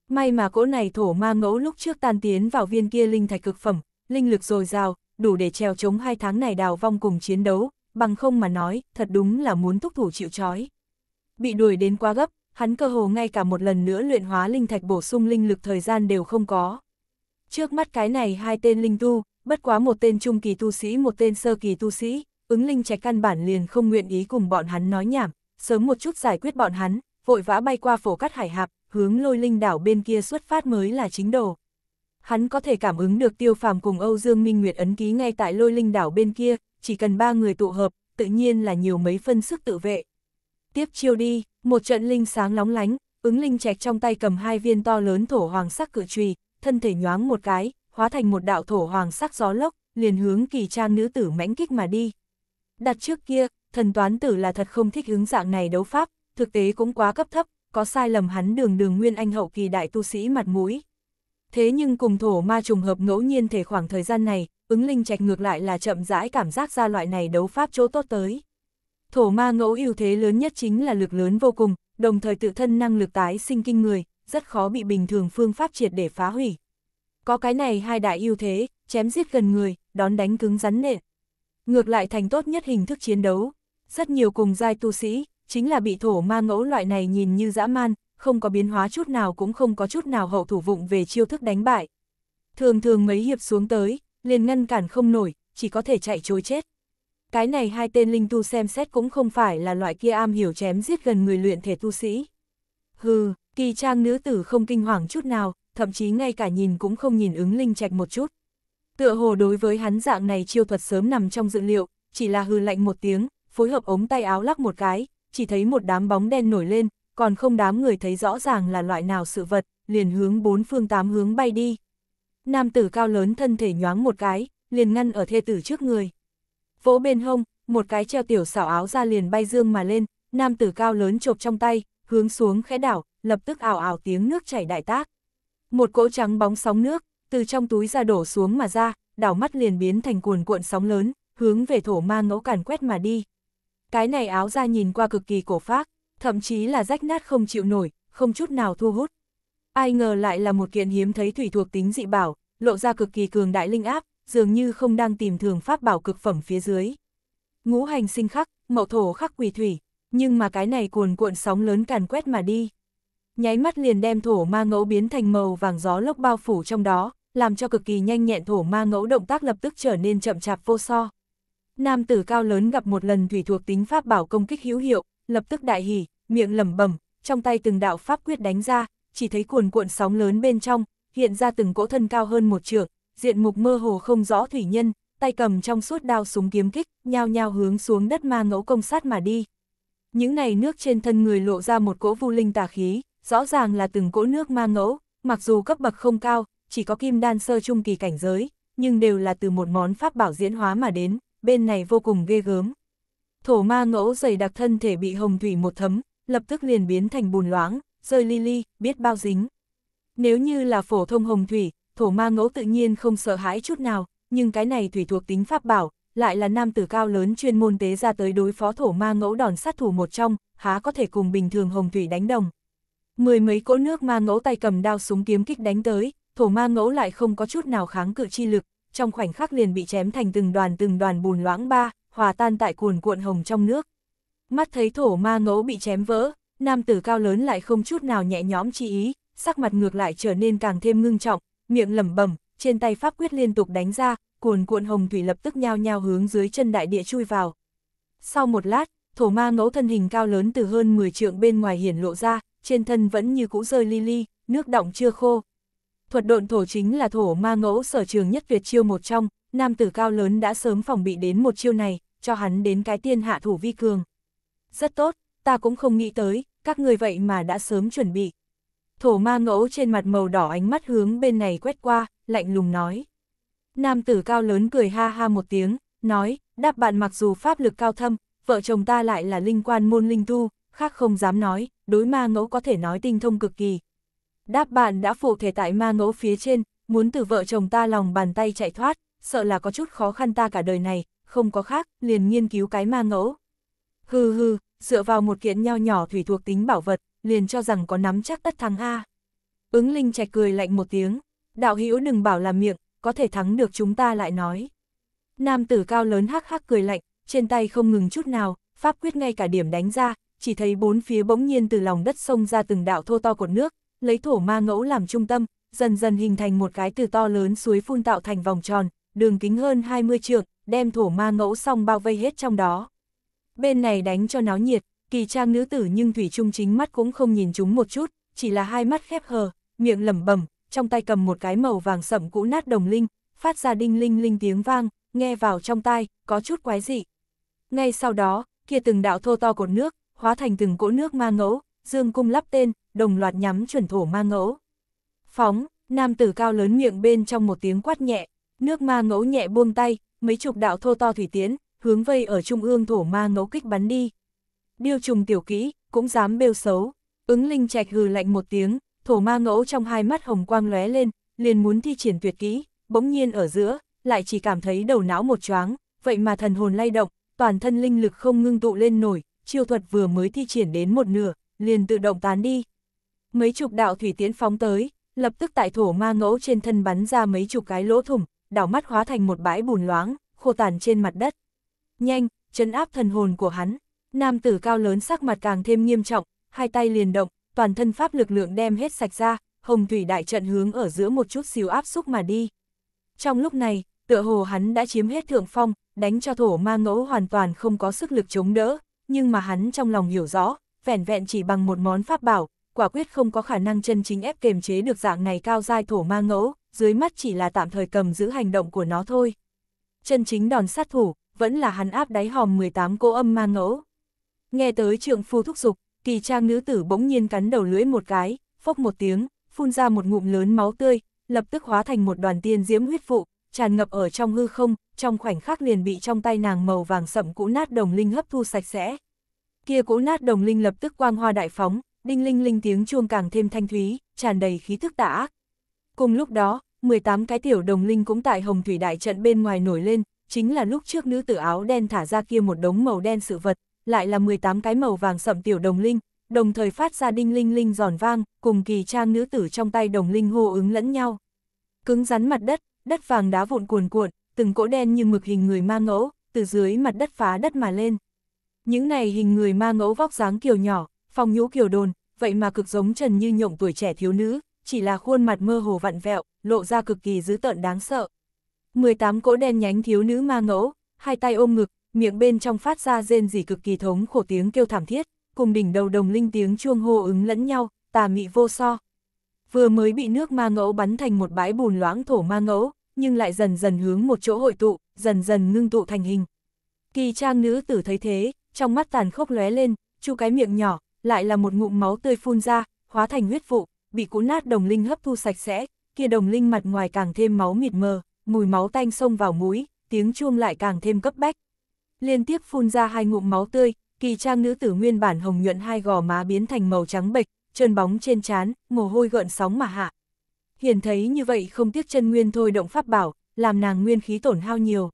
May mà cỗ này thổ ma ngẫu lúc trước tan tiến vào viên kia linh thạch cực phẩm, linh lực dồi dào, đủ để trèo chống hai tháng này đào vong cùng chiến đấu, bằng không mà nói, thật đúng là muốn thúc thủ chịu trói. Bị đuổi đến quá gấp, hắn cơ hồ ngay cả một lần nữa luyện hóa linh thạch bổ sung linh lực thời gian đều không có. Trước mắt cái này hai tên linh tu, bất quá một tên trung kỳ tu sĩ một tên sơ kỳ tu sĩ, ứng linh trạch căn bản liền không nguyện ý cùng bọn hắn nói nhảm, sớm một chút giải quyết bọn hắn, vội vã bay qua phổ cắt hải hạp, hướng lôi linh đảo bên kia xuất phát mới là chính đồ. Hắn có thể cảm ứng được tiêu phàm cùng Âu Dương Minh Nguyệt ấn ký ngay tại lôi linh đảo bên kia, chỉ cần ba người tụ hợp, tự nhiên là nhiều mấy phân sức tự vệ. Tiếp chiêu đi, một trận linh sáng lóng lánh, ứng linh trạch trong tay cầm hai viên to lớn thổ hoàng sắc cự trùy, thân thể nhoáng một cái, hóa thành một đạo thổ hoàng sắc gió lốc, liền hướng kỳ trang nữ tử mãnh kích mà đi. Đặt trước kia, thần toán tử là thật không thích hướng dạng này đấu pháp, thực tế cũng quá cấp thấp, có sai lầm hắn đường đường nguyên anh hậu kỳ đại tu sĩ mặt mũi. Thế nhưng cùng thổ ma trùng hợp ngẫu nhiên thể khoảng thời gian này, ứng linh trạch ngược lại là chậm rãi cảm giác ra loại này đấu pháp chỗ tốt tới. Thổ ma ngẫu ưu thế lớn nhất chính là lực lớn vô cùng, đồng thời tự thân năng lực tái sinh kinh người, rất khó bị bình thường phương pháp triệt để phá hủy. Có cái này hai đại ưu thế, chém giết gần người, đón đánh cứng rắn nệ. Ngược lại thành tốt nhất hình thức chiến đấu. Rất nhiều cùng giai tu sĩ, chính là bị thổ ma ngẫu loại này nhìn như dã man, không có biến hóa chút nào cũng không có chút nào hậu thủ vụng về chiêu thức đánh bại. Thường thường mấy hiệp xuống tới, liền ngăn cản không nổi, chỉ có thể chạy chối chết. Cái này hai tên linh tu xem xét cũng không phải là loại kia am hiểu chém giết gần người luyện thể tu sĩ. Hừ, kỳ trang nữ tử không kinh hoàng chút nào, thậm chí ngay cả nhìn cũng không nhìn ứng linh trạch một chút. Tựa hồ đối với hắn dạng này chiêu thuật sớm nằm trong dự liệu, chỉ là hừ lạnh một tiếng, phối hợp ống tay áo lắc một cái, chỉ thấy một đám bóng đen nổi lên, còn không đám người thấy rõ ràng là loại nào sự vật, liền hướng bốn phương tám hướng bay đi, nam tử cao lớn thân thể nhoáng một cái, liền ngăn ở thê tử trước người. Vỗ bên hông, một cái treo tiểu xảo áo ra liền bay dương mà lên, nam tử cao lớn chộp trong tay, hướng xuống khẽ đảo, lập tức ảo ảo tiếng nước chảy đại tác. Một cỗ trắng bóng sóng nước, từ trong túi ra đổ xuống mà ra, đảo mắt liền biến thành cuồn cuộn sóng lớn, hướng về thổ ma ngẫu càn quét mà đi. Cái này áo ra nhìn qua cực kỳ cổ phác, thậm chí là rách nát không chịu nổi, không chút nào thu hút. Ai ngờ lại là một kiện hiếm thấy thủy thuộc tính dị bảo, lộ ra cực kỳ cường đại linh áp, dường như không đang tìm thường pháp bảo cực phẩm phía dưới. Ngũ hành sinh khắc, mậu thổ khắc quỷ thủy, nhưng mà cái này cuồn cuộn sóng lớn càn quét mà đi. Nháy mắt liền đem thổ ma ngẫu biến thành màu vàng gió lốc bao phủ trong đó, làm cho cực kỳ nhanh nhẹn thổ ma ngẫu động tác lập tức trở nên chậm chạp vô so. Nam tử cao lớn gặp một lần thủy thuộc tính pháp bảo công kích hữu hiệu, lập tức đại hỉ, miệng lẩm bẩm, trong tay từng đạo pháp quyết đánh ra, chỉ thấy cuồn cuộn sóng lớn bên trong, hiện ra từng cỗ thân cao hơn một trượng, diện mục mơ hồ không rõ thủy nhân, tay cầm trong suốt đao súng kiếm kích, nhao nhao hướng xuống đất ma ngẫu công sát mà đi. Những này nước trên thân người lộ ra một cỗ vu linh tà khí, rõ ràng là từng cỗ nước ma ngẫu, mặc dù cấp bậc không cao, chỉ có kim đan sơ trung kỳ cảnh giới, nhưng đều là từ một món pháp bảo diễn hóa mà đến, bên này vô cùng ghê gớm. Thổ ma ngẫu dày đặc thân thể bị hồng thủy một thấm, lập tức liền biến thành bùn loáng rơi li li, biết bao dính. Nếu như là phổ thông hồng thủy, thổ ma ngẫu tự nhiên không sợ hãi chút nào, nhưng cái này thủy thuộc tính pháp bảo, lại là nam tử cao lớn chuyên môn tế ra tới đối phó thổ ma ngẫu đòn sát thủ một trong, há có thể cùng bình thường hồng thủy đánh đồng. Mười mấy cỗ nước ma ngẫu tay cầm đao súng kiếm kích đánh tới, thổ ma ngẫu lại không có chút nào kháng cự chi lực, trong khoảnh khắc liền bị chém thành từng đoàn từng đoàn bùn loãng ba, hòa tan tại cuồn cuộn hồng trong nước. Mắt thấy thổ ma ngẫu bị chém vỡ, nam tử cao lớn lại không chút nào nhẹ nhõm chi ý, sắc mặt ngược lại trở nên càng thêm ngưng trọng, miệng lẩm bẩm, trên tay pháp quyết liên tục đánh ra, cuồn cuộn hồng thủy lập tức nhao nhao hướng dưới chân đại địa chui vào. Sau một lát, thổ ma ngẫu thân hình cao lớn từ hơn 10 trượng bên ngoài hiển lộ ra, trên thân vẫn như cũ rơi li li, nước động chưa khô. Thuật độn thổ chính là thổ ma ngẫu sở trường nhất Việt chiêu một trong, nam tử cao lớn đã sớm phòng bị đến một chiêu này, cho hắn đến cái tiên hạ thủ vi cường. Rất tốt, ta cũng không nghĩ tới, các người vậy mà đã sớm chuẩn bị. Thổ ma ngẫu trên mặt màu đỏ ánh mắt hướng bên này quét qua, lạnh lùng nói. Nam tử cao lớn cười ha ha một tiếng, nói, đáp bạn mặc dù pháp lực cao thâm, vợ chồng ta lại là linh quan môn linh tu, khác không dám nói, đối ma ngẫu có thể nói tinh thông cực kỳ. Đáp bạn đã phụ thể tại ma ngẫu phía trên, muốn từ vợ chồng ta lòng bàn tay chạy thoát, sợ là có chút khó khăn ta cả đời này, không có khác, liền nghiên cứu cái ma ngẫu. Hừ hừ, dựa vào một kiện nho nhỏ thủy thuộc tính bảo vật, liền cho rằng có nắm chắc tất thắng A. Ứng linh chạch cười lạnh một tiếng, đạo hữu đừng bảo làm miệng, có thể thắng được chúng ta lại nói. Nam tử cao lớn hắc hắc cười lạnh, trên tay không ngừng chút nào, pháp quyết ngay cả điểm đánh ra, chỉ thấy bốn phía bỗng nhiên từ lòng đất sông ra từng đạo thô to cột nước, lấy thổ ma ngẫu làm trung tâm, dần dần hình thành một cái từ to lớn suối phun tạo thành vòng tròn, đường kính hơn 20 trượng, đem thổ ma ngẫu xong bao vây hết trong đó. Bên này đánh cho náo nhiệt, kỳ trang nữ tử nhưng Thủy Trung chính mắt cũng không nhìn chúng một chút, chỉ là hai mắt khép hờ, miệng lẩm bẩm, trong tay cầm một cái màu vàng sậm cũ nát đồng linh, phát ra đinh linh linh tiếng vang, nghe vào trong tai, có chút quái dị. Ngay sau đó, kia từng đạo thô to cột nước, hóa thành từng cỗ nước ma ngẫu, dương cung lắp tên, đồng loạt nhắm chuẩn thổ ma ngẫu. Phóng, nam tử cao lớn miệng bên trong một tiếng quát nhẹ, nước ma ngẫu nhẹ buông tay, mấy chục đạo thô to thủy tiến, hướng vây ở trung ương thổ ma ngẫu kích bắn đi. Điêu trùng tiểu kỹ, cũng dám bêu xấu. Ứng linh trạch hừ lạnh một tiếng, thổ ma ngẫu trong hai mắt hồng quang lóe lên, liền muốn thi triển tuyệt kỹ, bỗng nhiên ở giữa, lại chỉ cảm thấy đầu não một choáng, vậy mà thần hồn lay động, toàn thân linh lực không ngưng tụ lên nổi, chiêu thuật vừa mới thi triển đến một nửa, liền tự động tán đi. Mấy chục đạo thủy tiễn phóng tới, lập tức tại thổ ma ngẫu trên thân bắn ra mấy chục cái lỗ thủng, đảo mắt hóa thành một bãi bùn loáng, khô tàn trên mặt đất nhanh, chấn áp thần hồn của hắn. Nam tử cao lớn sắc mặt càng thêm nghiêm trọng, hai tay liền động, toàn thân pháp lực lượng đem hết sạch ra, hồng thủy đại trận hướng ở giữa một chút xíu áp xúc mà đi. Trong lúc này, tựa hồ hắn đã chiếm hết thượng phong, đánh cho thổ ma ngẫu hoàn toàn không có sức lực chống đỡ, nhưng mà hắn trong lòng hiểu rõ, vẻn vẹn chỉ bằng một món pháp bảo, quả quyết không có khả năng chân chính ép kềm chế được dạng này cao dai thổ ma ngẫu, dưới mắt chỉ là tạm thời cầm giữ hành động của nó thôi. Chân chính đòn sát thủ, vẫn là hắn áp đáy hòm 18 cô âm ma ngẫu. Nghe tới trượng phu thúc dục, kỳ trang nữ tử bỗng nhiên cắn đầu lưỡi một cái, phốc một tiếng, phun ra một ngụm lớn máu tươi, lập tức hóa thành một đoàn tiên diễm huyết vụ, tràn ngập ở trong hư không, trong khoảnh khắc liền bị trong tay nàng màu vàng sậm cũ nát đồng linh hấp thu sạch sẽ. Kia cũ nát đồng linh lập tức quang hoa đại phóng, đinh linh linh tiếng chuông càng thêm thanh thúy, tràn đầy khí thức tả ác. Cùng lúc đó, 18 cái tiểu đồng linh cũng tại Hồng Thủy Đại trận bên ngoài nổi lên, chính là lúc trước nữ tử áo đen thả ra kia một đống màu đen sự vật, lại là 18 cái màu vàng sậm tiểu đồng linh, đồng thời phát ra đinh linh linh giòn vang, cùng kỳ trang nữ tử trong tay đồng linh hô ứng lẫn nhau. Cứng rắn mặt đất, đất vàng đá vụn cuồn cuộn, từng cỗ đen như mực hình người ma ngẫu, từ dưới mặt đất phá đất mà lên. Những này hình người ma ngẫu vóc dáng kiều nhỏ, phong nhũ kiều đồn, vậy mà cực giống Trần Như Nhộng tuổi trẻ thiếu nữ, chỉ là khuôn mặt mơ hồ vặn vẹo, lộ ra cực kỳ dữ tợn đáng sợ. 18 cỗ đen nhánh thiếu nữ ma ngẫu, hai tay ôm ngực, miệng bên trong phát ra rên rỉ cực kỳ thống khổ tiếng kêu thảm thiết, cùng đỉnh đầu đồng linh tiếng chuông hô ứng lẫn nhau, tà mị vô so. Vừa mới bị nước ma ngẫu bắn thành một bãi bùn loãng thổ ma ngẫu, nhưng lại dần dần hướng một chỗ hội tụ, dần dần ngưng tụ thành hình. Kỳ trang nữ tử thấy thế, trong mắt tàn khốc lóe lên, chu cái miệng nhỏ, lại là một ngụm máu tươi phun ra, hóa thành huyết vụ, bị cũ nát đồng linh hấp thu sạch sẽ, kia đồng linh mặt ngoài càng thêm máu mịt mờ, mùi máu tanh xông vào mũi, tiếng chuông lại càng thêm cấp bách. Liên tiếp phun ra hai ngụm máu tươi, kỳ trang nữ tử nguyên bản hồng nhuận hai gò má biến thành màu trắng bệch, trơn bóng trên trán, mồ hôi gợn sóng mà hạ. Hiền thấy như vậy không tiếc chân nguyên thôi động pháp bảo, làm nàng nguyên khí tổn hao nhiều.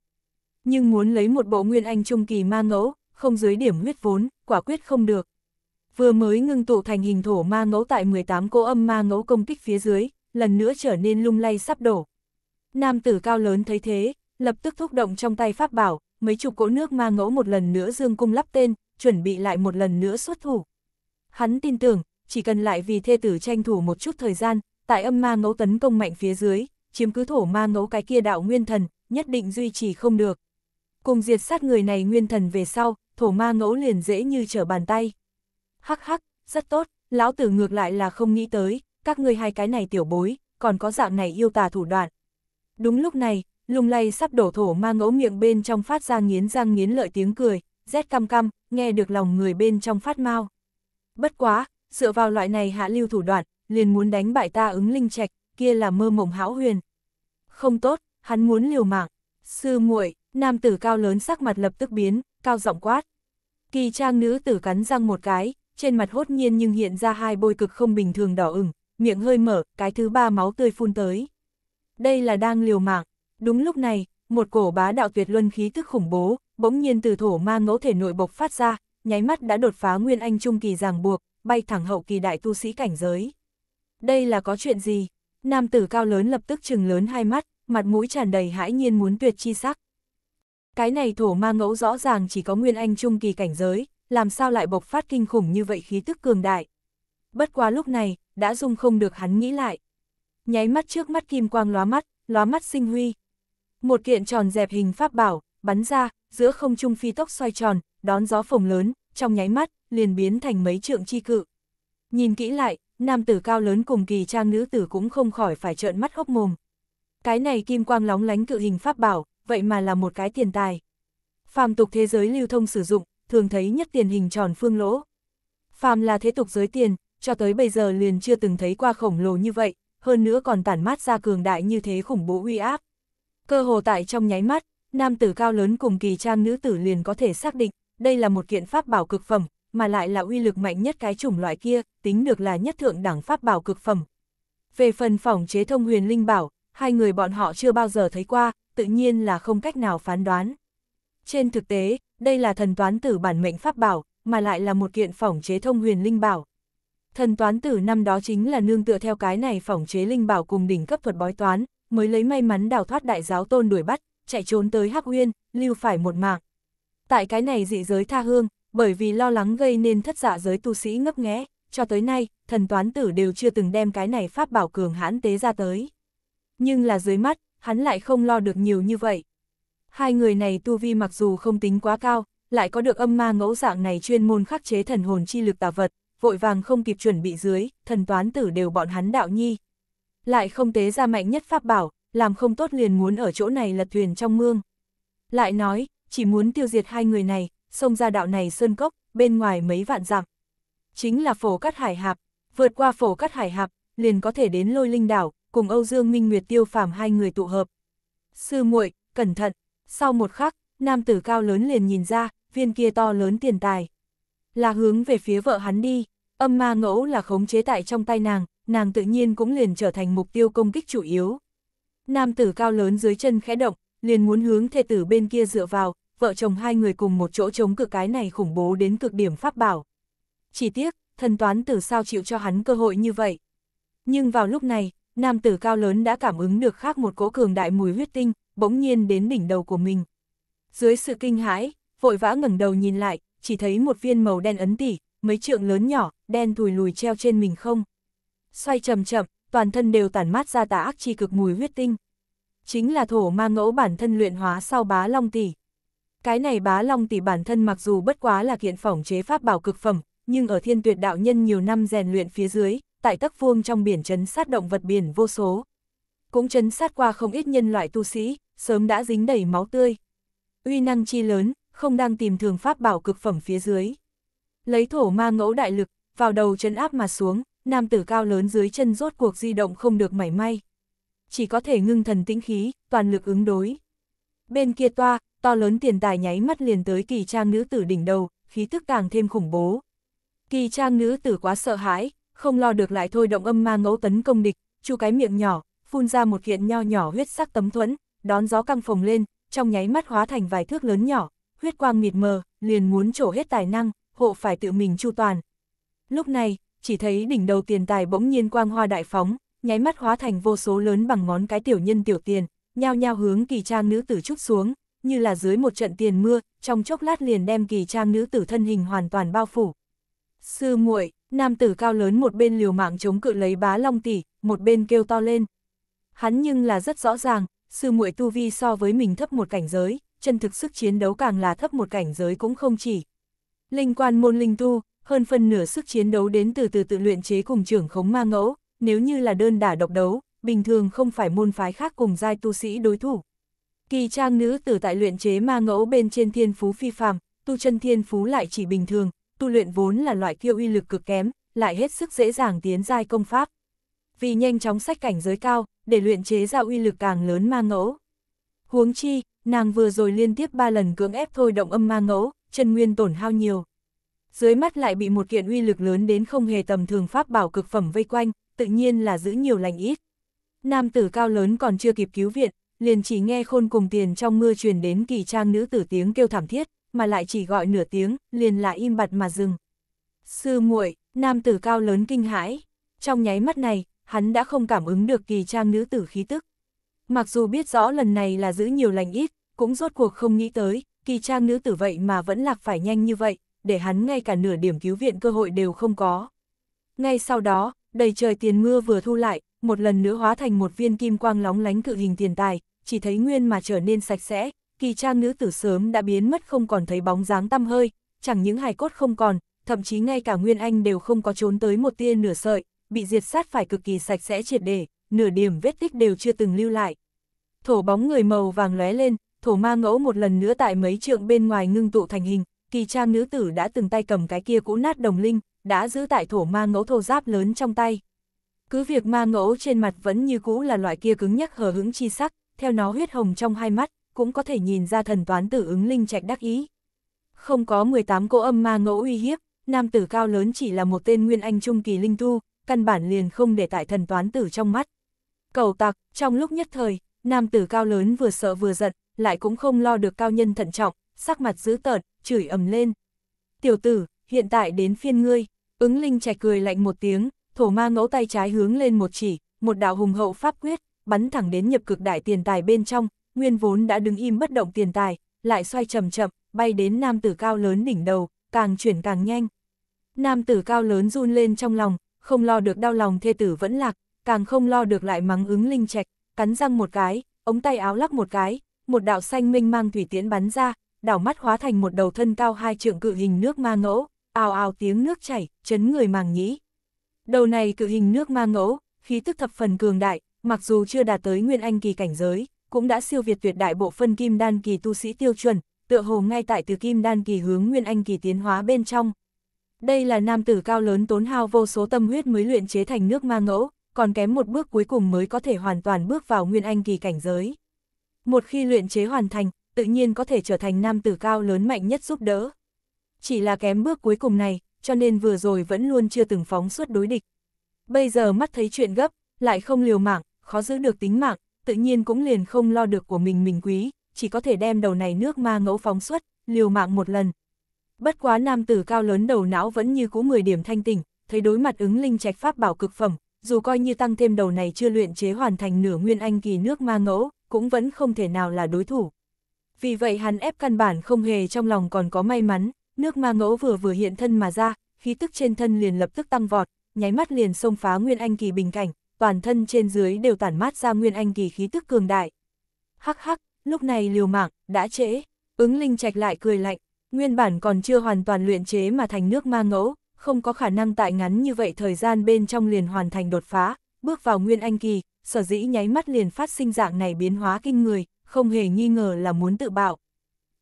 Nhưng muốn lấy một bộ nguyên anh trung kỳ ma ngẫu, không dưới điểm huyết vốn, quả quyết không được. Vừa mới ngưng tụ thành hình thổ ma ngẫu tại 18 cỗ âm ma ngẫu công kích phía dưới, lần nữa trở nên lung lay sắp đổ. Nam tử cao lớn thấy thế, lập tức thúc động trong tay pháp bảo, mấy chục cỗ nước ma ngẫu một lần nữa dương cung lắp tên, chuẩn bị lại một lần nữa xuất thủ. Hắn tin tưởng, chỉ cần lại vì thê tử tranh thủ một chút thời gian, tại âm ma ngẫu tấn công mạnh phía dưới, chiếm cứ thổ ma ngẫu cái kia đạo nguyên thần, nhất định duy trì không được. Cùng diệt sát người này nguyên thần về sau, thổ ma ngẫu liền dễ như trở bàn tay. Hắc hắc, rất tốt, lão tử ngược lại là không nghĩ tới, các ngươi hai cái này tiểu bối, còn có dạng này yêu tà thủ đoạn, Đúng lúc này, lung lay sắp đổ thổ ma ngẫu miệng bên trong phát ra nghiến răng nghiến lợi tiếng cười, rét cam cam, nghe được lòng người bên trong phát mau. Bất quá, dựa vào loại này hạ lưu thủ đoạn, liền muốn đánh bại ta ứng linh trạch, kia là mơ mộng hão huyền. Không tốt, hắn muốn liều mạng. Sư muội, nam tử cao lớn sắc mặt lập tức biến, cao giọng quát. Kỳ trang nữ tử cắn răng một cái, trên mặt hốt nhiên nhưng hiện ra hai bôi cực không bình thường đỏ ửng, miệng hơi mở, cái thứ ba máu tươi phun tới đây là đang liều mạng. Đúng lúc này, một cổ bá đạo tuyệt luân khí tức khủng bố, bỗng nhiên từ thổ ma ngẫu thể nội bộc phát ra, nháy mắt đã đột phá nguyên anh trung kỳ ràng buộc, bay thẳng hậu kỳ đại tu sĩ cảnh giới. Đây là có chuyện gì? Nam tử cao lớn lập tức trừng lớn hai mắt, mặt mũi tràn đầy hãi nhiên muốn tuyệt chi sắc. Cái này thổ ma ngẫu rõ ràng chỉ có nguyên anh trung kỳ cảnh giới, làm sao lại bộc phát kinh khủng như vậy khí tức cường đại. Bất quá lúc này, đã dung không được hắn nghĩ lại, nháy mắt trước mắt kim quang lóa mắt, lóa mắt sinh huy. Một kiện tròn dẹp hình pháp bảo, bắn ra, giữa không trung phi tốc xoay tròn, đón gió phồng lớn, trong nháy mắt, liền biến thành mấy trượng chi cự. Nhìn kỹ lại, nam tử cao lớn cùng kỳ trang nữ tử cũng không khỏi phải trợn mắt hốc mồm. Cái này kim quang lóng lánh cự hình pháp bảo, vậy mà là một cái tiền tài. Phàm tục thế giới lưu thông sử dụng, thường thấy nhất tiền hình tròn phương lỗ. Phàm là thế tục giới tiền, cho tới bây giờ liền chưa từng thấy qua khổng lồ như vậy, hơn nữa còn tản mát ra cường đại như thế khủng bố uy áp. Cơ hồ tại trong nháy mắt, nam tử cao lớn cùng kỳ trang nữ tử liền có thể xác định, đây là một kiện pháp bảo cực phẩm, mà lại là uy lực mạnh nhất cái chủng loại kia, tính được là nhất thượng đẳng pháp bảo cực phẩm. Về phần phòng chế thông huyền linh bảo, hai người bọn họ chưa bao giờ thấy qua, tự nhiên là không cách nào phán đoán. Trên thực tế, đây là thần toán tử bản mệnh pháp bảo, mà lại là một kiện phòng chế thông huyền linh bảo thần toán tử năm đó chính là nương tựa theo cái này phỏng chế linh bảo cùng đỉnh cấp thuật bói toán, mới lấy may mắn đào thoát đại giáo tôn đuổi bắt, chạy trốn tới Hắc Uyên, lưu phải một mạng. Tại cái này dị giới tha hương, bởi vì lo lắng gây nên thất giả dạ giới tu sĩ ngấp nghé, cho tới nay, thần toán tử đều chưa từng đem cái này pháp bảo cường hãn tế ra tới. Nhưng là dưới mắt, hắn lại không lo được nhiều như vậy. Hai người này tu vi mặc dù không tính quá cao, lại có được âm ma ngẫu dạng này chuyên môn khắc chế thần hồn chi lực tà vật, vội vàng không kịp chuẩn bị dưới, thần toán tử đều bọn hắn đạo nhi. Lại không tế ra mạnh nhất pháp bảo, làm không tốt liền muốn ở chỗ này lật thuyền trong mương. Lại nói, chỉ muốn tiêu diệt hai người này, xông ra đạo này sơn cốc, bên ngoài mấy vạn dặm. Chính là phổ cắt hải hạp, vượt qua phổ cắt hải hạp, liền có thể đến lôi linh đảo, cùng Âu Dương Minh Nguyệt tiêu phàm hai người tụ hợp. Sư muội cẩn thận, sau một khắc, nam tử cao lớn liền nhìn ra, viên kia to lớn tiền tài là hướng về phía vợ hắn đi, âm ma ngẫu là khống chế tại trong tay nàng, nàng tự nhiên cũng liền trở thành mục tiêu công kích chủ yếu. Nam tử cao lớn dưới chân khẽ động, liền muốn hướng thê tử bên kia dựa vào, vợ chồng hai người cùng một chỗ chống cự cái này khủng bố đến cực điểm pháp bảo. Chỉ tiếc, thần toán tử sao chịu cho hắn cơ hội như vậy. Nhưng vào lúc này, nam tử cao lớn đã cảm ứng được khác một cỗ cường đại mùi huyết tinh, bỗng nhiên đến đỉnh đầu của mình. Dưới sự kinh hãi, vội vã ngẩng đầu nhìn lại, chỉ thấy một viên màu đen ấn tỉ, mấy trượng lớn nhỏ, đen thùi lùi treo trên mình không. Xoay chậm chậm, toàn thân đều tản mát ra tà ác chi cực mùi huyết tinh. Chính là thổ ma ngẫu bản thân luyện hóa sau bá long tỷ. Cái này bá long tỷ bản thân mặc dù bất quá là kiện phỏng chế pháp bảo cực phẩm, nhưng ở thiên tuyệt đạo nhân nhiều năm rèn luyện phía dưới, tại tắc vuông trong biển chấn sát động vật biển vô số. Cũng chấn sát qua không ít nhân loại tu sĩ, sớm đã dính đầy máu tươi. Uy năng chi lớn, không đang tìm thường pháp bảo cực phẩm phía dưới. Lấy thổ ma ngẫu đại lực, vào đầu chân áp mà xuống, nam tử cao lớn dưới chân rốt cuộc di động không được mảy may. Chỉ có thể ngưng thần tĩnh khí, toàn lực ứng đối. Bên kia toa, to lớn tiền tài nháy mắt liền tới kỳ trang nữ tử đỉnh đầu, khí tức càng thêm khủng bố. Kỳ trang nữ tử quá sợ hãi, không lo được lại thôi động âm ma ngẫu tấn công địch, chu cái miệng nhỏ, phun ra một kiện nho nhỏ huyết sắc tấm thuẫn, đón gió căng phồng lên, trong nháy mắt hóa thành vài thước lớn nhỏ, huyết quang mịt mờ, liền muốn trổ hết tài năng, hộ phải tự mình chu toàn. Lúc này, chỉ thấy đỉnh đầu tiền tài bỗng nhiên quang hoa đại phóng, nháy mắt hóa thành vô số lớn bằng ngón cái tiểu nhân tiểu tiền, nhao nhao hướng kỳ trang nữ tử trút xuống, như là dưới một trận tiền mưa, trong chốc lát liền đem kỳ trang nữ tử thân hình hoàn toàn bao phủ. Sư muội, nam tử cao lớn một bên liều mạng chống cự lấy bá long tỷ, một bên kêu to lên. Hắn nhưng là rất rõ ràng, sư muội tu vi so với mình thấp một cảnh giới chân thực sức chiến đấu càng là thấp một cảnh giới cũng không chỉ. Linh quan môn linh tu, hơn phần nửa sức chiến đấu đến từ từ tự luyện chế cùng trưởng khống ma ngẫu, nếu như là đơn đả độc đấu, bình thường không phải môn phái khác cùng giai tu sĩ đối thủ. Kỳ trang nữ tử tại luyện chế ma ngẫu bên trên thiên phú phi phàm, tu chân thiên phú lại chỉ bình thường, tu luyện vốn là loại kiêu uy lực cực kém, lại hết sức dễ dàng tiến giai công pháp. Vì nhanh chóng sách cảnh giới cao, để luyện chế ra uy lực càng lớn ma ngẫu. Huống chi, nàng vừa rồi liên tiếp ba lần cưỡng ép thôi động âm ma ngẫu, chân nguyên tổn hao nhiều. Dưới mắt lại bị một kiện uy lực lớn đến không hề tầm thường pháp bảo cực phẩm vây quanh, tự nhiên là giữ nhiều lành ít. Nam tử cao lớn còn chưa kịp cứu viện, liền chỉ nghe khôn cùng tiền trong mưa truyền đến kỳ trang nữ tử tiếng kêu thảm thiết, mà lại chỉ gọi nửa tiếng, liền là im bặt mà dừng. Sư muội, nam tử cao lớn kinh hãi, trong nháy mắt này, hắn đã không cảm ứng được kỳ trang nữ tử khí tức mặc dù biết rõ lần này là giữ nhiều lành ít, cũng rốt cuộc không nghĩ tới, kỳ trang nữ tử vậy mà vẫn lạc phải nhanh như vậy, để hắn ngay cả nửa điểm cứu viện cơ hội đều không có. Ngay sau đó, đầy trời tiền mưa vừa thu lại, một lần nữa hóa thành một viên kim quang lóng lánh cự hình tiền tài, chỉ thấy nguyên mà trở nên sạch sẽ, kỳ trang nữ tử sớm đã biến mất không còn thấy bóng dáng tăm hơi, chẳng những hài cốt không còn, thậm chí ngay cả nguyên anh đều không có trốn tới một tia nửa sợi, bị diệt sát phải cực kỳ sạch sẽ triệt để, nửa điểm vết tích đều chưa từng lưu lại. Thổ bóng người màu vàng lóe lên, thổ ma ngẫu một lần nữa tại mấy trượng bên ngoài ngưng tụ thành hình, kỳ trang nữ tử đã từng tay cầm cái kia cũ nát đồng linh, đã giữ tại thổ ma ngẫu thô giáp lớn trong tay. Cứ việc ma ngẫu trên mặt vẫn như cũ là loại kia cứng nhắc hờ hững chi sắc, theo nó huyết hồng trong hai mắt, cũng có thể nhìn ra thần toán tử ứng linh trạch đắc ý. Không có 18 cỗ âm ma ngẫu uy hiếp, nam tử cao lớn chỉ là một tên nguyên anh trung kỳ linh tu, căn bản liền không để tại thần toán tử trong mắt, Cầu tặc, trong lúc nhất thời, nam tử cao lớn vừa sợ vừa giận, lại cũng không lo được cao nhân thận trọng, sắc mặt dữ tợn, chửi ầm lên. Tiểu tử, hiện tại đến phiên ngươi, ứng linh trẻ cười lạnh một tiếng, thổ ma ngẫu tay trái hướng lên một chỉ, một đạo hùng hậu pháp quyết, bắn thẳng đến nhập cực đại tiền tài bên trong, nguyên vốn đã đứng im bất động tiền tài, lại xoay chậm chậm, bay đến nam tử cao lớn đỉnh đầu, càng chuyển càng nhanh. Nam tử cao lớn run lên trong lòng, không lo được đau lòng thê tử vẫn lạc, càng không lo được lại mắng ứng linh trạch, cắn răng một cái, ống tay áo lắc một cái, một đạo xanh minh mang thủy tiễn bắn ra, đảo mắt hóa thành một đầu thân cao hai trượng cự hình nước ma ngẫu, ào ào tiếng nước chảy, chấn người màng nhĩ. Đầu này cự hình nước ma ngẫu, khí tức thập phần cường đại, mặc dù chưa đạt tới nguyên anh kỳ cảnh giới, cũng đã siêu việt tuyệt đại bộ phân kim đan kỳ tu sĩ tiêu chuẩn, tựa hồ ngay tại từ kim đan kỳ hướng nguyên anh kỳ tiến hóa bên trong. Đây là nam tử cao lớn tốn hao vô số tâm huyết mới luyện chế thành nước ma ngẫu, còn kém một bước cuối cùng mới có thể hoàn toàn bước vào nguyên anh kỳ cảnh giới. Một khi luyện chế hoàn thành, tự nhiên có thể trở thành nam tử cao lớn mạnh nhất giúp đỡ. Chỉ là kém bước cuối cùng này, cho nên vừa rồi vẫn luôn chưa từng phóng suốt đối địch. Bây giờ mắt thấy chuyện gấp, lại không liều mạng, khó giữ được tính mạng, tự nhiên cũng liền không lo được của mình mình quý, chỉ có thể đem đầu này nước ma ngẫu phóng suốt, liều mạng một lần. Bất quá nam tử cao lớn đầu não vẫn như cũ 10 điểm thanh tỉnh, thấy đối mặt ứng linh trạch pháp bảo cực phẩm, dù coi như tăng thêm đầu này chưa luyện chế hoàn thành nửa nguyên anh kỳ nước ma ngẫu, cũng vẫn không thể nào là đối thủ. Vì vậy hắn ép căn bản không hề trong lòng còn có may mắn, nước ma ngẫu vừa vừa hiện thân mà ra, khí tức trên thân liền lập tức tăng vọt, nháy mắt liền xông phá nguyên anh kỳ bình cảnh, toàn thân trên dưới đều tản mát ra nguyên anh kỳ khí tức cường đại. Hắc hắc, lúc này liều mạng, đã trễ, ứng linh trạch lại cười lạnh, nguyên bản còn chưa hoàn toàn luyện chế mà thành nước ma ngẫu, không có khả năng tại ngắn như vậy thời gian bên trong liền hoàn thành đột phá, bước vào nguyên anh kỳ, sở dĩ nháy mắt liền phát sinh dạng này biến hóa kinh người, không hề nghi ngờ là muốn tự bạo.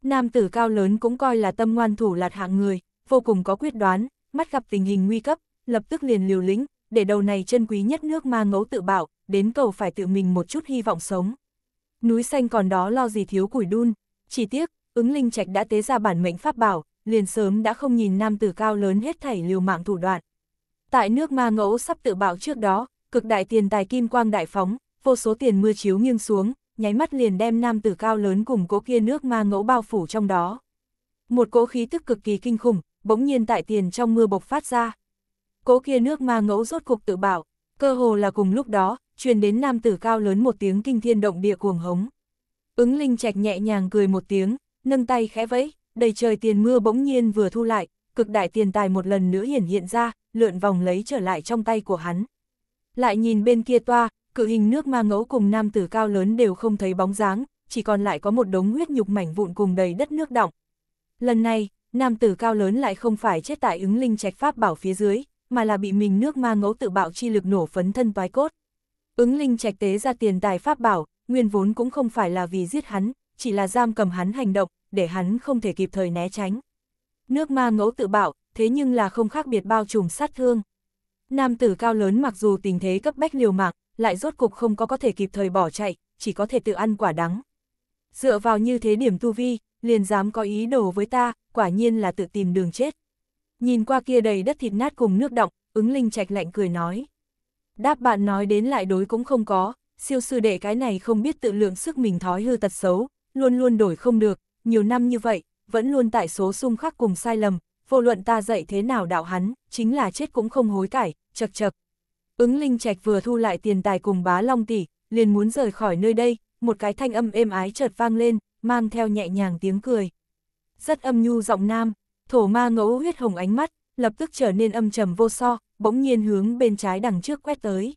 Nam tử cao lớn cũng coi là tâm ngoan thủ lạt hạng người, vô cùng có quyết đoán, mắt gặp tình hình nguy cấp, lập tức liền liều lĩnh, để đầu này chân quý nhất nước ma ngấu tự bạo, đến cầu phải tự mình một chút hy vọng sống. Núi xanh còn đó lo gì thiếu củi đun, chỉ tiếc, ứng linh trạch đã tế ra bản mệnh pháp bảo, liền sớm đã không nhìn nam tử cao lớn hết thảy liều mạng thủ đoạn. Tại nước ma ngẫu sắp tự bạo trước đó, cực đại tiền tài kim quang đại phóng, vô số tiền mưa chiếu nghiêng xuống, nháy mắt liền đem nam tử cao lớn cùng cỗ kia nước ma ngẫu bao phủ trong đó. Một cỗ khí tức cực kỳ kinh khủng, bỗng nhiên tại tiền trong mưa bộc phát ra. Cỗ kia nước ma ngẫu rốt cục tự bạo, cơ hồ là cùng lúc đó, truyền đến nam tử cao lớn một tiếng kinh thiên động địa cuồng hống. Ứng Linh Trạch nhẹ nhàng cười một tiếng, nâng tay khẽ vẫy, đầy trời tiền mưa bỗng nhiên vừa thu lại, cực đại tiền tài một lần nữa hiển hiện ra, lượn vòng lấy trở lại trong tay của hắn. Lại nhìn bên kia toa, cự hình nước ma ngẫu cùng nam tử cao lớn đều không thấy bóng dáng, chỉ còn lại có một đống huyết nhục mảnh vụn cùng đầy đất nước đọng. Lần này, nam tử cao lớn lại không phải chết tại ứng linh trạch pháp bảo phía dưới, mà là bị mình nước ma ngẫu tự bạo chi lực nổ phấn thân toái cốt. Ứng linh trạch tế ra tiền tài pháp bảo, nguyên vốn cũng không phải là vì giết hắn, chỉ là giam cầm hắn hành động, để hắn không thể kịp thời né tránh. Nước ma ngẫu tự bạo, thế nhưng là không khác biệt bao trùm sát thương. Nam tử cao lớn mặc dù tình thế cấp bách liều mạng, lại rốt cục không có có thể kịp thời bỏ chạy, chỉ có thể tự ăn quả đắng. Dựa vào như thế điểm tu vi, liền dám có ý đồ với ta, quả nhiên là tự tìm đường chết. Nhìn qua kia đầy đất thịt nát cùng nước động, ứng linh trạch lạnh cười nói. Đáp bạn nói đến lại đối cũng không có, siêu sư đệ cái này không biết tự lượng sức mình thói hư tật xấu, luôn luôn đổi không được, nhiều năm như vậy, vẫn luôn tại số xung khắc cùng sai lầm, vô luận ta dạy thế nào đạo hắn, chính là chết cũng không hối cải, chật chật. Ứng Linh Trạch vừa thu lại tiền tài cùng bá long tỷ, liền muốn rời khỏi nơi đây, một cái thanh âm êm ái chợt vang lên, mang theo nhẹ nhàng tiếng cười. Rất âm nhu giọng nam, thổ ma ngẫu huyết hồng ánh mắt, lập tức trở nên âm trầm vô so, bỗng nhiên hướng bên trái đằng trước quét tới.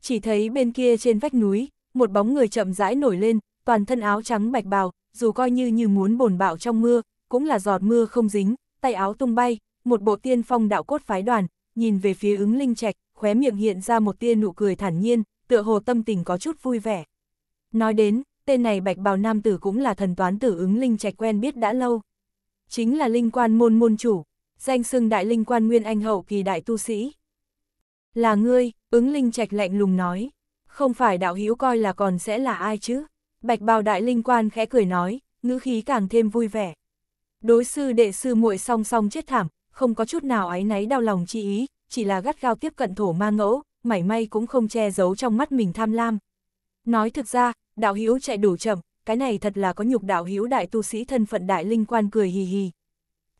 Chỉ thấy bên kia trên vách núi, một bóng người chậm rãi nổi lên, toàn thân áo trắng bạch bào, dù coi như như muốn bồn bạo trong mưa, cũng là giọt mưa không dính, tay áo tung bay, một bộ tiên phong đạo cốt phái đoàn, nhìn về phía ứng linh trạch, khóe miệng hiện ra một tia nụ cười thản nhiên, tựa hồ tâm tình có chút vui vẻ. Nói đến, tên này bạch bào nam tử cũng là thần toán tử ứng linh trạch quen biết đã lâu. Chính là linh quan môn môn chủ, danh xưng đại linh quan nguyên anh hậu kỳ đại tu sĩ. Là ngươi, ứng linh trạch lạnh lùng nói, không phải đạo hữu coi là còn sẽ là ai chứ? Bạch bào đại linh quan khẽ cười nói, ngữ khí càng thêm vui vẻ. Đối sư đệ sư muội song song chết thảm, không có chút nào áy náy đau lòng chi ý, chỉ là gắt gao tiếp cận thổ ma ngẫu, mảy may cũng không che giấu trong mắt mình tham lam. Nói thực ra, đạo hữu chạy đủ chậm, cái này thật là có nhục đạo hữu đại tu sĩ thân phận đại linh quan cười hì hì.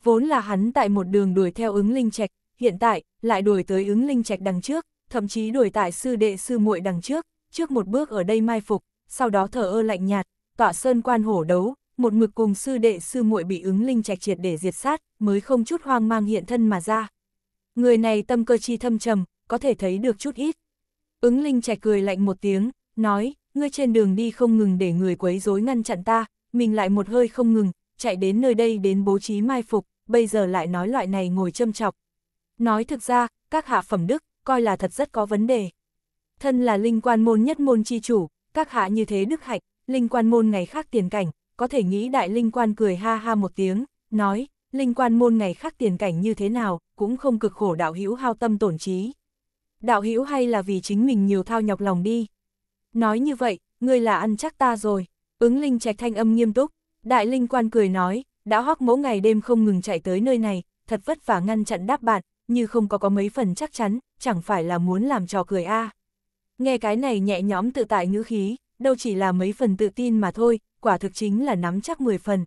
Vốn là hắn tại một đường đuổi theo ứng linh trạch, hiện tại lại đuổi tới ứng linh trạch đằng trước, thậm chí đuổi tại sư đệ sư muội đằng trước, trước một bước ở đây mai phục, sau đó thở ơ lạnh nhạt, tọa sơn quan hổ đấu, một mực cùng sư đệ sư muội bị ứng linh trạch triệt để diệt sát, mới không chút hoang mang hiện thân mà ra. Người này tâm cơ chi thâm trầm, có thể thấy được chút ít. Ứng linh trạch cười lạnh một tiếng, nói, ngươi trên đường đi không ngừng để người quấy rối ngăn chặn ta, mình lại một hơi không ngừng, chạy đến nơi đây đến bố trí mai phục, bây giờ lại nói loại này ngồi châm chọc. Nói thực ra, các hạ phẩm đức, coi là thật rất có vấn đề. Thân là linh quan môn nhất môn chi chủ, các hạ như thế đức hạnh, linh quan môn ngày khác tiền cảnh, có thể nghĩ đại linh quan cười ha ha một tiếng, nói, linh quan môn ngày khác tiền cảnh như thế nào, cũng không cực khổ đạo hữu hao tâm tổn trí. Đạo hữu hay là vì chính mình nhiều thao nhọc lòng đi. Nói như vậy, ngươi là ăn chắc ta rồi, ứng linh trạch thanh âm nghiêm túc, đại linh quan cười nói, đã hoắc mỗ ngày đêm không ngừng chạy tới nơi này, thật vất vả ngăn chặn đáp bạn, như không có có mấy phần chắc chắn, chẳng phải là muốn làm trò cười a Nghe cái này nhẹ nhõm tự tại ngữ khí, đâu chỉ là mấy phần tự tin mà thôi, quả thực chính là nắm chắc 10 phần.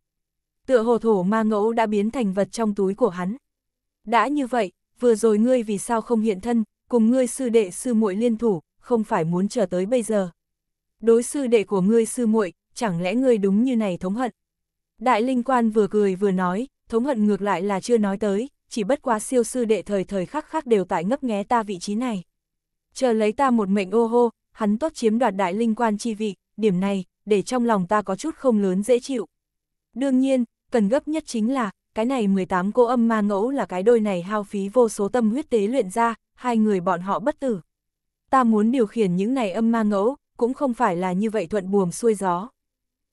Tựa hồ thổ ma ngẫu đã biến thành vật trong túi của hắn. Đã như vậy, vừa rồi ngươi vì sao không hiện thân, cùng ngươi sư đệ sư muội liên thủ, không phải muốn chờ tới bây giờ. Đối sư đệ của ngươi sư muội, chẳng lẽ ngươi đúng như này thống hận? Đại linh quan vừa cười vừa nói, thống hận ngược lại là chưa nói tới, chỉ bất quá siêu sư đệ thời thời khắc khắc đều tại ngấp nghé ta vị trí này chờ lấy ta một mệnh ô hô, hắn tốt chiếm đoạt đại linh quan chi vị, điểm này, để trong lòng ta có chút không lớn dễ chịu. Đương nhiên, cần gấp nhất chính là, cái này 18 cô âm ma ngẫu là cái đôi này hao phí vô số tâm huyết tế luyện ra, hai người bọn họ bất tử. Ta muốn điều khiển những này âm ma ngẫu, cũng không phải là như vậy thuận buồm xuôi gió.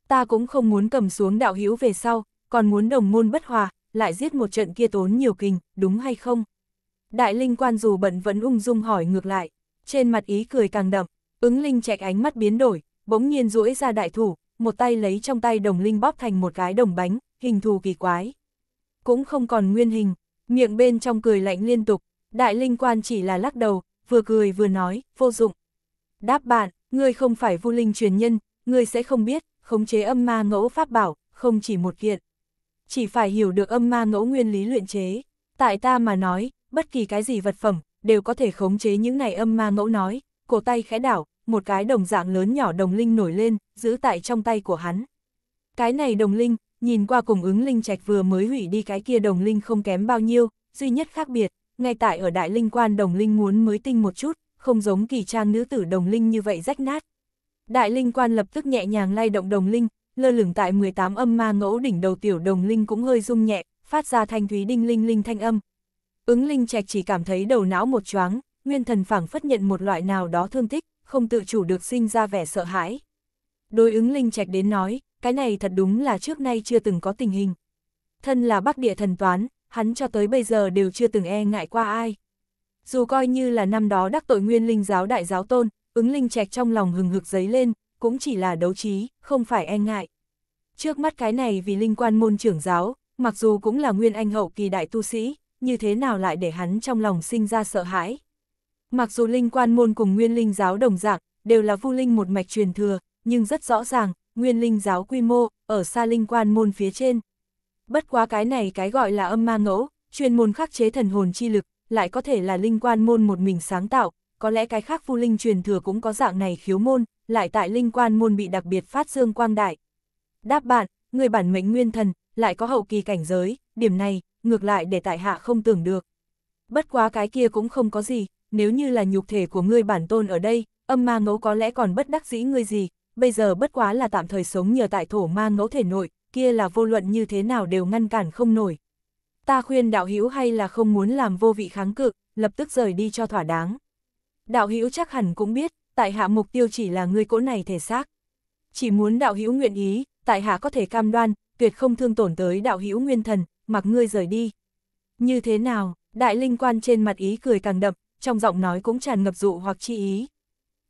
Ta cũng không muốn cầm xuống đạo hữu về sau, còn muốn đồng môn bất hòa, lại giết một trận kia tốn nhiều kinh, đúng hay không? Đại linh quan dù bận vẫn ung dung hỏi ngược lại trên mặt ý cười càng đậm, ứng linh chạch ánh mắt biến đổi, bỗng nhiên duỗi ra đại thủ, một tay lấy trong tay đồng linh bóp thành một cái đồng bánh, hình thù kỳ quái. Cũng không còn nguyên hình, miệng bên trong cười lạnh liên tục, đại linh quan chỉ là lắc đầu, vừa cười vừa nói, vô dụng. Đáp bạn, ngươi không phải vu linh truyền nhân, ngươi sẽ không biết, khống chế âm ma ngẫu pháp bảo, không chỉ một kiện. Chỉ phải hiểu được âm ma ngẫu nguyên lý luyện chế, tại ta mà nói, bất kỳ cái gì vật phẩm, đều có thể khống chế những này âm ma ngẫu nói, cổ tay khẽ đảo, một cái đồng dạng lớn nhỏ đồng linh nổi lên, giữ tại trong tay của hắn. Cái này đồng linh, nhìn qua cùng ứng linh trạch vừa mới hủy đi cái kia đồng linh không kém bao nhiêu, duy nhất khác biệt, ngay tại ở đại linh quan đồng linh muốn mới tinh một chút, không giống kỳ trang nữ tử đồng linh như vậy rách nát. Đại linh quan lập tức nhẹ nhàng lay động đồng linh, lơ lửng tại 18 âm ma ngẫu đỉnh đầu tiểu đồng linh cũng hơi rung nhẹ, phát ra thanh thúy đinh linh linh thanh âm, Ứng Linh Trạch chỉ cảm thấy đầu não một choáng, nguyên thần phảng phất nhận một loại nào đó thương tích, không tự chủ được sinh ra vẻ sợ hãi. Đối ứng Linh Trạch đến nói, cái này thật đúng là trước nay chưa từng có tình hình. Thân là bắc địa thần toán, hắn cho tới bây giờ đều chưa từng e ngại qua ai. Dù coi như là năm đó đắc tội nguyên linh giáo đại giáo tôn, ứng linh trạch trong lòng hừng hực giấy lên, cũng chỉ là đấu trí, không phải e ngại. Trước mắt cái này vì linh quan môn trưởng giáo, mặc dù cũng là nguyên anh hậu kỳ đại tu sĩ, như thế nào lại để hắn trong lòng sinh ra sợ hãi. Mặc dù linh quan môn cùng nguyên linh giáo đồng dạng, đều là vu linh một mạch truyền thừa, nhưng rất rõ ràng, nguyên linh giáo quy mô, ở xa linh quan môn phía trên. Bất quá cái này cái gọi là âm ma ngẫu, truyền môn khắc chế thần hồn chi lực, lại có thể là linh quan môn một mình sáng tạo, có lẽ cái khác vu linh truyền thừa cũng có dạng này khiếu môn, lại tại linh quan môn bị đặc biệt phát dương quang đại. Đáp bạn, người bản mệnh nguyên thần, lại có hậu kỳ cảnh giới, điểm này, ngược lại để tại hạ không tưởng được. Bất quá cái kia cũng không có gì, nếu như là nhục thể của ngươi bản tôn ở đây, âm ma ngẫu có lẽ còn bất đắc dĩ ngươi gì, bây giờ bất quá là tạm thời sống nhờ tại thổ ma ngẫu thể nội, kia là vô luận như thế nào đều ngăn cản không nổi. Ta khuyên đạo hữu hay là không muốn làm vô vị kháng cự, lập tức rời đi cho thỏa đáng. Đạo hữu chắc hẳn cũng biết, tại hạ mục tiêu chỉ là ngươi cỗ này thể xác. Chỉ muốn đạo hữu nguyện ý, tại hạ có thể cam đoan, tuyệt không thương tổn tới đạo hữu nguyên thần, mặc ngươi rời đi. Như thế nào, đại linh quan trên mặt ý cười càng đậm, trong giọng nói cũng tràn ngập dụ hoặc chi ý.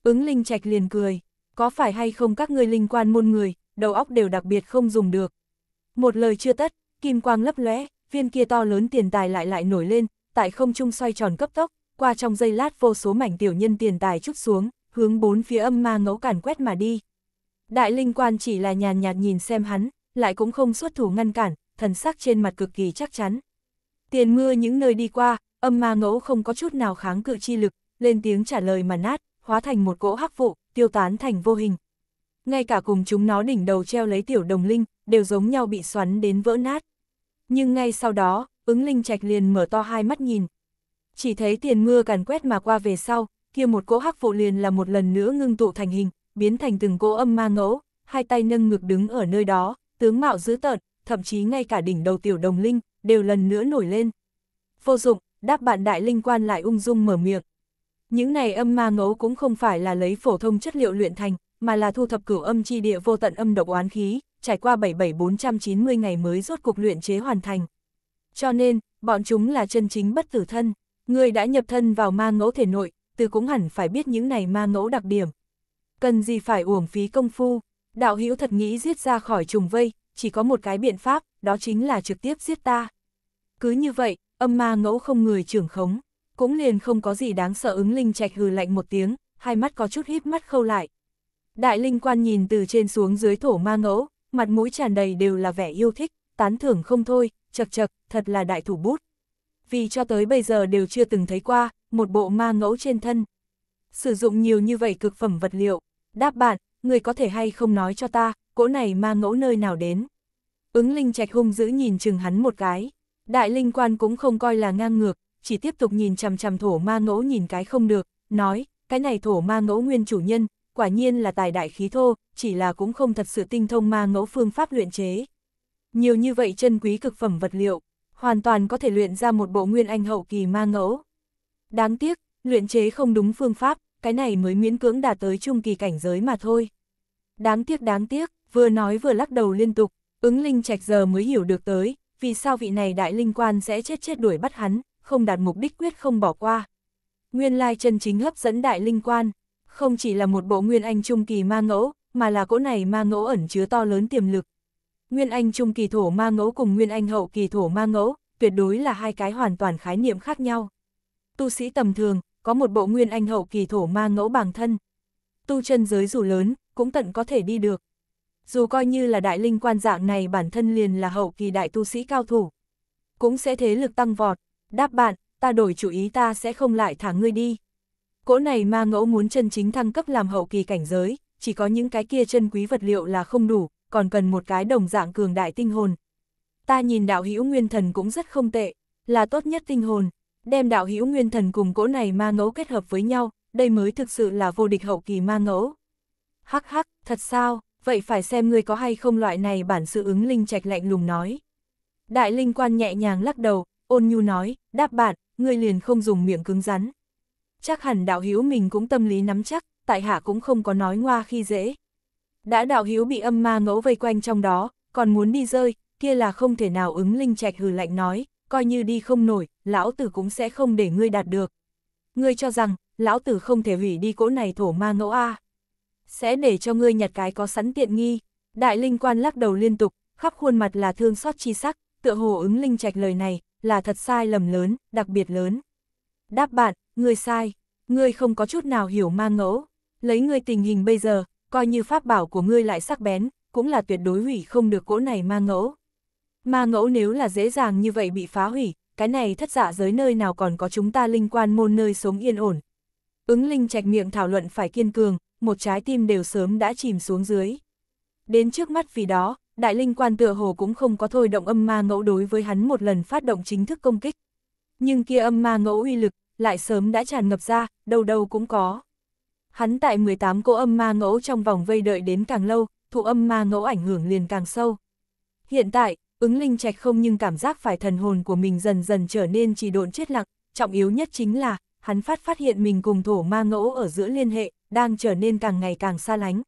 Ứng linh trạch liền cười, có phải hay không các ngươi linh quan môn người, đầu óc đều đặc biệt không dùng được. Một lời chưa tất, kim quang lấp lóe, viên kia to lớn tiền tài lại lại nổi lên, tại không trung xoay tròn cấp tốc, qua trong giây lát vô số mảnh tiểu nhân tiền tài chút xuống, hướng bốn phía âm ma ngẫu cản quét mà đi. Đại linh quan chỉ là nhàn nhạt nhìn xem hắn, lại cũng không xuất thủ ngăn cản, thần sắc trên mặt cực kỳ chắc chắn. Tiền mưa những nơi đi qua, âm ma ngẫu không có chút nào kháng cự chi lực, lên tiếng trả lời mà nát, hóa thành một cỗ hắc vụ, tiêu tán thành vô hình. Ngay cả cùng chúng nó đỉnh đầu treo lấy tiểu đồng linh, đều giống nhau bị xoắn đến vỡ nát. Nhưng ngay sau đó, ứng linh trạch liền mở to hai mắt nhìn. Chỉ thấy tiền mưa càn quét mà qua về sau, kia một cỗ hắc vụ liền là một lần nữa ngưng tụ thành hình, biến thành từng cỗ âm ma ngẫu, hai tay nâng ngực đứng ở nơi đó, tướng mạo dữ tợn, thậm chí ngay cả đỉnh đầu tiểu đồng linh, đều lần nữa nổi lên. Vô dụng, đáp bạn đại linh quan lại ung dung mở miệng. Những này âm ma ngẫu cũng không phải là lấy phổ thông chất liệu luyện thành, mà là thu thập cửu âm chi địa vô tận âm độc oán khí, trải qua 77490 ngày mới rốt cục luyện chế hoàn thành. Cho nên, bọn chúng là chân chính bất tử thân, người đã nhập thân vào ma ngẫu thể nội, từ cũng hẳn phải biết những này ma ngẫu đặc điểm. Cần gì phải uổng phí công phu, đạo hữu thật nghĩ giết ra khỏi trùng vây, chỉ có một cái biện pháp, đó chính là trực tiếp giết ta. Cứ như vậy, âm ma ngẫu không người trưởng khống, cũng liền không có gì đáng sợ ứng linh trạch hừ lạnh một tiếng, hai mắt có chút híp mắt khâu lại. Đại linh quan nhìn từ trên xuống dưới thổ ma ngẫu, mặt mũi tràn đầy đều là vẻ yêu thích, tán thưởng không thôi, chật chật, thật là đại thủ bút. Vì cho tới bây giờ đều chưa từng thấy qua, một bộ ma ngẫu trên thân. Sử dụng nhiều như vậy cực phẩm vật liệu, đáp bạn, người có thể hay không nói cho ta, cỗ này ma ngẫu nơi nào đến. Ứng linh trạch hung dữ nhìn chừng hắn một cái, đại linh quan cũng không coi là ngang ngược, chỉ tiếp tục nhìn chằm chằm thổ ma ngẫu nhìn cái không được, nói, cái này thổ ma ngẫu nguyên chủ nhân, quả nhiên là tài đại khí thô, chỉ là cũng không thật sự tinh thông ma ngẫu phương pháp luyện chế. Nhiều như vậy chân quý cực phẩm vật liệu, hoàn toàn có thể luyện ra một bộ nguyên anh hậu kỳ ma ngẫu. Đáng tiếc, luyện chế không đúng phương pháp, cái này mới miễn cưỡng đạt tới trung kỳ cảnh giới mà thôi. Đáng tiếc đáng tiếc, vừa nói vừa lắc đầu liên tục, ứng linh trạch giờ mới hiểu được tới, vì sao vị này đại linh quan sẽ chết chết đuổi bắt hắn, không đạt mục đích quyết không bỏ qua. Nguyên lai chân chính hấp dẫn đại linh quan, không chỉ là một bộ nguyên anh trung kỳ ma ngẫu, mà là cỗ này ma ngẫu ẩn chứa to lớn tiềm lực. Nguyên anh trung kỳ thổ ma ngẫu cùng nguyên anh hậu kỳ thổ ma ngẫu, tuyệt đối là hai cái hoàn toàn khái niệm khác nhau. Tu sĩ tầm thường, có một bộ nguyên anh hậu kỳ thổ ma ngẫu bản thân. Tu chân giới dù lớn, cũng tận có thể đi được, dù coi như là đại linh quan dạng này bản thân liền là hậu kỳ đại tu sĩ cao thủ. Cũng sẽ thế lực tăng vọt, đáp bạn, ta đổi chủ ý ta sẽ không lại thả ngươi đi. Cỗ này ma ngẫu muốn chân chính thăng cấp làm hậu kỳ cảnh giới, chỉ có những cái kia chân quý vật liệu là không đủ, còn cần một cái đồng dạng cường đại tinh hồn. Ta nhìn đạo hữu nguyên thần cũng rất không tệ, là tốt nhất tinh hồn, đem đạo hữu nguyên thần cùng cỗ này ma ngẫu kết hợp với nhau, đây mới thực sự là vô địch hậu kỳ ma ngẫu. Hắc hắc, thật sao, vậy phải xem ngươi có hay không loại này bản sự ứng linh trạch lạnh lùng nói. Đại linh quan nhẹ nhàng lắc đầu, ôn nhu nói, đáp bạn, ngươi liền không dùng miệng cứng rắn. Chắc hẳn đạo hiếu mình cũng tâm lý nắm chắc, tại hạ cũng không có nói ngoa khi dễ. Đã đạo hiếu bị âm ma ngẫu vây quanh trong đó, còn muốn đi rơi, kia là không thể nào ứng linh trạch hừ lạnh nói, coi như đi không nổi, lão tử cũng sẽ không để ngươi đạt được. Ngươi cho rằng, lão tử không thể hủy đi cỗ này thổ ma ngẫu a sẽ để cho ngươi nhặt cái có sẵn tiện nghi. Đại linh quan lắc đầu liên tục, khắp khuôn mặt là thương xót chi sắc, tựa hồ ứng linh trạch lời này, là thật sai lầm lớn, đặc biệt lớn. Đáp bạn, ngươi sai, ngươi không có chút nào hiểu ma ngẫu, lấy ngươi tình hình bây giờ, coi như pháp bảo của ngươi lại sắc bén, cũng là tuyệt đối hủy không được cỗ này ma ngẫu. Ma ngẫu nếu là dễ dàng như vậy bị phá hủy, cái này thất dạ giới nơi nào còn có chúng ta linh quan môn nơi sống yên ổn. Ứng linh trạch miệng thảo luận phải kiên cường, một trái tim đều sớm đã chìm xuống dưới. Đến trước mắt vì đó, đại linh quan tựa hồ cũng không có thôi động âm ma ngẫu đối với hắn một lần phát động chính thức công kích. Nhưng kia âm ma ngẫu uy lực, lại sớm đã tràn ngập ra, đâu đâu cũng có. Hắn tại 18 cỗ âm ma ngẫu trong vòng vây đợi đến càng lâu, thụ âm ma ngẫu ảnh hưởng liền càng sâu. Hiện tại, ứng linh trạch không nhưng cảm giác phải thần hồn của mình dần dần trở nên trì độn chết lặng, trọng yếu nhất chính là, hắn phát phát hiện mình cùng thổ ma ngẫu ở giữa liên hệ, đang trở nên càng ngày càng xa lánh.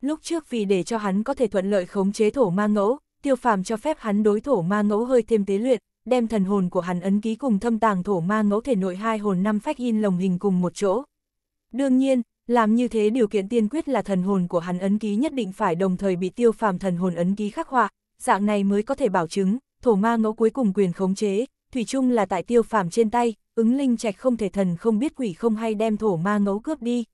Lúc trước vì để cho hắn có thể thuận lợi khống chế thổ ma ngẫu, tiêu phàm cho phép hắn đối thổ ma ngẫu hơi thêm tế luyện, đem thần hồn của hắn ấn ký cùng thâm tàng thổ ma ngẫu thể nội hai hồn năm phách in lồng hình cùng một chỗ. Đương nhiên, làm như thế điều kiện tiên quyết là thần hồn của hắn ấn ký nhất định phải đồng thời bị tiêu phàm thần hồn ấn ký khắc họa, dạng này mới có thể bảo chứng, thổ ma ngẫu cuối cùng quyền khống chế, thủy chung là tại tiêu phàm trên tay, ứng linh trạch không thể thần không biết quỷ không hay đem thổ ma ngẫu cướp đi.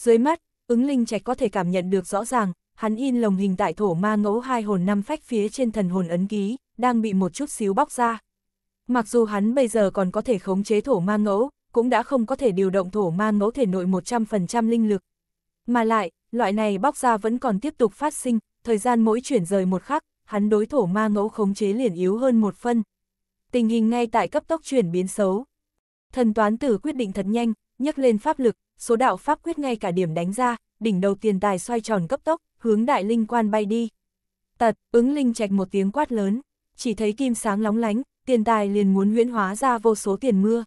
Dưới mắt, ứng linh trạch có thể cảm nhận được rõ ràng, hắn in lồng hình tại thổ ma ngẫu hai hồn năm phách phía trên thần hồn ấn ký, đang bị một chút xíu bóc ra. Mặc dù hắn bây giờ còn có thể khống chế thổ ma ngẫu, cũng đã không có thể điều động thổ ma ngẫu thể nội 100% linh lực. Mà lại, loại này bóc ra vẫn còn tiếp tục phát sinh, thời gian mỗi chuyển rời một khắc, hắn đối thổ ma ngẫu khống chế liền yếu hơn một phân. Tình hình ngay tại cấp tốc chuyển biến xấu. Thần toán tử quyết định thật nhanh, nhấc lên pháp lực, số đạo pháp quyết ngay cả điểm đánh ra, đỉnh đầu tiền tài xoay tròn cấp tốc, hướng đại linh quan bay đi. Tật, ứng linh trạch một tiếng quát lớn, chỉ thấy kim sáng lóng lánh, tiền tài liền muốn huyễn hóa ra vô số tiền mưa.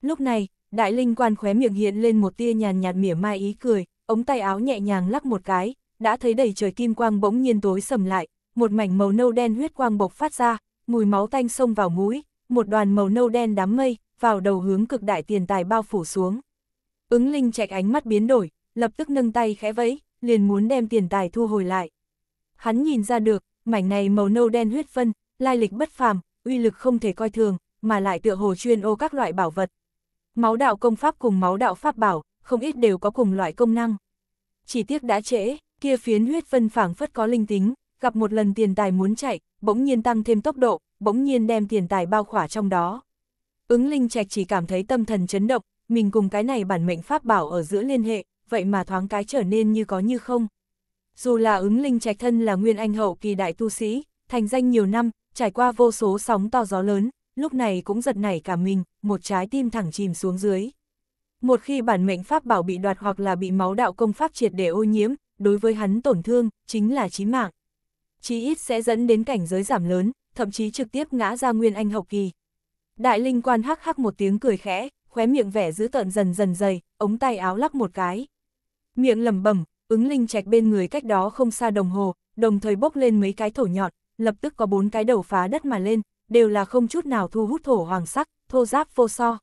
Lúc này, đại linh quan khóe miệng hiện lên một tia nhàn nhạt mỉa mai ý cười, ống tay áo nhẹ nhàng lắc một cái, đã thấy đầy trời kim quang bỗng nhiên tối sầm lại, một mảnh màu nâu đen huyết quang bộc phát ra, mùi máu tanh xông vào mũi, một đoàn màu nâu đen đám mây, vào đầu hướng cực đại tiền tài bao phủ xuống. Ứng linh trạch ánh mắt biến đổi, lập tức nâng tay khẽ vẫy, liền muốn đem tiền tài thu hồi lại. Hắn nhìn ra được, mảnh này màu nâu đen huyết phân, lai lịch bất phàm, uy lực không thể coi thường, mà lại tựa hồ chuyên ô các loại bảo vật. Máu đạo công pháp cùng máu đạo pháp bảo, không ít đều có cùng loại công năng. Chỉ tiếc đã trễ, kia phiến huyết phân phảng phất có linh tính, gặp một lần tiền tài muốn chạy, bỗng nhiên tăng thêm tốc độ, bỗng nhiên đem tiền tài bao khỏa trong đó. Ứng linh trạch chỉ cảm thấy tâm thần chấn động, mình cùng cái này bản mệnh pháp bảo ở giữa liên hệ, vậy mà thoáng cái trở nên như có như không. Dù là ứng linh trạch thân là nguyên anh hậu kỳ đại tu sĩ, thành danh nhiều năm, trải qua vô số sóng to gió lớn, lúc này cũng giật nảy cả mình, một trái tim thẳng chìm xuống dưới. Một khi bản mệnh pháp bảo bị đoạt hoặc là bị máu đạo công pháp triệt để ô nhiễm, đối với hắn tổn thương, chính là chí mạng. Chí ít sẽ dẫn đến cảnh giới giảm lớn, thậm chí trực tiếp ngã ra nguyên anh hậu kỳ. Đại linh quan hắc hắc một tiếng cười khẽ, khóe miệng vẻ giữ tợn dần dần dày, ống tay áo lắc một cái. Miệng lầm bẩm ứng linh trạch bên người cách đó không xa đồng hồ, đồng thời bốc lên mấy cái thổ nhọn, lập tức có bốn cái đầu phá đất mà lên, đều là không chút nào thu hút thổ hoàng sắc, thô giáp vô so.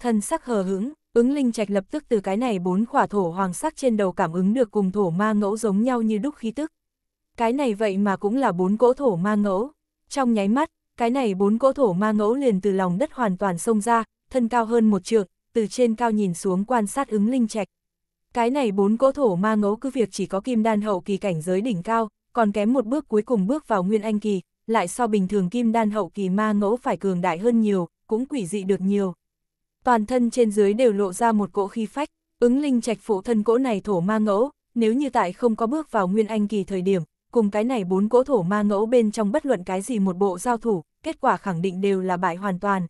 Thân sắc hờ hững, ứng linh trạch lập tức từ cái này bốn khỏa thổ hoàng sắc trên đầu cảm ứng được cùng thổ ma ngẫu giống nhau như đúc khí tức. Cái này vậy mà cũng là bốn cỗ thổ ma ngẫu. Trong nháy mắt, cái này bốn cỗ thổ ma ngẫu liền từ lòng đất hoàn toàn xông ra, thân cao hơn một trượng, từ trên cao nhìn xuống quan sát ứng linh trạch. Cái này bốn cỗ thổ ma ngẫu cứ việc chỉ có kim đan hậu kỳ cảnh giới đỉnh cao, còn kém một bước cuối cùng bước vào nguyên anh kỳ, lại so bình thường kim đan hậu kỳ ma ngẫu phải cường đại hơn nhiều, cũng quỷ dị được nhiều. Toàn thân trên dưới đều lộ ra một cỗ khí phách, ứng linh trạch phụ thân cỗ này thổ ma ngẫu, nếu như tại không có bước vào nguyên anh kỳ thời điểm, cùng cái này bốn cỗ thổ ma ngẫu bên trong bất luận cái gì một bộ giao thủ, kết quả khẳng định đều là bại hoàn toàn.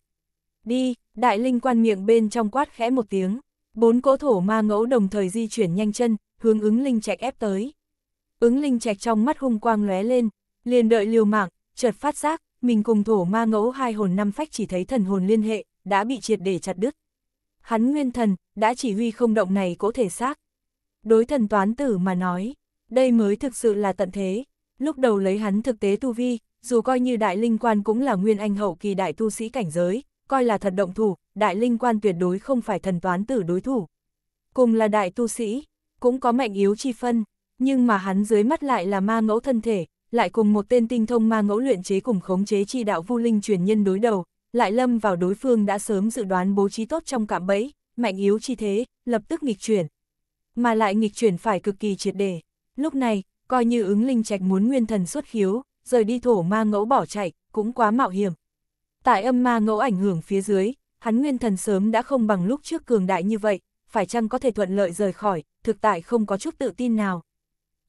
Đi, đại linh quan miệng bên trong quát khẽ một tiếng, bốn cỗ thổ ma ngẫu đồng thời di chuyển nhanh chân, hướng ứng linh trạch ép tới. Ứng linh trạch trong mắt hung quang lóe lên, liền đợi liều mạng, chợt phát giác, mình cùng thổ ma ngẫu hai hồn năm phách chỉ thấy thần hồn liên hệ, đã bị triệt để chặt đứt. Hắn nguyên thần, đã chỉ huy không động này cỗ thể xác. Đối thần toán tử mà nói, đây mới thực sự là tận thế. Lúc đầu lấy hắn thực tế tu vi, dù coi như đại linh quan cũng là nguyên anh hậu kỳ đại tu sĩ cảnh giới, coi là thật động thủ, đại linh quan tuyệt đối không phải thần toán tử đối thủ. Cùng là đại tu sĩ, cũng có mạnh yếu chi phân, nhưng mà hắn dưới mắt lại là ma ngẫu thân thể, lại cùng một tên tinh thông ma ngẫu luyện chế cùng khống chế chi đạo vu linh truyền nhân đối đầu, lại lâm vào đối phương đã sớm dự đoán bố trí tốt trong cạm bẫy, mạnh yếu chi thế, lập tức nghịch chuyển. Mà lại nghịch chuyển phải cực kỳ triệt đề. Lúc này, coi như ứng linh trạch muốn nguyên thần xuất khiếu, rời đi thổ ma ngẫu bỏ chạy, cũng quá mạo hiểm. Tại âm ma ngẫu ảnh hưởng phía dưới, hắn nguyên thần sớm đã không bằng lúc trước cường đại như vậy, phải chăng có thể thuận lợi rời khỏi, thực tại không có chút tự tin nào.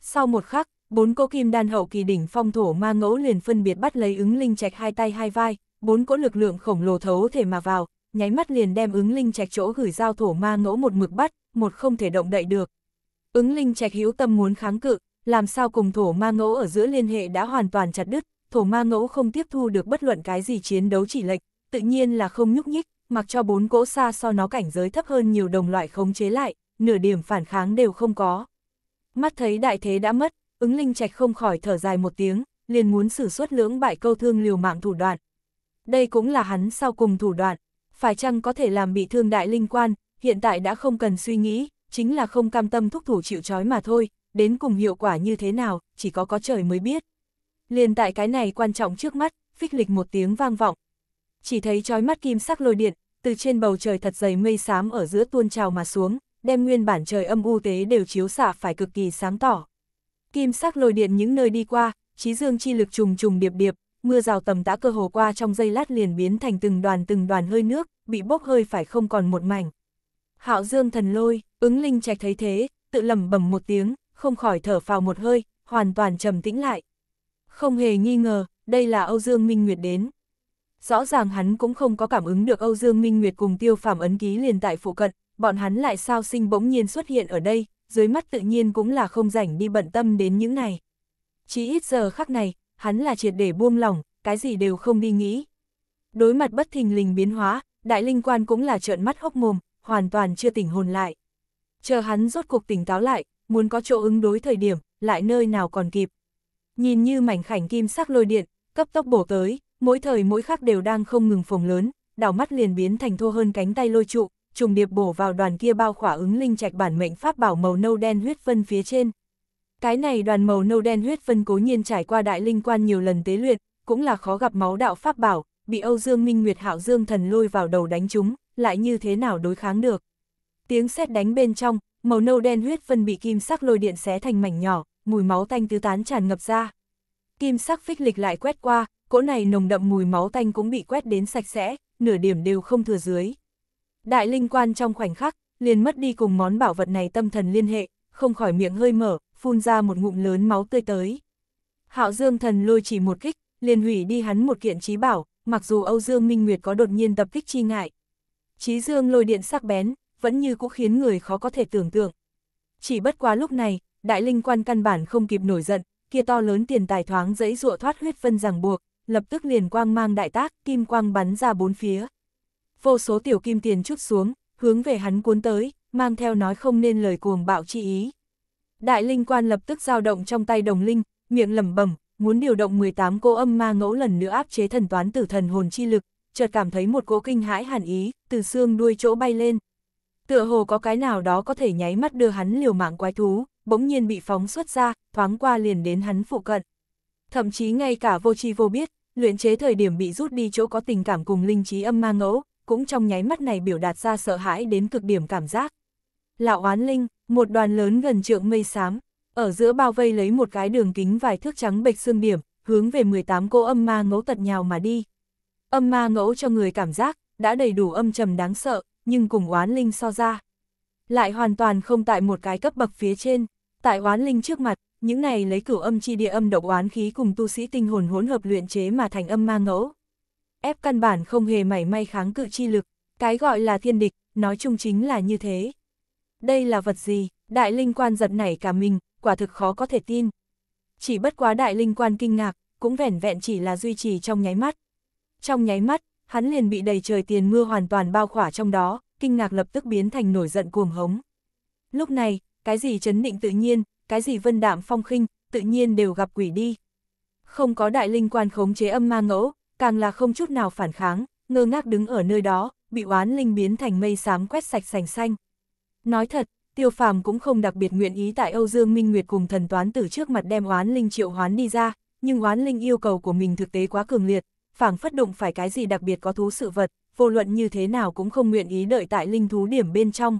Sau một khắc, bốn cỗ kim đan hậu kỳ đỉnh phong thổ ma ngẫu liền phân biệt bắt lấy ứng linh trạch hai tay hai vai, bốn cỗ lực lượng khổng lồ thấu thể mà vào, nháy mắt liền đem ứng linh trạch chỗ gửi giao thổ ma ngẫu một mực bắt, một không thể động đậy được. Ứng linh trạch hữu tâm muốn kháng cự, làm sao cùng thổ ma ngẫu ở giữa liên hệ đã hoàn toàn chặt đứt, thổ ma ngẫu không tiếp thu được bất luận cái gì chiến đấu chỉ lệch, tự nhiên là không nhúc nhích, mặc cho bốn cỗ xa so nó cảnh giới thấp hơn nhiều đồng loại khống chế lại, nửa điểm phản kháng đều không có. Mắt thấy đại thế đã mất, ứng linh trạch không khỏi thở dài một tiếng, liền muốn sử xuất lưỡng bại câu thương liều mạng thủ đoạn. Đây cũng là hắn sau cùng thủ đoạn, phải chăng có thể làm bị thương đại linh quan, hiện tại đã không cần suy nghĩ, chính là không cam tâm thúc thủ chịu trói mà thôi, đến cùng hiệu quả như thế nào, chỉ có có trời mới biết. Liền tại cái này quan trọng trước mắt, phích lịch một tiếng vang vọng. Chỉ thấy trói mắt kim sắc lôi điện, từ trên bầu trời thật dày mây xám ở giữa tuôn trào mà xuống, đem nguyên bản trời âm u tế đều chiếu xạ phải cực kỳ sáng tỏ. Kim sắc lôi điện những nơi đi qua, chí dương chi lực trùng trùng điệp điệp, mưa rào tầm tã cơ hồ qua trong giây lát liền biến thành từng đoàn từng đoàn hơi nước, bị bốc hơi phải không còn một mảnh. Hạo Dương thần lôi, ứng linh trạch thấy thế, tự lẩm bẩm một tiếng, không khỏi thở phào một hơi, hoàn toàn trầm tĩnh lại. Không hề nghi ngờ, đây là Âu Dương Minh Nguyệt đến. Rõ ràng hắn cũng không có cảm ứng được Âu Dương Minh Nguyệt cùng tiêu phàm ấn ký liền tại phụ cận, bọn hắn lại sao sinh bỗng nhiên xuất hiện ở đây, dưới mắt tự nhiên cũng là không rảnh đi bận tâm đến những này. Chỉ ít giờ khắc này, hắn là triệt để buông lỏng, cái gì đều không đi nghĩ. Đối mặt bất thình lình biến hóa, đại linh quan cũng là trợn mắt hốc mồm, hoàn toàn chưa tỉnh hồn lại. Chờ hắn rốt cuộc tỉnh táo lại, muốn có chỗ ứng đối thời điểm, lại nơi nào còn kịp nhìn như mảnh khảnh kim sắc lôi điện, cấp tốc bổ tới, mỗi thời mỗi khắc đều đang không ngừng phồng lớn, đảo mắt liền biến thành thô hơn cánh tay lôi trụ, trùng điệp bổ vào đoàn kia bao khỏa ứng linh trạch bản mệnh pháp bảo màu nâu đen huyết phân phía trên. Cái này đoàn màu nâu đen huyết phân cố nhiên trải qua đại linh quan nhiều lần tế luyện, cũng là khó gặp máu đạo pháp bảo, bị Âu Dương Minh Nguyệt Hạo Dương thần lôi vào đầu đánh chúng, lại như thế nào đối kháng được. Tiếng sét đánh bên trong, màu nâu đen huyết phân bị kim sắc lôi điện xé thành mảnh nhỏ, mùi máu tanh tứ tán tràn ngập ra. Kim sắc phích lịch lại quét qua, cỗ này nồng đậm mùi máu tanh cũng bị quét đến sạch sẽ, nửa điểm đều không thừa dưới. Đại linh quan trong khoảnh khắc, liền mất đi cùng món bảo vật này tâm thần liên hệ, không khỏi miệng hơi mở, phun ra một ngụm lớn máu tươi tới. Hạo Dương thần lôi chỉ một kích, liền hủy đi hắn một kiện trí bảo, mặc dù Âu Dương Minh Nguyệt có đột nhiên tập kích chi ngại. Trí Dương lôi điện sắc bén, vẫn như cũng khiến người khó có thể tưởng tượng. Chỉ bất quá lúc này, đại linh quan căn bản không kịp nổi giận, kia to lớn tiền tài thoáng dẫy dụa thoát huyết vân ràng buộc, lập tức liền quang mang đại tác, kim quang bắn ra bốn phía. Vô số tiểu kim tiền chút xuống, hướng về hắn cuốn tới, mang theo nói không nên lời cuồng bạo chi ý. Đại linh quan lập tức dao động trong tay đồng linh, miệng lẩm bẩm, muốn điều động 18 cô âm ma ngẫu lần nữa áp chế thần toán tử thần hồn chi lực, chợt cảm thấy một cỗ kinh hãi hàn ý, từ xương đuôi chỗ bay lên. Tựa hồ có cái nào đó có thể nháy mắt đưa hắn liều mạng quái thú bỗng nhiên bị phóng xuất ra, thoáng qua liền đến hắn phụ cận. Thậm chí ngay cả vô tri vô biết, luyện chế thời điểm bị rút đi chỗ có tình cảm cùng linh trí âm ma ngẫu, cũng trong nháy mắt này biểu đạt ra sợ hãi đến cực điểm cảm giác. Lão oán linh, một đoàn lớn gần trượng mây xám, ở giữa bao vây lấy một cái đường kính vài thước trắng bệch xương điểm, hướng về 18 cô âm ma ngẫu tật nhào mà đi. Âm ma ngẫu cho người cảm giác, đã đầy đủ âm trầm đáng sợ, nhưng cùng oán linh so ra lại hoàn toàn không tại một cái cấp bậc phía trên. Tại oán linh trước mặt, những này lấy cửu âm chi địa âm độc oán khí cùng tu sĩ tinh hồn hỗn hợp luyện chế mà thành âm ma ngẫu. Ép căn bản không hề mảy may kháng cự chi lực, cái gọi là thiên địch, nói chung chính là như thế. Đây là vật gì, đại linh quan giật nảy cả mình, quả thực khó có thể tin. Chỉ bất quá đại linh quan kinh ngạc, cũng vẻn vẹn chỉ là duy trì trong nháy mắt. Trong nháy mắt, hắn liền bị đầy trời tiền mưa hoàn toàn bao khỏa trong đó, kinh ngạc lập tức biến thành nổi giận cuồng hống. Lúc này, cái gì chấn định tự nhiên, cái gì vân đạm phong khinh, tự nhiên đều gặp quỷ đi. Không có đại linh quan khống chế âm ma ngẫu, càng là không chút nào phản kháng, ngơ ngác đứng ở nơi đó, bị oán linh biến thành mây xám quét sạch sành xanh. Nói thật, tiêu phàm cũng không đặc biệt nguyện ý tại Âu Dương Minh Nguyệt cùng thần toán tử trước mặt đem oán linh triệu hoán đi ra, nhưng oán linh yêu cầu của mình thực tế quá cường liệt, phảng phất động phải cái gì đặc biệt có thú sự vật, vô luận như thế nào cũng không nguyện ý đợi tại linh thú điểm bên trong.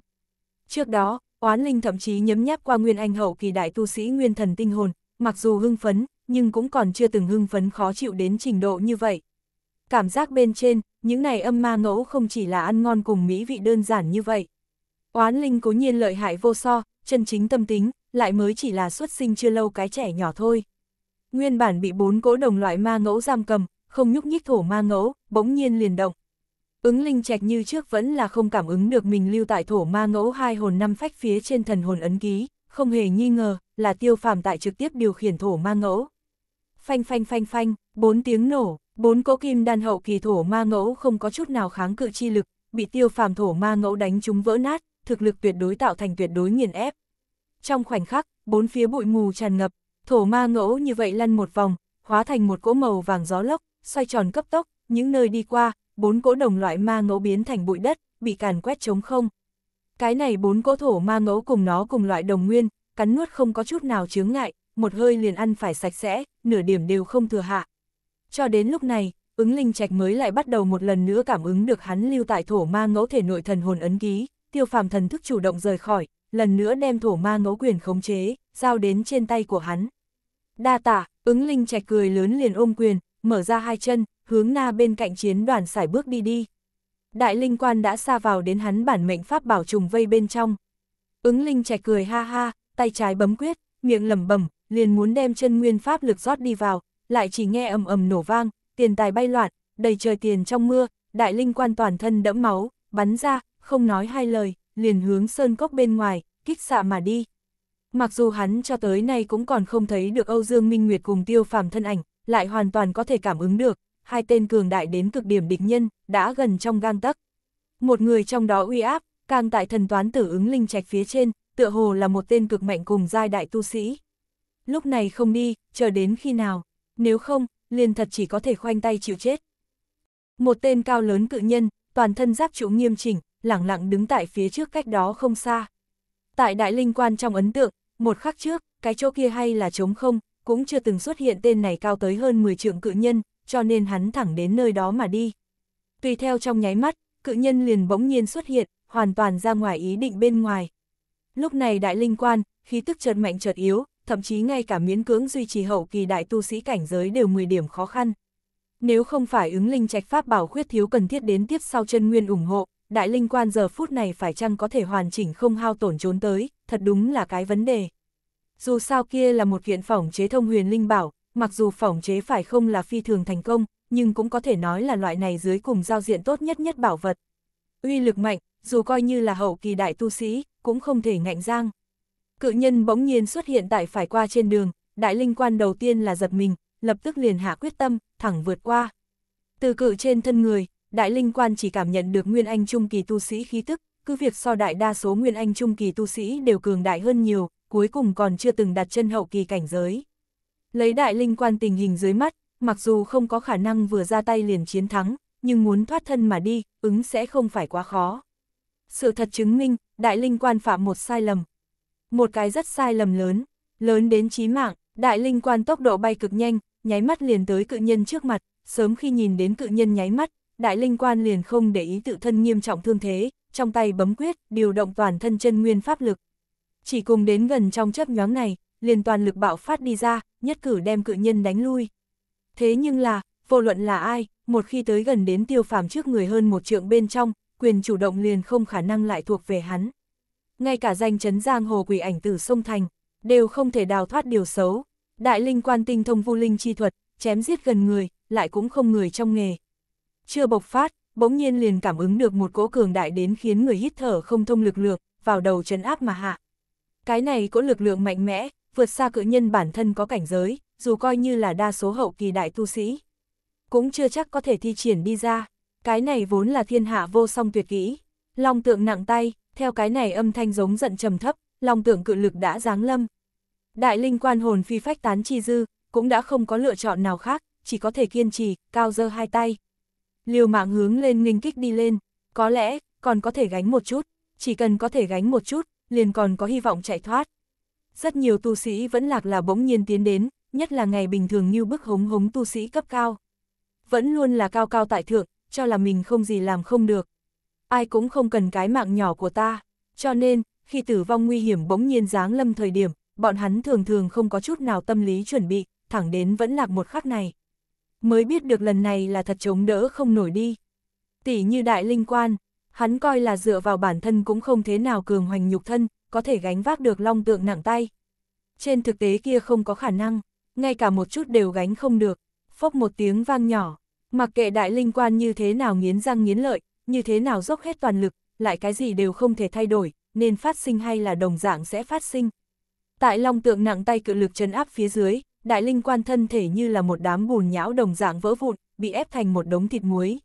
Trước đó, oán linh thậm chí nhấm nháp qua nguyên anh hậu kỳ đại tu sĩ nguyên thần tinh hồn, mặc dù hưng phấn, nhưng cũng còn chưa từng hưng phấn khó chịu đến trình độ như vậy. Cảm giác bên trên, những này âm ma ngẫu không chỉ là ăn ngon cùng mỹ vị đơn giản như vậy. Oán linh cố nhiên lợi hại vô so, chân chính tâm tính, lại mới chỉ là xuất sinh chưa lâu cái trẻ nhỏ thôi. Nguyên bản bị bốn cỗ đồng loại ma ngẫu giam cầm, không nhúc nhích thổ ma ngẫu, bỗng nhiên liền động, Ứng linh trạch như trước vẫn là không cảm ứng được mình lưu tại thổ ma ngẫu hai hồn năm phách phía trên thần hồn ấn ký, không hề nghi ngờ, là tiêu phàm tại trực tiếp điều khiển thổ ma ngẫu. Phanh phanh phanh phanh, bốn tiếng nổ, bốn cỗ kim đan hậu kỳ thổ ma ngẫu không có chút nào kháng cự chi lực, bị tiêu phàm thổ ma ngẫu đánh chúng vỡ nát, thực lực tuyệt đối tạo thành tuyệt đối nghiền ép. Trong khoảnh khắc, bốn phía bụi mù tràn ngập, thổ ma ngẫu như vậy lăn một vòng, hóa thành một cỗ màu vàng gió lốc, xoay tròn cấp tốc, những nơi đi qua, bốn cỗ đồng loại ma ngẫu biến thành bụi đất, bị càn quét trống không. Cái này bốn cỗ thổ ma ngẫu cùng nó cùng loại đồng nguyên, cắn nuốt không có chút nào chướng ngại, một hơi liền ăn phải sạch sẽ, nửa điểm đều không thừa hạ. Cho đến lúc này, ứng linh trạch mới lại bắt đầu một lần nữa cảm ứng được hắn lưu tại thổ ma ngẫu thể nội thần hồn ấn ký, tiêu phàm thần thức chủ động rời khỏi, lần nữa đem thổ ma ngẫu quyền khống chế, giao đến trên tay của hắn. Đa tạ, ứng linh trạch cười lớn liền ôm quyền, mở ra hai chân, hướng na bên cạnh chiến đoàn xài bước đi đi. Đại linh quan đã xa vào đến hắn bản mệnh pháp bảo trùng vây bên trong. Ứng linh trẻ cười ha ha, tay trái bấm quyết, miệng lẩm bẩm, liền muốn đem chân nguyên pháp lực rót đi vào, lại chỉ nghe ầm ầm nổ vang, tiền tài bay loạn, đầy trời tiền trong mưa, đại linh quan toàn thân đẫm máu, bắn ra, không nói hai lời, liền hướng sơn cốc bên ngoài, kích xạ mà đi. Mặc dù hắn cho tới nay cũng còn không thấy được Âu Dương Minh Nguyệt cùng Tiêu Phàm thân ảnh, lại hoàn toàn có thể cảm ứng được, hai tên cường đại đến cực điểm địch nhân, đã gần trong gang tấc. Một người trong đó uy áp, càng tại thần toán tử ứng linh trạch phía trên, tựa hồ là một tên cực mạnh cùng giai đại tu sĩ. Lúc này không đi, chờ đến khi nào, nếu không, liền thật chỉ có thể khoanh tay chịu chết. Một tên cao lớn cự nhân, toàn thân giáp trụ nghiêm chỉnh, lặng lặng đứng tại phía trước cách đó không xa. Tại đại linh quan trong ấn tượng, một khắc trước, cái chỗ kia hay là trống không, cũng chưa từng xuất hiện tên này cao tới hơn 10 trượng cự nhân, cho nên hắn thẳng đến nơi đó mà đi. Tùy theo trong nháy mắt, cự nhân liền bỗng nhiên xuất hiện, hoàn toàn ra ngoài ý định bên ngoài. Lúc này đại linh quan, khí tức chợt mạnh chợt yếu, thậm chí ngay cả miễn cưỡng duy trì hậu kỳ đại tu sĩ cảnh giới đều 10 điểm khó khăn. Nếu không phải ứng linh trạch pháp bảo khuyết thiếu cần thiết đến tiếp sau chân nguyên ủng hộ, đại linh quan giờ phút này phải chăng có thể hoàn chỉnh không hao tổn trốn tới, thật đúng là cái vấn đề. Dù sao kia là một kiện phỏng chế thông huyền linh bảo, mặc dù phỏng chế phải không là phi thường thành công, nhưng cũng có thể nói là loại này dưới cùng giao diện tốt nhất nhất bảo vật. Uy lực mạnh, dù coi như là hậu kỳ đại tu sĩ, cũng không thể ngạnh giang. Cự nhân bỗng nhiên xuất hiện tại phải qua trên đường, đại linh quan đầu tiên là giật mình, lập tức liền hạ quyết tâm, thẳng vượt qua. Từ cự trên thân người, đại linh quan chỉ cảm nhận được nguyên anh trung kỳ tu sĩ khí tức, cứ việc so đại đa số nguyên anh trung kỳ tu sĩ đều cường đại hơn nhiều, cuối cùng còn chưa từng đặt chân hậu kỳ cảnh giới. Lấy đại linh quan tình hình dưới mắt, mặc dù không có khả năng vừa ra tay liền chiến thắng, nhưng muốn thoát thân mà đi, ứng sẽ không phải quá khó. Sự thật chứng minh, đại linh quan phạm một sai lầm. Một cái rất sai lầm lớn, lớn đến chí mạng, đại linh quan tốc độ bay cực nhanh, nháy mắt liền tới cự nhân trước mặt, sớm khi nhìn đến cự nhân nháy mắt, đại linh quan liền không để ý tự thân nghiêm trọng thương thế, trong tay bấm quyết, điều động toàn thân chân nguyên pháp lực. Chỉ cùng đến gần trong chấp nhóm này, liền toàn lực bạo phát đi ra, nhất cử đem cự nhân đánh lui. Thế nhưng là, vô luận là ai, một khi tới gần đến tiêu phàm trước người hơn một trượng bên trong, quyền chủ động liền không khả năng lại thuộc về hắn. Ngay cả danh chấn giang hồ quỷ ảnh tử sông thành, đều không thể đào thoát điều xấu. Đại linh quan tinh thông vu linh chi thuật, chém giết gần người, lại cũng không người trong nghề. Chưa bộc phát, bỗng nhiên liền cảm ứng được một cỗ cường đại đến khiến người hít thở không thông lực lượng, vào đầu chấn áp mà hạ. Cái này cỗ lực lượng mạnh mẽ, vượt xa cự nhân bản thân có cảnh giới, dù coi như là đa số hậu kỳ đại tu sĩ. Cũng chưa chắc có thể thi triển đi ra, cái này vốn là thiên hạ vô song tuyệt kỹ. Long tượng nặng tay, theo cái này âm thanh giống giận trầm thấp, long tượng cự lực đã giáng lâm. Đại linh quan hồn phi phách tán chi dư, cũng đã không có lựa chọn nào khác, chỉ có thể kiên trì, cao dơ hai tay. Liều mạng hướng lên nghênh kích đi lên, có lẽ còn có thể gánh một chút, chỉ cần có thể gánh một chút, liền còn có hy vọng chạy thoát. Rất nhiều tu sĩ vẫn lạc là bỗng nhiên tiến đến, nhất là ngày bình thường như bức hống hống tu sĩ cấp cao. Vẫn luôn là cao cao tại thượng, cho là mình không gì làm không được. Ai cũng không cần cái mạng nhỏ của ta, cho nên, khi tử vong nguy hiểm bỗng nhiên giáng lâm thời điểm, bọn hắn thường thường không có chút nào tâm lý chuẩn bị, thẳng đến vẫn lạc một khắc này. Mới biết được lần này là thật chống đỡ không nổi đi. Tỷ như đại linh quan, hắn coi là dựa vào bản thân cũng không thế nào cường hoành nhục thân, có thể gánh vác được long tượng nặng tay. Trên thực tế kia không có khả năng, ngay cả một chút đều gánh không được, phốc một tiếng vang nhỏ, mặc kệ đại linh quan như thế nào nghiến răng nghiến lợi, như thế nào dốc hết toàn lực, lại cái gì đều không thể thay đổi, nên phát sinh hay là đồng dạng sẽ phát sinh. Tại long tượng nặng tay cự lực chấn áp phía dưới, đại linh quan thân thể như là một đám bùn nhão đồng dạng vỡ vụn, bị ép thành một đống thịt muối.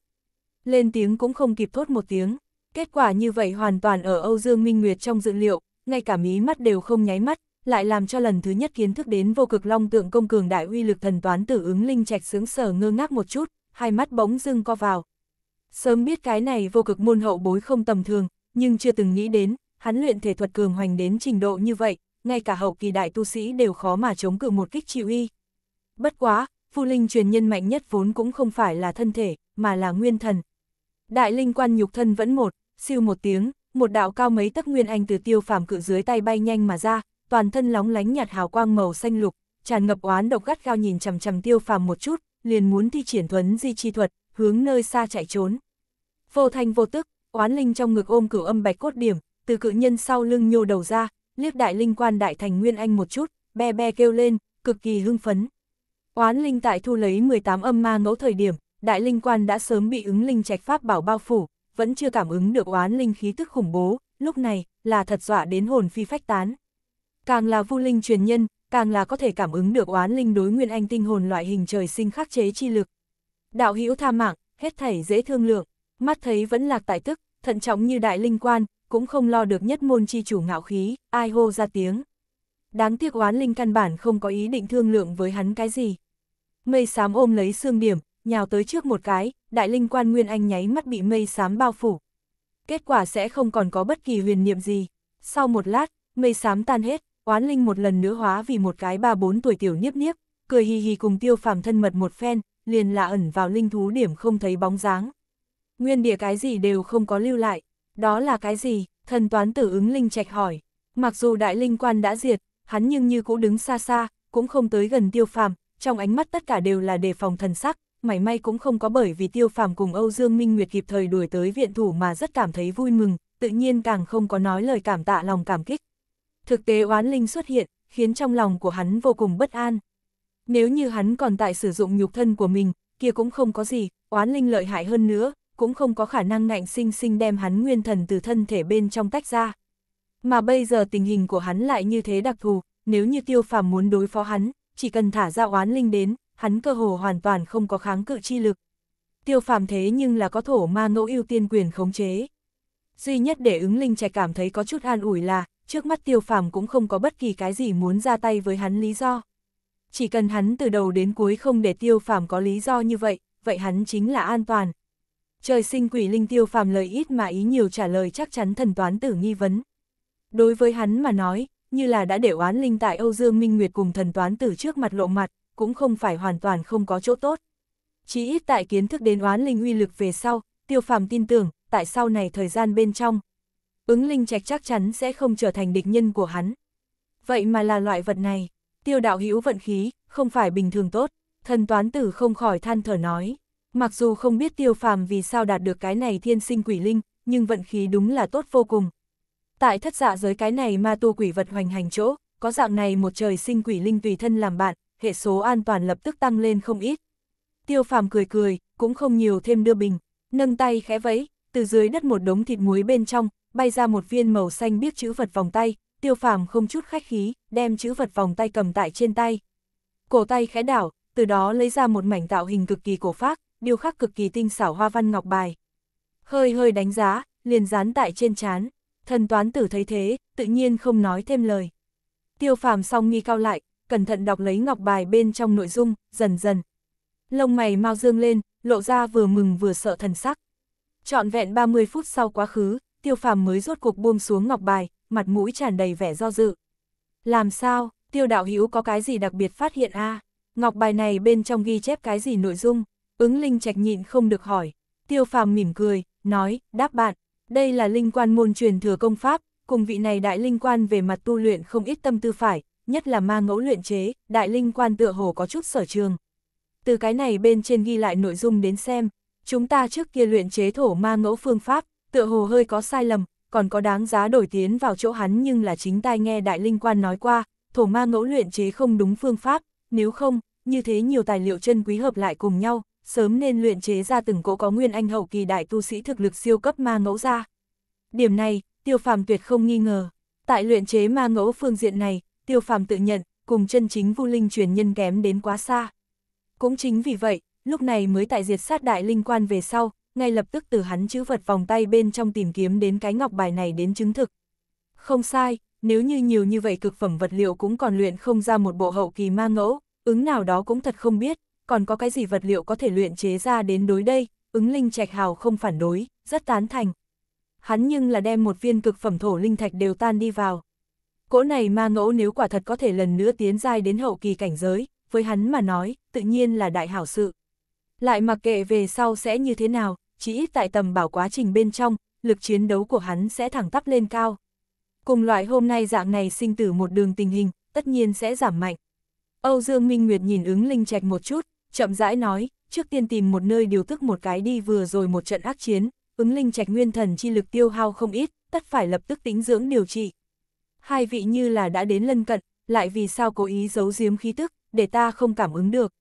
Lên tiếng cũng không kịp thốt một tiếng, kết quả như vậy hoàn toàn ở Âu Dương Minh Nguyệt trong dự liệu, ngay cả mí mắt đều không nháy mắt, lại làm cho lần thứ nhất kiến thức đến vô cực long tượng công cường đại uy lực thần toán tử ứng linh trạch sướng sở ngơ ngác một chút, hai mắt bỗng dưng co vào. Sớm biết cái này vô cực môn hậu bối không tầm thường, nhưng chưa từng nghĩ đến, hắn luyện thể thuật cường hoành đến trình độ như vậy, ngay cả hậu kỳ đại tu sĩ đều khó mà chống cự một kích chịu y. Bất quá, Phu Linh truyền nhân mạnh nhất vốn cũng không phải là thân thể, mà là nguyên thần. Đại Linh quan nhục thân vẫn một, siêu một tiếng, một đạo cao mấy tấc nguyên anh từ tiêu phàm cự dưới tay bay nhanh mà ra, toàn thân lóng lánh nhạt hào quang màu xanh lục, tràn ngập oán độc gắt gao nhìn chằm chằm tiêu phàm một chút, liền muốn thi triển thuấn di chi thuật, hướng nơi xa chạy trốn. Vô thanh vô tức, oán linh trong ngực ôm cửu âm bạch cốt điểm, từ cự nhân sau lưng nhô đầu ra, liếc đại linh quan đại thành nguyên anh một chút, be be kêu lên, cực kỳ hưng phấn. Oán linh tại thu lấy 18 âm ma ngẫu thời điểm, đại linh quan đã sớm bị ứng linh trạch pháp bảo bao phủ, vẫn chưa cảm ứng được oán linh khí tức khủng bố, lúc này là thật dọa đến hồn phi phách tán. Càng là vu linh truyền nhân, càng là có thể cảm ứng được oán linh đối nguyên anh tinh hồn loại hình trời sinh khắc chế chi lực. Đạo hữu tha mạng, hết thảy dễ thương lượng, mắt thấy vẫn lạc tại tức, thận trọng như đại linh quan, cũng không lo được nhất môn chi chủ ngạo khí, ai hô ra tiếng. Đáng tiếc oán linh căn bản không có ý định thương lượng với hắn cái gì. Mây xám ôm lấy xương điểm, nhào tới trước một cái, đại linh quan Nguyên Anh nháy mắt bị mây xám bao phủ. Kết quả sẽ không còn có bất kỳ huyền niệm gì. Sau một lát, mây xám tan hết, oán linh một lần nữa hóa vì một cái ba bốn tuổi tiểu niếp niếp, cười hì hì cùng tiêu phàm thân mật một phen, liền là ẩn vào linh thú điểm không thấy bóng dáng. Nguyên địa cái gì đều không có lưu lại, đó là cái gì, thần toán tử ứng linh trạch hỏi. Mặc dù đại linh quan đã diệt, hắn nhưng như cũ đứng xa xa, cũng không tới gần tiêu phàm, trong ánh mắt tất cả đều là đề phòng thần sắc, mảy may cũng không có bởi vì Tiêu Phàm cùng Âu Dương Minh Nguyệt kịp thời đuổi tới viện thủ mà rất cảm thấy vui mừng, tự nhiên càng không có nói lời cảm tạ lòng cảm kích. Thực tế oán linh xuất hiện, khiến trong lòng của hắn vô cùng bất an. Nếu như hắn còn tại sử dụng nhục thân của mình, kia cũng không có gì, oán linh lợi hại hơn nữa, cũng không có khả năng ngạnh sinh sinh đem hắn nguyên thần từ thân thể bên trong tách ra. Mà bây giờ tình hình của hắn lại như thế đặc thù, nếu như tiêu phàm muốn đối phó hắn, chỉ cần thả ra oán linh đến, hắn cơ hồ hoàn toàn không có kháng cự chi lực. Tiêu phàm thế nhưng là có thổ ma ngẫu ưu tiên quyền khống chế. Duy nhất để ứng linh trẻ cảm thấy có chút an ủi là, trước mắt tiêu phàm cũng không có bất kỳ cái gì muốn ra tay với hắn lý do. Chỉ cần hắn từ đầu đến cuối không để tiêu phàm có lý do như vậy, vậy hắn chính là an toàn. Trời sinh quỷ linh tiêu phàm lời ít mà ý nhiều trả lời chắc chắn thần toán tử nghi vấn. Đối với hắn mà nói, như là đã để oán linh tại Âu Dương Minh Nguyệt cùng thần toán tử trước mặt lộ mặt, cũng không phải hoàn toàn không có chỗ tốt. Chí ít tại kiến thức đến oán linh uy lực về sau, tiêu phàm tin tưởng, tại sau này thời gian bên trong, ứng linh trạch chắc chắn sẽ không trở thành địch nhân của hắn. Vậy mà là loại vật này, tiêu đạo hữu vận khí, không phải bình thường tốt, thần toán tử không khỏi than thở nói. Mặc dù không biết tiêu phàm vì sao đạt được cái này thiên sinh quỷ linh, nhưng vận khí đúng là tốt vô cùng. Tại thất dạ giới cái này ma tu quỷ vật hoành hành chỗ, có dạng này một trời sinh quỷ linh tùy thân làm bạn, hệ số an toàn lập tức tăng lên không ít. Tiêu phàm cười cười, cũng không nhiều thêm đưa bình, nâng tay khẽ vẫy, từ dưới đất một đống thịt muối bên trong, bay ra một viên màu xanh biết chữ vật vòng tay, tiêu phàm không chút khách khí, đem chữ vật vòng tay cầm tại trên tay. Cổ tay khẽ đảo, từ đó lấy ra một mảnh tạo hình cực kỳ cổ phác, điêu khắc cực kỳ tinh xảo hoa văn ngọc bài. Hơi hơi đánh giá, liền dán tại trên chán, thần toán tử thấy thế, tự nhiên không nói thêm lời. Tiêu phàm song nghi cao lại, cẩn thận đọc lấy ngọc bài bên trong nội dung, dần dần. Lông mày mau dương lên, lộ ra vừa mừng vừa sợ thần sắc. Trọn vẹn 30 phút sau quá khứ, tiêu phàm mới rốt cuộc buông xuống ngọc bài, mặt mũi tràn đầy vẻ do dự. Làm sao, tiêu đạo hữu có cái gì đặc biệt phát hiện a Ngọc bài này bên trong ghi chép cái gì nội dung? Ứng linh trạch nhịn không được hỏi. Tiêu phàm mỉm cười, nói, đáp bạn, đây là linh quan môn truyền thừa công pháp, cùng vị này đại linh quan về mặt tu luyện không ít tâm tư phải, nhất là ma ngẫu luyện chế, đại linh quan tựa hồ có chút sở trường. Từ cái này bên trên ghi lại nội dung đến xem, chúng ta trước kia luyện chế thổ ma ngẫu phương pháp, tựa hồ hơi có sai lầm, còn có đáng giá đổi tiến vào chỗ hắn nhưng là chính tai nghe đại linh quan nói qua, thổ ma ngẫu luyện chế không đúng phương pháp, nếu không, như thế nhiều tài liệu chân quý hợp lại cùng nhau, sớm nên luyện chế ra từng cỗ có nguyên anh hậu kỳ đại tu sĩ thực lực siêu cấp ma ngẫu ra. Điểm này, tiêu phàm tuyệt không nghi ngờ. Tại luyện chế ma ngẫu phương diện này, tiêu phàm tự nhận, cùng chân chính vu linh truyền nhân kém đến quá xa. Cũng chính vì vậy, lúc này mới tại diệt sát đại linh quan về sau, ngay lập tức từ hắn chữ vật vòng tay bên trong tìm kiếm đến cái ngọc bài này đến chứng thực. Không sai, nếu như nhiều như vậy cực phẩm vật liệu cũng còn luyện không ra một bộ hậu kỳ ma ngẫu, ứng nào đó cũng thật không biết, còn có cái gì vật liệu có thể luyện chế ra đến đối đây, ứng linh trạch hào không phản đối, rất tán thành. Hắn nhưng là đem một viên cực phẩm thổ linh thạch đều tan đi vào cỗ này ma ngẫu nếu quả thật có thể lần nữa tiến dai đến hậu kỳ cảnh giới, với hắn mà nói, tự nhiên là đại hảo sự. Lại mặc kệ về sau sẽ như thế nào, chỉ ít tại tầm bảo quá trình bên trong, lực chiến đấu của hắn sẽ thẳng tắp lên cao. Cùng loại hôm nay dạng này sinh tử một đường tình hình, tất nhiên sẽ giảm mạnh. Âu Dương Minh Nguyệt nhìn ứng linh trạch một chút, chậm rãi nói, trước tiên tìm một nơi điều tức một cái đi vừa rồi một trận ác chiến, ứng linh trạch nguyên thần chi lực tiêu hao không ít, tất phải lập tức tính dưỡng điều trị hai vị như là đã đến lân cận, lại vì sao cố ý giấu giếm khí tức, để ta không cảm ứng được.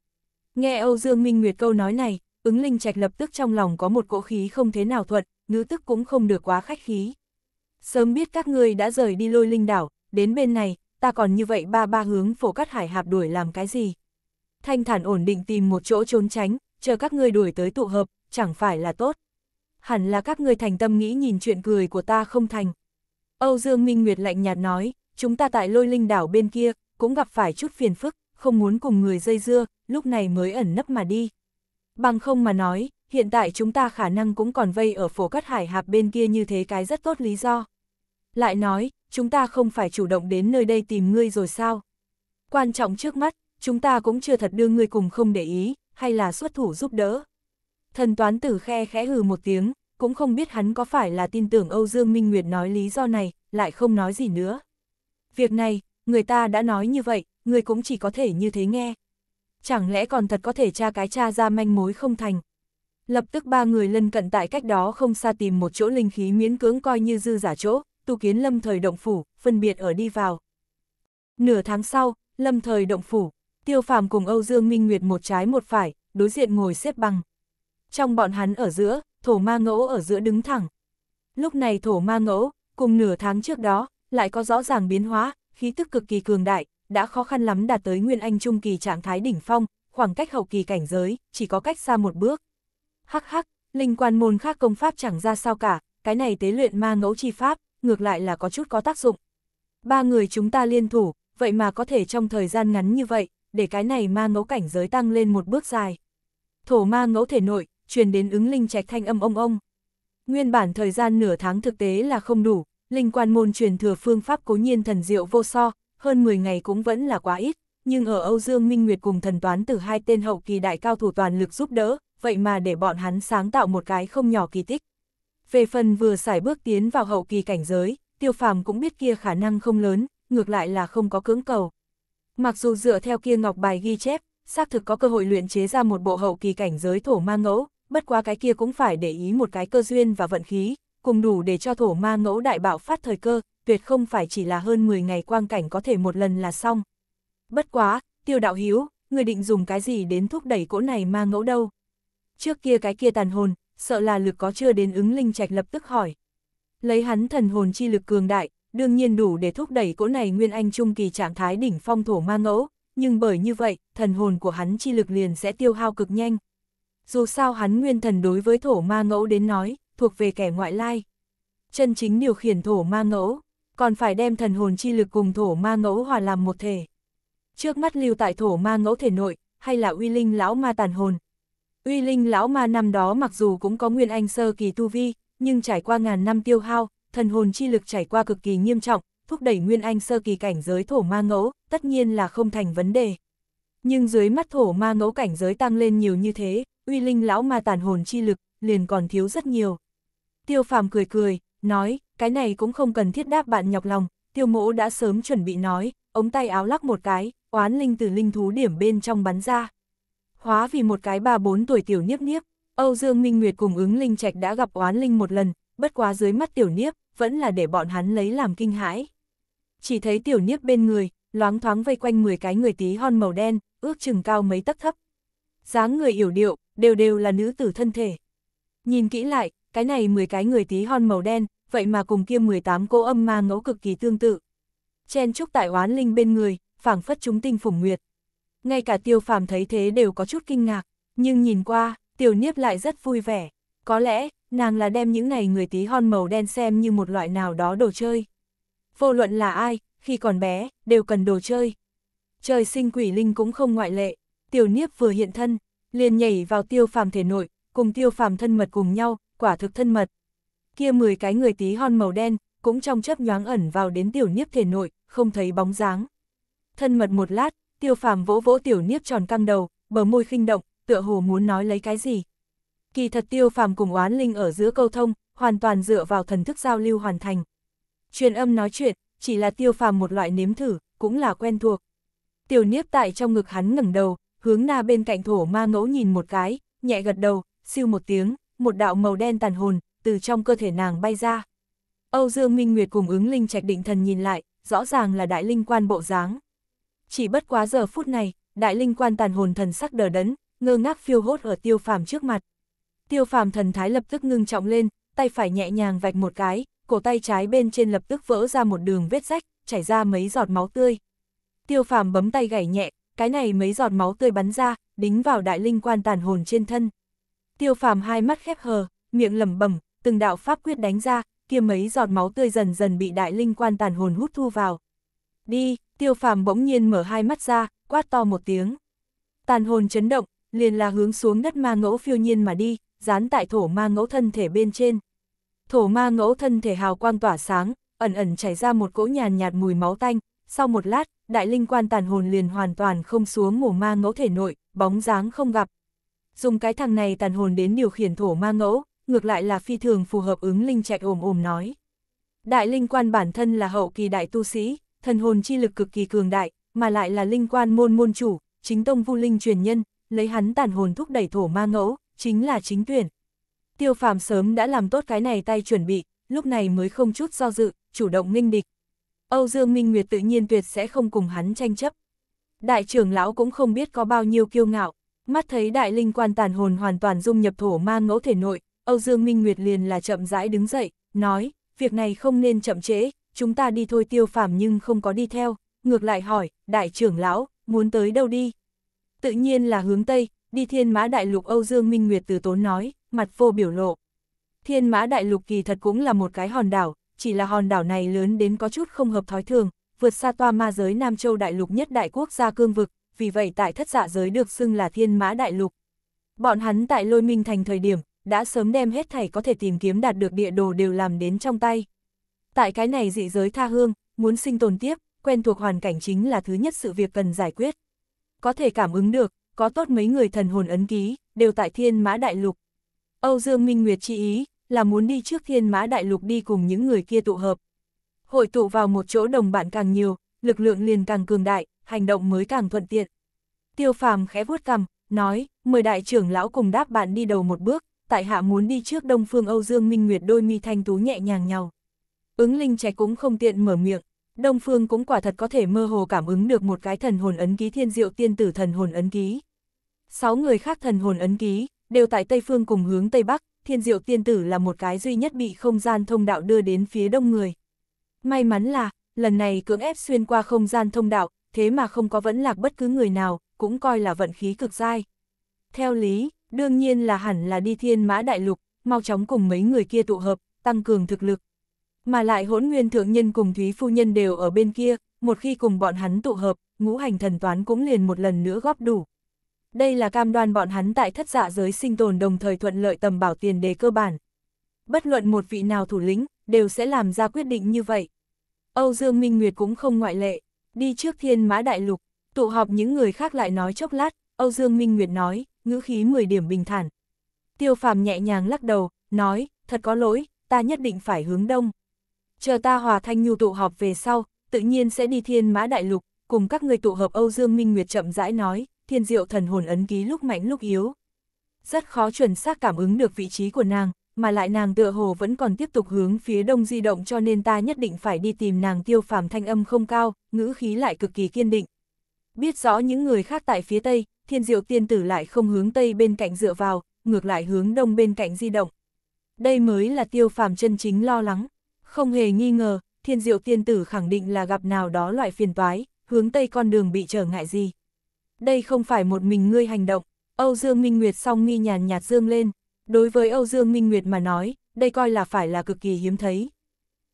Nghe Âu Dương Minh Nguyệt câu nói này, ứng linh trạch lập tức trong lòng có một cỗ khí không thế nào thuận, ngữ tức cũng không được quá khách khí. Sớm biết các ngươi đã rời đi lôi linh đảo, đến bên này, ta còn như vậy ba ba hướng phổ cắt hải hạp đuổi làm cái gì. Thanh thản ổn định tìm một chỗ trốn tránh, chờ các ngươi đuổi tới tụ hợp, chẳng phải là tốt. Hẳn là các ngươi thành tâm nghĩ nhìn chuyện cười của ta không thành, Âu Dương Minh Nguyệt lạnh nhạt nói, chúng ta tại lôi linh đảo bên kia, cũng gặp phải chút phiền phức, không muốn cùng người dây dưa, lúc này mới ẩn nấp mà đi. Bằng không mà nói, hiện tại chúng ta khả năng cũng còn vây ở Phổ cắt hải hạp bên kia như thế cái rất tốt lý do. Lại nói, chúng ta không phải chủ động đến nơi đây tìm ngươi rồi sao? Quan trọng trước mắt, chúng ta cũng chưa thật đưa ngươi cùng không để ý, hay là xuất thủ giúp đỡ. Thần toán tử khe khẽ hừ một tiếng, cũng không biết hắn có phải là tin tưởng Âu Dương Minh Nguyệt nói lý do này, lại không nói gì nữa. Việc này, người ta đã nói như vậy, người cũng chỉ có thể như thế nghe. Chẳng lẽ còn thật có thể tra cái cha ra manh mối không thành. Lập tức ba người lân cận tại cách đó không xa tìm một chỗ linh khí miễn cưỡng coi như dư giả chỗ, tu kiến lâm thời động phủ, phân biệt ở đi vào. Nửa tháng sau, lâm thời động phủ, tiêu phàm cùng Âu Dương Minh Nguyệt một trái một phải, đối diện ngồi xếp bằng trong bọn hắn ở giữa, thổ ma ngẫu ở giữa đứng thẳng. Lúc này thổ ma ngẫu, cùng nửa tháng trước đó, lại có rõ ràng biến hóa, khí tức cực kỳ cường đại, đã khó khăn lắm đạt tới nguyên anh trung kỳ trạng thái đỉnh phong, khoảng cách hậu kỳ cảnh giới, chỉ có cách xa một bước. Hắc hắc, linh quan môn khác công pháp chẳng ra sao cả, cái này tế luyện ma ngẫu chi pháp, ngược lại là có chút có tác dụng. Ba người chúng ta liên thủ, vậy mà có thể trong thời gian ngắn như vậy, để cái này ma ngẫu cảnh giới tăng lên một bước dài. Thổ ma ngẫu thể nội, truyền đến ứng linh trạch thanh âm ông ông. Nguyên bản thời gian nửa tháng thực tế là không đủ, linh quan môn truyền thừa phương pháp cố nhiên thần diệu vô so, hơn 10 ngày cũng vẫn là quá ít, nhưng ở Âu Dương Minh Nguyệt cùng thần toán từ hai tên hậu kỳ đại cao thủ toàn lực giúp đỡ, vậy mà để bọn hắn sáng tạo một cái không nhỏ kỳ tích. Về phần vừa xài bước tiến vào hậu kỳ cảnh giới, tiêu phàm cũng biết kia khả năng không lớn, ngược lại là không có cưỡng cầu. Mặc dù dựa theo kia ngọc bài ghi chép, xác thực có cơ hội luyện chế ra một bộ hậu kỳ cảnh giới thổ ma ngẫu, bất quá cái kia cũng phải để ý một cái cơ duyên và vận khí, cùng đủ để cho thổ ma ngẫu đại bạo phát thời cơ, tuyệt không phải chỉ là hơn 10 ngày quang cảnh có thể một lần là xong. Bất quá, tiêu đạo hiếu, người định dùng cái gì đến thúc đẩy cỗ này ma ngẫu đâu? Trước kia cái kia tàn hồn, sợ là lực có chưa đến ứng linh trạch lập tức hỏi. Lấy hắn thần hồn chi lực cường đại, đương nhiên đủ để thúc đẩy cỗ này nguyên anh trung kỳ trạng thái đỉnh phong thổ ma ngẫu, nhưng bởi như vậy, thần hồn của hắn chi lực liền sẽ tiêu hao cực nhanh, dù sao hắn nguyên thần đối với thổ ma ngẫu đến nói, thuộc về kẻ ngoại lai. Chân chính điều khiển thổ ma ngẫu, còn phải đem thần hồn chi lực cùng thổ ma ngẫu hòa làm một thể. Trước mắt lưu tại thổ ma ngẫu thể nội, hay là uy linh lão ma tàn hồn. Uy linh lão ma năm đó mặc dù cũng có nguyên anh sơ kỳ tu vi, nhưng trải qua ngàn năm tiêu hao, thần hồn chi lực trải qua cực kỳ nghiêm trọng, thúc đẩy nguyên anh sơ kỳ cảnh giới thổ ma ngẫu, tất nhiên là không thành vấn đề. Nhưng dưới mắt thổ ma ngẫu cảnh giới tăng lên nhiều như thế, uy linh lão ma tàn hồn chi lực, liền còn thiếu rất nhiều. Tiêu phàm cười cười, nói, cái này cũng không cần thiết đáp bạn nhọc lòng, tiêu mỗ đã sớm chuẩn bị nói, ống tay áo lắc một cái, oán linh từ linh thú điểm bên trong bắn ra. Hóa vì một cái ba bốn tuổi tiểu niếp niếp, Âu Dương Minh Nguyệt cùng ứng linh trạch đã gặp oán linh một lần, bất quá dưới mắt tiểu niếp, vẫn là để bọn hắn lấy làm kinh hãi. Chỉ thấy tiểu niếp bên người, loáng thoáng vây quanh 10 cái người tí hon màu đen, ước chừng cao mấy tấc thấp. dáng người yểu điệu, đều đều là nữ tử thân thể. Nhìn kỹ lại, cái này 10 cái người tí hon màu đen, vậy mà cùng kia 18 cô âm ma ngẫu cực kỳ tương tự. Chen trúc tại oán linh bên người, phảng phất chúng tinh phủng nguyệt. Ngay cả tiêu phàm thấy thế đều có chút kinh ngạc, nhưng nhìn qua, tiểu niếp lại rất vui vẻ. Có lẽ, nàng là đem những này người tí hon màu đen xem như một loại nào đó đồ chơi. Vô luận là ai, khi còn bé, đều cần đồ chơi. Trời sinh quỷ linh cũng không ngoại lệ, tiểu niếp vừa hiện thân, liền nhảy vào tiêu phàm thể nội, cùng tiêu phàm thân mật cùng nhau, quả thực thân mật. Kia 10 cái người tí hon màu đen, cũng trong chớp nhoáng ẩn vào đến tiểu niếp thể nội, không thấy bóng dáng. Thân mật một lát, tiêu phàm vỗ vỗ tiểu niếp tròn căng đầu, bờ môi khinh động, tựa hồ muốn nói lấy cái gì. Kỳ thật tiêu phàm cùng oán linh ở giữa câu thông, hoàn toàn dựa vào thần thức giao lưu hoàn thành. Truyền âm nói chuyện, chỉ là tiêu phàm một loại nếm thử, cũng là quen thuộc. Tiểu niếp tại trong ngực hắn ngẩng đầu, hướng na bên cạnh thổ ma ngẫu nhìn một cái, nhẹ gật đầu, siêu một tiếng, một đạo màu đen tàn hồn, từ trong cơ thể nàng bay ra. Âu Dương Minh Nguyệt cùng ứng linh trạch định thần nhìn lại, rõ ràng là đại linh quan bộ dáng. Chỉ bất quá giờ phút này, đại linh quan tàn hồn thần sắc đờ đẫn, ngơ ngác phiêu hốt ở tiêu phàm trước mặt. Tiêu phàm thần thái lập tức ngưng trọng lên, tay phải nhẹ nhàng vạch một cái, cổ tay trái bên trên lập tức vỡ ra một đường vết rách, chảy ra mấy giọt máu tươi. Tiêu phàm bấm tay gảy nhẹ, cái này mấy giọt máu tươi bắn ra, đính vào đại linh quan tàn hồn trên thân. Tiêu phàm hai mắt khép hờ, miệng lẩm bẩm, từng đạo pháp quyết đánh ra, kia mấy giọt máu tươi dần dần bị đại linh quan tàn hồn hút thu vào. Đi, tiêu phàm bỗng nhiên mở hai mắt ra, quát to một tiếng. Tàn hồn chấn động, liền là hướng xuống đất ma ngẫu phiêu nhiên mà đi, dán tại thổ ma ngẫu thân thể bên trên. Thổ ma ngẫu thân thể hào quang tỏa sáng, ẩn ẩn chảy ra một cỗ nhàn nhạt mùi máu tanh, sau một lát, đại linh quan tàn hồn liền hoàn toàn không xuống ngủ ma ngẫu thể nội, bóng dáng không gặp. Dùng cái thằng này tàn hồn đến điều khiển thổ ma ngẫu, ngược lại là phi thường phù hợp ứng linh chạy ồm ồm nói. Đại linh quan bản thân là hậu kỳ đại tu sĩ, thần hồn chi lực cực kỳ cường đại, mà lại là linh quan môn môn chủ, chính tông vu linh truyền nhân, lấy hắn tàn hồn thúc đẩy thổ ma ngẫu, chính là chính tuyển. Tiêu phàm sớm đã làm tốt cái này tay chuẩn bị, lúc này mới không chút do dự, chủ động nghênh địch. Âu Dương Minh Nguyệt tự nhiên tuyệt sẽ không cùng hắn tranh chấp. Đại trưởng lão cũng không biết có bao nhiêu kiêu ngạo, mắt thấy đại linh quan tàn hồn hoàn toàn dung nhập thổ ma ngẫu thể nội, Âu Dương Minh Nguyệt liền là chậm rãi đứng dậy, nói, việc này không nên chậm trễ, chúng ta đi thôi tiêu phàm nhưng không có đi theo, ngược lại hỏi, đại trưởng lão, muốn tới đâu đi? Tự nhiên là hướng Tây, đi thiên mã đại lục Âu Dương Minh Nguyệt từ tốn nói, mặt vô biểu lộ. Thiên mã đại lục kỳ thật cũng là một cái hòn đảo, chỉ là hòn đảo này lớn đến có chút không hợp thói thường, vượt xa toa ma giới Nam Châu đại lục nhất đại quốc gia cương vực, vì vậy tại thất dạ giới được xưng là thiên mã đại lục. Bọn hắn tại lôi minh thành thời điểm, đã sớm đem hết thảy có thể tìm kiếm đạt được địa đồ đều làm đến trong tay. Tại cái này dị giới tha hương, muốn sinh tồn tiếp, quen thuộc hoàn cảnh chính là thứ nhất sự việc cần giải quyết. Có thể cảm ứng được, có tốt mấy người thần hồn ấn ký, đều tại thiên mã đại lục. Âu Dương Minh Nguyệt chi ý, là muốn đi trước thiên mã đại lục đi cùng những người kia tụ hợp. Hội tụ vào một chỗ đồng bạn càng nhiều, lực lượng liền càng cường đại, hành động mới càng thuận tiện. Tiêu phàm khẽ vuốt cằm, nói, mời đại trưởng lão cùng đáp bạn đi đầu một bước, tại hạ muốn đi trước đông phương Âu Dương Minh Nguyệt đôi mi thanh tú nhẹ nhàng nhau. Ứng linh trẻ cũng không tiện mở miệng, đông phương cũng quả thật có thể mơ hồ cảm ứng được một cái thần hồn ấn ký thiên diệu tiên tử thần hồn ấn ký. Sáu người khác thần hồn ấn ký, đều tại Tây Phương cùng hướng Tây Bắc, thiên diệu tiên tử là một cái duy nhất bị không gian thông đạo đưa đến phía đông người. May mắn là, lần này cưỡng ép xuyên qua không gian thông đạo, thế mà không có vẫn lạc bất cứ người nào, cũng coi là vận khí cực dai. Theo lý, đương nhiên là hẳn là đi thiên mã đại lục, mau chóng cùng mấy người kia tụ hợp, tăng cường thực lực. Mà lại hỗn nguyên thượng nhân cùng thúy phu nhân đều ở bên kia, một khi cùng bọn hắn tụ hợp, ngũ hành thần toán cũng liền một lần nữa góp đủ đây là cam đoan bọn hắn tại thất dạ giới sinh tồn đồng thời thuận lợi tầm bảo tiền đề cơ bản. Bất luận một vị nào thủ lĩnh, đều sẽ làm ra quyết định như vậy. Âu Dương Minh Nguyệt cũng không ngoại lệ, đi trước thiên mã đại lục, tụ họp những người khác lại nói chốc lát, Âu Dương Minh Nguyệt nói, ngữ khí 10 điểm bình thản. Tiêu phàm nhẹ nhàng lắc đầu, nói, thật có lỗi, ta nhất định phải hướng đông. Chờ ta hòa thanh nhu tụ họp về sau, tự nhiên sẽ đi thiên mã đại lục, cùng các người tụ hợp Âu Dương Minh Nguyệt chậm rãi nói, thiên diệu thần hồn ấn ký lúc mạnh lúc yếu. Rất khó chuẩn xác cảm ứng được vị trí của nàng, mà lại nàng tựa hồ vẫn còn tiếp tục hướng phía đông di động cho nên ta nhất định phải đi tìm nàng tiêu phàm thanh âm không cao, ngữ khí lại cực kỳ kiên định. Biết rõ những người khác tại phía tây, thiên diệu tiên tử lại không hướng tây bên cạnh dựa vào, ngược lại hướng đông bên cạnh di động. Đây mới là tiêu phàm chân chính lo lắng. Không hề nghi ngờ, thiên diệu tiên tử khẳng định là gặp nào đó loại phiền toái, hướng tây con đường bị trở ngại gì đây không phải một mình ngươi hành động, Âu Dương Minh Nguyệt song nghi nhàn nhạt dương lên, đối với Âu Dương Minh Nguyệt mà nói, đây coi là phải là cực kỳ hiếm thấy.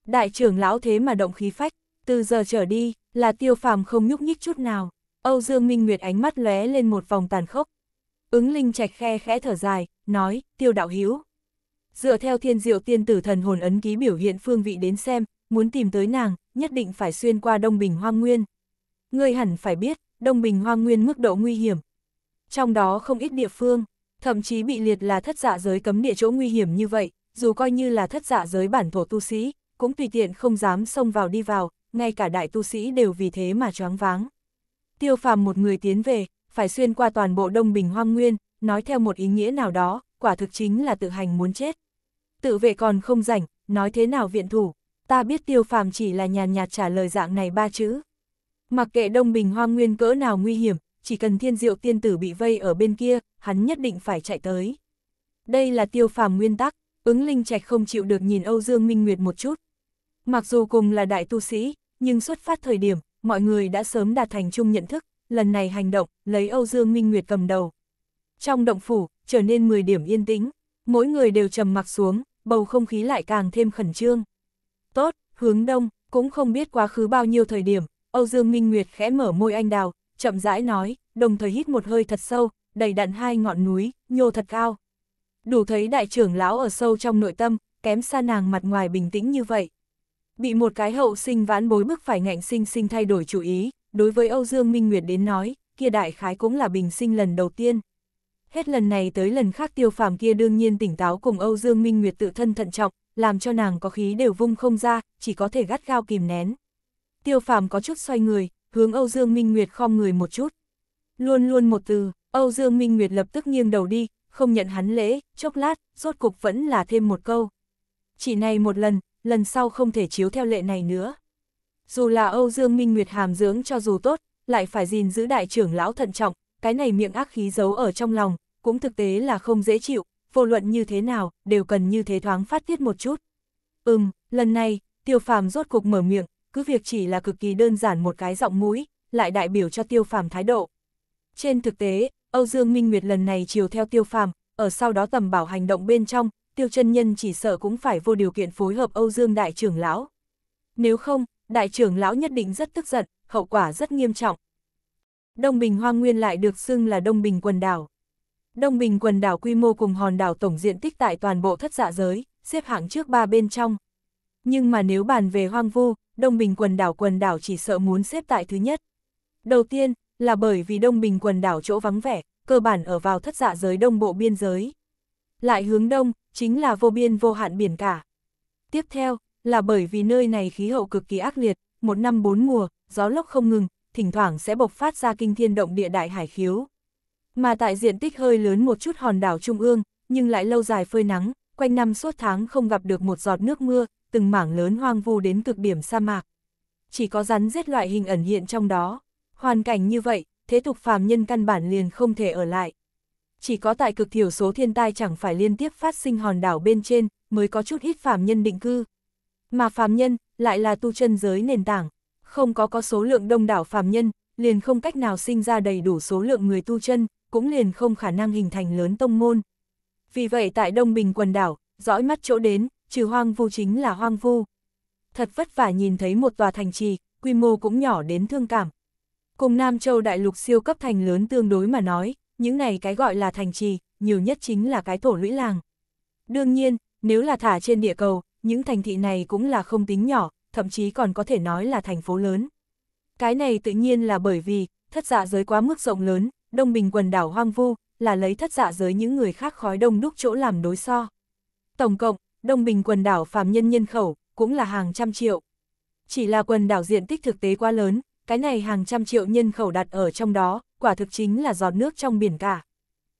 Đại trưởng lão thế mà động khí phách, từ giờ trở đi, là tiêu phàm không nhúc nhích chút nào, Âu Dương Minh Nguyệt ánh mắt lóe lên một vòng tàn khốc. Ứng linh trạch khe khẽ thở dài, nói, tiêu đạo hiếu. Dựa theo thiên diệu tiên tử thần hồn ấn ký biểu hiện phương vị đến xem, muốn tìm tới nàng, nhất định phải xuyên qua Đông Bình Hoang Nguyên. Ngươi hẳn phải biết, Đông Bình hoang nguyên mức độ nguy hiểm. Trong đó không ít địa phương, thậm chí bị liệt là thất giả dạ giới cấm địa chỗ nguy hiểm như vậy, dù coi như là thất giả dạ giới bản thổ tu sĩ, cũng tùy tiện không dám xông vào đi vào, ngay cả đại tu sĩ đều vì thế mà choáng váng. Tiêu phàm một người tiến về, phải xuyên qua toàn bộ Đông Bình hoang nguyên, nói theo một ý nghĩa nào đó, quả thực chính là tự hành muốn chết. Tự vệ còn không rảnh, nói thế nào viện thủ, ta biết tiêu phàm chỉ là nhàn nhạt trả lời dạng này ba chữ, Mặc kệ Đông Bình Hoang Nguyên cỡ nào nguy hiểm, chỉ cần thiên diệu tiên tử bị vây ở bên kia, hắn nhất định phải chạy tới. Đây là tiêu phàm nguyên tắc, ứng linh trạch không chịu được nhìn Âu Dương Minh Nguyệt một chút. Mặc dù cùng là đại tu sĩ, nhưng xuất phát thời điểm, mọi người đã sớm đạt thành chung nhận thức, lần này hành động, lấy Âu Dương Minh Nguyệt cầm đầu. Trong động phủ, trở nên 10 điểm yên tĩnh, mỗi người đều trầm mặc xuống, bầu không khí lại càng thêm khẩn trương. Tốt, hướng đông, cũng không biết quá khứ bao nhiêu thời điểm, Âu Dương Minh Nguyệt khẽ mở môi anh đào, chậm rãi nói, đồng thời hít một hơi thật sâu, đầy đặn hai ngọn núi, nhô thật cao. Đủ thấy đại trưởng lão ở sâu trong nội tâm, kém xa nàng mặt ngoài bình tĩnh như vậy. Bị một cái hậu sinh ván bối bức phải ngạnh sinh sinh thay đổi chủ ý, đối với Âu Dương Minh Nguyệt đến nói, kia đại khái cũng là bình sinh lần đầu tiên. Hết lần này tới lần khác tiêu phàm kia đương nhiên tỉnh táo cùng Âu Dương Minh Nguyệt tự thân thận trọng, làm cho nàng có khí đều vung không ra, chỉ có thể gắt gao kìm nén tiêu phàm có chút xoay người, hướng Âu Dương Minh Nguyệt khom người một chút. Luôn luôn một từ, Âu Dương Minh Nguyệt lập tức nghiêng đầu đi, không nhận hắn lễ, chốc lát, rốt cục vẫn là thêm một câu. Chỉ này một lần, lần sau không thể chiếu theo lệ này nữa. Dù là Âu Dương Minh Nguyệt hàm dưỡng cho dù tốt, lại phải gìn giữ đại trưởng lão thận trọng, cái này miệng ác khí giấu ở trong lòng, cũng thực tế là không dễ chịu, vô luận như thế nào, đều cần như thế thoáng phát tiết một chút. Ừm, lần này, tiêu phàm rốt cục mở miệng, cứ việc chỉ là cực kỳ đơn giản một cái giọng mũi, lại đại biểu cho tiêu phàm thái độ. Trên thực tế, Âu Dương Minh Nguyệt lần này chiều theo tiêu phàm, ở sau đó tầm bảo hành động bên trong, tiêu chân nhân chỉ sợ cũng phải vô điều kiện phối hợp Âu Dương đại trưởng lão. Nếu không, đại trưởng lão nhất định rất tức giận, hậu quả rất nghiêm trọng. Đông Bình Hoang Nguyên lại được xưng là Đông Bình quần đảo. Đông Bình quần đảo quy mô cùng hòn đảo tổng diện tích tại toàn bộ thất dạ giới, xếp hạng trước ba bên trong. Nhưng mà nếu bàn về hoang vu, Đông Bình quần đảo quần đảo chỉ sợ muốn xếp tại thứ nhất. Đầu tiên, là bởi vì Đông Bình quần đảo chỗ vắng vẻ, cơ bản ở vào thất dạ giới đông bộ biên giới. Lại hướng đông, chính là vô biên vô hạn biển cả. Tiếp theo, là bởi vì nơi này khí hậu cực kỳ ác liệt, một năm bốn mùa, gió lốc không ngừng, thỉnh thoảng sẽ bộc phát ra kinh thiên động địa đại hải khiếu. Mà tại diện tích hơi lớn một chút hòn đảo trung ương, nhưng lại lâu dài phơi nắng, quanh năm suốt tháng không gặp được một giọt nước mưa, từng mảng lớn hoang vu đến cực điểm sa mạc. Chỉ có rắn giết loại hình ẩn hiện trong đó. Hoàn cảnh như vậy, thế tục phàm nhân căn bản liền không thể ở lại. Chỉ có tại cực thiểu số thiên tai chẳng phải liên tiếp phát sinh hòn đảo bên trên, mới có chút ít phàm nhân định cư. Mà phàm nhân, lại là tu chân giới nền tảng. Không có có số lượng đông đảo phàm nhân, liền không cách nào sinh ra đầy đủ số lượng người tu chân, cũng liền không khả năng hình thành lớn tông môn. Vì vậy tại Đông Bình quần đảo, dõi mắt chỗ đến, trừ hoang vu chính là hoang vu. Thật vất vả nhìn thấy một tòa thành trì, quy mô cũng nhỏ đến thương cảm. Cùng Nam Châu đại lục siêu cấp thành lớn tương đối mà nói, những này cái gọi là thành trì, nhiều nhất chính là cái thổ lũy làng. Đương nhiên, nếu là thả trên địa cầu, những thành thị này cũng là không tính nhỏ, thậm chí còn có thể nói là thành phố lớn. Cái này tự nhiên là bởi vì, thất dạ giới quá mức rộng lớn, đông bình quần đảo hoang vu, là lấy thất dạ giới những người khác khói đông đúc chỗ làm đối so. Tổng cộng, đông bình quần đảo phàm nhân nhân khẩu, cũng là hàng trăm triệu. Chỉ là quần đảo diện tích thực tế quá lớn, cái này hàng trăm triệu nhân khẩu đặt ở trong đó, quả thực chính là giọt nước trong biển cả.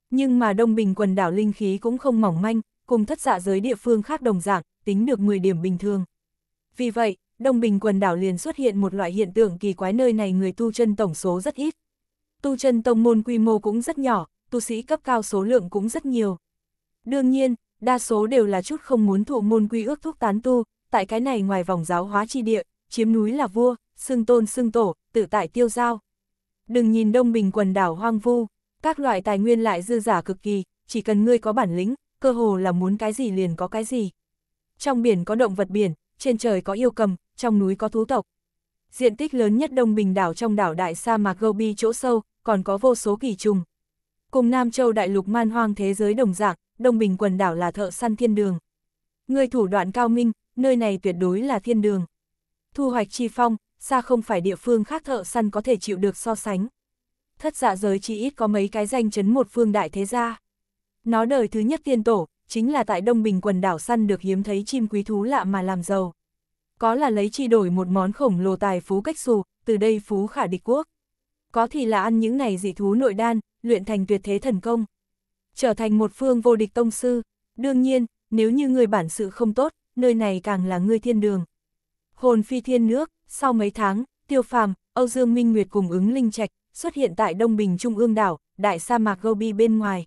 Nhưng mà đông bình quần đảo linh khí cũng không mỏng manh, cùng thất dạ giới địa phương khác đồng dạng, tính được 10 điểm bình thường. Vì vậy, đông bình quần đảo liền xuất hiện một loại hiện tượng kỳ quái nơi này người tu chân tổng số rất ít. Tu chân tông môn quy mô cũng rất nhỏ, tu sĩ cấp cao số lượng cũng rất nhiều. Đương nhiên, đa số đều là chút không muốn thụ môn quy ước thúc tán tu, tại cái này ngoài vòng giáo hóa chi địa, chiếm núi là vua, xưng tôn xưng tổ, tự tại tiêu giao. Đừng nhìn Đông Bình quần đảo hoang vu, các loại tài nguyên lại dư giả cực kỳ, chỉ cần ngươi có bản lĩnh, cơ hồ là muốn cái gì liền có cái gì. Trong biển có động vật biển, trên trời có yêu cầm, trong núi có thú tộc. Diện tích lớn nhất Đông Bình đảo trong đảo đại sa mạc Gobi chỗ sâu, còn có vô số kỳ trùng. Cùng Nam Châu đại lục man hoang thế giới đồng dạng, Đông Bình quần đảo là thợ săn thiên đường. Người thủ đoạn cao minh, nơi này tuyệt đối là thiên đường. Thu hoạch chi phong, xa không phải địa phương khác thợ săn có thể chịu được so sánh. Thất dạ giới chỉ ít có mấy cái danh chấn một phương đại thế gia. Nó đời thứ nhất tiên tổ, chính là tại Đông Bình quần đảo săn được hiếm thấy chim quý thú lạ mà làm giàu. Có là lấy chi đổi một món khổng lồ tài phú cách xù, từ đây phú khả địch quốc. Có thì là ăn những này dị thú nội đan, luyện thành tuyệt thế thần công trở thành một phương vô địch tông sư. Đương nhiên, nếu như người bản sự không tốt, nơi này càng là ngươi thiên đường. Hồn phi thiên nước, sau mấy tháng, tiêu phàm, Âu Dương Minh Nguyệt cùng ứng linh trạch, xuất hiện tại Đông Bình Trung ương đảo, đại sa mạc Gobi bên ngoài.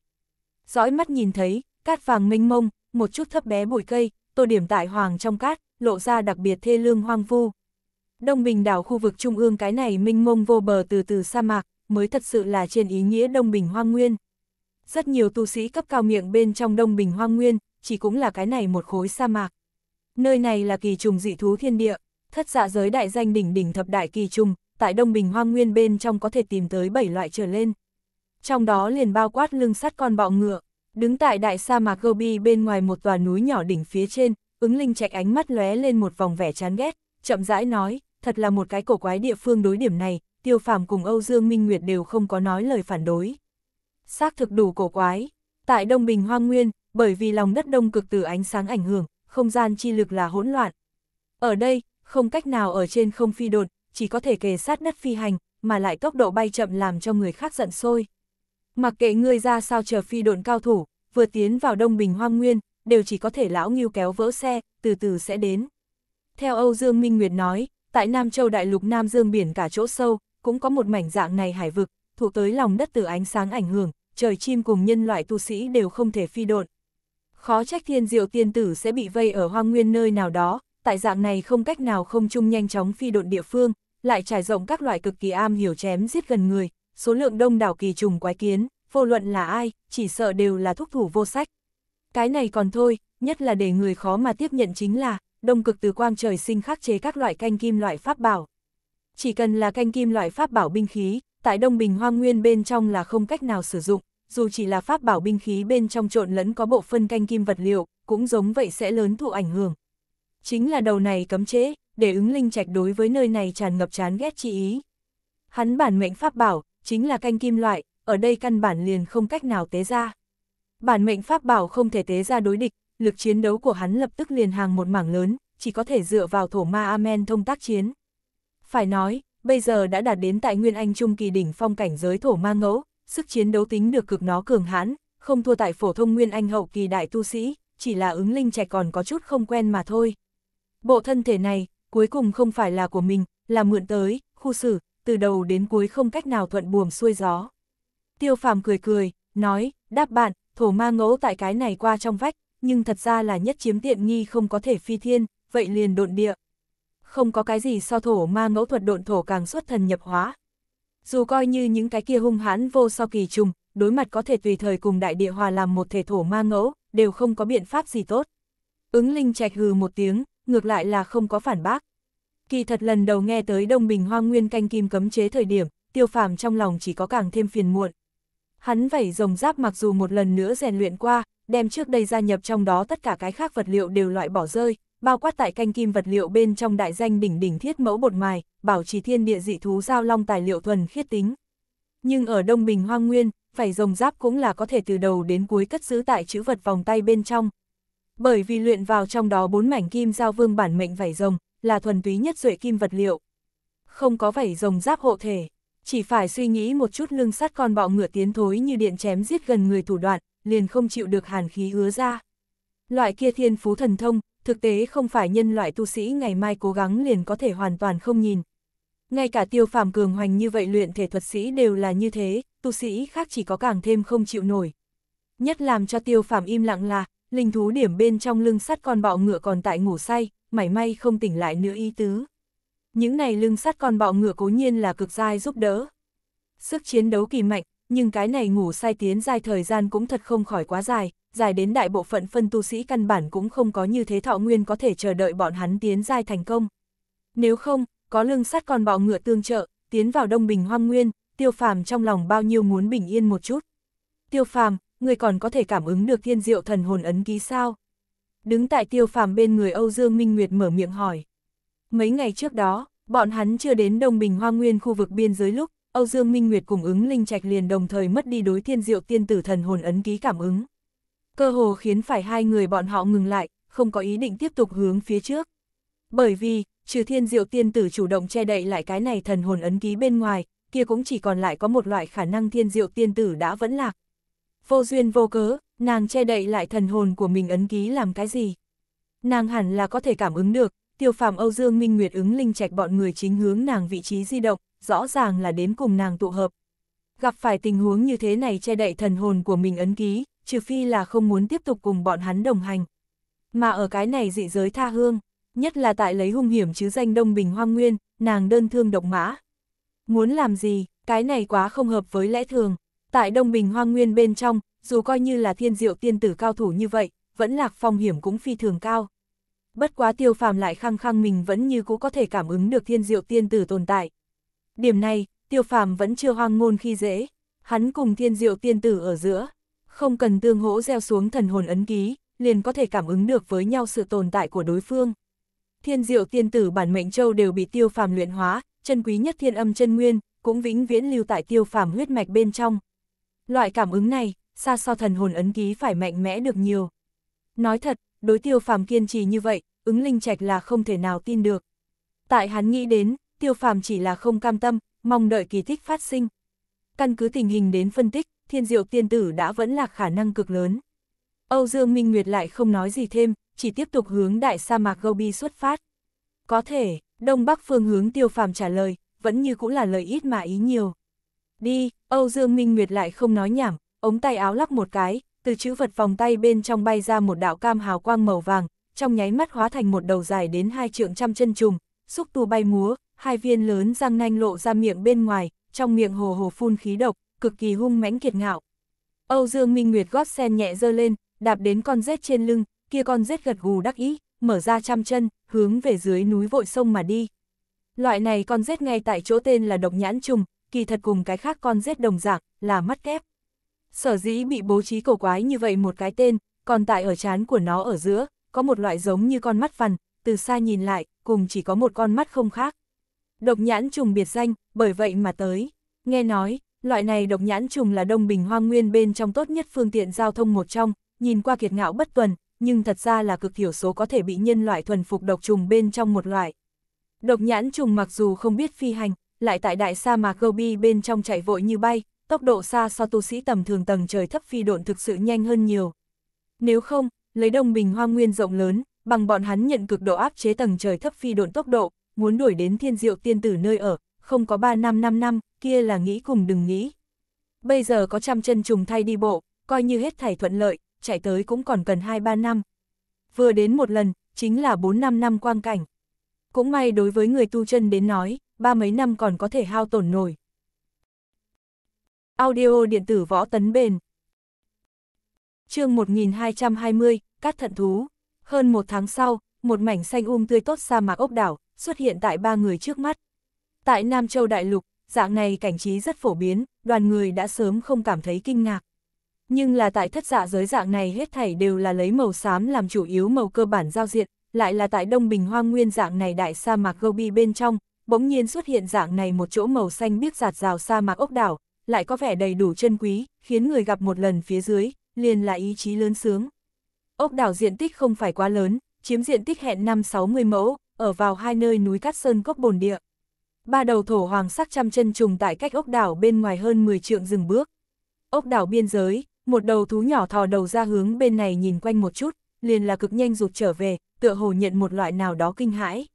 Dõi mắt nhìn thấy, cát vàng mênh mông, một chút thấp bé bụi cây, tô điểm tại hoàng trong cát, lộ ra đặc biệt thê lương hoang vu. Đông Bình đảo khu vực trung ương cái này minh mông vô bờ từ từ sa mạc, mới thật sự là trên ý nghĩa Đông Bình hoang nguyên rất nhiều tu sĩ cấp cao miệng bên trong Đông Bình Hoang Nguyên, chỉ cũng là cái này một khối sa mạc. Nơi này là kỳ trùng dị thú thiên địa, thất dạ giới đại danh đỉnh đỉnh thập đại kỳ trùng, tại Đông Bình Hoang Nguyên bên trong có thể tìm tới 7 loại trở lên. Trong đó liền bao quát lưng sắt con bọ ngựa, đứng tại đại sa mạc Gobi bên ngoài một tòa núi nhỏ đỉnh phía trên, ứng linh trạch ánh mắt lóe lên một vòng vẻ chán ghét, chậm rãi nói, thật là một cái cổ quái địa phương đối điểm này, tiêu phàm cùng Âu Dương Minh Nguyệt đều không có nói lời phản đối xác thực đủ cổ quái. Tại Đông Bình Hoang Nguyên, bởi vì lòng đất đông cực từ ánh sáng ảnh hưởng, không gian chi lực là hỗn loạn. Ở đây, không cách nào ở trên không phi đột, chỉ có thể kề sát đất phi hành, mà lại tốc độ bay chậm làm cho người khác giận sôi. Mặc kệ ngươi ra sao chờ phi độn cao thủ, vừa tiến vào Đông Bình Hoang Nguyên, đều chỉ có thể lão nghiêu kéo vỡ xe, từ từ sẽ đến. Theo Âu Dương Minh Nguyệt nói, tại Nam Châu Đại Lục Nam Dương biển cả chỗ sâu, cũng có một mảnh dạng này hải vực, thuộc tới lòng đất từ ánh sáng ảnh hưởng, trời chim cùng nhân loại tu sĩ đều không thể phi độn. Khó trách thiên diệu tiên tử sẽ bị vây ở hoang nguyên nơi nào đó, tại dạng này không cách nào không chung nhanh chóng phi độn địa phương, lại trải rộng các loại cực kỳ am hiểu chém giết gần người, số lượng đông đảo kỳ trùng quái kiến, vô luận là ai, chỉ sợ đều là thúc thủ vô sách. Cái này còn thôi, nhất là để người khó mà tiếp nhận chính là, đông cực từ quang trời sinh khắc chế các loại canh kim loại pháp bảo. Chỉ cần là canh kim loại pháp bảo binh khí, tại Đông Bình Hoang Nguyên bên trong là không cách nào sử dụng, dù chỉ là pháp bảo binh khí bên trong trộn lẫn có bộ phân canh kim vật liệu, cũng giống vậy sẽ lớn thụ ảnh hưởng. Chính là đầu này cấm chế, để ứng linh trạch đối với nơi này tràn ngập chán ghét chi ý. Hắn bản mệnh pháp bảo, chính là canh kim loại, ở đây căn bản liền không cách nào tế ra. Bản mệnh pháp bảo không thể tế ra đối địch, lực chiến đấu của hắn lập tức liền hàng một mảng lớn, chỉ có thể dựa vào thổ ma Amen thông tác chiến. Phải nói, bây giờ đã đạt đến tại Nguyên Anh Trung kỳ đỉnh phong cảnh giới thổ ma ngẫu, sức chiến đấu tính được cực nó cường hãn, không thua tại phổ thông Nguyên Anh hậu kỳ đại tu sĩ, chỉ là ứng linh trẻ còn có chút không quen mà thôi. Bộ thân thể này, cuối cùng không phải là của mình, là mượn tới, khu xử, từ đầu đến cuối không cách nào thuận buồm xuôi gió. Tiêu phàm cười cười, nói, đáp bạn, thổ ma ngẫu tại cái này qua trong vách, nhưng thật ra là nhất chiếm tiện nghi không có thể phi thiên, vậy liền độn địa không có cái gì so thổ ma ngẫu thuật độn thổ càng xuất thần nhập hóa. Dù coi như những cái kia hung hãn vô so kỳ trùng, đối mặt có thể tùy thời cùng đại địa hòa làm một thể thổ ma ngẫu, đều không có biện pháp gì tốt. Ứng linh trạch hừ một tiếng, ngược lại là không có phản bác. Kỳ thật lần đầu nghe tới Đông Bình Hoang Nguyên canh kim cấm chế thời điểm, tiêu phàm trong lòng chỉ có càng thêm phiền muộn. Hắn vẩy rồng giáp mặc dù một lần nữa rèn luyện qua, đem trước đây gia nhập trong đó tất cả cái khác vật liệu đều loại bỏ rơi, bao quát tại canh kim vật liệu bên trong đại danh đỉnh đỉnh thiết mẫu bột mài, bảo trì thiên địa dị thú giao long tài liệu thuần khiết tính. Nhưng ở Đông Bình Hoang Nguyên, phải rồng giáp cũng là có thể từ đầu đến cuối cất giữ tại chữ vật vòng tay bên trong. Bởi vì luyện vào trong đó bốn mảnh kim giao vương bản mệnh vảy rồng, là thuần túy nhất duệ kim vật liệu. Không có vảy rồng giáp hộ thể, chỉ phải suy nghĩ một chút lưng sắt con bọ ngựa tiến thối như điện chém giết gần người thủ đoạn, liền không chịu được hàn khí hứa ra. Loại kia thiên phú thần thông, thực tế không phải nhân loại tu sĩ ngày mai cố gắng liền có thể hoàn toàn không nhìn. Ngay cả tiêu phàm cường hoành như vậy luyện thể thuật sĩ đều là như thế, tu sĩ khác chỉ có càng thêm không chịu nổi. Nhất làm cho tiêu phàm im lặng là, linh thú điểm bên trong lưng sắt con bọ ngựa còn tại ngủ say, mảy may không tỉnh lại nữa ý tứ. Những này lưng sắt con bọ ngựa cố nhiên là cực dai giúp đỡ. Sức chiến đấu kỳ mạnh, nhưng cái này ngủ say tiến dài thời gian cũng thật không khỏi quá dài, dài đến đại bộ phận phân tu sĩ căn bản cũng không có như thế thọ nguyên có thể chờ đợi bọn hắn tiến giai thành công. Nếu không, có lương sắt còn bọ ngựa tương trợ, tiến vào Đông Bình Hoang Nguyên, Tiêu Phàm trong lòng bao nhiêu muốn bình yên một chút. Tiêu Phàm, người còn có thể cảm ứng được thiên diệu thần hồn ấn ký sao? Đứng tại Tiêu Phàm bên người Âu Dương Minh Nguyệt mở miệng hỏi. Mấy ngày trước đó, bọn hắn chưa đến Đông Bình Hoang Nguyên khu vực biên giới lúc, Âu Dương Minh Nguyệt cùng ứng linh trạch liền đồng thời mất đi đối thiên diệu tiên tử thần hồn ấn ký cảm ứng cơ hồ khiến phải hai người bọn họ ngừng lại, không có ý định tiếp tục hướng phía trước. Bởi vì, trừ thiên diệu tiên tử chủ động che đậy lại cái này thần hồn ấn ký bên ngoài, kia cũng chỉ còn lại có một loại khả năng thiên diệu tiên tử đã vẫn lạc. Vô duyên vô cớ, nàng che đậy lại thần hồn của mình ấn ký làm cái gì? Nàng hẳn là có thể cảm ứng được, tiêu phàm Âu Dương Minh Nguyệt ứng linh trạch bọn người chính hướng nàng vị trí di động, rõ ràng là đến cùng nàng tụ hợp. Gặp phải tình huống như thế này che đậy thần hồn của mình ấn ký, trừ phi là không muốn tiếp tục cùng bọn hắn đồng hành. Mà ở cái này dị giới tha hương, nhất là tại lấy hung hiểm chứ danh Đông Bình Hoang Nguyên, nàng đơn thương độc mã. Muốn làm gì, cái này quá không hợp với lẽ thường. Tại Đông Bình Hoang Nguyên bên trong, dù coi như là thiên diệu tiên tử cao thủ như vậy, vẫn lạc phong hiểm cũng phi thường cao. Bất quá tiêu phàm lại khăng khăng mình vẫn như cũ có thể cảm ứng được thiên diệu tiên tử tồn tại. Điểm này, tiêu phàm vẫn chưa hoang ngôn khi dễ, hắn cùng thiên diệu tiên tử ở giữa, không cần tương hỗ gieo xuống thần hồn ấn ký, liền có thể cảm ứng được với nhau sự tồn tại của đối phương. Thiên diệu tiên tử bản mệnh châu đều bị tiêu phàm luyện hóa, chân quý nhất thiên âm chân nguyên, cũng vĩnh viễn lưu tại tiêu phàm huyết mạch bên trong. Loại cảm ứng này, xa so thần hồn ấn ký phải mạnh mẽ được nhiều. Nói thật, đối tiêu phàm kiên trì như vậy, ứng linh trạch là không thể nào tin được. Tại hắn nghĩ đến, tiêu phàm chỉ là không cam tâm, mong đợi kỳ tích phát sinh. Căn cứ tình hình đến phân tích, thiên diệu tiên tử đã vẫn là khả năng cực lớn. Âu Dương Minh Nguyệt lại không nói gì thêm, chỉ tiếp tục hướng đại sa mạc Gobi xuất phát. Có thể, Đông Bắc phương hướng tiêu phàm trả lời, vẫn như cũng là lời ít mà ý nhiều. Đi, Âu Dương Minh Nguyệt lại không nói nhảm, ống tay áo lắc một cái, từ chữ vật vòng tay bên trong bay ra một đạo cam hào quang màu vàng, trong nháy mắt hóa thành một đầu dài đến hai trượng trăm chân trùng, xúc tu bay múa, hai viên lớn răng nanh lộ ra miệng bên ngoài, trong miệng hồ hồ phun khí độc, cực kỳ hung mãnh kiệt ngạo. Âu Dương Minh Nguyệt gót sen nhẹ dơ lên, đạp đến con rết trên lưng, kia con rết gật gù đắc ý, mở ra trăm chân, hướng về dưới núi vội sông mà đi. Loại này con rết ngay tại chỗ tên là độc nhãn trùng, kỳ thật cùng cái khác con rết đồng dạng, là mắt kép. Sở dĩ bị bố trí cổ quái như vậy một cái tên, còn tại ở chán của nó ở giữa, có một loại giống như con mắt vằn, từ xa nhìn lại, cùng chỉ có một con mắt không khác. Độc nhãn trùng biệt danh, bởi vậy mà tới. Nghe nói, Loại này độc nhãn trùng là đông bình hoang nguyên bên trong tốt nhất phương tiện giao thông một trong, nhìn qua kiệt ngạo bất tuần, nhưng thật ra là cực thiểu số có thể bị nhân loại thuần phục độc trùng bên trong một loại. Độc nhãn trùng mặc dù không biết phi hành, lại tại đại sa mạc Gobi bên trong chạy vội như bay, tốc độ xa so tu sĩ tầm thường tầng trời thấp phi độn thực sự nhanh hơn nhiều. Nếu không, lấy đông bình hoang nguyên rộng lớn, bằng bọn hắn nhận cực độ áp chế tầng trời thấp phi độn tốc độ, muốn đuổi đến thiên diệu tiên tử nơi ở, không có 3 năm 5 năm, kia là nghĩ cùng đừng nghĩ. Bây giờ có trăm chân trùng thay đi bộ, coi như hết thảy thuận lợi, chạy tới cũng còn cần 2-3 năm. Vừa đến một lần, chính là 4-5 năm quang cảnh. Cũng may đối với người tu chân đến nói, ba mấy năm còn có thể hao tổn nổi. Audio điện tử võ tấn bền chương 1220, Cát Thận Thú. Hơn một tháng sau, một mảnh xanh um tươi tốt sa mạc ốc đảo xuất hiện tại ba người trước mắt. Tại Nam Châu Đại Lục, dạng này cảnh trí rất phổ biến, đoàn người đã sớm không cảm thấy kinh ngạc. Nhưng là tại thất dạ giới dạng này hết thảy đều là lấy màu xám làm chủ yếu màu cơ bản giao diện, lại là tại Đông Bình Hoang Nguyên dạng này đại sa mạc Gobi bên trong, bỗng nhiên xuất hiện dạng này một chỗ màu xanh biếc giạt rào sa mạc ốc đảo, lại có vẻ đầy đủ chân quý, khiến người gặp một lần phía dưới, liền là ý chí lớn sướng. Ốc đảo diện tích không phải quá lớn, chiếm diện tích hẹn 5-60 mẫu, ở vào hai nơi núi Cát Sơn Cốc Bồn Địa, Ba đầu thổ hoàng sắc trăm chân trùng tại cách ốc đảo bên ngoài hơn 10 trượng dừng bước. Ốc đảo biên giới, một đầu thú nhỏ thò đầu ra hướng bên này nhìn quanh một chút, liền là cực nhanh rụt trở về, tựa hồ nhận một loại nào đó kinh hãi.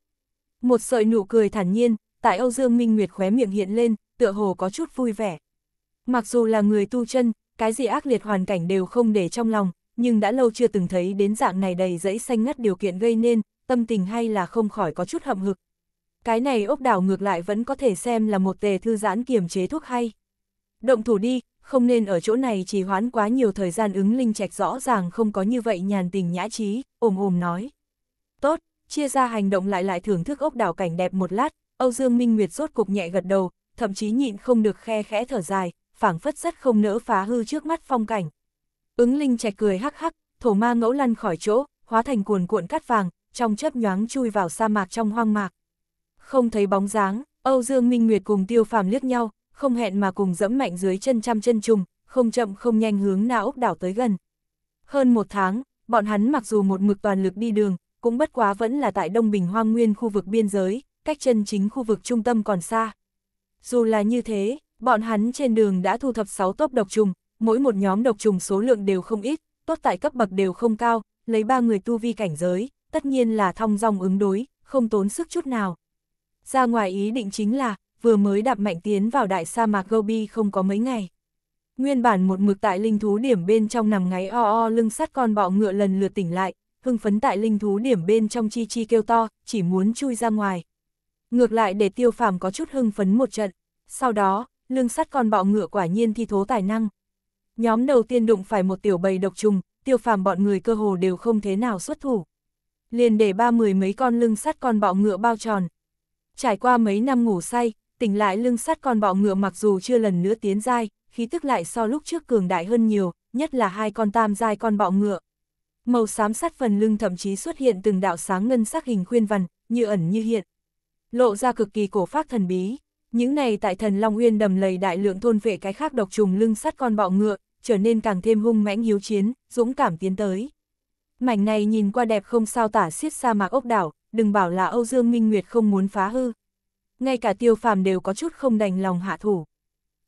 Một sợi nụ cười thản nhiên, tại Âu Dương Minh Nguyệt khóe miệng hiện lên, tựa hồ có chút vui vẻ. Mặc dù là người tu chân, cái gì ác liệt hoàn cảnh đều không để trong lòng, nhưng đã lâu chưa từng thấy đến dạng này đầy dẫy xanh ngắt điều kiện gây nên, tâm tình hay là không khỏi có chút hậm hực, cái này ốc đảo ngược lại vẫn có thể xem là một tề thư giãn kiềm chế thuốc hay. Động thủ đi, không nên ở chỗ này chỉ hoãn quá nhiều thời gian ứng linh trạch rõ ràng không có như vậy nhàn tình nhã trí, ồm ồm nói. Tốt, chia ra hành động lại lại thưởng thức ốc đảo cảnh đẹp một lát, Âu Dương Minh Nguyệt rốt cục nhẹ gật đầu, thậm chí nhịn không được khe khẽ thở dài, phảng phất rất không nỡ phá hư trước mắt phong cảnh. Ứng linh trạch cười hắc hắc, thổ ma ngẫu lăn khỏi chỗ, hóa thành cuồn cuộn cát vàng, trong chớp nhoáng chui vào sa mạc trong hoang mạc không thấy bóng dáng, Âu Dương Minh Nguyệt cùng Tiêu Phàm liếc nhau, không hẹn mà cùng dẫm mạnh dưới chân trăm chân trùng, không chậm không nhanh hướng Na Úc đảo tới gần. Hơn một tháng, bọn hắn mặc dù một mực toàn lực đi đường, cũng bất quá vẫn là tại Đông Bình Hoang Nguyên khu vực biên giới, cách chân chính khu vực trung tâm còn xa. Dù là như thế, bọn hắn trên đường đã thu thập 6 tốp độc trùng, mỗi một nhóm độc trùng số lượng đều không ít, tốt tại cấp bậc đều không cao, lấy ba người tu vi cảnh giới, tất nhiên là thong dong ứng đối, không tốn sức chút nào ra ngoài ý định chính là, vừa mới đạp mạnh tiến vào đại sa mạc Gobi không có mấy ngày. Nguyên bản một mực tại linh thú điểm bên trong nằm ngáy o o lưng sắt con bọ ngựa lần lượt tỉnh lại, hưng phấn tại linh thú điểm bên trong chi chi kêu to, chỉ muốn chui ra ngoài. Ngược lại để tiêu phàm có chút hưng phấn một trận, sau đó, lưng sắt con bọ ngựa quả nhiên thi thố tài năng. Nhóm đầu tiên đụng phải một tiểu bầy độc trùng, tiêu phàm bọn người cơ hồ đều không thế nào xuất thủ. Liền để ba mười mấy con lưng sắt con bọ ngựa bao tròn, Trải qua mấy năm ngủ say, tỉnh lại lưng sắt con bọ ngựa mặc dù chưa lần nữa tiến dai, khí tức lại so lúc trước cường đại hơn nhiều, nhất là hai con tam dai con bọ ngựa. Màu xám sắt phần lưng thậm chí xuất hiện từng đạo sáng ngân sắc hình khuyên vằn, như ẩn như hiện. Lộ ra cực kỳ cổ phác thần bí. Những này tại thần Long Uyên đầm lầy đại lượng thôn vệ cái khác độc trùng lưng sắt con bọ ngựa, trở nên càng thêm hung mãnh hiếu chiến, dũng cảm tiến tới. Mảnh này nhìn qua đẹp không sao tả xiết sa mạc ốc đảo, đừng bảo là Âu Dương Minh Nguyệt không muốn phá hư. Ngay cả tiêu phàm đều có chút không đành lòng hạ thủ.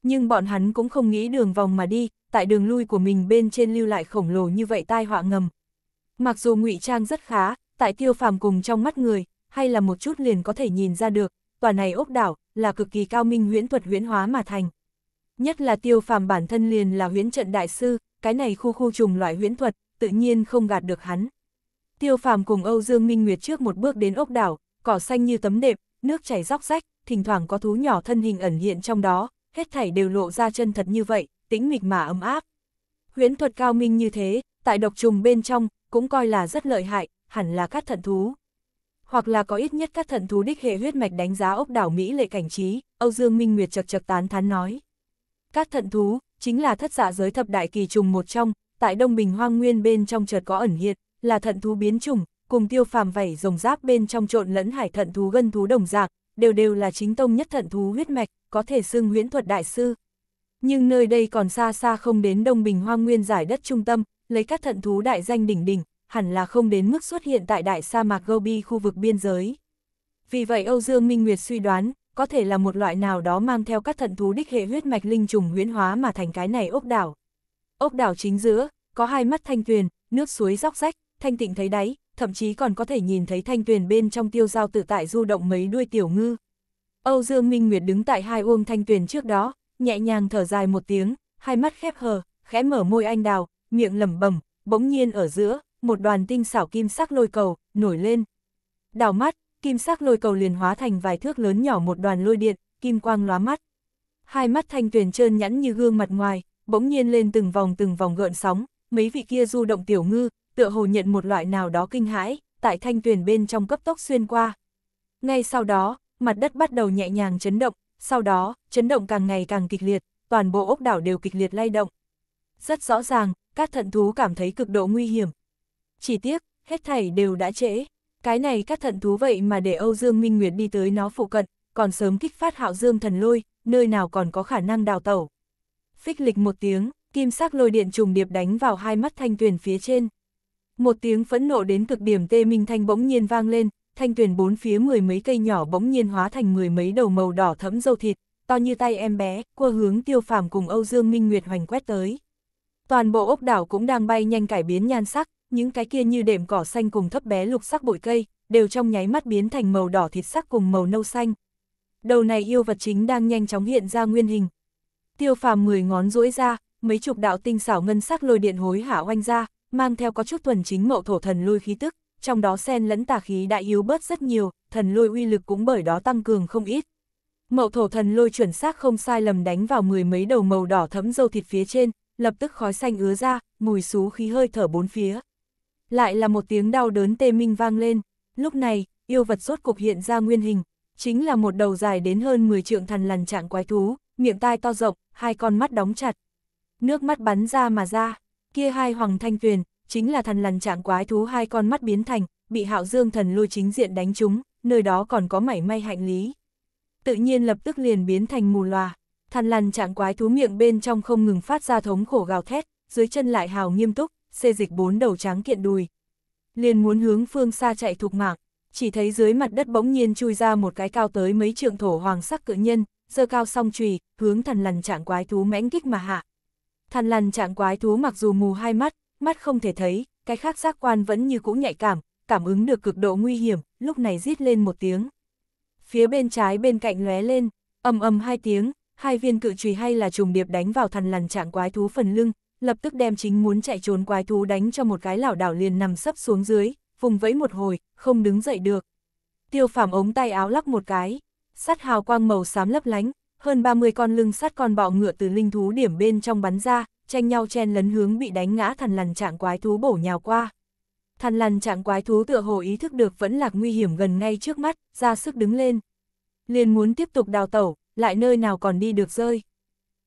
Nhưng bọn hắn cũng không nghĩ đường vòng mà đi, tại đường lui của mình bên trên lưu lại khổng lồ như vậy tai họa ngầm. Mặc dù ngụy trang rất khá, tại tiêu phàm cùng trong mắt người, hay là một chút liền có thể nhìn ra được, tòa này ốc đảo là cực kỳ cao minh huyễn thuật huyễn hóa mà thành. Nhất là tiêu phàm bản thân liền là huyễn trận đại sư, cái này khu khu trùng loại huyễn thuật, tự nhiên không gạt được hắn. Tiêu phàm cùng Âu Dương Minh Nguyệt trước một bước đến ốc đảo, cỏ xanh như tấm nệm, nước chảy róc rách, thỉnh thoảng có thú nhỏ thân hình ẩn hiện trong đó, hết thảy đều lộ ra chân thật như vậy, tĩnh mịch mà ấm áp. Huyễn thuật cao minh như thế, tại độc trùng bên trong, cũng coi là rất lợi hại, hẳn là các thận thú. Hoặc là có ít nhất các thận thú đích hệ huyết mạch đánh giá ốc đảo Mỹ lệ cảnh trí, Âu Dương Minh Nguyệt chật chật tán thán nói. Các thận thú, chính là thất giả dạ giới thập đại kỳ trùng một trong, tại Đông Bình hoang nguyên bên trong chợt có ẩn hiện, là thận thú biến chủng, cùng tiêu phàm vảy rồng giáp bên trong trộn lẫn hải thận thú gân thú đồng dạng, đều đều là chính tông nhất thận thú huyết mạch, có thể xưng huyễn thuật đại sư. Nhưng nơi đây còn xa xa không đến Đông Bình hoang nguyên giải đất trung tâm, lấy các thận thú đại danh đỉnh đỉnh, hẳn là không đến mức xuất hiện tại đại sa mạc Gobi khu vực biên giới. Vì vậy Âu Dương Minh Nguyệt suy đoán, có thể là một loại nào đó mang theo các thận thú đích hệ huyết mạch linh trùng huyễn hóa mà thành cái này ốc đảo. Ốc đảo chính giữa, có hai mắt thanh tuyền, nước suối róc rách, thanh tịnh thấy đáy, thậm chí còn có thể nhìn thấy thanh tuyền bên trong tiêu giao tự tại du động mấy đuôi tiểu ngư. Âu Dương Minh Nguyệt đứng tại hai uông thanh tuyền trước đó, nhẹ nhàng thở dài một tiếng, hai mắt khép hờ, khẽ mở môi anh đào, miệng lẩm bẩm, bỗng nhiên ở giữa, một đoàn tinh xảo kim sắc lôi cầu nổi lên. Đảo mắt, kim sắc lôi cầu liền hóa thành vài thước lớn nhỏ một đoàn lôi điện, kim quang lóa mắt. Hai mắt thanh tuyền trơn nhẵn như gương mặt ngoài, bỗng nhiên lên từng vòng từng vòng gợn sóng, mấy vị kia du động tiểu ngư, tựa hồ nhận một loại nào đó kinh hãi, tại thanh tuyền bên trong cấp tốc xuyên qua. Ngay sau đó, mặt đất bắt đầu nhẹ nhàng chấn động, sau đó, chấn động càng ngày càng kịch liệt, toàn bộ ốc đảo đều kịch liệt lay động. Rất rõ ràng, các thận thú cảm thấy cực độ nguy hiểm. Chỉ tiếc, hết thảy đều đã trễ. Cái này các thận thú vậy mà để Âu Dương Minh Nguyệt đi tới nó phụ cận, còn sớm kích phát hạo dương thần lôi, nơi nào còn có khả năng đào tẩu phích lịch một tiếng, kim sắc lôi điện trùng điệp đánh vào hai mắt thanh tuyển phía trên. Một tiếng phẫn nộ đến cực điểm tê minh thanh bỗng nhiên vang lên, thanh tuyển bốn phía mười mấy cây nhỏ bỗng nhiên hóa thành mười mấy đầu màu đỏ thẫm dâu thịt, to như tay em bé, qua hướng tiêu phàm cùng Âu Dương Minh Nguyệt hoành quét tới. Toàn bộ ốc đảo cũng đang bay nhanh cải biến nhan sắc, những cái kia như đệm cỏ xanh cùng thấp bé lục sắc bụi cây, đều trong nháy mắt biến thành màu đỏ thịt sắc cùng màu nâu xanh. Đầu này yêu vật chính đang nhanh chóng hiện ra nguyên hình, Tiêu phàm mười ngón duỗi ra, mấy chục đạo tinh xảo ngân sắc lôi điện hối hả oanh ra, mang theo có chút thuần chính mậu thổ thần lôi khí tức, trong đó sen lẫn tà khí đã yếu bớt rất nhiều, thần lôi uy lực cũng bởi đó tăng cường không ít. Mậu thổ thần lôi chuẩn xác không sai lầm đánh vào mười mấy đầu màu đỏ thấm dâu thịt phía trên, lập tức khói xanh ứa ra, mùi xú khí hơi thở bốn phía. Lại là một tiếng đau đớn tê minh vang lên, lúc này, yêu vật rốt cục hiện ra nguyên hình, chính là một đầu dài đến hơn 10 trượng thần lằn trạng quái thú, miệng tai to rộng, hai con mắt đóng chặt. Nước mắt bắn ra mà ra, kia hai hoàng thanh tuyền, chính là thần lằn trạng quái thú hai con mắt biến thành, bị hạo dương thần lôi chính diện đánh chúng, nơi đó còn có mảy may hạnh lý. Tự nhiên lập tức liền biến thành mù loà, thần lằn trạng quái thú miệng bên trong không ngừng phát ra thống khổ gào thét, dưới chân lại hào nghiêm túc, xê dịch bốn đầu trắng kiện đùi. Liền muốn hướng phương xa chạy thục mạng, chỉ thấy dưới mặt đất bỗng nhiên chui ra một cái cao tới mấy trượng thổ hoàng sắc cự nhân, giơ cao song chùy, hướng thần lằn trạng quái thú mãnh kích mà hạ. Thần lằn trạng quái thú mặc dù mù hai mắt, mắt không thể thấy, cái khác giác quan vẫn như cũ nhạy cảm, cảm ứng được cực độ nguy hiểm, lúc này rít lên một tiếng. Phía bên trái bên cạnh lóe lên, ầm ầm hai tiếng, hai viên cự chùy hay là trùng điệp đánh vào thần lằn trạng quái thú phần lưng, lập tức đem chính muốn chạy trốn quái thú đánh cho một cái lảo đảo liền nằm sấp xuống dưới, vùng vẫy một hồi, không đứng dậy được. Tiêu Phàm ống tay áo lắc một cái, sắt hào quang màu xám lấp lánh, hơn 30 con lưng sắt con bọ ngựa từ linh thú điểm bên trong bắn ra, tranh nhau chen lấn hướng bị đánh ngã thằn lằn trạng quái thú bổ nhào qua. Thằn lằn trạng quái thú tựa hồ ý thức được vẫn lạc nguy hiểm gần ngay trước mắt, ra sức đứng lên. Liền muốn tiếp tục đào tẩu, lại nơi nào còn đi được rơi.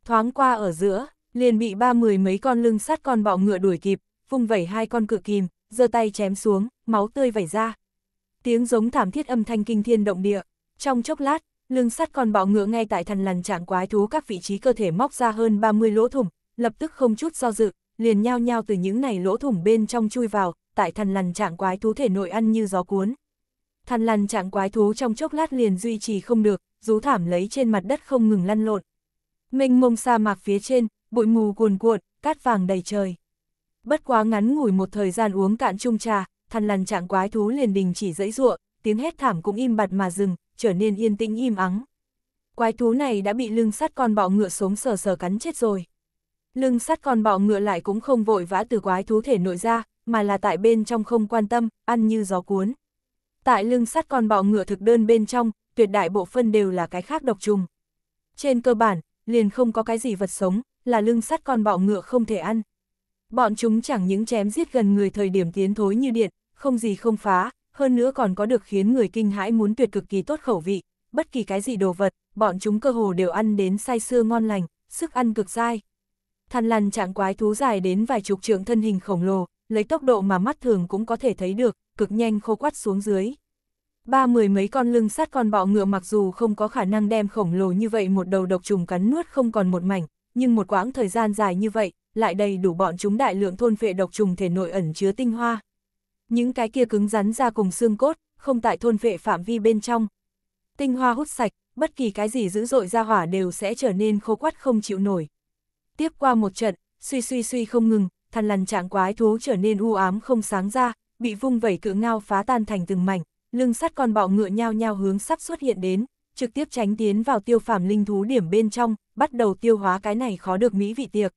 Thoáng qua ở giữa, liền bị ba mười mấy con lưng sắt con bọ ngựa đuổi kịp, vung vẩy hai con cự kìm, giơ tay chém xuống, máu tươi vẩy ra. Tiếng giống thảm thiết âm thanh kinh thiên động địa. Trong chốc lát, lưng sắt còn bọ ngựa ngay tại thần lằn trạng quái thú các vị trí cơ thể móc ra hơn 30 lỗ thủng, lập tức không chút do dự, liền nhao nhao từ những này lỗ thủng bên trong chui vào, tại thần lằn trạng quái thú thể nội ăn như gió cuốn. Thần lằn trạng quái thú trong chốc lát liền duy trì không được, rú thảm lấy trên mặt đất không ngừng lăn lộn. Mênh mông sa mạc phía trên, bụi mù cuồn cuộn, cát vàng đầy trời. Bất quá ngắn ngủi một thời gian uống cạn chung trà, thần lằn trạng quái thú liền đình chỉ dãy ruộng, tiếng hét thảm cũng im bặt mà dừng, trở nên yên tĩnh im ắng. Quái thú này đã bị lưng sắt con bọ ngựa sống sờ sờ cắn chết rồi. Lưng sắt con bọ ngựa lại cũng không vội vã từ quái thú thể nội ra, mà là tại bên trong không quan tâm, ăn như gió cuốn. Tại lưng sắt con bọ ngựa thực đơn bên trong, tuyệt đại bộ phân đều là cái khác độc trùng. Trên cơ bản, liền không có cái gì vật sống, là lưng sắt con bọ ngựa không thể ăn. Bọn chúng chẳng những chém giết gần người thời điểm tiến thối như điện, không gì không phá, hơn nữa còn có được khiến người kinh hãi muốn tuyệt cực kỳ tốt khẩu vị, bất kỳ cái gì đồ vật, bọn chúng cơ hồ đều ăn đến say sưa ngon lành, sức ăn cực dai. Thằn lằn trạng quái thú dài đến vài chục trượng thân hình khổng lồ, lấy tốc độ mà mắt thường cũng có thể thấy được, cực nhanh khô quắt xuống dưới. Ba mười mấy con lưng sát con bọ ngựa mặc dù không có khả năng đem khổng lồ như vậy một đầu độc trùng cắn nuốt không còn một mảnh, nhưng một quãng thời gian dài như vậy, lại đầy đủ bọn chúng đại lượng thôn phệ độc trùng thể nội ẩn chứa tinh hoa, những cái kia cứng rắn ra cùng xương cốt, không tại thôn vệ phạm vi bên trong. Tinh hoa hút sạch, bất kỳ cái gì dữ dội ra hỏa đều sẽ trở nên khô quắt không chịu nổi. Tiếp qua một trận, suy suy suy không ngừng, thằn lằn trạng quái thú trở nên u ám không sáng ra, bị vung vẩy cự ngao phá tan thành từng mảnh, lưng sắt con bọ ngựa nhao nhao hướng sắp xuất hiện đến, trực tiếp tránh tiến vào tiêu phàm linh thú điểm bên trong, bắt đầu tiêu hóa cái này khó được mỹ vị tiệc.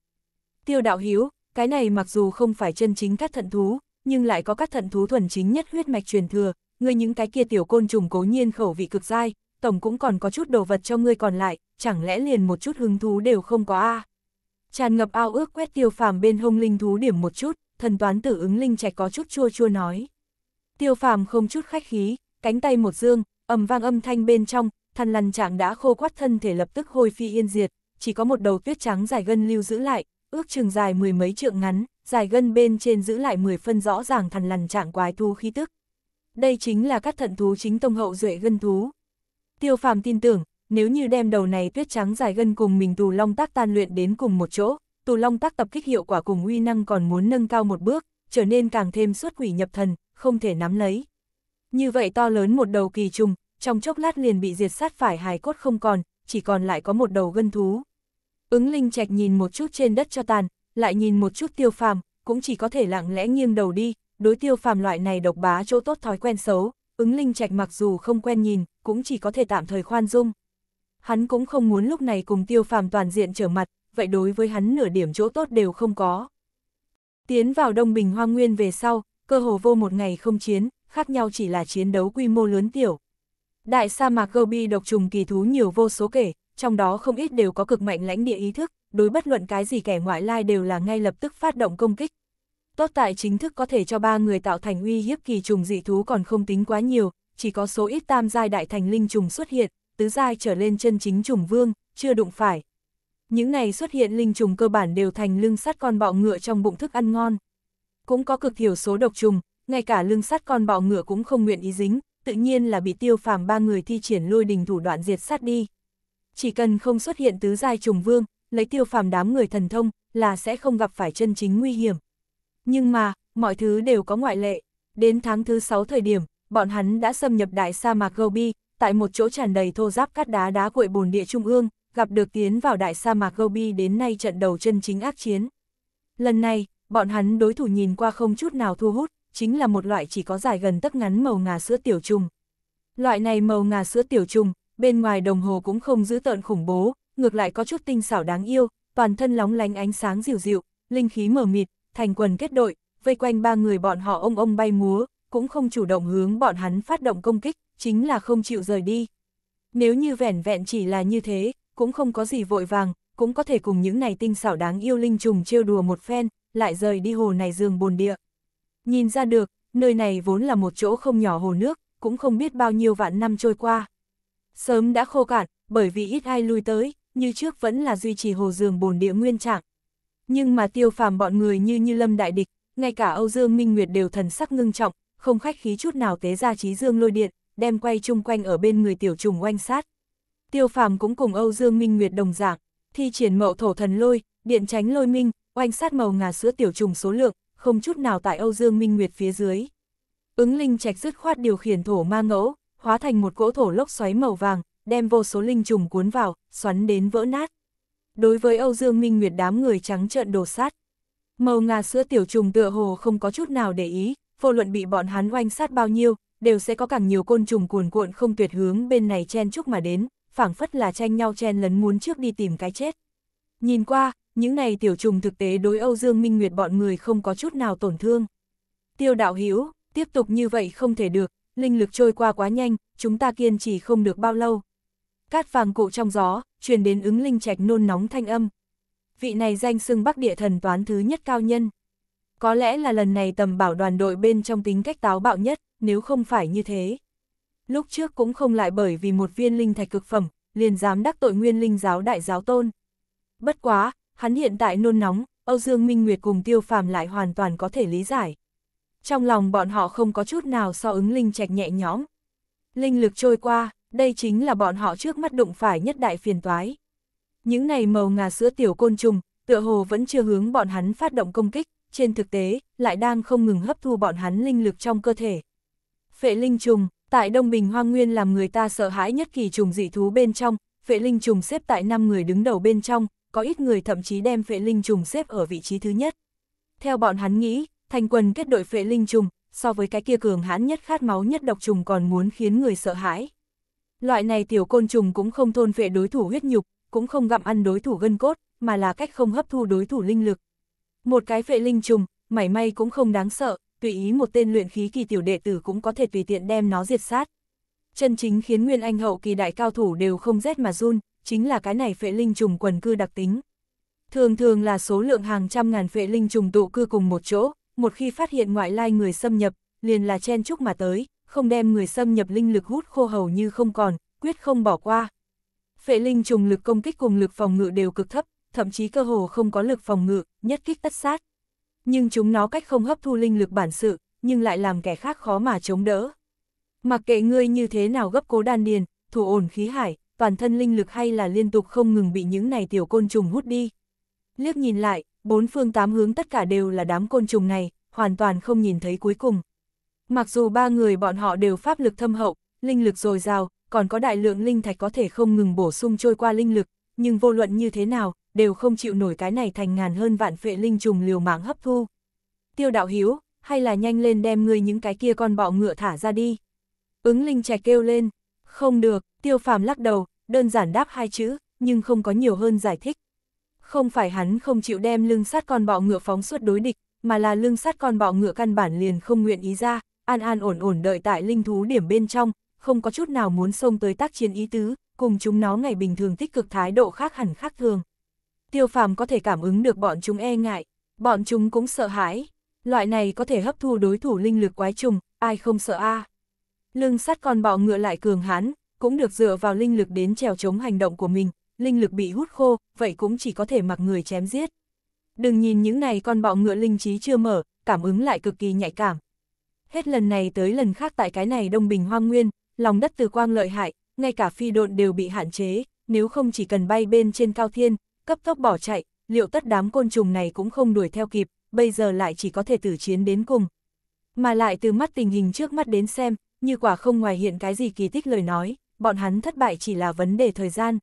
Tiêu đạo hiếu, cái này mặc dù không phải chân chính các thận thú, nhưng lại có các thận thú thuần chính nhất huyết mạch truyền thừa, ngươi những cái kia tiểu côn trùng cố nhiên khẩu vị cực dai, tổng cũng còn có chút đồ vật cho ngươi còn lại, chẳng lẽ liền một chút hứng thú đều không có a? À? Tràn ngập ao ước quét tiêu phàm bên hông linh thú điểm một chút, thần toán tử ứng linh trạch có chút chua chua nói. Tiêu phàm không chút khách khí, cánh tay một dương, ầm vang âm thanh bên trong, thần lằn trạng đã khô quắt thân thể lập tức hôi phi yên diệt, chỉ có một đầu tuyết trắng dài gân lưu giữ lại, ước chừng dài mười mấy trượng ngắn, dài gân bên trên giữ lại 10 phân rõ ràng thằn lằn trạng quái thú khí tức. Đây chính là các thận thú chính tông hậu duệ gân thú. Tiêu phàm tin tưởng, nếu như đem đầu này tuyết trắng dài gân cùng mình tù long tác tan luyện đến cùng một chỗ, tù long tác tập kích hiệu quả cùng uy năng còn muốn nâng cao một bước, trở nên càng thêm xuất quỷ nhập thần, không thể nắm lấy. Như vậy to lớn một đầu kỳ trùng, trong chốc lát liền bị diệt sát phải hài cốt không còn, chỉ còn lại có một đầu gân thú. Ứng linh trạch nhìn một chút trên đất cho tàn, lại nhìn một chút tiêu phàm, cũng chỉ có thể lặng lẽ nghiêng đầu đi, đối tiêu phàm loại này độc bá chỗ tốt thói quen xấu, ứng linh trạch mặc dù không quen nhìn, cũng chỉ có thể tạm thời khoan dung. Hắn cũng không muốn lúc này cùng tiêu phàm toàn diện trở mặt, vậy đối với hắn nửa điểm chỗ tốt đều không có. Tiến vào Đông Bình Hoa Nguyên về sau, cơ hồ vô một ngày không chiến, khác nhau chỉ là chiến đấu quy mô lớn tiểu. Đại sa mạc Gobi độc trùng kỳ thú nhiều vô số kể, trong đó không ít đều có cực mạnh lãnh địa ý thức, đối bất luận cái gì kẻ ngoại lai đều là ngay lập tức phát động công kích. Tốt tại chính thức có thể cho ba người tạo thành uy hiếp kỳ trùng dị thú còn không tính quá nhiều, chỉ có số ít tam giai đại thành linh trùng xuất hiện, tứ giai trở lên chân chính trùng vương, chưa đụng phải. Những này xuất hiện linh trùng cơ bản đều thành lưng sắt con bọ ngựa trong bụng thức ăn ngon. Cũng có cực thiểu số độc trùng, ngay cả lưng sắt con bọ ngựa cũng không nguyện ý dính, tự nhiên là bị tiêu phàm ba người thi triển lôi đình thủ đoạn diệt sát đi chỉ cần không xuất hiện tứ giai trùng vương, lấy tiêu phàm đám người thần thông là sẽ không gặp phải chân chính nguy hiểm. Nhưng mà, mọi thứ đều có ngoại lệ. Đến tháng thứ 6 thời điểm, bọn hắn đã xâm nhập đại sa mạc Gobi, tại một chỗ tràn đầy thô giáp cát đá đá cuội bồn địa trung ương, gặp được tiến vào đại sa mạc Gobi đến nay trận đầu chân chính ác chiến. Lần này, bọn hắn đối thủ nhìn qua không chút nào thu hút, chính là một loại chỉ có dài gần tấc ngắn màu ngà sữa tiểu trùng. Loại này màu ngà sữa tiểu trùng, bên ngoài đồng hồ cũng không giữ tợn khủng bố, ngược lại có chút tinh xảo đáng yêu, toàn thân lóng lánh ánh sáng dịu dịu, linh khí mờ mịt, thành quần kết đội, vây quanh ba người bọn họ ông ông bay múa, cũng không chủ động hướng bọn hắn phát động công kích, chính là không chịu rời đi. Nếu như vẻn vẹn chỉ là như thế, cũng không có gì vội vàng, cũng có thể cùng những này tinh xảo đáng yêu linh trùng trêu đùa một phen, lại rời đi hồ này giường bồn địa. Nhìn ra được, nơi này vốn là một chỗ không nhỏ hồ nước, cũng không biết bao nhiêu vạn năm trôi qua, sớm đã khô cạn, bởi vì ít ai lui tới, như trước vẫn là duy trì hồ dường bồn địa nguyên trạng. Nhưng mà tiêu phàm bọn người như như lâm đại địch, ngay cả Âu Dương Minh Nguyệt đều thần sắc ngưng trọng, không khách khí chút nào tế ra trí dương lôi điện, đem quay chung quanh ở bên người tiểu trùng oanh sát. Tiêu phàm cũng cùng Âu Dương Minh Nguyệt đồng dạng, thi triển mậu thổ thần lôi, điện tránh lôi minh, oanh sát màu ngà sữa tiểu trùng số lượng, không chút nào tại Âu Dương Minh Nguyệt phía dưới. Ứng linh trạch dứt khoát điều khiển thổ ma ngẫu, hóa thành một cỗ thổ lốc xoáy màu vàng, đem vô số linh trùng cuốn vào, xoắn đến vỡ nát. Đối với Âu Dương Minh Nguyệt đám người trắng trợn đổ sát, màu ngà sữa tiểu trùng tựa hồ không có chút nào để ý, vô luận bị bọn hắn oanh sát bao nhiêu, đều sẽ có càng nhiều côn trùng cuồn cuộn không tuyệt hướng bên này chen chúc mà đến, phảng phất là tranh nhau chen lấn muốn trước đi tìm cái chết. Nhìn qua, những này tiểu trùng thực tế đối Âu Dương Minh Nguyệt bọn người không có chút nào tổn thương. Tiêu đạo Hiếu tiếp tục như vậy không thể được, linh lực trôi qua quá nhanh, chúng ta kiên trì không được bao lâu. Cát vàng cụ trong gió, truyền đến ứng linh trạch nôn nóng thanh âm. Vị này danh xưng Bắc Địa thần toán thứ nhất cao nhân. Có lẽ là lần này tầm bảo đoàn đội bên trong tính cách táo bạo nhất, nếu không phải như thế. Lúc trước cũng không lại bởi vì một viên linh thạch cực phẩm, liền dám đắc tội nguyên linh giáo đại giáo tôn. Bất quá, hắn hiện tại nôn nóng, Âu Dương Minh Nguyệt cùng Tiêu Phàm lại hoàn toàn có thể lý giải trong lòng bọn họ không có chút nào so ứng linh trạch nhẹ nhõm. Linh lực trôi qua, đây chính là bọn họ trước mắt đụng phải nhất đại phiền toái. Những này màu ngà sữa tiểu côn trùng, tựa hồ vẫn chưa hướng bọn hắn phát động công kích, trên thực tế, lại đang không ngừng hấp thu bọn hắn linh lực trong cơ thể. Phệ linh trùng, tại Đông Bình Hoang Nguyên làm người ta sợ hãi nhất kỳ trùng dị thú bên trong, phệ linh trùng xếp tại 5 người đứng đầu bên trong, có ít người thậm chí đem phệ linh trùng xếp ở vị trí thứ nhất. Theo bọn hắn nghĩ, thành quần kết đội phệ linh trùng, so với cái kia cường hãn nhất khát máu nhất độc trùng còn muốn khiến người sợ hãi. Loại này tiểu côn trùng cũng không thôn phệ đối thủ huyết nhục, cũng không gặm ăn đối thủ gân cốt, mà là cách không hấp thu đối thủ linh lực. Một cái phệ linh trùng, mảy may cũng không đáng sợ, tùy ý một tên luyện khí kỳ tiểu đệ tử cũng có thể tùy tiện đem nó diệt sát. Chân chính khiến Nguyên Anh hậu kỳ đại cao thủ đều không rét mà run, chính là cái này phệ linh trùng quần cư đặc tính. Thường thường là số lượng hàng trăm ngàn phệ linh trùng tụ cư cùng một chỗ, một khi phát hiện ngoại lai người xâm nhập, liền là chen chúc mà tới, không đem người xâm nhập linh lực hút khô hầu như không còn, quyết không bỏ qua. Phệ linh trùng lực công kích cùng lực phòng ngự đều cực thấp, thậm chí cơ hồ không có lực phòng ngự, nhất kích tất sát. Nhưng chúng nó cách không hấp thu linh lực bản sự, nhưng lại làm kẻ khác khó mà chống đỡ. Mặc kệ ngươi như thế nào gấp cố đan điền, thủ ổn khí hải, toàn thân linh lực hay là liên tục không ngừng bị những này tiểu côn trùng hút đi. Liếc nhìn lại, bốn phương tám hướng tất cả đều là đám côn trùng này, hoàn toàn không nhìn thấy cuối cùng. Mặc dù ba người bọn họ đều pháp lực thâm hậu, linh lực dồi dào, còn có đại lượng linh thạch có thể không ngừng bổ sung trôi qua linh lực, nhưng vô luận như thế nào, đều không chịu nổi cái này thành ngàn hơn vạn phệ linh trùng liều mạng hấp thu. Tiêu đạo hiếu, hay là nhanh lên đem ngươi những cái kia con bọ ngựa thả ra đi. Ứng linh trẻ kêu lên, không được, tiêu phàm lắc đầu, đơn giản đáp hai chữ, nhưng không có nhiều hơn giải thích không phải hắn không chịu đem lưng sát con bọ ngựa phóng suốt đối địch, mà là lưng sát con bọ ngựa căn bản liền không nguyện ý ra, an an ổn ổn đợi tại linh thú điểm bên trong, không có chút nào muốn xông tới tác chiến ý tứ, cùng chúng nó ngày bình thường tích cực thái độ khác hẳn khác thường. Tiêu phàm có thể cảm ứng được bọn chúng e ngại, bọn chúng cũng sợ hãi, loại này có thể hấp thu đối thủ linh lực quái trùng, ai không sợ a Lưng sắt con bọ ngựa lại cường hãn, cũng được dựa vào linh lực đến trèo chống hành động của mình, linh lực bị hút khô, vậy cũng chỉ có thể mặc người chém giết. Đừng nhìn những này con bọ ngựa linh trí chưa mở, cảm ứng lại cực kỳ nhạy cảm. Hết lần này tới lần khác tại cái này Đông Bình Hoang Nguyên, lòng đất từ quang lợi hại, ngay cả phi độn đều bị hạn chế, nếu không chỉ cần bay bên trên cao thiên, cấp tốc bỏ chạy, liệu tất đám côn trùng này cũng không đuổi theo kịp, bây giờ lại chỉ có thể tử chiến đến cùng. Mà lại từ mắt tình hình trước mắt đến xem, như quả không ngoài hiện cái gì kỳ tích lời nói, bọn hắn thất bại chỉ là vấn đề thời gian,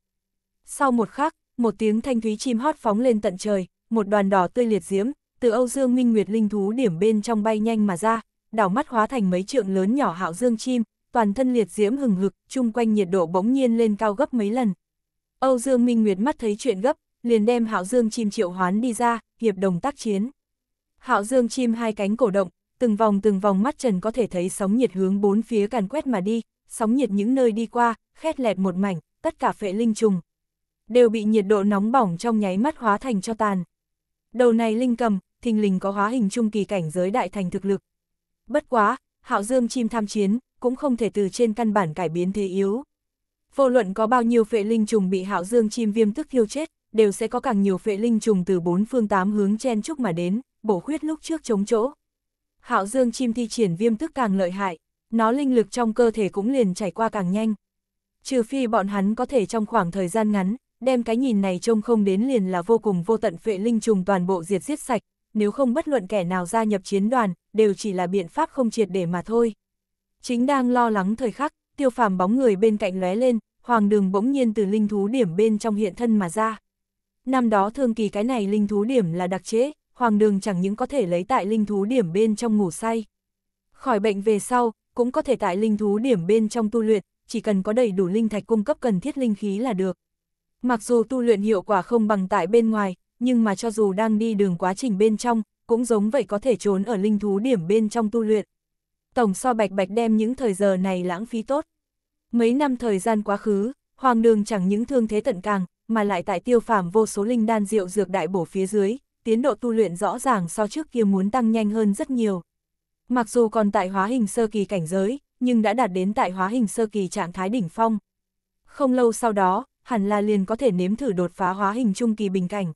sau một khắc, một tiếng thanh thúy chim hót phóng lên tận trời, một đoàn đỏ tươi liệt diễm, từ Âu Dương Minh Nguyệt linh thú điểm bên trong bay nhanh mà ra, đảo mắt hóa thành mấy trượng lớn nhỏ hạo dương chim, toàn thân liệt diễm hừng hực, chung quanh nhiệt độ bỗng nhiên lên cao gấp mấy lần. Âu Dương Minh Nguyệt mắt thấy chuyện gấp, liền đem hạo dương chim triệu hoán đi ra, hiệp đồng tác chiến. Hạo dương chim hai cánh cổ động, từng vòng từng vòng mắt trần có thể thấy sóng nhiệt hướng bốn phía càn quét mà đi, sóng nhiệt những nơi đi qua, khét lẹt một mảnh, tất cả phệ linh trùng, đều bị nhiệt độ nóng bỏng trong nháy mắt hóa thành cho tàn. Đầu này linh cầm, thình lình có hóa hình trung kỳ cảnh giới đại thành thực lực. Bất quá, hạo dương chim tham chiến, cũng không thể từ trên căn bản cải biến thế yếu. Vô luận có bao nhiêu phệ linh trùng bị hạo dương chim viêm tức thiêu chết, đều sẽ có càng nhiều phệ linh trùng từ bốn phương tám hướng chen chúc mà đến, bổ khuyết lúc trước chống chỗ. Hạo dương chim thi triển viêm tức càng lợi hại, nó linh lực trong cơ thể cũng liền chảy qua càng nhanh. Trừ phi bọn hắn có thể trong khoảng thời gian ngắn, đem cái nhìn này trông không đến liền là vô cùng vô tận phệ linh trùng toàn bộ diệt giết sạch, nếu không bất luận kẻ nào gia nhập chiến đoàn, đều chỉ là biện pháp không triệt để mà thôi. Chính đang lo lắng thời khắc, tiêu phàm bóng người bên cạnh lóe lên, hoàng đường bỗng nhiên từ linh thú điểm bên trong hiện thân mà ra. Năm đó thương kỳ cái này linh thú điểm là đặc chế, hoàng đường chẳng những có thể lấy tại linh thú điểm bên trong ngủ say. Khỏi bệnh về sau, cũng có thể tại linh thú điểm bên trong tu luyện, chỉ cần có đầy đủ linh thạch cung cấp cần thiết linh khí là được. Mặc dù tu luyện hiệu quả không bằng tại bên ngoài, nhưng mà cho dù đang đi đường quá trình bên trong, cũng giống vậy có thể trốn ở linh thú điểm bên trong tu luyện. Tổng so bạch bạch đem những thời giờ này lãng phí tốt. Mấy năm thời gian quá khứ, hoàng đường chẳng những thương thế tận càng, mà lại tại tiêu phàm vô số linh đan rượu dược đại bổ phía dưới, tiến độ tu luyện rõ ràng so trước kia muốn tăng nhanh hơn rất nhiều. Mặc dù còn tại hóa hình sơ kỳ cảnh giới, nhưng đã đạt đến tại hóa hình sơ kỳ trạng thái đỉnh phong. Không lâu sau đó, hẳn là liền có thể nếm thử đột phá hóa hình trung kỳ bình cảnh.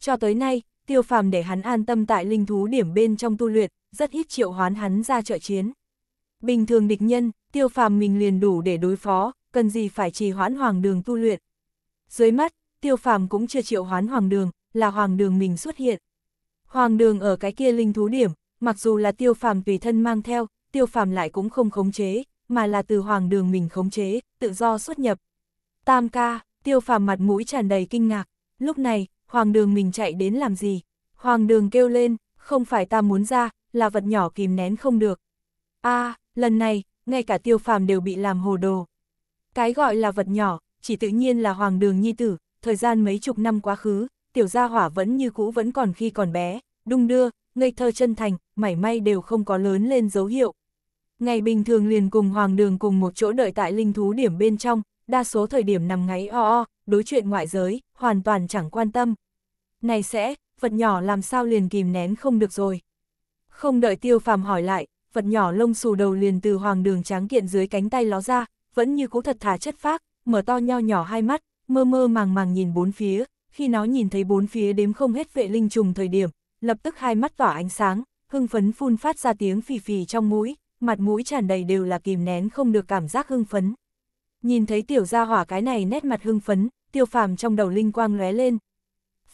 Cho tới nay, tiêu phàm để hắn an tâm tại linh thú điểm bên trong tu luyện, rất ít triệu hoán hắn ra trợ chiến. Bình thường địch nhân, tiêu phàm mình liền đủ để đối phó, cần gì phải trì hoãn hoàng đường tu luyện. Dưới mắt, tiêu phàm cũng chưa triệu hoán hoàng đường, là hoàng đường mình xuất hiện. Hoàng đường ở cái kia linh thú điểm, mặc dù là tiêu phàm tùy thân mang theo, tiêu phàm lại cũng không khống chế, mà là từ hoàng đường mình khống chế, tự do xuất nhập, Tam ca, tiêu phàm mặt mũi tràn đầy kinh ngạc, lúc này, hoàng đường mình chạy đến làm gì? Hoàng đường kêu lên, không phải ta muốn ra, là vật nhỏ kìm nén không được. a lần này, ngay cả tiêu phàm đều bị làm hồ đồ. Cái gọi là vật nhỏ, chỉ tự nhiên là hoàng đường nhi tử, thời gian mấy chục năm quá khứ, tiểu gia hỏa vẫn như cũ vẫn còn khi còn bé, đung đưa, ngây thơ chân thành, mảy may đều không có lớn lên dấu hiệu. Ngày bình thường liền cùng hoàng đường cùng một chỗ đợi tại linh thú điểm bên trong, đa số thời điểm nằm ngáy o o, đối chuyện ngoại giới, hoàn toàn chẳng quan tâm. Này sẽ, vật nhỏ làm sao liền kìm nén không được rồi. Không đợi tiêu phàm hỏi lại, vật nhỏ lông xù đầu liền từ hoàng đường tráng kiện dưới cánh tay ló ra, vẫn như cũ thật thà chất phác, mở to nho nhỏ hai mắt, mơ mơ màng màng nhìn bốn phía, khi nó nhìn thấy bốn phía đếm không hết vệ linh trùng thời điểm, lập tức hai mắt tỏa ánh sáng, hưng phấn phun phát ra tiếng phì phì trong mũi, mặt mũi tràn đầy đều là kìm nén không được cảm giác hưng phấn. Nhìn thấy tiểu gia hỏa cái này nét mặt hưng phấn, tiêu phàm trong đầu linh quang lóe lên.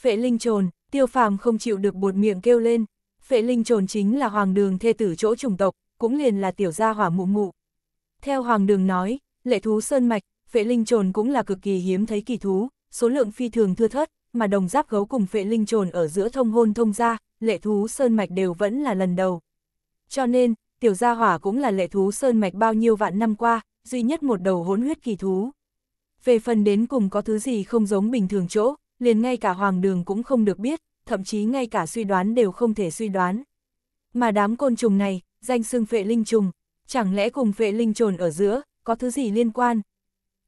Phệ linh trồn, tiêu phàm không chịu được buột miệng kêu lên. Phệ linh trồn chính là hoàng đường thê tử chỗ chủng tộc, cũng liền là tiểu gia hỏa mụ mụ. Theo hoàng đường nói, lệ thú sơn mạch, phệ linh trồn cũng là cực kỳ hiếm thấy kỳ thú, số lượng phi thường thưa thớt, mà đồng giáp gấu cùng phệ linh trồn ở giữa thông hôn thông gia, lệ thú sơn mạch đều vẫn là lần đầu. Cho nên, tiểu gia hỏa cũng là lệ thú sơn mạch bao nhiêu vạn năm qua, duy nhất một đầu hỗn huyết kỳ thú. Về phần đến cùng có thứ gì không giống bình thường chỗ, liền ngay cả hoàng đường cũng không được biết, thậm chí ngay cả suy đoán đều không thể suy đoán. Mà đám côn trùng này, danh xưng phệ linh trùng, chẳng lẽ cùng phệ linh trồn ở giữa, có thứ gì liên quan?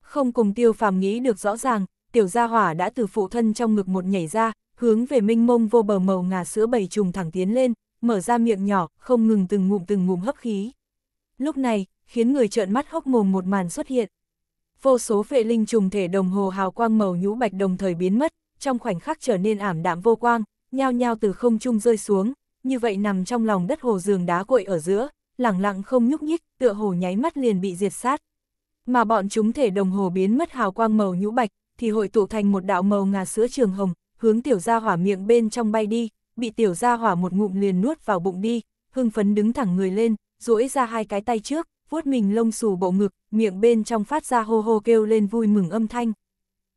Không cùng tiêu phàm nghĩ được rõ ràng, tiểu gia hỏa đã từ phụ thân trong ngực một nhảy ra, hướng về minh mông vô bờ màu ngà sữa bầy trùng thẳng tiến lên, mở ra miệng nhỏ, không ngừng từng ngụm từng ngụm hấp khí. Lúc này, khiến người trợn mắt hốc mồm một màn xuất hiện. Vô số vệ linh trùng thể đồng hồ hào quang màu nhũ bạch đồng thời biến mất, trong khoảnh khắc trở nên ảm đạm vô quang, nhao nhao từ không trung rơi xuống, như vậy nằm trong lòng đất hồ giường đá cuội ở giữa, lẳng lặng không nhúc nhích, tựa hồ nháy mắt liền bị diệt sát. Mà bọn chúng thể đồng hồ biến mất hào quang màu nhũ bạch, thì hội tụ thành một đạo màu ngà sữa trường hồng, hướng tiểu gia hỏa miệng bên trong bay đi, bị tiểu gia hỏa một ngụm liền nuốt vào bụng đi, hưng phấn đứng thẳng người lên, duỗi ra hai cái tay trước, vuốt mình lông xù bộ ngực, miệng bên trong phát ra hô hô kêu lên vui mừng âm thanh.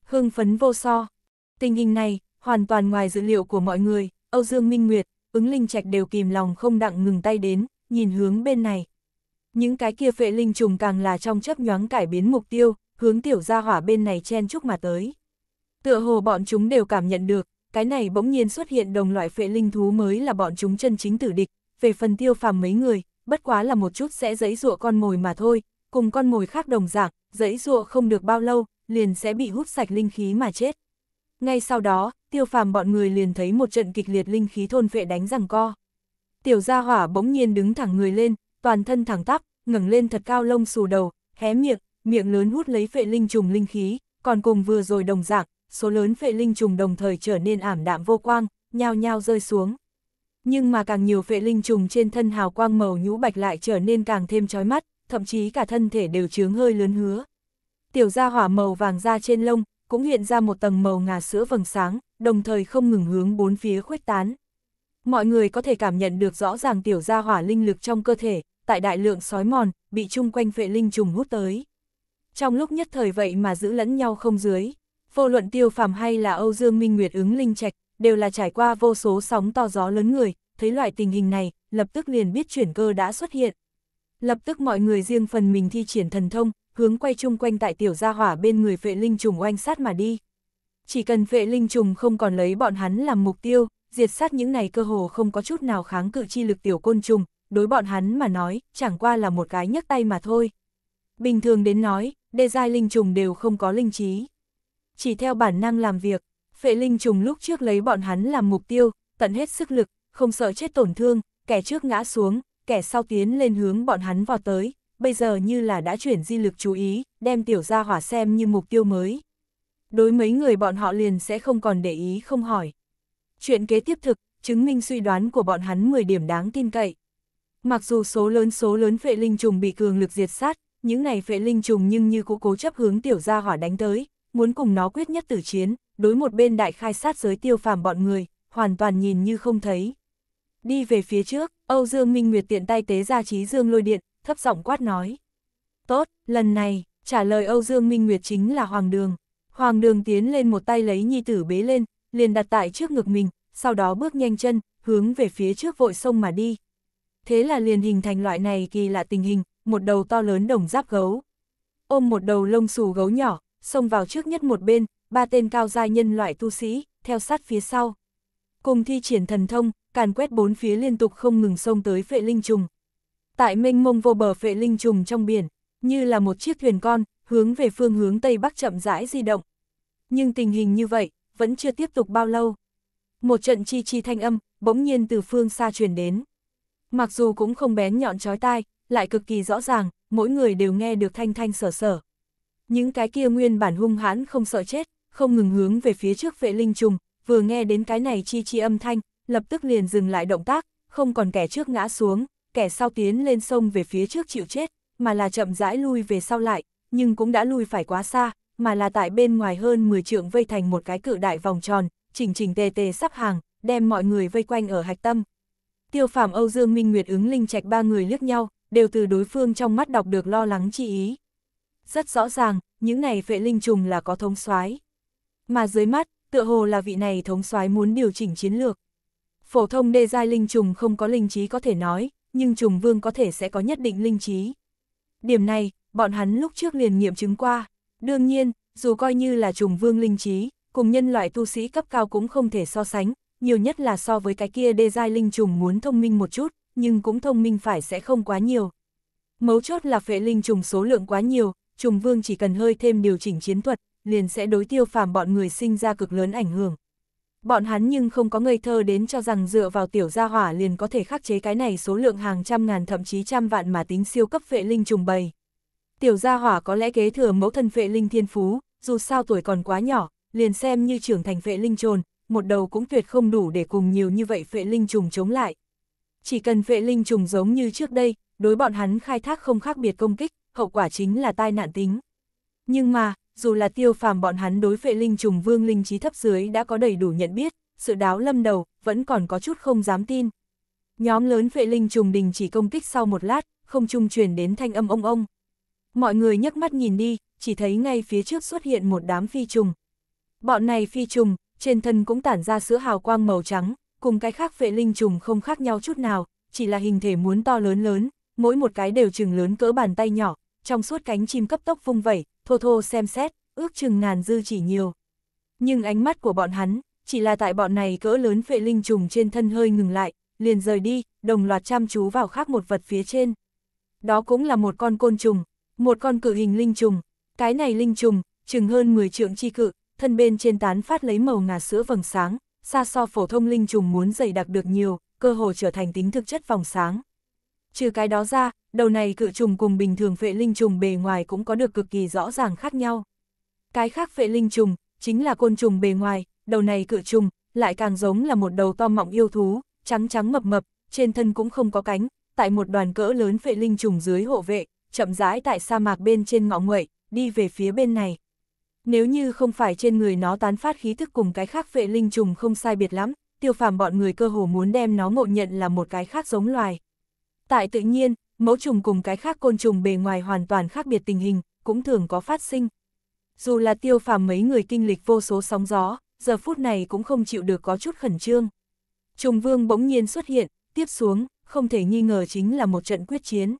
Hưng phấn vô so. Tình hình này, hoàn toàn ngoài dữ liệu của mọi người, Âu Dương Minh Nguyệt, ứng linh trạch đều kìm lòng không đặng ngừng tay đến, nhìn hướng bên này. Những cái kia phệ linh trùng càng là trong chấp nhoáng cải biến mục tiêu, hướng tiểu gia hỏa bên này chen chúc mà tới. Tựa hồ bọn chúng đều cảm nhận được, cái này bỗng nhiên xuất hiện đồng loại phệ linh thú mới là bọn chúng chân chính tử địch, về phần tiêu phàm mấy người, bất quá là một chút sẽ giấy rụa con mồi mà thôi, cùng con mồi khác đồng dạng, giấy rụa không được bao lâu, liền sẽ bị hút sạch linh khí mà chết. Ngay sau đó, tiêu phàm bọn người liền thấy một trận kịch liệt linh khí thôn phệ đánh rằng co. Tiểu gia hỏa bỗng nhiên đứng thẳng người lên, toàn thân thẳng tắp, ngẩng lên thật cao lông xù đầu, hé miệng, miệng lớn hút lấy phệ linh trùng linh khí, còn cùng vừa rồi đồng dạng, số lớn phệ linh trùng đồng thời trở nên ảm đạm vô quang, nhao nhao rơi xuống nhưng mà càng nhiều phệ linh trùng trên thân hào quang màu nhũ bạch lại trở nên càng thêm chói mắt, thậm chí cả thân thể đều chướng hơi lớn hứa. Tiểu gia hỏa màu vàng da trên lông, cũng hiện ra một tầng màu ngà sữa vầng sáng, đồng thời không ngừng hướng bốn phía khuếch tán. Mọi người có thể cảm nhận được rõ ràng tiểu gia hỏa linh lực trong cơ thể, tại đại lượng sói mòn, bị chung quanh phệ linh trùng hút tới. Trong lúc nhất thời vậy mà giữ lẫn nhau không dưới, vô luận tiêu phàm hay là Âu Dương Minh Nguyệt ứng linh trạch, đều là trải qua vô số sóng to gió lớn người, thấy loại tình hình này, lập tức liền biết chuyển cơ đã xuất hiện. Lập tức mọi người riêng phần mình thi triển thần thông, hướng quay chung quanh tại tiểu gia hỏa bên người vệ linh trùng oanh sát mà đi. Chỉ cần vệ linh trùng không còn lấy bọn hắn làm mục tiêu, diệt sát những này cơ hồ không có chút nào kháng cự chi lực tiểu côn trùng, đối bọn hắn mà nói, chẳng qua là một cái nhấc tay mà thôi. Bình thường đến nói, đề giai linh trùng đều không có linh trí. Chỉ theo bản năng làm việc, Phệ linh trùng lúc trước lấy bọn hắn làm mục tiêu, tận hết sức lực, không sợ chết tổn thương, kẻ trước ngã xuống, kẻ sau tiến lên hướng bọn hắn vào tới, bây giờ như là đã chuyển di lực chú ý, đem tiểu gia hỏa xem như mục tiêu mới. Đối mấy người bọn họ liền sẽ không còn để ý không hỏi. Chuyện kế tiếp thực, chứng minh suy đoán của bọn hắn 10 điểm đáng tin cậy. Mặc dù số lớn số lớn phệ linh trùng bị cường lực diệt sát, những này phệ linh trùng nhưng như cũng cố chấp hướng tiểu gia hỏa đánh tới, muốn cùng nó quyết nhất tử chiến, đối một bên đại khai sát giới tiêu phàm bọn người, hoàn toàn nhìn như không thấy. Đi về phía trước, Âu Dương Minh Nguyệt tiện tay tế ra trí dương lôi điện, thấp giọng quát nói. Tốt, lần này, trả lời Âu Dương Minh Nguyệt chính là Hoàng Đường. Hoàng Đường tiến lên một tay lấy nhi tử bế lên, liền đặt tại trước ngực mình, sau đó bước nhanh chân, hướng về phía trước vội sông mà đi. Thế là liền hình thành loại này kỳ lạ tình hình, một đầu to lớn đồng giáp gấu. Ôm một đầu lông xù gấu nhỏ, xông vào trước nhất một bên, ba tên cao gia nhân loại tu sĩ, theo sát phía sau. Cùng thi triển thần thông, càn quét bốn phía liên tục không ngừng xông tới phệ linh trùng. Tại mênh mông vô bờ phệ linh trùng trong biển, như là một chiếc thuyền con, hướng về phương hướng Tây Bắc chậm rãi di động. Nhưng tình hình như vậy, vẫn chưa tiếp tục bao lâu. Một trận chi chi thanh âm, bỗng nhiên từ phương xa truyền đến. Mặc dù cũng không bén nhọn chói tai, lại cực kỳ rõ ràng, mỗi người đều nghe được thanh thanh sở sở. Những cái kia nguyên bản hung hãn không sợ chết, không ngừng hướng về phía trước vệ linh trùng, vừa nghe đến cái này chi chi âm thanh, lập tức liền dừng lại động tác, không còn kẻ trước ngã xuống, kẻ sau tiến lên sông về phía trước chịu chết, mà là chậm rãi lui về sau lại, nhưng cũng đã lui phải quá xa, mà là tại bên ngoài hơn 10 trượng vây thành một cái cự đại vòng tròn, chỉnh chỉnh tề tề sắp hàng, đem mọi người vây quanh ở hạch tâm. Tiêu Phàm Âu Dương Minh Nguyệt ứng linh trạch ba người liếc nhau, đều từ đối phương trong mắt đọc được lo lắng chi ý. Rất rõ ràng, những này vệ linh trùng là có thông soái. Mà dưới mắt, tựa hồ là vị này thống soái muốn điều chỉnh chiến lược. Phổ thông đê giai linh trùng không có linh trí có thể nói, nhưng trùng vương có thể sẽ có nhất định linh trí. Điểm này, bọn hắn lúc trước liền nghiệm chứng qua. Đương nhiên, dù coi như là trùng vương linh trí, cùng nhân loại tu sĩ cấp cao cũng không thể so sánh, nhiều nhất là so với cái kia đê giai linh trùng muốn thông minh một chút, nhưng cũng thông minh phải sẽ không quá nhiều. Mấu chốt là phệ linh trùng số lượng quá nhiều, trùng vương chỉ cần hơi thêm điều chỉnh chiến thuật, liền sẽ đối tiêu phàm bọn người sinh ra cực lớn ảnh hưởng. Bọn hắn nhưng không có ngây thơ đến cho rằng dựa vào tiểu gia hỏa liền có thể khắc chế cái này số lượng hàng trăm ngàn thậm chí trăm vạn mà tính siêu cấp vệ linh trùng bầy. Tiểu gia hỏa có lẽ kế thừa mẫu thân vệ linh thiên phú, dù sao tuổi còn quá nhỏ, liền xem như trưởng thành vệ linh trồn, một đầu cũng tuyệt không đủ để cùng nhiều như vậy vệ linh trùng chống lại. Chỉ cần vệ linh trùng giống như trước đây, đối bọn hắn khai thác không khác biệt công kích, hậu quả chính là tai nạn tính. Nhưng mà, dù là tiêu phàm bọn hắn đối vệ linh trùng vương linh trí thấp dưới đã có đầy đủ nhận biết, sự đáo lâm đầu, vẫn còn có chút không dám tin. Nhóm lớn vệ linh trùng đình chỉ công kích sau một lát, không trung truyền đến thanh âm ông ông. Mọi người nhấc mắt nhìn đi, chỉ thấy ngay phía trước xuất hiện một đám phi trùng. Bọn này phi trùng, trên thân cũng tản ra sữa hào quang màu trắng, cùng cái khác vệ linh trùng không khác nhau chút nào, chỉ là hình thể muốn to lớn lớn, mỗi một cái đều chừng lớn cỡ bàn tay nhỏ, trong suốt cánh chim cấp tốc vung vẩy, thô thô xem xét, ước chừng ngàn dư chỉ nhiều. Nhưng ánh mắt của bọn hắn, chỉ là tại bọn này cỡ lớn phệ linh trùng trên thân hơi ngừng lại, liền rời đi, đồng loạt chăm chú vào khác một vật phía trên. Đó cũng là một con côn trùng, một con cự hình linh trùng, cái này linh trùng, chừng hơn 10 trượng chi cự, thân bên trên tán phát lấy màu ngà sữa vầng sáng, xa so phổ thông linh trùng muốn dày đặc được nhiều, cơ hồ trở thành tính thực chất vòng sáng. Trừ cái đó ra, đầu này cự trùng cùng bình thường phệ linh trùng bề ngoài cũng có được cực kỳ rõ ràng khác nhau. Cái khác phệ linh trùng, chính là côn trùng bề ngoài, đầu này cự trùng, lại càng giống là một đầu to mọng yêu thú, trắng trắng mập mập, trên thân cũng không có cánh, tại một đoàn cỡ lớn phệ linh trùng dưới hộ vệ, chậm rãi tại sa mạc bên trên ngọ nguậy, đi về phía bên này. Nếu như không phải trên người nó tán phát khí thức cùng cái khác phệ linh trùng không sai biệt lắm, tiêu phàm bọn người cơ hồ muốn đem nó ngộ nhận là một cái khác giống loài. Tại tự nhiên, mẫu trùng cùng cái khác côn trùng bề ngoài hoàn toàn khác biệt tình hình, cũng thường có phát sinh. Dù là tiêu phàm mấy người kinh lịch vô số sóng gió, giờ phút này cũng không chịu được có chút khẩn trương. Trùng vương bỗng nhiên xuất hiện, tiếp xuống, không thể nghi ngờ chính là một trận quyết chiến.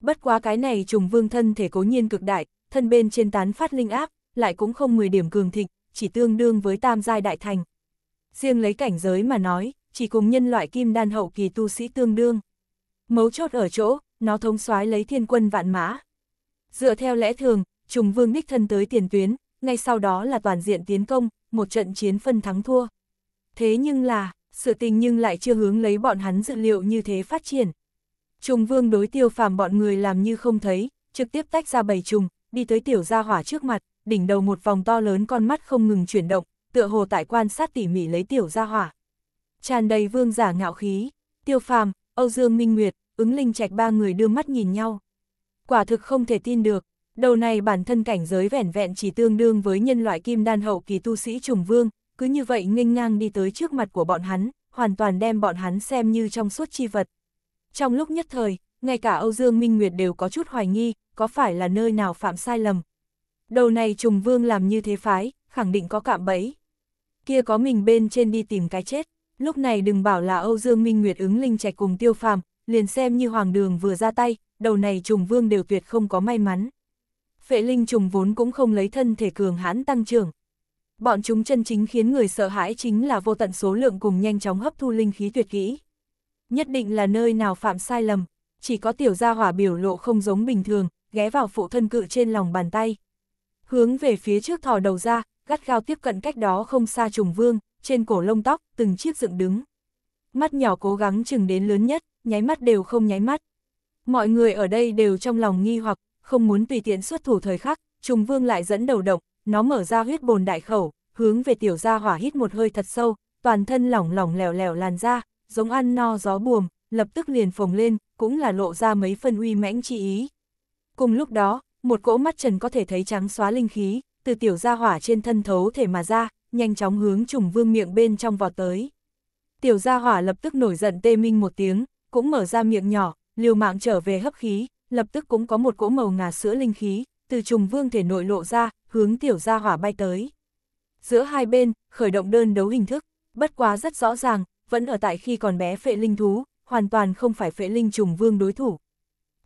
Bất quá cái này trùng vương thân thể cố nhiên cực đại, thân bên trên tán phát linh áp, lại cũng không 10 điểm cường thịnh, chỉ tương đương với tam giai đại thành. Riêng lấy cảnh giới mà nói, chỉ cùng nhân loại kim đan hậu kỳ tu sĩ tương đương mấu chốt ở chỗ, nó thống soái lấy thiên quân vạn mã. Dựa theo lẽ thường, trùng vương đích thân tới tiền tuyến, ngay sau đó là toàn diện tiến công, một trận chiến phân thắng thua. Thế nhưng là, sự tình nhưng lại chưa hướng lấy bọn hắn dự liệu như thế phát triển. Trùng vương đối tiêu phàm bọn người làm như không thấy, trực tiếp tách ra bầy trùng, đi tới tiểu gia hỏa trước mặt, đỉnh đầu một vòng to lớn con mắt không ngừng chuyển động, tựa hồ tại quan sát tỉ mỉ lấy tiểu gia hỏa. Tràn đầy vương giả ngạo khí, tiêu phàm, Âu Dương Minh Nguyệt, ứng linh trạch ba người đưa mắt nhìn nhau. Quả thực không thể tin được, đầu này bản thân cảnh giới vẻn vẹn chỉ tương đương với nhân loại kim đan hậu kỳ tu sĩ trùng vương, cứ như vậy nghênh ngang đi tới trước mặt của bọn hắn, hoàn toàn đem bọn hắn xem như trong suốt chi vật. Trong lúc nhất thời, ngay cả Âu Dương Minh Nguyệt đều có chút hoài nghi, có phải là nơi nào phạm sai lầm. Đầu này trùng vương làm như thế phái, khẳng định có cạm bẫy. Kia có mình bên trên đi tìm cái chết lúc này đừng bảo là Âu Dương Minh Nguyệt ứng linh trạch cùng tiêu phàm, liền xem như hoàng đường vừa ra tay, đầu này trùng vương đều tuyệt không có may mắn. Phệ linh trùng vốn cũng không lấy thân thể cường hãn tăng trưởng. Bọn chúng chân chính khiến người sợ hãi chính là vô tận số lượng cùng nhanh chóng hấp thu linh khí tuyệt kỹ. Nhất định là nơi nào phạm sai lầm, chỉ có tiểu gia hỏa biểu lộ không giống bình thường, ghé vào phụ thân cự trên lòng bàn tay. Hướng về phía trước thò đầu ra, gắt gao tiếp cận cách đó không xa trùng vương, trên cổ lông tóc, từng chiếc dựng đứng. Mắt nhỏ cố gắng chừng đến lớn nhất, nháy mắt đều không nháy mắt. Mọi người ở đây đều trong lòng nghi hoặc, không muốn tùy tiện xuất thủ thời khắc, trùng vương lại dẫn đầu động, nó mở ra huyết bồn đại khẩu, hướng về tiểu gia hỏa hít một hơi thật sâu, toàn thân lỏng lỏng lẻo lẻo làn ra, giống ăn no gió buồm, lập tức liền phồng lên, cũng là lộ ra mấy phân uy mãnh chi ý. Cùng lúc đó, một cỗ mắt trần có thể thấy trắng xóa linh khí, từ tiểu gia hỏa trên thân thấu thể mà ra, nhanh chóng hướng trùng vương miệng bên trong vọt tới. Tiểu gia hỏa lập tức nổi giận tê minh một tiếng, cũng mở ra miệng nhỏ, liều mạng trở về hấp khí, lập tức cũng có một cỗ màu ngà sữa linh khí, từ trùng vương thể nội lộ ra, hướng tiểu gia hỏa bay tới. Giữa hai bên, khởi động đơn đấu hình thức, bất quá rất rõ ràng, vẫn ở tại khi còn bé phệ linh thú, hoàn toàn không phải phệ linh trùng vương đối thủ.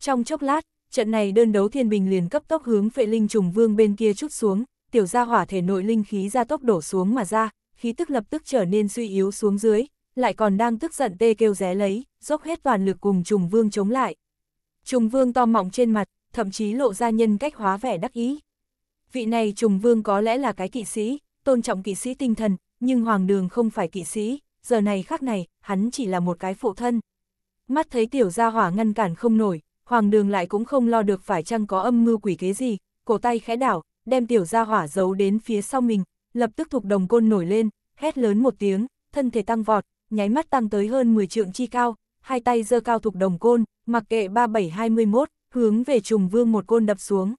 Trong chốc lát, trận này đơn đấu thiên bình liền cấp tốc hướng phệ linh trùng vương bên kia chút xuống, tiểu gia hỏa thể nội linh khí ra tốc đổ xuống mà ra, khí tức lập tức trở nên suy yếu xuống dưới, lại còn đang tức giận tê kêu ré lấy, dốc hết toàn lực cùng trùng vương chống lại. Trùng vương to mọng trên mặt, thậm chí lộ ra nhân cách hóa vẻ đắc ý. Vị này trùng vương có lẽ là cái kỵ sĩ, tôn trọng kỵ sĩ tinh thần, nhưng hoàng đường không phải kỵ sĩ, giờ này khác này, hắn chỉ là một cái phụ thân. Mắt thấy tiểu gia hỏa ngăn cản không nổi, hoàng đường lại cũng không lo được phải chăng có âm mưu quỷ kế gì, cổ tay khẽ đảo, đem tiểu gia hỏa giấu đến phía sau mình, lập tức thuộc đồng côn nổi lên, hét lớn một tiếng, thân thể tăng vọt, nháy mắt tăng tới hơn 10 trượng chi cao, hai tay giơ cao thuộc đồng côn, mặc kệ 3721, hướng về trùng vương một côn đập xuống.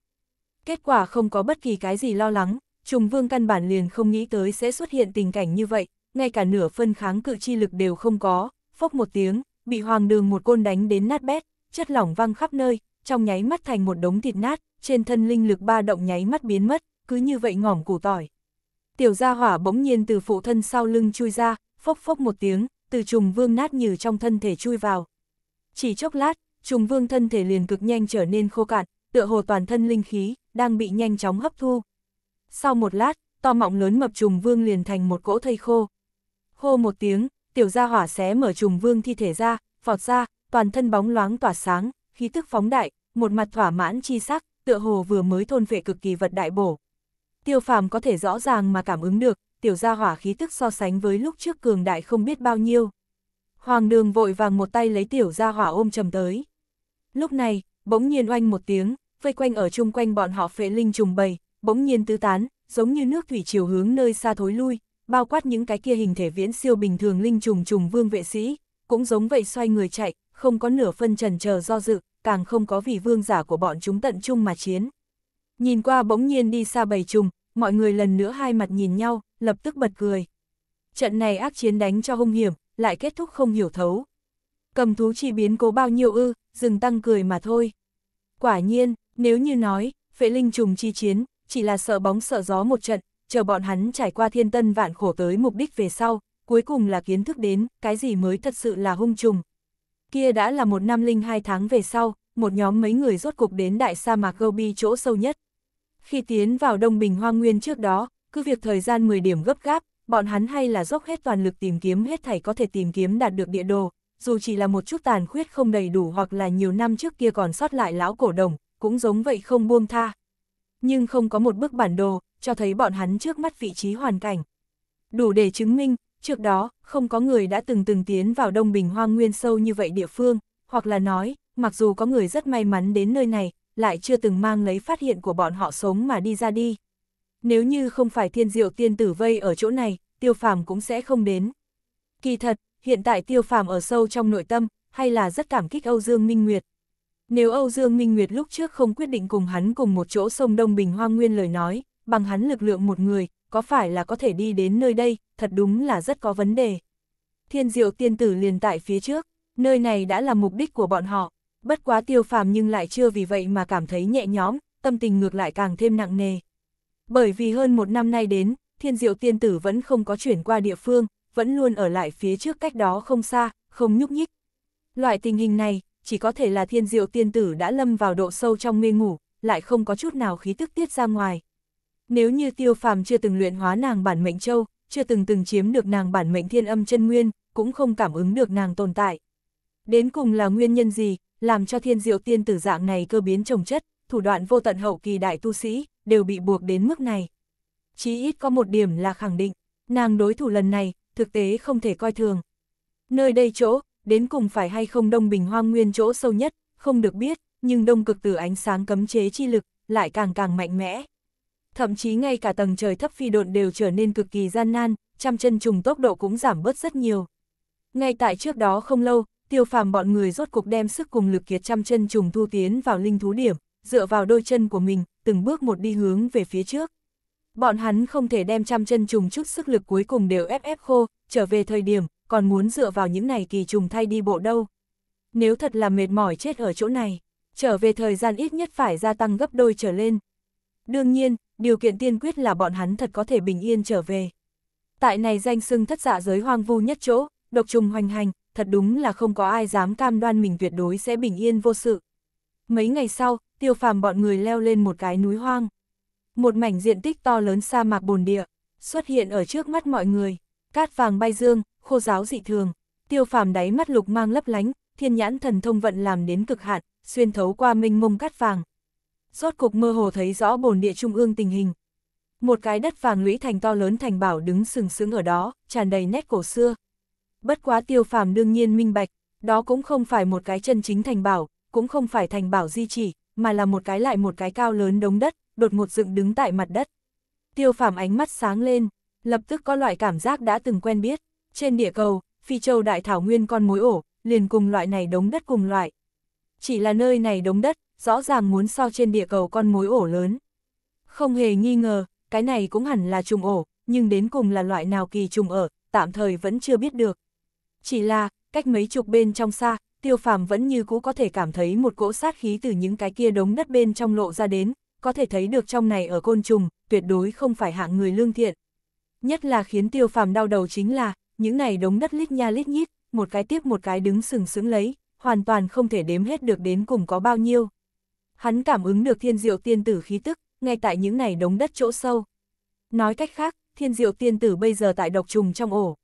Kết quả không có bất kỳ cái gì lo lắng, trùng vương căn bản liền không nghĩ tới sẽ xuất hiện tình cảnh như vậy, ngay cả nửa phân kháng cự chi lực đều không có, phốc một tiếng, bị hoàng đường một côn đánh đến nát bét, chất lỏng văng khắp nơi, trong nháy mắt thành một đống thịt nát, trên thân linh lực ba động nháy mắt biến mất, cứ như vậy ngỏm củ tỏi. Tiểu gia hỏa bỗng nhiên từ phụ thân sau lưng chui ra, phốc phốc một tiếng, từ trùng vương nát như trong thân thể chui vào. Chỉ chốc lát, trùng vương thân thể liền cực nhanh trở nên khô cạn, tựa hồ toàn thân linh khí, đang bị nhanh chóng hấp thu. Sau một lát, to mọng lớn mập trùng vương liền thành một cỗ thây khô. Khô một tiếng, tiểu gia hỏa xé mở trùng vương thi thể ra, vọt ra, toàn thân bóng loáng tỏa sáng, khí tức phóng đại, một mặt thỏa mãn chi sắc, tựa hồ vừa mới thôn vệ cực kỳ vật đại bổ. Tiêu phàm có thể rõ ràng mà cảm ứng được, tiểu gia hỏa khí tức so sánh với lúc trước cường đại không biết bao nhiêu. Hoàng đường vội vàng một tay lấy tiểu gia hỏa ôm trầm tới. Lúc này, bỗng nhiên oanh một tiếng, vây quanh ở chung quanh bọn họ phệ linh trùng bầy, bỗng nhiên tứ tán, giống như nước thủy chiều hướng nơi xa thối lui, bao quát những cái kia hình thể viễn siêu bình thường linh trùng trùng vương vệ sĩ, cũng giống vậy xoay người chạy, không có nửa phân trần chờ do dự, càng không có vì vương giả của bọn chúng tận chung mà chiến. Nhìn qua bỗng nhiên đi xa bầy trùng, mọi người lần nữa hai mặt nhìn nhau, lập tức bật cười. Trận này ác chiến đánh cho hung hiểm, lại kết thúc không hiểu thấu. Cầm thú chỉ biến cố bao nhiêu ư, dừng tăng cười mà thôi. Quả nhiên, nếu như nói, phệ linh trùng chi chiến, chỉ là sợ bóng sợ gió một trận, chờ bọn hắn trải qua thiên tân vạn khổ tới mục đích về sau, cuối cùng là kiến thức đến cái gì mới thật sự là hung trùng, Kia đã là một năm linh hai tháng về sau, một nhóm mấy người rốt cục đến đại sa mạc Gobi chỗ sâu nhất. Khi tiến vào Đông Bình Hoang Nguyên trước đó, cứ việc thời gian 10 điểm gấp gáp, bọn hắn hay là dốc hết toàn lực tìm kiếm hết thảy có thể tìm kiếm đạt được địa đồ, dù chỉ là một chút tàn khuyết không đầy đủ hoặc là nhiều năm trước kia còn sót lại lão cổ đồng, cũng giống vậy không buông tha. Nhưng không có một bức bản đồ, cho thấy bọn hắn trước mắt vị trí hoàn cảnh. Đủ để chứng minh, Trước đó, không có người đã từng từng tiến vào Đông Bình hoang nguyên sâu như vậy địa phương, hoặc là nói, mặc dù có người rất may mắn đến nơi này, lại chưa từng mang lấy phát hiện của bọn họ sống mà đi ra đi. Nếu như không phải thiên diệu tiên tử vây ở chỗ này, tiêu phàm cũng sẽ không đến. Kỳ thật, hiện tại tiêu phàm ở sâu trong nội tâm, hay là rất cảm kích Âu Dương Minh Nguyệt. Nếu Âu Dương Minh Nguyệt lúc trước không quyết định cùng hắn cùng một chỗ sông Đông Bình Hoang Nguyên lời nói, bằng hắn lực lượng một người, có phải là có thể đi đến nơi đây, thật đúng là rất có vấn đề. Thiên diệu tiên tử liền tại phía trước, nơi này đã là mục đích của bọn họ, bất quá tiêu phàm nhưng lại chưa vì vậy mà cảm thấy nhẹ nhõm, tâm tình ngược lại càng thêm nặng nề. Bởi vì hơn một năm nay đến, thiên diệu tiên tử vẫn không có chuyển qua địa phương, vẫn luôn ở lại phía trước cách đó không xa, không nhúc nhích. Loại tình hình này, chỉ có thể là thiên diệu tiên tử đã lâm vào độ sâu trong mê ngủ, lại không có chút nào khí tức tiết ra ngoài, nếu như tiêu phàm chưa từng luyện hóa nàng bản mệnh châu, chưa từng từng chiếm được nàng bản mệnh thiên âm chân nguyên, cũng không cảm ứng được nàng tồn tại. Đến cùng là nguyên nhân gì, làm cho thiên diệu tiên tử dạng này cơ biến trồng chất, thủ đoạn vô tận hậu kỳ đại tu sĩ, đều bị buộc đến mức này. Chí ít có một điểm là khẳng định, nàng đối thủ lần này, thực tế không thể coi thường. Nơi đây chỗ, đến cùng phải hay không đông bình hoang nguyên chỗ sâu nhất, không được biết, nhưng đông cực từ ánh sáng cấm chế chi lực, lại càng càng mạnh mẽ thậm chí ngay cả tầng trời thấp phi độn đều trở nên cực kỳ gian nan, trăm chân trùng tốc độ cũng giảm bớt rất nhiều. Ngay tại trước đó không lâu, tiêu phàm bọn người rốt cục đem sức cùng lực kiệt trăm chân trùng thu tiến vào linh thú điểm, dựa vào đôi chân của mình, từng bước một đi hướng về phía trước. Bọn hắn không thể đem trăm chân trùng chút sức lực cuối cùng đều ép ép khô, trở về thời điểm, còn muốn dựa vào những này kỳ trùng thay đi bộ đâu. Nếu thật là mệt mỏi chết ở chỗ này, trở về thời gian ít nhất phải gia tăng gấp đôi trở lên. Đương nhiên, điều kiện tiên quyết là bọn hắn thật có thể bình yên trở về. Tại này danh xưng thất giả dạ giới hoang vu nhất chỗ, độc trùng hoành hành, thật đúng là không có ai dám cam đoan mình tuyệt đối sẽ bình yên vô sự. Mấy ngày sau, tiêu phàm bọn người leo lên một cái núi hoang. Một mảnh diện tích to lớn sa mạc bồn địa, xuất hiện ở trước mắt mọi người, cát vàng bay dương, khô giáo dị thường, tiêu phàm đáy mắt lục mang lấp lánh, thiên nhãn thần thông vận làm đến cực hạn, xuyên thấu qua minh mông cát vàng, rốt cục mơ hồ thấy rõ bồn địa trung ương tình hình. Một cái đất vàng lũy thành to lớn thành bảo đứng sừng sững ở đó, tràn đầy nét cổ xưa. Bất quá tiêu phàm đương nhiên minh bạch, đó cũng không phải một cái chân chính thành bảo, cũng không phải thành bảo di chỉ, mà là một cái lại một cái cao lớn đống đất, đột ngột dựng đứng tại mặt đất. Tiêu phàm ánh mắt sáng lên, lập tức có loại cảm giác đã từng quen biết. Trên địa cầu, Phi Châu Đại Thảo Nguyên con mối ổ, liền cùng loại này đống đất cùng loại. Chỉ là nơi này đống đất, rõ ràng muốn so trên địa cầu con mối ổ lớn. Không hề nghi ngờ, cái này cũng hẳn là trùng ổ, nhưng đến cùng là loại nào kỳ trùng ở, tạm thời vẫn chưa biết được. Chỉ là, cách mấy chục bên trong xa, tiêu phàm vẫn như cũ có thể cảm thấy một cỗ sát khí từ những cái kia đống đất bên trong lộ ra đến, có thể thấy được trong này ở côn trùng, tuyệt đối không phải hạng người lương thiện. Nhất là khiến tiêu phàm đau đầu chính là, những này đống đất lít nha lít nhít, một cái tiếp một cái đứng sừng sững lấy, hoàn toàn không thể đếm hết được đến cùng có bao nhiêu hắn cảm ứng được thiên diệu tiên tử khí tức, ngay tại những này đống đất chỗ sâu. Nói cách khác, thiên diệu tiên tử bây giờ tại độc trùng trong ổ.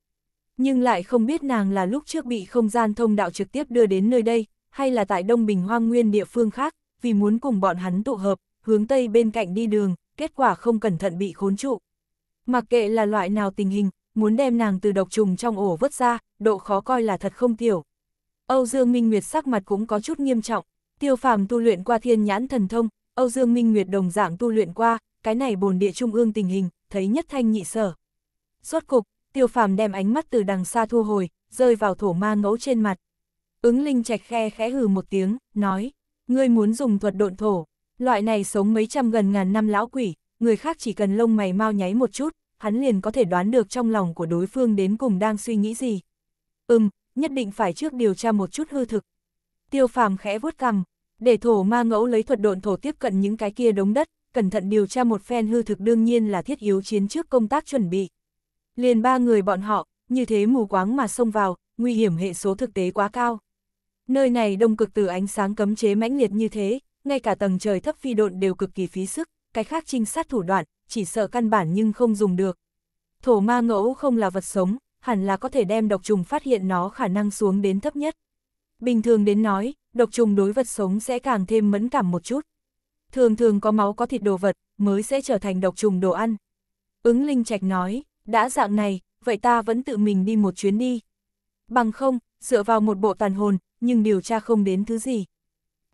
Nhưng lại không biết nàng là lúc trước bị không gian thông đạo trực tiếp đưa đến nơi đây, hay là tại Đông Bình Hoang Nguyên địa phương khác, vì muốn cùng bọn hắn tụ hợp, hướng Tây bên cạnh đi đường, kết quả không cẩn thận bị khốn trụ. Mặc kệ là loại nào tình hình, muốn đem nàng từ độc trùng trong ổ vứt ra, độ khó coi là thật không tiểu. Âu Dương Minh Nguyệt sắc mặt cũng có chút nghiêm trọng. Tiêu phàm tu luyện qua thiên nhãn thần thông, Âu Dương Minh Nguyệt đồng dạng tu luyện qua, cái này bồn địa trung ương tình hình, thấy nhất thanh nhị sở. Rốt cục, tiêu phàm đem ánh mắt từ đằng xa thu hồi, rơi vào thổ ma ngẫu trên mặt. Ứng linh trạch khe khẽ hừ một tiếng, nói, ngươi muốn dùng thuật độn thổ, loại này sống mấy trăm gần ngàn năm lão quỷ, người khác chỉ cần lông mày mau nháy một chút, hắn liền có thể đoán được trong lòng của đối phương đến cùng đang suy nghĩ gì. Ừm, nhất định phải trước điều tra một chút hư thực. Tiêu phàm khẽ vuốt cằm, để thổ ma ngẫu lấy thuật độn thổ tiếp cận những cái kia đống đất, cẩn thận điều tra một phen hư thực đương nhiên là thiết yếu chiến trước công tác chuẩn bị. Liền ba người bọn họ, như thế mù quáng mà xông vào, nguy hiểm hệ số thực tế quá cao. Nơi này đông cực từ ánh sáng cấm chế mãnh liệt như thế, ngay cả tầng trời thấp phi độn đều cực kỳ phí sức, cái khác trinh sát thủ đoạn, chỉ sợ căn bản nhưng không dùng được. Thổ ma ngẫu không là vật sống, hẳn là có thể đem độc trùng phát hiện nó khả năng xuống đến thấp nhất. Bình thường đến nói, độc trùng đối vật sống sẽ càng thêm mẫn cảm một chút. Thường thường có máu có thịt đồ vật, mới sẽ trở thành độc trùng đồ ăn. Ứng Linh Trạch nói, đã dạng này, vậy ta vẫn tự mình đi một chuyến đi. Bằng không, dựa vào một bộ tàn hồn, nhưng điều tra không đến thứ gì.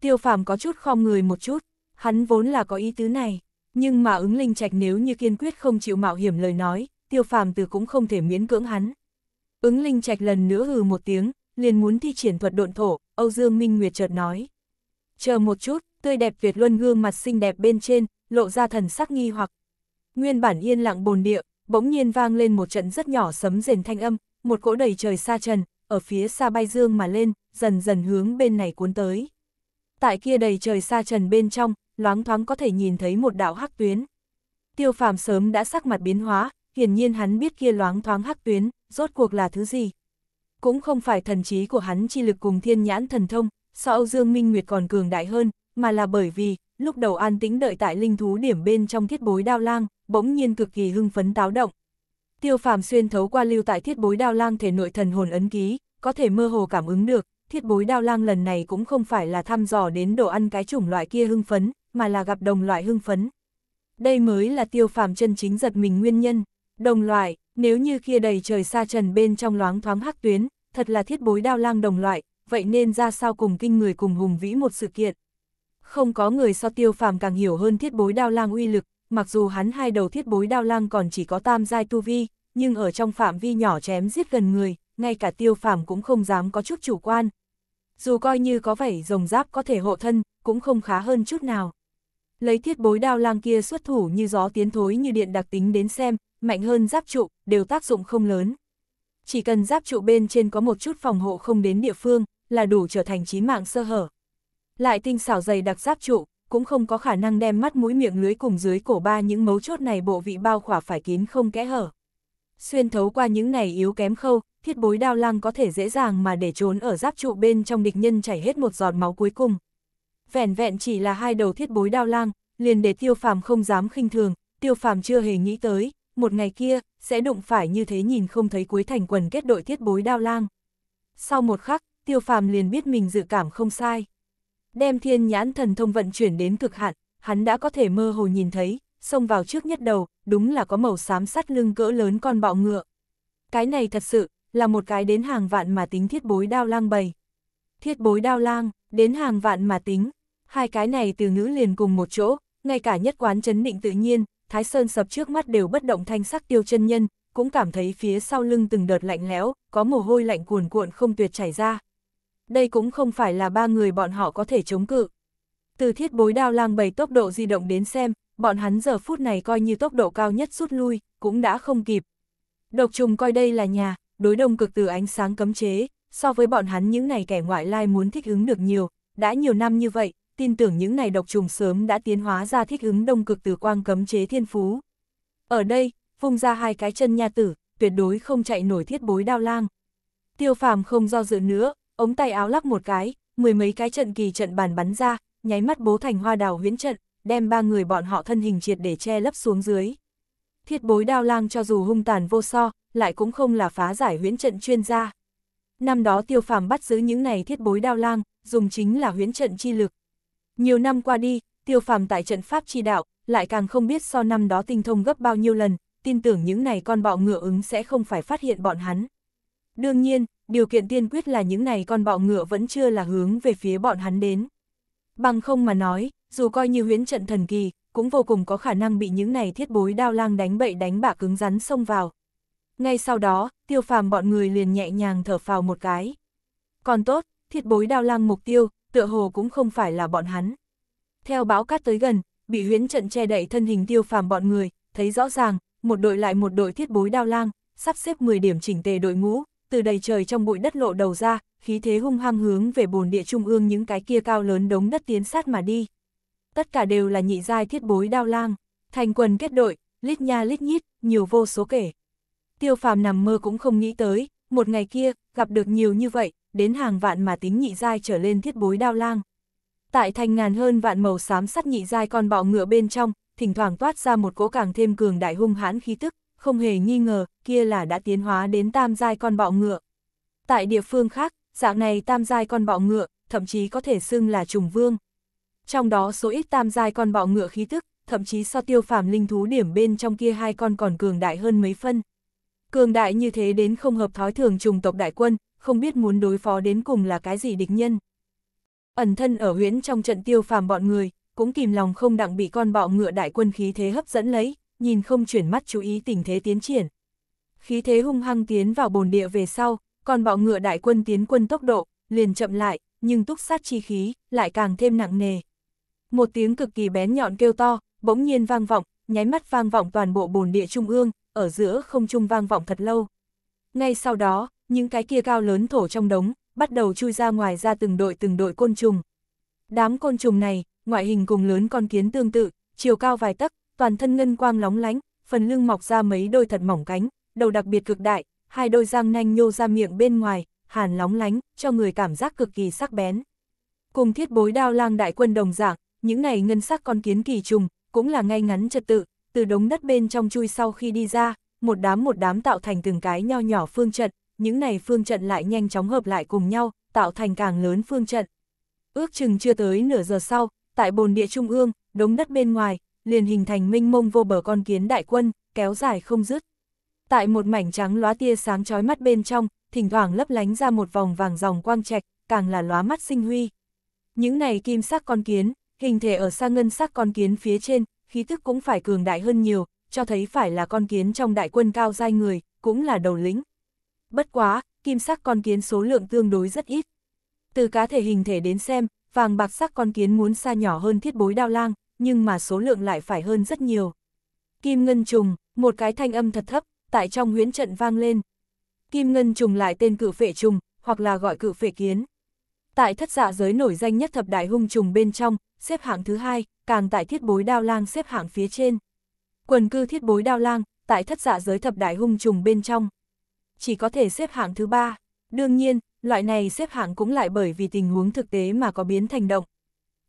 Tiêu phàm có chút khom người một chút, hắn vốn là có ý tứ này, nhưng mà ứng linh trạch nếu như kiên quyết không chịu mạo hiểm lời nói, tiêu phàm từ cũng không thể miễn cưỡng hắn. Ứng linh trạch lần nữa hừ một tiếng, liền muốn thi triển thuật độn thổ, Âu Dương Minh Nguyệt chợt nói. Chờ một chút, tươi đẹp Việt Luân gương mặt xinh đẹp bên trên, lộ ra thần sắc nghi hoặc. Nguyên bản yên lặng bồn địa, bỗng nhiên vang lên một trận rất nhỏ sấm rền thanh âm, một cỗ đầy trời xa trần, ở phía xa bay dương mà lên, dần dần hướng bên này cuốn tới. Tại kia đầy trời xa trần bên trong, loáng thoáng có thể nhìn thấy một đạo hắc tuyến. Tiêu phàm sớm đã sắc mặt biến hóa, hiển nhiên hắn biết kia loáng thoáng hắc tuyến, rốt cuộc là thứ gì, cũng không phải thần trí của hắn chi lực cùng thiên nhãn thần thông, so Âu Dương Minh Nguyệt còn cường đại hơn, mà là bởi vì, lúc đầu an tĩnh đợi tại linh thú điểm bên trong thiết bối đao lang, bỗng nhiên cực kỳ hưng phấn táo động. Tiêu phàm xuyên thấu qua lưu tại thiết bối đao lang thể nội thần hồn ấn ký, có thể mơ hồ cảm ứng được, thiết bối đao lang lần này cũng không phải là thăm dò đến đồ ăn cái chủng loại kia hưng phấn, mà là gặp đồng loại hưng phấn. Đây mới là tiêu phàm chân chính giật mình nguyên nhân, đồng loại, nếu như kia đầy trời xa trần bên trong loáng thoáng hắc tuyến, thật là thiết bối đao lang đồng loại, vậy nên ra sao cùng kinh người cùng hùng vĩ một sự kiện. Không có người so tiêu phàm càng hiểu hơn thiết bối đao lang uy lực, mặc dù hắn hai đầu thiết bối đao lang còn chỉ có tam giai tu vi, nhưng ở trong phạm vi nhỏ chém giết gần người, ngay cả tiêu phàm cũng không dám có chút chủ quan. Dù coi như có vảy rồng giáp có thể hộ thân, cũng không khá hơn chút nào. Lấy thiết bối đao lang kia xuất thủ như gió tiến thối như điện đặc tính đến xem, mạnh hơn giáp trụ, đều tác dụng không lớn. Chỉ cần giáp trụ bên trên có một chút phòng hộ không đến địa phương, là đủ trở thành chí mạng sơ hở. Lại tinh xảo dày đặc giáp trụ, cũng không có khả năng đem mắt mũi miệng lưới cùng dưới cổ ba những mấu chốt này bộ vị bao khỏa phải kín không kẽ hở. Xuyên thấu qua những này yếu kém khâu, thiết bối đao lăng có thể dễ dàng mà để trốn ở giáp trụ bên trong địch nhân chảy hết một giọt máu cuối cùng. vẹn vẹn chỉ là hai đầu thiết bối đao lăng, liền để tiêu phàm không dám khinh thường, tiêu phàm chưa hề nghĩ tới, một ngày kia, sẽ đụng phải như thế nhìn không thấy cuối thành quần kết đội thiết bối đao lang. Sau một khắc, tiêu phàm liền biết mình dự cảm không sai. Đem thiên nhãn thần thông vận chuyển đến cực hạn, hắn đã có thể mơ hồ nhìn thấy, xông vào trước nhất đầu, đúng là có màu xám sắt lưng cỡ lớn con bọ ngựa. Cái này thật sự, là một cái đến hàng vạn mà tính thiết bối đao lang bầy. Thiết bối đao lang, đến hàng vạn mà tính, hai cái này từ ngữ liền cùng một chỗ, ngay cả nhất quán chấn định tự nhiên, Thái Sơn sập trước mắt đều bất động thanh sắc tiêu chân nhân, cũng cảm thấy phía sau lưng từng đợt lạnh lẽo, có mồ hôi lạnh cuồn cuộn không tuyệt chảy ra. Đây cũng không phải là ba người bọn họ có thể chống cự. Từ thiết bối đao lang bày tốc độ di động đến xem, bọn hắn giờ phút này coi như tốc độ cao nhất rút lui, cũng đã không kịp. Độc trùng coi đây là nhà, đối đông cực từ ánh sáng cấm chế, so với bọn hắn những này kẻ ngoại lai muốn thích ứng được nhiều, đã nhiều năm như vậy, tin tưởng những này độc trùng sớm đã tiến hóa ra thích ứng đông cực từ quang cấm chế thiên phú. Ở đây, phung ra hai cái chân nha tử, tuyệt đối không chạy nổi thiết bối đao lang. Tiêu phàm không do dự nữa, ống tay áo lắc một cái, mười mấy cái trận kỳ trận bàn bắn ra, nháy mắt bố thành hoa đào huyễn trận, đem ba người bọn họ thân hình triệt để che lấp xuống dưới. Thiết bối đao lang cho dù hung tàn vô so, lại cũng không là phá giải huyễn trận chuyên gia. Năm đó tiêu phàm bắt giữ những này thiết bối đao lang, dùng chính là huyễn trận chi lực, nhiều năm qua đi, tiêu phàm tại trận pháp chi đạo, lại càng không biết so năm đó tinh thông gấp bao nhiêu lần, tin tưởng những này con bọ ngựa ứng sẽ không phải phát hiện bọn hắn. Đương nhiên, điều kiện tiên quyết là những này con bọ ngựa vẫn chưa là hướng về phía bọn hắn đến. Bằng không mà nói, dù coi như huyễn trận thần kỳ, cũng vô cùng có khả năng bị những này thiết bối đao lang đánh bậy đánh bạ cứng rắn xông vào. Ngay sau đó, tiêu phàm bọn người liền nhẹ nhàng thở phào một cái. Còn tốt, thiết bối đao lang mục tiêu, tựa hồ cũng không phải là bọn hắn. Theo bão cát tới gần, bị huyễn trận che đậy thân hình tiêu phàm bọn người, thấy rõ ràng, một đội lại một đội thiết bối đao lang, sắp xếp 10 điểm chỉnh tề đội ngũ, từ đầy trời trong bụi đất lộ đầu ra, khí thế hung hăng hướng về bồn địa trung ương những cái kia cao lớn đống đất tiến sát mà đi. Tất cả đều là nhị giai thiết bối đao lang, thành quần kết đội, lít nha lít nhít, nhiều vô số kể. Tiêu phàm nằm mơ cũng không nghĩ tới, một ngày kia, gặp được nhiều như vậy, đến hàng vạn mà tính nhị giai trở lên thiết bối đao lang. Tại thành ngàn hơn vạn màu xám sắt nhị giai con bọ ngựa bên trong, thỉnh thoảng toát ra một cỗ càng thêm cường đại hung hãn khí tức, không hề nghi ngờ, kia là đã tiến hóa đến tam giai con bọ ngựa. Tại địa phương khác, dạng này tam giai con bọ ngựa, thậm chí có thể xưng là trùng vương. Trong đó số ít tam giai con bọ ngựa khí tức, thậm chí so tiêu phàm linh thú điểm bên trong kia hai con còn cường đại hơn mấy phân. Cường đại như thế đến không hợp thói thường trùng tộc đại quân, không biết muốn đối phó đến cùng là cái gì địch nhân. Ẩn thân ở huyễn trong trận tiêu phàm bọn người, cũng kìm lòng không đặng bị con bọ ngựa đại quân khí thế hấp dẫn lấy, nhìn không chuyển mắt chú ý tình thế tiến triển. Khí thế hung hăng tiến vào bồn địa về sau, còn bọ ngựa đại quân tiến quân tốc độ, liền chậm lại, nhưng túc sát chi khí, lại càng thêm nặng nề. Một tiếng cực kỳ bén nhọn kêu to, bỗng nhiên vang vọng, nháy mắt vang vọng toàn bộ bồn địa trung ương, ở giữa không trung vang vọng thật lâu. Ngay sau đó, những cái kia cao lớn thổ trong đống, bắt đầu chui ra ngoài ra từng đội từng đội côn trùng. Đám côn trùng này, ngoại hình cùng lớn con kiến tương tự, chiều cao vài tấc, toàn thân ngân quang lóng lánh, phần lưng mọc ra mấy đôi thật mỏng cánh, đầu đặc biệt cực đại, hai đôi răng nanh nhô ra miệng bên ngoài, hàn lóng lánh, cho người cảm giác cực kỳ sắc bén. Cùng thiết bối đao lang đại quân đồng dạng, những này ngân sắc con kiến kỳ trùng, cũng là ngay ngắn trật tự, từ đống đất bên trong chui sau khi đi ra, một đám một đám tạo thành từng cái nho nhỏ phương trận, những này phương trận lại nhanh chóng hợp lại cùng nhau, tạo thành càng lớn phương trận. Ước chừng chưa tới nửa giờ sau, tại bồn địa trung ương, đống đất bên ngoài, liền hình thành minh mông vô bờ con kiến đại quân, kéo dài không dứt. Tại một mảnh trắng lóa tia sáng chói mắt bên trong, thỉnh thoảng lấp lánh ra một vòng vàng dòng quang trạch, càng là lóa mắt sinh huy. Những này kim sắc con kiến, hình thể ở xa ngân sắc con kiến phía trên, khí tức cũng phải cường đại hơn nhiều, cho thấy phải là con kiến trong đại quân cao giai người, cũng là đầu lĩnh. Bất quá, kim sắc con kiến số lượng tương đối rất ít. Từ cá thể hình thể đến xem, vàng bạc sắc con kiến muốn xa nhỏ hơn thiết bối đao lang, nhưng mà số lượng lại phải hơn rất nhiều. Kim ngân trùng, một cái thanh âm thật thấp, tại trong huyễn trận vang lên. Kim ngân trùng lại tên cự phệ trùng, hoặc là gọi cự phệ kiến. Tại thất dạ giới nổi danh nhất thập đại hung trùng bên trong, xếp hạng thứ hai, càng tại thiết bối đao lang xếp hạng phía trên. Quần cư thiết bối đao lang, tại thất dạ giới thập đại hung trùng bên trong chỉ có thể xếp hạng thứ ba. Đương nhiên, loại này xếp hạng cũng lại bởi vì tình huống thực tế mà có biến thành động.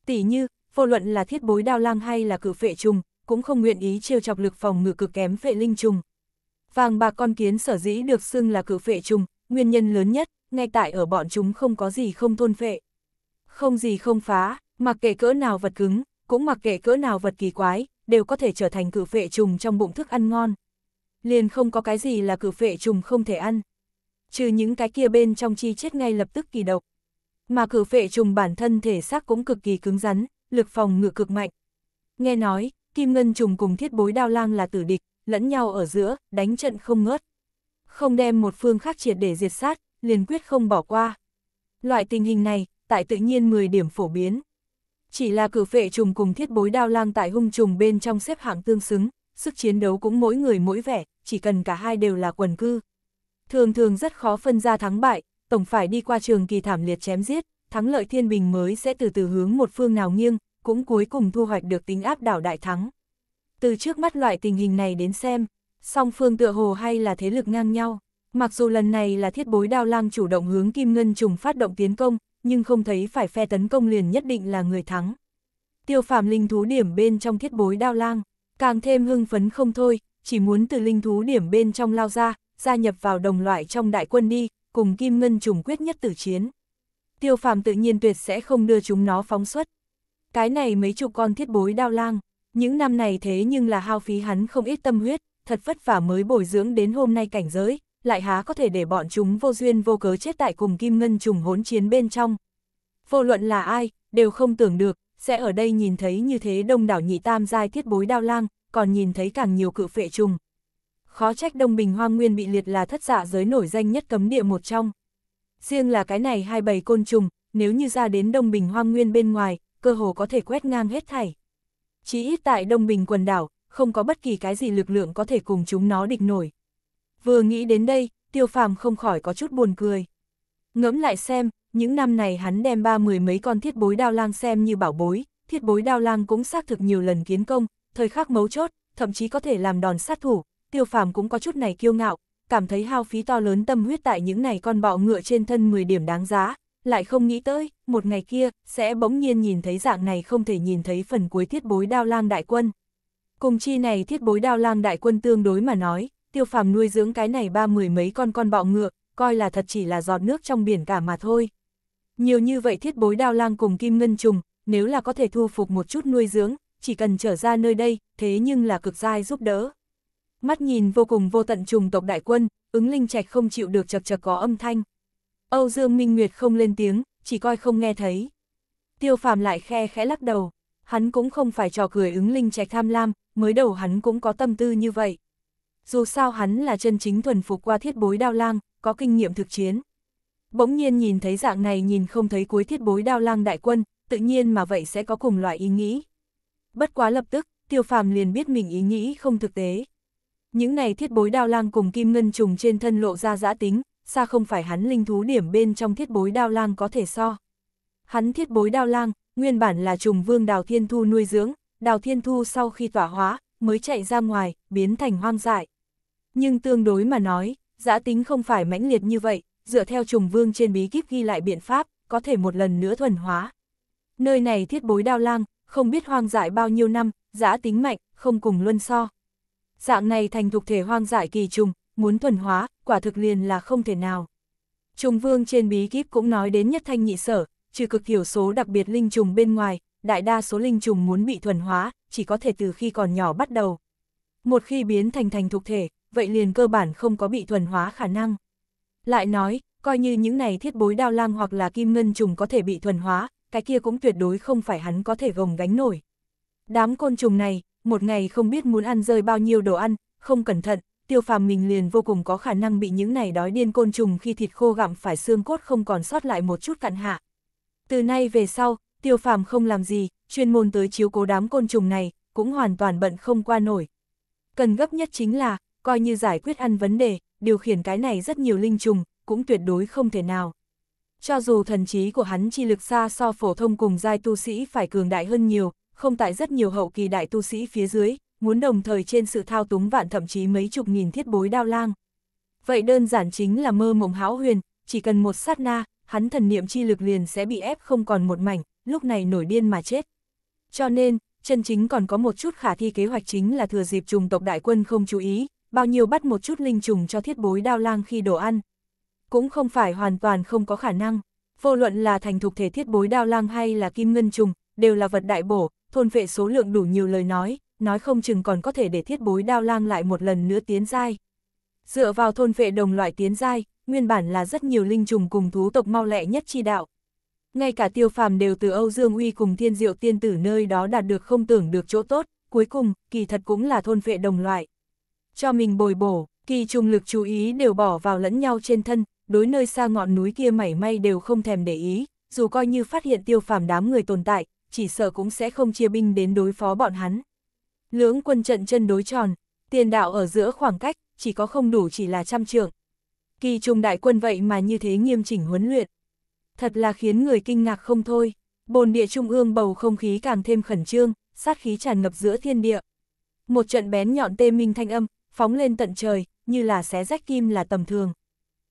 Tỷ như, vô luận là thiết bối đao lang hay là cử phệ trùng, cũng không nguyện ý trêu chọc lực phòng ngự cực kém phệ linh trùng. Vàng bạc con kiến sở dĩ được xưng là cử phệ trùng, nguyên nhân lớn nhất, ngay tại ở bọn chúng không có gì không thôn phệ. Không gì không phá, mặc kệ cỡ nào vật cứng, cũng mặc kệ cỡ nào vật kỳ quái, đều có thể trở thành cử phệ trùng trong bụng thức ăn ngon liền không có cái gì là cử phệ trùng không thể ăn. Trừ những cái kia bên trong chi chết ngay lập tức kỳ độc. Mà cử phệ trùng bản thân thể xác cũng cực kỳ cứng rắn, lực phòng ngự cực mạnh. Nghe nói, kim ngân trùng cùng thiết bối đao lang là tử địch, lẫn nhau ở giữa, đánh trận không ngớt. Không đem một phương khác triệt để diệt sát, liền quyết không bỏ qua. Loại tình hình này, tại tự nhiên 10 điểm phổ biến. Chỉ là cử phệ trùng cùng thiết bối đao lang tại hung trùng bên trong xếp hạng tương xứng, sức chiến đấu cũng mỗi người mỗi vẻ, chỉ cần cả hai đều là quần cư. Thường thường rất khó phân ra thắng bại, tổng phải đi qua trường kỳ thảm liệt chém giết, thắng lợi thiên bình mới sẽ từ từ hướng một phương nào nghiêng, cũng cuối cùng thu hoạch được tính áp đảo đại thắng. Từ trước mắt loại tình hình này đến xem, song phương tựa hồ hay là thế lực ngang nhau, mặc dù lần này là thiết bối đao lang chủ động hướng kim ngân trùng phát động tiến công, nhưng không thấy phải phe tấn công liền nhất định là người thắng. Tiêu phàm linh thú điểm bên trong thiết bối đao lang, càng thêm hưng phấn không thôi, chỉ muốn từ linh thú điểm bên trong lao ra, gia nhập vào đồng loại trong đại quân đi, cùng Kim Ngân trùng quyết nhất tử chiến. Tiêu phàm tự nhiên tuyệt sẽ không đưa chúng nó phóng xuất. Cái này mấy chục con thiết bối đao lang, những năm này thế nhưng là hao phí hắn không ít tâm huyết, thật vất vả mới bồi dưỡng đến hôm nay cảnh giới, lại há có thể để bọn chúng vô duyên vô cớ chết tại cùng Kim Ngân trùng hỗn chiến bên trong. Vô luận là ai, đều không tưởng được, sẽ ở đây nhìn thấy như thế đông đảo nhị tam giai thiết bối đao lang, còn nhìn thấy càng nhiều cự phệ trùng. Khó trách Đông Bình Hoang Nguyên bị liệt là thất dạ giới nổi danh nhất cấm địa một trong. Riêng là cái này hai bầy côn trùng, nếu như ra đến Đông Bình Hoang Nguyên bên ngoài, cơ hồ có thể quét ngang hết thảy. Chỉ ít tại Đông Bình quần đảo, không có bất kỳ cái gì lực lượng có thể cùng chúng nó địch nổi. Vừa nghĩ đến đây, tiêu phàm không khỏi có chút buồn cười. Ngẫm lại xem, những năm này hắn đem ba mười mấy con thiết bối đao lang xem như bảo bối, thiết bối đao lang cũng xác thực nhiều lần kiến công, thời khắc mấu chốt, thậm chí có thể làm đòn sát thủ, tiêu phàm cũng có chút này kiêu ngạo, cảm thấy hao phí to lớn tâm huyết tại những này con bọ ngựa trên thân 10 điểm đáng giá, lại không nghĩ tới, một ngày kia, sẽ bỗng nhiên nhìn thấy dạng này không thể nhìn thấy phần cuối thiết bối đao lang đại quân. Cùng chi này thiết bối đao lang đại quân tương đối mà nói, tiêu phàm nuôi dưỡng cái này ba mười mấy con con bọ ngựa, coi là thật chỉ là giọt nước trong biển cả mà thôi. Nhiều như vậy thiết bối đao lang cùng kim ngân trùng, nếu là có thể thu phục một chút nuôi dưỡng, chỉ cần trở ra nơi đây, thế nhưng là cực dai giúp đỡ. Mắt nhìn vô cùng vô tận trùng tộc đại quân, ứng linh trạch không chịu được chập chập có âm thanh. Âu Dương Minh Nguyệt không lên tiếng, chỉ coi không nghe thấy. Tiêu phàm lại khe khẽ lắc đầu, hắn cũng không phải trò cười ứng linh trạch tham lam, mới đầu hắn cũng có tâm tư như vậy. Dù sao hắn là chân chính thuần phục qua thiết bối đao lang, có kinh nghiệm thực chiến. Bỗng nhiên nhìn thấy dạng này nhìn không thấy cuối thiết bối đao lang đại quân, tự nhiên mà vậy sẽ có cùng loại ý nghĩ. Bất quá lập tức, tiêu phàm liền biết mình ý nghĩ không thực tế. Những này thiết bối đao lang cùng kim ngân trùng trên thân lộ ra giã tính, xa không phải hắn linh thú điểm bên trong thiết bối đao lang có thể so. Hắn thiết bối đao lang, nguyên bản là trùng vương đào thiên thu nuôi dưỡng, đào thiên thu sau khi tỏa hóa, mới chạy ra ngoài, biến thành hoang dại. Nhưng tương đối mà nói, giã tính không phải mãnh liệt như vậy, dựa theo trùng vương trên bí kíp ghi lại biện pháp, có thể một lần nữa thuần hóa. Nơi này thiết bối đao lang, không biết hoang dại bao nhiêu năm, giã tính mạnh, không cùng luân so. Dạng này thành thuộc thể hoang dại kỳ trùng, muốn thuần hóa, quả thực liền là không thể nào. Trùng vương trên bí kíp cũng nói đến nhất thanh nhị sở, trừ cực thiểu số đặc biệt linh trùng bên ngoài, đại đa số linh trùng muốn bị thuần hóa, chỉ có thể từ khi còn nhỏ bắt đầu. Một khi biến thành thành thuộc thể, vậy liền cơ bản không có bị thuần hóa khả năng. Lại nói, coi như những này thiết bối đao lang hoặc là kim ngân trùng có thể bị thuần hóa, cái kia cũng tuyệt đối không phải hắn có thể gồng gánh nổi. Đám côn trùng này, một ngày không biết muốn ăn rơi bao nhiêu đồ ăn, không cẩn thận, tiêu phàm mình liền vô cùng có khả năng bị những này đói điên côn trùng khi thịt khô gặm phải xương cốt không còn sót lại một chút cặn hạ. Từ nay về sau, tiêu phàm không làm gì, chuyên môn tới chiếu cố đám côn trùng này, cũng hoàn toàn bận không qua nổi. Cần gấp nhất chính là, coi như giải quyết ăn vấn đề, điều khiển cái này rất nhiều linh trùng, cũng tuyệt đối không thể nào. Cho dù thần trí của hắn chi lực xa so phổ thông cùng giai tu sĩ phải cường đại hơn nhiều, không tại rất nhiều hậu kỳ đại tu sĩ phía dưới, muốn đồng thời trên sự thao túng vạn thậm chí mấy chục nghìn thiết bối đao lang. Vậy đơn giản chính là mơ mộng háo huyền, chỉ cần một sát na, hắn thần niệm chi lực liền sẽ bị ép không còn một mảnh, lúc này nổi điên mà chết. Cho nên, chân chính còn có một chút khả thi kế hoạch chính là thừa dịp trùng tộc đại quân không chú ý, bao nhiêu bắt một chút linh trùng cho thiết bối đao lang khi đồ ăn. Cũng không phải hoàn toàn không có khả năng, vô luận là thành thục thể thiết bối đao lang hay là kim ngân trùng, đều là vật đại bổ, thôn vệ số lượng đủ nhiều lời nói, nói không chừng còn có thể để thiết bối đao lang lại một lần nữa tiến giai. Dựa vào thôn vệ đồng loại tiến giai, nguyên bản là rất nhiều linh trùng cùng thú tộc mau lẹ nhất chi đạo. Ngay cả tiêu phàm đều từ Âu Dương Uy cùng thiên diệu tiên tử nơi đó đạt được không tưởng được chỗ tốt, cuối cùng, kỳ thật cũng là thôn vệ đồng loại cho mình bồi bổ, kỳ trùng lực chú ý đều bỏ vào lẫn nhau trên thân, đối nơi xa ngọn núi kia mảy may đều không thèm để ý, dù coi như phát hiện tiêu phàm đám người tồn tại, chỉ sợ cũng sẽ không chia binh đến đối phó bọn hắn. Lưỡng quân trận chân đối tròn, tiền đạo ở giữa khoảng cách, chỉ có không đủ chỉ là trăm trượng. Kỳ trùng đại quân vậy mà như thế nghiêm chỉnh huấn luyện. Thật là khiến người kinh ngạc không thôi, bồn địa trung ương bầu không khí càng thêm khẩn trương, sát khí tràn ngập giữa thiên địa. Một trận bén nhọn tê minh thanh âm, phóng lên tận trời, như là xé rách kim là tầm thường.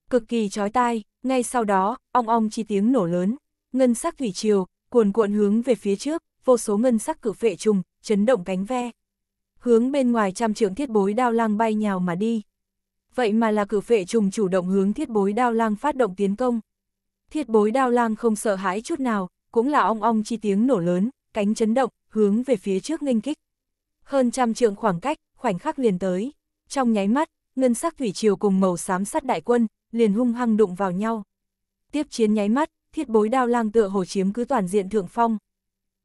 Cực kỳ chói tai, ngay sau đó, ong ong chi tiếng nổ lớn, ngân sắc thủy triều, cuồn cuộn hướng về phía trước, vô số ngân sắc cử phệ trùng, chấn động cánh ve. Hướng bên ngoài trăm trưởng thiết bối đao lang bay nhào mà đi. Vậy mà là cử phệ trùng chủ động hướng thiết bối đao lang phát động tiến công. Thiết bối đao lang không sợ hãi chút nào, cũng là ong ong chi tiếng nổ lớn, cánh chấn động, hướng về phía trước nghênh kích. Hơn trăm trượng khoảng cách, khoảnh khắc liền tới trong nháy mắt, ngân sắc thủy triều cùng màu xám sắt đại quân, liền hung hăng đụng vào nhau. Tiếp chiến nháy mắt, thiết bối đao lang tựa hồ chiếm cứ toàn diện thượng phong.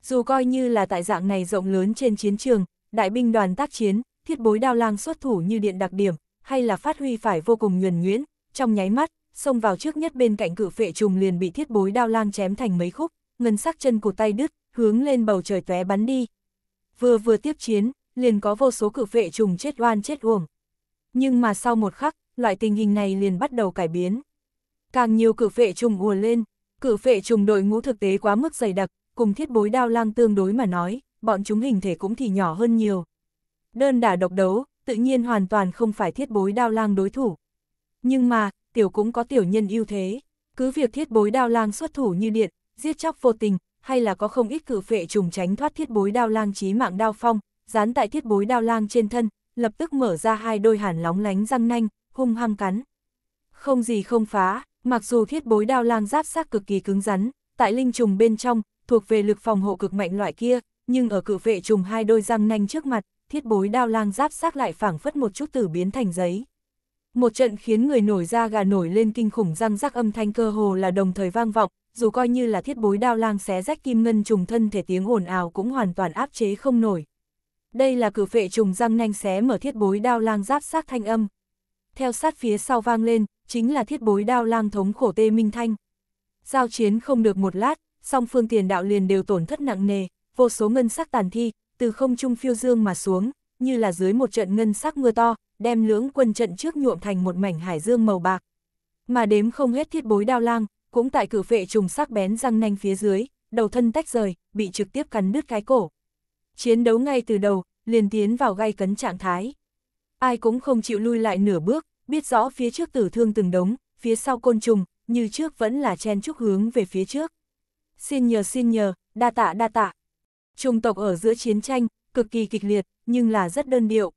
Dù coi như là tại dạng này rộng lớn trên chiến trường, đại binh đoàn tác chiến, thiết bối đao lang xuất thủ như điện đặc điểm, hay là phát huy phải vô cùng nhuần nhuyễn, trong nháy mắt, xông vào trước nhất bên cạnh cự phệ trùng liền bị thiết bối đao lang chém thành mấy khúc, ngân sắc chân của tay đứt, hướng lên bầu trời tóe bắn đi. Vừa vừa tiếp chiến, liền có vô số cử vệ trùng chết oan chết uổng. Nhưng mà sau một khắc, loại tình hình này liền bắt đầu cải biến. Càng nhiều cử vệ trùng ùa lên, cử vệ trùng đội ngũ thực tế quá mức dày đặc, cùng thiết bối đao lang tương đối mà nói, bọn chúng hình thể cũng thì nhỏ hơn nhiều. Đơn đả độc đấu, tự nhiên hoàn toàn không phải thiết bối đao lang đối thủ. Nhưng mà, tiểu cũng có tiểu nhân ưu thế, cứ việc thiết bối đao lang xuất thủ như điện, giết chóc vô tình, hay là có không ít cử vệ trùng tránh thoát thiết bối đao lang chí mạng đao phong, dán tại thiết bối đao lang trên thân, lập tức mở ra hai đôi hàn lóng lánh răng nanh, hung hăng cắn. Không gì không phá, mặc dù thiết bối đao lang giáp sát cực kỳ cứng rắn, tại linh trùng bên trong, thuộc về lực phòng hộ cực mạnh loại kia, nhưng ở cự vệ trùng hai đôi răng nanh trước mặt, thiết bối đao lang giáp sát lại phảng phất một chút tử biến thành giấy. Một trận khiến người nổi da gà nổi lên kinh khủng răng rắc âm thanh cơ hồ là đồng thời vang vọng, dù coi như là thiết bối đao lang xé rách kim ngân trùng thân thể tiếng ồn ào cũng hoàn toàn áp chế không nổi. Đây là cửa vệ trùng răng nanh xé mở thiết bối đao lang giáp sát thanh âm. Theo sát phía sau vang lên, chính là thiết bối đao lang thống khổ tê minh thanh. Giao chiến không được một lát, song phương tiền đạo liền đều tổn thất nặng nề, vô số ngân sắc tàn thi, từ không trung phiêu dương mà xuống, như là dưới một trận ngân sắc mưa to, đem lưỡng quân trận trước nhuộm thành một mảnh hải dương màu bạc. Mà đếm không hết thiết bối đao lang, cũng tại cử vệ trùng sắc bén răng nanh phía dưới, đầu thân tách rời, bị trực tiếp cắn đứt cái cổ. Chiến đấu ngay từ đầu, liền tiến vào gai cấn trạng thái. Ai cũng không chịu lui lại nửa bước, biết rõ phía trước tử thương từng đống, phía sau côn trùng, như trước vẫn là chen chúc hướng về phía trước. Xin nhờ xin nhờ, đa tạ đa tạ. Trung tộc ở giữa chiến tranh, cực kỳ kịch liệt, nhưng là rất đơn điệu.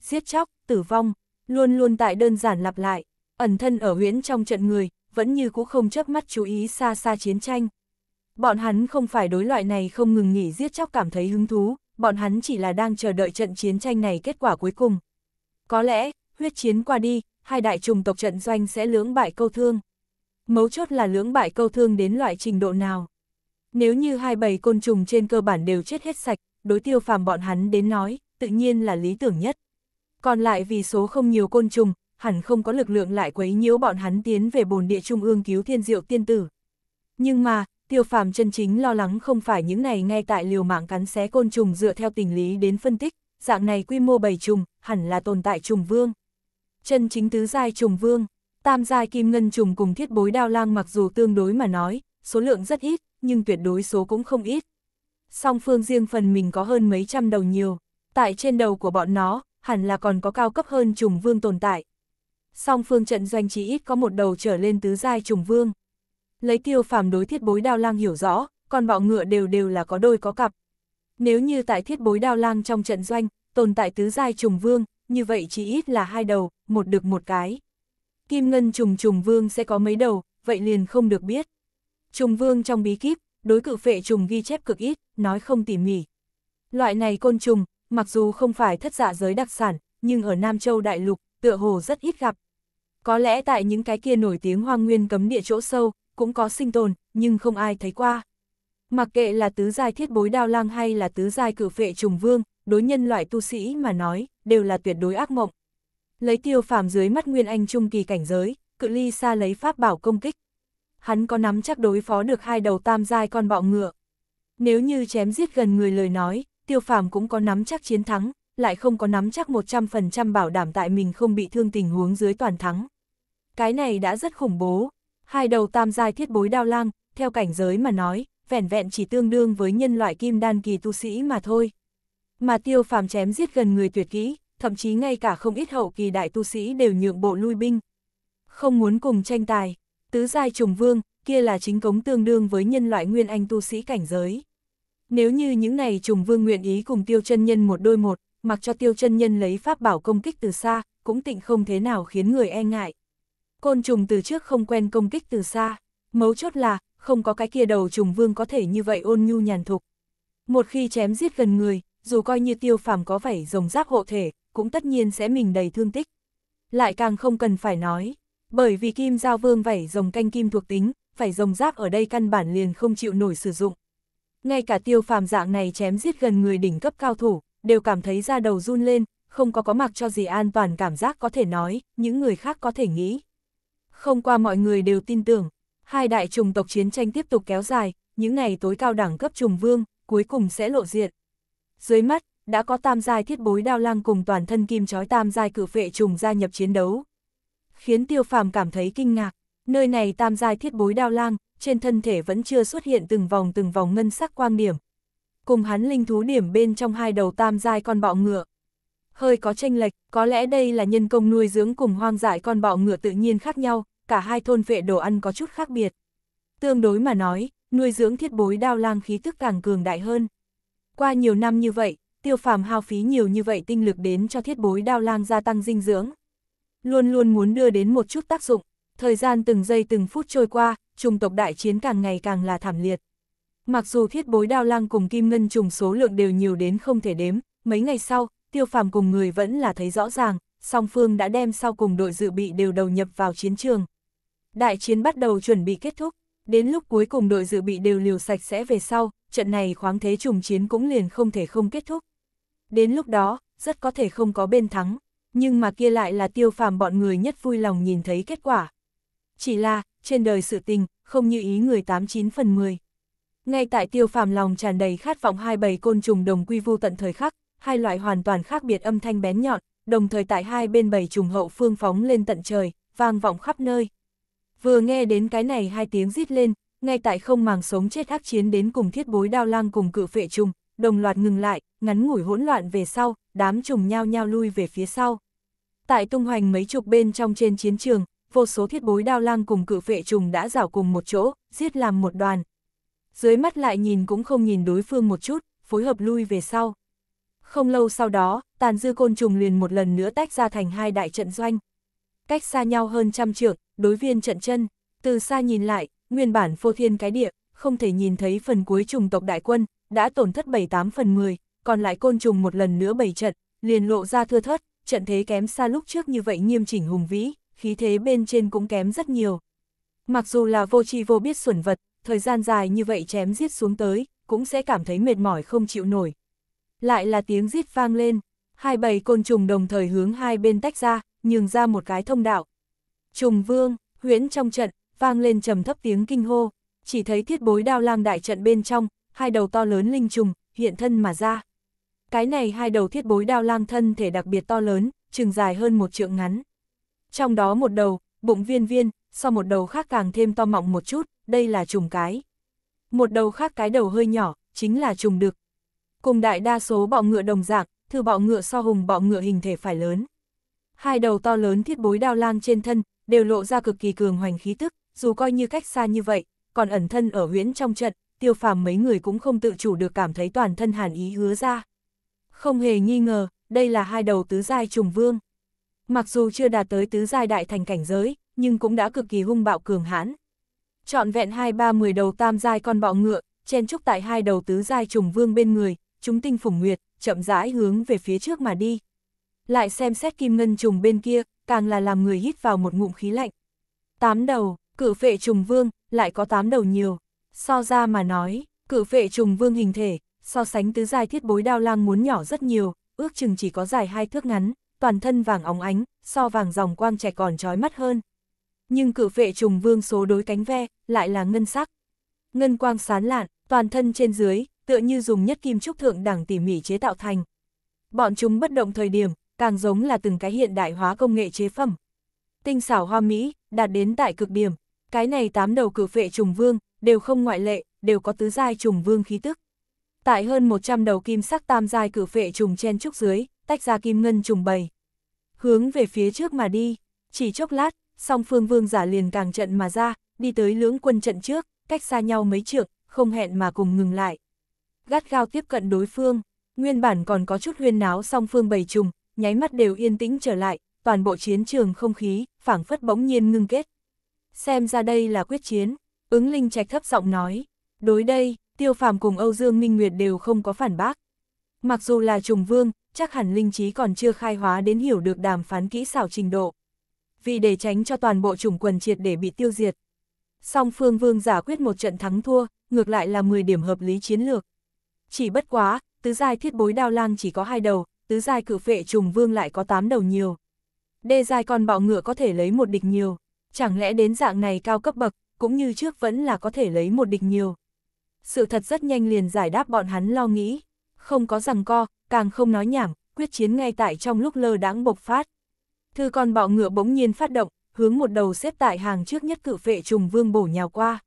Giết chóc, tử vong, luôn luôn tại đơn giản lặp lại, ẩn thân ở huyễn trong trận người, vẫn như cũ không chấp mắt chú ý xa xa chiến tranh. Bọn hắn không phải đối loại này không ngừng nghỉ giết chóc cảm thấy hứng thú, bọn hắn chỉ là đang chờ đợi trận chiến tranh này kết quả cuối cùng. Có lẽ, huyết chiến qua đi, hai đại trùng tộc trận doanh sẽ lưỡng bại câu thương. Mấu chốt là lưỡng bại câu thương đến loại trình độ nào. Nếu như hai bầy côn trùng trên cơ bản đều chết hết sạch, đối tiêu phàm bọn hắn đến nói, tự nhiên là lý tưởng nhất. Còn lại vì số không nhiều côn trùng, hẳn không có lực lượng lại quấy nhiễu bọn hắn tiến về bồn địa trung ương cứu thiên diệu tiên tử. Nhưng mà, tiêu phàm chân chính lo lắng không phải những này ngay tại liều mạng cắn xé côn trùng dựa theo tình lý đến phân tích, dạng này quy mô bầy trùng, hẳn là tồn tại trùng vương. Chân chính tứ giai trùng vương, tam giai kim ngân trùng cùng thiết bối đao lang mặc dù tương đối mà nói, số lượng rất ít, nhưng tuyệt đối số cũng không ít. Song phương riêng phần mình có hơn mấy trăm đầu nhiều, tại trên đầu của bọn nó, hẳn là còn có cao cấp hơn trùng vương tồn tại. Song phương trận doanh chỉ ít có một đầu trở lên tứ giai trùng vương lấy tiêu phàm đối thiết bối đao lang hiểu rõ, còn bọ ngựa đều đều là có đôi có cặp. Nếu như tại thiết bối đao lang trong trận doanh, tồn tại tứ giai trùng vương, như vậy chỉ ít là hai đầu, một được một cái. Kim ngân trùng trùng vương sẽ có mấy đầu, vậy liền không được biết. Trùng vương trong bí kíp, đối cự phệ trùng ghi chép cực ít, nói không tỉ mỉ. Loại này côn trùng, mặc dù không phải thất dạ giới đặc sản, nhưng ở Nam Châu Đại Lục, tựa hồ rất ít gặp. Có lẽ tại những cái kia nổi tiếng hoang nguyên cấm địa chỗ sâu, cũng có sinh tồn, nhưng không ai thấy qua. Mặc kệ là tứ giai thiết bối đao lang hay là tứ giai cử phệ trùng vương, đối nhân loại tu sĩ mà nói, đều là tuyệt đối ác mộng. Lấy tiêu phàm dưới mắt Nguyên Anh trung kỳ cảnh giới, cự ly xa lấy pháp bảo công kích. Hắn có nắm chắc đối phó được hai đầu tam giai con bọ ngựa. Nếu như chém giết gần người lời nói, tiêu phàm cũng có nắm chắc chiến thắng, lại không có nắm chắc 100% bảo đảm tại mình không bị thương tình huống dưới toàn thắng. Cái này đã rất khủng bố, Hai đầu tam giai thiết bối đao lang, theo cảnh giới mà nói, vẻn vẹn chỉ tương đương với nhân loại kim đan kỳ tu sĩ mà thôi. Mà tiêu phàm chém giết gần người tuyệt kỹ, thậm chí ngay cả không ít hậu kỳ đại tu sĩ đều nhượng bộ lui binh. Không muốn cùng tranh tài, tứ giai trùng vương, kia là chính cống tương đương với nhân loại nguyên anh tu sĩ cảnh giới. Nếu như những này trùng vương nguyện ý cùng tiêu chân nhân một đôi một, mặc cho tiêu chân nhân lấy pháp bảo công kích từ xa, cũng tịnh không thế nào khiến người e ngại. Côn trùng từ trước không quen công kích từ xa, mấu chốt là, không có cái kia đầu trùng vương có thể như vậy ôn nhu nhàn thục. Một khi chém giết gần người, dù coi như tiêu phàm có vảy rồng giáp hộ thể, cũng tất nhiên sẽ mình đầy thương tích. Lại càng không cần phải nói, bởi vì kim giao vương vảy rồng canh kim thuộc tính, vảy rồng giáp ở đây căn bản liền không chịu nổi sử dụng. Ngay cả tiêu phàm dạng này chém giết gần người đỉnh cấp cao thủ, đều cảm thấy da đầu run lên, không có có mặc cho gì an toàn cảm giác có thể nói, những người khác có thể nghĩ. Không qua mọi người đều tin tưởng, hai đại trùng tộc chiến tranh tiếp tục kéo dài, những ngày tối cao đẳng cấp trùng vương, cuối cùng sẽ lộ diện. Dưới mắt, đã có tam giai thiết bối đao lang cùng toàn thân kim chói tam giai cử vệ trùng gia nhập chiến đấu. Khiến tiêu phàm cảm thấy kinh ngạc, nơi này tam giai thiết bối đao lang, trên thân thể vẫn chưa xuất hiện từng vòng từng vòng ngân sắc quang điểm. Cùng hắn linh thú điểm bên trong hai đầu tam giai con bọ ngựa. Hơi có tranh lệch, có lẽ đây là nhân công nuôi dưỡng cùng hoang dại con bọ ngựa tự nhiên khác nhau, cả hai thôn vệ đồ ăn có chút khác biệt. Tương đối mà nói, nuôi dưỡng thiết bối đao lang khí tức càng cường đại hơn. Qua nhiều năm như vậy, tiêu phàm hao phí nhiều như vậy tinh lực đến cho thiết bối đao lang gia tăng dinh dưỡng. Luôn luôn muốn đưa đến một chút tác dụng, thời gian từng giây từng phút trôi qua, trùng tộc đại chiến càng ngày càng là thảm liệt. Mặc dù thiết bối đao lang cùng kim ngân trùng số lượng đều nhiều đến không thể đếm, mấy ngày sau, tiêu phàm cùng người vẫn là thấy rõ ràng, song phương đã đem sau cùng đội dự bị đều đầu nhập vào chiến trường. Đại chiến bắt đầu chuẩn bị kết thúc, đến lúc cuối cùng đội dự bị đều liều sạch sẽ về sau, trận này khoáng thế trùng chiến cũng liền không thể không kết thúc. Đến lúc đó, rất có thể không có bên thắng, nhưng mà kia lại là tiêu phàm bọn người nhất vui lòng nhìn thấy kết quả. Chỉ là, trên đời sự tình, không như ý người 89 phần 10. Ngay tại tiêu phàm lòng tràn đầy khát vọng hai bầy côn trùng đồng quy vu tận thời khắc, hai loại hoàn toàn khác biệt âm thanh bén nhọn, đồng thời tại hai bên bầy trùng hậu phương phóng lên tận trời, vang vọng khắp nơi. Vừa nghe đến cái này hai tiếng rít lên, ngay tại không màng sống chết ác chiến đến cùng thiết bối đao lang cùng cự phệ trùng, đồng loạt ngừng lại, ngắn ngủi hỗn loạn về sau, đám trùng nhao nhao lui về phía sau. Tại tung hoành mấy chục bên trong trên chiến trường, vô số thiết bối đao lang cùng cự phệ trùng đã rảo cùng một chỗ, giết làm một đoàn. Dưới mắt lại nhìn cũng không nhìn đối phương một chút, phối hợp lui về sau. Không lâu sau đó, tàn dư côn trùng liền một lần nữa tách ra thành hai đại trận doanh cách xa nhau hơn trăm trượng, đối viên trận chân, từ xa nhìn lại, nguyên bản phô thiên cái địa, không thể nhìn thấy phần cuối trùng tộc đại quân, đã tổn thất 7-8 phần 10, còn lại côn trùng một lần nữa bảy trận, liền lộ ra thưa thớt, trận thế kém xa lúc trước như vậy nghiêm chỉnh hùng vĩ, khí thế bên trên cũng kém rất nhiều. Mặc dù là vô tri vô biết xuẩn vật, thời gian dài như vậy chém giết xuống tới, cũng sẽ cảm thấy mệt mỏi không chịu nổi. Lại là tiếng giết vang lên, hai bầy côn trùng đồng thời hướng hai bên tách ra, nhường ra một cái thông đạo. Trùng vương, huyễn trong trận, vang lên trầm thấp tiếng kinh hô, chỉ thấy thiết bối đao lang đại trận bên trong, hai đầu to lớn linh trùng, hiện thân mà ra. Cái này hai đầu thiết bối đao lang thân thể đặc biệt to lớn, chừng dài hơn một trượng ngắn. Trong đó một đầu, bụng viên viên, so một đầu khác càng thêm to mọng một chút, đây là trùng cái. Một đầu khác cái đầu hơi nhỏ, chính là trùng đực. Cùng đại đa số bọ ngựa đồng dạng, thư bọ ngựa so hùng bọ ngựa hình thể phải lớn. Hai đầu to lớn thiết bối đao lang trên thân, đều lộ ra cực kỳ cường hoành khí tức, dù coi như cách xa như vậy, còn ẩn thân ở huyễn trong trận, tiêu phàm mấy người cũng không tự chủ được cảm thấy toàn thân hàn ý hứa ra. Không hề nghi ngờ, đây là hai đầu tứ giai trùng vương. Mặc dù chưa đạt tới tứ giai đại thành cảnh giới, nhưng cũng đã cực kỳ hung bạo cường hãn. Chọn vẹn hai ba mười đầu tam giai con bọ ngựa, chen trúc tại hai đầu tứ giai trùng vương bên người, chúng tinh phủng nguyệt, chậm rãi hướng về phía trước mà đi lại xem xét kim ngân trùng bên kia, càng là làm người hít vào một ngụm khí lạnh. Tám đầu, cử phệ trùng vương, lại có tám đầu nhiều. So ra mà nói, cử phệ trùng vương hình thể, so sánh tứ dài thiết bối đao lang muốn nhỏ rất nhiều, ước chừng chỉ có dài hai thước ngắn, toàn thân vàng óng ánh, so vàng dòng quang trẻ còn trói mắt hơn. Nhưng cử phệ trùng vương số đối cánh ve, lại là ngân sắc. Ngân quang sán lạn, toàn thân trên dưới, tựa như dùng nhất kim trúc thượng đẳng tỉ mỉ chế tạo thành. Bọn chúng bất động thời điểm, càng giống là từng cái hiện đại hóa công nghệ chế phẩm. Tinh xảo hoa Mỹ, đạt đến tại cực điểm, cái này tám đầu cử vệ trùng vương, đều không ngoại lệ, đều có tứ giai trùng vương khí tức. Tại hơn 100 đầu kim sắc tam giai cử phệ trùng chen trúc dưới, tách ra kim ngân trùng bầy. Hướng về phía trước mà đi, chỉ chốc lát, song phương vương giả liền càng trận mà ra, đi tới lưỡng quân trận trước, cách xa nhau mấy trượng, không hẹn mà cùng ngừng lại. Gắt gao tiếp cận đối phương, nguyên bản còn có chút huyên náo song phương bầy trùng, nháy mắt đều yên tĩnh trở lại, toàn bộ chiến trường không khí, phảng phất bỗng nhiên ngưng kết. Xem ra đây là quyết chiến, ứng linh trạch thấp giọng nói. Đối đây, tiêu phàm cùng Âu Dương Minh Nguyệt đều không có phản bác. Mặc dù là trùng vương, chắc hẳn linh trí còn chưa khai hóa đến hiểu được đàm phán kỹ xảo trình độ. Vì để tránh cho toàn bộ chủng quần triệt để bị tiêu diệt. Song phương vương giả quyết một trận thắng thua, ngược lại là 10 điểm hợp lý chiến lược. Chỉ bất quá, tứ giai thiết bối đao lang chỉ có hai đầu, tứ giai cử phệ trùng vương lại có 8 đầu nhiều. Đê giai con bọ ngựa có thể lấy một địch nhiều, chẳng lẽ đến dạng này cao cấp bậc, cũng như trước vẫn là có thể lấy một địch nhiều. Sự thật rất nhanh liền giải đáp bọn hắn lo nghĩ, không có rằng co, càng không nói nhảm, quyết chiến ngay tại trong lúc lơ đáng bộc phát. Thư con bọ ngựa bỗng nhiên phát động, hướng một đầu xếp tại hàng trước nhất cự phệ trùng vương bổ nhào qua.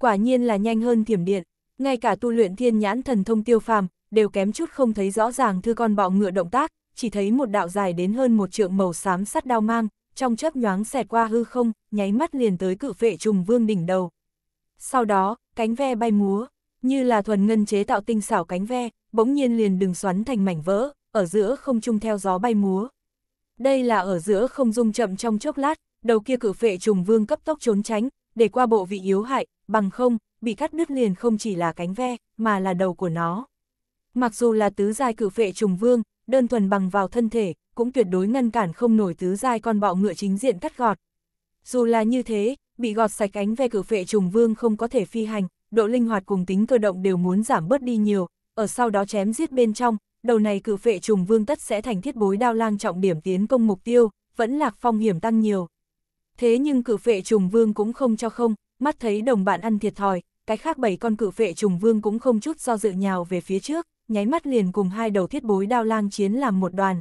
Quả nhiên là nhanh hơn thiểm điện, ngay cả tu luyện thiên nhãn thần thông tiêu phàm, đều kém chút không thấy rõ ràng thư con bọ ngựa động tác, chỉ thấy một đạo dài đến hơn một trượng màu xám sắt đao mang, trong chớp nhoáng xẹt qua hư không, nháy mắt liền tới cự vệ trùng vương đỉnh đầu. Sau đó, cánh ve bay múa, như là thuần ngân chế tạo tinh xảo cánh ve, bỗng nhiên liền đừng xoắn thành mảnh vỡ, ở giữa không trung theo gió bay múa. Đây là ở giữa không dung chậm trong chốc lát, đầu kia cự vệ trùng vương cấp tốc trốn tránh, để qua bộ vị yếu hại, bằng không, bị cắt đứt liền không chỉ là cánh ve, mà là đầu của nó. Mặc dù là tứ giai cử phệ trùng vương, đơn thuần bằng vào thân thể, cũng tuyệt đối ngăn cản không nổi tứ giai con bọ ngựa chính diện cắt gọt. Dù là như thế, bị gọt sạch cánh ve cử phệ trùng vương không có thể phi hành, độ linh hoạt cùng tính cơ động đều muốn giảm bớt đi nhiều, ở sau đó chém giết bên trong, đầu này cử phệ trùng vương tất sẽ thành thiết bối đao lang trọng điểm tiến công mục tiêu, vẫn lạc phong hiểm tăng nhiều. Thế nhưng cử phệ trùng vương cũng không cho không, mắt thấy đồng bạn ăn thiệt thòi, cái khác bảy con cử phệ trùng vương cũng không chút do dự nhào về phía trước nháy mắt liền cùng hai đầu thiết bối đao lang chiến làm một đoàn.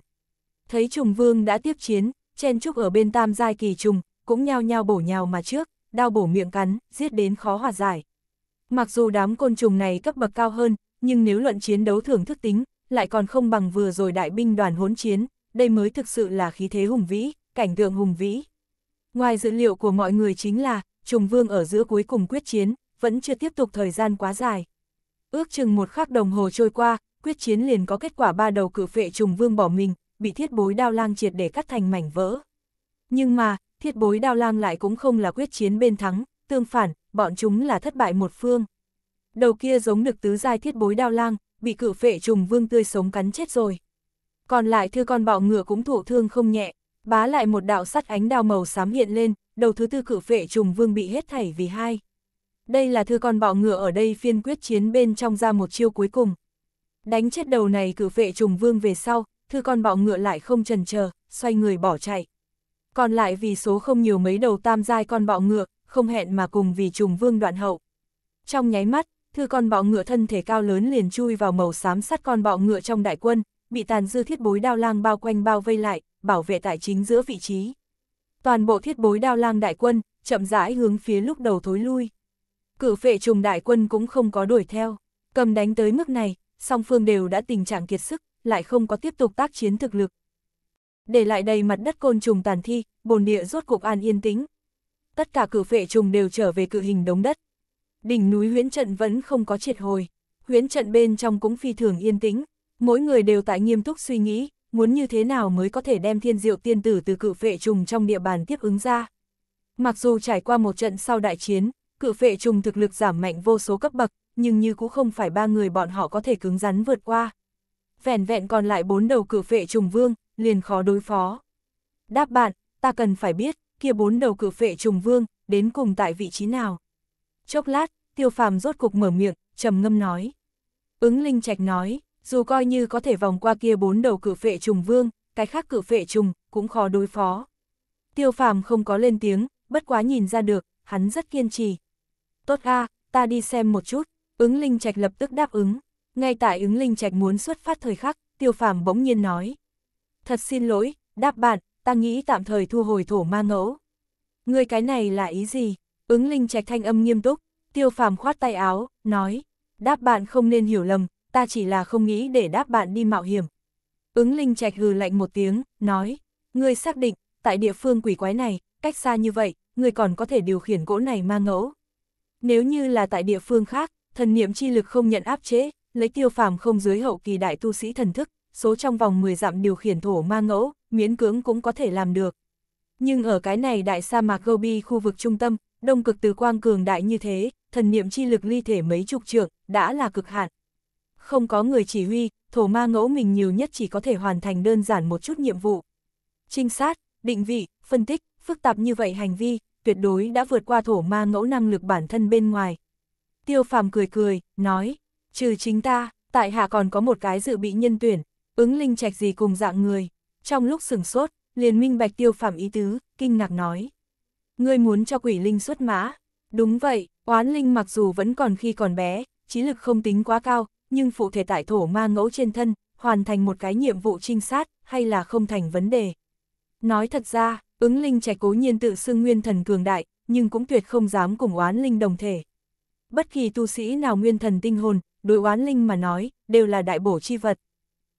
Thấy trùng vương đã tiếp chiến, chen trúc ở bên tam giai kỳ trùng, cũng nhao nhao bổ nhào mà trước, đao bổ miệng cắn, giết đến khó hòa giải. Mặc dù đám côn trùng này cấp bậc cao hơn, nhưng nếu luận chiến đấu thưởng thức tính, lại còn không bằng vừa rồi đại binh đoàn hỗn chiến, đây mới thực sự là khí thế hùng vĩ, cảnh tượng hùng vĩ. Ngoài dữ liệu của mọi người chính là, trùng vương ở giữa cuối cùng quyết chiến, vẫn chưa tiếp tục thời gian quá dài. Ước chừng một khắc đồng hồ trôi qua, quyết chiến liền có kết quả ba đầu cự phệ trùng vương bỏ mình, bị thiết bối đao lang triệt để cắt thành mảnh vỡ. Nhưng mà, thiết bối đao lang lại cũng không là quyết chiến bên thắng, tương phản, bọn chúng là thất bại một phương. Đầu kia giống được tứ giai thiết bối đao lang, bị cự phệ trùng vương tươi sống cắn chết rồi. Còn lại thưa con bọ ngựa cũng thụ thương không nhẹ, bá lại một đạo sắt ánh đao màu xám hiện lên, đầu thứ tư cự phệ trùng vương bị hết thảy vì hai. Đây là thư con bọ ngựa ở đây phiên quyết chiến bên trong ra một chiêu cuối cùng. Đánh chết đầu này cử vệ trùng vương về sau, thư con bọ ngựa lại không trần chờ, xoay người bỏ chạy. Còn lại vì số không nhiều mấy đầu tam giai con bọ ngựa, không hẹn mà cùng vì trùng vương đoạn hậu. Trong nháy mắt, thư con bọ ngựa thân thể cao lớn liền chui vào màu xám sắt con bọ ngựa trong đại quân, bị tàn dư thiết bối đao lang bao quanh bao vây lại, bảo vệ tại chính giữa vị trí. Toàn bộ thiết bối đao lang đại quân, chậm rãi hướng phía lúc đầu thối lui cử phệ trùng đại quân cũng không có đuổi theo. Cầm đánh tới mức này, song phương đều đã tình trạng kiệt sức, lại không có tiếp tục tác chiến thực lực. Để lại đầy mặt đất côn trùng tàn thi, bồn địa rốt cục an yên tĩnh. Tất cả cử phệ trùng đều trở về cự hình đống đất. Đỉnh núi huyễn trận vẫn không có triệt hồi, huyễn trận bên trong cũng phi thường yên tĩnh, mỗi người đều tại nghiêm túc suy nghĩ, muốn như thế nào mới có thể đem thiên diệu tiên tử từ cự phệ trùng trong địa bàn tiếp ứng ra. Mặc dù trải qua một trận sau đại chiến, cự phệ trùng thực lực giảm mạnh vô số cấp bậc, nhưng như cũng không phải ba người bọn họ có thể cứng rắn vượt qua. Vẻn vẹn còn lại bốn đầu cự phệ trùng vương, liền khó đối phó. Đáp bạn, ta cần phải biết, kia bốn đầu cự phệ trùng vương, đến cùng tại vị trí nào. Chốc lát, tiêu phàm rốt cục mở miệng, trầm ngâm nói. Ứng linh trạch nói, dù coi như có thể vòng qua kia bốn đầu cự phệ trùng vương, cái khác cự phệ trùng, cũng khó đối phó. Tiêu phàm không có lên tiếng, bất quá nhìn ra được, hắn rất kiên trì, tốt a, ta đi xem một chút, ứng linh trạch lập tức đáp ứng. Ngay tại ứng linh trạch muốn xuất phát thời khắc, tiêu phàm bỗng nhiên nói. Thật xin lỗi, đáp bạn, ta nghĩ tạm thời thu hồi thổ ma ngẫu. ngươi cái này là ý gì? Ứng linh trạch thanh âm nghiêm túc, tiêu phàm khoát tay áo, nói. Đáp bạn không nên hiểu lầm, ta chỉ là không nghĩ để đáp bạn đi mạo hiểm. Ứng linh trạch hừ lạnh một tiếng, nói. Ngươi xác định, tại địa phương quỷ quái này, cách xa như vậy, ngươi còn có thể điều khiển cỗ này ma ngẫu. Nếu như là tại địa phương khác, thần niệm chi lực không nhận áp chế, lấy tiêu phàm không dưới hậu kỳ đại tu sĩ thần thức, số trong vòng 10 dặm điều khiển thổ ma ngẫu, miễn cưỡng cũng có thể làm được. Nhưng ở cái này đại sa mạc Gobi khu vực trung tâm, đông cực từ quang cường đại như thế, thần niệm chi lực ly thể mấy chục trượng, đã là cực hạn. Không có người chỉ huy, thổ ma ngẫu mình nhiều nhất chỉ có thể hoàn thành đơn giản một chút nhiệm vụ. Trinh sát, định vị, phân tích, phức tạp như vậy hành vi, tuyệt đối đã vượt qua thổ ma ngẫu năng lực bản thân bên ngoài. Tiêu phàm cười cười, nói, trừ chính ta, tại hạ còn có một cái dự bị nhân tuyển, ứng linh trạch gì cùng dạng người. Trong lúc sửng sốt, liền minh bạch tiêu phàm ý tứ, kinh ngạc nói. Ngươi muốn cho quỷ linh xuất mã. Đúng vậy, oán linh mặc dù vẫn còn khi còn bé, trí lực không tính quá cao, nhưng phụ thể tại thổ ma ngẫu trên thân, hoàn thành một cái nhiệm vụ trinh sát, hay là không thành vấn đề. Nói thật ra, Ứng linh trạch cố nhiên tự xưng nguyên thần cường đại, nhưng cũng tuyệt không dám cùng oán linh đồng thể. Bất kỳ tu sĩ nào nguyên thần tinh hồn, đối oán linh mà nói, đều là đại bổ chi vật.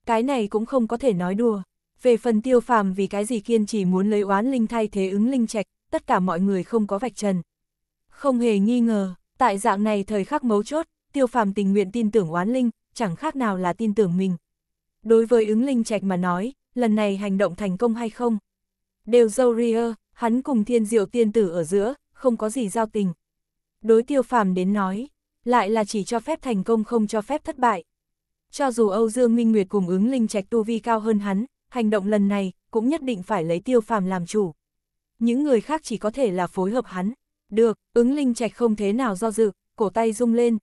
Cái này cũng không có thể nói đùa. Về phần tiêu phàm vì cái gì kiên trì muốn lấy oán linh thay thế ứng linh trạch, tất cả mọi người không có vạch trần. Không hề nghi ngờ, tại dạng này thời khắc mấu chốt, tiêu phàm tình nguyện tin tưởng oán linh, chẳng khác nào là tin tưởng mình. Đối với ứng linh trạch mà nói, lần này hành động thành công hay không, đều dâu ria, hắn cùng thiên diệu tiên tử ở giữa, không có gì giao tình. Đối tiêu phàm đến nói, lại là chỉ cho phép thành công không cho phép thất bại. Cho dù Âu Dương Minh Nguyệt cùng ứng linh trạch tu vi cao hơn hắn, hành động lần này cũng nhất định phải lấy tiêu phàm làm chủ. Những người khác chỉ có thể là phối hợp hắn. Được, ứng linh trạch không thế nào do dự, cổ tay rung lên.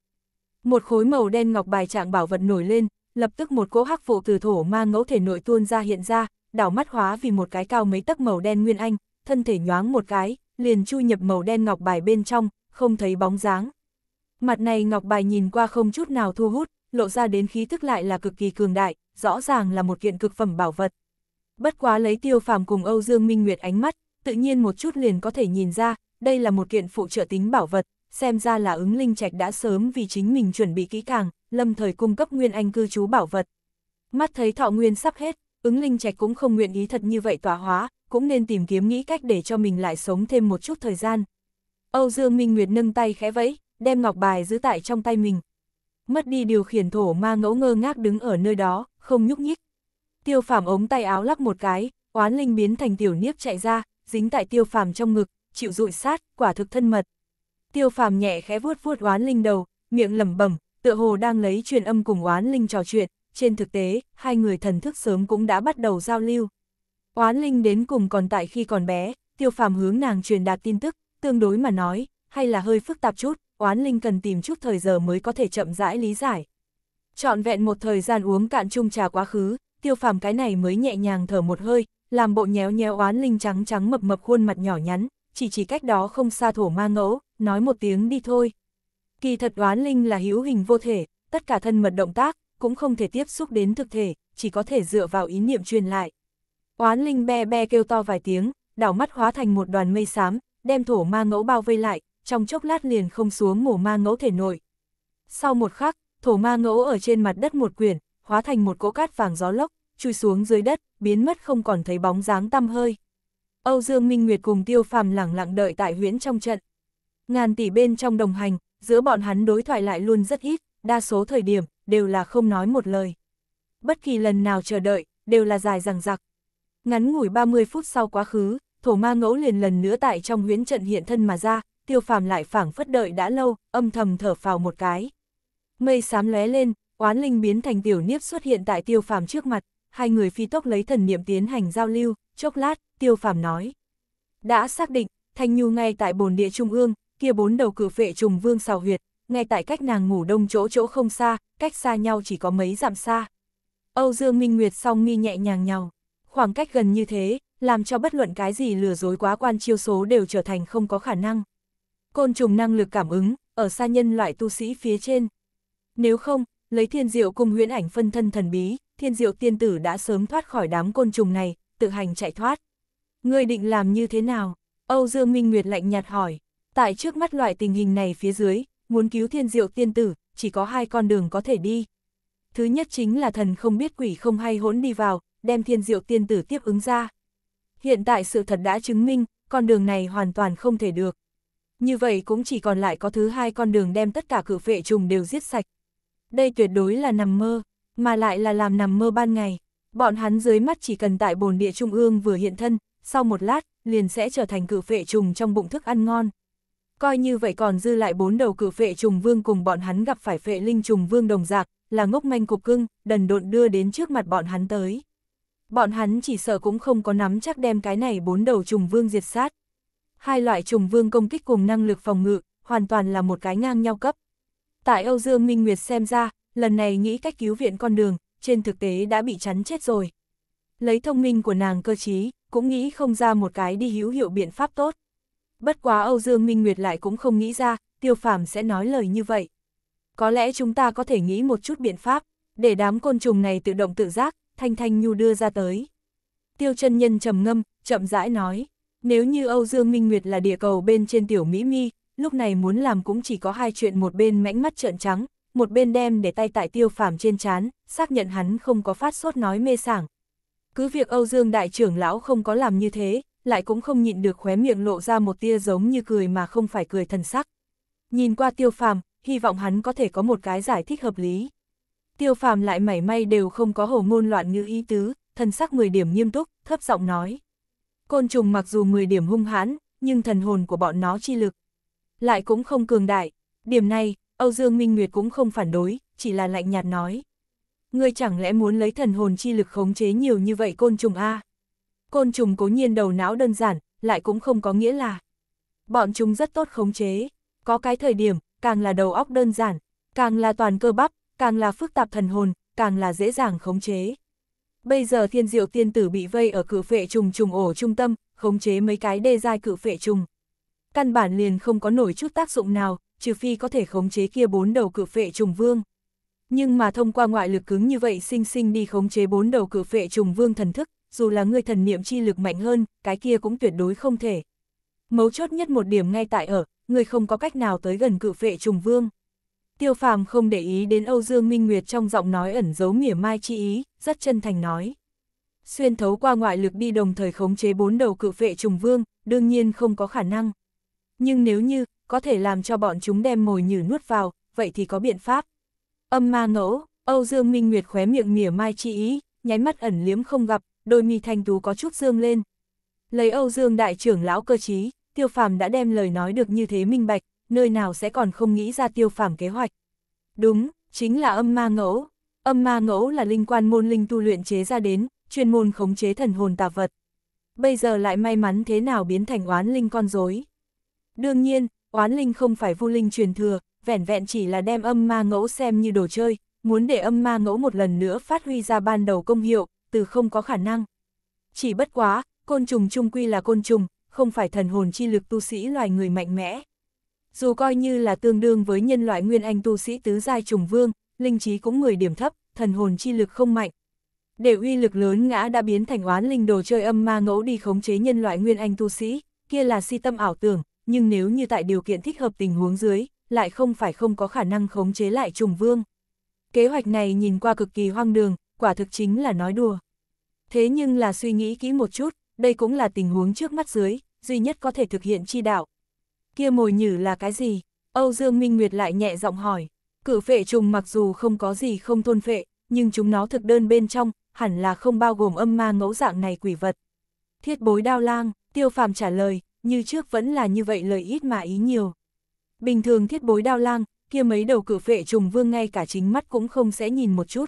Một khối màu đen ngọc bài trạng bảo vật nổi lên, lập tức một cỗ hắc vụ từ thổ ma ngẫu thể nội tuôn ra hiện ra, đảo mắt hóa vì một cái cao mấy tấc màu đen nguyên anh, thân thể nhoáng một cái, liền chui nhập màu đen ngọc bài bên trong, không thấy bóng dáng. Mặt này ngọc bài nhìn qua không chút nào thu hút, lộ ra đến khí thức lại là cực kỳ cường đại, rõ ràng là một kiện cực phẩm bảo vật. Bất quá lấy tiêu phàm cùng Âu Dương Minh Nguyệt ánh mắt, tự nhiên một chút liền có thể nhìn ra, đây là một kiện phụ trợ tính bảo vật, xem ra là ứng linh trạch đã sớm vì chính mình chuẩn bị kỹ càng, lâm thời cung cấp nguyên anh cư trú bảo vật. Mắt thấy thọ nguyên sắp hết, ứng linh trạch cũng không nguyện ý thật như vậy tỏa hóa, cũng nên tìm kiếm nghĩ cách để cho mình lại sống thêm một chút thời gian. Âu Dương Minh Nguyệt nâng tay khẽ vẫy, đem ngọc bài giữ tại trong tay mình. Mất đi điều khiển thổ ma ngẫu ngơ ngác đứng ở nơi đó, không nhúc nhích. Tiêu phàm ống tay áo lắc một cái, oán linh biến thành tiểu niếp chạy ra, dính tại tiêu phàm trong ngực, chịu dụi sát, quả thực thân mật. Tiêu phàm nhẹ khẽ vuốt vuốt oán linh đầu, miệng lẩm bẩm, tựa hồ đang lấy truyền âm cùng oán linh trò chuyện, trên thực tế, hai người thần thức sớm cũng đã bắt đầu giao lưu. Oán linh đến cùng còn tại khi còn bé, tiêu phàm hướng nàng truyền đạt tin tức, tương đối mà nói, hay là hơi phức tạp chút, oán linh cần tìm chút thời giờ mới có thể chậm rãi lý giải. Chọn vẹn một thời gian uống cạn chung trà quá khứ, tiêu phàm cái này mới nhẹ nhàng thở một hơi, làm bộ nhéo nhéo oán linh trắng trắng mập mập khuôn mặt nhỏ nhắn, chỉ chỉ cách đó không xa thổ ma ngẫu, nói một tiếng đi thôi. Kỳ thật oán linh là hữu hình vô thể, tất cả thân mật động tác, cũng không thể tiếp xúc đến thực thể, chỉ có thể dựa vào ý niệm truyền lại. Oán linh be be kêu to vài tiếng, đảo mắt hóa thành một đoàn mây xám, đem thổ ma ngẫu bao vây lại, trong chốc lát liền không xuống mổ ma ngẫu thể nội. Sau một khắc, thổ ma ngẫu ở trên mặt đất một quyển, hóa thành một cỗ cát vàng gió lốc, chui xuống dưới đất, biến mất không còn thấy bóng dáng tăm hơi. Âu Dương Minh Nguyệt cùng Tiêu Phàm lặng lặng đợi tại huyễn trong trận. Ngàn tỷ bên trong đồng hành, giữa bọn hắn đối thoại lại luôn rất ít đa số thời điểm, đều là không nói một lời. Bất kỳ lần nào chờ đợi, đều là dài rằng giặc. Ngắn ngủi 30 phút sau quá khứ, thổ ma ngẫu liền lần nữa tại trong huyễn trận hiện thân mà ra, tiêu phàm lại phảng phất đợi đã lâu, âm thầm thở phào một cái. Mây xám lóe lên, oán linh biến thành tiểu niếp xuất hiện tại tiêu phàm trước mặt, hai người phi tốc lấy thần niệm tiến hành giao lưu, chốc lát, tiêu phàm nói. Đã xác định, Thanh Nhu ngay tại bồn địa trung ương, kia bốn đầu cử phệ trùng vương xào huyệt, ngay tại cách nàng ngủ đông chỗ chỗ không xa, cách xa nhau chỉ có mấy dặm xa. Âu Dương Minh Nguyệt song mi nhẹ nhàng nhau, khoảng cách gần như thế, làm cho bất luận cái gì lừa dối quá quan chiêu số đều trở thành không có khả năng. Côn trùng năng lực cảm ứng, ở xa nhân loại tu sĩ phía trên. Nếu không, lấy thiên diệu cùng huyễn ảnh phân thân thần bí, thiên diệu tiên tử đã sớm thoát khỏi đám côn trùng này, tự hành chạy thoát. Ngươi định làm như thế nào? Âu Dương Minh Nguyệt lạnh nhạt hỏi. Tại trước mắt loại tình hình này phía dưới, Muốn cứu thiên diệu tiên tử, chỉ có hai con đường có thể đi. Thứ nhất chính là thần không biết quỷ không hay hỗn đi vào, đem thiên diệu tiên tử tiếp ứng ra. Hiện tại sự thật đã chứng minh, con đường này hoàn toàn không thể được. Như vậy cũng chỉ còn lại có thứ hai con đường đem tất cả cử vệ trùng đều giết sạch. Đây tuyệt đối là nằm mơ, mà lại là làm nằm mơ ban ngày. Bọn hắn dưới mắt chỉ cần tại bồn địa trung ương vừa hiện thân, sau một lát, liền sẽ trở thành cử vệ trùng trong bụng thức ăn ngon. Coi như vậy còn dư lại bốn đầu cử vệ trùng vương cùng bọn hắn gặp phải phệ linh trùng vương đồng giạc, là ngốc manh cục cưng, đần độn đưa đến trước mặt bọn hắn tới. Bọn hắn chỉ sợ cũng không có nắm chắc đem cái này bốn đầu trùng vương diệt sát. Hai loại trùng vương công kích cùng năng lực phòng ngự, hoàn toàn là một cái ngang nhau cấp. Tại Âu Dương Minh Nguyệt xem ra, lần này nghĩ cách cứu viện con đường, trên thực tế đã bị chắn chết rồi. Lấy thông minh của nàng cơ trí, cũng nghĩ không ra một cái đi hữu hiệu biện pháp tốt. Bất quá Âu Dương Minh Nguyệt lại cũng không nghĩ ra, tiêu phàm sẽ nói lời như vậy. Có lẽ chúng ta có thể nghĩ một chút biện pháp, để đám côn trùng này tự động tự giác, Thanh Thanh Nhu đưa ra tới. Tiêu chân nhân trầm ngâm, chậm rãi nói, nếu như Âu Dương Minh Nguyệt là địa cầu bên trên tiểu Mỹ Mi, lúc này muốn làm cũng chỉ có hai chuyện một bên mãnh mắt trợn trắng, một bên đem để tay tại tiêu phàm trên chán, xác nhận hắn không có phát sốt nói mê sảng. Cứ việc Âu Dương Đại trưởng lão không có làm như thế, lại cũng không nhịn được khóe miệng lộ ra một tia giống như cười mà không phải cười thần sắc. Nhìn qua tiêu phàm, hy vọng hắn có thể có một cái giải thích hợp lý. Tiêu phàm lại mảy may đều không có hồ ngôn loạn như ý tứ, thần sắc 10 điểm nghiêm túc, thấp giọng nói. Côn trùng mặc dù 10 điểm hung hãn, nhưng thần hồn của bọn nó chi lực lại cũng không cường đại. Điểm này, Âu Dương Minh Nguyệt cũng không phản đối, chỉ là lạnh nhạt nói. Ngươi chẳng lẽ muốn lấy thần hồn chi lực khống chế nhiều như vậy côn trùng a? Côn trùng cố nhiên đầu não đơn giản, lại cũng không có nghĩa là bọn chúng rất tốt khống chế. Có cái thời điểm, càng là đầu óc đơn giản, càng là toàn cơ bắp, càng là phức tạp thần hồn, càng là dễ dàng khống chế. Bây giờ thiên diệu tiên tử bị vây ở cử phệ trùng trùng ổ trung tâm, khống chế mấy cái đê dai cử phệ trùng. Căn bản liền không có nổi chút tác dụng nào, trừ phi có thể khống chế kia bốn đầu cử phệ trùng vương. Nhưng mà thông qua ngoại lực cứng như vậy sinh sinh đi khống chế bốn đầu cử phệ trùng vương thần thức, dù là người thần niệm chi lực mạnh hơn, cái kia cũng tuyệt đối không thể. Mấu chốt nhất một điểm ngay tại ở, người không có cách nào tới gần cự vệ trùng vương. Tiêu phàm không để ý đến Âu Dương Minh Nguyệt trong giọng nói ẩn giấu mỉa mai chi ý, rất chân thành nói. Xuyên thấu qua ngoại lực đi đồng thời khống chế bốn đầu cự vệ trùng vương, đương nhiên không có khả năng. Nhưng nếu như, có thể làm cho bọn chúng đem mồi nhử nuốt vào, vậy thì có biện pháp. Âm ma ngẫu, Âu Dương Minh Nguyệt khóe miệng mỉa mai chi ý, nháy mắt ẩn liếm không gặp, đôi mi thanh tú có chút dương lên. Lấy Âu Dương đại trưởng lão cơ trí, tiêu phàm đã đem lời nói được như thế minh bạch, nơi nào sẽ còn không nghĩ ra tiêu phàm kế hoạch. Đúng, chính là âm ma ngẫu. Âm ma ngẫu là linh quan môn linh tu luyện chế ra đến, chuyên môn khống chế thần hồn tạp vật. Bây giờ lại may mắn thế nào biến thành oán linh con rối. Đương nhiên, oán linh không phải vu linh truyền thừa, vẻn vẹn chỉ là đem âm ma ngẫu xem như đồ chơi, muốn để âm ma ngẫu một lần nữa phát huy ra ban đầu công hiệu, từ không có khả năng. Chỉ bất quá, côn trùng trung quy là côn trùng, không phải thần hồn chi lực tu sĩ loài người mạnh mẽ. Dù coi như là tương đương với nhân loại nguyên anh tu sĩ tứ giai trùng vương, linh trí cũng người điểm thấp, thần hồn chi lực không mạnh. Để uy lực lớn ngã đã biến thành oán linh đồ chơi âm ma ngẫu đi khống chế nhân loại nguyên anh tu sĩ, kia là si tâm ảo tưởng, nhưng nếu như tại điều kiện thích hợp tình huống dưới, lại không phải không có khả năng khống chế lại trùng vương. Kế hoạch này nhìn qua cực kỳ hoang đường, quả thực chính là nói đùa. Thế nhưng là suy nghĩ kỹ một chút, đây cũng là tình huống trước mắt dưới, duy nhất có thể thực hiện chi đạo. Kia mồi nhử là cái gì? Âu Dương Minh Nguyệt lại nhẹ giọng hỏi. Cử phệ trùng mặc dù không có gì không thôn phệ, nhưng chúng nó thực đơn bên trong, hẳn là không bao gồm âm ma ngẫu dạng này quỷ vật. Thiết bối đao lang, tiêu phàm trả lời, như trước vẫn là như vậy lời ít mà ý nhiều. Bình thường thiết bối đao lang, kia mấy đầu cử phệ trùng vương ngay cả chính mắt cũng không sẽ nhìn một chút.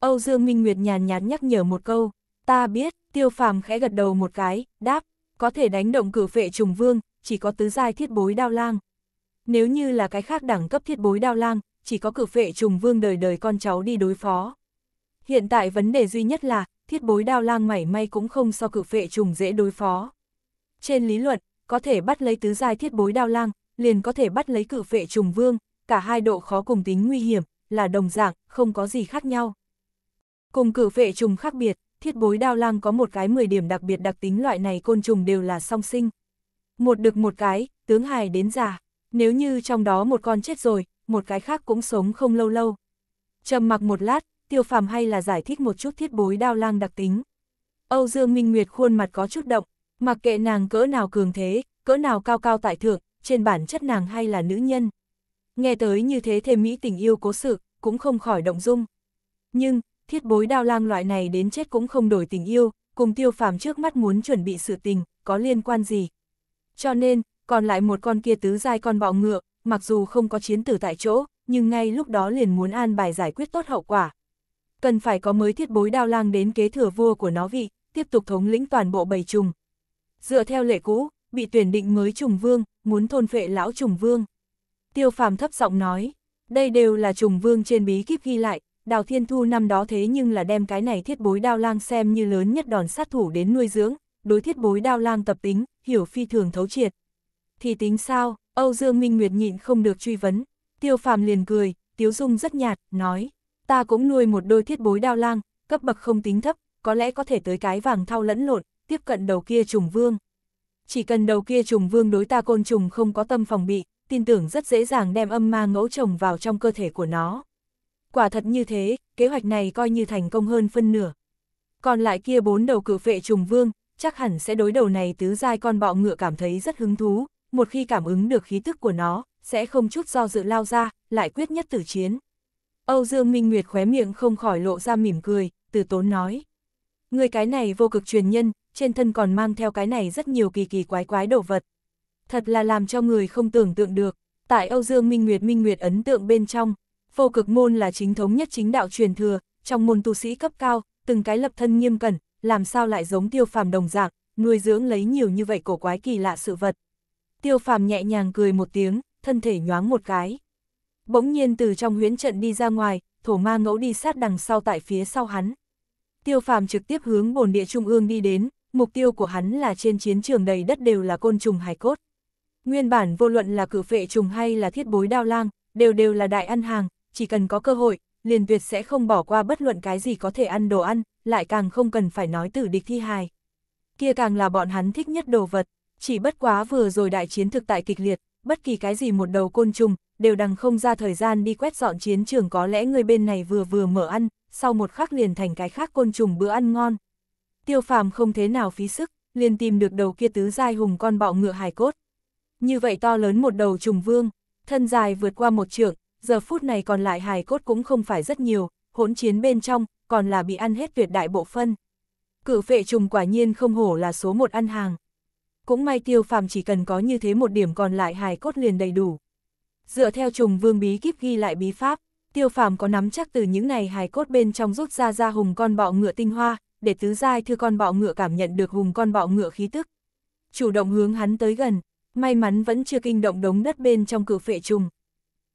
Âu Dương Minh Nguyệt nhàn nhạt nhắc nhở một câu, ta biết, tiêu phàm khẽ gật đầu một cái, đáp, có thể đánh động cử vệ trùng vương, chỉ có tứ giai thiết bối đao lang. Nếu như là cái khác đẳng cấp thiết bối đao lang, chỉ có cử vệ trùng vương đời đời con cháu đi đối phó. Hiện tại vấn đề duy nhất là, thiết bối đao lang mảy may cũng không so cử vệ trùng dễ đối phó. Trên lý luận, có thể bắt lấy tứ giai thiết bối đao lang, liền có thể bắt lấy cử vệ trùng vương, cả hai độ khó cùng tính nguy hiểm, là đồng dạng, không có gì khác nhau. Cùng cử vệ trùng khác biệt, thiết bối đao lang có một cái 10 điểm đặc biệt đặc tính loại này côn trùng đều là song sinh. Một được một cái, tướng hài đến già. Nếu như trong đó một con chết rồi, một cái khác cũng sống không lâu lâu. trầm mặc một lát, tiêu phàm hay là giải thích một chút thiết bối đao lang đặc tính. Âu Dương Minh Nguyệt khuôn mặt có chút động, mặc kệ nàng cỡ nào cường thế, cỡ nào cao cao tại thượng, trên bản chất nàng hay là nữ nhân. Nghe tới như thế thêm mỹ tình yêu cố sự, cũng không khỏi động dung. Nhưng, thiết bối đao lang loại này đến chết cũng không đổi tình yêu, cùng tiêu phàm trước mắt muốn chuẩn bị sự tình, có liên quan gì. Cho nên, còn lại một con kia tứ dai con bọ ngựa, mặc dù không có chiến tử tại chỗ, nhưng ngay lúc đó liền muốn an bài giải quyết tốt hậu quả. Cần phải có mới thiết bối đao lang đến kế thừa vua của nó vị, tiếp tục thống lĩnh toàn bộ bầy trùng. Dựa theo lệ cũ, bị tuyển định mới trùng vương, muốn thôn phệ lão trùng vương. Tiêu phàm thấp giọng nói, đây đều là trùng vương trên bí kíp ghi lại, Đào Thiên Thu năm đó thế nhưng là đem cái này thiết bối đao lang xem như lớn nhất đòn sát thủ đến nuôi dưỡng, đối thiết bối đao lang tập tính, hiểu phi thường thấu triệt. Thì tính sao, Âu Dương Minh Nguyệt nhịn không được truy vấn, tiêu phàm liền cười, tiếu dung rất nhạt, nói, ta cũng nuôi một đôi thiết bối đao lang, cấp bậc không tính thấp, có lẽ có thể tới cái vàng thao lẫn lộn, tiếp cận đầu kia trùng vương. Chỉ cần đầu kia trùng vương đối ta côn trùng không có tâm phòng bị, tin tưởng rất dễ dàng đem âm ma ngẫu trồng vào trong cơ thể của nó quả thật như thế, kế hoạch này coi như thành công hơn phân nửa. Còn lại kia bốn đầu cử vệ trùng vương, chắc hẳn sẽ đối đầu này tứ giai con bọ ngựa cảm thấy rất hứng thú, một khi cảm ứng được khí tức của nó, sẽ không chút do dự lao ra, lại quyết nhất tử chiến. Âu Dương Minh Nguyệt khóe miệng không khỏi lộ ra mỉm cười, từ tốn nói. Người cái này vô cực truyền nhân, trên thân còn mang theo cái này rất nhiều kỳ kỳ quái quái đồ vật. Thật là làm cho người không tưởng tượng được, tại Âu Dương Minh Nguyệt Minh Nguyệt ấn tượng bên trong, Vô cực môn là chính thống nhất chính đạo truyền thừa, trong môn tu sĩ cấp cao, từng cái lập thân nghiêm cẩn, làm sao lại giống tiêu phàm đồng dạng, nuôi dưỡng lấy nhiều như vậy cổ quái kỳ lạ sự vật. Tiêu phàm nhẹ nhàng cười một tiếng, thân thể nhoáng một cái. Bỗng nhiên từ trong huyễn trận đi ra ngoài, thổ ma ngẫu đi sát đằng sau tại phía sau hắn. Tiêu phàm trực tiếp hướng bồn địa trung ương đi đến, mục tiêu của hắn là trên chiến trường đầy đất đều là côn trùng hải cốt. Nguyên bản vô luận là cử phệ trùng hay là thiết bối đao lang, đều đều là đại ăn hàng, chỉ cần có cơ hội, liền tuyệt sẽ không bỏ qua bất luận cái gì có thể ăn đồ ăn, lại càng không cần phải nói tử địch thi hài. Kia càng là bọn hắn thích nhất đồ vật, chỉ bất quá vừa rồi đại chiến thực tại kịch liệt, bất kỳ cái gì một đầu côn trùng, đều đằng không ra thời gian đi quét dọn chiến trường có lẽ người bên này vừa vừa mở ăn, sau một khắc liền thành cái khác côn trùng bữa ăn ngon. Tiêu phàm không thế nào phí sức, liền tìm được đầu kia tứ giai hùng con bọ ngựa hài cốt. Như vậy to lớn một đầu trùng vương, thân dài vượt qua một trượng, giờ phút này còn lại hài cốt cũng không phải rất nhiều, hỗn chiến bên trong, còn là bị ăn hết tuyệt đại bộ phân. Cử phệ trùng quả nhiên không hổ là số một ăn hàng. Cũng may tiêu phàm chỉ cần có như thế một điểm còn lại hài cốt liền đầy đủ. Dựa theo trùng vương bí kíp ghi lại bí pháp, tiêu phàm có nắm chắc từ những này hài cốt bên trong rút ra ra hùng con bọ ngựa tinh hoa, để tứ giai thư con bọ ngựa cảm nhận được hùng con bọ ngựa khí tức. Chủ động hướng hắn tới gần, may mắn vẫn chưa kinh động đống đất bên trong cử phệ trùng,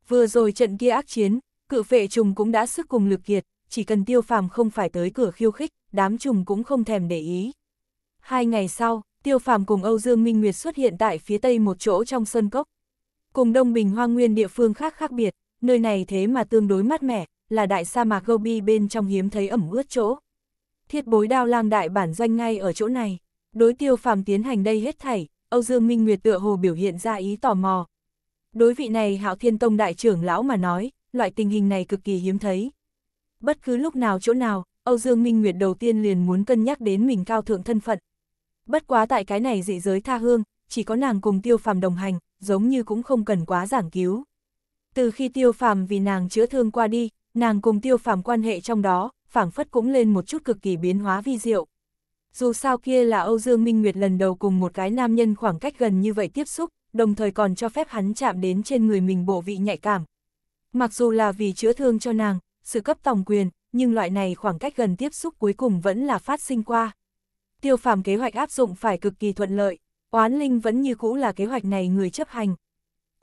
Vừa rồi trận kia ác chiến, cự vệ trùng cũng đã sức cùng lực kiệt, chỉ cần tiêu phàm không phải tới cửa khiêu khích, đám trùng cũng không thèm để ý. Hai ngày sau, tiêu phàm cùng Âu Dương Minh Nguyệt xuất hiện tại phía tây một chỗ trong sân cốc. Cùng Đông Bình Hoa Nguyên địa phương khác khác biệt, nơi này thế mà tương đối mát mẻ, là đại sa mạc Gobi bên trong hiếm thấy ẩm ướt chỗ. Thiết bối đao lang đại bản doanh ngay ở chỗ này, đối tiêu phàm tiến hành đây hết thảy, Âu Dương Minh Nguyệt tựa hồ biểu hiện ra ý tò mò, Đối vị này Hạo Thiên Tông đại trưởng lão mà nói, loại tình hình này cực kỳ hiếm thấy. Bất cứ lúc nào chỗ nào, Âu Dương Minh Nguyệt đầu tiên liền muốn cân nhắc đến mình cao thượng thân phận. Bất quá tại cái này dị giới tha hương, chỉ có nàng cùng tiêu phàm đồng hành, giống như cũng không cần quá giảng cứu. Từ khi tiêu phàm vì nàng chữa thương qua đi, nàng cùng tiêu phàm quan hệ trong đó, phảng phất cũng lên một chút cực kỳ biến hóa vi diệu. Dù sao kia là Âu Dương Minh Nguyệt lần đầu cùng một cái nam nhân khoảng cách gần như vậy tiếp xúc, đồng thời còn cho phép hắn chạm đến trên người mình bộ vị nhạy cảm. Mặc dù là vì chữa thương cho nàng, sự cấp tòng quyền, nhưng loại này khoảng cách gần tiếp xúc cuối cùng vẫn là phát sinh qua. Tiêu phàm kế hoạch áp dụng phải cực kỳ thuận lợi, oán linh vẫn như cũ là kế hoạch này người chấp hành.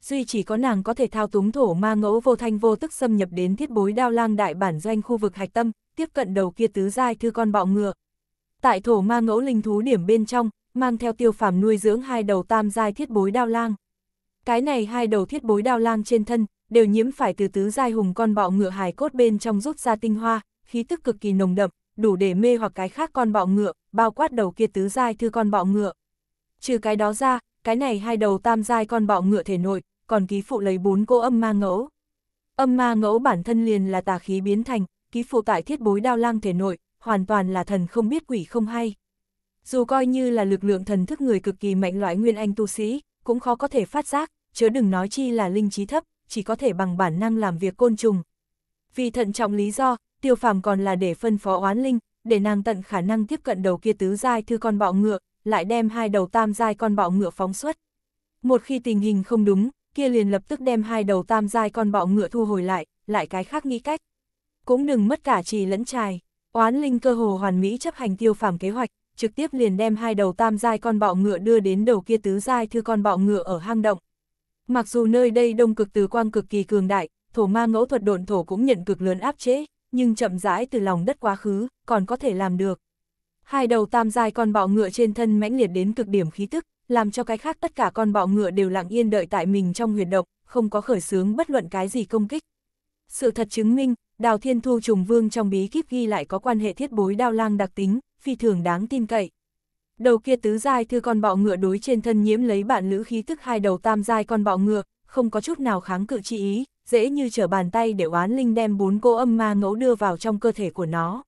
Duy chỉ có nàng có thể thao túng thổ ma ngẫu vô thanh vô tức xâm nhập đến thiết bối đao lang đại bản doanh khu vực hạch tâm, tiếp cận đầu kia tứ giai thư con bọ ngựa. Tại thổ ma ngẫu linh thú điểm bên trong, mang theo tiêu phàm nuôi dưỡng hai đầu tam giai thiết bối đao lang. Cái này hai đầu thiết bối đao lang trên thân, đều nhiễm phải từ tứ giai hùng con bọ ngựa hài cốt bên trong rút ra tinh hoa, khí tức cực kỳ nồng đậm, đủ để mê hoặc cái khác con bọ ngựa, bao quát đầu kia tứ giai thư con bọ ngựa. Trừ cái đó ra, cái này hai đầu tam giai con bọ ngựa thể nội, còn ký phụ lấy bốn cô âm ma ngẫu. Âm ma ngẫu bản thân liền là tà khí biến thành, ký phụ tại thiết bối đao lang thể nội, hoàn toàn là thần không biết quỷ không hay dù coi như là lực lượng thần thức người cực kỳ mạnh loại nguyên anh tu sĩ, cũng khó có thể phát giác, chớ đừng nói chi là linh trí thấp, chỉ có thể bằng bản năng làm việc côn trùng. Vì thận trọng lý do, tiêu phàm còn là để phân phó oán linh, để nàng tận khả năng tiếp cận đầu kia tứ giai thư con bọ ngựa, lại đem hai đầu tam giai con bọ ngựa phóng xuất. Một khi tình hình không đúng, kia liền lập tức đem hai đầu tam giai con bọ ngựa thu hồi lại, lại cái khác nghĩ cách. Cũng đừng mất cả trì lẫn trài, oán linh cơ hồ hoàn mỹ chấp hành tiêu phàm kế hoạch, trực tiếp liền đem hai đầu tam giai con bọ ngựa đưa đến đầu kia tứ giai thư con bọ ngựa ở hang động. Mặc dù nơi đây đông cực từ quang cực kỳ cường đại, thổ ma ngẫu thuật độn thổ cũng nhận cực lớn áp chế, nhưng chậm rãi từ lòng đất quá khứ, còn có thể làm được. Hai đầu tam giai con bọ ngựa trên thân mãnh liệt đến cực điểm khí tức, làm cho cái khác tất cả con bọ ngựa đều lặng yên đợi tại mình trong huyệt động, không có khởi sướng bất luận cái gì công kích. Sự thật chứng minh, Đào Thiên Thu Trùng Vương trong bí kíp ghi lại có quan hệ thiết bối đao lang đặc tính, phi thường đáng tin cậy. Đầu kia tứ giai thư con bọ ngựa đối trên thân nhiễm lấy bản lữ khí tức hai đầu tam giai con bọ ngựa, không có chút nào kháng cự chi ý, dễ như trở bàn tay để oán linh đem bốn cô âm ma ngẫu đưa vào trong cơ thể của nó.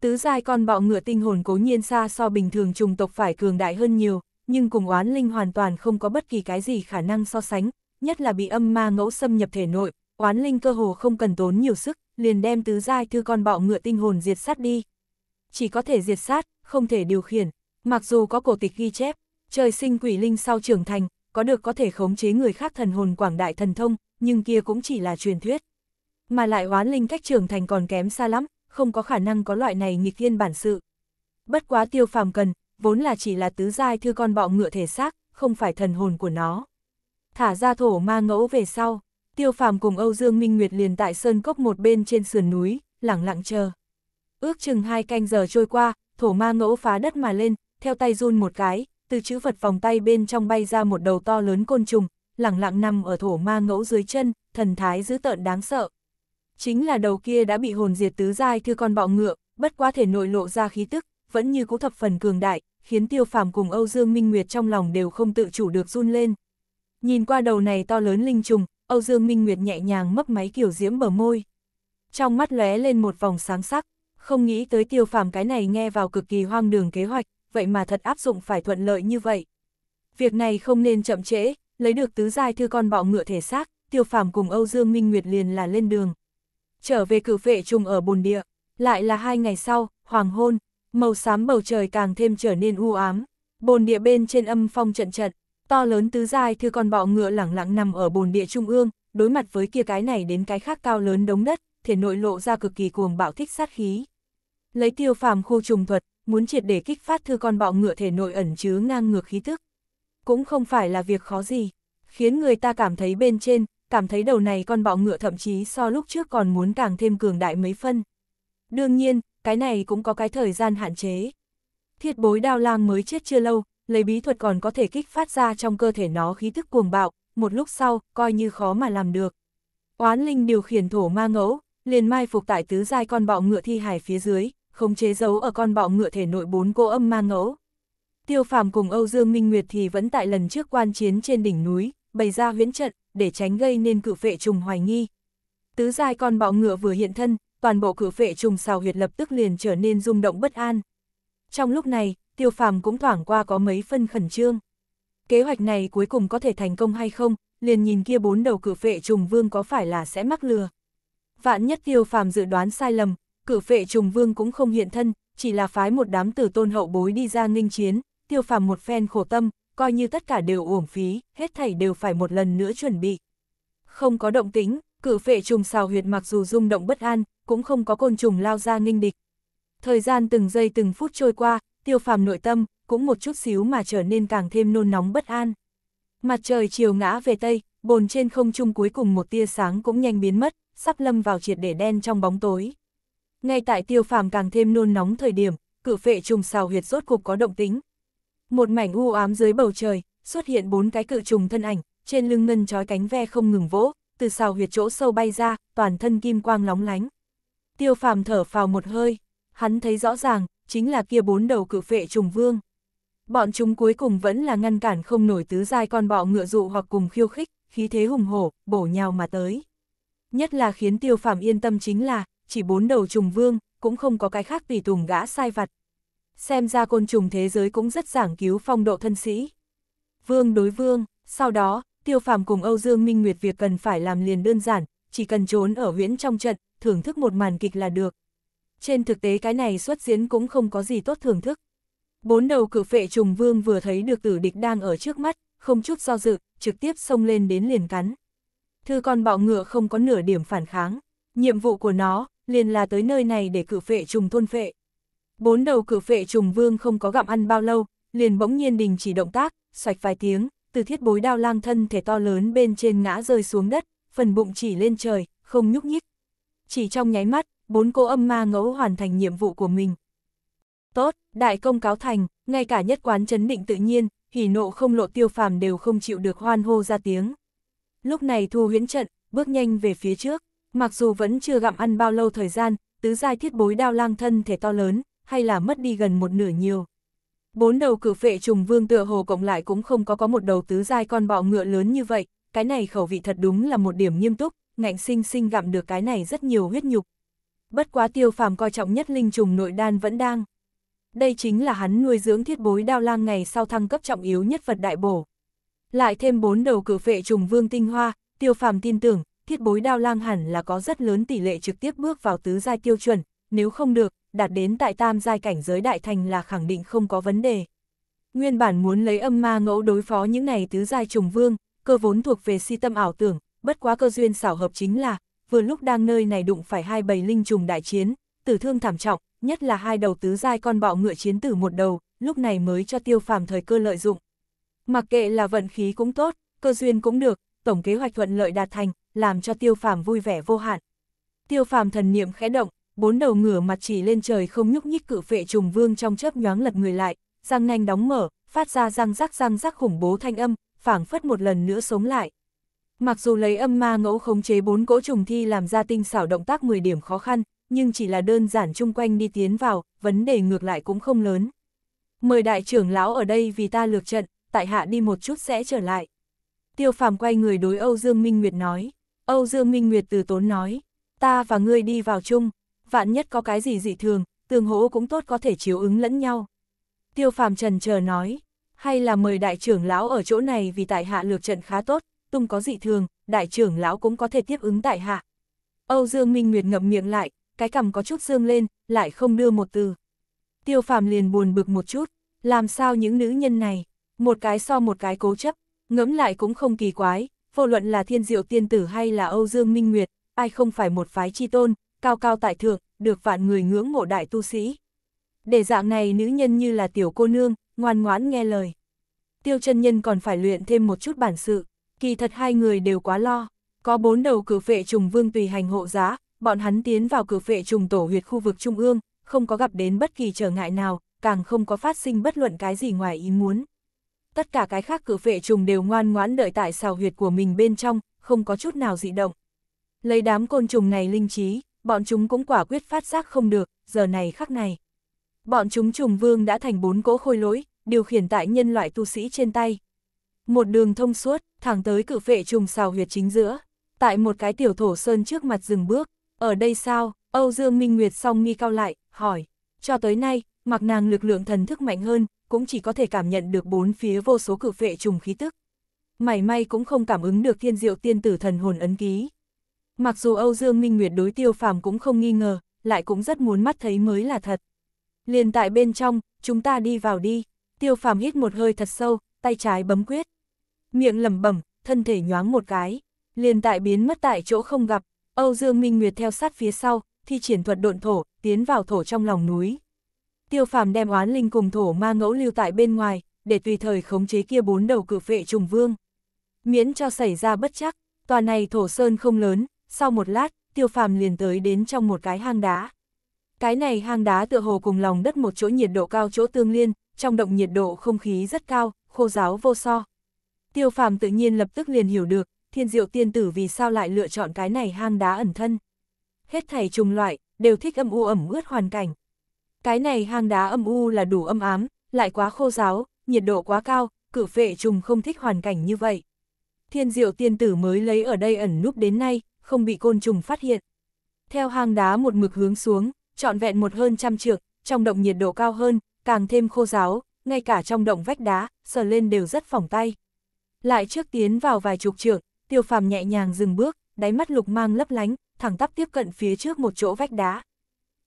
Tứ giai con bọ ngựa tinh hồn cố nhiên xa so bình thường trùng tộc phải cường đại hơn nhiều, nhưng cùng oán linh hoàn toàn không có bất kỳ cái gì khả năng so sánh, nhất là bị âm ma ngẫu xâm nhập thể nội, oán linh cơ hồ không cần tốn nhiều sức, liền đem tứ giai thư con bọ ngựa tinh hồn diệt sát đi, chỉ có thể diệt sát, không thể điều khiển. Mặc dù có cổ tịch ghi chép, trời sinh quỷ linh sau trưởng thành, có được có thể khống chế người khác thần hồn quảng đại thần thông, nhưng kia cũng chỉ là truyền thuyết. Mà lại hoán linh cách trưởng thành còn kém xa lắm, không có khả năng có loại này nghịch thiên bản sự. Bất quá tiêu phàm cần, vốn là chỉ là tứ giai thư con bọ ngựa thể xác, không phải thần hồn của nó. Thả ra thổ ma ngẫu về sau, tiêu phàm cùng Âu Dương Minh Nguyệt liền tại sơn cốc một bên trên sườn núi, lặng lặng chờ. Ước chừng hai canh giờ trôi qua, thổ ma ngỗ phá đất mà lên, theo tay run một cái, từ chữ vật vòng tay bên trong bay ra một đầu to lớn côn trùng, lặng lặng nằm ở thổ ma ngỗ dưới chân, thần thái dữ tợn đáng sợ. Chính là đầu kia đã bị hồn diệt tứ giai thư con bọ ngựa, bất quá thể nội lộ ra khí tức, vẫn như cũ thập phần cường đại, khiến Tiêu Phàm cùng Âu Dương Minh Nguyệt trong lòng đều không tự chủ được run lên. Nhìn qua đầu này to lớn linh trùng, Âu Dương Minh Nguyệt nhẹ nhàng mấp máy kiểu diễm bờ môi. Trong mắt lóe lên một vòng sáng sắc không nghĩ tới tiêu phàm cái này nghe vào cực kỳ hoang đường kế hoạch, vậy mà thật áp dụng phải thuận lợi như vậy. Việc này không nên chậm trễ, lấy được tứ giai thư con bọ ngựa thể xác, tiêu phàm cùng Âu Dương Minh Nguyệt liền là lên đường. Trở về cử vệ trùng ở bồn địa, lại là hai ngày sau, hoàng hôn, màu xám bầu trời càng thêm trở nên u ám. Bồn địa bên trên âm phong trận trận, to lớn tứ giai thư con bọ ngựa lẳng lặng nằm ở bồn địa trung ương, đối mặt với kia cái này đến cái khác cao lớn đống đất, thể nội lộ ra cực kỳ cuồng bạo thích sát khí. Lấy tiêu phàm khu trùng thuật, muốn triệt để kích phát thư con bọ ngựa thể nội ẩn chứa ngang ngược khí thức. Cũng không phải là việc khó gì, khiến người ta cảm thấy bên trên, cảm thấy đầu này con bọ ngựa thậm chí so lúc trước còn muốn càng thêm cường đại mấy phân. Đương nhiên, cái này cũng có cái thời gian hạn chế. thiệt bối đao lang mới chết chưa lâu, lấy bí thuật còn có thể kích phát ra trong cơ thể nó khí thức cuồng bạo, một lúc sau, coi như khó mà làm được. Oán linh điều khiển thổ ma ngẫu, liền mai phục tại tứ giai con bọ ngựa thi hài phía dưới, khống chế giấu ở con bọ ngựa thể nội bốn cô âm ma ngẫu. Tiêu phàm cùng Âu Dương Minh Nguyệt thì vẫn tại lần trước quan chiến trên đỉnh núi, bày ra huyễn trận, để tránh gây nên cử phệ trùng hoài nghi. Tứ giai con bọ ngựa vừa hiện thân, toàn bộ cử phệ trùng xào huyệt lập tức liền trở nên rung động bất an. Trong lúc này, tiêu phàm cũng thoảng qua có mấy phân khẩn trương. Kế hoạch này cuối cùng có thể thành công hay không, liền nhìn kia bốn đầu cử phệ trùng vương có phải là sẽ mắc lừa. Vạn nhất tiêu phàm dự đoán sai lầm, cử phệ trùng vương cũng không hiện thân, chỉ là phái một đám tử tôn hậu bối đi ra nghinh chiến, tiêu phàm một phen khổ tâm, coi như tất cả đều uổng phí, hết thảy đều phải một lần nữa chuẩn bị. Không có động tính, cử phệ trùng xào huyệt mặc dù rung động bất an, cũng không có côn trùng lao ra nghinh địch. Thời gian từng giây từng phút trôi qua, tiêu phàm nội tâm, cũng một chút xíu mà trở nên càng thêm nôn nóng bất an. Mặt trời chiều ngã về Tây, bồn trên không trung cuối cùng một tia sáng cũng nhanh biến mất, sắp lâm vào triệt để đen trong bóng tối. Ngay tại tiêu phàm càng thêm nôn nóng thời điểm, cự phệ trùng xào huyệt rốt cục có động tính. Một mảnh u ám dưới bầu trời, xuất hiện bốn cái cự trùng thân ảnh, trên lưng ngân trói cánh ve không ngừng vỗ, từ xào huyệt chỗ sâu bay ra, toàn thân kim quang lóng lánh. Tiêu phàm thở phào một hơi, hắn thấy rõ ràng, chính là kia bốn đầu cự phệ trùng vương. Bọn chúng cuối cùng vẫn là ngăn cản không nổi tứ giai con bọ ngựa dụ hoặc cùng khiêu khích, khí thế hùng hổ, bổ nhào mà tới. Nhất là khiến tiêu phàm yên tâm chính là, chỉ bốn đầu trùng vương, cũng không có cái khác tùy tùng gã sai vặt. Xem ra côn trùng thế giới cũng rất giảng cứu phong độ thân sĩ. Vương đối vương, sau đó, tiêu phàm cùng Âu Dương Minh Nguyệt việc cần phải làm liền đơn giản, chỉ cần trốn ở huyễn trong trận, thưởng thức một màn kịch là được. Trên thực tế cái này xuất diễn cũng không có gì tốt thưởng thức. Bốn đầu cự phệ trùng vương vừa thấy được tử địch đang ở trước mắt, không chút do dự, trực tiếp xông lên đến liền cắn. Thư con bạo ngựa không có nửa điểm phản kháng. Nhiệm vụ của nó, liền là tới nơi này để cử phệ trùng thôn phệ. Bốn đầu cử phệ trùng vương không có gặm ăn bao lâu, liền bỗng nhiên đình chỉ động tác, xoạch vài tiếng, từ thiết bối đao lang thân thể to lớn bên trên ngã rơi xuống đất, phần bụng chỉ lên trời, không nhúc nhích. Chỉ trong nháy mắt, bốn cô âm ma ngẫu hoàn thành nhiệm vụ của mình. Tốt, đại công cáo thành, ngay cả nhất quán chấn định tự nhiên, hỉ nộ không lộ tiêu phàm đều không chịu được hoan hô ra tiếng. Lúc này thu huyễn trận, bước nhanh về phía trước. Mặc dù vẫn chưa gặm ăn bao lâu thời gian, tứ giai thiết bối đao lang thân thể to lớn, hay là mất đi gần một nửa nhiều. Bốn đầu cử phệ trùng vương tựa hồ cộng lại cũng không có có một đầu tứ giai con bọ ngựa lớn như vậy, cái này khẩu vị thật đúng là một điểm nghiêm túc, ngạnh sinh sinh gặm được cái này rất nhiều huyết nhục. Bất quá tiêu phàm coi trọng nhất linh trùng nội đan vẫn đang. Đây chính là hắn nuôi dưỡng thiết bối đao lang ngày sau thăng cấp trọng yếu nhất vật đại bổ. Lại thêm bốn đầu cử phệ trùng vương tinh hoa, tiêu phàm tin tưởng, thiết bối đao lang hẳn là có rất lớn tỷ lệ trực tiếp bước vào tứ giai tiêu chuẩn, nếu không được, đạt đến tại tam giai cảnh giới đại thành là khẳng định không có vấn đề. Nguyên bản muốn lấy âm ma ngẫu đối phó những này tứ giai trùng vương, cơ vốn thuộc về si tâm ảo tưởng, bất quá cơ duyên xảo hợp chính là, vừa lúc đang nơi này đụng phải hai bầy linh trùng đại chiến, tử thương thảm trọng, nhất là hai đầu tứ giai con bọ ngựa chiến tử một đầu, lúc này mới cho tiêu phàm thời cơ lợi dụng. Mặc kệ là vận khí cũng tốt, cơ duyên cũng được, tổng kế hoạch thuận lợi đạt thành, làm cho tiêu phàm vui vẻ vô hạn. Tiêu phàm thần niệm khẽ động, bốn đầu ngửa mặt chỉ lên trời không nhúc nhích cự phệ trùng vương trong chớp nhoáng lật người lại, răng nanh đóng mở, phát ra răng rắc răng rắc khủng bố thanh âm, phảng phất một lần nữa sống lại. Mặc dù lấy âm ma ngẫu khống chế bốn cỗ trùng thi làm ra tinh xảo động tác 10 điểm khó khăn, nhưng chỉ là đơn giản chung quanh đi tiến vào, vấn đề ngược lại cũng không lớn. Mời đại trưởng lão ở đây vì ta lược trận, tại hạ đi một chút sẽ trở lại. Tiêu phàm quay người đối Âu Dương Minh Nguyệt nói. Âu Dương Minh Nguyệt từ tốn nói, ta và ngươi đi vào chung, vạn nhất có cái gì dị thường, tường hỗ cũng tốt có thể chiếu ứng lẫn nhau. Tiêu phàm trần chờ nói, hay là mời đại trưởng lão ở chỗ này vì tại hạ lược trận khá tốt, tung có dị thường, đại trưởng lão cũng có thể tiếp ứng tại hạ. Âu Dương Minh Nguyệt ngậm miệng lại, cái cằm có chút dương lên, lại không đưa một từ. Tiêu phàm liền buồn bực một chút, làm sao những nữ nhân này, một cái so một cái cố chấp, ngẫm lại cũng không kỳ quái, vô luận là thiên diệu tiên tử hay là Âu Dương Minh Nguyệt, ai không phải một phái chi tôn, cao cao tại thượng, được vạn người ngưỡng mộ đại tu sĩ. Để dạng này nữ nhân như là tiểu cô nương, ngoan ngoãn nghe lời. Tiêu chân nhân còn phải luyện thêm một chút bản sự, kỳ thật hai người đều quá lo. Có bốn đầu cử vệ trùng vương tùy hành hộ giá, bọn hắn tiến vào cử vệ trùng tổ huyệt khu vực trung ương, không có gặp đến bất kỳ trở ngại nào, càng không có phát sinh bất luận cái gì ngoài ý muốn tất cả cái khác cử vệ trùng đều ngoan ngoãn đợi tại xào huyệt của mình bên trong, không có chút nào dị động. Lấy đám côn trùng này linh trí, bọn chúng cũng quả quyết phát giác không được, giờ này khắc này. Bọn chúng trùng vương đã thành bốn cỗ khôi lỗi, điều khiển tại nhân loại tu sĩ trên tay. Một đường thông suốt, thẳng tới cử vệ trùng xào huyệt chính giữa, tại một cái tiểu thổ sơn trước mặt dừng bước, ở đây sao, Âu Dương Minh Nguyệt song Mi cao lại, hỏi, cho tới nay, mặc nàng lực lượng thần thức mạnh hơn, cũng chỉ có thể cảm nhận được bốn phía vô số cử vệ trùng khí tức. Mảy may cũng không cảm ứng được thiên diệu tiên tử thần hồn ấn ký. Mặc dù Âu Dương Minh Nguyệt đối tiêu phàm cũng không nghi ngờ, lại cũng rất muốn mắt thấy mới là thật. Liền tại bên trong, chúng ta đi vào đi, tiêu phàm hít một hơi thật sâu, tay trái bấm quyết. Miệng lẩm bẩm, thân thể nhoáng một cái, liền tại biến mất tại chỗ không gặp, Âu Dương Minh Nguyệt theo sát phía sau, thi triển thuật độn thổ, tiến vào thổ trong lòng núi. Tiêu phàm đem oán linh cùng thổ ma ngẫu lưu tại bên ngoài, để tùy thời khống chế kia bốn đầu cử vệ trùng vương. Miễn cho xảy ra bất chắc, tòa này thổ sơn không lớn, sau một lát, tiêu phàm liền tới đến trong một cái hang đá. Cái này hang đá tựa hồ cùng lòng đất một chỗ nhiệt độ cao chỗ tương liên, trong động nhiệt độ không khí rất cao, khô giáo vô so. Tiêu phàm tự nhiên lập tức liền hiểu được, thiên diệu tiên tử vì sao lại lựa chọn cái này hang đá ẩn thân. Hết thảy trùng loại, đều thích âm u ẩm ướt hoàn cảnh. Cái này hang đá âm u là đủ âm ám, lại quá khô giáo, nhiệt độ quá cao, cử phệ trùng không thích hoàn cảnh như vậy. Thiên diệu tiên tử mới lấy ở đây ẩn núp đến nay, không bị côn trùng phát hiện. Theo hang đá một mực hướng xuống, trọn vẹn một hơn trăm trượng, trong động nhiệt độ cao hơn, càng thêm khô giáo, ngay cả trong động vách đá, sờ lên đều rất phỏng tay. Lại trước tiến vào vài chục trượng, tiêu phàm nhẹ nhàng dừng bước, đáy mắt lục mang lấp lánh, thẳng tắp tiếp cận phía trước một chỗ vách đá.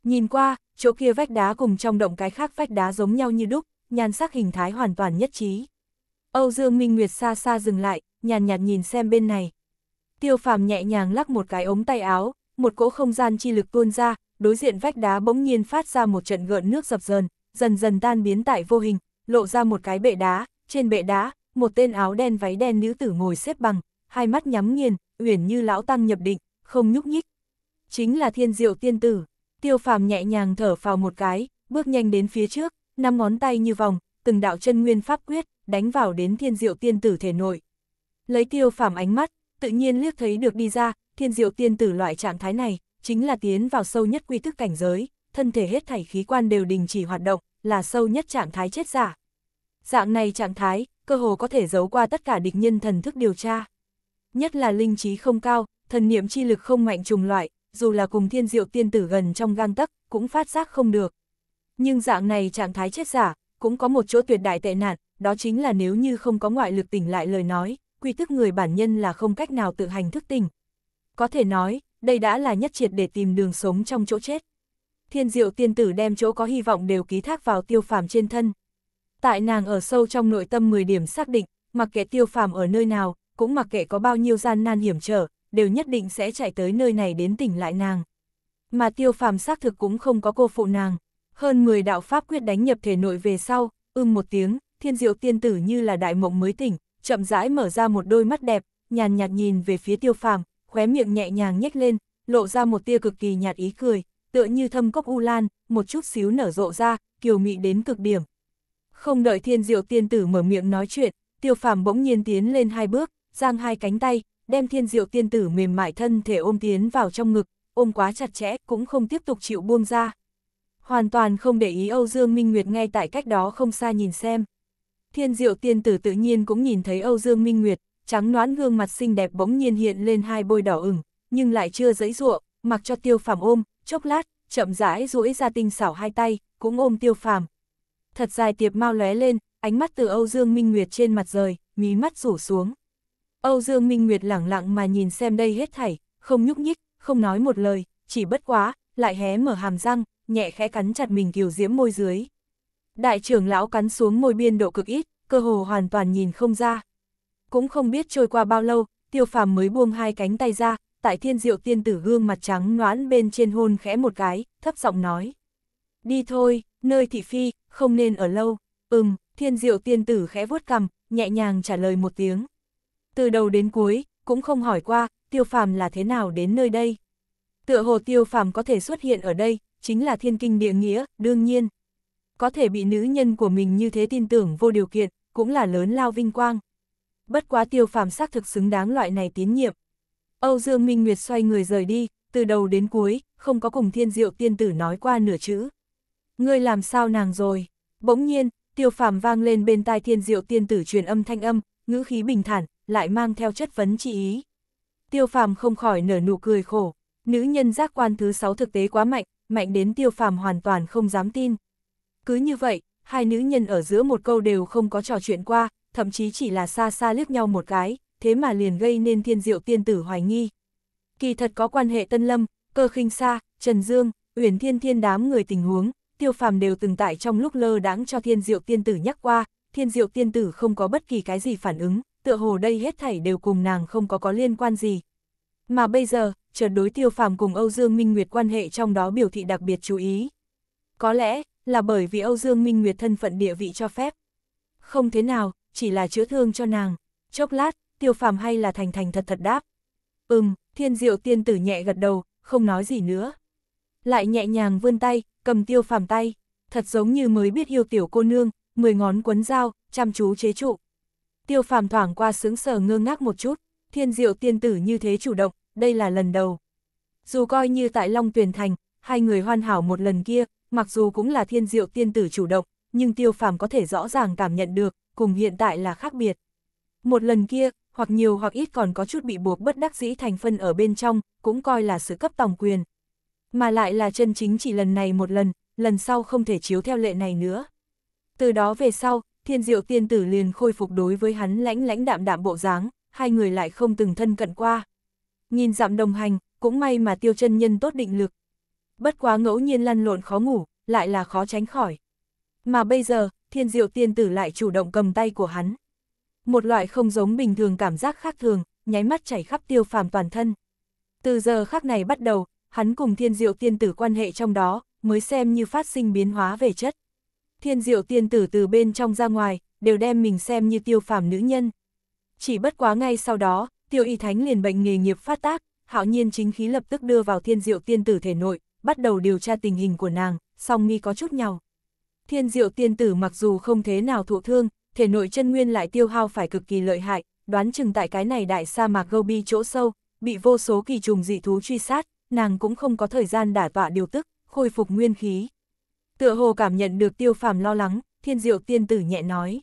Nhìn qua, chỗ kia vách đá cùng trong động cái khác vách đá giống nhau như đúc, nhan sắc hình thái hoàn toàn nhất trí. Âu Dương Minh Nguyệt xa xa dừng lại, nhàn nhạt, nhìn xem bên này. Tiêu phàm nhẹ nhàng lắc một cái ống tay áo, một cỗ không gian chi lực tuôn ra, đối diện vách đá bỗng nhiên phát ra một trận gợn nước dập dờn, dần dần tan biến tại vô hình, lộ ra một cái bệ đá, trên bệ đá, một tên áo đen váy đen nữ tử ngồi xếp bằng, hai mắt nhắm nghiền, uyển như lão tăng nhập định, không nhúc nhích. Chính là thiên diệu tiên tử. Tiêu phàm nhẹ nhàng thở vào một cái, bước nhanh đến phía trước, năm ngón tay như vòng, từng đạo chân nguyên pháp quyết, đánh vào đến thiên diệu tiên tử thể nội. Lấy tiêu phàm ánh mắt, tự nhiên liếc thấy được đi ra, thiên diệu tiên tử loại trạng thái này, chính là tiến vào sâu nhất quy tức cảnh giới, thân thể hết thảy khí quan đều đình chỉ hoạt động, là sâu nhất trạng thái chết giả. Dạng này trạng thái, cơ hồ có thể giấu qua tất cả địch nhân thần thức điều tra. Nhất là linh trí không cao, thần niệm chi lực không mạnh trùng loại, dù là cùng thiên diệu tiên tử gần trong gang tấc, cũng phát giác không được. Nhưng dạng này trạng thái chết giả, cũng có một chỗ tuyệt đại tệ nạn, đó chính là nếu như không có ngoại lực tỉnh lại lời nói, quy thức người bản nhân là không cách nào tự hành thức tỉnh. Có thể nói, đây đã là nhất triệt để tìm đường sống trong chỗ chết. Thiên diệu tiên tử đem chỗ có hy vọng đều ký thác vào tiêu phàm trên thân. Tại nàng ở sâu trong nội tâm 10 điểm xác định, mặc kệ tiêu phàm ở nơi nào, cũng mặc kệ có bao nhiêu gian nan hiểm trở, đều nhất định sẽ chạy tới nơi này đến tỉnh lại nàng. Mà tiêu phàm xác thực cũng không có cô phụ nàng, hơn 10 đạo pháp quyết đánh nhập thể nội về sau, ưm một tiếng, thiên diệu tiên tử như là đại mộng mới tỉnh, chậm rãi mở ra một đôi mắt đẹp, nhàn nhạt nhìn về phía tiêu phàm, khóe miệng nhẹ nhàng nhếch lên, lộ ra một tia cực kỳ nhạt ý cười, tựa như thâm cốc u lan, một chút xíu nở rộ ra, kiều mị đến cực điểm. Không đợi thiên diệu tiên tử mở miệng nói chuyện, tiêu phàm bỗng nhiên tiến lên hai bước, giang hai cánh tay, đem thiên diệu tiên tử mềm mại thân thể ôm tiến vào trong ngực, ôm quá chặt chẽ, cũng không tiếp tục chịu buông ra. Hoàn toàn không để ý Âu Dương Minh Nguyệt ngay tại cách đó không xa nhìn xem. Thiên diệu tiên tử tự nhiên cũng nhìn thấy Âu Dương Minh Nguyệt, trắng noán gương mặt xinh đẹp bỗng nhiên hiện lên hai bôi đỏ ửng, nhưng lại chưa giấy ruộng, mặc cho tiêu phàm ôm, chốc lát, chậm rãi duỗi ra tinh xảo hai tay, cũng ôm tiêu phàm. Thật dài tiệp mau lóe lên, ánh mắt từ Âu Dương Minh Nguyệt trên mặt rời, mí mắt rủ xuống. Âu Dương Minh Nguyệt lẳng lặng mà nhìn xem đây hết thảy, không nhúc nhích, không nói một lời, chỉ bất quá, lại hé mở hàm răng, nhẹ khẽ cắn chặt mình kiều diễm môi dưới. Đại trưởng lão cắn xuống môi biên độ cực ít, cơ hồ hoàn toàn nhìn không ra. Cũng không biết trôi qua bao lâu, tiêu phàm mới buông hai cánh tay ra, tại thiên diệu tiên tử gương mặt trắng noãn bên trên hôn khẽ một cái, thấp giọng nói. Đi thôi, nơi thị phi, không nên ở lâu. Ừm, thiên diệu tiên tử khẽ vuốt cầm, nhẹ nhàng trả lời một tiếng từ đầu đến cuối, cũng không hỏi qua, tiêu phàm là thế nào đến nơi đây. Tựa hồ tiêu phàm có thể xuất hiện ở đây, chính là thiên kinh địa nghĩa, đương nhiên. Có thể bị nữ nhân của mình như thế tin tưởng vô điều kiện, cũng là lớn lao vinh quang. Bất quá tiêu phàm xác thực xứng đáng loại này tín nhiệm. Âu Dương Minh Nguyệt xoay người rời đi, từ đầu đến cuối, không có cùng thiên diệu tiên tử nói qua nửa chữ. Ngươi làm sao nàng rồi? Bỗng nhiên, tiêu phàm vang lên bên tai thiên diệu tiên tử truyền âm thanh âm, ngữ khí bình thản, lại mang theo chất vấn chị ý. Tiêu phàm không khỏi nở nụ cười khổ, nữ nhân giác quan thứ sáu thực tế quá mạnh, mạnh đến tiêu phàm hoàn toàn không dám tin. Cứ như vậy, hai nữ nhân ở giữa một câu đều không có trò chuyện qua, thậm chí chỉ là xa xa liếc nhau một cái, thế mà liền gây nên thiên diệu tiên tử hoài nghi. Kỳ thật có quan hệ Tân Lâm, Cơ khinh xa Trần Dương, Uyển Thiên Thiên đám người tình huống, tiêu phàm đều từng tại trong lúc lơ đãng cho thiên diệu tiên tử nhắc qua, thiên diệu tiên tử không có bất kỳ cái gì phản ứng, tựa hồ đây hết thảy đều cùng nàng không có có liên quan gì. Mà bây giờ, chợt đối tiêu phàm cùng Âu Dương Minh Nguyệt quan hệ trong đó biểu thị đặc biệt chú ý. Có lẽ, là bởi vì Âu Dương Minh Nguyệt thân phận địa vị cho phép. Không thế nào, chỉ là chữa thương cho nàng. Chốc lát, tiêu phàm hay là thành thành thật thật đáp. Ừm, thiên diệu tiên tử nhẹ gật đầu, không nói gì nữa. Lại nhẹ nhàng vươn tay, cầm tiêu phàm tay, thật giống như mới biết yêu tiểu cô nương, mười ngón quấn dao, chăm chú chế trụ. Tiêu phàm thoảng qua sướng sờ ngơ ngác một chút, thiên diệu tiên tử như thế chủ động, đây là lần đầu. Dù coi như tại Long Tuyền Thành, hai người hoàn hảo một lần kia, mặc dù cũng là thiên diệu tiên tử chủ động, nhưng tiêu phàm có thể rõ ràng cảm nhận được, cùng hiện tại là khác biệt. Một lần kia, hoặc nhiều hoặc ít còn có chút bị buộc bất đắc dĩ thành phân ở bên trong, cũng coi là sự cấp tòng quyền. Mà lại là chân chính chỉ lần này một lần, lần sau không thể chiếu theo lệ này nữa. Từ đó về sau, thiên diệu tiên tử liền khôi phục đối với hắn lãnh lãnh đạm đạm bộ dáng, hai người lại không từng thân cận qua. Nhìn dặm đồng hành, cũng may mà tiêu chân nhân tốt định lực. Bất quá ngẫu nhiên lăn lộn khó ngủ, lại là khó tránh khỏi. Mà bây giờ, thiên diệu tiên tử lại chủ động cầm tay của hắn. Một loại không giống bình thường cảm giác khác thường, nháy mắt chảy khắp tiêu phàm toàn thân. Từ giờ khắc này bắt đầu, hắn cùng thiên diệu tiên tử quan hệ trong đó, mới xem như phát sinh biến hóa về chất. Thiên diệu tiên tử từ bên trong ra ngoài, đều đem mình xem như tiêu phàm nữ nhân. Chỉ bất quá ngay sau đó, tiêu y thánh liền bệnh nghề nghiệp phát tác, hạo nhiên chính khí lập tức đưa vào thiên diệu tiên tử thể nội, bắt đầu điều tra tình hình của nàng, song nghi có chút nhau. Thiên diệu tiên tử mặc dù không thế nào thụ thương, thể nội chân nguyên lại tiêu hao phải cực kỳ lợi hại, đoán chừng tại cái này đại sa mạc Gobi chỗ sâu, bị vô số kỳ trùng dị thú truy sát, nàng cũng không có thời gian đả tọa điều tức, khôi phục nguyên khí. Tựa hồ cảm nhận được tiêu phàm lo lắng, thiên diệu tiên tử nhẹ nói.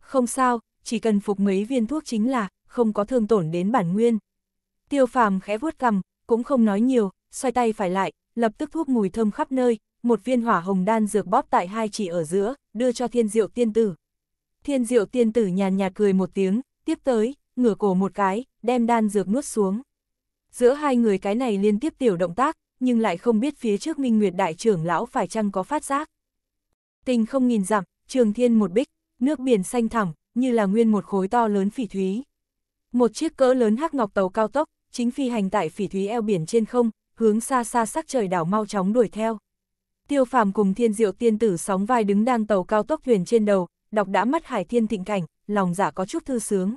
Không sao, chỉ cần phục mấy viên thuốc chính là, không có thương tổn đến bản nguyên. Tiêu phàm khẽ vuốt cằm, cũng không nói nhiều, xoay tay phải lại, lập tức thuốc mùi thơm khắp nơi, một viên hỏa hồng đan dược bóp tại hai chỉ ở giữa, đưa cho thiên diệu tiên tử. Thiên diệu tiên tử nhàn nhạt cười một tiếng, tiếp tới, ngửa cổ một cái, đem đan dược nuốt xuống. Giữa hai người cái này liên tiếp tiểu động tác, nhưng lại không biết phía trước Minh Nguyệt Đại trưởng lão phải chăng có phát giác. Tình không nhìn dặm, trường thiên một bích, nước biển xanh thẳm, như là nguyên một khối to lớn phỉ thúy. Một chiếc cỡ lớn hắc ngọc tàu cao tốc, chính phi hành tại phỉ thúy eo biển trên không, hướng xa xa sắc trời đảo mau chóng đuổi theo. Tiêu phàm cùng thiên diệu tiên tử sóng vai đứng đang tàu cao tốc thuyền trên đầu, đọc đã mắt hải thiên thịnh cảnh, lòng giả dạ có chút thư sướng.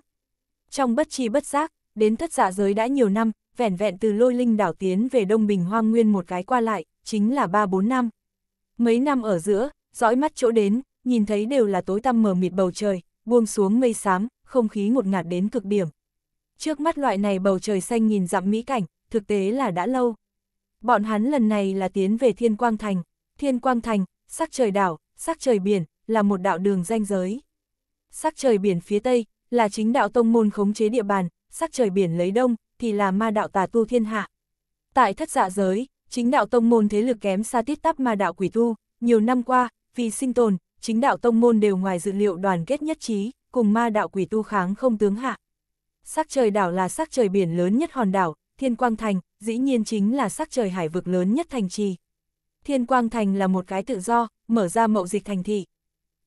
Trong bất chi bất giác, đến thất giả dạ giới đã nhiều năm, vẻn vẹn từ lôi linh đảo tiến về Đông Bình Hoang Nguyên một cái qua lại, chính là 3-4 năm. Mấy năm ở giữa, dõi mắt chỗ đến, nhìn thấy đều là tối tăm mờ mịt bầu trời, buông xuống mây xám, không khí ngột ngạt đến cực điểm. Trước mắt loại này bầu trời xanh nhìn dặm mỹ cảnh, thực tế là đã lâu. Bọn hắn lần này là tiến về Thiên Quang Thành. Thiên Quang Thành, sắc trời đảo, sắc trời biển, là một đạo đường danh giới. Sắc trời biển phía Tây, là chính đạo tông môn khống chế địa bàn, sắc trời biển lấy Đông, thì là ma đạo tà tu thiên hạ. Tại thất dạ giới, chính đạo tông môn thế lực kém xa tiết tắp ma đạo quỷ tu, nhiều năm qua, vì sinh tồn, chính đạo tông môn đều ngoài dự liệu đoàn kết nhất trí, cùng ma đạo quỷ tu kháng không tướng hạ. Sắc trời đảo là sắc trời biển lớn nhất hòn đảo, Thiên Quang Thành, dĩ nhiên chính là sắc trời hải vực lớn nhất thành trì. Thiên Quang Thành là một cái tự do, mở ra mậu dịch thành thị.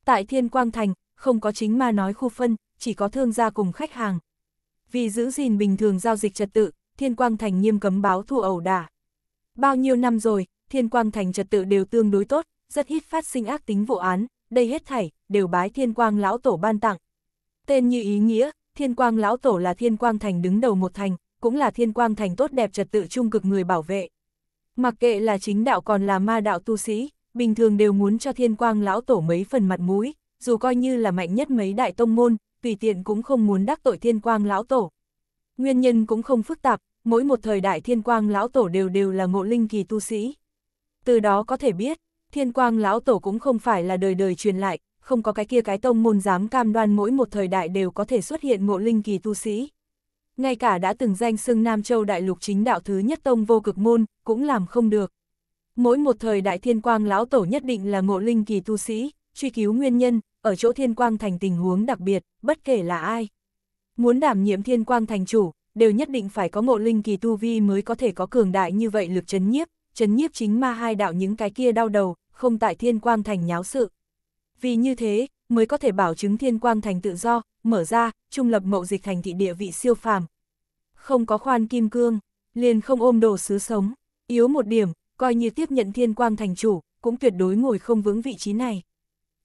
Tại Thiên Quang Thành, không có chính ma nói khu phân, chỉ có thương gia cùng khách hàng, vì giữ gìn bình thường giao dịch trật tự, Thiên Quang Thành nghiêm cấm báo thù ẩu đả. Bao nhiêu năm rồi, Thiên Quang Thành trật tự đều tương đối tốt, rất ít phát sinh ác tính vụ án, đây hết thảy, đều bái Thiên Quang Lão Tổ ban tặng. Tên như ý nghĩa, Thiên Quang Lão Tổ là Thiên Quang Thành đứng đầu một thành, cũng là Thiên Quang Thành tốt đẹp trật tự trung cực người bảo vệ. Mặc kệ là chính đạo còn là ma đạo tu sĩ, bình thường đều muốn cho Thiên Quang Lão Tổ mấy phần mặt mũi, dù coi như là mạnh nhất mấy đại tông môn, tùy tiện cũng không muốn đắc tội thiên quang lão tổ. Nguyên nhân cũng không phức tạp, mỗi một thời đại thiên quang lão tổ đều đều là ngộ linh kỳ tu sĩ. Từ đó có thể biết, thiên quang lão tổ cũng không phải là đời đời truyền lại, không có cái kia cái tông môn dám cam đoan mỗi một thời đại đều có thể xuất hiện ngộ linh kỳ tu sĩ. Ngay cả đã từng danh xưng Nam Châu đại lục chính đạo thứ nhất tông vô cực môn, cũng làm không được. Mỗi một thời đại thiên quang lão tổ nhất định là ngộ linh kỳ tu sĩ, truy cứu nguyên nhân, ở chỗ thiên quang thành tình huống đặc biệt, bất kể là ai. Muốn đảm nhiệm thiên quang thành chủ, đều nhất định phải có ngộ linh kỳ tu vi mới có thể có cường đại như vậy lực chấn nhiếp, chấn nhiếp chính ma hai đạo những cái kia đau đầu, không tại thiên quang thành nháo sự. Vì như thế, mới có thể bảo chứng thiên quang thành tự do, mở ra, trung lập mậu dịch thành thị địa vị siêu phàm. Không có khoan kim cương, liền không ôm đồ sứ sống, yếu một điểm, coi như tiếp nhận thiên quang thành chủ, cũng tuyệt đối ngồi không vững vị trí này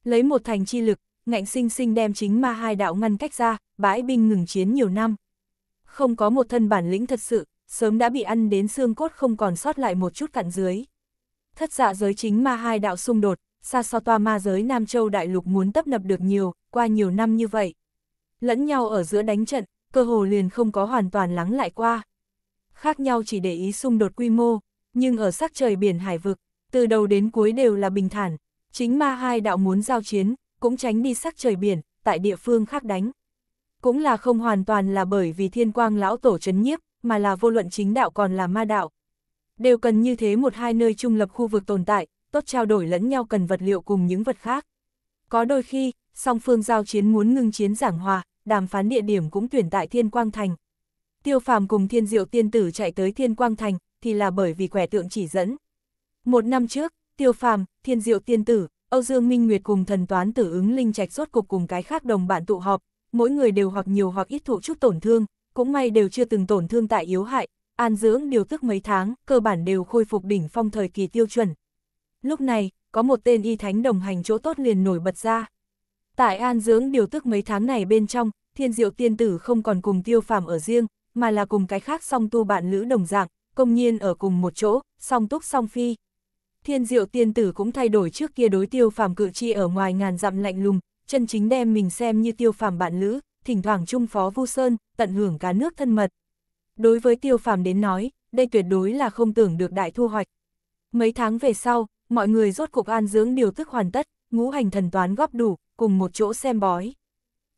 lấy một thành chi lực, ngạnh sinh sinh đem chính ma hai đạo ngăn cách ra, bãi binh ngừng chiến nhiều năm. Không có một thân bản lĩnh thật sự, sớm đã bị ăn đến xương cốt không còn sót lại một chút cặn dưới. Thất dạ giới chính ma hai đạo xung đột, xa so toa ma giới Nam Châu Đại Lục muốn tấp nập được nhiều, qua nhiều năm như vậy. Lẫn nhau ở giữa đánh trận, cơ hồ liền không có hoàn toàn lắng lại qua. Khác nhau chỉ để ý xung đột quy mô, nhưng ở sắc trời biển hải vực, từ đầu đến cuối đều là bình thản, Chính ma hai đạo muốn giao chiến, cũng tránh đi sắc trời biển, tại địa phương khác đánh. Cũng là không hoàn toàn là bởi vì thiên quang lão tổ chấn nhiếp, mà là vô luận chính đạo còn là ma đạo. Đều cần như thế một hai nơi trung lập khu vực tồn tại, tốt trao đổi lẫn nhau cần vật liệu cùng những vật khác. Có đôi khi, song phương giao chiến muốn ngưng chiến giảng hòa, đàm phán địa điểm cũng tuyển tại Thiên Quang Thành. Tiêu phàm cùng Thiên Diệu Tiên Tử chạy tới Thiên Quang Thành, thì là bởi vì quẻ tượng chỉ dẫn. Một năm trước, tiêu phàm, thiên diệu tiên tử, Âu Dương Minh Nguyệt cùng thần toán tử ứng linh trạch rốt cục cùng cái khác đồng bạn tụ họp, mỗi người đều hoặc nhiều hoặc ít thụ chút tổn thương, cũng may đều chưa từng tổn thương tại yếu hại, an dưỡng điều tức mấy tháng, cơ bản đều khôi phục đỉnh phong thời kỳ tiêu chuẩn. Lúc này, có một tên y thánh đồng hành chỗ tốt liền nổi bật ra. Tại an dưỡng điều tức mấy tháng này bên trong, thiên diệu tiên tử không còn cùng tiêu phàm ở riêng, mà là cùng cái khác song tu bạn lữ đồng dạng, công nhiên ở cùng một chỗ, song túc song phi, thiên diệu tiên tử cũng thay đổi trước kia đối tiêu phàm cự chi ở ngoài ngàn dặm lạnh lùng, chân chính đem mình xem như tiêu phàm bạn lữ, thỉnh thoảng chung phó vu sơn, tận hưởng cá nước thân mật. Đối với tiêu phàm đến nói, đây tuyệt đối là không tưởng được đại thu hoạch. Mấy tháng về sau, mọi người rốt cuộc an dưỡng điều thức hoàn tất, ngũ hành thần toán góp đủ, cùng một chỗ xem bói.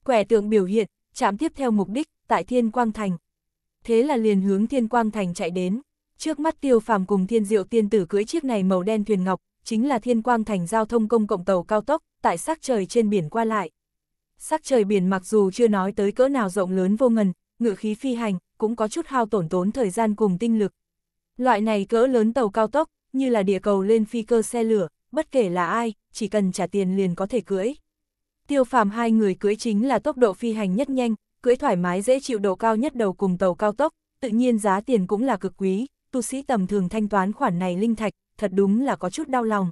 Quẻ tượng biểu hiện, chạm tiếp theo mục đích, tại Thiên Quang Thành. Thế là liền hướng Thiên Quang Thành chạy đến. Trước mắt tiêu phàm cùng thiên diệu tiên tử cưỡi chiếc này màu đen thuyền ngọc, chính là thiên quang thành giao thông công cộng tàu cao tốc, tại sắc trời trên biển qua lại. Sắc trời biển mặc dù chưa nói tới cỡ nào rộng lớn vô ngần, ngựa khí phi hành, cũng có chút hao tổn tốn thời gian cùng tinh lực. Loại này cỡ lớn tàu cao tốc, như là địa cầu lên phi cơ xe lửa, bất kể là ai, chỉ cần trả tiền liền có thể cưỡi. Tiêu phàm hai người cưỡi chính là tốc độ phi hành nhất nhanh, cưỡi thoải mái dễ chịu độ cao nhất đầu cùng tàu cao tốc, tự nhiên giá tiền cũng là cực quý, tu sĩ tầm thường thanh toán khoản này linh thạch, thật đúng là có chút đau lòng.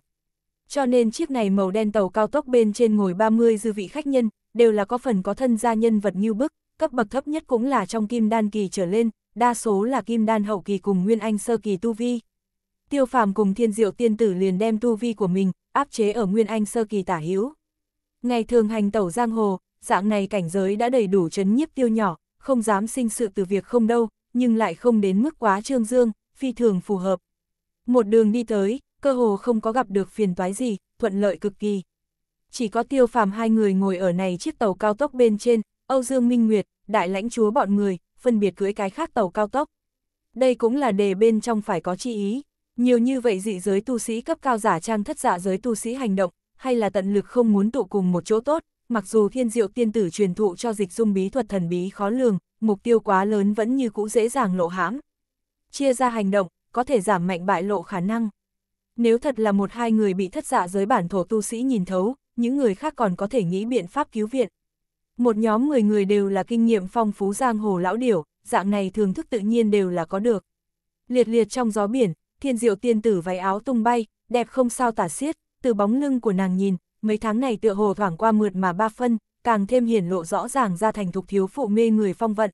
Cho nên chiếc này màu đen tàu cao tốc bên trên ngồi 30 dư vị khách nhân, đều là có phần có thân gia nhân vật như bức, cấp bậc thấp nhất cũng là trong kim đan kỳ trở lên, đa số là kim đan hậu kỳ cùng nguyên anh sơ kỳ tu vi. Tiêu phàm cùng thiên diệu tiên tử liền đem tu vi của mình, áp chế ở nguyên anh sơ kỳ tả hữu Ngày thường hành tẩu giang hồ, dạng này cảnh giới đã đầy đủ chấn nhiếp tiêu nhỏ, không dám sinh sự từ việc không đâu, nhưng lại không đến mức quá trương dương, phi thường phù hợp. Một đường đi tới, cơ hồ không có gặp được phiền toái gì, thuận lợi cực kỳ. Chỉ có tiêu phàm hai người ngồi ở này chiếc tàu cao tốc bên trên, Âu Dương Minh Nguyệt, đại lãnh chúa bọn người, phân biệt cưỡi cái khác tàu cao tốc. Đây cũng là đề bên trong phải có chi ý. Nhiều như vậy dị giới tu sĩ cấp cao giả trang thất dạ giới tu sĩ hành động, hay là tận lực không muốn tụ cùng một chỗ tốt, mặc dù thiên diệu tiên tử truyền thụ cho dịch dung bí thuật thần bí khó lường, mục tiêu quá lớn vẫn như cũ dễ dàng lộ hãm chia ra hành động, có thể giảm mạnh bại lộ khả năng. Nếu thật là một hai người bị thất giả dạ giới bản thổ tu sĩ nhìn thấu, những người khác còn có thể nghĩ biện pháp cứu viện. Một nhóm người người đều là kinh nghiệm phong phú giang hồ lão điểu, dạng này thường thức tự nhiên đều là có được. Liệt liệt trong gió biển, thiên diệu tiên tử váy áo tung bay, đẹp không sao tả xiết, từ bóng lưng của nàng nhìn, mấy tháng này tựa hồ thoảng qua mượt mà ba phân, càng thêm hiển lộ rõ ràng ra thành thục thiếu phụ mê người phong vận,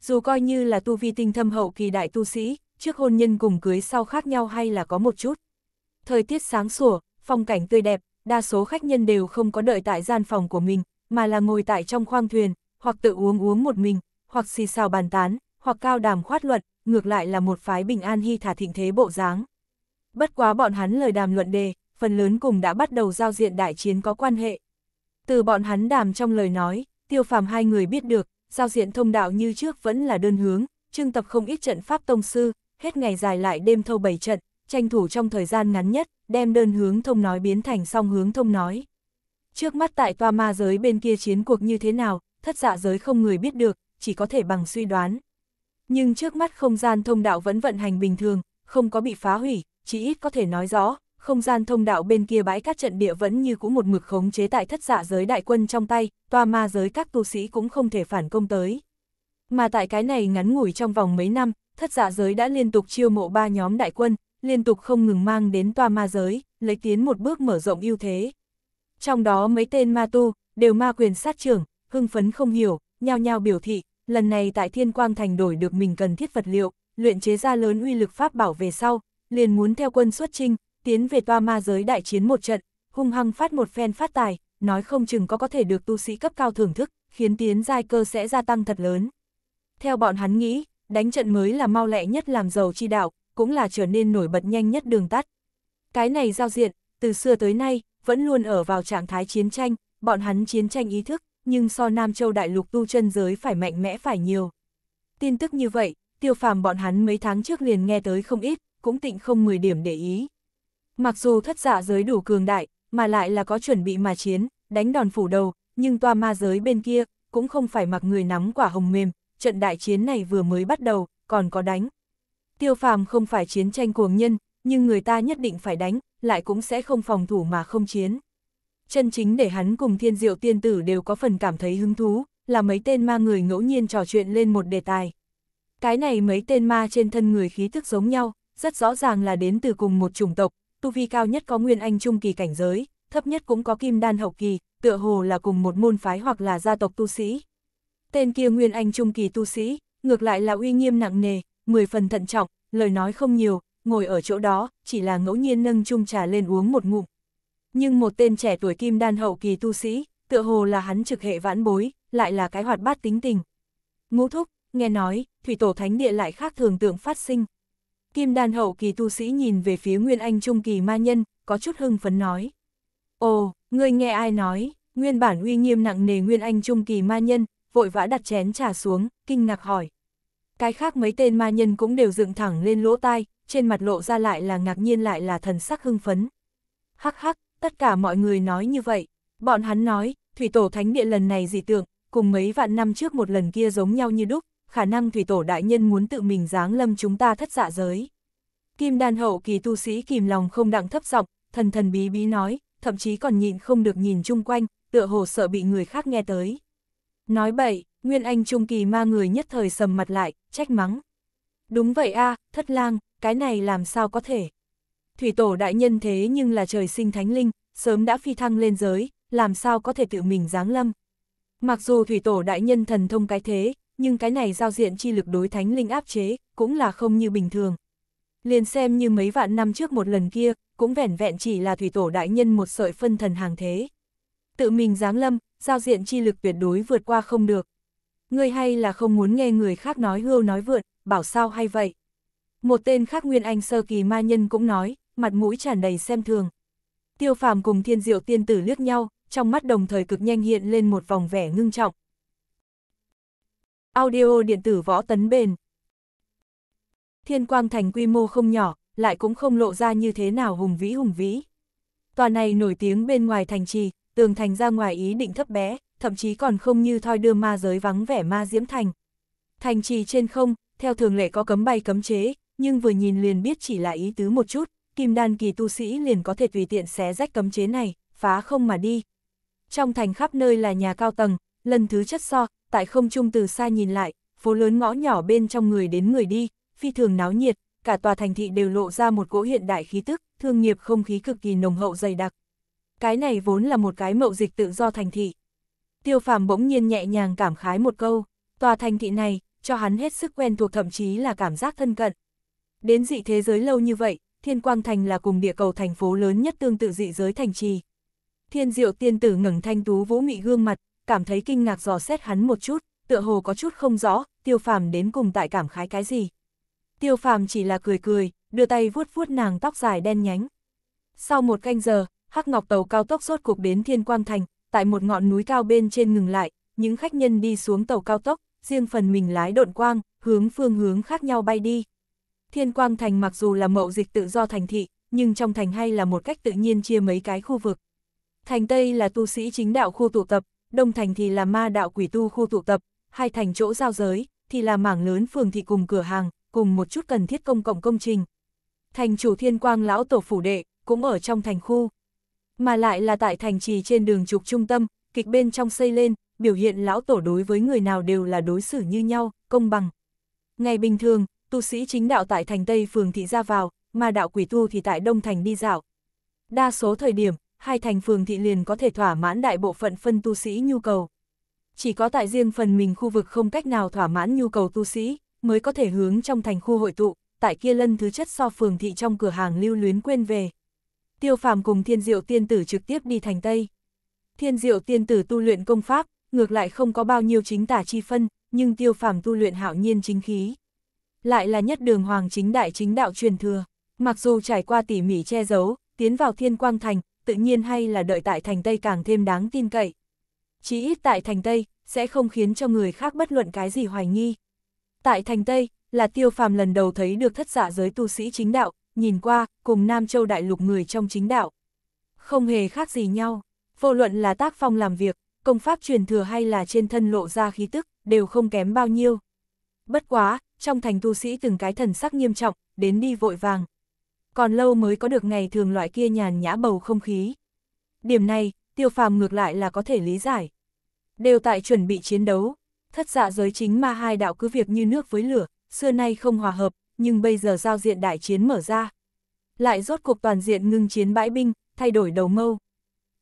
dù coi như là tu vi tinh thâm hậu kỳ đại tu sĩ, trước hôn nhân cùng cưới sau khác nhau hay là có một chút. Thời tiết sáng sủa, phong cảnh tươi đẹp, đa số khách nhân đều không có đợi tại gian phòng của mình, mà là ngồi tại trong khoang thuyền, hoặc tự uống uống một mình, hoặc xì xào bàn tán, hoặc cao đàm khoát luận, ngược lại là một phái bình an hy thả thịnh thế bộ dáng. Bất quá bọn hắn lời đàm luận đề, phần lớn cùng đã bắt đầu giao diện đại chiến có quan hệ. Từ bọn hắn đàm trong lời nói, tiêu phàm hai người biết được, giao diện thông đạo như trước vẫn là đơn hướng, trưng tập không ít trận pháp tông sư, hết ngày dài lại đêm thâu bảy trận, tranh thủ trong thời gian ngắn nhất, đem đơn hướng thông nói biến thành song hướng thông nói. Trước mắt tại toa ma giới bên kia chiến cuộc như thế nào, thất dạ giới không người biết được, chỉ có thể bằng suy đoán. Nhưng trước mắt không gian thông đạo vẫn vận hành bình thường, không có bị phá hủy, chỉ ít có thể nói rõ, không gian thông đạo bên kia bãi cát trận địa vẫn như cũ một mực khống chế tại thất giả dạ giới đại quân trong tay, toa ma giới các tu sĩ cũng không thể phản công tới. Mà tại cái này ngắn ngủi trong vòng mấy năm, thất giả dạ giới đã liên tục chiêu mộ ba nhóm đại quân, liên tục không ngừng mang đến toa ma giới, lấy tiến một bước mở rộng ưu thế. Trong đó mấy tên ma tu, đều ma quyền sát trưởng, hưng phấn không hiểu, nhao nhao biểu thị, lần này tại Thiên Quang Thành đổi được mình cần thiết vật liệu, luyện chế ra lớn uy lực pháp bảo về sau, liền muốn theo quân xuất trinh, tiến về toa ma giới đại chiến một trận, hung hăng phát một phen phát tài, nói không chừng có có thể được tu sĩ cấp cao thưởng thức, khiến tiến giai cơ sẽ gia tăng thật lớn. Theo bọn hắn nghĩ, đánh trận mới là mau lẹ nhất làm giàu chi đạo, cũng là trở nên nổi bật nhanh nhất đường tắt. Cái này giao diện, từ xưa tới nay, vẫn luôn ở vào trạng thái chiến tranh, bọn hắn chiến tranh ý thức, nhưng so Nam Châu đại lục tu chân giới phải mạnh mẽ phải nhiều. Tin tức như vậy, tiêu phàm bọn hắn mấy tháng trước liền nghe tới không ít, cũng tịnh không 10 điểm để ý. Mặc dù thất giả dạ giới đủ cường đại, mà lại là có chuẩn bị mà chiến, đánh đòn phủ đầu, nhưng toa ma giới bên kia, cũng không phải mặc người nắm quả hồng mềm, trận đại chiến này vừa mới bắt đầu, còn có đánh. Tiêu phàm không phải chiến tranh cuồng nhân, nhưng người ta nhất định phải đánh, lại cũng sẽ không phòng thủ mà không chiến. Chân chính để hắn cùng thiên diệu tiên tử đều có phần cảm thấy hứng thú, là mấy tên ma người ngẫu nhiên trò chuyện lên một đề tài. Cái này mấy tên ma trên thân người khí thức giống nhau, rất rõ ràng là đến từ cùng một chủng tộc, tu vi cao nhất có nguyên anh trung kỳ cảnh giới, thấp nhất cũng có kim đan hậu kỳ, tựa hồ là cùng một môn phái hoặc là gia tộc tu sĩ. Tên kia nguyên anh trung kỳ tu sĩ, ngược lại là uy nghiêm nặng nề, mười phần thận trọng, lời nói không nhiều, ngồi ở chỗ đó, chỉ là ngẫu nhiên nâng chung trà lên uống một ngụm. Nhưng một tên trẻ tuổi kim đan hậu kỳ tu sĩ, tựa hồ là hắn trực hệ vãn bối, lại là cái hoạt bát tính tình. Ngũ thúc, nghe nói, thủy tổ thánh địa lại khác thường tượng phát sinh, Kim đàn hậu kỳ tu sĩ nhìn về phía Nguyên Anh Trung kỳ ma nhân, có chút hưng phấn nói. Ồ, ngươi nghe ai nói, nguyên bản uy nghiêm nặng nề Nguyên Anh Trung kỳ ma nhân, vội vã đặt chén trà xuống, kinh ngạc hỏi. Cái khác mấy tên ma nhân cũng đều dựng thẳng lên lỗ tai, trên mặt lộ ra lại là ngạc nhiên lại là thần sắc hưng phấn. Hắc hắc, tất cả mọi người nói như vậy. Bọn hắn nói, thủy tổ thánh địa lần này dị tượng, cùng mấy vạn năm trước một lần kia giống nhau như đúc, khả năng thủy tổ đại nhân muốn tự mình giáng lâm chúng ta thất dạ giới. Kim đan hậu kỳ tu sĩ kìm lòng không đặng thấp giọng thần thần bí bí nói, thậm chí còn nhịn không được nhìn chung quanh, tựa hồ sợ bị người khác nghe tới. Nói bậy, Nguyên Anh Trung Kỳ ma người nhất thời sầm mặt lại, trách mắng. Đúng vậy a thất lang, cái này làm sao có thể. Thủy tổ đại nhân thế nhưng là trời sinh thánh linh, sớm đã phi thăng lên giới, làm sao có thể tự mình giáng lâm. Mặc dù thủy tổ đại nhân thần thông cái thế, nhưng cái này giao diện chi lực đối thánh linh áp chế, cũng là không như bình thường. Liền xem như mấy vạn năm trước một lần kia, cũng vẻn vẹn chỉ là thủy tổ đại nhân một sợi phân thần hàng thế. Tự mình giáng lâm, giao diện chi lực tuyệt đối vượt qua không được. Người hay là không muốn nghe người khác nói hưu nói vượn bảo sao hay vậy. Một tên khác nguyên anh sơ kỳ ma nhân cũng nói, mặt mũi tràn đầy xem thường. Tiêu phàm cùng thiên diệu tiên tử liếc nhau, trong mắt đồng thời cực nhanh hiện lên một vòng vẻ ngưng trọng, Audio điện tử võ tấn bền. Thiên Quang Thành quy mô không nhỏ, lại cũng không lộ ra như thế nào hùng vĩ hùng vĩ. Tòa này nổi tiếng bên ngoài thành trì, tường thành ra ngoài ý định thấp bé, thậm chí còn không như thoi đưa ma giới vắng vẻ ma diễm thành. Thành trì trên không, theo thường lệ có cấm bay cấm chế, nhưng vừa nhìn liền biết chỉ là ý tứ một chút, kim đan kỳ tu sĩ liền có thể tùy tiện xé rách cấm chế này, phá không mà đi. Trong thành khắp nơi là nhà cao tầng, lần thứ chất so, tại không trung từ xa nhìn lại, phố lớn ngõ nhỏ bên trong người đến người đi, phi thường náo nhiệt, cả tòa thành thị đều lộ ra một cỗ hiện đại khí tức, thương nghiệp không khí cực kỳ nồng hậu dày đặc. Cái này vốn là một cái mậu dịch tự do thành thị. Tiêu phàm bỗng nhiên nhẹ nhàng cảm khái một câu, tòa thành thị này, cho hắn hết sức quen thuộc thậm chí là cảm giác thân cận. Đến dị thế giới lâu như vậy, Thiên Quang Thành là cùng địa cầu thành phố lớn nhất tương tự dị giới thành trì. Thiên Diệu tiên tử ngẩng thanh tú vũ mị gương mặt, cảm thấy kinh ngạc dò xét hắn một chút, tựa hồ có chút không rõ, tiêu phàm đến cùng tại cảm khái cái gì. Tiêu phàm chỉ là cười cười, đưa tay vuốt vuốt nàng tóc dài đen nhánh. Sau một canh giờ, hắc ngọc tàu cao tốc rốt cuộc đến Thiên Quang Thành, tại một ngọn núi cao bên trên ngừng lại, những khách nhân đi xuống tàu cao tốc, riêng phần mình lái độn quang, hướng phương hướng khác nhau bay đi. Thiên Quang Thành mặc dù là mậu dịch tự do thành thị, nhưng trong thành hay là một cách tự nhiên chia mấy cái khu vực. Thành Tây là tu sĩ chính đạo khu tụ tập, Đông Thành thì là ma đạo quỷ tu khu tụ tập, hai thành chỗ giao giới, thì là mảng lớn phường thị cùng cửa hàng, cùng một chút cần thiết công cộng công trình. Thành chủ thiên quang lão tổ phủ đệ, cũng ở trong thành khu. Mà lại là tại thành trì trên đường trục trung tâm, kịch bên trong xây lên, biểu hiện lão tổ đối với người nào đều là đối xử như nhau, công bằng. Ngày bình thường, tu sĩ chính đạo tại thành Tây phường thị ra vào, mà đạo quỷ tu thì tại Đông Thành đi dạo. Đa số thời điểm, hai thành phường thị liền có thể thỏa mãn đại bộ phận phân tu sĩ nhu cầu. Chỉ có tại riêng phần mình khu vực không cách nào thỏa mãn nhu cầu tu sĩ, mới có thể hướng trong thành khu hội tụ, tại kia lân thứ chất so phường thị trong cửa hàng lưu luyến quên về. Tiêu phàm cùng thiên diệu tiên tử trực tiếp đi thành Tây. Thiên diệu tiên tử tu luyện công pháp, ngược lại không có bao nhiêu chính tả chi phân, nhưng tiêu phàm tu luyện hạo nhiên chính khí. Lại là nhất đường hoàng chính đại chính đạo truyền thừa, mặc dù trải qua tỉ mỉ che giấu, tiến vào thiên quang thành, tự nhiên hay là đợi tại thành Tây càng thêm đáng tin cậy. Chí ít tại thành Tây, sẽ không khiến cho người khác bất luận cái gì hoài nghi. Tại thành Tây, là tiêu phàm lần đầu thấy được thất giả dạ giới tu sĩ chính đạo, nhìn qua, cùng Nam Châu Đại Lục người trong chính đạo. Không hề khác gì nhau, vô luận là tác phong làm việc, công pháp truyền thừa hay là trên thân lộ ra khí tức, đều không kém bao nhiêu. Bất quá, trong thành tu sĩ từng cái thần sắc nghiêm trọng, đến đi vội vàng, còn lâu mới có được ngày thường loại kia nhàn nhã bầu không khí. Điểm này, tiêu phàm ngược lại là có thể lý giải. Đều tại chuẩn bị chiến đấu, thất dạ giới chính ma hai đạo cứ việc như nước với lửa, xưa nay không hòa hợp, nhưng bây giờ giao diện đại chiến mở ra. Lại rốt cuộc toàn diện ngưng chiến bãi binh, thay đổi đầu mâu.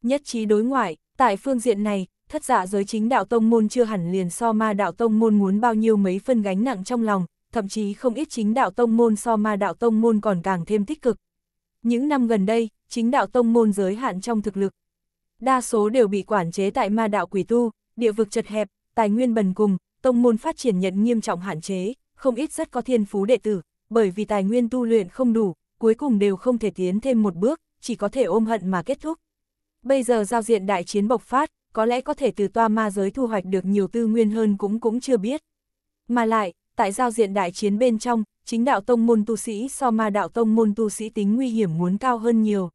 Nhất trí đối ngoại, tại phương diện này, thất dạ giới chính đạo tông môn chưa hẳn liền so ma đạo tông môn muốn bao nhiêu mấy phân gánh nặng trong lòng, thậm chí không ít chính đạo tông môn so ma đạo tông môn còn càng thêm tích cực. Những năm gần đây, chính đạo tông môn giới hạn trong thực lực. Đa số đều bị quản chế tại ma đạo quỷ tu, địa vực chật hẹp, tài nguyên bần cùng, tông môn phát triển nhận nghiêm trọng hạn chế, không ít rất có thiên phú đệ tử, bởi vì tài nguyên tu luyện không đủ, cuối cùng đều không thể tiến thêm một bước, chỉ có thể ôm hận mà kết thúc. Bây giờ giao diện đại chiến bộc phát, có lẽ có thể từ toa ma giới thu hoạch được nhiều tư nguyên hơn cũng cũng chưa biết. Mà lại, tại giao diện đại chiến bên trong, chính đạo tông môn tu sĩ so ma đạo tông môn tu sĩ tính nguy hiểm muốn cao hơn nhiều.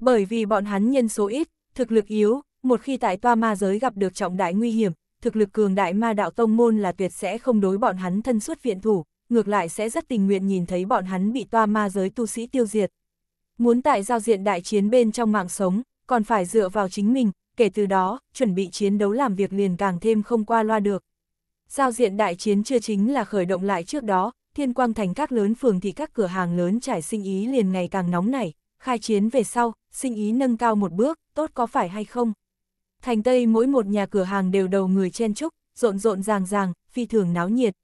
Bởi vì bọn hắn nhân số ít, thực lực yếu, một khi tại toa ma giới gặp được trọng đại nguy hiểm, thực lực cường đại ma đạo tông môn là tuyệt sẽ không đối bọn hắn thân xuất viện thủ, ngược lại sẽ rất tình nguyện nhìn thấy bọn hắn bị toa ma giới tu sĩ tiêu diệt. Muốn tại giao diện đại chiến bên trong mạng sống, còn phải dựa vào chính mình, kể từ đó, chuẩn bị chiến đấu làm việc liền càng thêm không qua loa được. Giao diện đại chiến chưa chính là khởi động lại trước đó, thiên quang thành các lớn phường thì các cửa hàng lớn trải sinh ý liền ngày càng nóng nảy, khai chiến về sau, sinh ý nâng cao một bước, tốt có phải hay không? Thành Tây mỗi một nhà cửa hàng đều đầu người chen chúc, rộn rộn ràng ràng, phi thường náo nhiệt.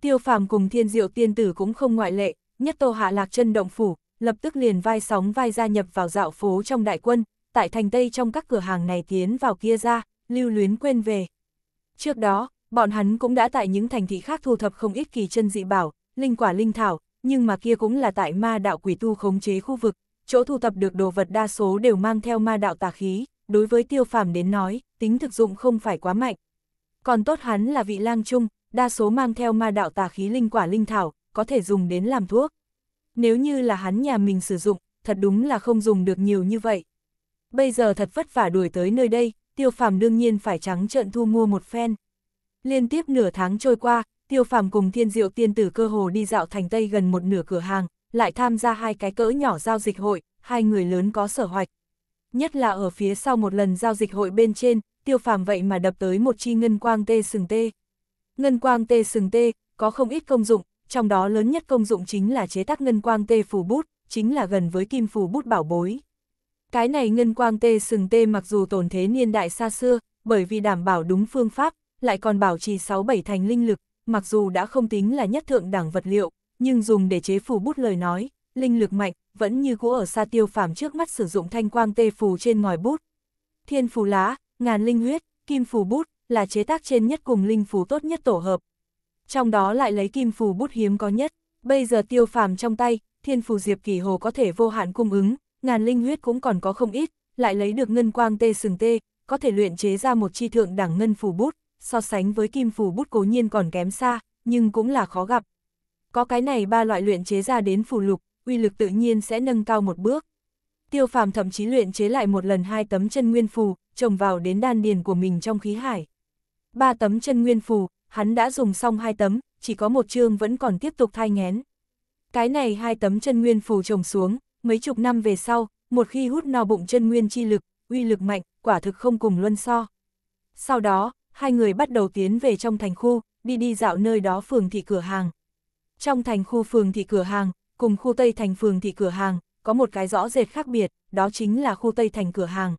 Tiêu phàm cùng thiên diệu tiên tử cũng không ngoại lệ, nhất tô hạ lạc chân động phủ, lập tức liền vai sóng vai gia nhập vào dạo phố trong đại quân, tại thành Tây trong các cửa hàng này tiến vào kia ra, lưu luyến quên về. Trước đó, Bọn hắn cũng đã tại những thành thị khác thu thập không ít kỳ chân dị bảo, linh quả linh thảo, nhưng mà kia cũng là tại ma đạo quỷ tu khống chế khu vực, chỗ thu thập được đồ vật đa số đều mang theo ma đạo tà khí, đối với tiêu phàm đến nói, tính thực dụng không phải quá mạnh. Còn tốt hắn là vị lang trung, đa số mang theo ma đạo tà khí linh quả linh thảo, có thể dùng đến làm thuốc. Nếu như là hắn nhà mình sử dụng, thật đúng là không dùng được nhiều như vậy. Bây giờ thật vất vả đuổi tới nơi đây, tiêu phàm đương nhiên phải trắng trợn thu mua một phen. Liên tiếp nửa tháng trôi qua, Tiêu Phàm cùng Thiên Diệu Tiên Tử cơ hồ đi dạo thành Tây gần một nửa cửa hàng, lại tham gia hai cái cỡ nhỏ giao dịch hội, hai người lớn có sở hoạch. Nhất là ở phía sau một lần giao dịch hội bên trên, Tiêu Phàm vậy mà đập tới một chi ngân quang tê sừng tê. Ngân quang tê sừng tê có không ít công dụng, trong đó lớn nhất công dụng chính là chế tác ngân quang tê phù bút, chính là gần với kim phù bút bảo bối. Cái này ngân quang tê sừng tê mặc dù tồn thế niên đại xa xưa, bởi vì đảm bảo đúng phương pháp, lại còn bảo trì 6-7 thành linh lực, mặc dù đã không tính là nhất thượng đẳng vật liệu, nhưng dùng để chế phù bút lời nói, linh lực mạnh, vẫn như cũ ở xa tiêu phàm trước mắt sử dụng thanh quang tê phù trên ngòi bút. Thiên phù lá, ngàn linh huyết, kim phù bút, là chế tác trên nhất cùng linh phù tốt nhất tổ hợp. Trong đó lại lấy kim phù bút hiếm có nhất, bây giờ tiêu phàm trong tay, thiên phù diệp kỳ hồ có thể vô hạn cung ứng, ngàn linh huyết cũng còn có không ít, lại lấy được ngân quang tê sừng tê, có thể luyện chế ra một chi thượng đẳng ngân phù bút, so sánh với kim phù bút cố nhiên còn kém xa, nhưng cũng là khó gặp. Có cái này ba loại luyện chế ra đến phù lục, uy lực tự nhiên sẽ nâng cao một bước. Tiêu phàm thậm chí luyện chế lại một lần hai tấm chân nguyên phù, trồng vào đến đan điền của mình trong khí hải. Ba tấm chân nguyên phù, hắn đã dùng xong hai tấm, chỉ có một chương vẫn còn tiếp tục thai ngén. Cái này hai tấm chân nguyên phù trồng xuống, mấy chục năm về sau, một khi hút no bụng chân nguyên chi lực, uy lực mạnh, quả thực không cùng luân so. Sau đó, hai người bắt đầu tiến về trong thành khu, đi đi dạo nơi đó phường thị cửa hàng. Trong thành khu phường thị cửa hàng, cùng khu Tây thành phường thị cửa hàng, có một cái rõ rệt khác biệt, đó chính là khu Tây thành cửa hàng.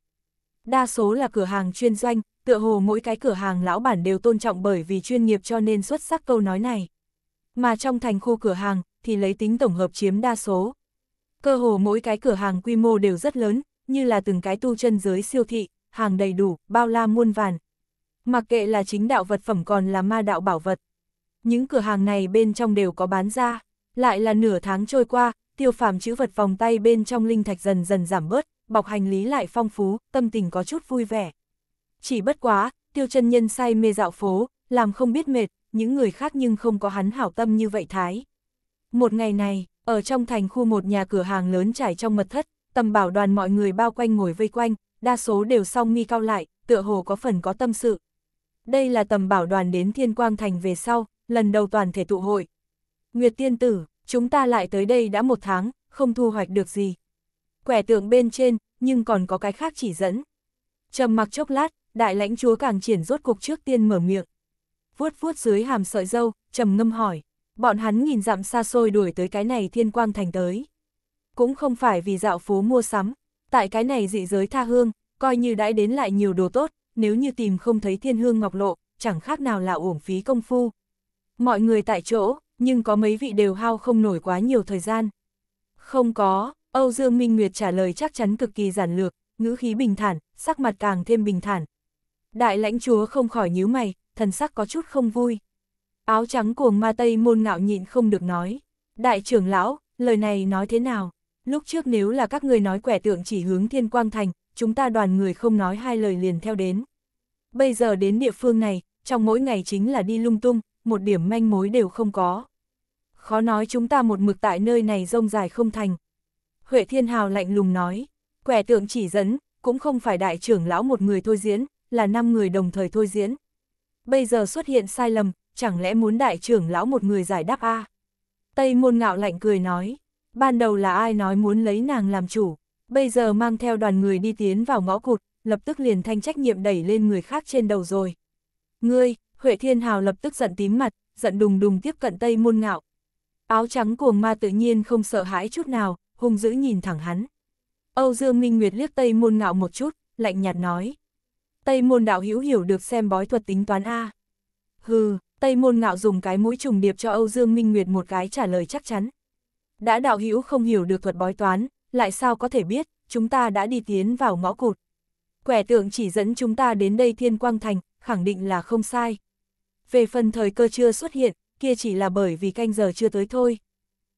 Đa số là cửa hàng chuyên doanh, tựa hồ mỗi cái cửa hàng lão bản đều tôn trọng bởi vì chuyên nghiệp cho nên xuất sắc câu nói này. Mà trong thành khu cửa hàng, thì lấy tính tổng hợp chiếm đa số. Cơ hồ mỗi cái cửa hàng quy mô đều rất lớn, như là từng cái tu chân giới siêu thị, hàng đầy đủ, bao la muôn vàn, Mặc kệ là chính đạo vật phẩm còn là ma đạo bảo vật. Những cửa hàng này bên trong đều có bán ra, lại là nửa tháng trôi qua, tiêu phàm chữ vật vòng tay bên trong linh thạch dần dần giảm bớt, bọc hành lý lại phong phú, tâm tình có chút vui vẻ. Chỉ bất quá, tiêu chân nhân say mê dạo phố, làm không biết mệt, những người khác nhưng không có hắn hảo tâm như vậy thái. Một ngày này, ở trong thành khu một nhà cửa hàng lớn trải trong mật thất, tầm bảo đoàn mọi người bao quanh ngồi vây quanh, đa số đều song mi cao lại, tựa hồ có phần có tâm sự đây là tầm bảo đoàn đến Thiên Quang Thành về sau, lần đầu toàn thể tụ hội. Nguyệt Tiên Tử, chúng ta lại tới đây đã một tháng, không thu hoạch được gì. Quẻ tượng bên trên, nhưng còn có cái khác chỉ dẫn. trầm mặc chốc lát, đại lãnh chúa càng triển rốt cuộc trước tiên mở miệng. Vuốt vuốt dưới hàm sợi dâu, trầm ngâm hỏi, bọn hắn nhìn dặm xa xôi đuổi tới cái này Thiên Quang Thành tới. Cũng không phải vì dạo phố mua sắm, tại cái này dị giới tha hương, coi như đãi đến lại nhiều đồ tốt, nếu như tìm không thấy thiên hương ngọc lộ, chẳng khác nào là uổng phí công phu. Mọi người tại chỗ, nhưng có mấy vị đều hao không nổi quá nhiều thời gian. Không có, Âu Dương Minh Nguyệt trả lời chắc chắn cực kỳ giản lược, ngữ khí bình thản, sắc mặt càng thêm bình thản. Đại lãnh chúa không khỏi nhíu mày, thần sắc có chút không vui. Áo trắng cuồng ma tây môn ngạo nhịn không được nói. Đại trưởng lão, lời này nói thế nào? Lúc trước nếu là các người nói quẻ tượng chỉ hướng thiên quang thành, chúng ta đoàn người không nói hai lời liền theo đến. Bây giờ đến địa phương này, trong mỗi ngày chính là đi lung tung, một điểm manh mối đều không có. Khó nói chúng ta một mực tại nơi này rông dài không thành. Huệ Thiên Hào lạnh lùng nói, quẻ tượng chỉ dẫn, cũng không phải đại trưởng lão một người thôi diễn, là năm người đồng thời thôi diễn. Bây giờ xuất hiện sai lầm, chẳng lẽ muốn đại trưởng lão một người giải đáp a Tây môn ngạo lạnh cười nói, ban đầu là ai nói muốn lấy nàng làm chủ, bây giờ mang theo đoàn người đi tiến vào ngõ cụt, lập tức liền thanh trách nhiệm đẩy lên người khác trên đầu rồi. Ngươi, Huệ Thiên Hào lập tức giận tím mặt, giận đùng đùng tiếp cận Tây Môn Ngạo. Áo trắng cuồng ma tự nhiên không sợ hãi chút nào, hung dữ nhìn thẳng hắn. Âu Dương Minh Nguyệt liếc Tây Môn Ngạo một chút, lạnh nhạt nói. Tây Môn Đạo Hữu hiểu được xem bói thuật tính toán A. Hừ, Tây Môn Ngạo dùng cái mũi trùng điệp cho Âu Dương Minh Nguyệt một cái trả lời chắc chắn. Đã Đạo Hữu không hiểu được thuật bói toán, lại sao có thể biết, chúng ta đã đi tiến vào ngõ cụt. Quẻ tượng chỉ dẫn chúng ta đến đây thiên quang thành, khẳng định là không sai. Về phần thời cơ chưa xuất hiện, kia chỉ là bởi vì canh giờ chưa tới thôi.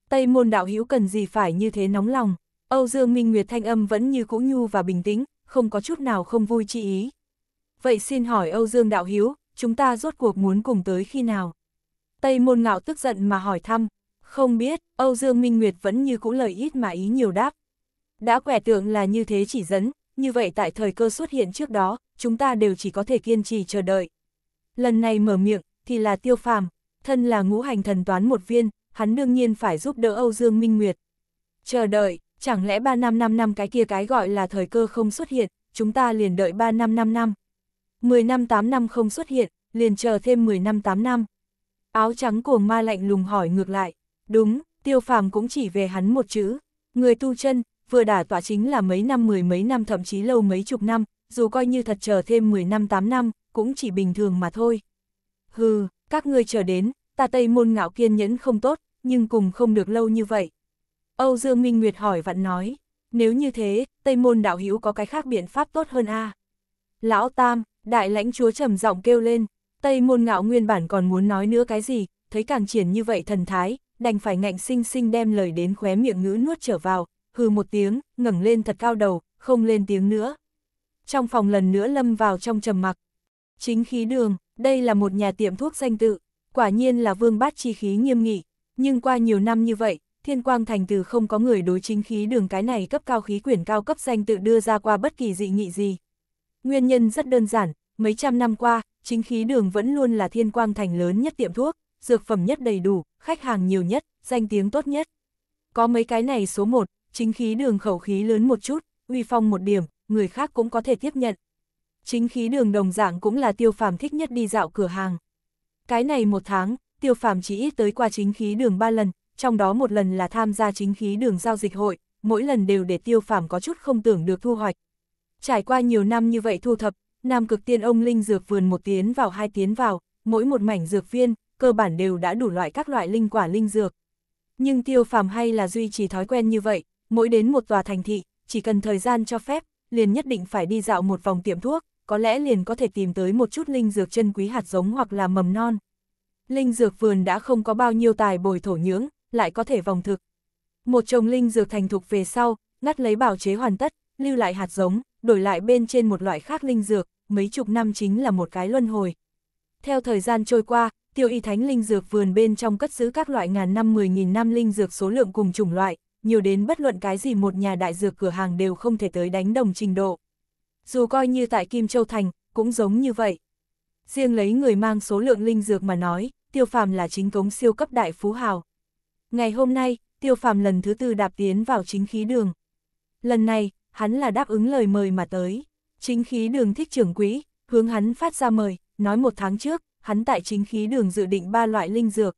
Tây môn đạo hữu cần gì phải như thế nóng lòng, Âu Dương Minh Nguyệt thanh âm vẫn như cũ nhu và bình tĩnh, không có chút nào không vui chi ý. Vậy xin hỏi Âu Dương đạo hữu, chúng ta rốt cuộc muốn cùng tới khi nào? Tây môn ngạo tức giận mà hỏi thăm, không biết, Âu Dương Minh Nguyệt vẫn như cũ lời ít mà ý nhiều đáp, đã quẻ tượng là như thế chỉ dẫn, như vậy tại thời cơ xuất hiện trước đó, chúng ta đều chỉ có thể kiên trì chờ đợi. Lần này mở miệng, thì là tiêu phàm, thân là ngũ hành thần toán một viên, hắn đương nhiên phải giúp đỡ Âu Dương Minh Nguyệt. Chờ đợi, chẳng lẽ 3 năm 5 năm cái kia cái gọi là thời cơ không xuất hiện, chúng ta liền đợi 3 năm 5 năm. 10 năm 8 năm không xuất hiện, liền chờ thêm 10 năm 8 năm. Áo trắng cuồng ma lạnh lùng hỏi ngược lại, đúng, tiêu phàm cũng chỉ về hắn một chữ, người tu chân, vừa đả tọa chính là mấy năm mười mấy năm thậm chí lâu mấy chục năm, dù coi như thật chờ thêm 10 năm 8 năm, cũng chỉ bình thường mà thôi. Hừ, các ngươi chờ đến, ta Tây Môn Ngạo kiên nhẫn không tốt, nhưng cùng không được lâu như vậy. Âu Dương Minh Nguyệt hỏi vặn nói, nếu như thế, Tây Môn Đạo Hữu có cái khác biện pháp tốt hơn a à? Lão Tam, đại lãnh chúa trầm giọng kêu lên, Tây Môn Ngạo nguyên bản còn muốn nói nữa cái gì, thấy càng triển như vậy thần thái, đành phải ngạnh sinh sinh đem lời đến khóe miệng ngữ nuốt trở vào, hừ một tiếng, ngẩng lên thật cao đầu, không lên tiếng nữa. Trong phòng lần nữa lâm vào trong trầm mặc. Chính khí đường, đây là một nhà tiệm thuốc danh tự, quả nhiên là vương bát chi khí nghiêm nghị, nhưng qua nhiều năm như vậy, thiên quang thành từ không có người đối chính khí đường cái này cấp cao khí quyển cao cấp danh tự đưa ra qua bất kỳ dị nghị gì. Nguyên nhân rất đơn giản, mấy trăm năm qua, chính khí đường vẫn luôn là thiên quang thành lớn nhất tiệm thuốc, dược phẩm nhất đầy đủ, khách hàng nhiều nhất, danh tiếng tốt nhất. Có mấy cái này số 1, chính khí đường khẩu khí lớn một chút, uy phong một điểm, người khác cũng có thể tiếp nhận. Chính khí đường đồng dạng cũng là tiêu phàm thích nhất đi dạo cửa hàng. Cái này một tháng, tiêu phàm chỉ ít tới qua chính khí đường ba lần, trong đó một lần là tham gia chính khí đường giao dịch hội, mỗi lần đều để tiêu phàm có chút không tưởng được thu hoạch. Trải qua nhiều năm như vậy thu thập, Nam cực tiên ông linh dược vườn một tiến vào hai tiến vào, mỗi một mảnh dược viên, cơ bản đều đã đủ loại các loại linh quả linh dược. Nhưng tiêu phàm hay là duy trì thói quen như vậy, Mỗi đến một tòa thành thị, chỉ cần thời gian cho phép, liền nhất định phải đi dạo một vòng tiệm thuốc, có lẽ liền có thể tìm tới một chút linh dược chân quý hạt giống hoặc là mầm non. Linh dược vườn đã không có bao nhiêu tài bồi thổ nhưỡng, lại có thể vòng thực. Một trồng linh dược thành thục về sau, ngắt lấy bảo chế hoàn tất, lưu lại hạt giống, đổi lại bên trên một loại khác linh dược, mấy chục năm chính là một cái luân hồi. Theo thời gian trôi qua, tiêu y thánh linh dược vườn bên trong cất giữ các loại ngàn năm mười nghìn năm linh dược số lượng cùng chủng loại, nhiều đến bất luận cái gì một nhà đại dược cửa hàng đều không thể tới đánh đồng trình độ. Dù coi như tại Kim Châu Thành, cũng giống như vậy. Riêng lấy người mang số lượng linh dược mà nói, tiêu phàm là chính cống siêu cấp đại phú hào. Ngày hôm nay, tiêu phàm lần thứ tư đạp tiến vào chính khí đường. Lần này, hắn là đáp ứng lời mời mà tới. Chính khí đường thích trưởng quỹ, hướng hắn phát ra mời, nói một tháng trước, hắn tại chính khí đường dự định ba loại linh dược.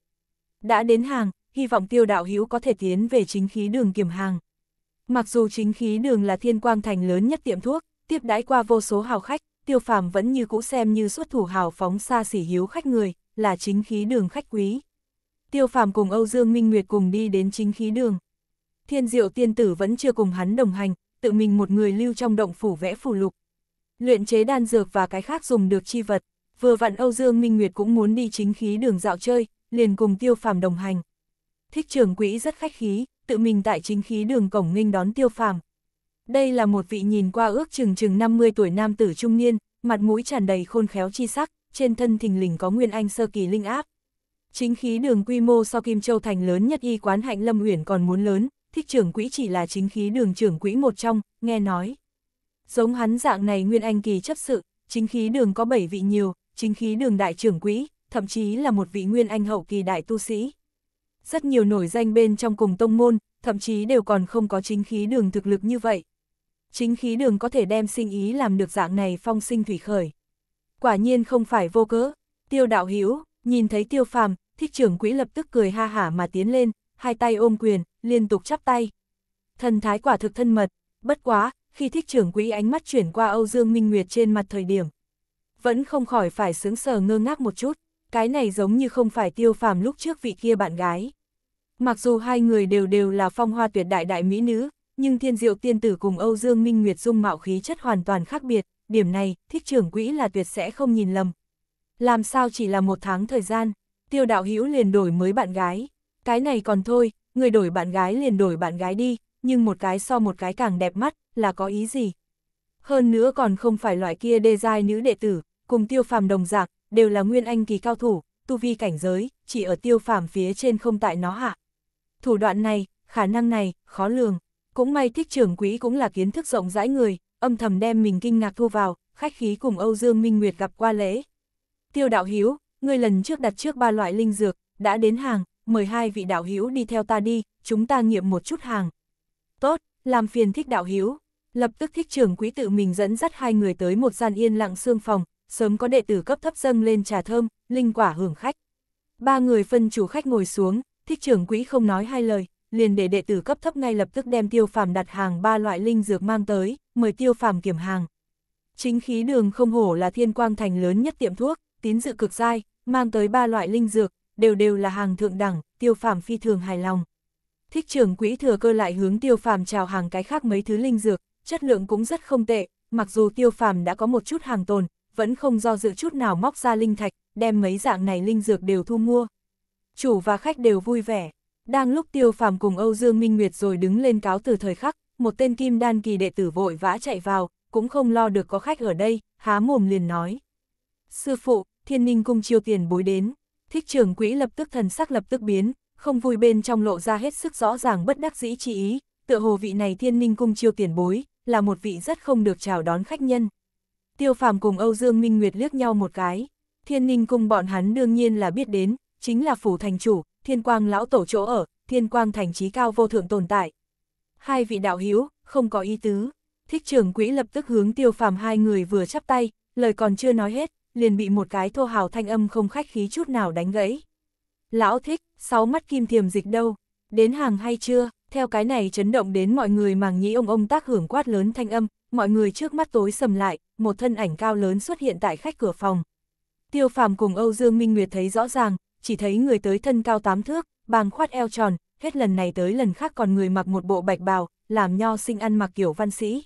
Đã đến hàng, hy vọng tiêu đạo hữu có thể tiến về chính khí đường kiểm hàng. Mặc dù chính khí đường là thiên quang thành lớn nhất tiệm thuốc, tiếp đãi qua vô số hào khách, tiêu phàm vẫn như cũ xem như xuất thủ hào phóng xa xỉ hiếu khách người, là chính khí đường khách quý. Tiêu phàm cùng Âu Dương Minh Nguyệt cùng đi đến chính khí đường. Thiên diệu tiên tử vẫn chưa cùng hắn đồng hành, tự mình một người lưu trong động phủ vẽ phù lục. Luyện chế đan dược và cái khác dùng được chi vật, vừa vặn Âu Dương Minh Nguyệt cũng muốn đi chính khí đường dạo chơi, liền cùng tiêu phàm đồng hành thích trường quỹ rất khách khí, tự mình tại chính khí đường cổng nghênh đón tiêu phàm. Đây là một vị nhìn qua ước chừng chừng 50 tuổi nam tử trung niên, mặt mũi tràn đầy khôn khéo chi sắc, trên thân thình lình có nguyên anh sơ kỳ linh áp. Chính khí đường quy mô so Kim Châu thành lớn nhất y quán Hạnh Lâm Uyển còn muốn lớn, thích trưởng quỹ chỉ là chính khí đường trưởng quỹ một trong, nghe nói. Giống hắn dạng này nguyên anh kỳ chấp sự, chính khí đường có 7 vị nhiều, chính khí đường đại trưởng quỹ, thậm chí là một vị nguyên anh hậu kỳ đại tu sĩ rất nhiều nổi danh bên trong cùng tông môn, thậm chí đều còn không có chính khí đường thực lực như vậy. Chính khí đường có thể đem sinh ý làm được dạng này phong sinh thủy khởi. Quả nhiên không phải vô cớ, tiêu đạo Hiếu nhìn thấy tiêu phàm, thích trưởng quỹ lập tức cười ha hả mà tiến lên, hai tay ôm quyền, liên tục chắp tay. Thần thái quả thực thân mật, bất quá, khi thích trưởng quỹ ánh mắt chuyển qua Âu Dương Minh Nguyệt trên mặt thời điểm. Vẫn không khỏi phải sướng sờ ngơ ngác một chút cái này giống như không phải tiêu phàm lúc trước vị kia bạn gái. Mặc dù hai người đều đều là phong hoa tuyệt đại đại mỹ nữ, nhưng thiên diệu tiên tử cùng Âu Dương Minh Nguyệt dung mạo khí chất hoàn toàn khác biệt, điểm này, thích trưởng quỹ là tuyệt sẽ không nhìn lầm. Làm sao chỉ là một tháng thời gian, tiêu đạo hữu liền đổi mới bạn gái. Cái này còn thôi, người đổi bạn gái liền đổi bạn gái đi, nhưng một cái so một cái càng đẹp mắt, là có ý gì? Hơn nữa còn không phải loại kia đê giai nữ đệ tử, cùng tiêu phàm đồng dạng, đều là nguyên anh kỳ cao thủ, tu vi cảnh giới, chỉ ở tiêu phàm phía trên không tại nó hạ. Thủ đoạn này, khả năng này, khó lường. Cũng may thích trưởng quý cũng là kiến thức rộng rãi người, âm thầm đem mình kinh ngạc thu vào, khách khí cùng Âu Dương Minh Nguyệt gặp qua lễ. Tiêu đạo hiếu, người lần trước đặt trước ba loại linh dược, đã đến hàng, mời hai vị đạo hiếu đi theo ta đi, chúng ta nghiệm một chút hàng. Tốt, làm phiền thích đạo hiếu. Lập tức thích trưởng quý tự mình dẫn dắt hai người tới một gian yên lặng xương phòng, sớm có đệ tử cấp thấp dâng lên trà thơm, linh quả hưởng khách. Ba người phân chủ khách ngồi xuống, thích trưởng quỹ không nói hai lời, liền để đệ tử cấp thấp ngay lập tức đem tiêu phàm đặt hàng ba loại linh dược mang tới, mời tiêu phàm kiểm hàng. Chính khí đường không hổ là thiên quang thành lớn nhất tiệm thuốc, tín dự cực dai, mang tới ba loại linh dược, đều đều là hàng thượng đẳng, tiêu phàm phi thường hài lòng. Thích trưởng quỹ thừa cơ lại hướng tiêu phàm chào hàng cái khác mấy thứ linh dược, chất lượng cũng rất không tệ, mặc dù tiêu phàm đã có một chút hàng tồn, vẫn không do dự chút nào móc ra linh thạch, đem mấy dạng này linh dược đều thu mua. Chủ và khách đều vui vẻ. Đang lúc tiêu phàm cùng Âu Dương Minh Nguyệt rồi đứng lên cáo từ thời khắc, một tên kim đan kỳ đệ tử vội vã chạy vào, cũng không lo được có khách ở đây, há mồm liền nói. Sư phụ, thiên minh cung chiêu tiền bối đến, thích trưởng quỹ lập tức thần sắc lập tức biến, không vui bên trong lộ ra hết sức rõ ràng bất đắc dĩ chi ý, tựa hồ vị này thiên minh cung chiêu tiền bối, là một vị rất không được chào đón khách nhân. Tiêu phàm cùng Âu Dương Minh Nguyệt liếc nhau một cái. Thiên ninh cung bọn hắn đương nhiên là biết đến, chính là phủ thành chủ, thiên quang lão tổ chỗ ở, thiên quang thành trí cao vô thượng tồn tại. Hai vị đạo hiếu không có ý tứ. Thích trưởng quỹ lập tức hướng tiêu phàm hai người vừa chắp tay, lời còn chưa nói hết, liền bị một cái thô hào thanh âm không khách khí chút nào đánh gãy. Lão thích, sáu mắt kim thiềm dịch đâu, đến hàng hay chưa, theo cái này chấn động đến mọi người màng nhĩ ông ông tác hưởng quát lớn thanh âm, mọi người trước mắt tối sầm lại, một thân ảnh cao lớn xuất hiện tại khách cửa phòng. Tiêu phàm cùng Âu Dương Minh Nguyệt thấy rõ ràng, chỉ thấy người tới thân cao tám thước, bàng khoát eo tròn, hết lần này tới lần khác còn người mặc một bộ bạch bào, làm nho sinh ăn mặc kiểu văn sĩ.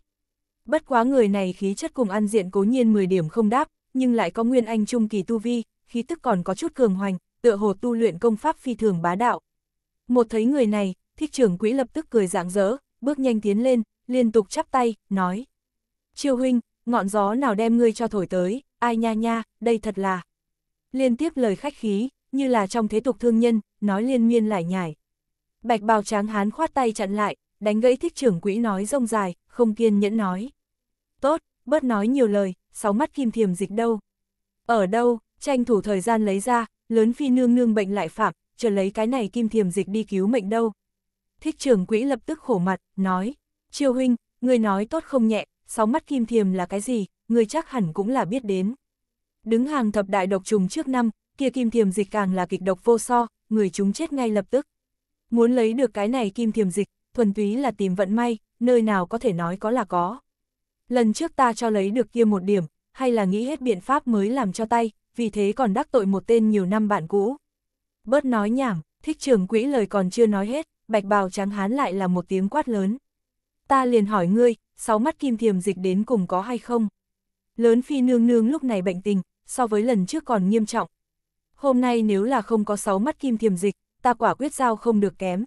Bất quá người này khí chất cùng ăn diện cố nhiên 10 điểm không đáp, nhưng lại có nguyên anh trung kỳ tu vi, khí tức còn có chút cường hoành, tựa hồ tu luyện công pháp phi thường bá đạo. Một thấy người này, thích trưởng quỹ lập tức cười rạng rỡ, bước nhanh tiến lên, liên tục chắp tay, nói chiêu huynh, ngọn gió nào đem ngươi cho thổi tới, ai nha nha, đây thật là. Liên tiếp lời khách khí, như là trong thế tục thương nhân, nói liên miên lại nhải. Bạch bào tráng hán khoát tay chặn lại, đánh gãy thích trưởng quỹ nói rông dài, không kiên nhẫn nói. Tốt, bớt nói nhiều lời, sáu mắt kim thiềm dịch đâu. Ở đâu, tranh thủ thời gian lấy ra, lớn phi nương nương bệnh lại phạm, chờ lấy cái này kim thiềm dịch đi cứu mệnh đâu. Thích trưởng quỹ lập tức khổ mặt, nói, chiêu huynh, người nói tốt không nhẹ, sáu mắt kim thiềm là cái gì, người chắc hẳn cũng là biết đến. Đứng hàng thập đại độc trùng trước năm, kia kim thiềm dịch càng là kịch độc vô so, người chúng chết ngay lập tức. Muốn lấy được cái này kim thiềm dịch, thuần túy là tìm vận may, nơi nào có thể nói có là có. Lần trước ta cho lấy được kia một điểm, hay là nghĩ hết biện pháp mới làm cho tay, vì thế còn đắc tội một tên nhiều năm bạn cũ. Bớt nói nhảm, thích trường quỹ lời còn chưa nói hết, bạch bào trắng hán lại là một tiếng quát lớn ta liền hỏi ngươi, sáu mắt kim thiềm dịch đến cùng có hay không? Lớn phi nương nương lúc này bệnh tình, so với lần trước còn nghiêm trọng. Hôm nay nếu là không có sáu mắt kim thiềm dịch, ta quả quyết giao không được kém.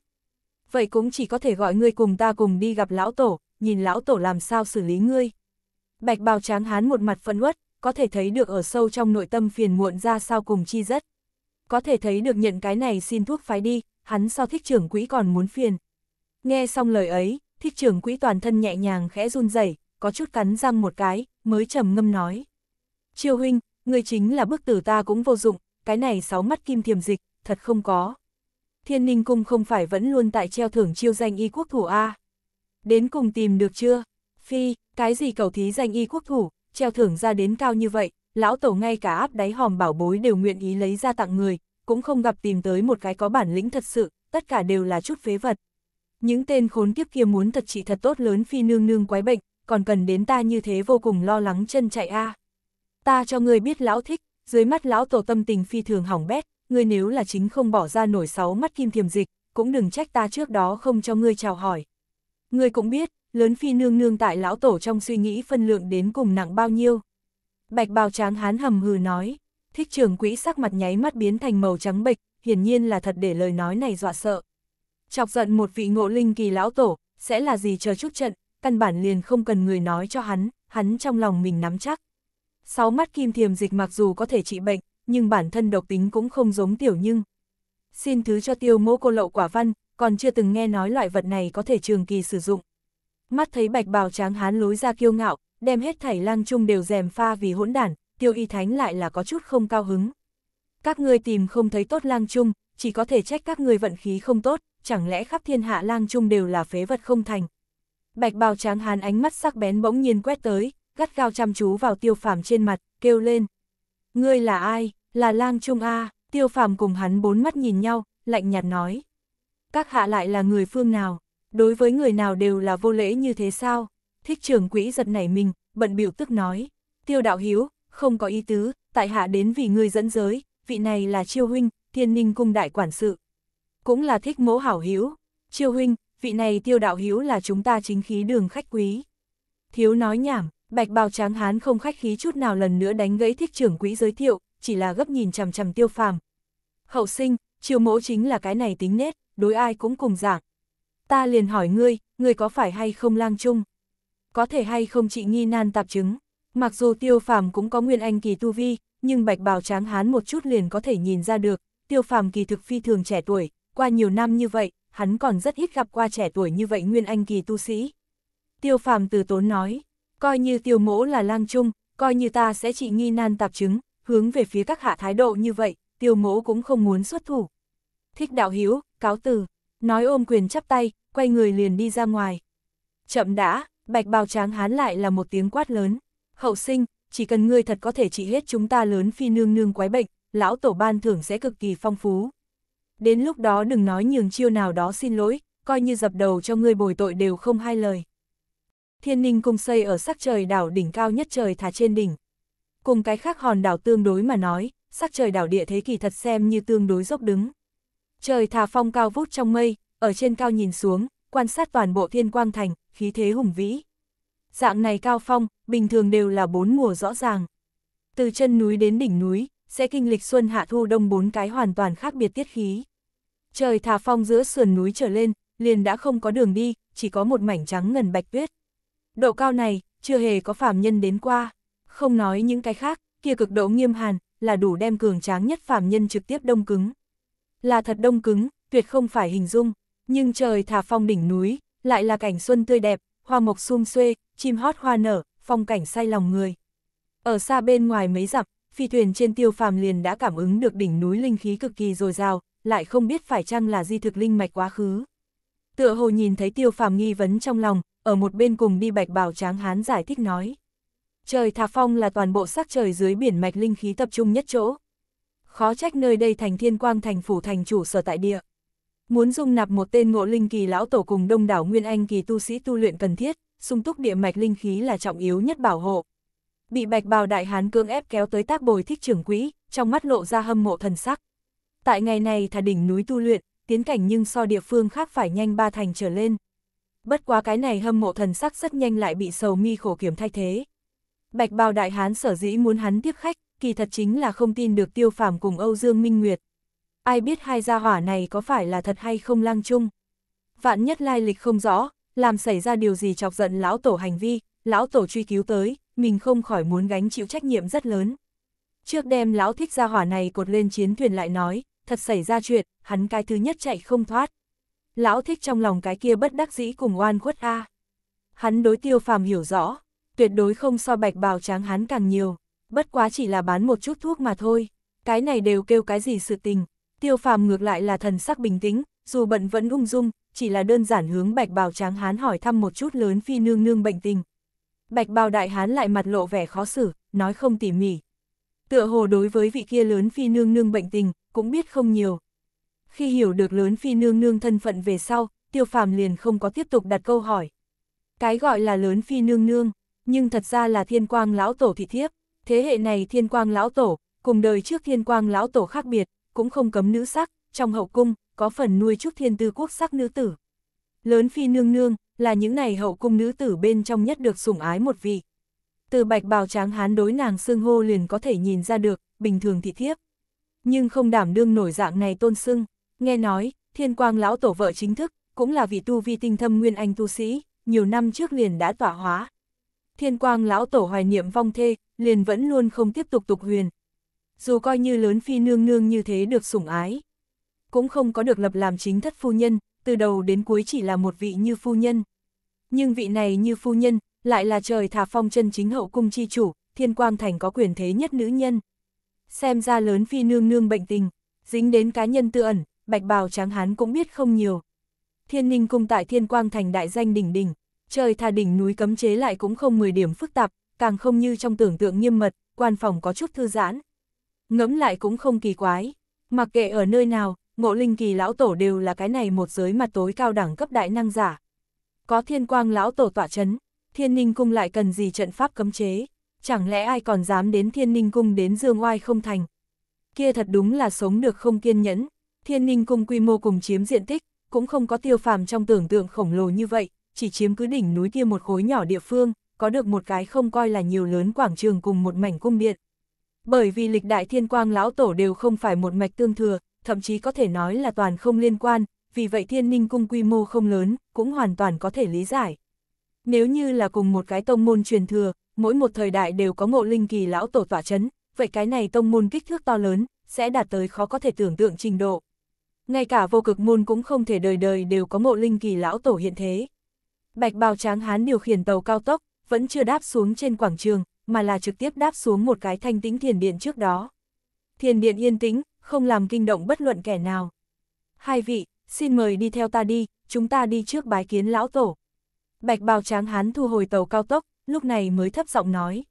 Vậy cũng chỉ có thể gọi ngươi cùng ta cùng đi gặp lão tổ, nhìn lão tổ làm sao xử lý ngươi. Bạch bào tráng hán một mặt phân uất, có thể thấy được ở sâu trong nội tâm phiền muộn ra sao cùng chi rất. Có thể thấy được nhận cái này xin thuốc phái đi, hắn so thích trưởng quỹ còn muốn phiền. Nghe xong lời ấy, thích trưởng quỹ toàn thân nhẹ nhàng khẽ run rẩy, có chút cắn răng một cái, mới trầm ngâm nói. Triều huynh, người chính là bức tử ta cũng vô dụng, cái này sáu mắt kim thiềm dịch, thật không có. Thiên ninh cung không phải vẫn luôn tại treo thưởng chiêu danh y quốc thủ A. Đến cùng tìm được chưa? Phi, cái gì cầu thí danh y quốc thủ, treo thưởng ra đến cao như vậy, lão tổ ngay cả áp đáy hòm bảo bối đều nguyện ý lấy ra tặng người, cũng không gặp tìm tới một cái có bản lĩnh thật sự, tất cả đều là chút phế vật những tên khốn kiếp kia muốn thật trị thật tốt lớn phi nương nương quái bệnh, còn cần đến ta như thế vô cùng lo lắng chân chạy a. Ta cho ngươi biết lão thích, dưới mắt lão tổ tâm tình phi thường hỏng bét, ngươi nếu là chính không bỏ ra nổi sáu mắt kim thiềm dịch, cũng đừng trách ta trước đó không cho ngươi chào hỏi. Ngươi cũng biết, lớn phi nương nương tại lão tổ trong suy nghĩ phân lượng đến cùng nặng bao nhiêu. Bạch bào tráng hán hầm hừ nói, thích trưởng quỹ sắc mặt nháy mắt biến thành màu trắng bệch, hiển nhiên là thật để lời nói này dọa sợ chọc giận một vị ngộ linh kỳ lão tổ, sẽ là gì chờ chút trận, căn bản liền không cần người nói cho hắn, hắn trong lòng mình nắm chắc. Sáu mắt kim thiềm dịch mặc dù có thể trị bệnh, nhưng bản thân độc tính cũng không giống tiểu nhưng. Xin thứ cho tiêu mô cô lậu quả văn, còn chưa từng nghe nói loại vật này có thể trường kỳ sử dụng. Mắt thấy bạch bào tráng hán lối ra kiêu ngạo, đem hết thảy lang chung đều rèm pha vì hỗn đản, tiêu y thánh lại là có chút không cao hứng. Các ngươi tìm không thấy tốt lang chung, chỉ có thể trách các ngươi vận khí không tốt, chẳng lẽ khắp thiên hạ lang trung đều là phế vật không thành. Bạch bào tráng hán ánh mắt sắc bén bỗng nhiên quét tới, gắt gao chăm chú vào tiêu phàm trên mặt, kêu lên. Ngươi là ai, là lang trung A, tiêu phàm cùng hắn bốn mắt nhìn nhau, lạnh nhạt nói. Các hạ lại là người phương nào, đối với người nào đều là vô lễ như thế sao? Thích trưởng quỹ giật nảy mình, bận biểu tức nói. Tiêu đạo hiếu, không có ý tứ, tại hạ đến vì người dẫn giới, vị này là chiêu huynh, thiên ninh cung đại quản sự cũng là thích mẫu hảo hiếu. chiêu huynh, vị này tiêu đạo hiếu là chúng ta chính khí đường khách quý. Thiếu nói nhảm, bạch bào tráng hán không khách khí chút nào lần nữa đánh gãy thích trưởng quỹ giới thiệu, chỉ là gấp nhìn chằm chằm tiêu phàm. Hậu sinh, chiêu mẫu chính là cái này tính nết, đối ai cũng cùng dạng. Ta liền hỏi ngươi, ngươi có phải hay không lang chung? Có thể hay không chị nghi nan tạp chứng? Mặc dù tiêu phàm cũng có nguyên anh kỳ tu vi, nhưng bạch bào tráng hán một chút liền có thể nhìn ra được, tiêu phàm kỳ thực phi thường trẻ tuổi, qua nhiều năm như vậy, hắn còn rất ít gặp qua trẻ tuổi như vậy nguyên anh kỳ tu sĩ. Tiêu phàm từ tốn nói, coi như tiêu mỗ là lang trung, coi như ta sẽ trị nghi nan tạp chứng, hướng về phía các hạ thái độ như vậy, tiêu mỗ cũng không muốn xuất thủ. Thích đạo hiếu, cáo từ, nói ôm quyền chắp tay, quay người liền đi ra ngoài. Chậm đã, bạch bào tráng hán lại là một tiếng quát lớn. Hậu sinh, chỉ cần ngươi thật có thể trị hết chúng ta lớn phi nương nương quái bệnh, lão tổ ban thưởng sẽ cực kỳ phong phú đến lúc đó đừng nói nhường chiêu nào đó xin lỗi, coi như dập đầu cho ngươi bồi tội đều không hai lời. Thiên ninh cung xây ở sắc trời đảo đỉnh cao nhất trời thả trên đỉnh. Cùng cái khác hòn đảo tương đối mà nói, sắc trời đảo địa thế kỳ thật xem như tương đối dốc đứng. Trời thả phong cao vút trong mây, ở trên cao nhìn xuống, quan sát toàn bộ thiên quang thành, khí thế hùng vĩ. Dạng này cao phong, bình thường đều là bốn mùa rõ ràng. Từ chân núi đến đỉnh núi, sẽ kinh lịch xuân hạ thu đông bốn cái hoàn toàn khác biệt tiết khí. Trời thả phong giữa sườn núi trở lên, liền đã không có đường đi, chỉ có một mảnh trắng ngần bạch tuyết. Độ cao này, chưa hề có phàm nhân đến qua. Không nói những cái khác, kia cực độ nghiêm hàn, là đủ đem cường tráng nhất phàm nhân trực tiếp đông cứng. Là thật đông cứng, tuyệt không phải hình dung, nhưng trời thả phong đỉnh núi, lại là cảnh xuân tươi đẹp, hoa mộc sum xuê, chim hót hoa nở, phong cảnh say lòng người. Ở xa bên ngoài mấy dặm, phi thuyền trên tiêu phàm liền đã cảm ứng được đỉnh núi linh khí cực kỳ dồi dào, lại không biết phải chăng là di thực linh mạch quá khứ. Tựa hồ nhìn thấy tiêu phàm nghi vấn trong lòng, ở một bên cùng đi bạch bảo tráng hán giải thích nói. Trời thà Phong là toàn bộ sắc trời dưới biển mạch linh khí tập trung nhất chỗ. Khó trách nơi đây thành thiên quang thành phủ thành chủ sở tại địa. Muốn dung nạp một tên ngộ linh kỳ lão tổ cùng đông đảo nguyên anh kỳ tu sĩ tu luyện cần thiết, sung túc địa mạch linh khí là trọng yếu nhất bảo hộ. Bị bạch bào đại hán cương ép kéo tới tác bồi thích trưởng quỹ, trong mắt lộ ra hâm mộ thần sắc. Tại ngày này thà đỉnh núi tu luyện, tiến cảnh nhưng so địa phương khác phải nhanh ba thành trở lên. Bất quá cái này hâm mộ thần sắc rất nhanh lại bị sầu mi khổ kiểm thay thế. Bạch bào đại hán sở dĩ muốn hắn tiếp khách, kỳ thật chính là không tin được tiêu phàm cùng Âu Dương Minh Nguyệt. Ai biết hai gia hỏa này có phải là thật hay không lang chung. Vạn nhất lai lịch không rõ, làm xảy ra điều gì chọc giận lão tổ hành vi, lão tổ truy cứu tới, mình không khỏi muốn gánh chịu trách nhiệm rất lớn. Trước đêm lão thích gia hỏa này cột lên chiến thuyền lại nói, thật xảy ra chuyện, hắn cái thứ nhất chạy không thoát. Lão thích trong lòng cái kia bất đắc dĩ cùng oan khuất a. Hắn đối tiêu phàm hiểu rõ, tuyệt đối không so bạch bào tráng hắn càng nhiều, bất quá chỉ là bán một chút thuốc mà thôi, cái này đều kêu cái gì sự tình. Tiêu phàm ngược lại là thần sắc bình tĩnh, dù bận vẫn ung dung, chỉ là đơn giản hướng bạch bào tráng hán hỏi thăm một chút lớn phi nương nương bệnh tình. Bạch bào đại hán lại mặt lộ vẻ khó xử, nói không tỉ mỉ. Tựa hồ đối với vị kia lớn phi nương nương bệnh tình, cũng biết không nhiều. Khi hiểu được lớn phi nương nương thân phận về sau, tiêu phàm liền không có tiếp tục đặt câu hỏi. Cái gọi là lớn phi nương nương, nhưng thật ra là thiên quang lão tổ thị thiếp, thế hệ này thiên quang lão tổ, cùng đời trước thiên quang lão tổ khác biệt, cũng không cấm nữ sắc, trong hậu cung, có phần nuôi trúc thiên tư quốc sắc nữ tử. Lớn phi nương nương, là những này hậu cung nữ tử bên trong nhất được sủng ái một vị. Từ bạch bào tráng hán đối nàng xương hô liền có thể nhìn ra được, bình thường thị thiếp, nhưng không đảm đương nổi dạng này tôn sưng. Nghe nói, thiên quang lão tổ vợ chính thức, cũng là vị tu vi tinh thâm nguyên anh tu sĩ, nhiều năm trước liền đã tỏa hóa. Thiên quang lão tổ hoài niệm vong thê, liền vẫn luôn không tiếp tục tục huyền. Dù coi như lớn phi nương nương như thế được sủng ái, cũng không có được lập làm chính thất phu nhân, từ đầu đến cuối chỉ là một vị như phu nhân. Nhưng vị này như phu nhân, lại là trời thả phong chân chính hậu cung chi chủ, thiên quang thành có quyền thế nhất nữ nhân xem ra lớn phi nương nương bệnh tình, dính đến cá nhân tư ẩn, bạch bào tráng hán cũng biết không nhiều. Thiên ninh cung tại thiên quang thành đại danh đỉnh đỉnh, trời thà đỉnh núi cấm chế lại cũng không 10 điểm phức tạp, càng không như trong tưởng tượng nghiêm mật, quan phòng có chút thư giãn. Ngẫm lại cũng không kỳ quái, mặc kệ ở nơi nào, ngộ linh kỳ lão tổ đều là cái này một giới mặt tối cao đẳng cấp đại năng giả. Có thiên quang lão tổ tọa chấn, thiên ninh cung lại cần gì trận pháp cấm chế, chẳng lẽ ai còn dám đến thiên ninh cung đến dương oai không thành. Kia thật đúng là sống được không kiên nhẫn, thiên ninh cung quy mô cùng chiếm diện tích, cũng không có tiêu phàm trong tưởng tượng khổng lồ như vậy, chỉ chiếm cứ đỉnh núi kia một khối nhỏ địa phương, có được một cái không coi là nhiều lớn quảng trường cùng một mảnh cung điện. Bởi vì lịch đại thiên quang lão tổ đều không phải một mạch tương thừa, thậm chí có thể nói là toàn không liên quan, vì vậy thiên ninh cung quy mô không lớn, cũng hoàn toàn có thể lý giải. Nếu như là cùng một cái tông môn truyền thừa, mỗi một thời đại đều có ngộ linh kỳ lão tổ tỏa chấn, vậy cái này tông môn kích thước to lớn, sẽ đạt tới khó có thể tưởng tượng trình độ. Ngay cả vô cực môn cũng không thể đời đời đều có ngộ linh kỳ lão tổ hiện thế. Bạch bào tráng hán điều khiển tàu cao tốc, vẫn chưa đáp xuống trên quảng trường, mà là trực tiếp đáp xuống một cái thanh tĩnh thiền điện trước đó. Thiền điện yên tĩnh, không làm kinh động bất luận kẻ nào. Hai vị, xin mời đi theo ta đi, chúng ta đi trước bái kiến lão tổ. Bạch bào tráng hán thu hồi tàu cao tốc, lúc này mới thấp giọng nói.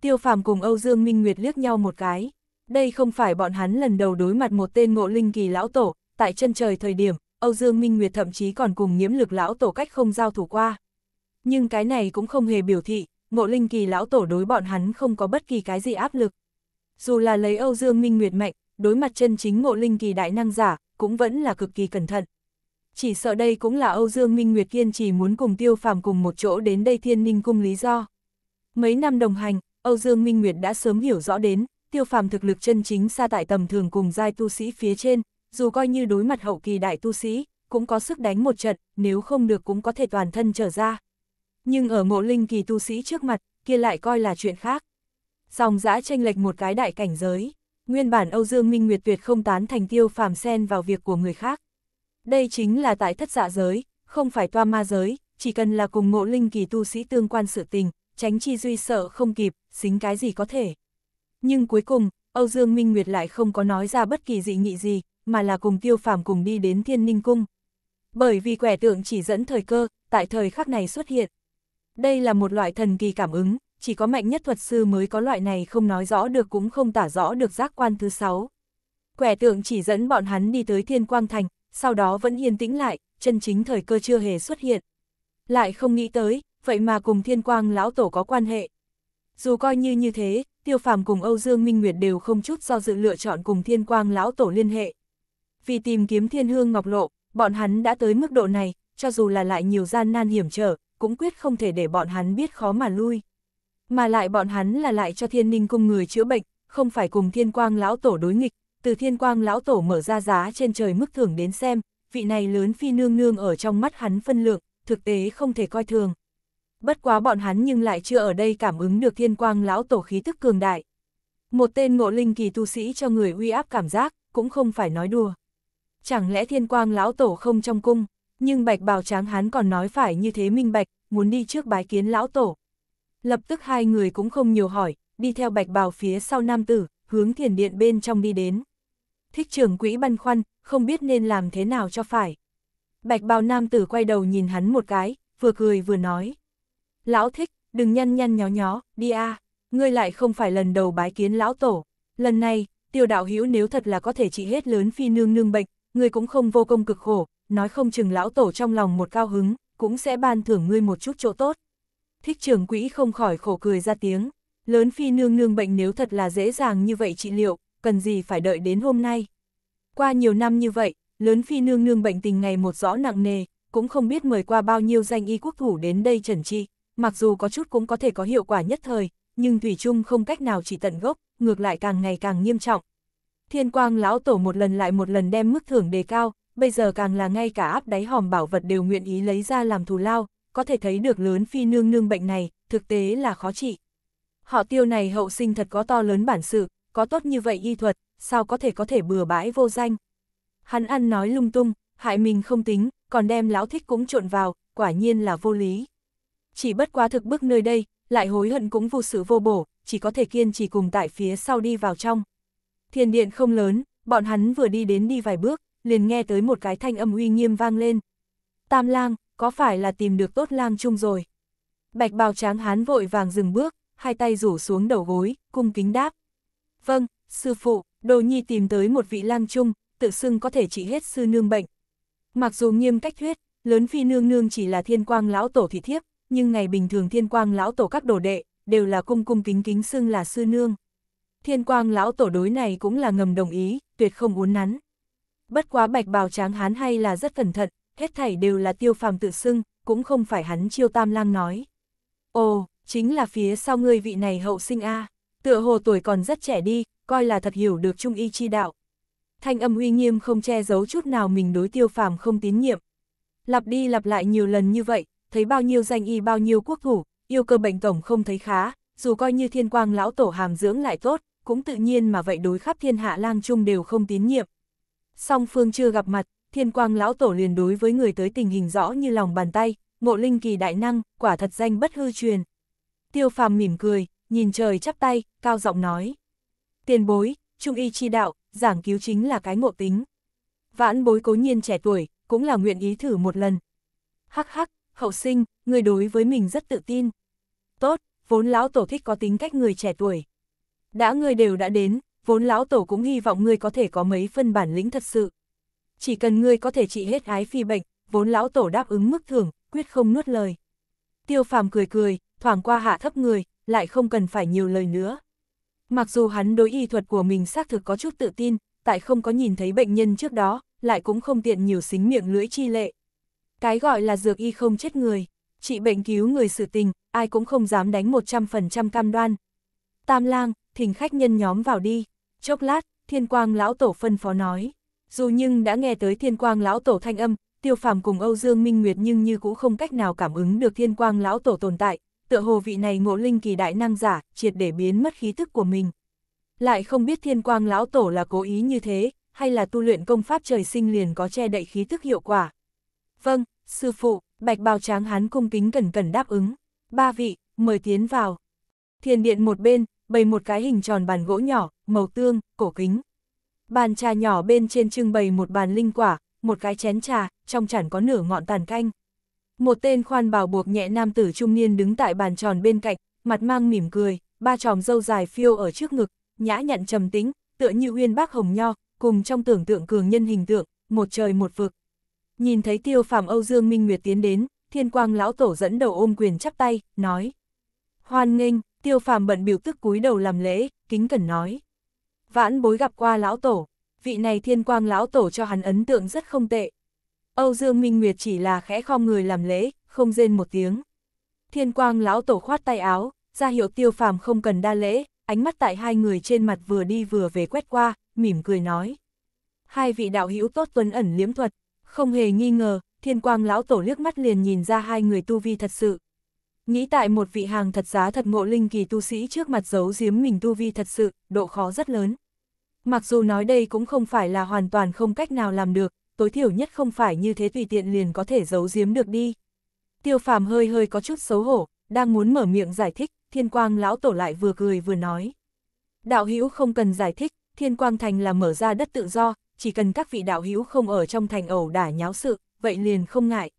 Tiêu phàm cùng Âu Dương Minh Nguyệt liếc nhau một cái. Đây không phải bọn hắn lần đầu đối mặt một tên ngộ linh kỳ lão tổ, tại chân trời thời điểm, Âu Dương Minh Nguyệt thậm chí còn cùng nghiễm lực lão tổ cách không giao thủ qua. Nhưng cái này cũng không hề biểu thị, ngộ linh kỳ lão tổ đối bọn hắn không có bất kỳ cái gì áp lực. Dù là lấy Âu Dương Minh Nguyệt mạnh, đối mặt chân chính ngộ linh kỳ đại năng giả, cũng vẫn là cực kỳ cẩn thận chỉ sợ đây cũng là Âu Dương Minh Nguyệt kiên trì muốn cùng tiêu phàm cùng một chỗ đến đây thiên ninh cung lý do. Mấy năm đồng hành, Âu Dương Minh Nguyệt đã sớm hiểu rõ đến, tiêu phàm thực lực chân chính xa tại tầm thường cùng giai tu sĩ phía trên, dù coi như đối mặt hậu kỳ đại tu sĩ, cũng có sức đánh một trận, nếu không được cũng có thể toàn thân trở ra. Nhưng ở mộ linh kỳ tu sĩ trước mặt, kia lại coi là chuyện khác. dòng giã tranh lệch một cái đại cảnh giới, nguyên bản Âu Dương Minh Nguyệt tuyệt không tán thành tiêu phàm xen vào việc của người khác. Đây chính là tại thất dạ giới, không phải toa ma giới, chỉ cần là cùng ngộ linh kỳ tu sĩ tương quan sự tình, tránh chi duy sợ không kịp, xính cái gì có thể. Nhưng cuối cùng, Âu Dương Minh Nguyệt lại không có nói ra bất kỳ dị nghị gì, mà là cùng tiêu phàm cùng đi đến thiên ninh cung. Bởi vì quẻ tượng chỉ dẫn thời cơ, tại thời khắc này xuất hiện. Đây là một loại thần kỳ cảm ứng, chỉ có mạnh nhất thuật sư mới có loại này không nói rõ được cũng không tả rõ được giác quan thứ sáu. Quẻ tượng chỉ dẫn bọn hắn đi tới thiên quang thành, sau đó vẫn yên tĩnh lại, chân chính thời cơ chưa hề xuất hiện. Lại không nghĩ tới, vậy mà cùng thiên quang lão tổ có quan hệ. Dù coi như như thế, tiêu phàm cùng Âu Dương Minh Nguyệt đều không chút do dự lựa chọn cùng thiên quang lão tổ liên hệ. Vì tìm kiếm thiên hương ngọc lộ, bọn hắn đã tới mức độ này, cho dù là lại nhiều gian nan hiểm trở, cũng quyết không thể để bọn hắn biết khó mà lui. Mà lại bọn hắn là lại cho thiên ninh cùng người chữa bệnh, không phải cùng thiên quang lão tổ đối nghịch, từ thiên quang lão tổ mở ra giá trên trời mức thưởng đến xem, vị này lớn phi nương nương ở trong mắt hắn phân lượng, thực tế không thể coi thường. Bất quá bọn hắn nhưng lại chưa ở đây cảm ứng được thiên quang lão tổ khí tức cường đại. Một tên ngộ linh kỳ tu sĩ cho người uy áp cảm giác, cũng không phải nói đùa. Chẳng lẽ thiên quang lão tổ không trong cung, nhưng bạch bào tráng hắn còn nói phải như thế minh bạch, muốn đi trước bái kiến lão tổ. Lập tức hai người cũng không nhiều hỏi, đi theo bạch bào phía sau nam tử, hướng thiền điện bên trong đi đến thích trưởng quỹ băn khoăn, không biết nên làm thế nào cho phải. Bạch bào nam tử quay đầu nhìn hắn một cái, vừa cười vừa nói. Lão thích, đừng nhăn nhăn nhó nhó, đi a ngươi lại không phải lần đầu bái kiến lão tổ. Lần này, tiêu đạo hữu nếu thật là có thể trị hết lớn phi nương nương bệnh, ngươi cũng không vô công cực khổ, nói không chừng lão tổ trong lòng một cao hứng, cũng sẽ ban thưởng ngươi một chút chỗ tốt. Thích trưởng quỹ không khỏi khổ cười ra tiếng, lớn phi nương nương bệnh nếu thật là dễ dàng như vậy trị liệu, cần gì phải đợi đến hôm nay. Qua nhiều năm như vậy, lớn phi nương nương bệnh tình ngày một rõ nặng nề, cũng không biết mời qua bao nhiêu danh y quốc thủ đến đây trần trị, mặc dù có chút cũng có thể có hiệu quả nhất thời, nhưng Thủy chung không cách nào chỉ tận gốc, ngược lại càng ngày càng nghiêm trọng. Thiên quang lão tổ một lần lại một lần đem mức thưởng đề cao, bây giờ càng là ngay cả áp đáy hòm bảo vật đều nguyện ý lấy ra làm thù lao, có thể thấy được lớn phi nương nương bệnh này, thực tế là khó trị. Họ tiêu này hậu sinh thật có to lớn bản sự, có tốt như vậy y thuật, sao có thể có thể bừa bãi vô danh. Hắn ăn nói lung tung, hại mình không tính, còn đem lão thích cũng trộn vào, quả nhiên là vô lý. Chỉ bất quá thực bước nơi đây, lại hối hận cũng vô sự vô bổ, chỉ có thể kiên trì cùng tại phía sau đi vào trong. Thiền điện không lớn, bọn hắn vừa đi đến đi vài bước, liền nghe tới một cái thanh âm uy nghiêm vang lên. Tam lang, có phải là tìm được tốt lang chung rồi? Bạch bào tráng hán vội vàng dừng bước, hai tay rủ xuống đầu gối, cung kính đáp, Vâng, sư phụ, đồ nhi tìm tới một vị lang trung, tự xưng có thể trị hết sư nương bệnh. Mặc dù nghiêm cách thuyết, lớn phi nương nương chỉ là thiên quang lão tổ thị thiếp, nhưng ngày bình thường thiên quang lão tổ các đồ đệ, đều là cung cung kính kính xưng là sư nương. Thiên quang lão tổ đối này cũng là ngầm đồng ý, tuyệt không uốn nắn. Bất quá bạch bào tráng hán hay là rất cẩn thận, hết thảy đều là tiêu phàm tự xưng, cũng không phải hắn chiêu tam lang nói. Ồ, chính là phía sau ngươi vị này hậu sinh a Tựa hồ tuổi còn rất trẻ đi, coi là thật hiểu được trung y chi đạo. Thanh âm uy nghiêm không che giấu chút nào mình đối tiêu phàm không tín nhiệm. Lặp đi lặp lại nhiều lần như vậy, thấy bao nhiêu danh y bao nhiêu quốc thủ, yêu cơ bệnh tổng không thấy khá, dù coi như thiên quang lão tổ hàm dưỡng lại tốt, cũng tự nhiên mà vậy đối khắp thiên hạ lang chung đều không tín nhiệm. Song phương chưa gặp mặt, thiên quang lão tổ liền đối với người tới tình hình rõ như lòng bàn tay, ngộ linh kỳ đại năng, quả thật danh bất hư truyền. Tiêu phàm mỉm cười, nhìn trời chắp tay, cao giọng nói. Tiền bối, trung y chi đạo, giảng cứu chính là cái ngộ tính. Vãn bối cố nhiên trẻ tuổi, cũng là nguyện ý thử một lần. Hắc hắc, hậu sinh, người đối với mình rất tự tin. Tốt, vốn lão tổ thích có tính cách người trẻ tuổi. Đã người đều đã đến, vốn lão tổ cũng hy vọng người có thể có mấy phân bản lĩnh thật sự. Chỉ cần người có thể trị hết ái phi bệnh, vốn lão tổ đáp ứng mức thưởng, quyết không nuốt lời. Tiêu phàm cười cười, thoảng qua hạ thấp người, lại không cần phải nhiều lời nữa. Mặc dù hắn đối y thuật của mình xác thực có chút tự tin, tại không có nhìn thấy bệnh nhân trước đó, lại cũng không tiện nhiều xính miệng lưỡi chi lệ. Cái gọi là dược y không chết người, trị bệnh cứu người sự tình, ai cũng không dám đánh 100% cam đoan. Tam lang, thỉnh khách nhân nhóm vào đi. Chốc lát, thiên quang lão tổ phân phó nói. Dù nhưng đã nghe tới thiên quang lão tổ thanh âm, tiêu phàm cùng Âu Dương Minh Nguyệt nhưng như cũng không cách nào cảm ứng được thiên quang lão tổ tồn tại, tựa hồ vị này ngộ linh kỳ đại năng giả, triệt để biến mất khí thức của mình. Lại không biết thiên quang lão tổ là cố ý như thế, hay là tu luyện công pháp trời sinh liền có che đậy khí thức hiệu quả. Vâng, sư phụ, bạch bào tráng hắn cung kính cẩn cẩn đáp ứng. Ba vị, mời tiến vào. Thiền điện một bên, bày một cái hình tròn bàn gỗ nhỏ, màu tương, cổ kính. Bàn trà nhỏ bên trên trưng bày một bàn linh quả, một cái chén trà, trong chản có nửa ngọn tàn canh. Một tên khoan bảo buộc nhẹ nam tử trung niên đứng tại bàn tròn bên cạnh, mặt mang mỉm cười, ba tròm dâu dài phiêu ở trước ngực, nhã nhặn trầm tính, tựa như uyên bác hồng nho, cùng trong tưởng tượng cường nhân hình tượng, một trời một vực. Nhìn thấy tiêu phàm Âu Dương Minh Nguyệt tiến đến, thiên quang lão tổ dẫn đầu ôm quyền chắp tay, nói. Hoan nghênh, tiêu phàm bận biểu tức cúi đầu làm lễ, kính cẩn nói. Vãn bối gặp qua lão tổ, vị này thiên quang lão tổ cho hắn ấn tượng rất không tệ, Âu Dương Minh Nguyệt chỉ là khẽ khom người làm lễ, không rên một tiếng. Thiên quang lão tổ khoát tay áo, ra hiệu tiêu phàm không cần đa lễ, ánh mắt tại hai người trên mặt vừa đi vừa về quét qua, mỉm cười nói. Hai vị đạo hữu tốt tuấn ẩn liếm thuật, không hề nghi ngờ, thiên quang lão tổ liếc mắt liền nhìn ra hai người tu vi thật sự. Nghĩ tại một vị hàng thật giá thật ngộ linh kỳ tu sĩ trước mặt giấu giếm mình tu vi thật sự, độ khó rất lớn. Mặc dù nói đây cũng không phải là hoàn toàn không cách nào làm được, tối thiểu nhất không phải như thế tùy tiện liền có thể giấu giếm được đi. Tiêu phàm hơi hơi có chút xấu hổ, đang muốn mở miệng giải thích, thiên quang lão tổ lại vừa cười vừa nói. Đạo hữu không cần giải thích, thiên quang thành là mở ra đất tự do, chỉ cần các vị đạo hữu không ở trong thành ẩu đả nháo sự, vậy liền không ngại.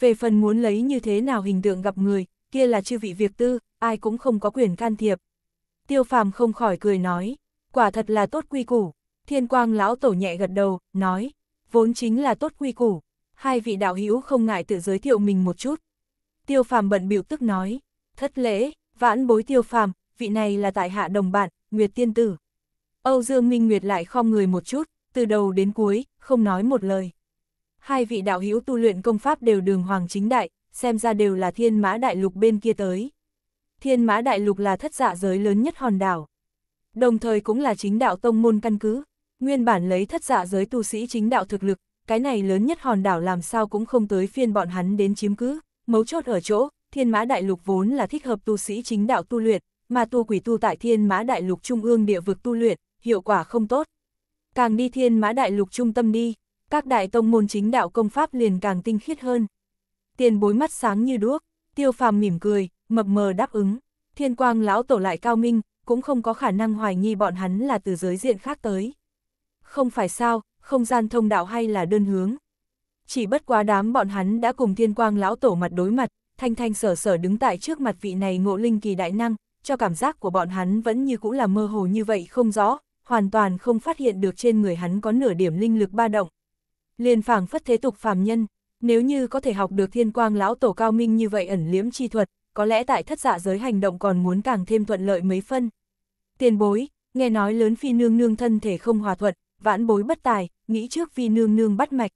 Về phần muốn lấy như thế nào hình tượng gặp người, kia là chư vị việc tư, ai cũng không có quyền can thiệp. Tiêu phàm không khỏi cười nói, quả thật là tốt quy củ. Thiên quang lão tổ nhẹ gật đầu, nói, vốn chính là tốt quy củ, hai vị đạo hữu không ngại tự giới thiệu mình một chút. Tiêu phàm bận biểu tức nói, thất lễ, vãn bối tiêu phàm, vị này là tại hạ đồng bạn, Nguyệt Tiên Tử. Âu Dương Minh Nguyệt lại khom người một chút, từ đầu đến cuối, không nói một lời. Hai vị đạo hữu tu luyện công pháp đều đường hoàng chính đại, xem ra đều là thiên mã đại lục bên kia tới. Thiên mã đại lục là thất dạ giới lớn nhất hòn đảo. Đồng thời cũng là chính đạo tông môn căn cứ, Nguyên bản lấy thất dạ giới tu sĩ chính đạo thực lực, cái này lớn nhất hòn đảo làm sao cũng không tới phiên bọn hắn đến chiếm cứ, mấu chốt ở chỗ, thiên mã đại lục vốn là thích hợp tu sĩ chính đạo tu luyện, mà tu quỷ tu tại thiên mã đại lục trung ương địa vực tu luyện, hiệu quả không tốt. Càng đi thiên mã đại lục trung tâm đi, các đại tông môn chính đạo công pháp liền càng tinh khiết hơn. Tiền bối mắt sáng như đuốc, tiêu phàm mỉm cười, mập mờ đáp ứng, thiên quang lão tổ lại cao minh, cũng không có khả năng hoài nghi bọn hắn là từ giới diện khác tới không phải sao, không gian thông đạo hay là đơn hướng. Chỉ bất quá đám bọn hắn đã cùng thiên quang lão tổ mặt đối mặt, thanh thanh sở sở đứng tại trước mặt vị này ngộ linh kỳ đại năng, cho cảm giác của bọn hắn vẫn như cũ là mơ hồ như vậy không rõ, hoàn toàn không phát hiện được trên người hắn có nửa điểm linh lực ba động. Liền phảng phất thế tục phàm nhân, nếu như có thể học được thiên quang lão tổ cao minh như vậy ẩn liếm chi thuật, có lẽ tại thất dạ giới hành động còn muốn càng thêm thuận lợi mấy phân. Tiền bối, nghe nói lớn phi nương nương thân thể không hòa thuận, vãn bối bất tài, nghĩ trước vì nương nương bắt mạch.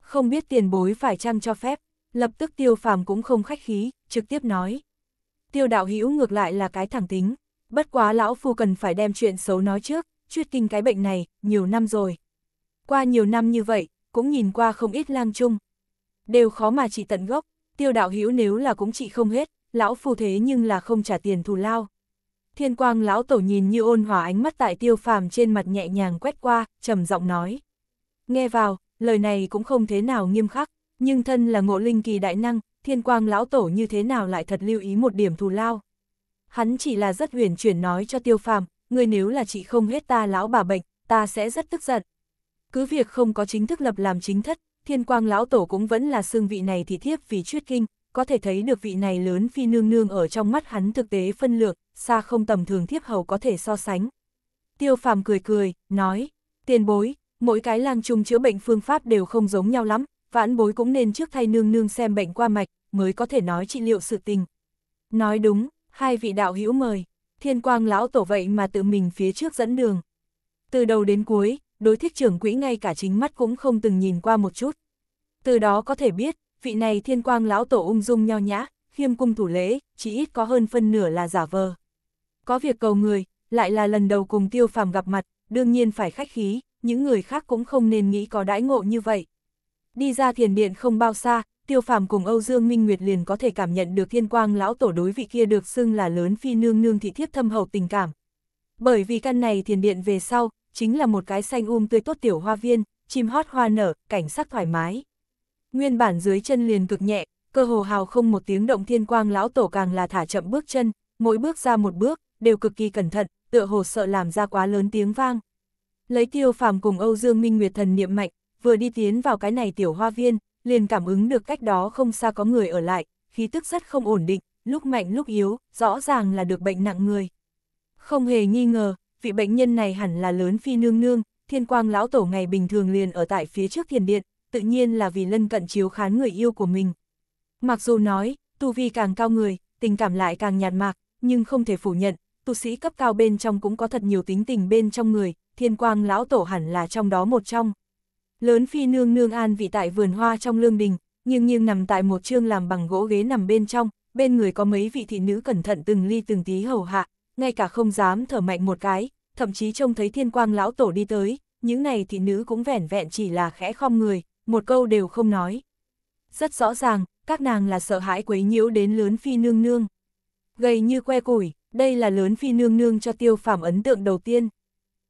Không biết tiền bối phải chăng cho phép, lập tức tiêu phàm cũng không khách khí, trực tiếp nói. Tiêu đạo hữu ngược lại là cái thẳng tính, bất quá lão phu cần phải đem chuyện xấu nói trước, chuyết kinh cái bệnh này, nhiều năm rồi. Qua nhiều năm như vậy, cũng nhìn qua không ít lang chung. Đều khó mà trị tận gốc, tiêu đạo hữu nếu là cũng trị không hết, lão phu thế nhưng là không trả tiền thù lao. Thiên quang lão tổ nhìn như ôn hòa ánh mắt tại tiêu phàm trên mặt nhẹ nhàng quét qua, trầm giọng nói. Nghe vào, lời này cũng không thế nào nghiêm khắc, nhưng thân là ngộ linh kỳ đại năng, thiên quang lão tổ như thế nào lại thật lưu ý một điểm thù lao. Hắn chỉ là rất huyền chuyển nói cho tiêu phàm, người nếu là chị không hết ta lão bà bệnh, ta sẽ rất tức giận. Cứ việc không có chính thức lập làm chính thất, thiên quang lão tổ cũng vẫn là xương vị này thì thiếp vì chuyết kinh, có thể thấy được vị này lớn phi nương nương ở trong mắt hắn thực tế phân lược, xa không tầm thường thiếp hầu có thể so sánh. Tiêu phàm cười cười, nói, tiền bối, mỗi cái lang trung chữa bệnh phương pháp đều không giống nhau lắm, vãn bối cũng nên trước thay nương nương xem bệnh qua mạch, mới có thể nói trị liệu sự tình. Nói đúng, hai vị đạo hữu mời, thiên quang lão tổ vậy mà tự mình phía trước dẫn đường. Từ đầu đến cuối, đối thích trưởng quỹ ngay cả chính mắt cũng không từng nhìn qua một chút. Từ đó có thể biết, vị này thiên quang lão tổ ung dung nho nhã, khiêm cung thủ lễ, chỉ ít có hơn phân nửa là giả vờ. Có việc cầu người, lại là lần đầu cùng tiêu phàm gặp mặt, đương nhiên phải khách khí, những người khác cũng không nên nghĩ có đãi ngộ như vậy. Đi ra thiền điện không bao xa, tiêu phàm cùng Âu Dương Minh Nguyệt liền có thể cảm nhận được thiên quang lão tổ đối vị kia được xưng là lớn phi nương nương thị thiếp thâm hậu tình cảm. Bởi vì căn này thiền điện về sau, chính là một cái xanh um tươi tốt tiểu hoa viên, chim hót hoa nở, cảnh sắc thoải mái. Nguyên bản dưới chân liền cực nhẹ, cơ hồ hào không một tiếng động thiên quang lão tổ càng là thả chậm bước chân, mỗi bước ra một bước, đều cực kỳ cẩn thận, tựa hồ sợ làm ra quá lớn tiếng vang. Lấy tiêu phàm cùng Âu Dương Minh Nguyệt thần niệm mạnh, vừa đi tiến vào cái này tiểu hoa viên, liền cảm ứng được cách đó không xa có người ở lại, khí tức rất không ổn định, lúc mạnh lúc yếu, rõ ràng là được bệnh nặng người. Không hề nghi ngờ, vị bệnh nhân này hẳn là lớn phi nương nương, thiên quang lão tổ ngày bình thường liền ở tại phía trước thiền điện, tự nhiên là vì lân cận chiếu khán người yêu của mình. Mặc dù nói, tu vi càng cao người, tình cảm lại càng nhạt mạc, nhưng không thể phủ nhận, tu sĩ cấp cao bên trong cũng có thật nhiều tính tình bên trong người, thiên quang lão tổ hẳn là trong đó một trong. Lớn phi nương nương an vị tại vườn hoa trong lương đình, nhưng nghiêng nằm tại một chương làm bằng gỗ ghế nằm bên trong, bên người có mấy vị thị nữ cẩn thận từng ly từng tí hầu hạ, ngay cả không dám thở mạnh một cái, thậm chí trông thấy thiên quang lão tổ đi tới, những này thị nữ cũng vẻn vẹn chỉ là khẽ khom người, một câu đều không nói. Rất rõ ràng, các nàng là sợ hãi quấy nhiễu đến lớn phi nương nương. Gầy như que củi, đây là lớn phi nương nương cho tiêu phàm ấn tượng đầu tiên.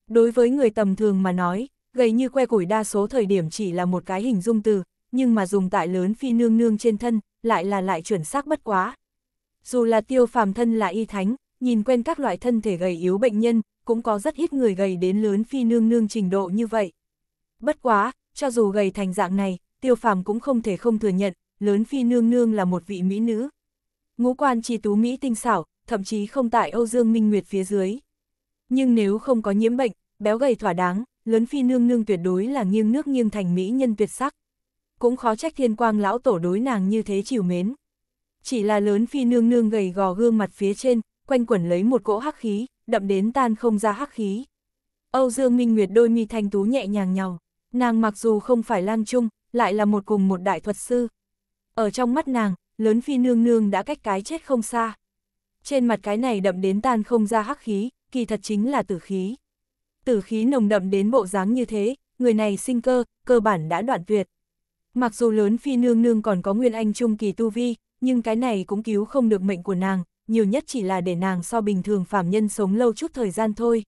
Đối với người tầm thường mà nói, gầy như que củi đa số thời điểm chỉ là một cái hình dung từ, nhưng mà dùng tại lớn phi nương nương trên thân, lại là lại chuẩn xác bất quá. Dù là tiêu phàm thân là y thánh, nhìn quen các loại thân thể gầy yếu bệnh nhân, cũng có rất ít người gầy đến lớn phi nương nương trình độ như vậy. Bất quá, cho dù gầy thành dạng này, tiêu phàm cũng không thể không thừa nhận, lớn phi nương nương là một vị mỹ nữ. Ngũ quan chi tú Mỹ tinh xảo, thậm chí không tại Âu Dương Minh Nguyệt phía dưới. Nhưng nếu không có nhiễm bệnh, béo gầy thỏa đáng, lớn phi nương nương tuyệt đối là nghiêng nước nghiêng thành mỹ nhân tuyệt sắc. Cũng khó trách thiên quang lão tổ đối nàng như thế chiều mến. Chỉ là lớn phi nương nương gầy gò gương mặt phía trên, quanh quẩn lấy một cỗ hắc khí, đậm đến tan không ra hắc khí. Âu Dương Minh Nguyệt đôi mi thanh tú nhẹ nhàng nhào, nàng mặc dù không phải lang trung, lại là một cùng một đại thuật sư. Ở trong mắt nàng, lớn phi nương nương đã cách cái chết không xa trên mặt cái này đậm đến tan không ra hắc khí, kỳ thật chính là tử khí. Tử khí nồng đậm đến bộ dáng như thế, người này sinh cơ, cơ bản đã đoạn tuyệt. Mặc dù lớn phi nương nương còn có nguyên anh trung kỳ tu vi, nhưng cái này cũng cứu không được mệnh của nàng, nhiều nhất chỉ là để nàng so bình thường phàm nhân sống lâu chút thời gian thôi.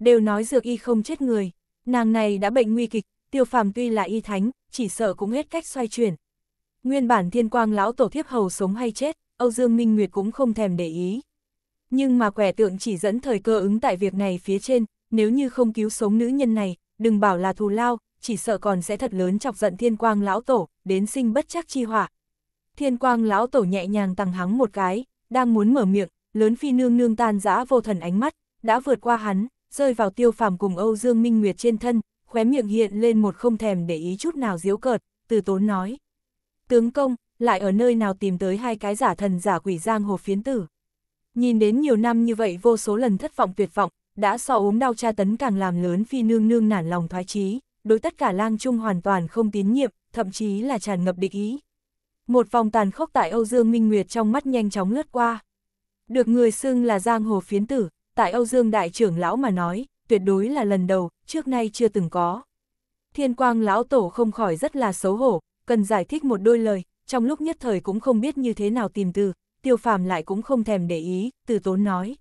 Đều nói dược y không chết người, nàng này đã bệnh nguy kịch, tiêu phàm tuy là y thánh, chỉ sợ cũng hết cách xoay chuyển. Nguyên bản thiên quang lão tổ thiếp hầu sống hay chết, Âu Dương Minh Nguyệt cũng không thèm để ý. Nhưng mà quẻ tượng chỉ dẫn thời cơ ứng tại việc này phía trên, nếu như không cứu sống nữ nhân này, đừng bảo là thù lao, chỉ sợ còn sẽ thật lớn chọc giận thiên quang lão tổ, đến sinh bất chắc chi họa. Thiên quang lão tổ nhẹ nhàng tăng hắng một cái, đang muốn mở miệng, lớn phi nương nương tan dã vô thần ánh mắt, đã vượt qua hắn, rơi vào tiêu phàm cùng Âu Dương Minh Nguyệt trên thân, khóe miệng hiện lên một không thèm để ý chút nào diếu cợt, từ tốn nói. Tướng công, lại ở nơi nào tìm tới hai cái giả thần giả quỷ giang hồ phiến tử. Nhìn đến nhiều năm như vậy vô số lần thất vọng tuyệt vọng, đã so ốm đau tra tấn càng làm lớn phi nương nương nản lòng thoái chí đối tất cả lang trung hoàn toàn không tín nhiệm, thậm chí là tràn ngập địch ý. Một vòng tàn khốc tại Âu Dương Minh Nguyệt trong mắt nhanh chóng lướt qua. Được người xưng là giang hồ phiến tử, tại Âu Dương đại trưởng lão mà nói, tuyệt đối là lần đầu, trước nay chưa từng có. Thiên quang lão tổ không khỏi rất là xấu hổ, cần giải thích một đôi lời, trong lúc nhất thời cũng không biết như thế nào tìm từ, tiêu phàm lại cũng không thèm để ý, từ tốn nói.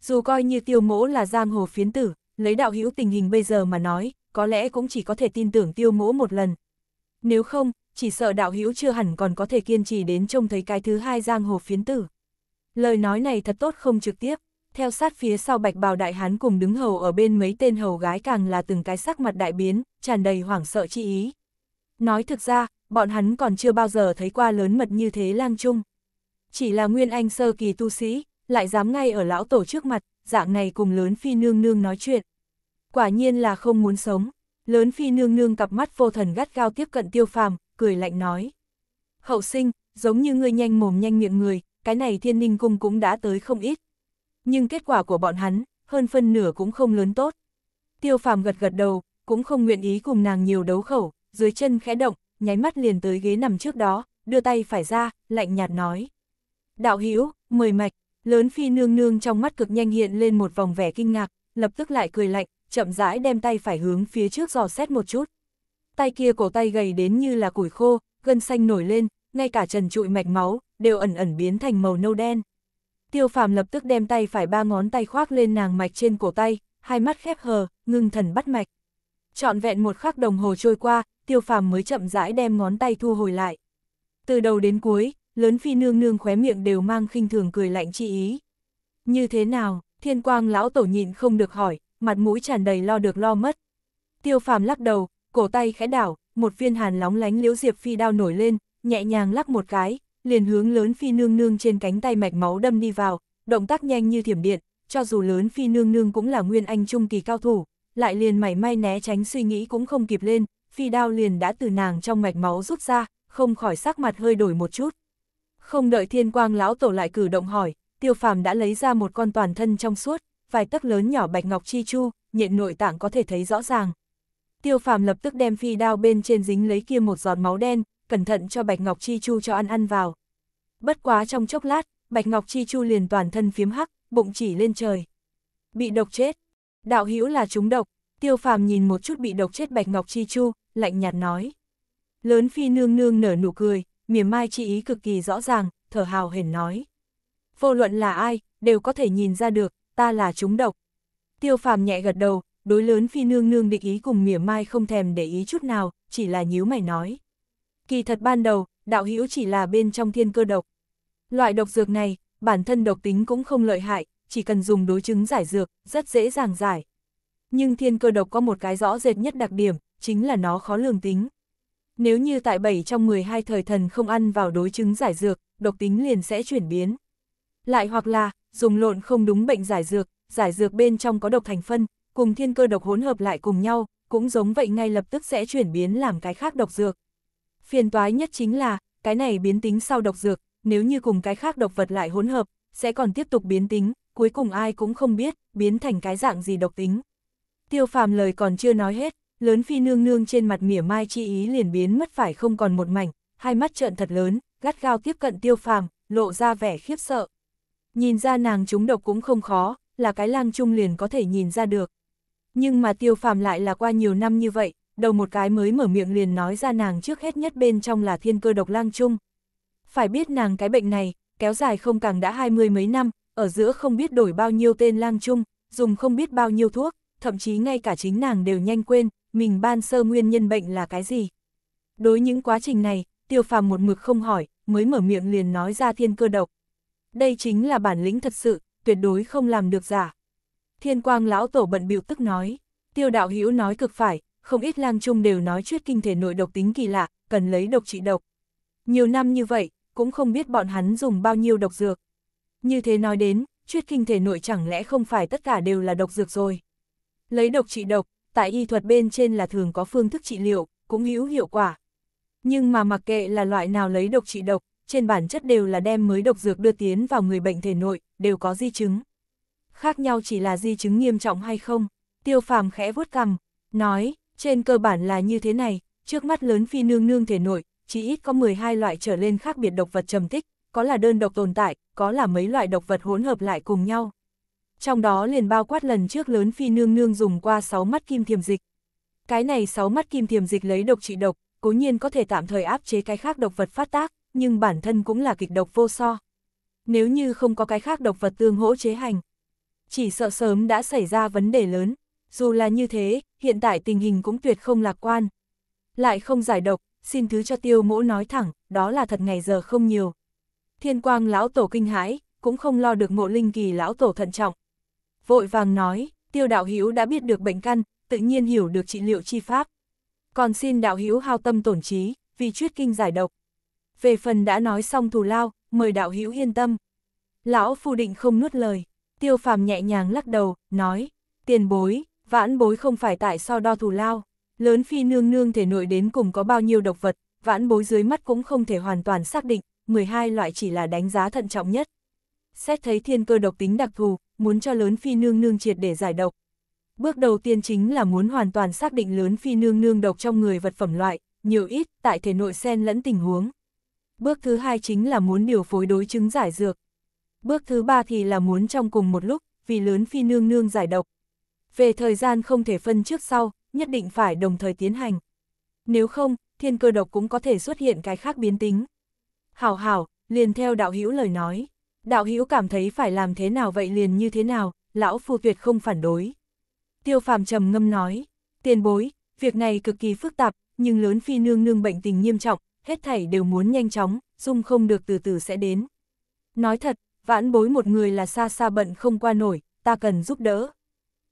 Dù coi như tiêu mỗ là giang hồ phiến tử, lấy đạo hữu tình hình bây giờ mà nói, có lẽ cũng chỉ có thể tin tưởng tiêu mỗ một lần. Nếu không, chỉ sợ đạo hữu chưa hẳn còn có thể kiên trì đến trông thấy cái thứ hai giang hồ phiến tử. Lời nói này thật tốt không trực tiếp, theo sát phía sau bạch bào đại hán cùng đứng hầu ở bên mấy tên hầu gái càng là từng cái sắc mặt đại biến, tràn đầy hoảng sợ chi ý. Nói thực ra, bọn hắn còn chưa bao giờ thấy qua lớn mật như thế lang trung. Chỉ là nguyên anh sơ kỳ tu sĩ, lại dám ngay ở lão tổ trước mặt, dạng này cùng lớn phi nương nương nói chuyện. Quả nhiên là không muốn sống, lớn phi nương nương cặp mắt vô thần gắt gao tiếp cận tiêu phàm, cười lạnh nói. Hậu sinh, giống như ngươi nhanh mồm nhanh miệng người, cái này thiên ninh cung cũng đã tới không ít. Nhưng kết quả của bọn hắn, hơn phân nửa cũng không lớn tốt. Tiêu phàm gật gật đầu, cũng không nguyện ý cùng nàng nhiều đấu khẩu, dưới chân khẽ động, nháy mắt liền tới ghế nằm trước đó, đưa tay phải ra, lạnh nhạt nói. Đạo Hữu mười mạch, lớn phi nương nương trong mắt cực nhanh hiện lên một vòng vẻ kinh ngạc, lập tức lại cười lạnh, chậm rãi đem tay phải hướng phía trước dò xét một chút. Tay kia cổ tay gầy đến như là củi khô, gân xanh nổi lên, ngay cả trần trụi mạch máu, đều ẩn ẩn biến thành màu nâu đen. Tiêu phàm lập tức đem tay phải ba ngón tay khoác lên nàng mạch trên cổ tay, hai mắt khép hờ, ngưng thần bắt mạch. Chọn vẹn một khắc đồng hồ trôi qua, tiêu phàm mới chậm rãi đem ngón tay thu hồi lại. Từ đầu đến cuối, lớn phi nương nương khóe miệng đều mang khinh thường cười lạnh chi ý. Như thế nào, thiên quang lão tổ nhịn không được hỏi, mặt mũi tràn đầy lo được lo mất. Tiêu phàm lắc đầu, cổ tay khẽ đảo, một viên hàn lóng lánh liễu diệp phi đao nổi lên, nhẹ nhàng lắc một cái, liền hướng lớn phi nương nương trên cánh tay mạch máu đâm đi vào, động tác nhanh như thiểm điện, cho dù lớn phi nương nương cũng là nguyên anh trung kỳ cao thủ, lại liền mảy may né tránh suy nghĩ cũng không kịp lên, phi đao liền đã từ nàng trong mạch máu rút ra, không khỏi sắc mặt hơi đổi một chút. Không đợi thiên quang lão tổ lại cử động hỏi, tiêu phàm đã lấy ra một con toàn thân trong suốt, vài tấc lớn nhỏ bạch ngọc chi chu, nhện nội tạng có thể thấy rõ ràng. Tiêu phàm lập tức đem phi đao bên trên dính lấy kia một giọt máu đen, cẩn thận cho bạch ngọc chi chu cho ăn ăn vào. Bất quá trong chốc lát, bạch ngọc chi chu liền toàn thân phiếm hắc, bụng chỉ lên trời. Bị độc chết. Đạo hữu là chúng độc, tiêu phàm nhìn một chút bị độc chết bạch ngọc chi chu, lạnh nhạt nói. Lớn phi nương nương nở nụ cười, mỉa mai chi ý cực kỳ rõ ràng, thở hào hển nói. Vô luận là ai, đều có thể nhìn ra được, ta là chúng độc. Tiêu phàm nhẹ gật đầu, đối lớn phi nương nương định ý cùng mỉa mai không thèm để ý chút nào, chỉ là nhíu mày nói. Kỳ thật ban đầu, đạo hữu chỉ là bên trong thiên cơ độc. Loại độc dược này, bản thân độc tính cũng không lợi hại, chỉ cần dùng đối chứng giải dược, rất dễ dàng giải. Nhưng thiên cơ độc có một cái rõ rệt nhất đặc điểm, chính là nó khó lường tính. Nếu như tại 7 trong 12 thời thần không ăn vào đối chứng giải dược, độc tính liền sẽ chuyển biến. Lại hoặc là, dùng lộn không đúng bệnh giải dược, giải dược bên trong có độc thành phân, cùng thiên cơ độc hỗn hợp lại cùng nhau, cũng giống vậy ngay lập tức sẽ chuyển biến làm cái khác độc dược. Phiền toái nhất chính là, cái này biến tính sau độc dược, nếu như cùng cái khác độc vật lại hỗn hợp, sẽ còn tiếp tục biến tính, cuối cùng ai cũng không biết, biến thành cái dạng gì độc tính. Tiêu phàm lời còn chưa nói hết, lớn phi nương nương trên mặt mỉa mai chi ý liền biến mất phải không còn một mảnh, hai mắt trợn thật lớn, gắt gao tiếp cận tiêu phàm, lộ ra vẻ khiếp sợ. Nhìn ra nàng trúng độc cũng không khó, là cái lang trung liền có thể nhìn ra được. Nhưng mà tiêu phàm lại là qua nhiều năm như vậy, đầu một cái mới mở miệng liền nói ra nàng trước hết nhất bên trong là thiên cơ độc lang trung. Phải biết nàng cái bệnh này, kéo dài không càng đã hai mươi mấy năm, ở giữa không biết đổi bao nhiêu tên lang trung, dùng không biết bao nhiêu thuốc, thậm chí ngay cả chính nàng đều nhanh quên, mình ban sơ nguyên nhân bệnh là cái gì. Đối những quá trình này, tiêu phàm một mực không hỏi, mới mở miệng liền nói ra thiên cơ độc. Đây chính là bản lĩnh thật sự, tuyệt đối không làm được giả. Thiên quang lão tổ bận biểu tức nói, tiêu đạo hữu nói cực phải, không ít lang trung đều nói chuyết kinh thể nội độc tính kỳ lạ, cần lấy độc trị độc. Nhiều năm như vậy, cũng không biết bọn hắn dùng bao nhiêu độc dược. Như thế nói đến, chuyết kinh thể nội chẳng lẽ không phải tất cả đều là độc dược rồi. Lấy độc trị độc, tại y thuật bên trên là thường có phương thức trị liệu, cũng hữu hiệu quả. Nhưng mà mặc kệ là loại nào lấy độc trị độc, trên bản chất đều là đem mới độc dược đưa tiến vào người bệnh thể nội, đều có di chứng. Khác nhau chỉ là di chứng nghiêm trọng hay không, tiêu phàm khẽ vuốt cằm, nói, trên cơ bản là như thế này, trước mắt lớn phi nương nương thể nội, chỉ ít có 12 loại trở lên khác biệt độc vật trầm tích, có là đơn độc tồn tại, có là mấy loại độc vật hỗn hợp lại cùng nhau trong đó liền bao quát lần trước lớn phi nương nương dùng qua 6 mắt kim thiềm dịch. Cái này 6 mắt kim thiềm dịch lấy độc trị độc, cố nhiên có thể tạm thời áp chế cái khác độc vật phát tác, nhưng bản thân cũng là kịch độc vô so. Nếu như không có cái khác độc vật tương hỗ chế hành, chỉ sợ sớm đã xảy ra vấn đề lớn. Dù là như thế, hiện tại tình hình cũng tuyệt không lạc quan. Lại không giải độc, xin thứ cho tiêu mỗ nói thẳng, đó là thật ngày giờ không nhiều. Thiên quang lão tổ kinh hãi, cũng không lo được mộ linh kỳ lão tổ thận trọng, vội vàng nói, tiêu đạo hữu đã biết được bệnh căn, tự nhiên hiểu được trị liệu chi pháp. Còn xin đạo hữu hao tâm tổn trí, vì chuyết kinh giải độc. Về phần đã nói xong thù lao, mời đạo hữu yên tâm. Lão phu định không nuốt lời, tiêu phàm nhẹ nhàng lắc đầu, nói, tiền bối, vãn bối không phải tại so đo thù lao, lớn phi nương nương thể nội đến cùng có bao nhiêu độc vật, vãn bối dưới mắt cũng không thể hoàn toàn xác định, 12 loại chỉ là đánh giá thận trọng nhất. Xét thấy thiên cơ độc tính đặc thù, muốn cho lớn phi nương nương triệt để giải độc. Bước đầu tiên chính là muốn hoàn toàn xác định lớn phi nương nương độc trong người vật phẩm loại, nhiều ít, tại thể nội sen lẫn tình huống. Bước thứ hai chính là muốn điều phối đối chứng giải dược. Bước thứ ba thì là muốn trong cùng một lúc, vì lớn phi nương nương giải độc. Về thời gian không thể phân trước sau, nhất định phải đồng thời tiến hành. Nếu không, thiên cơ độc cũng có thể xuất hiện cái khác biến tính. Hảo hảo, liền theo đạo hữu lời nói đạo hữu cảm thấy phải làm thế nào vậy liền như thế nào, lão phu tuyệt không phản đối. Tiêu phàm trầm ngâm nói, tiền bối, việc này cực kỳ phức tạp, nhưng lớn phi nương nương bệnh tình nghiêm trọng, hết thảy đều muốn nhanh chóng, dung không được từ từ sẽ đến. Nói thật, vãn bối một người là xa xa bận không qua nổi, ta cần giúp đỡ.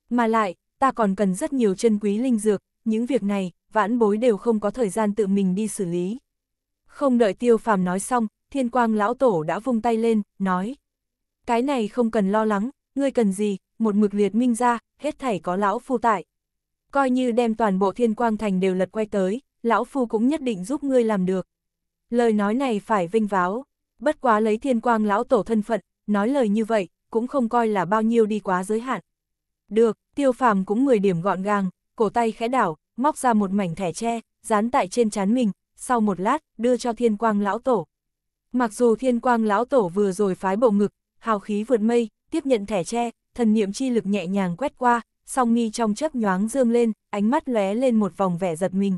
Mà lại, ta còn cần rất nhiều chân quý linh dược, những việc này, vãn bối đều không có thời gian tự mình đi xử lý. Không đợi tiêu phàm nói xong, thiên quang lão tổ đã vung tay lên, nói. Cái này không cần lo lắng, ngươi cần gì, một mực liệt minh ra, hết thảy có lão phu tại. Coi như đem toàn bộ thiên quang thành đều lật quay tới, lão phu cũng nhất định giúp ngươi làm được. Lời nói này phải vinh váo, bất quá lấy thiên quang lão tổ thân phận, nói lời như vậy, cũng không coi là bao nhiêu đi quá giới hạn. Được, tiêu phàm cũng 10 điểm gọn gàng, cổ tay khẽ đảo, móc ra một mảnh thẻ tre, dán tại trên chán mình, sau một lát, đưa cho thiên quang lão tổ. Mặc dù thiên quang lão tổ vừa rồi phái bộ ngực, hào khí vượt mây, tiếp nhận thẻ tre, thần niệm chi lực nhẹ nhàng quét qua, song mi trong chớp nhoáng dương lên, ánh mắt lóe lên một vòng vẻ giật mình.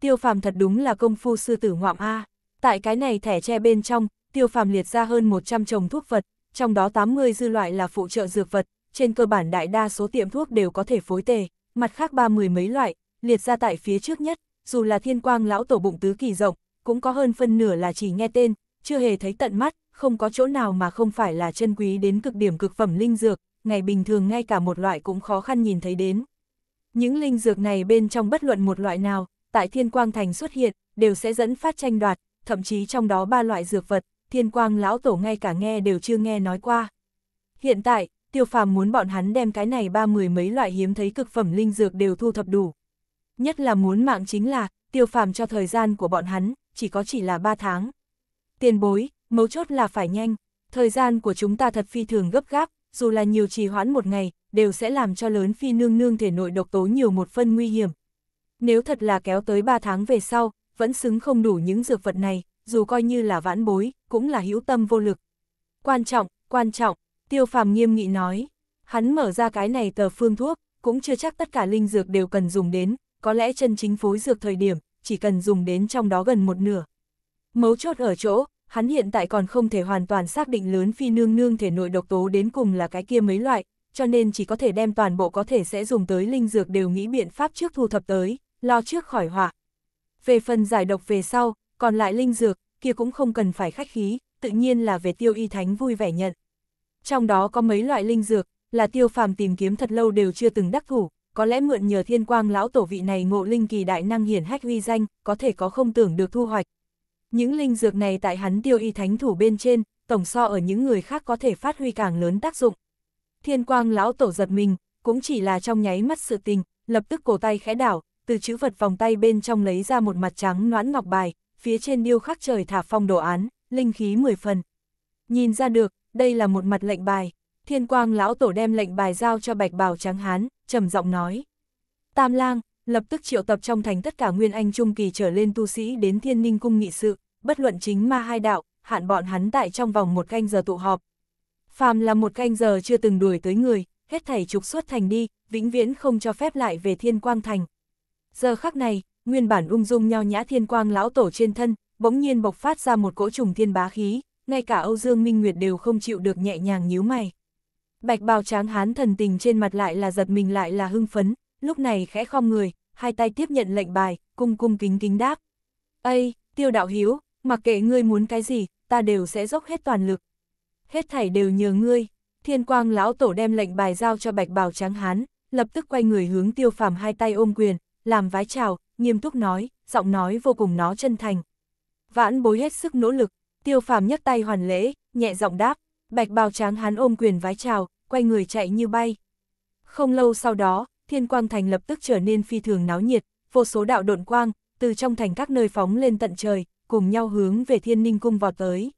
Tiêu phàm thật đúng là công phu sư tử ngoạm A. Tại cái này thẻ tre bên trong, tiêu phàm liệt ra hơn 100 trồng thuốc vật, trong đó 80 dư loại là phụ trợ dược vật, trên cơ bản đại đa số tiệm thuốc đều có thể phối tề, mặt khác ba mười mấy loại, liệt ra tại phía trước nhất, dù là thiên quang lão tổ bụng tứ kỳ rộng, cũng có hơn phân nửa là chỉ nghe tên, chưa hề thấy tận mắt, không có chỗ nào mà không phải là chân quý đến cực điểm cực phẩm linh dược, ngày bình thường ngay cả một loại cũng khó khăn nhìn thấy đến. Những linh dược này bên trong bất luận một loại nào, tại Thiên Quang Thành xuất hiện, đều sẽ dẫn phát tranh đoạt, thậm chí trong đó ba loại dược vật, Thiên Quang lão tổ ngay cả nghe đều chưa nghe nói qua. Hiện tại, Tiêu Phàm muốn bọn hắn đem cái này ba mười mấy loại hiếm thấy cực phẩm linh dược đều thu thập đủ. Nhất là muốn mạng chính là, Tiêu Phàm cho thời gian của bọn hắn chỉ có chỉ là ba tháng tiền bối, mấu chốt là phải nhanh, thời gian của chúng ta thật phi thường gấp gáp, dù là nhiều trì hoãn một ngày, đều sẽ làm cho lớn phi nương nương thể nội độc tố nhiều một phân nguy hiểm. Nếu thật là kéo tới 3 tháng về sau, vẫn xứng không đủ những dược vật này, dù coi như là vãn bối, cũng là hữu tâm vô lực. Quan trọng, quan trọng, tiêu phàm nghiêm nghị nói, hắn mở ra cái này tờ phương thuốc, cũng chưa chắc tất cả linh dược đều cần dùng đến, có lẽ chân chính phối dược thời điểm, chỉ cần dùng đến trong đó gần một nửa. Mấu chốt ở chỗ, hắn hiện tại còn không thể hoàn toàn xác định lớn phi nương nương thể nội độc tố đến cùng là cái kia mấy loại, cho nên chỉ có thể đem toàn bộ có thể sẽ dùng tới linh dược đều nghĩ biện pháp trước thu thập tới, lo trước khỏi họa. Về phần giải độc về sau, còn lại linh dược, kia cũng không cần phải khách khí, tự nhiên là về tiêu y thánh vui vẻ nhận. Trong đó có mấy loại linh dược, là tiêu phàm tìm kiếm thật lâu đều chưa từng đắc thủ, có lẽ mượn nhờ thiên quang lão tổ vị này ngộ linh kỳ đại năng hiển hách uy danh, có thể có không tưởng được thu hoạch, những linh dược này tại hắn tiêu y thánh thủ bên trên, tổng so ở những người khác có thể phát huy càng lớn tác dụng. Thiên quang lão tổ giật mình, cũng chỉ là trong nháy mắt sự tình, lập tức cổ tay khẽ đảo, từ chữ vật vòng tay bên trong lấy ra một mặt trắng noãn ngọc bài, phía trên điêu khắc trời thả phong đồ án, linh khí 10 phần. Nhìn ra được, đây là một mặt lệnh bài. Thiên quang lão tổ đem lệnh bài giao cho bạch bào trắng hán, trầm giọng nói. Tam lang, lập tức triệu tập trong thành tất cả nguyên anh trung kỳ trở lên tu sĩ đến thiên ninh cung nghị sự, bất luận chính ma hai đạo, hạn bọn hắn tại trong vòng một canh giờ tụ họp. Phàm là một canh giờ chưa từng đuổi tới người, hết thảy trục xuất thành đi, vĩnh viễn không cho phép lại về thiên quang thành. Giờ khắc này, nguyên bản ung dung nhao nhã thiên quang lão tổ trên thân, bỗng nhiên bộc phát ra một cỗ trùng thiên bá khí, ngay cả Âu Dương Minh Nguyệt đều không chịu được nhẹ nhàng nhíu mày. Bạch bào tráng hán thần tình trên mặt lại là giật mình lại là hưng phấn, lúc này khẽ khom người, hai tay tiếp nhận lệnh bài, cung cung kính kính đáp. Ây, tiêu đạo hiếu, mặc kệ ngươi muốn cái gì, ta đều sẽ dốc hết toàn lực. Hết thảy đều nhờ ngươi, thiên quang lão tổ đem lệnh bài giao cho bạch bào trắng hán, lập tức quay người hướng tiêu phàm hai tay ôm quyền, làm vái chào, nghiêm túc nói, giọng nói vô cùng nó chân thành. Vãn bối hết sức nỗ lực, tiêu phàm nhấc tay hoàn lễ, nhẹ giọng đáp, bạch bào tráng hán ôm quyền vái chào, quay người chạy như bay. Không lâu sau đó, thiên quang thành lập tức trở nên phi thường náo nhiệt, vô số đạo độn quang, từ trong thành các nơi phóng lên tận trời, cùng nhau hướng về thiên ninh cung vọt tới.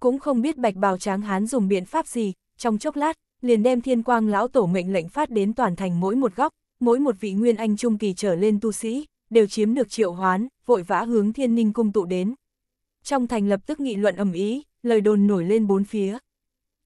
Cũng không biết bạch bào tráng hán dùng biện pháp gì, trong chốc lát, liền đem thiên quang lão tổ mệnh lệnh phát đến toàn thành mỗi một góc, mỗi một vị nguyên anh trung kỳ trở lên tu sĩ, đều chiếm được triệu hoán, vội vã hướng thiên ninh cung tụ đến. Trong thành lập tức nghị luận ầm ý, lời đồn nổi lên bốn phía.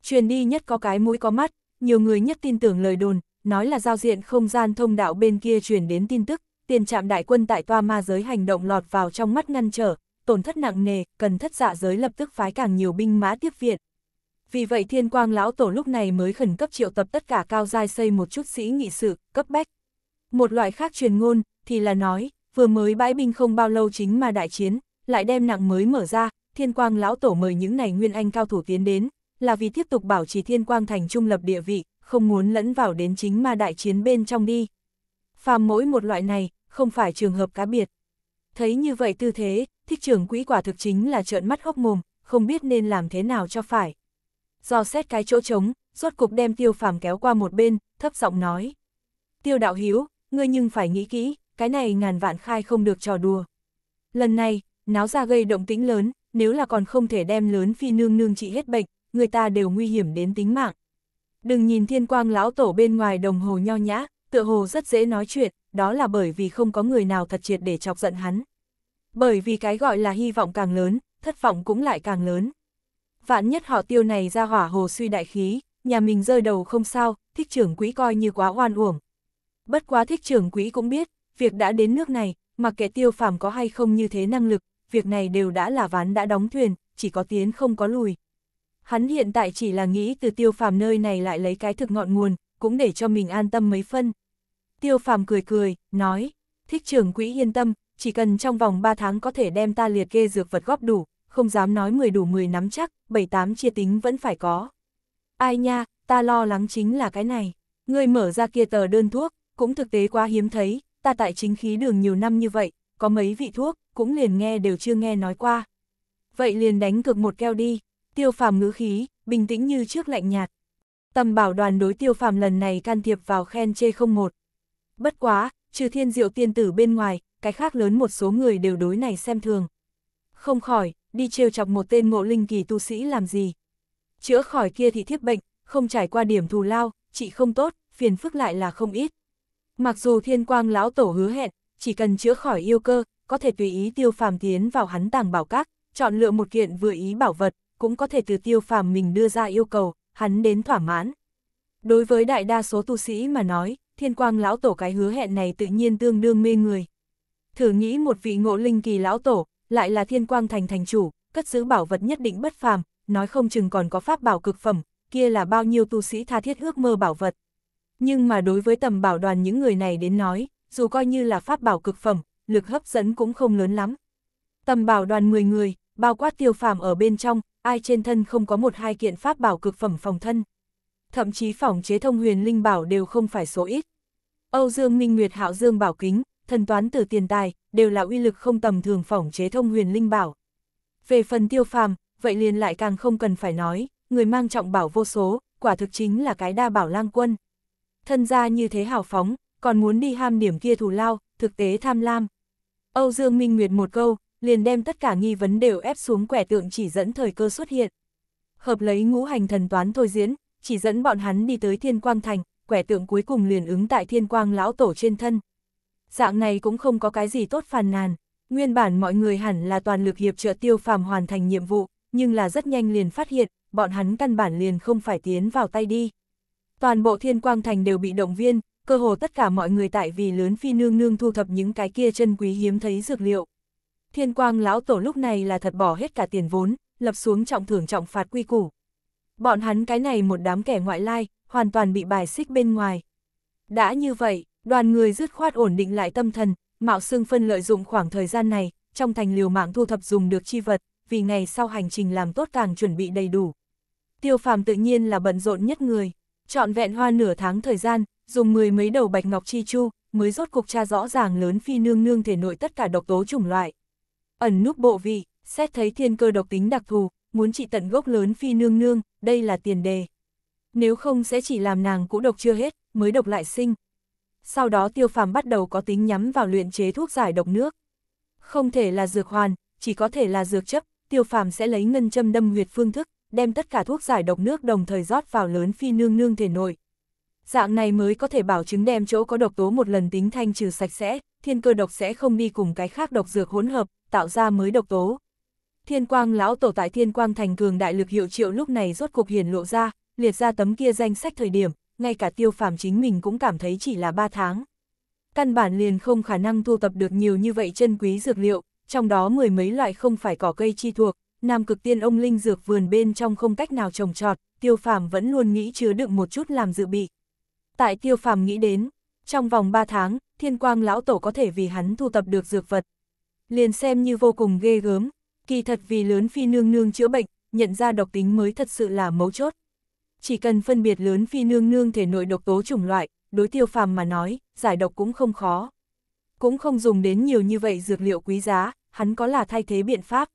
Truyền đi nhất có cái mũi có mắt, nhiều người nhất tin tưởng lời đồn, nói là giao diện không gian thông đạo bên kia truyền đến tin tức, tiền trạm đại quân tại toa ma giới hành động lọt vào trong mắt ngăn trở, tổn thất nặng nề, cần thất dạ giới lập tức phái càng nhiều binh mã tiếp viện. Vì vậy thiên quang lão tổ lúc này mới khẩn cấp triệu tập tất cả cao giai xây một chút sĩ nghị sự, cấp bách. Một loại khác truyền ngôn, thì là nói, vừa mới bãi binh không bao lâu chính mà đại chiến, lại đem nặng mới mở ra, thiên quang lão tổ mời những này nguyên anh cao thủ tiến đến, là vì tiếp tục bảo trì thiên quang thành trung lập địa vị, không muốn lẫn vào đến chính ma đại chiến bên trong đi. Phàm mỗi một loại này, không phải trường hợp cá biệt. Thấy như vậy tư thế, thích trưởng quỹ quả thực chính là trợn mắt hốc mồm, không biết nên làm thế nào cho phải. Do xét cái chỗ trống, rốt cục đem tiêu phàm kéo qua một bên, thấp giọng nói. Tiêu đạo hiếu, ngươi nhưng phải nghĩ kỹ, cái này ngàn vạn khai không được trò đùa. Lần này, náo ra gây động tĩnh lớn, nếu là còn không thể đem lớn phi nương nương trị hết bệnh, người ta đều nguy hiểm đến tính mạng. Đừng nhìn thiên quang lão tổ bên ngoài đồng hồ nho nhã, tựa hồ rất dễ nói chuyện, đó là bởi vì không có người nào thật triệt để chọc giận hắn. Bởi vì cái gọi là hy vọng càng lớn, thất vọng cũng lại càng lớn. Vạn nhất họ tiêu này ra hỏa hồ suy đại khí, nhà mình rơi đầu không sao, thích trưởng quỹ coi như quá oan uổng. Bất quá thích trưởng quỹ cũng biết, việc đã đến nước này, mặc kệ tiêu phàm có hay không như thế năng lực, việc này đều đã là ván đã đóng thuyền, chỉ có tiến không có lùi. Hắn hiện tại chỉ là nghĩ từ tiêu phàm nơi này lại lấy cái thực ngọn nguồn, cũng để cho mình an tâm mấy phân. Tiêu phàm cười cười, nói, thích trưởng quỹ yên tâm, chỉ cần trong vòng 3 tháng có thể đem ta liệt kê dược vật góp đủ, không dám nói 10 đủ 10 nắm chắc, 7-8 chia tính vẫn phải có. Ai nha, ta lo lắng chính là cái này. Ngươi mở ra kia tờ đơn thuốc, cũng thực tế quá hiếm thấy, ta tại chính khí đường nhiều năm như vậy, có mấy vị thuốc, cũng liền nghe đều chưa nghe nói qua. Vậy liền đánh cực một keo đi, tiêu phàm ngữ khí, bình tĩnh như trước lạnh nhạt. Tầm bảo đoàn đối tiêu phàm lần này can thiệp vào khen chê không một. Bất quá, trừ thiên diệu tiên tử bên ngoài, cái khác lớn một số người đều đối này xem thường. Không khỏi, đi trêu chọc một tên ngộ linh kỳ tu sĩ làm gì. Chữa khỏi kia thì thiếp bệnh, không trải qua điểm thù lao, chị không tốt, phiền phức lại là không ít. Mặc dù thiên quang lão tổ hứa hẹn, chỉ cần chữa khỏi yêu cơ, có thể tùy ý tiêu phàm tiến vào hắn tàng bảo các, chọn lựa một kiện vừa ý bảo vật, cũng có thể từ tiêu phàm mình đưa ra yêu cầu, hắn đến thỏa mãn. Đối với đại đa số tu sĩ mà nói, thiên quang lão tổ cái hứa hẹn này tự nhiên tương đương mê người. Thử nghĩ một vị ngộ linh kỳ lão tổ, lại là thiên quang thành thành chủ, cất giữ bảo vật nhất định bất phàm, nói không chừng còn có pháp bảo cực phẩm, kia là bao nhiêu tu sĩ tha thiết ước mơ bảo vật. Nhưng mà đối với tầm bảo đoàn những người này đến nói, dù coi như là pháp bảo cực phẩm, lực hấp dẫn cũng không lớn lắm. Tầm bảo đoàn 10 người, bao quát tiêu phàm ở bên trong, ai trên thân không có một hai kiện pháp bảo cực phẩm phòng thân. Thậm chí phòng chế thông huyền linh bảo đều không phải số ít. Âu Dương Minh Nguyệt Hạo Dương bảo kính, thần toán từ tiền tài, đều là uy lực không tầm thường phòng chế thông huyền linh bảo. Về phần tiêu phàm, vậy liền lại càng không cần phải nói, người mang trọng bảo vô số, quả thực chính là cái đa bảo lang quân. Thân gia như thế hào phóng, còn muốn đi ham điểm kia thù lao, thực tế tham lam. Âu Dương Minh Nguyệt một câu, liền đem tất cả nghi vấn đều ép xuống quẻ tượng chỉ dẫn thời cơ xuất hiện. Hợp lấy ngũ hành thần toán thôi diễn, chỉ dẫn bọn hắn đi tới thiên quang thành, quẻ tượng cuối cùng liền ứng tại thiên quang lão tổ trên thân. Dạng này cũng không có cái gì tốt phàn nàn, nguyên bản mọi người hẳn là toàn lực hiệp trợ tiêu phàm hoàn thành nhiệm vụ, nhưng là rất nhanh liền phát hiện, bọn hắn căn bản liền không phải tiến vào tay đi. Toàn bộ thiên quang thành đều bị động viên, cơ hồ tất cả mọi người tại vì lớn phi nương nương thu thập những cái kia chân quý hiếm thấy dược liệu. Thiên quang lão tổ lúc này là thật bỏ hết cả tiền vốn, lập xuống trọng thưởng trọng phạt quy củ. Bọn hắn cái này một đám kẻ ngoại lai, hoàn toàn bị bài xích bên ngoài. Đã như vậy, đoàn người dứt khoát ổn định lại tâm thần, mạo xương phân lợi dụng khoảng thời gian này, trong thành liều mạng thu thập dùng được chi vật, vì ngày sau hành trình làm tốt càng chuẩn bị đầy đủ. Tiêu phàm tự nhiên là bận rộn nhất người, chọn vẹn hoa nửa tháng thời gian, dùng mười mấy đầu bạch ngọc chi chu, mới rốt cục tra rõ ràng lớn phi nương nương thể nội tất cả độc tố chủng loại. Ẩn núp bộ vị, xét thấy thiên cơ độc tính đặc thù, muốn trị tận gốc lớn phi nương nương, đây là tiền đề. Nếu không sẽ chỉ làm nàng cũ độc chưa hết, mới độc lại sinh. Sau đó tiêu phàm bắt đầu có tính nhắm vào luyện chế thuốc giải độc nước. Không thể là dược hoàn, chỉ có thể là dược chấp, tiêu phàm sẽ lấy ngân châm đâm huyệt phương thức, đem tất cả thuốc giải độc nước đồng thời rót vào lớn phi nương nương thể nội. Dạng này mới có thể bảo chứng đem chỗ có độc tố một lần tính thanh trừ sạch sẽ, thiên cơ độc sẽ không đi cùng cái khác độc dược hỗn hợp, tạo ra mới độc tố. Thiên quang lão tổ tại thiên quang thành cường đại lực hiệu triệu lúc này rốt cục hiển lộ ra, liệt ra tấm kia danh sách thời điểm, ngay cả tiêu phàm chính mình cũng cảm thấy chỉ là 3 tháng. Căn bản liền không khả năng thu tập được nhiều như vậy chân quý dược liệu, trong đó mười mấy loại không phải cỏ cây chi thuộc, nam cực tiên ông linh dược vườn bên trong không cách nào trồng trọt, tiêu phàm vẫn luôn nghĩ chứa đựng một chút làm dự bị. Tại tiêu phàm nghĩ đến, trong vòng 3 tháng, thiên quang lão tổ có thể vì hắn thu tập được dược vật, liền xem như vô cùng ghê gớm, kỳ thật vì lớn phi nương nương chữa bệnh, nhận ra độc tính mới thật sự là mấu chốt. Chỉ cần phân biệt lớn phi nương nương thể nội độc tố chủng loại, đối tiêu phàm mà nói, giải độc cũng không khó. Cũng không dùng đến nhiều như vậy dược liệu quý giá, hắn có là thay thế biện pháp.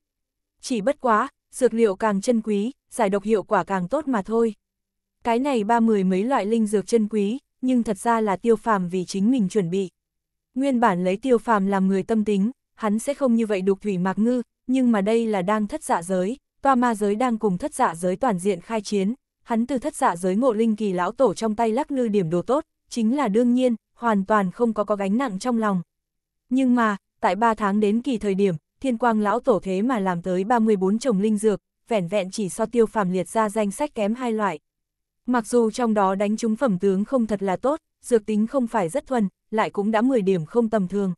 Chỉ bất quá, dược liệu càng chân quý, giải độc hiệu quả càng tốt mà thôi. Cái này ba mười mấy loại linh dược chân quý, nhưng thật ra là tiêu phàm vì chính mình chuẩn bị. Nguyên bản lấy tiêu phàm làm người tâm tính, hắn sẽ không như vậy đục thủy mạc ngư, nhưng mà đây là đang thất dạ giới, toa ma giới đang cùng thất dạ giới toàn diện khai chiến, hắn từ thất dạ giới ngộ linh kỳ lão tổ trong tay lắc lư điểm đồ tốt, chính là đương nhiên, hoàn toàn không có có gánh nặng trong lòng. Nhưng mà, tại 3 tháng đến kỳ thời điểm, thiên quang lão tổ thế mà làm tới 34 chồng linh dược, vẻn vẹn chỉ so tiêu phàm liệt ra danh sách kém hai loại. Mặc dù trong đó đánh trúng phẩm tướng không thật là tốt, dược tính không phải rất thuần, lại cũng đã 10 điểm không tầm thường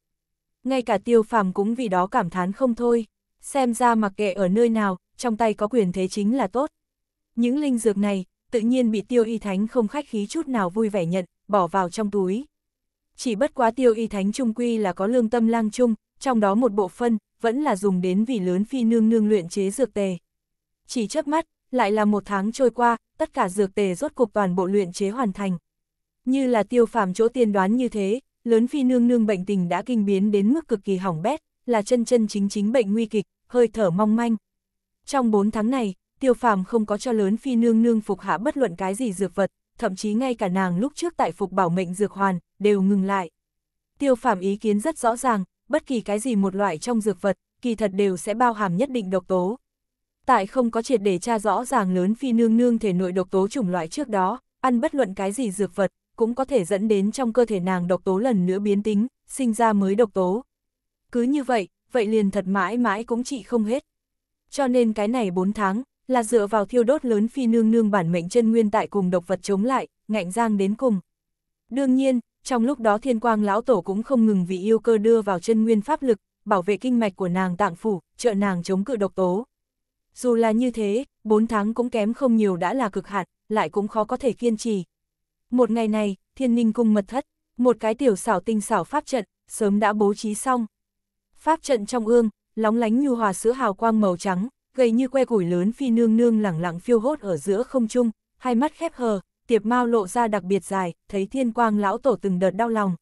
ngay cả tiêu phàm cũng vì đó cảm thán không thôi, xem ra mặc kệ ở nơi nào, trong tay có quyền thế chính là tốt. Những linh dược này, tự nhiên bị tiêu y thánh không khách khí chút nào vui vẻ nhận, bỏ vào trong túi. Chỉ bất quá tiêu y thánh trung quy là có lương tâm lang chung, trong đó một bộ phân, vẫn là dùng đến vì lớn phi nương nương luyện chế dược tề. Chỉ chớp mắt, lại là một tháng trôi qua, tất cả dược tề rốt cục toàn bộ luyện chế hoàn thành. Như là tiêu phàm chỗ tiên đoán như thế, lớn phi nương nương bệnh tình đã kinh biến đến mức cực kỳ hỏng bét, là chân chân chính chính bệnh nguy kịch, hơi thở mong manh. Trong 4 tháng này, tiêu phàm không có cho lớn phi nương nương phục hạ bất luận cái gì dược vật, thậm chí ngay cả nàng lúc trước tại phục bảo mệnh dược hoàn, đều ngừng lại. Tiêu phàm ý kiến rất rõ ràng, bất kỳ cái gì một loại trong dược vật, kỳ thật đều sẽ bao hàm nhất định độc tố. Tại không có triệt để tra rõ ràng lớn phi nương nương thể nội độc tố chủng loại trước đó, ăn bất luận cái gì dược vật, cũng có thể dẫn đến trong cơ thể nàng độc tố lần nữa biến tính, sinh ra mới độc tố. Cứ như vậy, vậy liền thật mãi mãi cũng trị không hết. Cho nên cái này 4 tháng, là dựa vào thiêu đốt lớn phi nương nương bản mệnh chân nguyên tại cùng độc vật chống lại, ngạnh giang đến cùng. Đương nhiên, trong lúc đó thiên quang lão tổ cũng không ngừng vì yêu cơ đưa vào chân nguyên pháp lực, bảo vệ kinh mạch của nàng tạng phủ, trợ nàng chống cự độc tố. Dù là như thế, 4 tháng cũng kém không nhiều đã là cực hạn, lại cũng khó có thể kiên trì, một ngày này, thiên ninh cung mật thất, một cái tiểu xảo tinh xảo pháp trận, sớm đã bố trí xong. Pháp trận trong ương, lóng lánh như hòa sữa hào quang màu trắng, gầy như que củi lớn phi nương nương lẳng lặng phiêu hốt ở giữa không trung, hai mắt khép hờ, tiệp mao lộ ra đặc biệt dài, thấy thiên quang lão tổ từng đợt đau lòng.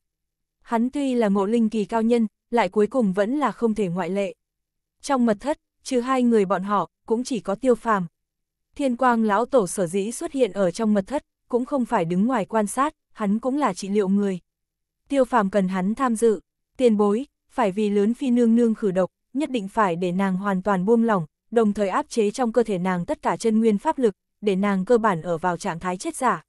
Hắn tuy là ngộ linh kỳ cao nhân, lại cuối cùng vẫn là không thể ngoại lệ. Trong mật thất, trừ hai người bọn họ, cũng chỉ có tiêu phàm. Thiên quang lão tổ sở dĩ xuất hiện ở trong mật thất, cũng không phải đứng ngoài quan sát, hắn cũng là trị liệu người. Tiêu phàm cần hắn tham dự, tiền bối, phải vì lớn phi nương nương khử độc, nhất định phải để nàng hoàn toàn buông lỏng, đồng thời áp chế trong cơ thể nàng tất cả chân nguyên pháp lực, để nàng cơ bản ở vào trạng thái chết giả.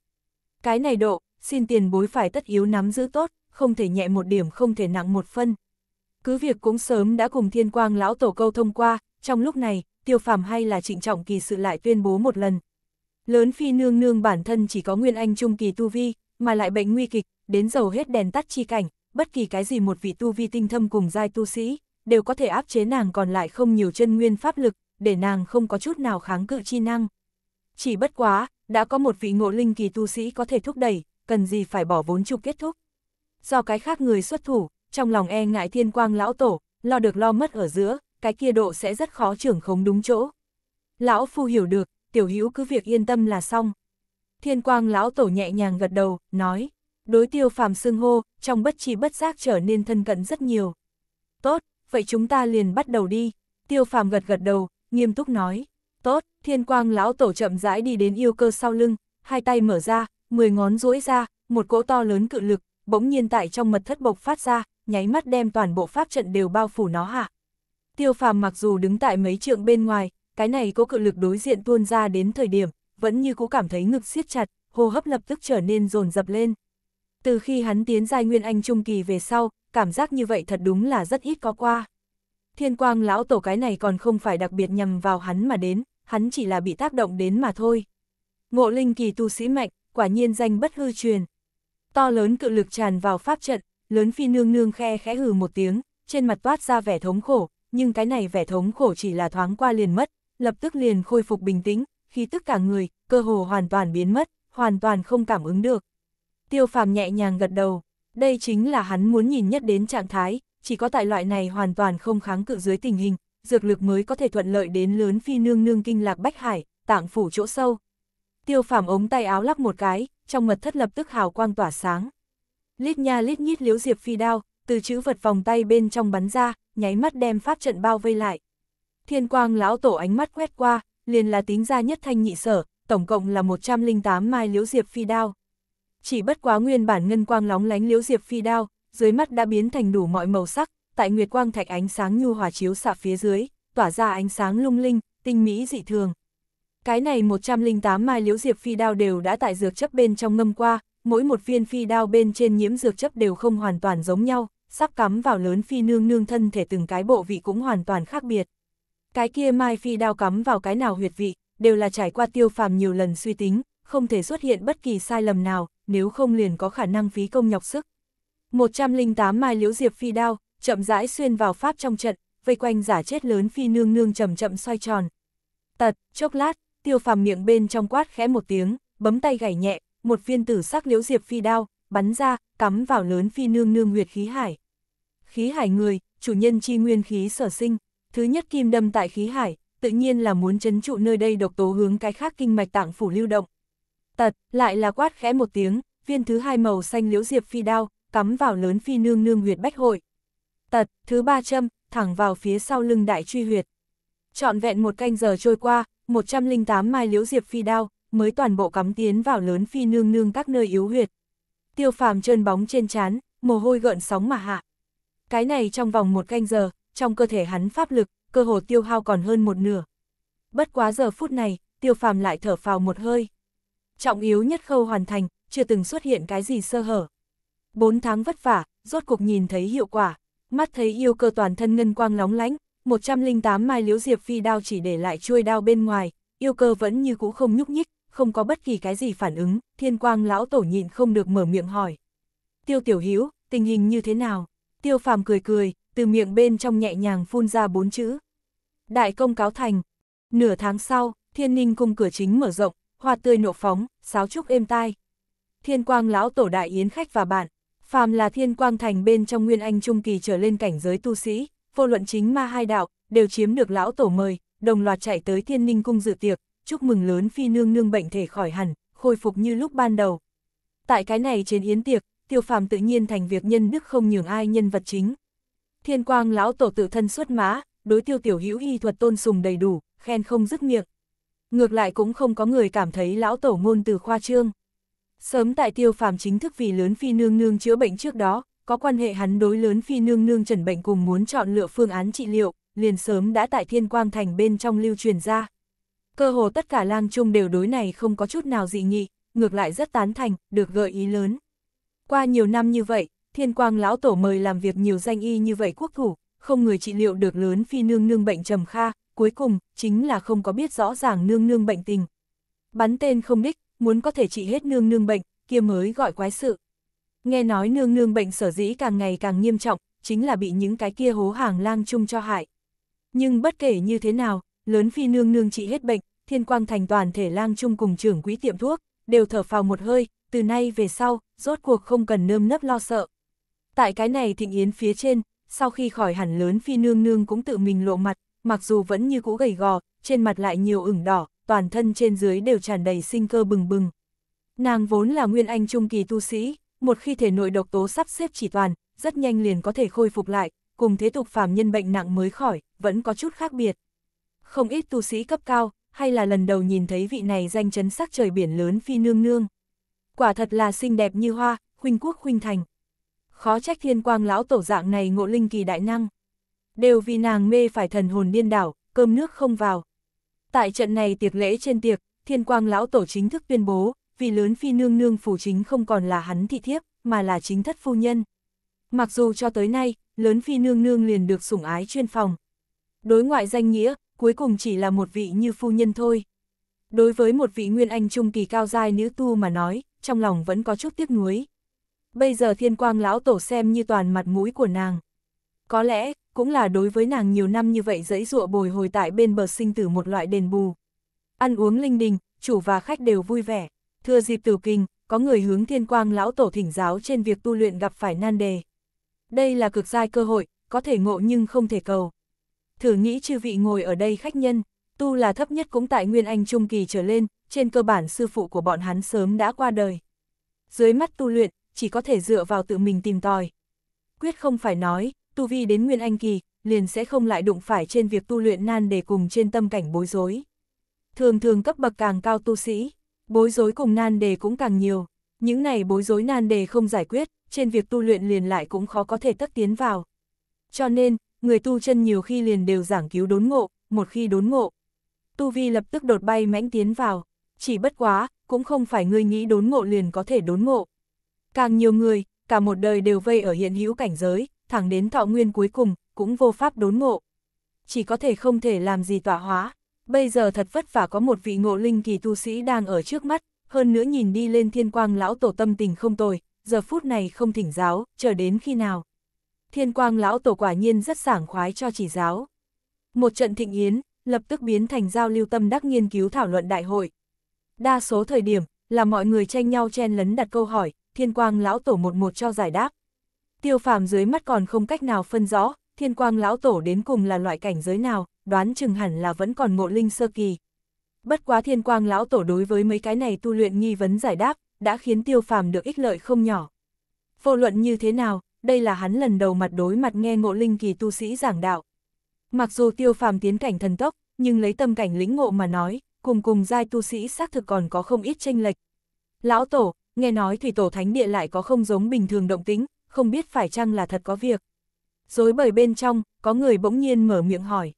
Cái này độ, xin tiền bối phải tất yếu nắm giữ tốt, không thể nhẹ một điểm không thể nặng một phân. Cứ việc cũng sớm đã cùng thiên quang lão tổ câu thông qua, trong lúc này, tiêu phàm hay là trịnh trọng kỳ sự lại tuyên bố một lần, Lớn phi nương nương bản thân chỉ có nguyên anh trung kỳ tu vi, mà lại bệnh nguy kịch, đến dầu hết đèn tắt chi cảnh, bất kỳ cái gì một vị tu vi tinh thâm cùng giai tu sĩ, đều có thể áp chế nàng còn lại không nhiều chân nguyên pháp lực, để nàng không có chút nào kháng cự chi năng. Chỉ bất quá, đã có một vị ngộ linh kỳ tu sĩ có thể thúc đẩy, cần gì phải bỏ vốn chung kết thúc. Do cái khác người xuất thủ, trong lòng e ngại thiên quang lão tổ, lo được lo mất ở giữa, cái kia độ sẽ rất khó trưởng khống đúng chỗ. Lão phu hiểu được, tiểu hữu cứ việc yên tâm là xong. Thiên quang lão tổ nhẹ nhàng gật đầu, nói, đối tiêu phàm xưng hô, trong bất chi bất giác trở nên thân cận rất nhiều. Tốt, vậy chúng ta liền bắt đầu đi, tiêu phàm gật gật đầu, nghiêm túc nói, tốt, thiên quang lão tổ chậm rãi đi đến yêu cơ sau lưng, hai tay mở ra, mười ngón duỗi ra, một cỗ to lớn cự lực, bỗng nhiên tại trong mật thất bộc phát ra, nháy mắt đem toàn bộ pháp trận đều bao phủ nó hạ. Tiêu phàm mặc dù đứng tại mấy trượng bên ngoài, cái này có cự lực đối diện tuôn ra đến thời điểm, vẫn như cũ cảm thấy ngực siết chặt, hô hấp lập tức trở nên dồn dập lên. Từ khi hắn tiến giai nguyên anh trung kỳ về sau, cảm giác như vậy thật đúng là rất ít có qua. Thiên quang lão tổ cái này còn không phải đặc biệt nhằm vào hắn mà đến, hắn chỉ là bị tác động đến mà thôi. Ngộ linh kỳ tu sĩ mạnh, quả nhiên danh bất hư truyền. To lớn cự lực tràn vào pháp trận, lớn phi nương nương khe khẽ hừ một tiếng, trên mặt toát ra vẻ thống khổ, nhưng cái này vẻ thống khổ chỉ là thoáng qua liền mất, lập tức liền khôi phục bình tĩnh, khi tất cả người, cơ hồ hoàn toàn biến mất, hoàn toàn không cảm ứng được. Tiêu phàm nhẹ nhàng gật đầu, đây chính là hắn muốn nhìn nhất đến trạng thái, chỉ có tại loại này hoàn toàn không kháng cự dưới tình hình, dược lực mới có thể thuận lợi đến lớn phi nương nương kinh lạc bách hải, tạng phủ chỗ sâu. Tiêu phàm ống tay áo lắc một cái, trong mật thất lập tức hào quang tỏa sáng. Lít nha lít nhít liếu diệp phi đao, từ chữ vật vòng tay bên trong bắn ra, nháy mắt đem pháp trận bao vây lại. Thiên quang lão tổ ánh mắt quét qua, liền là tính ra nhất thanh nhị sở, tổng cộng là 108 mai liễu diệp phi đao. Chỉ bất quá nguyên bản ngân quang lóng lánh liễu diệp phi đao, dưới mắt đã biến thành đủ mọi màu sắc, tại nguyệt quang thạch ánh sáng nhu hòa chiếu xạ phía dưới, tỏa ra ánh sáng lung linh, tinh mỹ dị thường. Cái này 108 mai liễu diệp phi đao đều đã tại dược chấp bên trong ngâm qua, mỗi một viên phi đao bên trên nhiễm dược chấp đều không hoàn toàn giống nhau, sắp cắm vào lớn phi nương nương thân thể từng cái bộ vị cũng hoàn toàn khác biệt. Cái kia Mai Phi đao cắm vào cái nào huyệt vị, đều là trải qua tiêu phàm nhiều lần suy tính, không thể xuất hiện bất kỳ sai lầm nào, nếu không liền có khả năng phí công nhọc sức. 108 Mai Liễu Diệp Phi đao, chậm rãi xuyên vào pháp trong trận, vây quanh giả chết lớn phi nương nương chậm chậm xoay tròn. Tật, chốc lát, tiêu phàm miệng bên trong quát khẽ một tiếng, bấm tay gảy nhẹ, một viên tử sắc liễu diệp phi đao, bắn ra, cắm vào lớn phi nương nương huyệt khí hải. Khí hải người, chủ nhân chi nguyên khí sở sinh, thứ nhất kim đâm tại khí hải, tự nhiên là muốn chấn trụ nơi đây độc tố hướng cái khác kinh mạch tạng phủ lưu động. Tật, lại là quát khẽ một tiếng, viên thứ hai màu xanh liễu diệp phi đao, cắm vào lớn phi nương nương huyệt bách hội. Tật, thứ ba châm, thẳng vào phía sau lưng đại truy huyệt. Trọn vẹn một canh giờ trôi qua, 108 mai liễu diệp phi đao, mới toàn bộ cắm tiến vào lớn phi nương nương các nơi yếu huyệt. Tiêu phàm trơn bóng trên chán, mồ hôi gợn sóng mà hạ. Cái này trong vòng một canh giờ, trong cơ thể hắn pháp lực, cơ hồ tiêu hao còn hơn một nửa. Bất quá giờ phút này, tiêu phàm lại thở phào một hơi. Trọng yếu nhất khâu hoàn thành, chưa từng xuất hiện cái gì sơ hở. Bốn tháng vất vả, rốt cuộc nhìn thấy hiệu quả, mắt thấy yêu cơ toàn thân ngân quang lóng lánh, 108 mai liếu diệp phi đao chỉ để lại chuôi đao bên ngoài, yêu cơ vẫn như cũ không nhúc nhích, không có bất kỳ cái gì phản ứng, thiên quang lão tổ nhịn không được mở miệng hỏi. Tiêu tiểu Hiếu, tình hình như thế nào? Tiêu phàm cười cười, từ miệng bên trong nhẹ nhàng phun ra bốn chữ. Đại công cáo thành. Nửa tháng sau, thiên ninh cung cửa chính mở rộng, hoa tươi nộ phóng, sáo trúc êm tai. Thiên quang lão tổ đại yến khách và bạn, phàm là thiên quang thành bên trong nguyên anh trung kỳ trở lên cảnh giới tu sĩ, vô luận chính ma hai đạo, đều chiếm được lão tổ mời, đồng loạt chạy tới thiên ninh cung dự tiệc, chúc mừng lớn phi nương nương bệnh thể khỏi hẳn, khôi phục như lúc ban đầu. Tại cái này trên yến tiệc, tiêu phàm tự nhiên thành việc nhân đức không nhường ai nhân vật chính, Thiên quang lão tổ tự thân xuất mã, đối tiêu tiểu hữu y thuật tôn sùng đầy đủ, khen không dứt miệng. Ngược lại cũng không có người cảm thấy lão tổ ngôn từ khoa trương. Sớm tại tiêu phàm chính thức vì lớn phi nương nương chữa bệnh trước đó, có quan hệ hắn đối lớn phi nương nương trần bệnh cùng muốn chọn lựa phương án trị liệu, liền sớm đã tại thiên quang thành bên trong lưu truyền ra. Cơ hồ tất cả lang trung đều đối này không có chút nào dị nghị, ngược lại rất tán thành, được gợi ý lớn. Qua nhiều năm như vậy, thiên quang lão tổ mời làm việc nhiều danh y như vậy quốc thủ, không người trị liệu được lớn phi nương nương bệnh trầm kha, cuối cùng, chính là không có biết rõ ràng nương nương bệnh tình. Bắn tên không đích, muốn có thể trị hết nương nương bệnh, kia mới gọi quái sự. Nghe nói nương nương bệnh sở dĩ càng ngày càng nghiêm trọng, chính là bị những cái kia hố hàng lang chung cho hại. Nhưng bất kể như thế nào, lớn phi nương nương trị hết bệnh, thiên quang thành toàn thể lang chung cùng trưởng quỹ tiệm thuốc, đều thở phào một hơi, từ nay về sau, rốt cuộc không cần nơm nấp lo sợ. Tại cái này thịnh yến phía trên, sau khi khỏi hẳn lớn phi nương nương cũng tự mình lộ mặt, mặc dù vẫn như cũ gầy gò, trên mặt lại nhiều ửng đỏ, toàn thân trên dưới đều tràn đầy sinh cơ bừng bừng. Nàng vốn là nguyên anh trung kỳ tu sĩ, một khi thể nội độc tố sắp xếp chỉ toàn, rất nhanh liền có thể khôi phục lại, cùng thế tục phàm nhân bệnh nặng mới khỏi, vẫn có chút khác biệt. Không ít tu sĩ cấp cao, hay là lần đầu nhìn thấy vị này danh chấn sắc trời biển lớn phi nương nương. Quả thật là xinh đẹp như hoa, huynh quốc huynh thành khó trách thiên quang lão tổ dạng này ngộ linh kỳ đại năng. Đều vì nàng mê phải thần hồn điên đảo, cơm nước không vào. Tại trận này tiệc lễ trên tiệc, thiên quang lão tổ chính thức tuyên bố, vì lớn phi nương nương phủ chính không còn là hắn thị thiếp, mà là chính thất phu nhân. Mặc dù cho tới nay, lớn phi nương nương liền được sủng ái chuyên phòng. Đối ngoại danh nghĩa, cuối cùng chỉ là một vị như phu nhân thôi. Đối với một vị nguyên anh trung kỳ cao giai nữ tu mà nói, trong lòng vẫn có chút tiếc nuối bây giờ thiên quang lão tổ xem như toàn mặt mũi của nàng. Có lẽ, cũng là đối với nàng nhiều năm như vậy dẫy dụa bồi hồi tại bên bờ sinh tử một loại đền bù. Ăn uống linh đình, chủ và khách đều vui vẻ. Thưa dịp tử kinh, có người hướng thiên quang lão tổ thỉnh giáo trên việc tu luyện gặp phải nan đề. Đây là cực giai cơ hội, có thể ngộ nhưng không thể cầu. Thử nghĩ chư vị ngồi ở đây khách nhân, tu là thấp nhất cũng tại Nguyên Anh Trung Kỳ trở lên, trên cơ bản sư phụ của bọn hắn sớm đã qua đời. Dưới mắt tu luyện, chỉ có thể dựa vào tự mình tìm tòi. Quyết không phải nói, tu vi đến nguyên anh kỳ, liền sẽ không lại đụng phải trên việc tu luyện nan đề cùng trên tâm cảnh bối rối. Thường thường cấp bậc càng cao tu sĩ, bối rối cùng nan đề cũng càng nhiều, những này bối rối nan đề không giải quyết, trên việc tu luyện liền lại cũng khó có thể tất tiến vào. Cho nên, người tu chân nhiều khi liền đều giảng cứu đốn ngộ, một khi đốn ngộ. Tu vi lập tức đột bay mãnh tiến vào, chỉ bất quá, cũng không phải người nghĩ đốn ngộ liền có thể đốn ngộ. Càng nhiều người, cả một đời đều vây ở hiện hữu cảnh giới, thẳng đến thọ nguyên cuối cùng, cũng vô pháp đốn ngộ. Chỉ có thể không thể làm gì tỏa hóa. Bây giờ thật vất vả có một vị ngộ linh kỳ tu sĩ đang ở trước mắt, hơn nữa nhìn đi lên thiên quang lão tổ tâm tình không tồi, giờ phút này không thỉnh giáo, chờ đến khi nào. Thiên quang lão tổ quả nhiên rất sảng khoái cho chỉ giáo. Một trận thịnh yến, lập tức biến thành giao lưu tâm đắc nghiên cứu thảo luận đại hội. Đa số thời điểm, là mọi người tranh nhau chen lấn đặt câu hỏi, thiên quang lão tổ một một cho giải đáp. Tiêu phàm dưới mắt còn không cách nào phân rõ, thiên quang lão tổ đến cùng là loại cảnh giới nào, đoán chừng hẳn là vẫn còn ngộ linh sơ kỳ. Bất quá thiên quang lão tổ đối với mấy cái này tu luyện nghi vấn giải đáp, đã khiến tiêu phàm được ích lợi không nhỏ. Vô luận như thế nào, đây là hắn lần đầu mặt đối mặt nghe ngộ linh kỳ tu sĩ giảng đạo. Mặc dù tiêu phàm tiến cảnh thần tốc, nhưng lấy tâm cảnh lĩnh ngộ mà nói, cùng cùng giai tu sĩ xác thực còn có không ít tranh lệch. Lão Tổ, nghe nói thủy tổ thánh địa lại có không giống bình thường động tính, không biết phải chăng là thật có việc. rối bởi bên trong, có người bỗng nhiên mở miệng hỏi.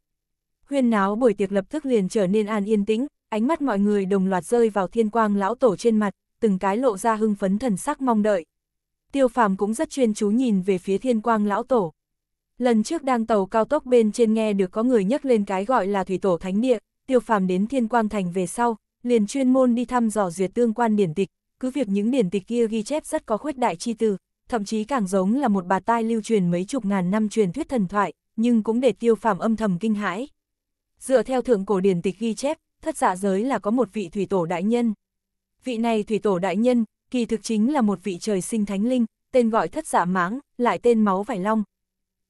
Huyên náo buổi tiệc lập tức liền trở nên an yên tĩnh, ánh mắt mọi người đồng loạt rơi vào thiên quang lão tổ trên mặt, từng cái lộ ra hưng phấn thần sắc mong đợi. Tiêu phàm cũng rất chuyên chú nhìn về phía thiên quang lão tổ. Lần trước đang tàu cao tốc bên trên nghe được có người nhắc lên cái gọi là thủy tổ thánh địa, tiêu phàm đến thiên quang thành về sau, liền chuyên môn đi thăm dò duyệt tương quan điển tịch, cứ việc những điển tịch kia ghi chép rất có khuyết đại chi từ, thậm chí càng giống là một bà tai lưu truyền mấy chục ngàn năm truyền thuyết thần thoại, nhưng cũng để tiêu phàm âm thầm kinh hãi. Dựa theo thượng cổ điển tịch ghi chép, thất dạ giới là có một vị thủy tổ đại nhân. Vị này thủy tổ đại nhân, kỳ thực chính là một vị trời sinh thánh linh, tên gọi thất dạ máng, lại tên máu vải long.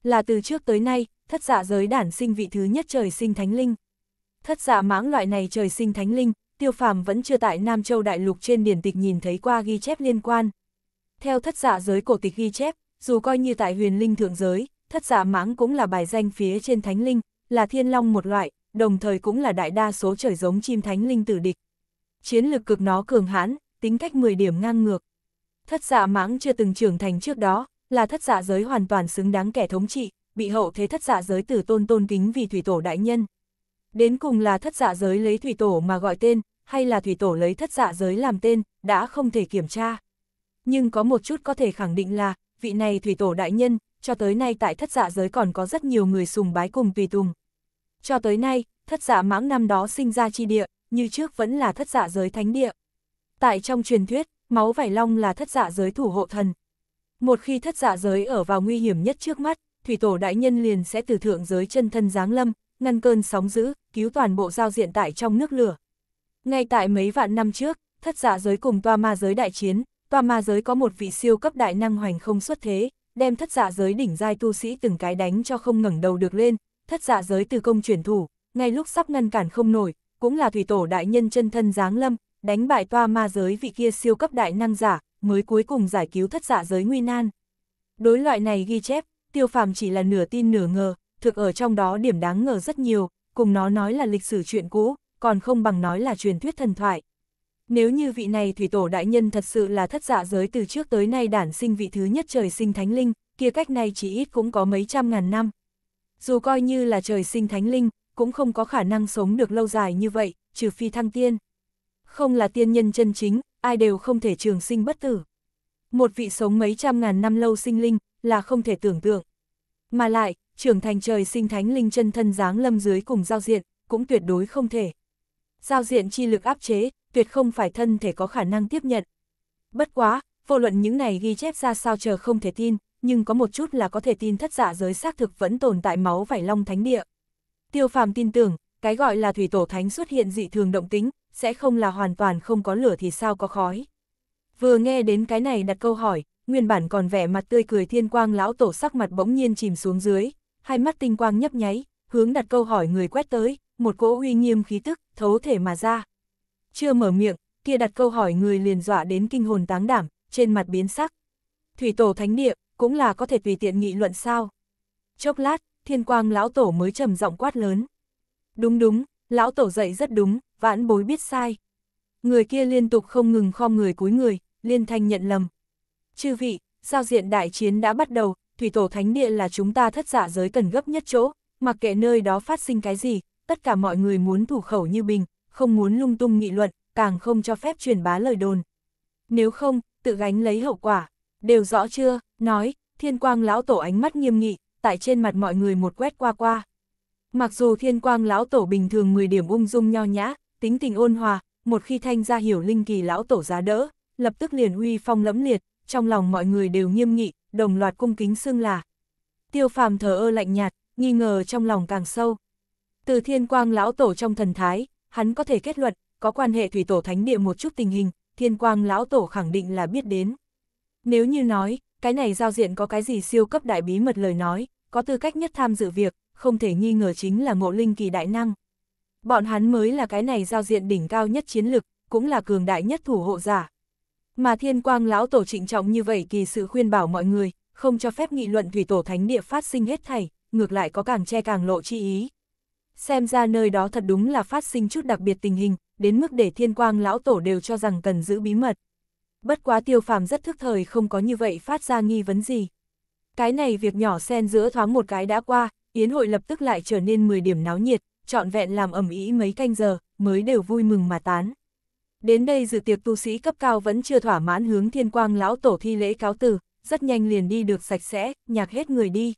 Là từ trước tới nay, thất dạ giới đản sinh vị thứ nhất trời sinh thánh linh thất giả mãng loại này trời sinh thánh linh, tiêu phàm vẫn chưa tại Nam Châu Đại Lục trên điển tịch nhìn thấy qua ghi chép liên quan. Theo thất giả giới cổ tịch ghi chép, dù coi như tại huyền linh thượng giới, thất giả mãng cũng là bài danh phía trên thánh linh, là thiên long một loại, đồng thời cũng là đại đa số trời giống chim thánh linh tử địch. Chiến lực cực nó cường hãn, tính cách 10 điểm ngang ngược. Thất giả mãng chưa từng trưởng thành trước đó, là thất giả giới hoàn toàn xứng đáng kẻ thống trị, bị hậu thế thất giả giới tử tôn tôn kính vì thủy tổ đại nhân, Đến cùng là thất dạ giới lấy thủy tổ mà gọi tên, hay là thủy tổ lấy thất dạ giới làm tên, đã không thể kiểm tra. Nhưng có một chút có thể khẳng định là, vị này thủy tổ đại nhân, cho tới nay tại thất dạ giới còn có rất nhiều người sùng bái cùng tùy tùng. Cho tới nay, thất dạ mãng năm đó sinh ra chi địa, như trước vẫn là thất dạ giới thánh địa. Tại trong truyền thuyết, máu vải long là thất dạ giới thủ hộ thần. Một khi thất dạ giới ở vào nguy hiểm nhất trước mắt, thủy tổ đại nhân liền sẽ từ thượng giới chân thân giáng lâm, ngăn cơn sóng dữ, cứu toàn bộ giao diện tại trong nước lửa. Ngay tại mấy vạn năm trước, thất giả dạ giới cùng toa ma giới đại chiến, toa ma giới có một vị siêu cấp đại năng hoành không xuất thế, đem thất giả dạ giới đỉnh giai tu sĩ từng cái đánh cho không ngẩng đầu được lên, thất giả dạ giới từ công chuyển thủ, ngay lúc sắp ngăn cản không nổi, cũng là thủy tổ đại nhân chân thân giáng lâm, đánh bại toa ma giới vị kia siêu cấp đại năng giả, mới cuối cùng giải cứu thất giả giới nguy nan. Đối loại này ghi chép, tiêu phàm chỉ là nửa tin nửa ngờ, thực ở trong đó điểm đáng ngờ rất nhiều, cùng nó nói là lịch sử chuyện cũ, còn không bằng nói là truyền thuyết thần thoại. Nếu như vị này thủy tổ đại nhân thật sự là thất dạ giới từ trước tới nay đản sinh vị thứ nhất trời sinh thánh linh, kia cách này chỉ ít cũng có mấy trăm ngàn năm. Dù coi như là trời sinh thánh linh, cũng không có khả năng sống được lâu dài như vậy, trừ phi thăng tiên. Không là tiên nhân chân chính, ai đều không thể trường sinh bất tử. Một vị sống mấy trăm ngàn năm lâu sinh linh, là không thể tưởng tượng. Mà lại, trưởng thành trời sinh thánh linh chân thân dáng lâm dưới cùng giao diện, cũng tuyệt đối không thể. Giao diện chi lực áp chế, tuyệt không phải thân thể có khả năng tiếp nhận. Bất quá, vô luận những này ghi chép ra sao chờ không thể tin, nhưng có một chút là có thể tin thất giả dạ giới xác thực vẫn tồn tại máu vải long thánh địa. Tiêu phàm tin tưởng, cái gọi là thủy tổ thánh xuất hiện dị thường động tính, sẽ không là hoàn toàn không có lửa thì sao có khói. Vừa nghe đến cái này đặt câu hỏi, nguyên bản còn vẻ mặt tươi cười thiên quang lão tổ sắc mặt bỗng nhiên chìm xuống dưới, hai mắt tinh quang nhấp nháy, hướng đặt câu hỏi người quét tới, một cỗ uy nghiêm khí tức, thấu thể mà ra. Chưa mở miệng, kia đặt câu hỏi người liền dọa đến kinh hồn táng đảm, trên mặt biến sắc. Thủy tổ thánh địa, cũng là có thể tùy tiện nghị luận sao. Chốc lát, thiên quang lão tổ mới trầm giọng quát lớn. Đúng đúng, lão tổ dạy rất đúng, vãn bối biết sai. Người kia liên tục không ngừng khom người cúi người, liên thanh nhận lầm. Chư vị, giao diện đại chiến đã bắt đầu, thủy tổ thánh địa là chúng ta thất giả dạ giới cần gấp nhất chỗ, mặc kệ nơi đó phát sinh cái gì, tất cả mọi người muốn thủ khẩu như bình, không muốn lung tung nghị luận, càng không cho phép truyền bá lời đồn. Nếu không, tự gánh lấy hậu quả, đều rõ chưa, nói, thiên quang lão tổ ánh mắt nghiêm nghị, tại trên mặt mọi người một quét qua qua. Mặc dù thiên quang lão tổ bình thường 10 điểm ung dung nho nhã, tính tình ôn hòa, một khi thanh ra hiểu linh kỳ lão tổ giá đỡ, lập tức liền uy phong lẫm liệt, trong lòng mọi người đều nghiêm nghị, đồng loạt cung kính xưng là. Tiêu phàm thờ ơ lạnh nhạt, nghi ngờ trong lòng càng sâu. Từ thiên quang lão tổ trong thần thái, hắn có thể kết luận, có quan hệ thủy tổ thánh địa một chút tình hình, thiên quang lão tổ khẳng định là biết đến. Nếu như nói, cái này giao diện có cái gì siêu cấp đại bí mật lời nói, có tư cách nhất tham dự việc, không thể nghi ngờ chính là ngộ linh kỳ đại năng. Bọn hắn mới là cái này giao diện đỉnh cao nhất chiến lực, cũng là cường đại nhất thủ hộ giả, mà thiên quang lão tổ trịnh trọng như vậy kỳ sự khuyên bảo mọi người, không cho phép nghị luận thủy tổ thánh địa phát sinh hết thảy, ngược lại có càng che càng lộ chi ý. Xem ra nơi đó thật đúng là phát sinh chút đặc biệt tình hình, đến mức để thiên quang lão tổ đều cho rằng cần giữ bí mật. Bất quá tiêu phàm rất thức thời không có như vậy phát ra nghi vấn gì. Cái này việc nhỏ xen giữa thoáng một cái đã qua, yến hội lập tức lại trở nên 10 điểm náo nhiệt, trọn vẹn làm ẩm ý mấy canh giờ, mới đều vui mừng mà tán đến đây dự tiệc tu sĩ cấp cao vẫn chưa thỏa mãn hướng thiên quang lão tổ thi lễ cáo từ rất nhanh liền đi được sạch sẽ, nhạc hết người đi.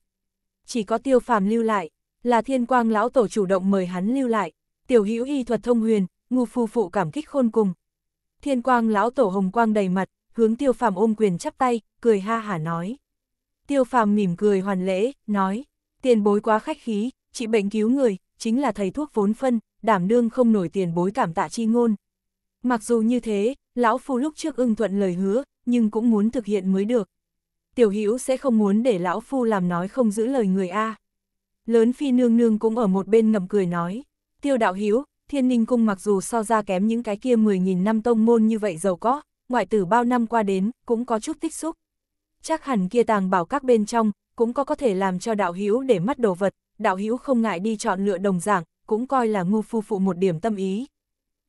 Chỉ có tiêu phàm lưu lại, là thiên quang lão tổ chủ động mời hắn lưu lại, tiểu hữu y thuật thông huyền, ngu phu phụ cảm kích khôn cùng. Thiên quang lão tổ hồng quang đầy mặt, hướng tiêu phàm ôm quyền chắp tay, cười ha hả nói. Tiêu phàm mỉm cười hoàn lễ, nói, tiền bối quá khách khí, trị bệnh cứu người, chính là thầy thuốc vốn phân, đảm đương không nổi tiền bối cảm tạ chi ngôn. Mặc dù như thế, lão phu lúc trước ưng thuận lời hứa, nhưng cũng muốn thực hiện mới được. Tiểu Hữu sẽ không muốn để lão phu làm nói không giữ lời người a. Lớn phi nương nương cũng ở một bên ngầm cười nói, Tiêu đạo Hữu, Thiên Ninh cung mặc dù so ra kém những cái kia 10000 năm tông môn như vậy giàu có, ngoại tử bao năm qua đến cũng có chút tích xúc. Chắc hẳn kia tàng bảo các bên trong cũng có có thể làm cho đạo Hữu để mắt đồ vật, đạo Hữu không ngại đi chọn lựa đồng giảng, cũng coi là ngu phu phụ một điểm tâm ý.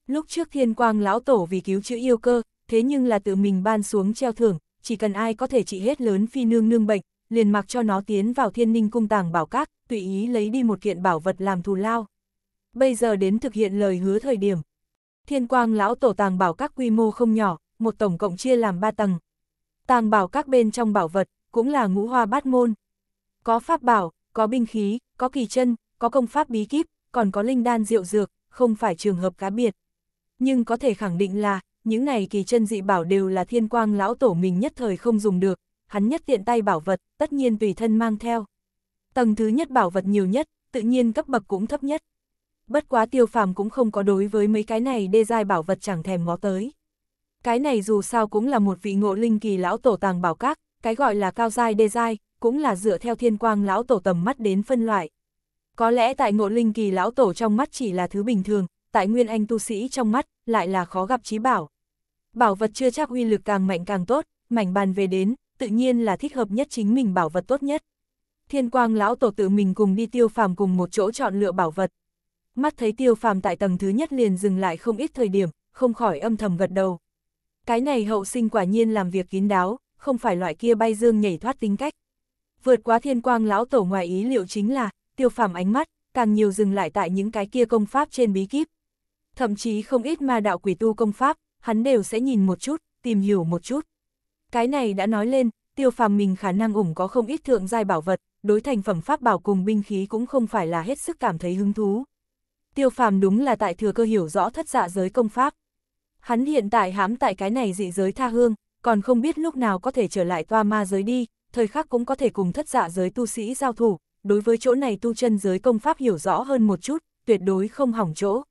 Lúc trước thiên quang lão tổ vì cứu chữa yêu cơ, thế nhưng là tự mình ban xuống treo thưởng, chỉ cần ai có thể trị hết lớn phi nương nương bệnh, liền mặc cho nó tiến vào thiên ninh cung tàng bảo các, tùy ý lấy đi một kiện bảo vật làm thù lao. Bây giờ đến thực hiện lời hứa thời điểm. Thiên quang lão tổ tàng bảo các quy mô không nhỏ, một tổng cộng chia làm ba tầng. Tàng bảo các bên trong bảo vật, cũng là ngũ hoa bát môn. Có pháp bảo, có binh khí, có kỳ chân, có công pháp bí kíp, còn có linh đan diệu dược, không phải trường hợp cá biệt nhưng có thể khẳng định là, những này kỳ chân dị bảo đều là thiên quang lão tổ mình nhất thời không dùng được, hắn nhất tiện tay bảo vật, tất nhiên tùy thân mang theo. Tầng thứ nhất bảo vật nhiều nhất, tự nhiên cấp bậc cũng thấp nhất. Bất quá tiêu phàm cũng không có đối với mấy cái này đê giai bảo vật chẳng thèm ngó tới. Cái này dù sao cũng là một vị ngộ linh kỳ lão tổ tàng bảo các, cái gọi là cao giai đê giai, cũng là dựa theo thiên quang lão tổ tầm mắt đến phân loại. Có lẽ tại ngộ linh kỳ lão tổ trong mắt chỉ là thứ bình thường, tại nguyên anh tu sĩ trong mắt, lại là khó gặp trí bảo. Bảo vật chưa chắc uy lực càng mạnh càng tốt, mảnh bàn về đến, tự nhiên là thích hợp nhất chính mình bảo vật tốt nhất. Thiên quang lão tổ tự mình cùng đi tiêu phàm cùng một chỗ chọn lựa bảo vật. Mắt thấy tiêu phàm tại tầng thứ nhất liền dừng lại không ít thời điểm, không khỏi âm thầm gật đầu. Cái này hậu sinh quả nhiên làm việc kín đáo, không phải loại kia bay dương nhảy thoát tính cách. Vượt quá thiên quang lão tổ ngoài ý liệu chính là, tiêu phàm ánh mắt, càng nhiều dừng lại tại những cái kia công pháp trên bí kíp, thậm chí không ít ma đạo quỷ tu công pháp, hắn đều sẽ nhìn một chút, tìm hiểu một chút. Cái này đã nói lên, tiêu phàm mình khả năng ủng có không ít thượng giai bảo vật, đối thành phẩm pháp bảo cùng binh khí cũng không phải là hết sức cảm thấy hứng thú. Tiêu phàm đúng là tại thừa cơ hiểu rõ thất dạ giới công pháp. Hắn hiện tại hãm tại cái này dị giới tha hương, còn không biết lúc nào có thể trở lại toa ma giới đi, thời khắc cũng có thể cùng thất dạ giới tu sĩ giao thủ, đối với chỗ này tu chân giới công pháp hiểu rõ hơn một chút, tuyệt đối không hỏng chỗ.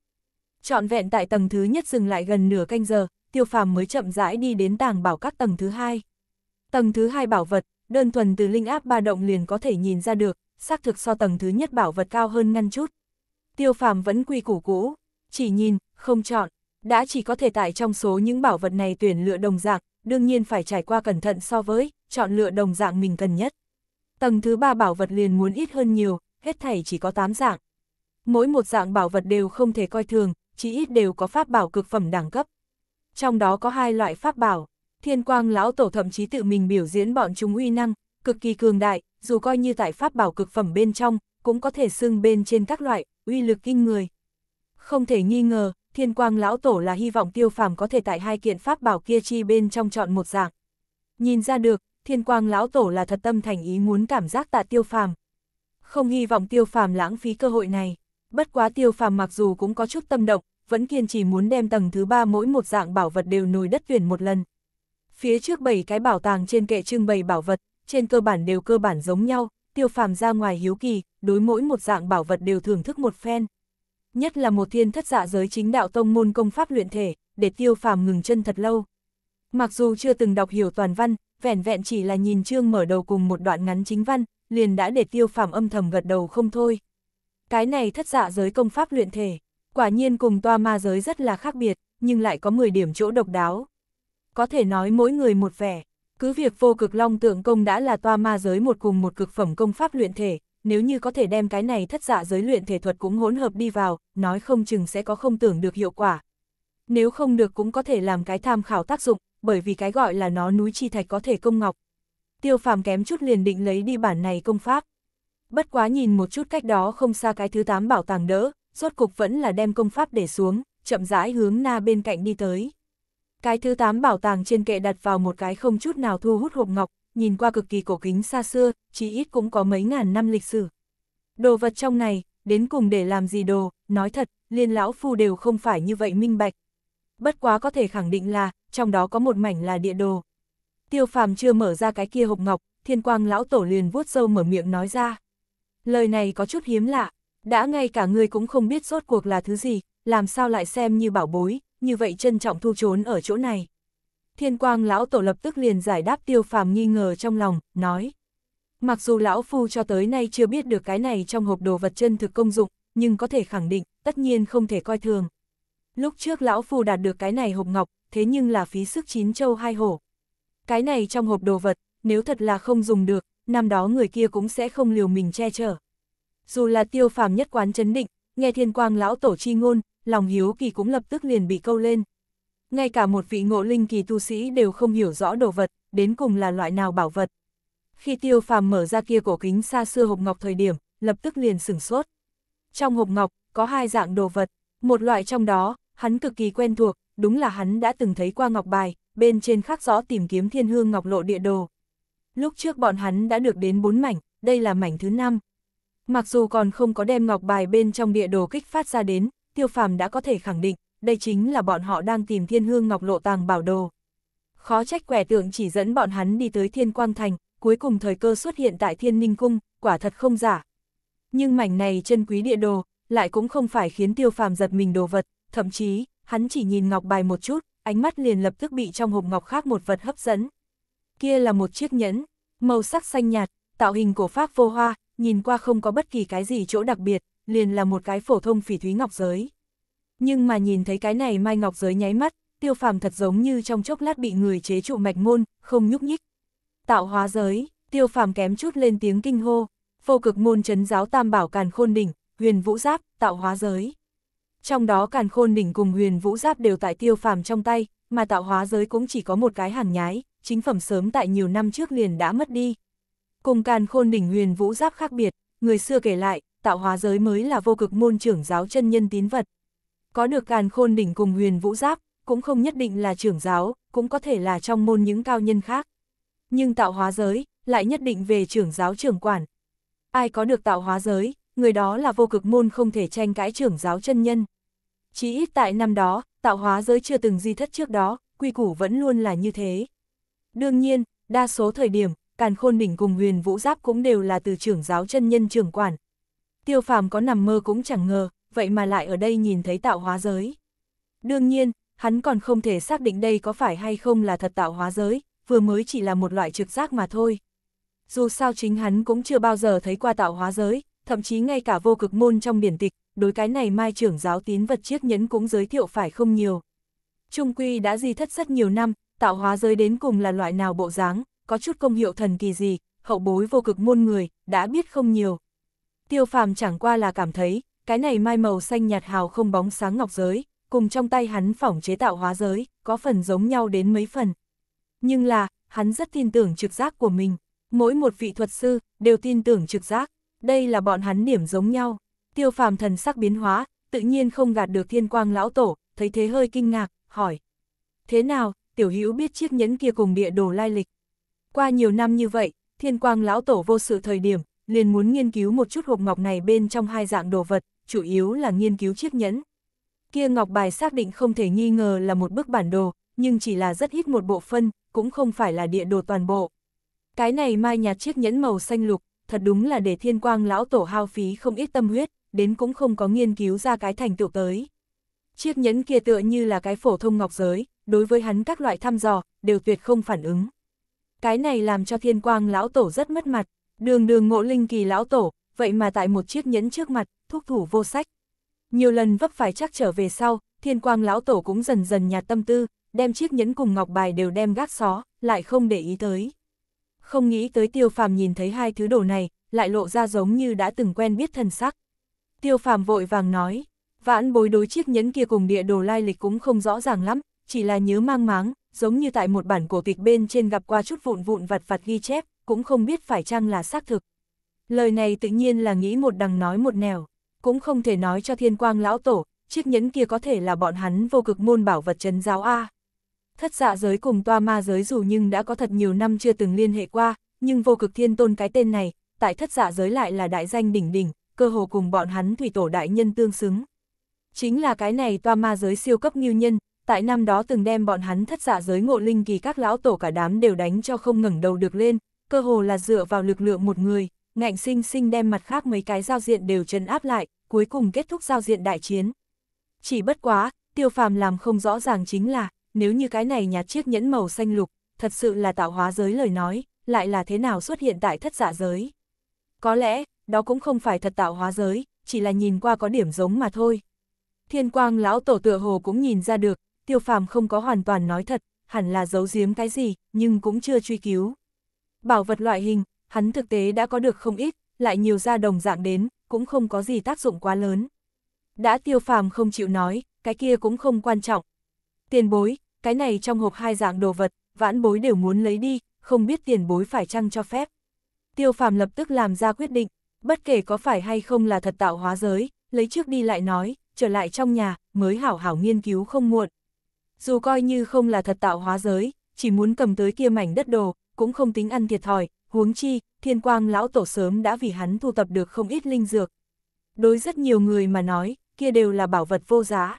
Trọn vẹn tại tầng thứ nhất dừng lại gần nửa canh giờ, tiêu phàm mới chậm rãi đi đến tàng bảo các tầng thứ hai. Tầng thứ hai bảo vật, đơn thuần từ linh áp ba động liền có thể nhìn ra được, xác thực so tầng thứ nhất bảo vật cao hơn ngăn chút. Tiêu phàm vẫn quy củ cũ, chỉ nhìn, không chọn, đã chỉ có thể tại trong số những bảo vật này tuyển lựa đồng dạng, đương nhiên phải trải qua cẩn thận so với, chọn lựa đồng dạng mình cần nhất. Tầng thứ ba bảo vật liền muốn ít hơn nhiều, hết thảy chỉ có 8 dạng. Mỗi một dạng bảo vật đều không thể coi thường, chí ít đều có pháp bảo cực phẩm đẳng cấp. Trong đó có hai loại pháp bảo, thiên quang lão tổ thậm chí tự mình biểu diễn bọn chúng uy năng, cực kỳ cường đại, dù coi như tại pháp bảo cực phẩm bên trong, cũng có thể xưng bên trên các loại, uy lực kinh người. Không thể nghi ngờ, thiên quang lão tổ là hy vọng tiêu phàm có thể tại hai kiện pháp bảo kia chi bên trong chọn một dạng. Nhìn ra được, thiên quang lão tổ là thật tâm thành ý muốn cảm giác tạ tiêu phàm. Không hy vọng tiêu phàm lãng phí cơ hội này bất quá tiêu phàm mặc dù cũng có chút tâm động, vẫn kiên trì muốn đem tầng thứ ba mỗi một dạng bảo vật đều nồi đất tuyển một lần. Phía trước bảy cái bảo tàng trên kệ trưng bày bảo vật, trên cơ bản đều cơ bản giống nhau, tiêu phàm ra ngoài hiếu kỳ, đối mỗi một dạng bảo vật đều thưởng thức một phen. Nhất là một thiên thất dạ giới chính đạo tông môn công pháp luyện thể, để tiêu phàm ngừng chân thật lâu. Mặc dù chưa từng đọc hiểu toàn văn, vẻn vẹn chỉ là nhìn chương mở đầu cùng một đoạn ngắn chính văn, liền đã để tiêu phàm âm thầm gật đầu không thôi. Cái này thất dạ giới công pháp luyện thể, quả nhiên cùng toa ma giới rất là khác biệt, nhưng lại có 10 điểm chỗ độc đáo. Có thể nói mỗi người một vẻ, cứ việc vô cực long tượng công đã là toa ma giới một cùng một cực phẩm công pháp luyện thể, nếu như có thể đem cái này thất dạ giới luyện thể thuật cũng hỗn hợp đi vào, nói không chừng sẽ có không tưởng được hiệu quả. Nếu không được cũng có thể làm cái tham khảo tác dụng, bởi vì cái gọi là nó núi chi thạch có thể công ngọc. Tiêu phàm kém chút liền định lấy đi bản này công pháp. Bất quá nhìn một chút cách đó không xa cái thứ tám bảo tàng đỡ, rốt cục vẫn là đem công pháp để xuống, chậm rãi hướng na bên cạnh đi tới. Cái thứ tám bảo tàng trên kệ đặt vào một cái không chút nào thu hút hộp ngọc, nhìn qua cực kỳ cổ kính xa xưa, chỉ ít cũng có mấy ngàn năm lịch sử. Đồ vật trong này, đến cùng để làm gì đồ, nói thật, liên lão phu đều không phải như vậy minh bạch. Bất quá có thể khẳng định là, trong đó có một mảnh là địa đồ. Tiêu phàm chưa mở ra cái kia hộp ngọc, thiên quang lão tổ liền vuốt sâu mở miệng nói ra. Lời này có chút hiếm lạ, đã ngay cả người cũng không biết rốt cuộc là thứ gì, làm sao lại xem như bảo bối, như vậy trân trọng thu trốn ở chỗ này. Thiên quang lão tổ lập tức liền giải đáp tiêu phàm nghi ngờ trong lòng, nói. Mặc dù lão phu cho tới nay chưa biết được cái này trong hộp đồ vật chân thực công dụng, nhưng có thể khẳng định, tất nhiên không thể coi thường. Lúc trước lão phu đạt được cái này hộp ngọc, thế nhưng là phí sức chín châu hai hổ. Cái này trong hộp đồ vật, nếu thật là không dùng được, năm đó người kia cũng sẽ không liều mình che chở. Dù là tiêu phàm nhất quán chấn định, nghe thiên quang lão tổ chi ngôn, lòng hiếu kỳ cũng lập tức liền bị câu lên. Ngay cả một vị ngộ linh kỳ tu sĩ đều không hiểu rõ đồ vật, đến cùng là loại nào bảo vật. Khi tiêu phàm mở ra kia cổ kính xa xưa hộp ngọc thời điểm, lập tức liền sửng sốt. Trong hộp ngọc, có hai dạng đồ vật, một loại trong đó, hắn cực kỳ quen thuộc, đúng là hắn đã từng thấy qua ngọc bài, bên trên khắc rõ tìm kiếm thiên hương ngọc lộ địa đồ. Lúc trước bọn hắn đã được đến 4 mảnh, đây là mảnh thứ 5. Mặc dù còn không có đem ngọc bài bên trong địa đồ kích phát ra đến, tiêu phàm đã có thể khẳng định, đây chính là bọn họ đang tìm thiên hương ngọc lộ tàng bảo đồ. Khó trách quẻ tượng chỉ dẫn bọn hắn đi tới thiên quang thành, cuối cùng thời cơ xuất hiện tại thiên ninh cung, quả thật không giả. Nhưng mảnh này chân quý địa đồ, lại cũng không phải khiến tiêu phàm giật mình đồ vật, thậm chí, hắn chỉ nhìn ngọc bài một chút, ánh mắt liền lập tức bị trong hộp ngọc khác một vật hấp dẫn kia là một chiếc nhẫn, màu sắc xanh nhạt, tạo hình cổ Pháp vô hoa, nhìn qua không có bất kỳ cái gì chỗ đặc biệt, liền là một cái phổ thông phỉ thúy ngọc giới. Nhưng mà nhìn thấy cái này mai ngọc giới nháy mắt, tiêu phàm thật giống như trong chốc lát bị người chế trụ mạch môn, không nhúc nhích. Tạo hóa giới, tiêu phàm kém chút lên tiếng kinh hô, vô cực môn chấn giáo tam bảo càn khôn đỉnh, huyền vũ giáp, tạo hóa giới. Trong đó càn khôn đỉnh cùng huyền vũ giáp đều tại tiêu phàm trong tay, mà tạo hóa giới cũng chỉ có một cái hàng nhái, chính phẩm sớm tại nhiều năm trước liền đã mất đi. Cùng càn khôn đỉnh huyền vũ giáp khác biệt, người xưa kể lại, tạo hóa giới mới là vô cực môn trưởng giáo chân nhân tín vật. Có được càn khôn đỉnh cùng huyền vũ giáp, cũng không nhất định là trưởng giáo, cũng có thể là trong môn những cao nhân khác. Nhưng tạo hóa giới, lại nhất định về trưởng giáo trưởng quản. Ai có được tạo hóa giới, người đó là vô cực môn không thể tranh cãi trưởng giáo chân nhân. Chỉ ít tại năm đó, tạo hóa giới chưa từng di thất trước đó, quy củ vẫn luôn là như thế. Đương nhiên, đa số thời điểm, càn khôn đỉnh cùng huyền vũ giáp cũng đều là từ trưởng giáo chân nhân trưởng quản. Tiêu phàm có nằm mơ cũng chẳng ngờ, vậy mà lại ở đây nhìn thấy tạo hóa giới. Đương nhiên, hắn còn không thể xác định đây có phải hay không là thật tạo hóa giới, vừa mới chỉ là một loại trực giác mà thôi. Dù sao chính hắn cũng chưa bao giờ thấy qua tạo hóa giới, thậm chí ngay cả vô cực môn trong biển tịch, đối cái này mai trưởng giáo tín vật chiếc nhẫn cũng giới thiệu phải không nhiều. Trung Quy đã di thất rất nhiều năm, tạo hóa giới đến cùng là loại nào bộ dáng, có chút công hiệu thần kỳ gì, hậu bối vô cực môn người, đã biết không nhiều. Tiêu phàm chẳng qua là cảm thấy, cái này mai màu xanh nhạt hào không bóng sáng ngọc giới, cùng trong tay hắn phỏng chế tạo hóa giới, có phần giống nhau đến mấy phần. Nhưng là, hắn rất tin tưởng trực giác của mình, mỗi một vị thuật sư, đều tin tưởng trực giác, đây là bọn hắn điểm giống nhau. Tiêu phàm thần sắc biến hóa, tự nhiên không gạt được thiên quang lão tổ, thấy thế hơi kinh ngạc, hỏi. Thế nào, tiểu hữu biết chiếc nhẫn kia cùng địa đồ lai lịch. Qua nhiều năm như vậy, thiên quang lão tổ vô sự thời điểm, liền muốn nghiên cứu một chút hộp ngọc này bên trong hai dạng đồ vật, chủ yếu là nghiên cứu chiếc nhẫn. Kia ngọc bài xác định không thể nghi ngờ là một bức bản đồ, nhưng chỉ là rất ít một bộ phân, cũng không phải là địa đồ toàn bộ. Cái này mai nhạt chiếc nhẫn màu xanh lục, thật đúng là để thiên quang lão tổ hao phí không ít tâm huyết, đến cũng không có nghiên cứu ra cái thành tựu tới. Chiếc nhẫn kia tựa như là cái phổ thông ngọc giới, đối với hắn các loại thăm dò, đều tuyệt không phản ứng. Cái này làm cho thiên quang lão tổ rất mất mặt, đường đường ngộ linh kỳ lão tổ, vậy mà tại một chiếc nhẫn trước mặt, thúc thủ vô sách. Nhiều lần vấp phải chắc trở về sau, thiên quang lão tổ cũng dần dần nhạt tâm tư, đem chiếc nhẫn cùng ngọc bài đều đem gác xó, lại không để ý tới. Không nghĩ tới tiêu phàm nhìn thấy hai thứ đồ này, lại lộ ra giống như đã từng quen biết thần sắc. Tiêu phàm vội vàng nói, Vãn bối đối chiếc nhẫn kia cùng địa đồ lai lịch cũng không rõ ràng lắm, chỉ là nhớ mang máng, giống như tại một bản cổ tịch bên trên gặp qua chút vụn vụn vặt vặt ghi chép, cũng không biết phải chăng là xác thực. Lời này tự nhiên là nghĩ một đằng nói một nẻo, cũng không thể nói cho thiên quang lão tổ, chiếc nhẫn kia có thể là bọn hắn vô cực môn bảo vật trấn giáo A. Thất dạ giới cùng toa ma giới dù nhưng đã có thật nhiều năm chưa từng liên hệ qua, nhưng vô cực thiên tôn cái tên này, tại thất dạ giới lại là đại danh đỉnh đỉnh, cơ hồ cùng bọn hắn thủy tổ đại nhân tương xứng chính là cái này toa ma giới siêu cấp nghiêu nhân, tại năm đó từng đem bọn hắn thất giả dạ giới ngộ linh kỳ các lão tổ cả đám đều đánh cho không ngẩng đầu được lên, cơ hồ là dựa vào lực lượng một người, ngạnh sinh sinh đem mặt khác mấy cái giao diện đều trấn áp lại, cuối cùng kết thúc giao diện đại chiến. Chỉ bất quá, tiêu phàm làm không rõ ràng chính là, nếu như cái này nhạt chiếc nhẫn màu xanh lục, thật sự là tạo hóa giới lời nói, lại là thế nào xuất hiện tại thất giả dạ giới. Có lẽ, đó cũng không phải thật tạo hóa giới, chỉ là nhìn qua có điểm giống mà thôi. Thiên quang lão tổ tựa hồ cũng nhìn ra được, tiêu phàm không có hoàn toàn nói thật, hẳn là giấu giếm cái gì, nhưng cũng chưa truy cứu. Bảo vật loại hình, hắn thực tế đã có được không ít, lại nhiều ra đồng dạng đến, cũng không có gì tác dụng quá lớn. Đã tiêu phàm không chịu nói, cái kia cũng không quan trọng. Tiền bối, cái này trong hộp hai dạng đồ vật, vãn bối đều muốn lấy đi, không biết tiền bối phải chăng cho phép. Tiêu phàm lập tức làm ra quyết định, bất kể có phải hay không là thật tạo hóa giới, lấy trước đi lại nói, trở lại trong nhà, mới hảo hảo nghiên cứu không muộn. Dù coi như không là thật tạo hóa giới, chỉ muốn cầm tới kia mảnh đất đồ, cũng không tính ăn thiệt thòi, huống chi, thiên quang lão tổ sớm đã vì hắn thu tập được không ít linh dược. Đối rất nhiều người mà nói, kia đều là bảo vật vô giá.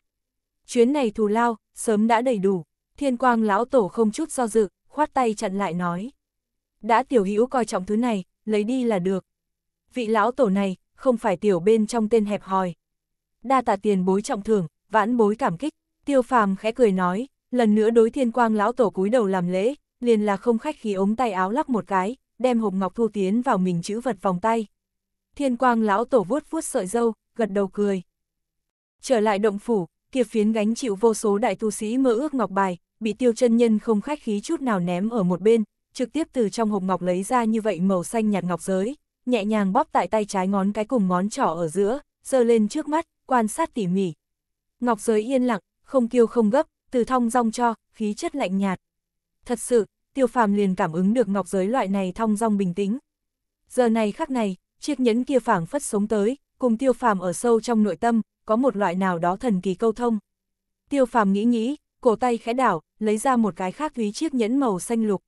Chuyến này thù lao, sớm đã đầy đủ, thiên quang lão tổ không chút do dự, khoát tay chặn lại nói. Đã tiểu hữu coi trọng thứ này, lấy đi là được. Vị lão tổ này, không phải tiểu bên trong tên hẹp hòi đa tạ tiền bối trọng thưởng, vãn bối cảm kích, tiêu phàm khẽ cười nói, lần nữa đối thiên quang lão tổ cúi đầu làm lễ, liền là không khách khí ống tay áo lắc một cái, đem hộp ngọc thu tiến vào mình chữ vật vòng tay. Thiên quang lão tổ vuốt vuốt sợi dâu, gật đầu cười. Trở lại động phủ, kiệp phiến gánh chịu vô số đại tu sĩ mơ ước ngọc bài, bị tiêu chân nhân không khách khí chút nào ném ở một bên, trực tiếp từ trong hộp ngọc lấy ra như vậy màu xanh nhạt ngọc giới, nhẹ nhàng bóp tại tay trái ngón cái cùng ngón trỏ ở giữa, giơ lên trước mắt, quan sát tỉ mỉ. Ngọc giới yên lặng, không kêu không gấp, từ thong rong cho, khí chất lạnh nhạt. Thật sự, tiêu phàm liền cảm ứng được ngọc giới loại này thong rong bình tĩnh. Giờ này khắc này, chiếc nhẫn kia phảng phất sống tới, cùng tiêu phàm ở sâu trong nội tâm, có một loại nào đó thần kỳ câu thông. Tiêu phàm nghĩ nghĩ, cổ tay khẽ đảo, lấy ra một cái khác ví chiếc nhẫn màu xanh lục.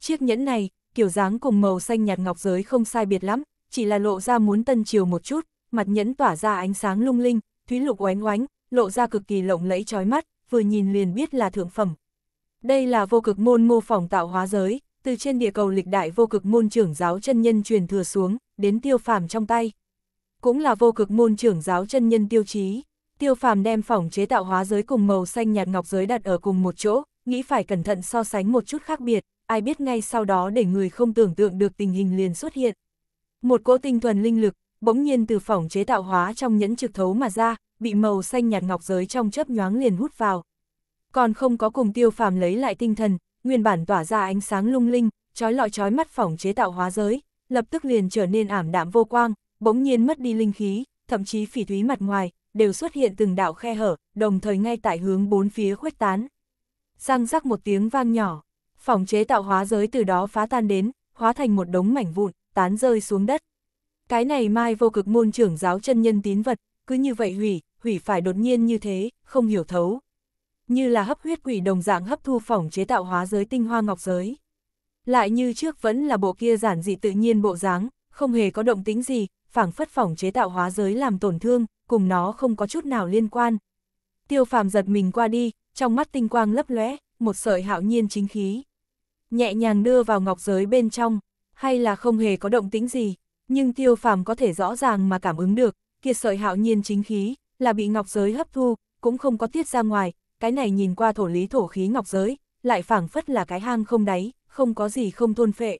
Chiếc nhẫn này, kiểu dáng cùng màu xanh nhạt ngọc giới không sai biệt lắm, chỉ là lộ ra muốn tân chiều một chút, mặt nhẫn tỏa ra ánh sáng lung linh, thúy lục oánh oánh, lộ ra cực kỳ lộng lẫy chói mắt, vừa nhìn liền biết là thượng phẩm. Đây là vô cực môn mô phỏng tạo hóa giới, từ trên địa cầu lịch đại vô cực môn trưởng giáo chân nhân truyền thừa xuống, đến tiêu phàm trong tay. Cũng là vô cực môn trưởng giáo chân nhân tiêu chí, tiêu phàm đem phỏng chế tạo hóa giới cùng màu xanh nhạt ngọc giới đặt ở cùng một chỗ, nghĩ phải cẩn thận so sánh một chút khác biệt, ai biết ngay sau đó để người không tưởng tượng được tình hình liền xuất hiện. Một cỗ tinh thuần linh lực, bỗng nhiên từ phòng chế tạo hóa trong nhẫn trực thấu mà ra, bị màu xanh nhạt ngọc giới trong chớp nhoáng liền hút vào. Còn không có cùng tiêu phàm lấy lại tinh thần, nguyên bản tỏa ra ánh sáng lung linh, trói lọi trói mắt phòng chế tạo hóa giới, lập tức liền trở nên ảm đạm vô quang, bỗng nhiên mất đi linh khí, thậm chí phỉ thúy mặt ngoài, đều xuất hiện từng đạo khe hở, đồng thời ngay tại hướng bốn phía khuếch tán. Răng rắc một tiếng vang nhỏ, phòng chế tạo hóa giới từ đó phá tan đến, hóa thành một đống mảnh vụn, tán rơi xuống đất. Cái này mai vô cực môn trưởng giáo chân nhân tín vật, cứ như vậy hủy, hủy phải đột nhiên như thế, không hiểu thấu. Như là hấp huyết quỷ đồng dạng hấp thu phỏng chế tạo hóa giới tinh hoa ngọc giới. Lại như trước vẫn là bộ kia giản dị tự nhiên bộ dáng, không hề có động tính gì, phảng phất phỏng chế tạo hóa giới làm tổn thương, cùng nó không có chút nào liên quan. Tiêu phàm giật mình qua đi, trong mắt tinh quang lấp lóe, một sợi hạo nhiên chính khí. Nhẹ nhàng đưa vào ngọc giới bên trong, hay là không hề có động tính gì, nhưng tiêu phàm có thể rõ ràng mà cảm ứng được, kiệt sợi hạo nhiên chính khí, là bị ngọc giới hấp thu, cũng không có tiết ra ngoài, cái này nhìn qua thổ lý thổ khí ngọc giới, lại phảng phất là cái hang không đáy, không có gì không thôn phệ.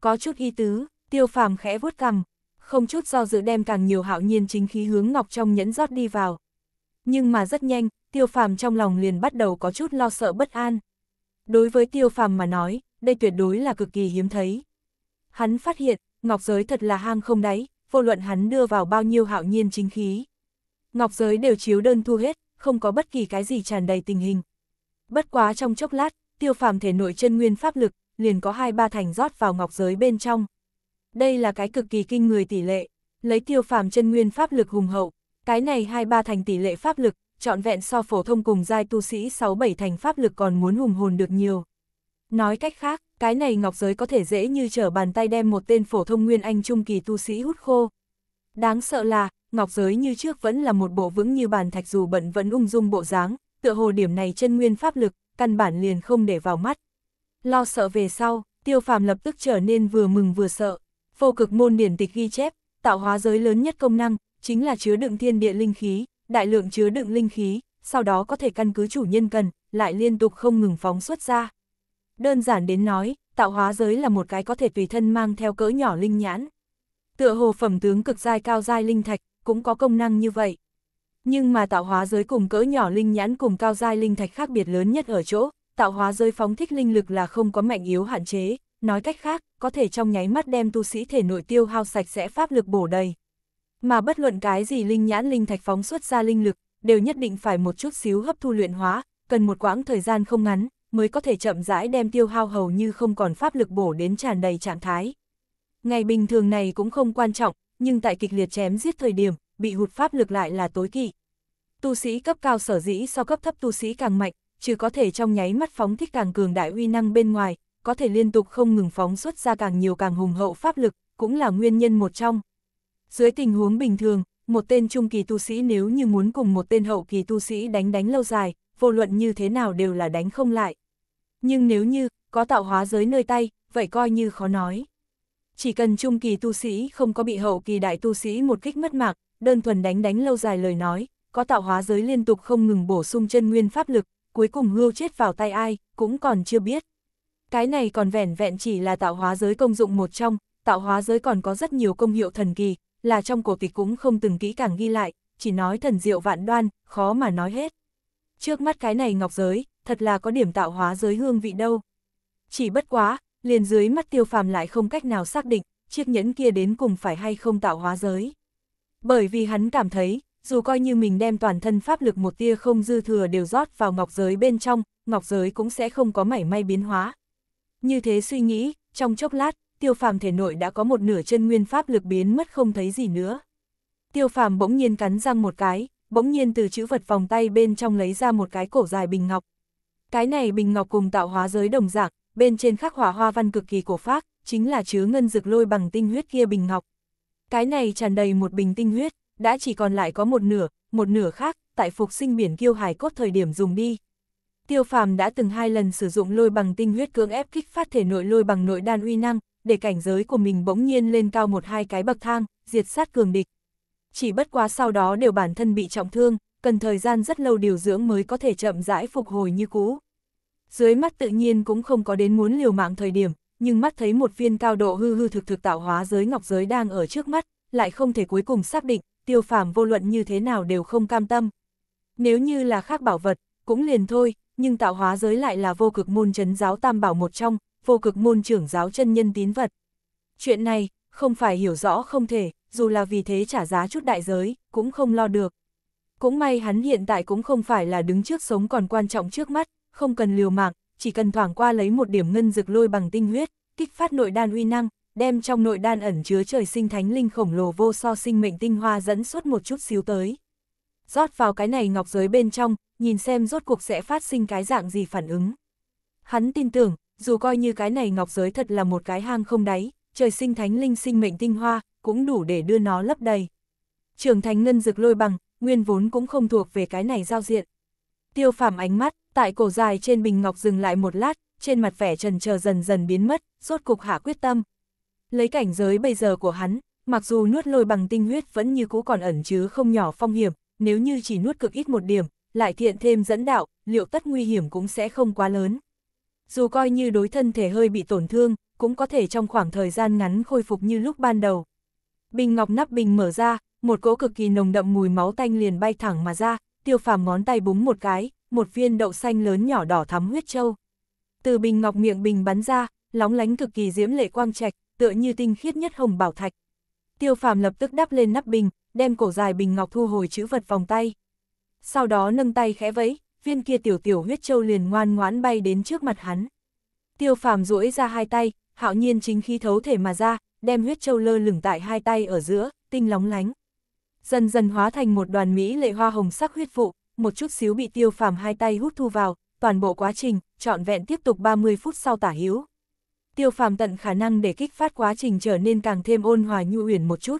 Có chút y tứ, tiêu phàm khẽ vuốt cằm, không chút do dự đem càng nhiều hạo nhiên chính khí hướng ngọc trong nhẫn rót đi vào. Nhưng mà rất nhanh, tiêu phàm trong lòng liền bắt đầu có chút lo sợ bất an. Đối với tiêu phàm mà nói, đây tuyệt đối là cực kỳ hiếm thấy. Hắn phát hiện, Ngọc Giới thật là hang không đáy, vô luận hắn đưa vào bao nhiêu hạo nhiên chính khí. Ngọc Giới đều chiếu đơn thu hết, không có bất kỳ cái gì tràn đầy tình hình. Bất quá trong chốc lát, tiêu phàm thể nội chân nguyên pháp lực, liền có hai ba thành rót vào Ngọc Giới bên trong. Đây là cái cực kỳ kinh người tỷ lệ, lấy tiêu phàm chân nguyên pháp lực hùng hậu, cái này hai ba thành tỷ lệ pháp lực, trọn vẹn so phổ thông cùng giai tu sĩ 6-7 thành pháp lực còn muốn hùng hồn được nhiều. Nói cách khác, cái này ngọc giới có thể dễ như trở bàn tay đem một tên phổ thông nguyên anh trung kỳ tu sĩ hút khô. Đáng sợ là, ngọc giới như trước vẫn là một bộ vững như bàn thạch dù bận vẫn ung dung bộ dáng, tựa hồ điểm này chân nguyên pháp lực, căn bản liền không để vào mắt. Lo sợ về sau, tiêu phàm lập tức trở nên vừa mừng vừa sợ. phô cực môn điển tịch ghi chép, tạo hóa giới lớn nhất công năng, chính là chứa đựng thiên địa linh khí, đại lượng chứa đựng linh khí, sau đó có thể căn cứ chủ nhân cần, lại liên tục không ngừng phóng xuất ra. Đơn giản đến nói, tạo hóa giới là một cái có thể tùy thân mang theo cỡ nhỏ linh nhãn. Tựa hồ phẩm tướng cực giai cao giai linh thạch, cũng có công năng như vậy. Nhưng mà tạo hóa giới cùng cỡ nhỏ linh nhãn cùng cao giai linh thạch khác biệt lớn nhất ở chỗ, tạo hóa giới phóng thích linh lực là không có mạnh yếu hạn chế, nói cách khác, có thể trong nháy mắt đem tu sĩ thể nội tiêu hao sạch sẽ pháp lực bổ đầy. Mà bất luận cái gì linh nhãn linh thạch phóng xuất ra linh lực, đều nhất định phải một chút xíu hấp thu luyện hóa, cần một quãng thời gian không ngắn, mới có thể chậm rãi đem tiêu hao hầu như không còn pháp lực bổ đến tràn đầy trạng thái. Ngày bình thường này cũng không quan trọng, nhưng tại kịch liệt chém giết thời điểm, bị hụt pháp lực lại là tối kỵ. Tu sĩ cấp cao sở dĩ so cấp thấp tu sĩ càng mạnh, chứ có thể trong nháy mắt phóng thích càng cường đại uy năng bên ngoài, có thể liên tục không ngừng phóng xuất ra càng nhiều càng hùng hậu pháp lực, cũng là nguyên nhân một trong. Dưới tình huống bình thường, một tên trung kỳ tu sĩ nếu như muốn cùng một tên hậu kỳ tu sĩ đánh đánh lâu dài, vô luận như thế nào đều là đánh không lại nhưng nếu như có tạo hóa giới nơi tay, vậy coi như khó nói. Chỉ cần trung kỳ tu sĩ không có bị hậu kỳ đại tu sĩ một kích mất mạc, đơn thuần đánh đánh lâu dài lời nói, có tạo hóa giới liên tục không ngừng bổ sung chân nguyên pháp lực, cuối cùng hưu chết vào tay ai, cũng còn chưa biết. Cái này còn vẻn vẹn chỉ là tạo hóa giới công dụng một trong, tạo hóa giới còn có rất nhiều công hiệu thần kỳ, là trong cổ tịch cũng không từng kỹ càng ghi lại, chỉ nói thần diệu vạn đoan, khó mà nói hết. Trước mắt cái này ngọc giới, thật là có điểm tạo hóa giới hương vị đâu. Chỉ bất quá, liền dưới mắt tiêu phàm lại không cách nào xác định, chiếc nhẫn kia đến cùng phải hay không tạo hóa giới. Bởi vì hắn cảm thấy, dù coi như mình đem toàn thân pháp lực một tia không dư thừa đều rót vào ngọc giới bên trong, ngọc giới cũng sẽ không có mảy may biến hóa. Như thế suy nghĩ, trong chốc lát, tiêu phàm thể nội đã có một nửa chân nguyên pháp lực biến mất không thấy gì nữa. Tiêu phàm bỗng nhiên cắn răng một cái, bỗng nhiên từ chữ vật vòng tay bên trong lấy ra một cái cổ dài bình ngọc, cái này bình ngọc cùng tạo hóa giới đồng dạng, bên trên khắc hỏa hoa văn cực kỳ cổ phác, chính là chứa ngân dược lôi bằng tinh huyết kia bình ngọc. Cái này tràn đầy một bình tinh huyết, đã chỉ còn lại có một nửa, một nửa khác, tại phục sinh biển kiêu hải cốt thời điểm dùng đi. Tiêu phàm đã từng hai lần sử dụng lôi bằng tinh huyết cưỡng ép kích phát thể nội lôi bằng nội đan uy năng, để cảnh giới của mình bỗng nhiên lên cao một hai cái bậc thang, diệt sát cường địch. Chỉ bất quá sau đó đều bản thân bị trọng thương, cần thời gian rất lâu điều dưỡng mới có thể chậm rãi phục hồi như cũ. Dưới mắt tự nhiên cũng không có đến muốn liều mạng thời điểm, nhưng mắt thấy một viên cao độ hư hư thực thực tạo hóa giới ngọc giới đang ở trước mắt, lại không thể cuối cùng xác định, tiêu phàm vô luận như thế nào đều không cam tâm. Nếu như là khác bảo vật, cũng liền thôi, nhưng tạo hóa giới lại là vô cực môn chấn giáo tam bảo một trong, vô cực môn trưởng giáo chân nhân tín vật. Chuyện này, không phải hiểu rõ không thể, dù là vì thế trả giá chút đại giới, cũng không lo được. Cũng may hắn hiện tại cũng không phải là đứng trước sống còn quan trọng trước mắt, không cần liều mạng, chỉ cần thoảng qua lấy một điểm ngân dược lôi bằng tinh huyết, kích phát nội đan uy năng, đem trong nội đan ẩn chứa trời sinh thánh linh khổng lồ vô so sinh mệnh tinh hoa dẫn suốt một chút xíu tới. Rót vào cái này ngọc giới bên trong, nhìn xem rốt cuộc sẽ phát sinh cái dạng gì phản ứng. Hắn tin tưởng, dù coi như cái này ngọc giới thật là một cái hang không đáy, trời sinh thánh linh sinh mệnh tinh hoa, cũng đủ để đưa nó lấp đầy. trưởng thành ngân dược lôi bằng, nguyên vốn cũng không thuộc về cái này giao diện. Tiêu phàm ánh mắt, tại cổ dài trên bình ngọc dừng lại một lát, trên mặt vẻ trần chờ dần dần biến mất, rốt cục hạ quyết tâm. Lấy cảnh giới bây giờ của hắn, mặc dù nuốt lôi bằng tinh huyết vẫn như cũ còn ẩn chứ không nhỏ phong hiểm, nếu như chỉ nuốt cực ít một điểm, lại thiện thêm dẫn đạo, liệu tất nguy hiểm cũng sẽ không quá lớn. Dù coi như đối thân thể hơi bị tổn thương, cũng có thể trong khoảng thời gian ngắn khôi phục như lúc ban đầu. Bình ngọc nắp bình mở ra, một cỗ cực kỳ nồng đậm mùi máu tanh liền bay thẳng mà ra, tiêu phàm ngón tay búng một cái, một viên đậu xanh lớn nhỏ đỏ thắm huyết châu. Từ bình ngọc miệng bình bắn ra, lóng lánh cực kỳ diễm lệ quang trạch, tựa như tinh khiết nhất hồng bảo thạch. Tiêu phàm lập tức đắp lên nắp bình, đem cổ dài bình ngọc thu hồi chữ vật vòng tay. Sau đó nâng tay khẽ vẫy, viên kia tiểu tiểu huyết châu liền ngoan ngoãn bay đến trước mặt hắn. Tiêu phàm duỗi ra hai tay, hạo nhiên chính khí thấu thể mà ra, đem huyết châu lơ lửng tại hai tay ở giữa, tinh lóng lánh dần dần hóa thành một đoàn mỹ lệ hoa hồng sắc huyết vụ, một chút xíu bị tiêu phàm hai tay hút thu vào, toàn bộ quá trình, trọn vẹn tiếp tục 30 phút sau tả hữu. Tiêu phàm tận khả năng để kích phát quá trình trở nên càng thêm ôn hòa nhu uyển một chút.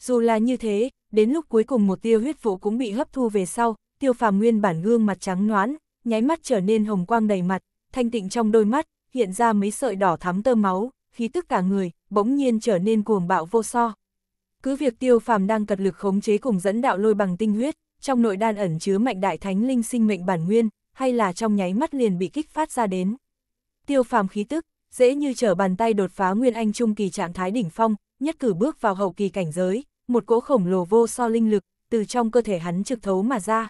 Dù là như thế, đến lúc cuối cùng một tiêu huyết vụ cũng bị hấp thu về sau, tiêu phàm nguyên bản gương mặt trắng noãn, nháy mắt trở nên hồng quang đầy mặt, thanh tịnh trong đôi mắt, hiện ra mấy sợi đỏ thắm tơ máu, khí tức cả người, bỗng nhiên trở nên cuồng bạo vô so. Cứ việc tiêu phàm đang cật lực khống chế cùng dẫn đạo lôi bằng tinh huyết, trong nội đan ẩn chứa mạnh đại thánh linh sinh mệnh bản nguyên, hay là trong nháy mắt liền bị kích phát ra đến. Tiêu phàm khí tức, dễ như trở bàn tay đột phá nguyên anh trung kỳ trạng thái đỉnh phong, nhất cử bước vào hậu kỳ cảnh giới, một cỗ khổng lồ vô so linh lực, từ trong cơ thể hắn trực thấu mà ra.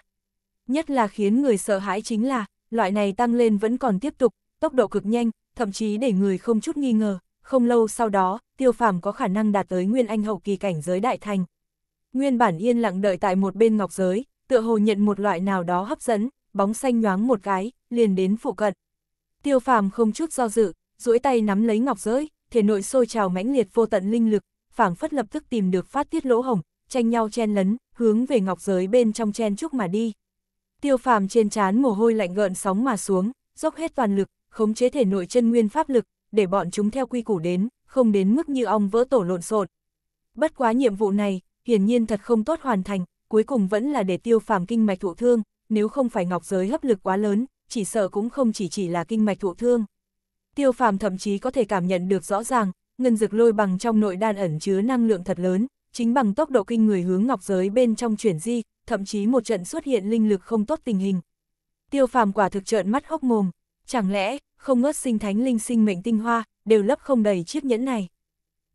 Nhất là khiến người sợ hãi chính là, loại này tăng lên vẫn còn tiếp tục, tốc độ cực nhanh, thậm chí để người không chút nghi ngờ, không lâu sau đó, tiêu phàm có khả năng đạt tới nguyên anh hậu kỳ cảnh giới đại thành. Nguyên bản yên lặng đợi tại một bên ngọc giới, tựa hồ nhận một loại nào đó hấp dẫn, bóng xanh nhoáng một cái, liền đến phụ cận. Tiêu phàm không chút do dự, duỗi tay nắm lấy ngọc giới, thể nội sôi trào mãnh liệt vô tận linh lực, phảng phất lập tức tìm được phát tiết lỗ hồng, tranh nhau chen lấn, hướng về ngọc giới bên trong chen chúc mà đi. Tiêu phàm trên trán mồ hôi lạnh gợn sóng mà xuống, dốc hết toàn lực, khống chế thể nội chân nguyên pháp lực, để bọn chúng theo quy củ đến, không đến mức như ong vỡ tổ lộn xộn. Bất quá nhiệm vụ này, hiển nhiên thật không tốt hoàn thành, cuối cùng vẫn là để tiêu phàm kinh mạch thụ thương, nếu không phải ngọc giới hấp lực quá lớn, chỉ sợ cũng không chỉ chỉ là kinh mạch thụ thương. Tiêu phàm thậm chí có thể cảm nhận được rõ ràng, ngân dực lôi bằng trong nội đan ẩn chứa năng lượng thật lớn, chính bằng tốc độ kinh người hướng ngọc giới bên trong chuyển di, thậm chí một trận xuất hiện linh lực không tốt tình hình. Tiêu phàm quả thực trợn mắt hốc mồm, chẳng lẽ không ngớt sinh thánh linh sinh mệnh tinh hoa, đều lấp không đầy chiếc nhẫn này.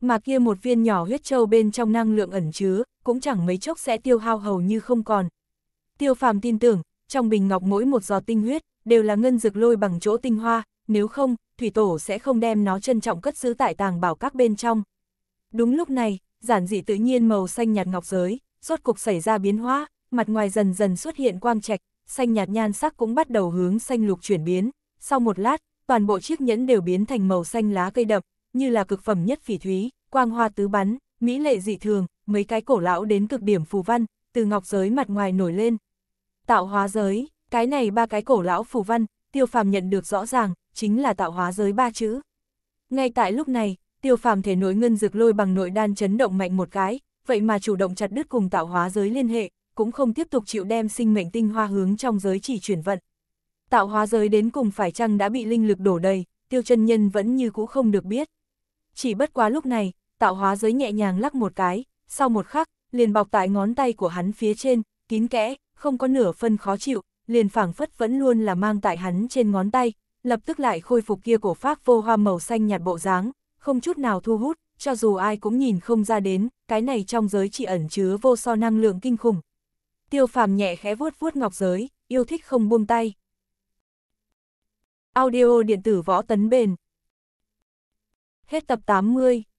Mà kia một viên nhỏ huyết châu bên trong năng lượng ẩn chứa, cũng chẳng mấy chốc sẽ tiêu hao hầu như không còn. Tiêu phàm tin tưởng, trong bình ngọc mỗi một giọt tinh huyết, đều là ngân dược lôi bằng chỗ tinh hoa, nếu không, thủy tổ sẽ không đem nó trân trọng cất giữ tại tàng bảo các bên trong. Đúng lúc này, giản dị tự nhiên màu xanh nhạt ngọc giới, rốt cục xảy ra biến hóa, mặt ngoài dần dần xuất hiện quang trạch, xanh nhạt nhan sắc cũng bắt đầu hướng xanh lục chuyển biến. Sau một lát, toàn bộ chiếc nhẫn đều biến thành màu xanh lá cây đậm, như là cực phẩm nhất phỉ thúy, quang hoa tứ bắn, mỹ lệ dị thường, mấy cái cổ lão đến cực điểm phù văn, từ ngọc giới mặt ngoài nổi lên. Tạo hóa giới, cái này ba cái cổ lão phù văn, tiêu phàm nhận được rõ ràng, chính là tạo hóa giới ba chữ. Ngay tại lúc này, tiêu phàm thể nối ngân dược lôi bằng nội đan chấn động mạnh một cái, vậy mà chủ động chặt đứt cùng tạo hóa giới liên hệ, cũng không tiếp tục chịu đem sinh mệnh tinh hoa hướng trong giới chỉ chuyển vận tạo hóa giới đến cùng phải chăng đã bị linh lực đổ đầy, tiêu chân nhân vẫn như cũ không được biết. Chỉ bất quá lúc này, tạo hóa giới nhẹ nhàng lắc một cái, sau một khắc, liền bọc tại ngón tay của hắn phía trên, kín kẽ, không có nửa phân khó chịu, liền phảng phất vẫn luôn là mang tại hắn trên ngón tay, lập tức lại khôi phục kia cổ phác vô hoa màu xanh nhạt bộ dáng, không chút nào thu hút, cho dù ai cũng nhìn không ra đến, cái này trong giới chỉ ẩn chứa vô so năng lượng kinh khủng. Tiêu phàm nhẹ khẽ vuốt vuốt ngọc giới, yêu thích không buông tay. Audio điện tử võ tấn bền. Hết tập 80.